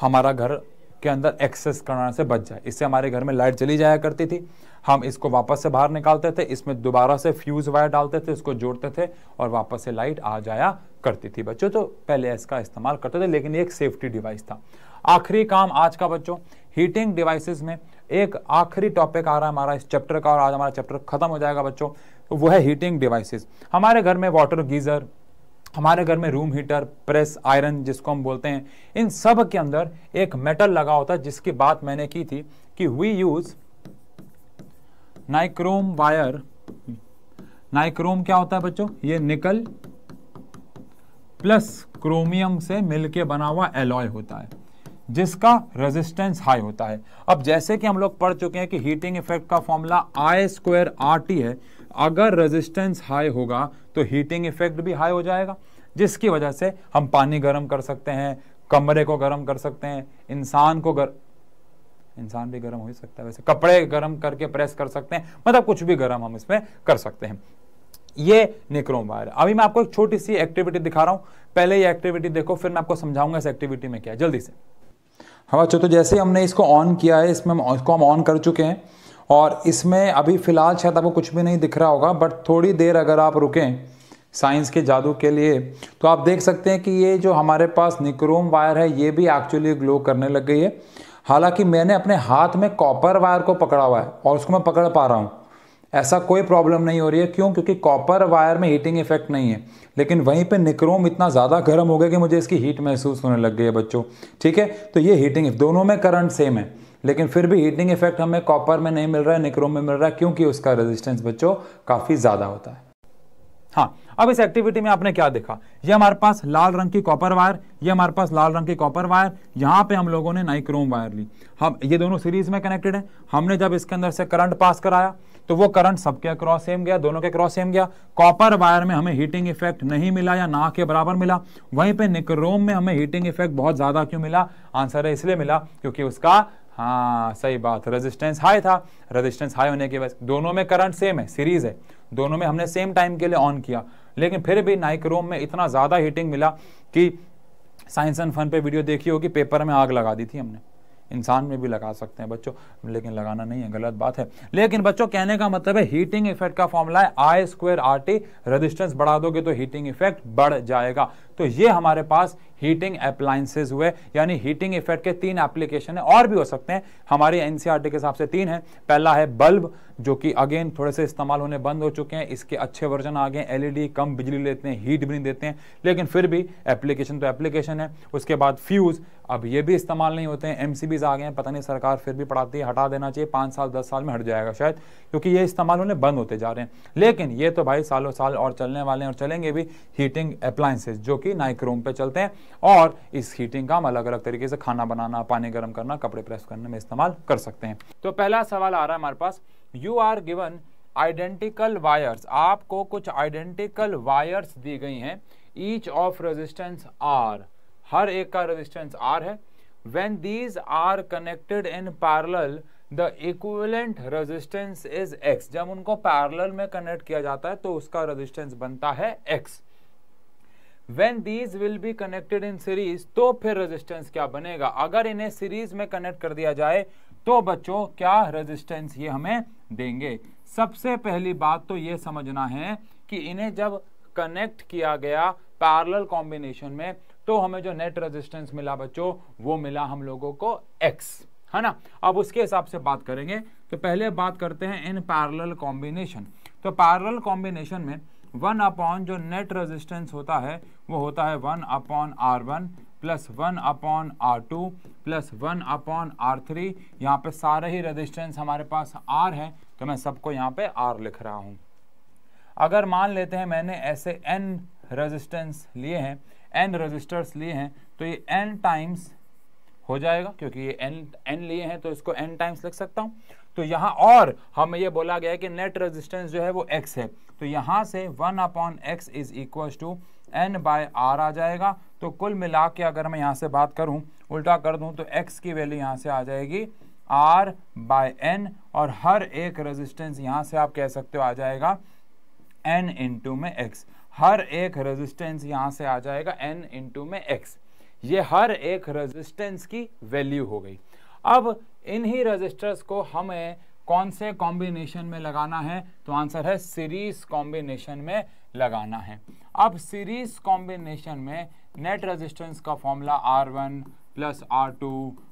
हमारा घर के अंदर एक्सेस करने से बच जाए इससे हमारे घर में लाइट चली जाया करती थी हम इसको वापस से बाहर निकालते थे इसमें दोबारा से फ्यूज वायर डालते थे इसको जोड़ते थे और वापस से लाइट आ जाया करती थी बच्चों तो पहले इसका इस्तेमाल करते थे लेकिन एक सेफ्टी डिवाइस था आखिरी काम आज का बच्चों हीटिंग डिवाइसेस में एक आखिरी टॉपिक आ रहा है हमारा इस चैप्टर का और आज हमारा चैप्टर खत्म हो जाएगा बच्चों वो है हीटिंग डिवाइसेस हमारे घर में वाटर गीज़र हमारे घर में रूम हीटर प्रेस आयरन जिसको हम बोलते हैं इन सब के अंदर एक मेटल लगा होता है जिसकी बात मैंने की थी कि we use nichrome wire nichrome क्या होता है बच्चों ये निकल प्लस क्रोमियम से मिलके बना हुआ एलॉय होता है जिसका रेजिस्टेंस हाई होता है अब जैसे कि हम लोग पढ़ चुके हैं कि हीटिंग इफेक्ट का formula I square R T है अगर रेजिस्टेंस हाई होगा तो हीटिंग इफेक्ट भी हाई हो जाएगा जिसकी वजह से हम पानी गर्म कर सकते हैं कमरे को गर्म कर सकते हैं इंसान को गर इंसान भी गर्म हो ही सकता है वैसे कपड़े गर्म करके प्रेस कर सकते हैं मतलब कुछ भी गर्म हम इसमें कर सकते हैं ये निक्रोम वायर अभी मैं आपको एक छोटी सी एक्टिविटी दिखा रहा हूं पहले ये एक्टिविटी देखो फिर मैं आपको समझाऊंगा इस एक्टिविटी में क्या जल्दी से हाँ बच्चों तो जैसे हमने इसको ऑन किया है इसमें हम इसको हम ऑन कर चुके हैं और इसमें अभी फ़िलहाल शायद आपको कुछ भी नहीं दिख रहा होगा बट थोड़ी देर अगर आप रुकें साइंस के जादू के लिए तो आप देख सकते हैं कि ये जो हमारे पास निक्रोम वायर है ये भी एक्चुअली ग्लो करने लग गई है हालांकि मैंने अपने हाथ में कॉपर वायर को पकड़ा हुआ है और उसको मैं पकड़ पा रहा हूँ ऐसा कोई प्रॉब्लम नहीं हो रही है क्यों क्योंकि कॉपर वायर में हीटिंग इफेक्ट नहीं है लेकिन वहीं पे निक्रोम इतना ज़्यादा गर्म हो गया कि मुझे इसकी हीट महसूस होने लग गई है बच्चों ठीक है तो ये हीटिंग दोनों में करंट सेम है लेकिन फिर भी हीटिंग इफेक्ट हमें कॉपर में नहीं मिल रहा है निक्रोम में मिल रहा है क्योंकि उसका रेजिस्टेंस बच्चों काफ़ी ज़्यादा होता है हाँ अब इस एक्टिविटी में आपने क्या देखा ये हमारे पास लाल रंग की कॉपर वायर ये हमारे पास लाल रंग की कॉपर वायर यहाँ पे हम लोगों ने नाइक्रोम वायर ली हम ये दोनों सीरीज में कनेक्टेड है हमने जब इसके अंदर से करंट पास कराया तो वो करंट सबके अक्रॉस सेम गया दोनों के अक्रॉस सेम गया कॉपर वायर में हमें हीटिंग इफेक्ट नहीं मिला या ना के बराबर मिला वहीं पे निक्रोम में हमें हीटिंग इफेक्ट बहुत ज़्यादा क्यों मिला आंसर है इसलिए मिला क्योंकि उसका हाँ सही बात रेजिस्टेंस हाई था रेजिस्टेंस हाई होने की वजह दोनों में करंट सेम है सीरीज है दोनों में हमने सेम टाइम के लिए ऑन किया लेकिन फिर भी नाइक्रोम में इतना ज़्यादा हीटिंग मिला कि साइंस एंड फन पे वीडियो देखी होगी पेपर में आग लगा दी थी हमने इंसान में भी लगा सकते हैं बच्चों लेकिन लगाना नहीं है गलत बात है लेकिन बच्चों कहने का मतलब है हीटिंग इफेक्ट का फॉर्मूला है I square R T resistance बढ़ा दोगे तो हीटिंग इफेक्ट बढ़ जाएगा तो ये हमारे पास हीटिंग अप्लायंसेज हुए यानी हीटिंग इफेक्ट के तीन एप्लीकेशन है और भी हो सकते हैं हमारे एनसीआरटी के हिसाब से तीन है पहला है बल्ब जो कि अगेन थोड़े से इस्तेमाल होने बंद हो चुके हैं इसके अच्छे वर्जन आ गए एलईडी कम बिजली लेते हैं हीट भी नहीं देते हैं लेकिन फिर भी एप्लीकेशन तो एप्लीकेशन है उसके बाद फ्यूज़ अब ये भी इस्तेमाल नहीं होते हैं एम आ गए हैं पता नहीं सरकार फिर भी पढ़ाती है हटा देना चाहिए पाँच साल दस साल में हट जाएगा शायद क्योंकि ये इस्तेमाल होने बंद होते जा रहे हैं लेकिन ये तो भाई सालों साल और चलने वाले हैं और चलेंगे भी हीटिंग अप्लाइंसेज जो कि नाइक्रोम पे चलते हैं और इस हीटिंग का हम अलग अलग तरीके से खाना बनाना पानी गर्म करना कपड़े प्रेस करने में इस्तेमाल कर सकते हैं तो पहला सवाल आ रहा है हमारे पास you are given identical wires आपको कुछ आइडेंटिकल वायर्स दी गई हैं ईच ऑफ रेजिस्टेंस आर हर एक का रेजिस्टेंस आर है when these are connected in parallel the equivalent resistance is X जब उनको पैरल में कनेक्ट किया जाता है तो उसका रेजिस्टेंस बनता है X when these will be connected in series तो फिर रेजिस्टेंस क्या बनेगा अगर इन्हें सीरीज में कनेक्ट कर दिया जाए तो बच्चों क्या रेजिस्टेंस ये हमें देंगे सबसे पहली बात तो ये समझना है कि इन्हें जब कनेक्ट किया गया पैरल कॉम्बिनेशन में तो हमें जो नेट रेजिस्टेंस मिला बच्चों वो मिला हम लोगों को एक्स है ना अब उसके हिसाब से बात करेंगे तो पहले बात करते हैं इन पैरल कॉम्बिनेशन तो पैरल कॉम्बिनेशन में वन अपॉन जो नेट रेजिस्टेंस होता है वो होता है one upon R one plus one upon R two plus one upon R three यहाँ पे सारे ही रेजिस्टेंस हमारे पास आर है तो मैं सबको यहाँ पे आर लिख रहा हूँ अगर मान लेते हैं मैंने ऐसे एन रेजिस्टेंस लिए हैं एन रजिस्टर्स लिए हैं तो ये एन टाइम्स हो जाएगा क्योंकि ये एन एन लिए हैं तो इसको एन टाइम्स लिख सकता हूँ तो यहाँ और हमें ये बोला गया है कि नेट रेजिस्टेंस जो है वो एक्स है तो यहाँ से one upon X is equal to N by R आ जाएगा तो कुल मिला के अगर मैं यहाँ से बात करूँ उल्टा कर दूँ तो एक्स की वैल्यू यहाँ से आ जाएगी आर बाय एन और हर एक रेजिस्टेंस यहाँ से आप कह सकते हो आ जाएगा एन इंटू में एक्स हर एक रेजिस्टेंस यहाँ से आ जाएगा एन इंटू में एक्स ये हर एक रेजिस्टेंस की वैल्यू हो गई अब इन्हीं रजिस्टर्स को हमें कौन से कॉम्बिनेशन में लगाना है तो आंसर है सीरीज कॉम्बिनेशन में लगाना है अब सीरीज कॉम्बिनेशन में नेट रेजिस्टेंस का formula R one plus R two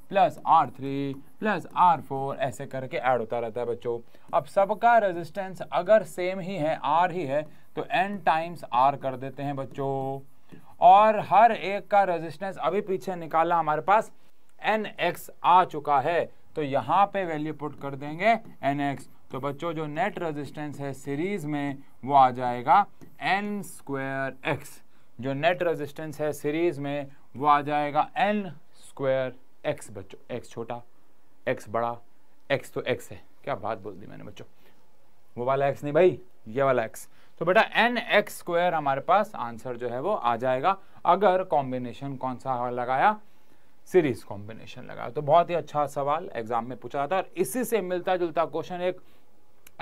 plus R three plus R four ऐसे करके ऐड होता रहता है बच्चों अब सबका रेजिस्टेंस अगर सेम ही है आर ही है तो एन टाइम्स आर कर देते हैं बच्चों और हर एक का रेजिस्टेंस अभी पीछे निकाला हमारे पास एन एक्स आ चुका है तो यहाँ पे वैल्यू पुट कर देंगे एन एक्स तो बच्चों जो नेट रेजिस्टेंस है सीरीज में वो आ जाएगा एन स्क्वायर एक्स जो नेट रेजिस्टेंस है सीरीज में वो आ जाएगा एन स्क्वायर एक्स बच्चों एक्स छोटा एक्स बड़ा एक्स तो एक्स है क्या बात बोल दी मैंने बच्चों वो वाला एक्स नहीं भाई ये वाला एक्स तो बेटा एन एक्स स्क्वायर हमारे पास आंसर जो है वो आ जाएगा अगर कॉम्बिनेशन कौन सा लगाया सीरीज कॉम्बिनेशन लगाया तो बहुत ही अच्छा सवाल एग्जाम में पूछा जाता है और इसी से मिलता जुलता क्वेश्चन एक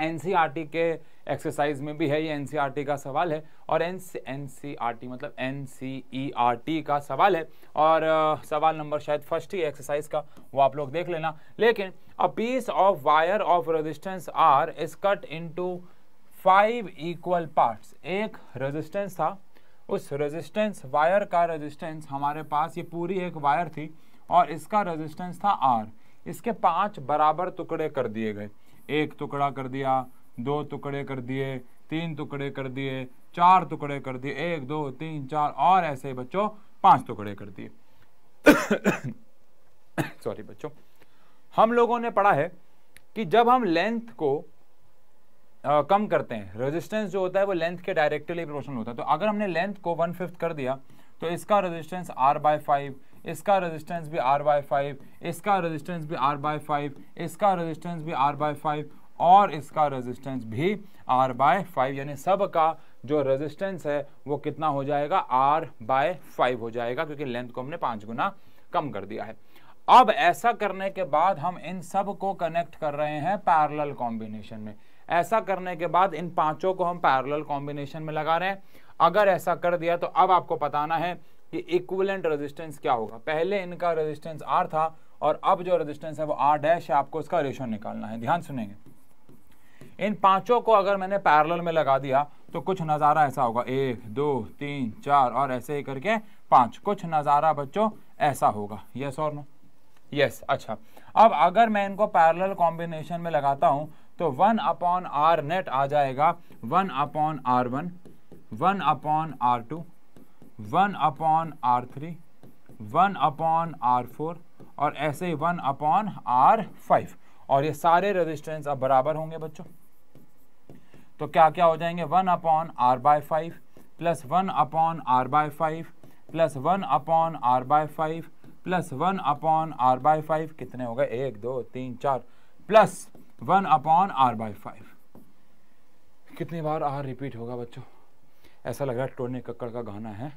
एन e के एक्सरसाइज में भी है ये एन e का सवाल है और एन एन e मतलब एन का सवाल है और आ, सवाल नंबर शायद फर्स्ट ही एक्सरसाइज का वो आप लोग देख लेना लेकिन a piece of wire of resistance R is cut into five equal parts एक रेजिस्टेंस था उस रेजिस्टेंस वायर का रेजिस्टेंस हमारे पास ये पूरी एक वायर थी और इसका रेजिस्टेंस था आर इसके पांच बराबर टुकड़े कर दिए गए एक टुकड़ा कर दिया दो टुकड़े कर दिए तीन टुकड़े कर दिए चार टुकड़े कर दिए एक दो तीन चार और ऐसे बच्चों पांच टुकड़े कर दिए सॉरी बच्चों हम लोगों ने पढ़ा है कि जब हम लेंथ को आ, कम करते हैं रेजिस्टेंस जो होता है वो लेंथ के डायरेक्टली प्रोपोर्शनल होता है तो अगर हमने लेंथ को वन फिफ्थ कर दिया तो इसका रेजिस्टेंस आर बाय फाइव इसका रेजिस्टेंस भी आर बाय फाइव इसका रेजिस्टेंस भी आर बाय फाइव इसका रेजिस्टेंस भी आर बाय फाइव और इसका रेजिस्टेंस भी आर बाय फाइव यानी सब का जो रेजिस्टेंस है वो कितना हो जाएगा आर बाय फाइव हो जाएगा क्योंकि लेंथ को हमने पाँच गुना कम कर दिया है अब ऐसा करने के बाद हम इन सब को कनेक्ट कर रहे हैं पैरेलल कॉम्बिनेशन में ऐसा करने के बाद इन पांचों को हम पैरल कॉम्बिनेशन में लगा रहे हैं अगर ऐसा कर दिया तो अब आपको बताना है कि इक्वलेंट रेजिस्टेंस क्या होगा पहले इनका रेजिस्टेंस आर था और अब जो रेजिस्टेंस है वो आर डैश है आपको उसका रेशो निकालना है ध्यान सुनेंगे इन पांचों को अगर मैंने पैरल में लगा दिया तो कुछ नज़ारा ऐसा होगा एक दो तीन चार और ऐसे ही करके पाँच कुछ नज़ारा बच्चों ऐसा होगा यस और नो यस अच्छा अब अगर मैं इनको पैरल कॉम्बिनेशन में लगाता हूँ तो वन अपॉन आर नेट आ जाएगा one upon R one one upon R two one upon R three one upon R four और ऐसे ही वन अपॉन आर फाइव और ये सारे रेजिस्टेंस अब बराबर होंगे बच्चों तो क्या क्या हो जाएंगे one upon R by five plus one upon R by five plus one upon R by five plus one upon R by five कितने हो गए एक दो तीन चार plus one upon R by five कितनी बार आर रिपीट होगा बच्चों ऐसा लग रहा है टोने कक्कड़ का गाना है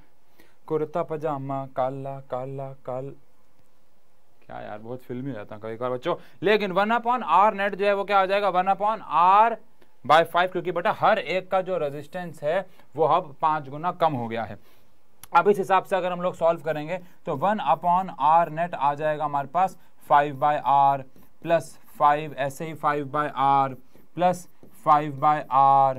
कुर्ता पजामा काला काला काल क्या यार बहुत फिल्मी रहता है कभी बार बच्चों लेकिन वन अपॉन आर नेट जो है वो क्या हो जाएगा one upon R by five क्योंकि बेटा हर एक का जो रेजिस्टेंस है वो अब पांच गुना कम हो गया है अब इस हिसाब से अगर हम लोग सॉल्व करेंगे तो वन अपॉन आर नेट आ जाएगा हमारे पास five by R plus five ऐसे ही five by R plus five by R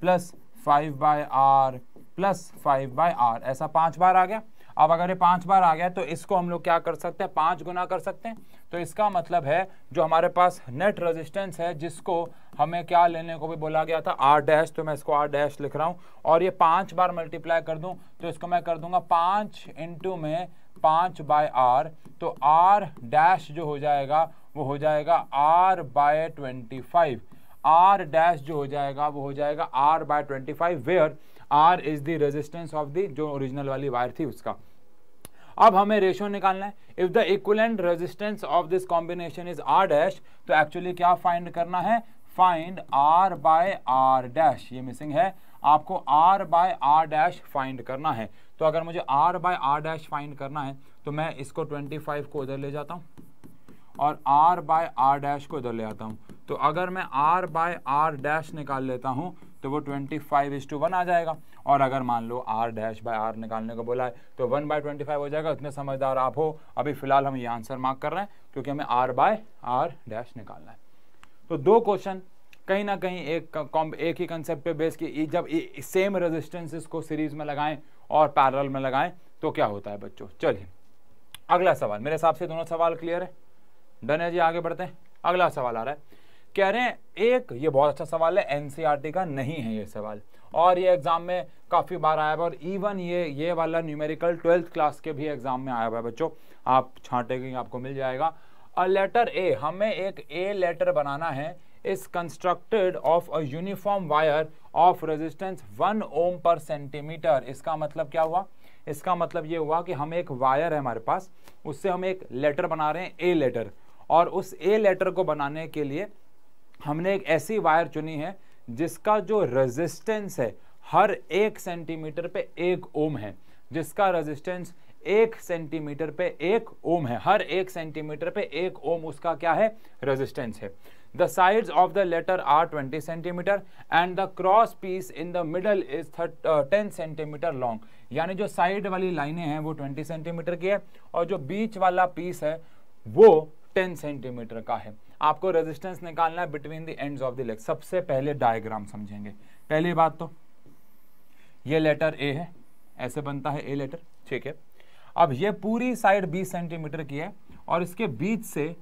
plus five by R plus five by R ऐसा पांच बार आ गया अब अगर ये पांच बार आ गया तो इसको हम लोग क्या कर सकते हैं पांच गुना कर सकते हैं तो इसका मतलब है जो हमारे पास नेट रेजिस्टेंस है जिसको हमें क्या लेने को भी बोला गया था आर डैश तो मैं इसको आर डैश लिख रहा हूँ और ये पांच बार मल्टीप्लाई कर दूँ तो इसको मैं कर दूंगा पाँच इंटू में पाँच बाय आर तो आर डैश जो हो जाएगा वो हो जाएगा R by twenty five R dash जो हो जाएगा वो हो जाएगा R by twenty five where R is the resistance of the जो ओरिजिनल वाली वायर थी उसका अब हमें रेशो निकालना है if the equivalent resistance of this combination is R dash तो एक्चुअली क्या फाइंड करना है find R by R dash ये मिसिंग है आपको R by R dash find करना है तो अगर मुझे R by R dash find करना है तो मैं इसको 25 को उधर ले जाता हूँ और आर बाय आर डैश को इधर ले आता हूँ तो अगर मैं आर बाय आर डैश निकाल लेता हूँ तो वो twenty five is to one आ जाएगा और अगर मान लो आर डैश बाय आर निकालने को बोला है तो वन बाय ट्वेंटी फाइव हो जाएगा इतने समझदार आप हो अभी फिलहाल हम ये आंसर मार्क कर रहे हैं क्योंकि हमें आर बाय आर डैश निकालना है तो दो क्वेश्चन कहीं ना कहीं एक एक ही कंसेप्ट पे बेस की जब सेम रेजिस्टेंस को सीरीज में लगाएं और पैरल में लगाएं तो क्या होता है बच्चों चलिए अगला सवाल मेरे हिसाब से दोनों सवाल क्लियर है डन है जी आगे बढ़ते हैं अगला सवाल आ रहा है कह रहे हैं एक ये बहुत अच्छा सवाल है एनसीईआरटी e का नहीं है ये सवाल और ये एग्ज़ाम में काफ़ी बार आया हुआ और इवन ये ये वाला न्यूमेरिकल ट्वेल्थ क्लास के भी एग्ज़ाम में आया हुआ है बच्चों आप छाँटेंगे आपको मिल जाएगा अ लेटर ए हमें एक ए लेटर बनाना है इस constructed of a uniform wire of resistance one ohm per centimetre इसका मतलब क्या हुआ इसका मतलब ये हुआ कि हम एक वायर है हमारे पास उससे हम एक लेटर बना रहे हैं ए लेटर और उस ए लेटर को बनाने के लिए हमने एक ऐसी वायर चुनी है जिसका जो रेजिस्टेंस है हर एक सेंटीमीटर पे एक ओम है जिसका रेजिस्टेंस एक सेंटीमीटर पे एक ओम है हर एक सेंटीमीटर पे एक ओम उसका क्या है रेजिस्टेंस है the sides of the letter are 20 centimetre and the cross piece in the middle is ten centimetre long यानी जो साइड वाली लाइनें हैं वो 20 सेंटीमीटर की है और जो बीच वाला पीस है वो 10 सेंटीमीटर का है आपको रेजिस्टेंस निकालना है between the ends of the leg सबसे पहले डायग्राम समझेंगे पहली बात तो ये लेटर ए है ऐसे बनता है ए लेटर ठीक है अब ये पूरी साइड 20 सेंटीमीटर की है और इसके बीच से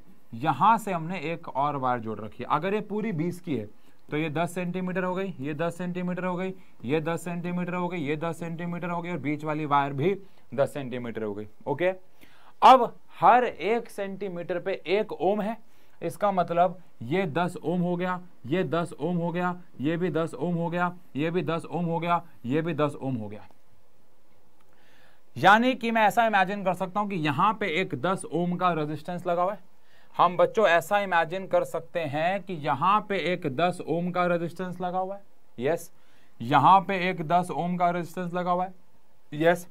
यहां से हमने एक और वायर जोड़ रखी है अगर ये पूरी 20 की है तो ये 10 सेंटीमीटर हो गई ये 10 सेंटीमीटर हो गई ये 10 सेंटीमीटर हो गई ये 10 सेंटीमीटर हो गई और बीच वाली वायर भी 10 सेंटीमीटर हो गई ओके अब हर एक सेंटीमीटर पे एक ओम है इसका मतलब ये 10 ओम हो गया ये 10 ओम हो गया ये भी 10 ओम हो गया ये भी 10 ओम हो गया ये भी 10 ओम हो गया यानी कि मैं ऐसा इमेजिन कर सकता हूं कि यहां पे एक 10 ओम का रेजिस्टेंस लगा हुआ है हम बच्चों ऐसा इमेजिन कर सकते हैं कि यहां पे एक 10 ओम का रेजिस्टेंस लगा हुआ है यस यहां पे एक 10 ओम का रेजिस्टेंस लगा हुआ है यस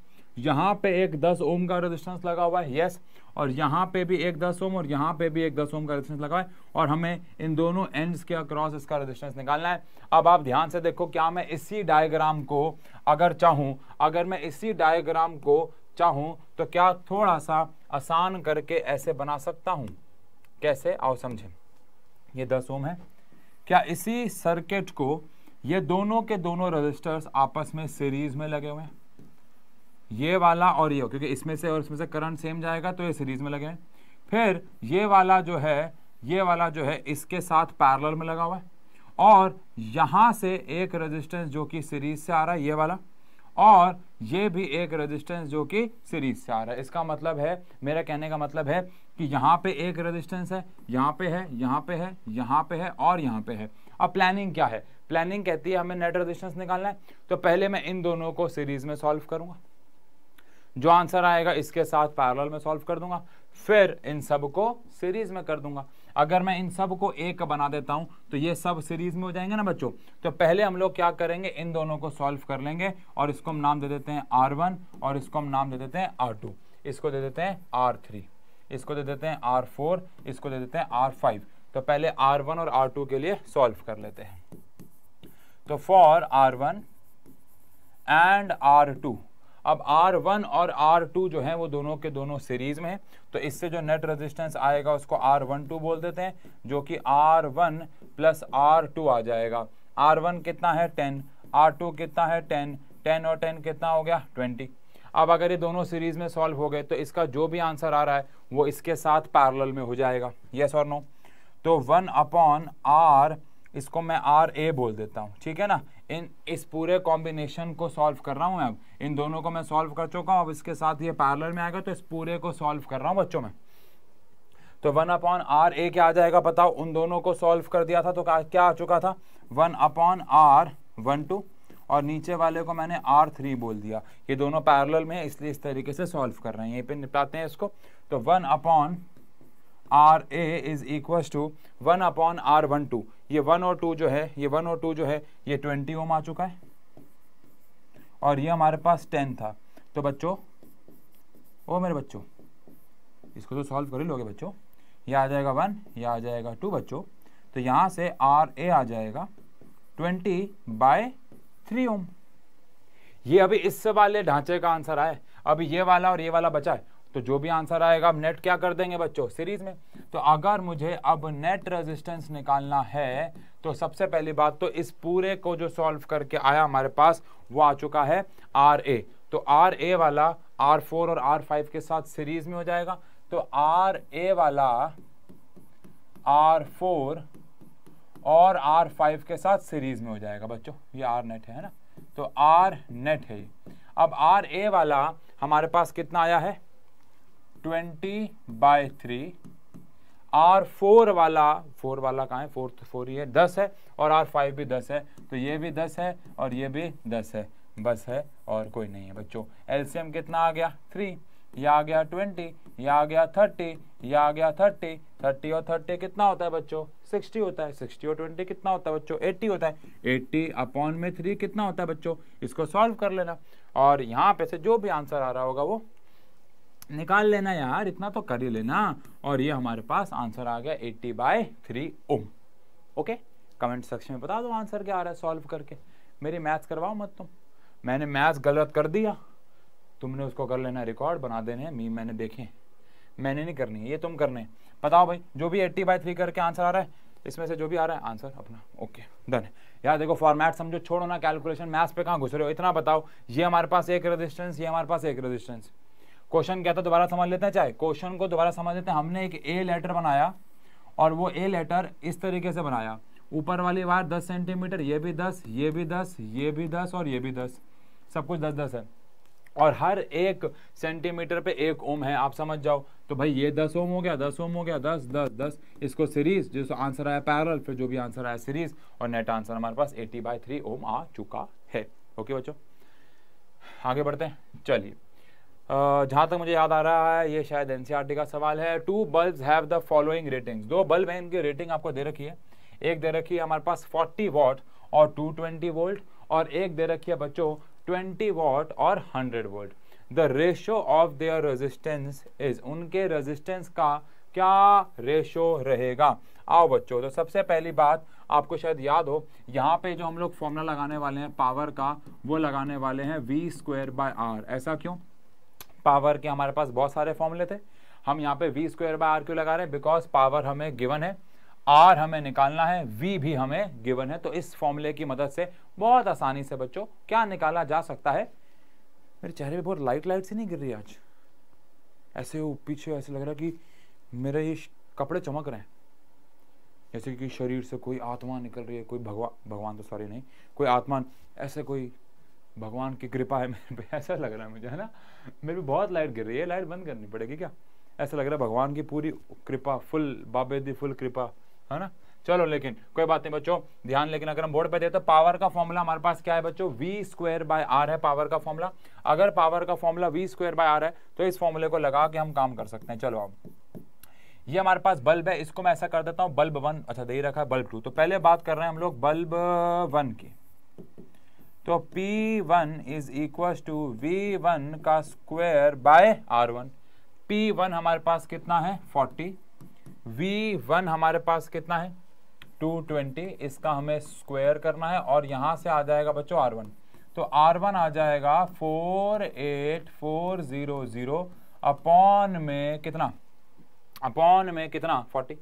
यहाँ पे एक दस ओम का रेजिस्टेंस लगा हुआ है यस और यहाँ पे भी एक दस ओम और यहाँ पे भी एक दस ओम का रेजिस्टेंस लगा हुआ है और हमें इन दोनों एंड्स के अक्रॉस इसका रेजिस्टेंस निकालना है अब आप ध्यान से देखो क्या मैं इसी डायग्राम को अगर चाहूँ अगर मैं इसी डायग्राम को चाहूँ तो क्या थोड़ा सा आसान करके ऐसे बना सकता हूँ कैसे आओ समझें ये दस ओम है क्या इसी सर्किट को ये दोनों के दोनों रजिस्टर्स आपस में सीरीज में लगे हुए हैं ये वाला और ये क्योंकि इसमें से और इसमें से करंट सेम जाएगा तो ये सीरीज में लगे फिर ये वाला जो है ये वाला जो है इसके साथ पैरल में लगा हुआ है और यहाँ से एक रेजिस्टेंस जो कि सीरीज से आ रहा है ये वाला और ये भी एक रेजिस्टेंस जो कि सीरीज से आ रहा है इसका मतलब है मेरा कहने का मतलब है कि यहाँ पे एक रेजिस्टेंस है यहाँ पे है यहाँ पे है यहाँ पे है और यहाँ पे है अब प्लानिंग क्या है प्लानिंग कहती है हमें नेट रेजिस्टेंस निकालना है तो पहले मैं इन दोनों को सीरीज में सॉल्व करूँगा जो आंसर आएगा इसके साथ पैरल में सॉल्व कर दूंगा फिर इन सब को सीरीज में कर दूंगा अगर मैं इन सब को एक बना देता हूं तो ये सब सीरीज में हो जाएंगे ना बच्चों तो पहले हम लोग क्या करेंगे इन दोनों को सॉल्व कर लेंगे और इसको हम नाम दे देते हैं आर वन और इसको हम नाम दे देते हैं आर टू इसको दे देते हैं आर थ्री इसको दे देते हैं आर फोर इसको दे देते हैं आर फाइव तो पहले आर वन और आर टू के लिए सॉल्व कर लेते हैं तो for R one and R two अब R1 और R2 जो है वो दोनों के दोनों सीरीज में है तो इससे जो नेट रेजिस्टेंस आएगा उसको R12 बोल देते हैं जो कि R1 वन प्लस आर आ जाएगा R1 कितना है 10 R2 कितना है 10 10 और 10 कितना हो गया 20 अब अगर ये दोनों सीरीज में सॉल्व हो गए तो इसका जो भी आंसर आ रहा है वो इसके साथ पैरेलल में हो जाएगा यस और नो तो वन अपॉन आर इसको मैं आर ए बोल देता हूँ ठीक है ना इन इस पूरे कॉम्बिनेशन को सॉल्व कर रहा हूँ मैं अब इन दोनों को मैं सॉल्व कर चुका हूँ अब इसके साथ ये पैरलर में आएगा तो इस पूरे को सॉल्व कर रहा हूँ बच्चों में तो वन अपॉन आर ए क्या आ जाएगा बताओ उन दोनों को सॉल्व कर दिया था तो क्या आ चुका था one upon R one two और नीचे वाले को मैंने आर थ्री बोल दिया ये दोनों पैरल में इसलिए इस तरीके से सॉल्व कर रहे हैं ये पे निपटाते हैं इसको तो one upon R A is equal to one upon R one two ये वन और टू जो है ये वन और टू जो है ये ट्वेंटी ओम आ चुका है और ये हमारे पास टेन था तो बच्चों ओ मेरे बच्चों इसको तो सॉल्व कर ही लोगे बच्चों ये आ जाएगा वन ये आ जाएगा टू बच्चों तो यहाँ से आर ए आ जाएगा ट्वेंटी बाय थ्री ओम ये अभी इस वाले ढांचे का आंसर आए अभी ये वाला और ये वाला बचा है तो जो भी आंसर आएगा अब नेट क्या कर देंगे बच्चों सीरीज में तो अगर मुझे अब नेट रेजिस्टेंस निकालना है तो सबसे पहली बात तो इस पूरे को जो सॉल्व करके आया हमारे पास वो आ चुका है आर ए तो आर ए वाला आर फोर और आर फाइव के साथ सीरीज में हो जाएगा तो आर ए वाला आर फोर और आर फाइव के साथ सीरीज में हो जाएगा बच्चों ये आर नेट है ना तो आर नेट है अब आर ए वाला हमारे पास कितना आया है twenty by three R four वाला फोर वाला कहाँ है फोर तो फोर ही है दस है और आर फाइव भी दस है तो ये भी दस है और ये भी दस है बस है और कोई नहीं है बच्चों एलसीएम कितना आ गया थ्री या आ गया ट्वेंटी या आ गया थर्टी या आ गया थर्टी थर्टी और थर्टी कितना होता है बच्चों सिक्सटी होता है सिक्सटी और ट्वेंटी कितना होता है बच्चों एट्टी होता है एट्टी अपॉन में थ्री कितना होता है बच्चों इसको सॉल्व कर लेना और यहाँ पे से जो भी आंसर आ रहा होगा वो निकाल लेना यार इतना तो कर ही लेना और ये हमारे पास आंसर आ गया eighty by three ohm okay comment section में बता दो आंसर क्या आ रहा है सॉल्व करके मेरी मैथ्स करवाओ मत तुम मैंने मैथ्स गलत कर दिया तुमने उसको कर लेना रिकॉर्ड बना देने मी मैंने देखे मैंने नहीं करनी है ये तुम करने बताओ भाई जो भी एट्टी बाय थ्री करके आंसर आ रहा है इसमें से जो भी आ रहा है आंसर अपना ओके डन यार देखो फॉर्मेट समझो छोड़ो ना कैलकुलेशन मैथ्स पे कहाँ घुस रहे हो इतना बताओ ये हमारे पास एक रेजिस्टेंस ये हमारे पास एक रेजिस्टेंस क्वेश्चन क्या था दोबारा समझ लेते हैं चाहे क्वेश्चन को दोबारा समझ लेते हैं हमने एक ए लेटर बनाया और वो ए लेटर इस तरीके से बनाया ऊपर वाली बार दस सेंटीमीटर ये भी दस ये भी दस ये भी दस और ये भी दस सब कुछ दस दस है और हर एक सेंटीमीटर पे एक ओम है आप समझ जाओ तो भाई ये दस ओम हो गया दस ओम हो गया दस दस दस इसको सीरीज जिसको आंसर आया पैरल फिर जो भी आंसर आया सीरीज और नेट आंसर हमारे पास एट्टी बाई थ्री ओम आ चुका है ओके बच्चों आगे बढ़ते हैं चलिए जहाँ तक मुझे याद आ रहा है ये शायद एन e का सवाल है two bulb have the following ratings दो बल्ब हैं इनकी रेटिंग आपको दे रखी है एक दे रखी है हमारे पास 40 वॉट और 220 वोल्ट और एक दे रखी है बच्चों 20 वॉट और 100 volt the ratio of their resistance is उनके रेजिस्टेंस का क्या रेशो रहेगा आओ बच्चों तो सबसे पहली बात आपको शायद याद हो यहाँ पे जो हम लोग फॉर्मूला लगाने वाले हैं पावर का वो लगाने वाले हैं वी स्क्वायर बाय आर ऐसा क्यों पावर के हमारे पास बहुत सारे फॉर्मूले थे हम यहाँ पे V square by R Q लगा रहे हैं बिकॉज पावर हमें गिवन है आर हमें निकालना है वी भी हमें गिवन है तो इस फॉर्मूले की मदद से बहुत आसानी से बच्चों क्या निकाला जा सकता है मेरे चेहरे पे बहुत लाइट लाइट सी नहीं गिर रही आज ऐसे वो पीछे ऐसे लग रहा है कि मेरे ये कपड़े चमक रहे हैं जैसे कि शरीर से कोई आत्मा निकल रही है कोई भगवान भगवान तो सॉरी नहीं कोई आत्मा ऐसे कोई भगवान की कृपा है मेरे पे ऐसा लग रहा है मुझे है ना मेरे पे बहुत लाइट गिर रही है लाइट बंद करनी पड़ेगी क्या ऐसा लग रहा है भगवान की पूरी कृपा फुल बाबे दी फुल कृपा है ना चलो लेकिन कोई बात नहीं बच्चों ध्यान लेकिन अगर हम बोर्ड पे देते तो पावर का फॉर्मूला हमारे पास क्या है बच्चों वी स्क्वायर बाय आर है पावर का फॉर्मूला अगर पावर का formula V square by R है तो इस फॉर्मूले को लगा के हम काम कर सकते हैं चलो अब ये हमारे पास बल्ब है इसको मैं ऐसा कर देता हूँ बल्ब वन अच्छा दे रखा है बल्ब टू तो पहले बात कर रहे हैं हम लोग बल्ब वन की तो P1 one is equal to V one का square by R one P one हमारे पास कितना है 40 V1 हमारे पास कितना है 220 इसका हमें स्क्वायर करना है और यहाँ से आ जाएगा बच्चों R1 तो R1 आ जाएगा 48400 अपॉन में कितना अपॉन में कितना 40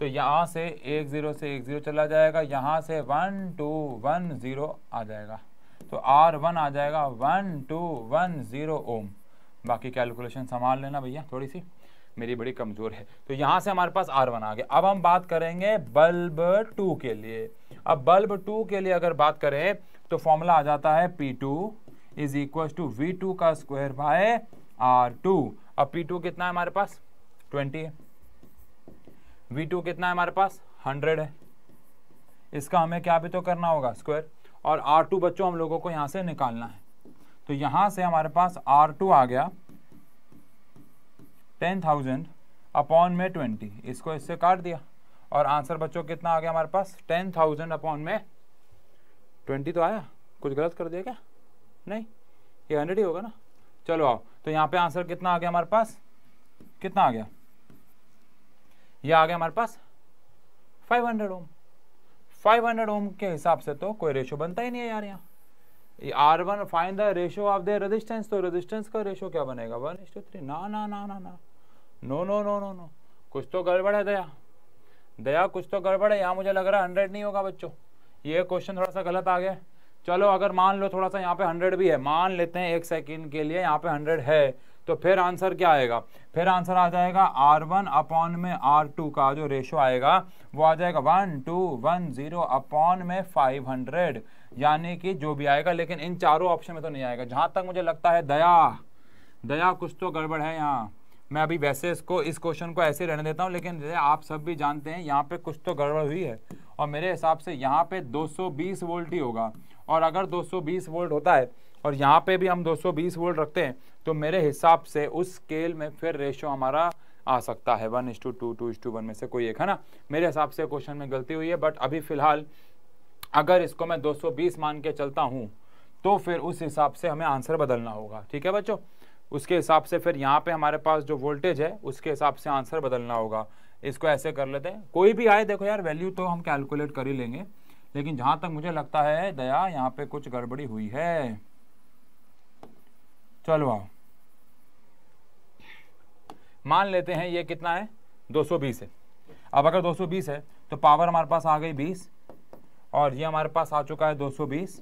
तो यहाँ से एक ज़ीरो से एक ज़ीरो चला जाएगा यहाँ से वन टू वन ज़ीरो आ जाएगा तो आर वन आ जाएगा one two one zero ohm बाकी कैलकुलेशन संभाल लेना भैया थोड़ी सी मेरी बड़ी कमज़ोर है तो यहाँ से हमारे पास आर वन आ गया अब हम बात करेंगे बल्ब टू के लिए अब बल्ब टू के लिए अगर बात करें तो फॉर्मूला आ जाता है P two is equal to V two का स्क्वायर बाय आर टू अब पी टू कितना है हमारे पास ट्वेंटी है वी टू कितना है हमारे पास हंड्रेड है इसका हमें क्या भी तो करना होगा स्क्वायर और आर टू बच्चों हम लोगों को यहां से निकालना है तो यहां से हमारे पास आर टू आ गया टेन थाउजेंड अपॉन में ट्वेंटी इसको इससे काट दिया और आंसर बच्चों कितना आ गया हमारे पास टेन थाउजेंड अपॉन में ट्वेंटी तो आया कुछ गलत कर दिया क्या नहीं ये हंड्रेड ही होगा ना चलो आओ तो यहाँ पे आंसर कितना आ गया हमारे पास कितना आ गया ये आ गया हमारे पास five hundred ohm five hundred ohm के हिसाब से तो कोई रेशो बनता ही नहीं है यार यहाँ R one fine the ratio of the resistance तो रेजिस्टेंस का रेशो क्या बनेगा वन इज टू थ्री ना ना ना ना ना no no no no no कुछ तो गड़बड़ है दया दया कुछ तो गड़बड़ है यहाँ मुझे लग रहा है हंड्रेड नहीं होगा बच्चों ये क्वेश्चन थोड़ा सा गलत आ गया चलो अगर मान लो थोड़ा सा यहाँ पे हंड्रेड भी है मान लेते हैं एक सेकेंड के लिए यहाँ पे हंड्रेड है तो फिर आंसर क्या आएगा फिर आंसर आ जाएगा आर वन अपॉन में आर टू का जो रेशो आएगा वो आ जाएगा one two one zero upon में फाइव हंड्रेड यानी कि जो भी आएगा लेकिन इन चारों ऑप्शन में तो नहीं आएगा जहाँ तक मुझे लगता है दया दया कुछ तो गड़बड़ है यहाँ मैं अभी वैसे इसको इस क्वेश्चन को ऐसे रहने देता हूँ लेकिन जैसे आप सब भी जानते हैं यहाँ पे कुछ तो गड़बड़ हुई है और मेरे हिसाब से यहाँ पे 220 वोल्ट ही होगा और अगर 220 वोल्ट होता है और यहाँ पे भी हम 220 वोल्ट रखते हैं तो मेरे हिसाब से उस स्केल में फिर रेशो हमारा आ सकता है one is to two two is to one में से कोई एक है ना मेरे हिसाब से क्वेश्चन में गलती हुई है बट अभी फिलहाल अगर इसको मैं 220 मान के चलता हूँ तो फिर उस हिसाब से हमें आंसर बदलना होगा ठीक है बच्चों उसके हिसाब से फिर यहाँ पे हमारे पास जो वोल्टेज है उसके हिसाब से आंसर बदलना होगा इसको ऐसे कर लेते हैं कोई भी आए देखो यार वैल्यू तो हम कैलकुलेट कर ही लेंगे लेकिन जहाँ तक मुझे लगता है दया यहाँ पे कुछ गड़बड़ी हुई है चलो आओ मान लेते हैं ये कितना है 220 है अब अगर 220 है तो पावर हमारे पास आ गई 20 और ये हमारे पास आ चुका है 220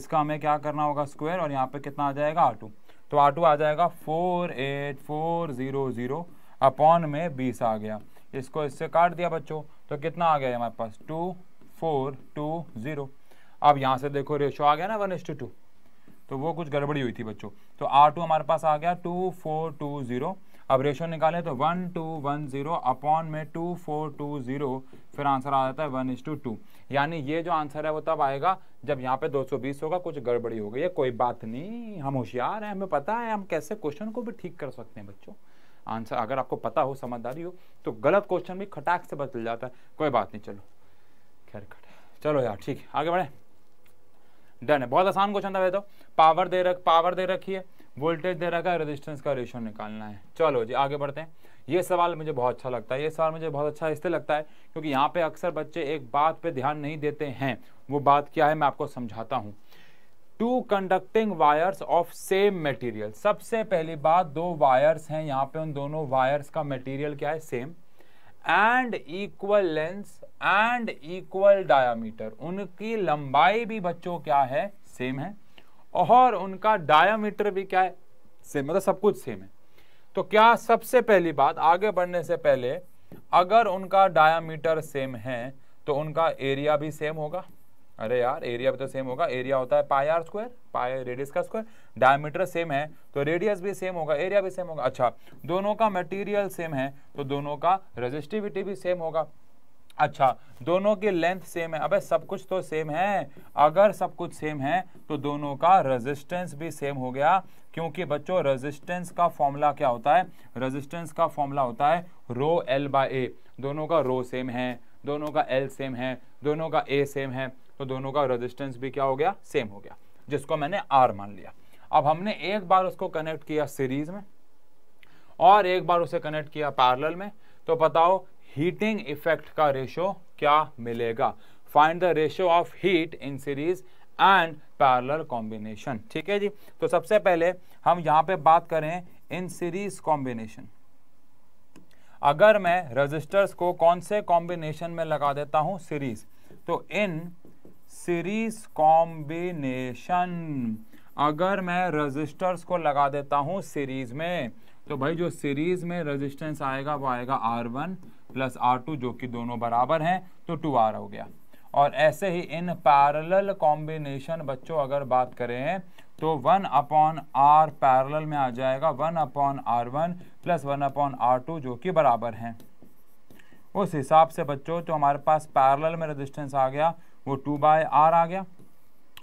इसका हमें क्या करना होगा स्क्वायर और यहाँ पे कितना आ जाएगा आर टू तो आर टू आ जाएगा four eight four zero zero upon में बीस आ गया इसको इससे काट दिया बच्चों तो कितना आ गया हमारे पास टू फोर टू ज़ीरो अब यहाँ से देखो रेशो आ गया ना वन एस टू टू तो वो कुछ गड़बड़ी हुई थी बच्चों तो आर टू हमारे पास आ गया टू फोर टू ज़ीरो अब रेशो निकालें तो one two one zero upon में टू फोर टू ज़ीरो फिर आंसर आ जाता है वन इज टू टू यानी ये जो आंसर है वो तब आएगा जब यहाँ पे बीस होगा कुछ गड़बड़ी होगी ये कोई बात नहीं हम होशियार हैं हमें पता है हम कैसे क्वेश्चन को भी ठीक कर सकते हैं बच्चों आंसर अगर आपको पता हो समझदारी हो तो गलत क्वेश्चन भी खटाक से बदल जाता है कोई बात नहीं चलो खैर खट चलो यार ठीक है आगे बढ़ें डन है बहुत आसान क्वेश्चन था तो पावर दे रख पावर दे रखी है वोल्टेज दे रखा है रेजिस्टेंस का रेशियो निकालना है चलो जी आगे बढ़ते हैं ये सवाल मुझे बहुत अच्छा लगता है ये सवाल मुझे बहुत अच्छा इसलिए लगता है क्योंकि यहाँ पे अक्सर बच्चे एक बात पे ध्यान नहीं देते हैं वो बात क्या है मैं आपको समझाता हूँ two conducting wires of same material सबसे पहली बात दो वायर्स हैं यहाँ पे उन दोनों वायर्स का मटेरियल क्या है same and equal lengths and equal diameter उनकी लंबाई भी बच्चों क्या है सेम है और उनका डायामीटर भी क्या है सेम मतलब सब कुछ सेम है तो क्या सबसे पहली बात आगे बढ़ने से पहले अगर उनका डायामीटर सेम है तो उनका एरिया भी सेम होगा अरे यार एरिया भी तो सेम होगा एरिया होता है pi R square pi radius का स्क्वायर डायमीटर सेम है तो रेडियस भी सेम होगा एरिया भी सेम होगा अच्छा दोनों का मटेरियल सेम है तो दोनों का रजिस्टिविटी भी सेम होगा अच्छा दोनों की लेंथ सेम है अबे सब कुछ तो सेम है अगर सब कुछ सेम है तो दोनों का रेजिस्टेंस भी सेम हो गया क्योंकि बच्चों रेजिस्टेंस का फॉर्मूला क्या होता है रेजिस्टेंस का फॉर्मूला होता है रो एल बाय ए दोनों का रो सेम है दोनों का एल सेम है दोनों का ए सेम है तो दोनों का रेजिस्टेंस भी क्या हो गया सेम हो गया जिसको मैंने आर मान लिया अब हमने एक बार उसको कनेक्ट किया सीरीज में और एक बार उसे कनेक्ट किया पैरेलल में तो बताओ हीटिंग इफेक्ट का रेशो क्या मिलेगा find the ratio of heat in series and parallel combination ठीक है जी तो सबसे पहले हम यहां पे बात करें इन सीरीज कॉम्बिनेशन अगर मैं रजिस्टर्स को कौन से कॉम्बिनेशन में लगा देता हूं सीरीज तो इन सीरीज कॉम्बिनेशन अगर मैं रजिस्टर्स को लगा देता हूँ सीरीज में तो भाई जो सीरीज में रजिस्टेंस आएगा वो आएगा R one plus R two जो कि दोनों बराबर हैं तो टू आर हो गया और ऐसे ही इन पैरेलल कॉम्बिनेशन बच्चों अगर बात करें तो वन अपॉन आर पैरेलल में आ जाएगा one upon R one plus one upon R two जो कि बराबर हैं उस हिसाब से बच्चों तो हमारे पास पैरेलल में रेजिस्टेंस आ गया वो टू बाय आर आ गया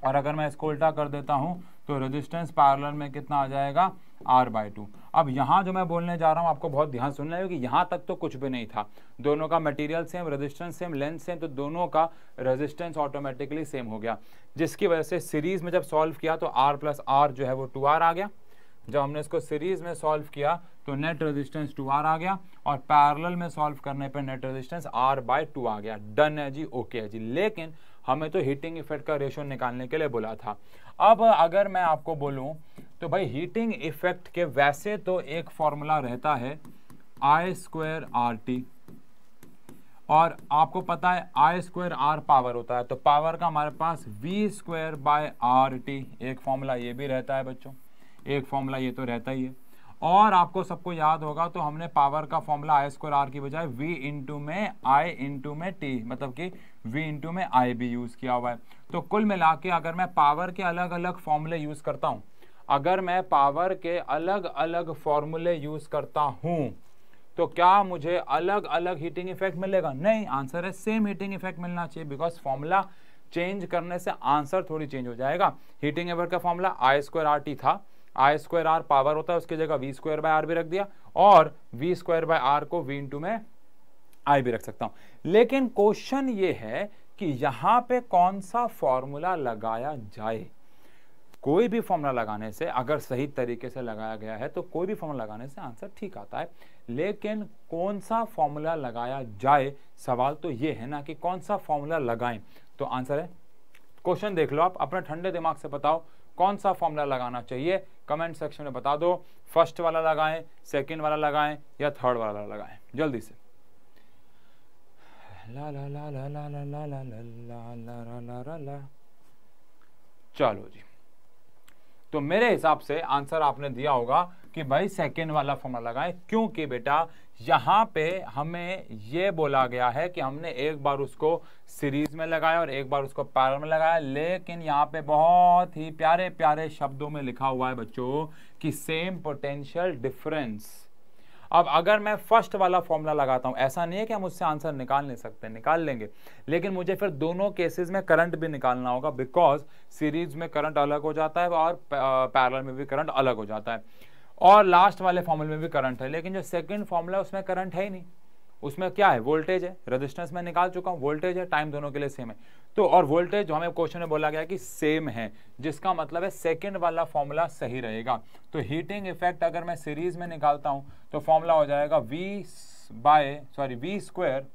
और अगर मैं इसको उल्टा कर देता हूँ तो रेजिस्टेंस पैरल में कितना आ जाएगा आर बाई टू अब यहाँ जो मैं बोलने जा रहा हूँ आपको बहुत ध्यान सुनना है कि यहाँ तक तो कुछ भी नहीं था दोनों का material same resistance same length same तो दोनों का रेजिस्टेंस ऑटोमेटिकली सेम हो गया जिसकी वजह से सीरीज में जब सॉल्व किया तो आर प्लस आर जो है वो टू आर आ गया जब हमने इसको सीरीज में सॉल्व किया तो नेट रेजिस्टेंस टू आर आ गया और पैरेलल में सॉल्व करने पर net resistance R by two आ गया डन है जी ओके है जी लेकिन हमें तो हीटिंग इफेक्ट का रेशियो निकालने के लिए बोला था अब अगर मैं आपको बोलूँ तो भाई हीटिंग इफेक्ट के वैसे तो एक फॉर्मूला रहता है आई स्क्वायर आर टी और आपको पता है आई स्क्वायर आर पावर होता है तो पावर का हमारे पास V square by R T एक फॉर्मूला ये भी रहता है बच्चों एक फॉर्मूला ये तो रहता ही है और आपको सबको याद होगा तो हमने पावर का फॉर्मूला आई स्क्वायर आर की बजाय वी इंटू में आई इंटू में टी मतलब कि वी इंटू में आई भी यूज़ किया हुआ है तो कुल मिला के अगर मैं पावर के अलग अलग फॉर्मूले यूज़ करता हूँ अगर मैं पावर के अलग अलग फॉर्मूले यूज़ करता हूँ तो क्या मुझे अलग अलग हीटिंग इफेक्ट मिलेगा नहीं आंसर है सेम हीटिंग इफेक्ट मिलना चाहिए बिकॉज फॉर्मूला चेंज करने से आंसर थोड़ी चेंज हो जाएगा हीटिंग एवर का formula I square R T था आई स्क्वायर आर पावर होता है उसकी जगह वी स्क्वायर बाय आर भी रख दिया और वी स्क्वायर बाय आर को वी इंटू में आई भी रख सकता हूं लेकिन क्वेश्चन ये है कि यहां पे कौन सा फॉर्मूला लगाया जाए कोई भी फॉर्मूला लगाने से अगर सही तरीके से लगाया गया है तो कोई भी फॉर्मूला लगाने से आंसर ठीक आता है लेकिन कौन सा फॉर्मूला लगाया जाए सवाल तो ये है ना कि कौन सा फॉर्मूला लगाएं तो आंसर है क्वेश्चन देख लो आप अपने ठंडे दिमाग से बताओ कौन सा फॉर्मूला लगाना चाहिए कमेंट सेक्शन में बता दो फर्स्ट वाला लगाएं सेकंड वाला लगाएं या थर्ड वाला लगाएं जल्दी से ला ला ला ला ला ला ला ला ला ला ला ला चलो जी तो मेरे हिसाब से आंसर आपने दिया होगा कि भाई सेकेंड वाला फॉर्मूला लगाएं क्योंकि बेटा यहाँ पे हमें ये बोला गया है कि हमने एक बार उसको सीरीज में लगाया और एक बार उसको पैरल में लगाया लेकिन यहाँ पे बहुत ही प्यारे प्यारे शब्दों में लिखा हुआ है बच्चों कि सेम पोटेंशियल डिफरेंस अब अगर मैं फर्स्ट वाला फॉर्मूला लगाता हूँ ऐसा नहीं है कि हम उससे आंसर निकाल नहीं सकते निकाल लेंगे लेकिन मुझे फिर दोनों केसेस में करंट भी निकालना होगा बिकॉज सीरीज में करंट अलग हो जाता है और पैरल में भी करंट अलग हो जाता है और लास्ट वाले फॉर्मूले में भी करंट है लेकिन जो सेकंड फॉर्मूला है उसमें करंट है ही नहीं उसमें क्या है वोल्टेज है रेजिस्टेंस मैं निकाल चुका हूँ वोल्टेज है टाइम दोनों के लिए सेम है तो और वोल्टेज जो हमें क्वेश्चन में बोला गया कि सेम है जिसका मतलब है सेकेंड वाला फॉर्मूला सही रहेगा तो हीटिंग इफेक्ट अगर मैं सीरीज में निकालता हूँ तो फॉर्मूला हो जाएगा V by sorry V square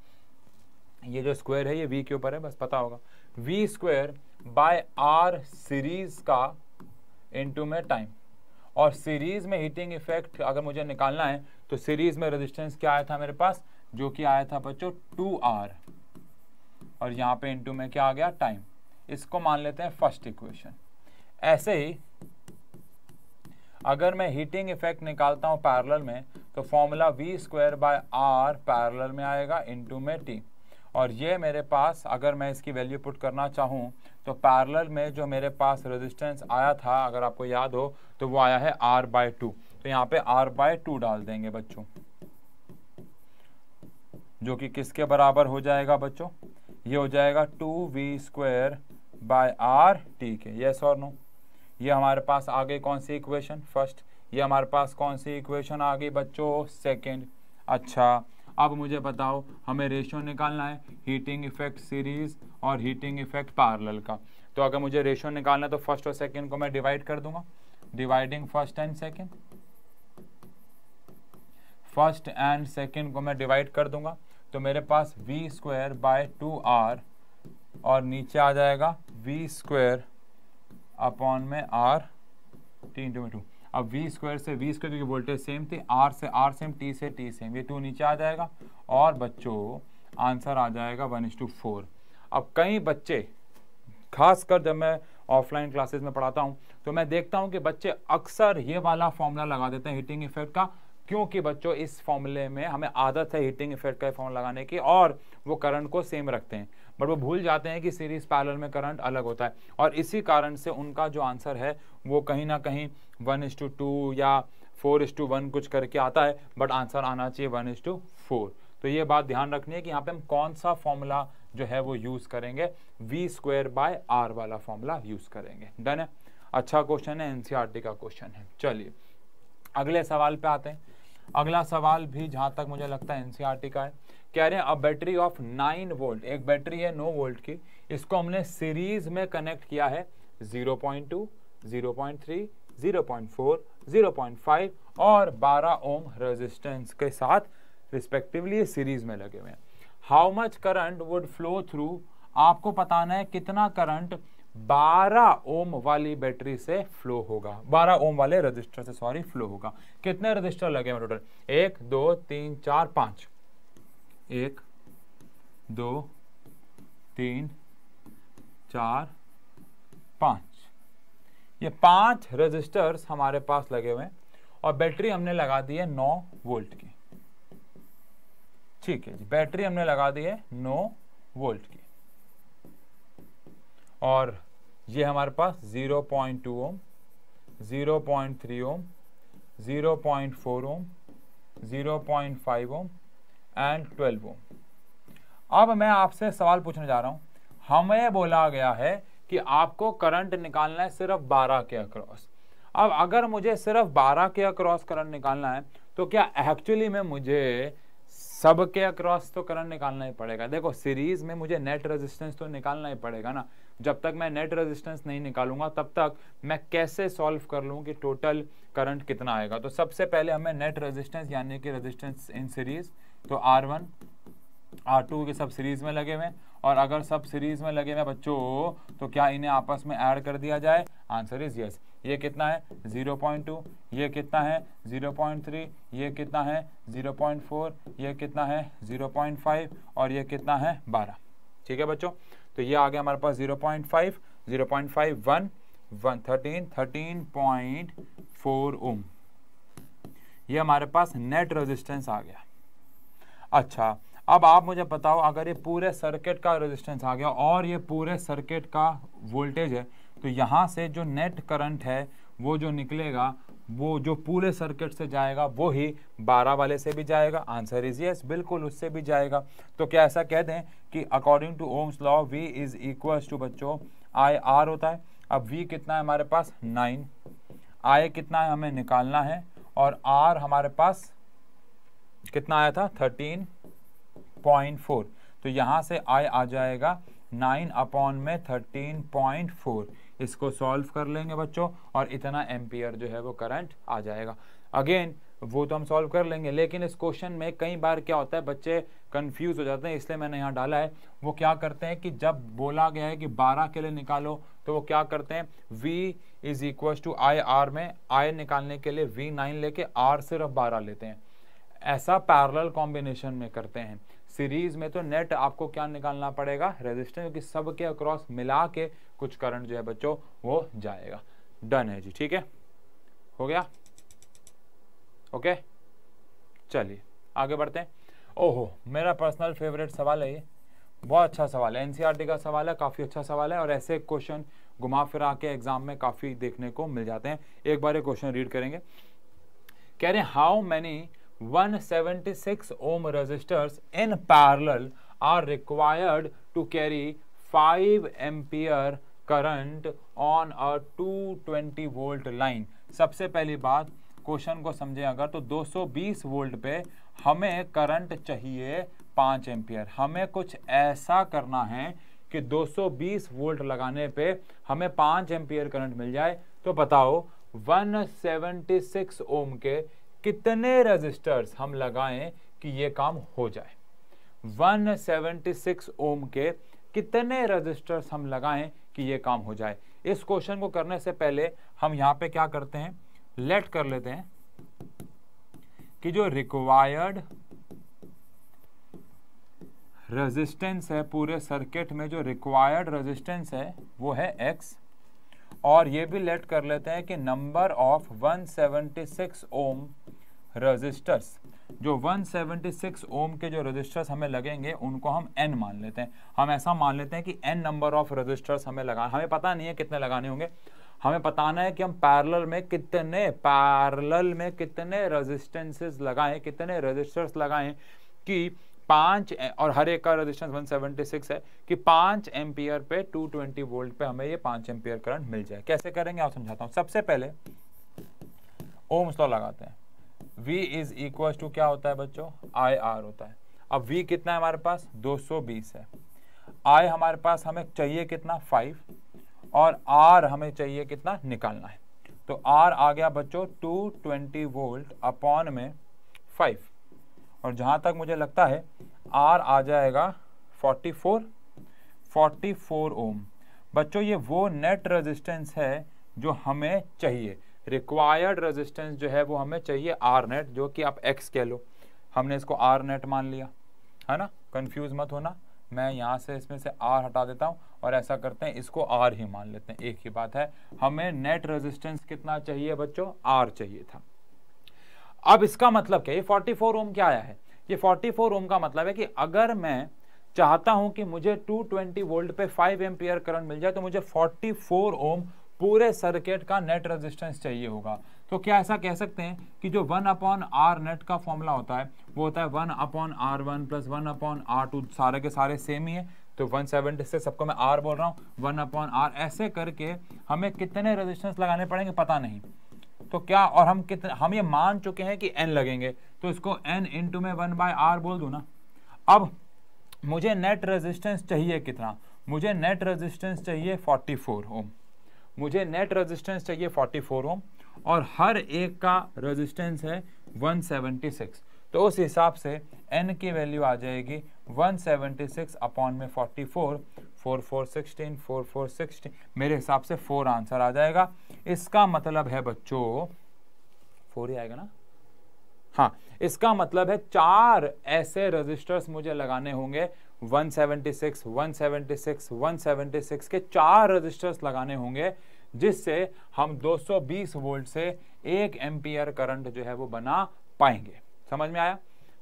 ये जो स्क्वायर है ये वी के ऊपर है बस पता होगा V square by R series का इंटू में टाइम और सीरीज में हीटिंग इफेक्ट अगर मुझे निकालना है तो सीरीज में रेजिस्टेंस क्या आया था मेरे पास जो कि आया था बच्चों टू आर और यहाँ पे इनटू में क्या आ गया टाइम इसको मान लेते हैं फर्स्ट इक्वेशन ऐसे ही अगर मैं हीटिंग इफेक्ट निकालता हूँ पैरेलल में तो formula V square by R parallel में आएगा इंटू में टी और ये मेरे पास अगर मैं इसकी वैल्यू पुट करना चाहूँ तो पैरल में जो मेरे पास रेजिस्टेंस आया था अगर आपको याद हो तो वो आया है आर बाय टू तो यहाँ पे आर बाय टू डाल देंगे बच्चों जो कि किसके बराबर हो जाएगा बच्चों ये हो जाएगा two V square by R T के यस और नो ये हमारे पास आ गई कौन सी इक्वेशन फर्स्ट ये हमारे पास कौन सी इक्वेशन आ गई बच्चों सेकेंड अच्छा अब मुझे बताओ हमें रेशियो निकालना है हीटिंग इफेक्ट सीरीज और हीटिंग इफेक्ट पार्लल का तो अगर मुझे रेशियो निकालना है तो फर्स्ट और सेकेंड को मैं डिवाइड कर दूंगा dividing first and second first and second को मैं डिवाइड कर दूंगा तो मेरे पास V square by two R और नीचे आ जाएगा वी स्क्वायर अपॉन में आर टी इंटू में टू अब वी स्क्वायर से वी स्क्वायर क्योंकि वोल्टेज सेम थी आर से आर सेम टी से टी सेम ये टू नीचे आ जाएगा और बच्चों आंसर आ जाएगा वन इज टू फोर अब कई बच्चे खासकर जब मैं ऑफलाइन क्लासेस में पढ़ाता हूँ तो मैं देखता हूँ कि बच्चे अक्सर ये वाला फॉर्मूला लगा देते हैं हीटिंग इफेक्ट का क्योंकि बच्चों इस फॉर्मूले में हमें आदत है हीटिंग इफेक्ट का फॉर्मूला लगाने की और वो करंट को सेम रखते हैं बट वो भूल जाते हैं कि सीरीज पैरल में करंट अलग होता है और इसी कारण से उनका जो आंसर है वो कहीं ना कहीं one is to two two four is to one कुछ करके आता है बट आंसर आना चाहिए वन इज टू फोर तो ये बात ध्यान रखनी है कि यहाँ पे हम कौन सा फॉर्मूला जो है वो यूज़ करेंगे वी स्क्वेयर बाय आर वाला फॉर्मूला यूज़ करेंगे डन है अच्छा क्वेश्चन है एनसीईआरटी e का क्वेश्चन है चलिए अगले सवाल पे आते हैं अगला सवाल भी जहाँ तक मुझे लगता है एनसीईआरटी e का है कह रहे हैं a battery of nine volt एक बैटरी है नो वोल्ट की इसको हमने सीरीज में कनेक्ट किया है zero point two zero point three 0.4, 0.5 और 12 ओम रेजिस्टेंस के साथ रिस्पेक्टिवली सीरीज में लगे हुए हैं how much current would flow through आपको बताना है कितना करंट 12 ओम वाली बैटरी से फ्लो होगा 12 ओम वाले रजिस्टर से सॉरी फ्लो होगा कितने रजिस्टर लगे हुए टोटल एक दो तीन चार पाँच एक दो तीन चार पाँच ये पांच रजिस्टर्स हमारे पास लगे हुए हैं और बैटरी हमने लगा दी है नौ वोल्ट की ठीक है जी बैटरी हमने लगा दी है नौ वोल्ट की और ये हमारे पास 0.2 point two ohm zero point three ohm zero point four ohm zero point five ohm and twelve ohm अब मैं आपसे सवाल पूछने जा रहा हूं हमें बोला गया है कि आपको करंट निकालना है सिर्फ 12 के अक्रॉस अब अगर मुझे सिर्फ 12 के अक्रॉस करंट निकालना है तो क्या एक्चुअली में मुझे सब के अक्रॉस तो करंट निकालना ही पड़ेगा देखो सीरीज में मुझे नेट रेजिस्टेंस तो निकालना ही पड़ेगा ना जब तक मैं नेट रेजिस्टेंस नहीं निकालूंगा तब तक मैं कैसे सॉल्व कर लूँ कि टोटल करंट कितना आएगा तो सबसे पहले हमें नेट रेजिस्टेंस यानी कि रेजिस्टेंस इन सीरीज तो आर वन आर टू के सब सीरीज में लगे हुए हैं और अगर सब सीरीज में लगे हुए बच्चों तो क्या इन्हें आपस में ऐड कर दिया जाए आंसर इज यस ये कितना है 0.2 ये कितना है 0.3 ये कितना है 0.4 ये कितना है 0.5 और ये कितना है 12 ठीक है बच्चों तो ये आ गया हमारे पास 0.5 0.5 1 one thirteen thirteen point four ohm ये हमारे पास नेट रेजिस्टेंस आ गया अच्छा अब आप मुझे बताओ अगर ये पूरे सर्किट का रेजिस्टेंस आ गया और ये पूरे सर्किट का वोल्टेज है तो यहाँ से जो नेट करंट है वो जो निकलेगा वो जो पूरे सर्किट से जाएगा वो ही 12 वाले से भी जाएगा आंसर इज यस बिल्कुल उससे भी जाएगा तो क्या ऐसा कह दें कि according to ohm's law V is equals to बच्चों आई आर होता है अब वी कितना है हमारे पास नाइन आई कितना है हमें निकालना है और आर हमारे पास कितना आया था थर्टीन पॉइंट फोर तो यहाँ से आई आ जाएगा नाइन अपॉन में थर्टीन पॉइंट फोर इसको सॉल्व कर लेंगे बच्चों और इतना एम्पियर जो है वो करंट आ जाएगा अगेन वो तो हम सॉल्व कर लेंगे लेकिन इस क्वेश्चन में कई बार क्या होता है बच्चे कंफ्यूज हो जाते हैं इसलिए मैंने यहाँ डाला है वो क्या करते हैं कि जब बोला गया है कि 12 के लिए निकालो तो वो क्या करते हैं V is equal to I R में आई निकालने के लिए 9 लेके R सिर्फ 12 लेते हैं ऐसा पैरल कॉम्बिनेशन में करते हैं सीरीज में तो नेट आपको क्या निकालना पड़ेगा रेजिस्टेंस क्योंकि सब के अक्रॉस मिला के कुछ करंट जो है बच्चों वो जाएगा डन है जी ठीक है हो गया ओके चलिए आगे बढ़ते हैं ओहो मेरा पर्सनल फेवरेट सवाल है ये बहुत अच्छा सवाल है एनसीईआरटी e का सवाल है काफ़ी अच्छा सवाल है और ऐसे क्वेश्चन घुमा फिरा के एग्जाम में काफ़ी देखने को मिल जाते हैं एक बार ये क्वेश्चन रीड करेंगे कह रहे हैं how many 176 ohm resistors in parallel are required to carry 5 ampere current on a 220 volt line. सबसे पहली बात क्वेश्चन को समझें अगर तो 220 वोल्ट पे हमें करंट चाहिए 5 एम्पियर हमें कुछ ऐसा करना है कि 220 वोल्ट लगाने पे हमें 5 एम्पियर करंट मिल जाए तो बताओ 176 ओम के कितने रजिस्टर्स हम लगाएं कि ये काम हो जाए 176 ओम के कितने रजिस्टर्स हम लगाएं कि ये काम हो जाए इस क्वेश्चन को करने से पहले हम यहाँ पे क्या करते हैं लेट कर लेते हैं कि जो रिक्वायर्ड रेजिस्टेंस है पूरे सर्किट में जो रिक्वायर्ड रेजिस्टेंस है वो है एक्स और ये भी लेट कर लेते हैं कि नंबर ऑफ 176 ओम रजिस्टर्स जो 176 ओम के जो रजिस्टर्स हमें लगेंगे उनको हम एन मान लेते हैं हम ऐसा मान लेते हैं कि एन नंबर ऑफ रजिस्टर्स हमें लगा हमें पता नहीं है कितने लगाने होंगे हमें बताना है कि हम पैरेलल में कितने पैरेलल में कितने रेजिस्टेंसेस लगाएं कितने रजिस्टर्स लगाएं कि पांच और हर एक का रेजिस्टेंस 176 है कि पांच एम्पियर पे 220 वोल्ट पे हमें ये पांच एम्पियर करंट मिल जाए कैसे करेंगे आप समझाता हूं सबसे पहले ओम स्लॉ लगाते हैं V इज इक्वल टू क्या होता है बच्चों आई आर होता है अब V कितना है हमारे पास 220 है I हमारे पास हमें चाहिए कितना 5 और R हमें चाहिए कितना निकालना है तो R आ गया बच्चों 220 ट्वेंटी वोल्ट अपॉन में 5 और जहां तक मुझे लगता है आर आ जाएगा 44 44 ओम बच्चों ये वो नेट रेजिस्टेंस है जो हमें चाहिए रिक्वायर्ड रेजिस्टेंस जो है वो हमें चाहिए आर नेट जो कि आप एक्स कह लो हमने इसको आर नेट मान लिया है ना कंफ्यूज मत होना मैं यहाँ से इसमें से आर हटा देता हूँ और ऐसा करते हैं इसको आर ही मान लेते हैं एक ही बात है हमें नेट रेजिस्टेंस कितना चाहिए बच्चों आर चाहिए था अब इसका मतलब क्या ये 44 ओम क्या आया है ये 44 ओम का मतलब है कि अगर मैं चाहता हूं कि मुझे 220 वोल्ट पे 5 एम्पियर करंट मिल जाए तो मुझे 44 ओम पूरे सर्किट का नेट रेजिस्टेंस चाहिए होगा तो क्या ऐसा कह सकते हैं कि जो वन अपॉन आर नेट का फॉर्मूला होता है वो होता है one upon R one plus one upon R two सारे के सारे सेम ही है तो 170 से सबको मैं आर बोल रहा हूँ वन अपॉन आर ऐसे करके हमें कितने रेजिस्टेंस लगाने पड़ेंगे पता नहीं तो क्या और हम कितने हम ये मान चुके हैं कि एन लगेंगे तो इसको एन इन में वन बाय आर बोल दूँ ना अब मुझे नेट रेजिस्टेंस चाहिए कितना मुझे नेट रेजिस्टेंस चाहिए 44 ओम मुझे नेट रेजिस्टेंस चाहिए 44 ओम और हर एक का रेजिस्टेंस है 176 तो उस हिसाब से n की वैल्यू आ जाएगी 176 अपॉन में four four four sixteen four four sixteen मेरे हिसाब से फोर आंसर आ जाएगा इसका मतलब है बच्चों फोर ही आएगा ना हाँ इसका मतलब है चार ऐसे रजिस्टर्स मुझे लगाने होंगे 176, 176, 176 के चार रजिस्टर्स लगाने होंगे जिससे हम 220 वोल्ट से एक एम्पियर करंट जो है वो बना पाएंगे समझ में आया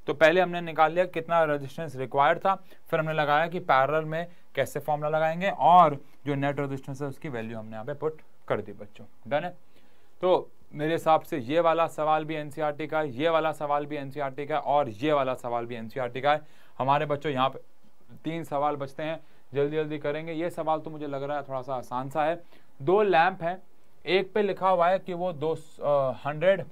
तो पहले हमने निकाल लिया कितना रेजिस्टेंस रिक्वायर्ड था फिर हमने लगाया कि पैरल में कैसे फॉर्मूला लगाएंगे और जो नेट रेजिस्टेंस है उसकी वैल्यू हमने यहाँ पे पुट कर दी बच्चों डन है तो मेरे हिसाब से ये वाला सवाल भी एन का है ये वाला सवाल भी एन का है और ये वाला सवाल भी एन का है हमारे बच्चों यहाँ पे तीन सवाल बचते हैं जल्दी जल्दी करेंगे ये सवाल तो मुझे लग रहा है थोड़ा सा आसान सा है दो लैंप हैं एक पे लिखा हुआ है कि वो दो हंड्रेड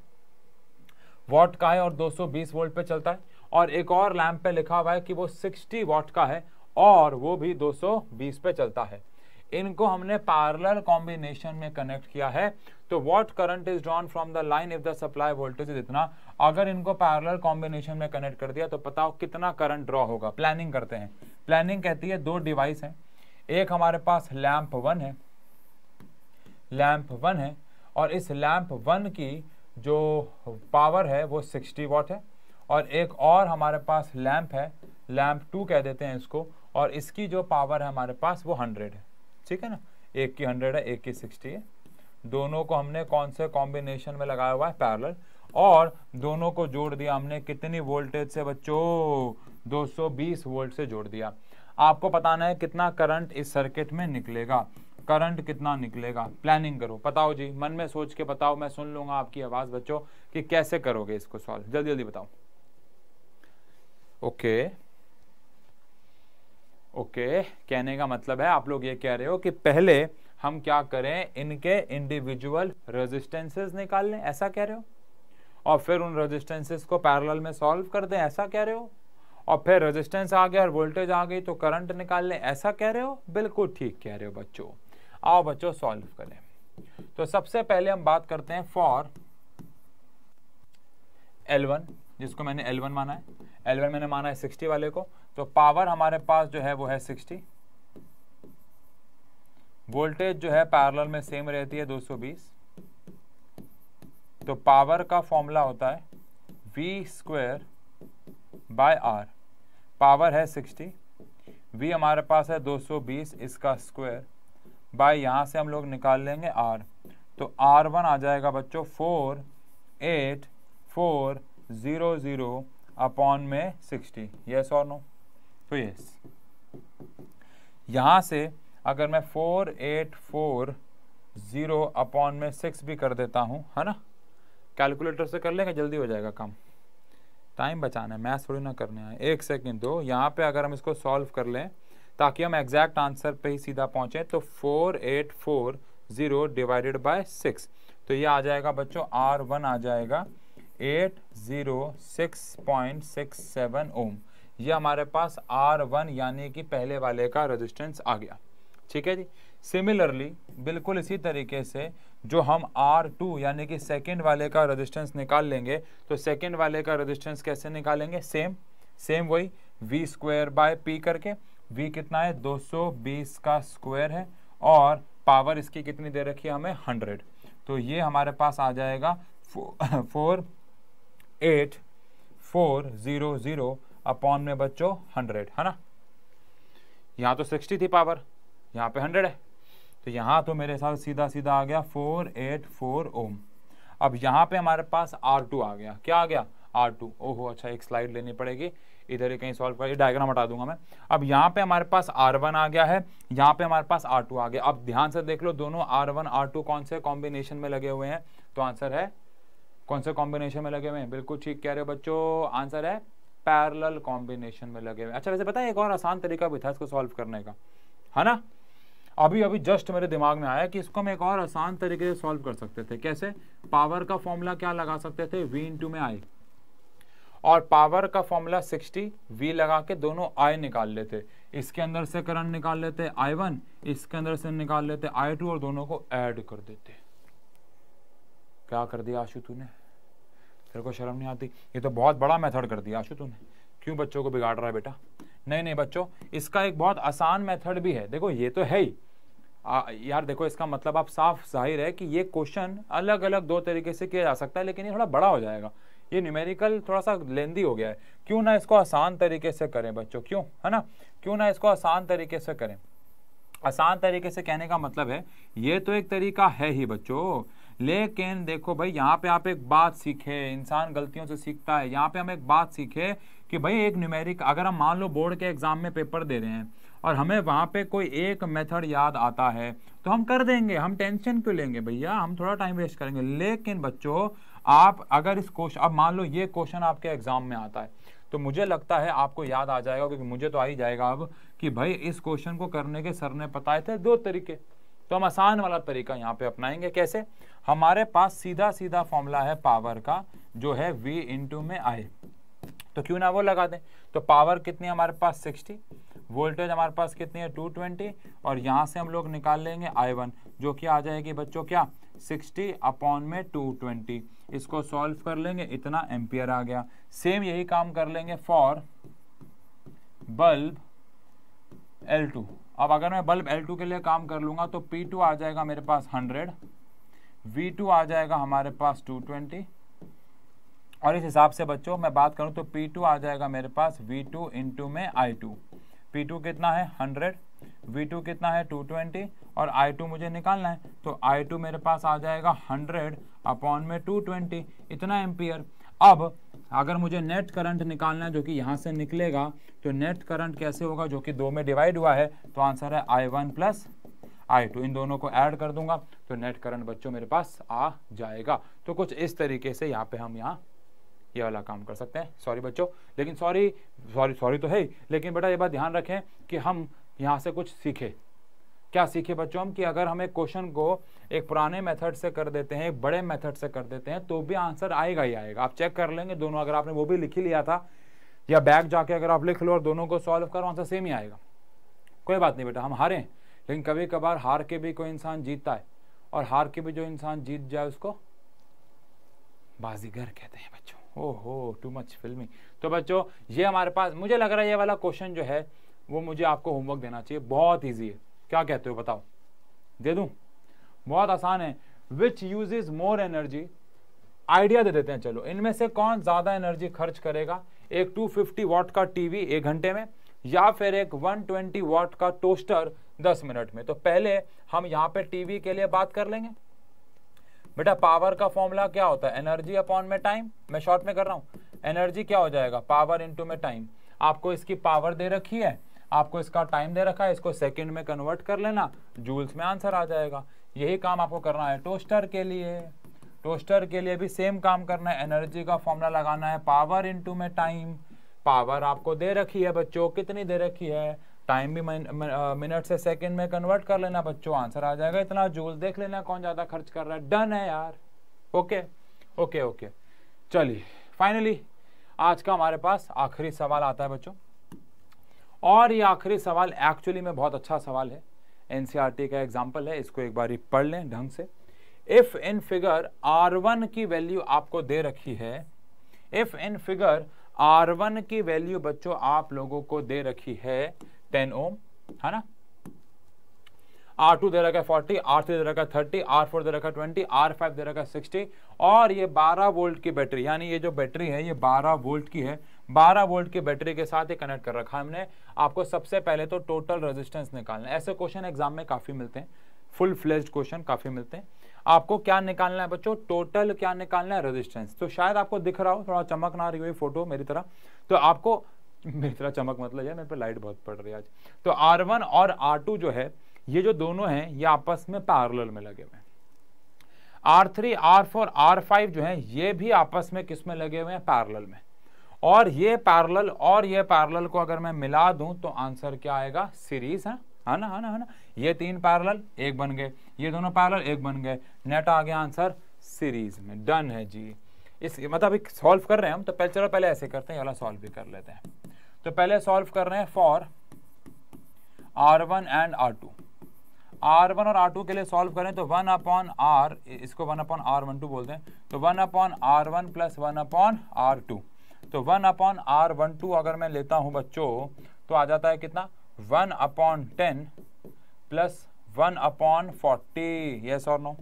वॉट का है और 220 वोल्ट पे चलता है और एक और लैम्प पे लिखा हुआ है कि वो 60 वॉट का है और वो भी 220 पे चलता है इनको हमने पैरेलल कॉम्बिनेशन में कनेक्ट किया है तो what current is drawn from the line if the supply voltage is इतना अगर इनको पैरेलल कॉम्बिनेशन में कनेक्ट कर दिया तो बताओ कितना करंट ड्रॉ होगा प्लानिंग करते हैं प्लानिंग कहती है दो डिवाइस हैं एक हमारे पास लैंप वन है लैंप वन है और इस लैंप वन की जो पावर है वो 60 वॉट है और एक और हमारे पास लैंप है लैंप टू कह देते हैं इसको और इसकी जो पावर है हमारे पास वो हंड्रेड है ठीक है ना एक की हंड्रेड है एक की सिक्सटी है दोनों को हमने कौन से कॉम्बिनेशन में लगाया हुआ है पैरल और दोनों को जोड़ दिया हमने कितनी वोल्टेज से बच्चों 220 वोल्ट से जोड़ दिया आपको बताना है कितना करंट इस सर्किट में निकलेगा करंट कितना निकलेगा प्लानिंग करो बताओ जी मन में सोच के बताओ मैं सुन लूंगा आपकी आवाज बच्चों कि कैसे करोगे इसको सॉल्व जल्दी जल्दी बताओ ओके okay. ओके कहने का मतलब है आप लोग ये कह रहे हो कि पहले हम क्या करें इनके इंडिविजुअल रेजिस्टेंसेस निकाल लें ऐसा कह रहे हो और फिर उन रेजिस्टेंसेस को पैरेलल में सॉल्व कर दें ऐसा कह रहे हो और फिर रेजिस्टेंस आ गया और वोल्टेज आ गई तो करंट निकाल लें ऐसा कह रहे हो बिल्कुल ठीक कह रहे हो बच्चों आओ बच्चों सॉल्व करें तो सबसे पहले हम बात करते हैं फॉर L1 जिसको मैंने L1 माना है L1 मैंने माना है सिक्सटी वाले को तो पावर हमारे पास जो है वो है सिक्सटी वोल्टेज जो है पैरेलल में सेम रहती है 220 तो पावर का फॉर्मूला होता है V square by R power है 60 वी हमारे पास है 220 इसका स्क्वायर बाय यहाँ से हम लोग निकाल लेंगे आर तो आर वन आ जाएगा बच्चों four eight four zero zero upon में सिक्सटी येस और नो तो यहाँ से अगर मैं four eight four zero upon में सिक्स भी कर देता हूँ है ना कैलकुलेटर से कर लेंगे जल्दी हो जाएगा काम टाइम बचाना है मैथ थोड़ी ना करने हैं एक सेकेंड दो यहाँ पे अगर हम इसको सॉल्व कर लें ताकि हम एग्जैक्ट आंसर पे ही सीधा पहुँचें तो four eight four zero divided by six तो ये आ जाएगा बच्चों आर वन आ जाएगा eight zero six point six seven ohm ये हमारे पास आर वन यानी कि पहले वाले का रजिस्टेंस आ गया ठीक है जी सिमिलरली बिल्कुल इसी तरीके से जो हम आर टू यानी कि सेकेंड वाले का रजिस्टेंस निकाल लेंगे तो सेकेंड वाले का रजिस्टेंस कैसे निकालेंगे सेम सेम वही वी स्क्वायर बाय पी करके वी कितना है 220 का स्क्वायर है और पावर इसकी कितनी दे रखी है हमें 100 तो ये हमारे पास आ जाएगा four eight four zero zero upon में बच्चों हंड्रेड है ना यहाँ तो सिक्सटी थी पावर यहाँ पे हंड्रेड है तो यहाँ तो मेरे साथ सीधा सीधा आ गया फोर एट फोर ओम अब यहाँ पे हमारे पास आर टू आ गया क्या आ गया आर टू ओहो अच्छा एक स्लाइड लेनी पड़ेगी इधर ही कहीं सॉल्व कर डायग्राम हटा दूंगा मैं अब यहाँ पे हमारे पास आर वन आ गया है यहाँ पे हमारे पास आर टू आ गया अब ध्यान से देख लो दोनों आर वन आर टू कौन से कॉम्बिनेशन में लगे हुए हैं तो आंसर है कौन से कॉम्बिनेशन में लगे हुए हैं बिल्कुल ठीक कह रहे हो बच्चों आंसर है पैरल कॉम्बिनेशन में लगे हुए अच्छा वैसे पता है एक और आसान तरीका भी था इसको सॉल्व करने का है ना अभी अभी जस्ट मेरे दिमाग में आया कि इसको हम एक और आसान तरीके से सॉल्व कर सकते थे कैसे पावर का फॉर्मूला क्या लगा सकते थे वी इन में आई और पावर का फॉर्मूला 60 वी लगा के दोनों आई निकाल लेते इसके अंदर से करंट निकाल लेते आई वन इसके अंदर से निकाल लेते आई टू और दोनों को ऐड कर देते क्या कर दिया आशु तूने तेरे को शर्म नहीं आती ये तो बहुत बड़ा मेथड कर दिया आशु तूने क्यों बच्चों को बिगाड़ रहा है बेटा नहीं नहीं बच्चों इसका एक बहुत आसान मेथड भी है देखो ये तो है ही आ, यार देखो इसका मतलब आप साफ जाहिर है कि ये क्वेश्चन अलग अलग दो तरीके से किया जा सकता है लेकिन ये थोड़ा बड़ा हो जाएगा ये न्यूमेरिकल थोड़ा सा लेंदी हो गया है क्यों ना इसको आसान तरीके से करें बच्चों क्यों है ना क्यों ना इसको आसान तरीके से करें आसान तरीके से कहने का मतलब है ये तो एक तरीका है ही बच्चों लेकिन देखो भाई यहाँ पे आप एक बात सीखे इंसान गलतियों से सीखता है यहाँ पे हम एक बात सीखे कि भाई एक न्यूमेरिक अगर हम मान लो बोर्ड के एग्जाम में पेपर दे रहे हैं और हमें वहाँ पे कोई एक मेथड याद आता है तो हम कर देंगे हम टेंशन क्यों लेंगे भैया हम थोड़ा टाइम वेस्ट करेंगे लेकिन बच्चों आप अगर इस क्वेश्चन अब मान लो ये क्वेश्चन आपके एग्जाम में आता है तो मुझे लगता है आपको याद आ जाएगा क्योंकि मुझे तो आ ही जाएगा अब कि भाई इस क्वेश्चन को करने के सर ने बताए थे दो तरीके तो हम आसान वाला तरीका यहाँ पे अपनाएंगे कैसे हमारे पास सीधा सीधा फॉर्मूला है पावर का जो है V इंटू में आई तो क्यों ना वो लगा दें तो पावर कितनी हमारे पास 60 वोल्टेज हमारे पास कितनी है 220 और यहाँ से हम लोग निकाल लेंगे I1 जो कि आ जाएगी बच्चों क्या 60 अपॉन में 220 इसको सॉल्व कर लेंगे इतना एम्पियर आ गया सेम यही काम कर लेंगे फॉर बल्ब टू अब अगर मैं बल्ब L2 के लिए काम कर लूंगा तो P2 आ जाएगा मेरे पास 100 V2 आ जाएगा हमारे पास 220 और इस हिसाब से बच्चों मैं बात करूँ तो P2 आ जाएगा मेरे पास V2 टू इंटू में आई टू पी टू कितना है 100 V2 कितना है 220 और I2 मुझे निकालना है तो I2 मेरे पास आ जाएगा 100 अपॉन में 220 इतना एम्पियर अब अगर मुझे नेट करंट निकालना है जो कि यहाँ से निकलेगा तो नेट करंट कैसे होगा जो कि दो में डिवाइड हुआ है तो आंसर है I one plus I two इन दोनों को ऐड कर दूंगा तो नेट करंट बच्चों मेरे पास आ जाएगा तो कुछ इस तरीके से यहाँ पे हम यहाँ ये वाला काम कर सकते हैं सॉरी बच्चों लेकिन सॉरी सॉरी सॉरी तो है ही लेकिन बेटा ये बात ध्यान रखें कि हम यहाँ से कुछ सीखें क्या सीखे बच्चों हम कि अगर हम एक क्वेश्चन को एक पुराने मेथड से कर देते हैं एक बड़े मेथड से कर देते हैं तो भी आंसर आएगा ही आएगा आप चेक कर लेंगे दोनों अगर आपने वो भी लिख ही लिया था या बैग जाके अगर आप लिख लो और दोनों को सॉल्व करो आंसर सेम ही आएगा कोई बात नहीं बेटा हम हारे लेकिन कभी कभार हार के भी कोई इंसान जीतता है और हार के भी जो इंसान जीत जाए उसको बाजीगर कहते हैं बच्चों ओहो टू मच फिल्मी तो बच्चों ये हमारे पास मुझे लग रहा है ये वाला क्वेश्चन जो है वो मुझे आपको होमवर्क देना चाहिए बहुत ईजी है क्या कहते हो बताओ दे दूं बहुत आसान है which use more energy idea दे देते हैं चलो इनमें से कौन ज़्यादा एनर्जी खर्च करेगा एक 250 वॉट का टीवी एक घंटे में या फिर एक 120 वॉट का टोस्टर 10 मिनट में तो पहले हम यहाँ पे टीवी के लिए बात कर लेंगे बेटा पावर का फॉर्मूला क्या होता है एनर्जी अपॉन में टाइम मैं शॉर्ट में कर रहा हूँ एनर्जी क्या हो जाएगा पावर इंटू में टाइम आपको इसकी पावर दे रखी है आपको इसका टाइम दे रखा है इसको सेकेंड में कन्वर्ट कर लेना जूल्स में आंसर आ जाएगा यही काम आपको करना है टोस्टर के लिए टोस्टर के लिए भी सेम काम करना है एनर्जी का फॉर्मूला लगाना है पावर इनटू में टाइम पावर आपको दे रखी है बच्चों कितनी दे रखी है टाइम भी मिनट से सेकंड में कन्वर्ट कर लेना बच्चों आंसर आ जाएगा इतना जूल देख लेना कौन ज़्यादा खर्च कर रहा है डन है यार ओके ओके ओके चलिए फाइनली आज का हमारे पास आखिरी सवाल आता है बच्चों और ये आखिरी सवाल एक्चुअली में बहुत अच्छा सवाल है एन e का एग्जाम्पल है इसको एक बार पढ़ लें ढंग से इफ इन फिगर R1 की वैल्यू आपको दे रखी है इफ इन फिगर R1 की वैल्यू बच्चों आप लोगों को दे रखी है 10 ओम है ना आर टू दे रखा है 40, थ्री दे रखा है 30, फोर दे रखा है 20, फाइव दे रखा है 60 और ये 12 वोल्ट की बैटरी यानी ये जो बैटरी है ये 12 वोल्ट की है 12 वोल्ट की बैटरी के साथ ही कनेक्ट कर रखा है हमने आपको सबसे पहले तो टोटल रेजिस्टेंस निकालना है ऐसे क्वेश्चन एग्जाम में काफ़ी मिलते हैं फुल फ्लेज्ड क्वेश्चन काफ़ी मिलते हैं आपको क्या निकालना है बच्चों टोटल क्या निकालना है रेजिस्टेंस तो शायद आपको दिख रहा हो थोड़ा चमक ना रही हुई फोटो मेरी तरह तो आपको मेरी तरह चमक मतलब है मेरे पे लाइट बहुत पड़ रही है आज तो आर वन और आर टू जो है ये जो दोनों हैं ये आपस में पैरेलल में लगे हुए हैं R three R four R five जो है ये भी आपस में किस में लगे हुए हैं पैरल में और ये पैरल और ये पैरल को अगर मैं मिला दूं तो आंसर क्या आएगा सीरीज है है ना है हाँ ना है हाँ ना ये तीन पैरल एक बन गए ये दोनों पैरल एक बन गए नेट आ गया आंसर सीरीज में डन है जी इस मतलब सॉल्व कर रहे हैं हम तो पहले चलो पहले ऐसे करते हैं वाला सॉल्व भी कर लेते हैं तो पहले सॉल्व कर रहे हैं for R one and R two R one और आर टू के लिए सॉल्व करें तो वन अपॉन आर इसको one upon R one two बोलते हैं तो one upon R one plus one upon R two तो one upon R one two अगर मैं लेता हूं बच्चों तो आ जाता है कितना one upon ten plus one upon forty yes और नो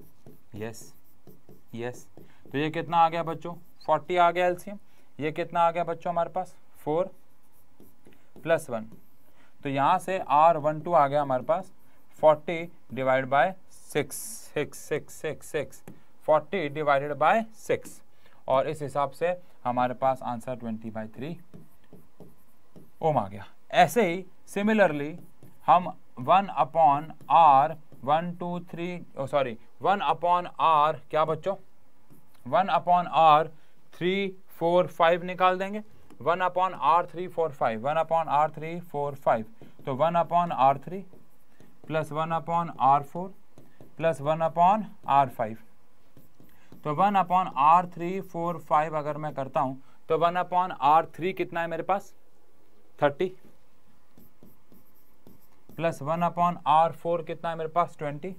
यस यस तो ये कितना आ गया बच्चों फोर्टी आ गया एलसीएम ये कितना आ गया बच्चों हमारे पास फोर प्लस वन तो यहां से आर वन टू आ गया हमारे पास forty divide by six six six six six forty divided by six और इस हिसाब से हमारे पास answer twenty by three ohm आ गया ऐसे ही सिमिलरली हम one upon R one two three sorry one upon R क्या बच्चों one upon R three four five निकाल देंगे one upon R three four five one upon R three four five तो one upon R three plus one upon R four plus one upon R five तो one upon R three four five अगर मैं करता हूं तो वन अपॉन आर थ्री कितना है मेरे पास thirty plus one upon R four कितना है मेरे पास ट्वेंटी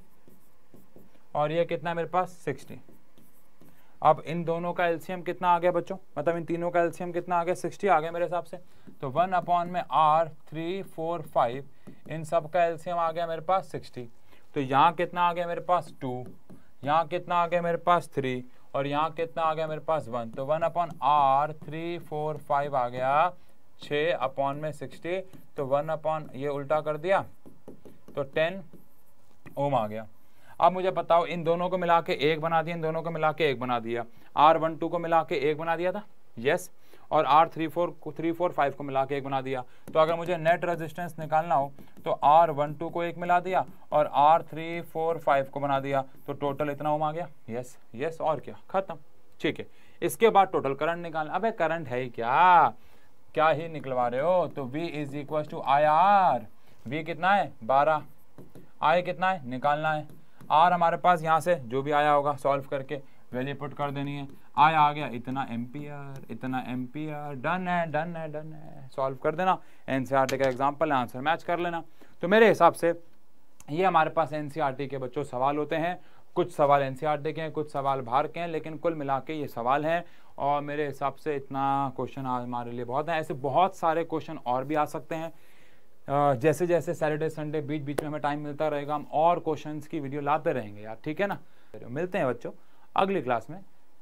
और ये कितना है मेरे पास सिक्सटी अब इन दोनों का एलसीएम कितना आ गया बच्चों मतलब इन तीनों का एलसीएम कितना आ गया सिक्सटी आ गया मेरे हिसाब से तो वन अपॉन में आर थ्री फोर फाइव इन सब का एलसीएम आ गया मेरे पास सिक्सटी तो यहाँ कितना आ गया मेरे पास टू यहाँ कितना आ गया मेरे पास थ्री और यहाँ कितना तो आ गया मेरे पास वन तो one upon R three four five आ गया छ अपॉन में सिक्सटी तो वन अपॉन ये उल्टा कर दिया तो टेन ओम आ गया अब मुझे बताओ इन दोनों को मिला के एक बना दिया इन दोनों को मिला के एक बना दिया आर वन टू को मिला के एक बना दिया था यस yes. और R three four three four five को मिला के एक बना दिया तो अगर मुझे नेट रेजिस्टेंस निकालना हो तो आर वन टू को एक मिला दिया और आर थ्री फोर फाइव को बना दिया तो टोटल इतना ओम आ गया यस यस और क्या खत्म ठीक है इसके बाद टोटल करंट निकालना अबे करंट है ही क्या क्या ही निकलवा रहे हो तो V is equal to I R V कितना है बारह आई कितना है निकालना है आर हमारे पास यहाँ से जो भी आया होगा सॉल्व करके वैल्यू पुट कर देनी है आया आ गया इतना एम्पियर इतना एम्पियर डन है डन है डन है सॉल्व कर देना एन e का एग्जाम्पल है आंसर मैच कर लेना तो मेरे हिसाब से ये हमारे पास एन e के बच्चों सवाल होते हैं कुछ सवाल एन e के हैं कुछ सवाल भार के हैं लेकिन कुल मिला के ये सवाल हैं और मेरे हिसाब से इतना क्वेश्चन आज हमारे लिए बहुत है ऐसे बहुत सारे क्वेश्चन और भी आ सकते हैं जैसे जैसे सैटरडे संडे बीच बीच में हमें टाइम मिलता रहेगा हम और क्वेश्चंस की वीडियो लाते रहेंगे यार ठीक है ना मिलते हैं बच्चों अगली क्लास में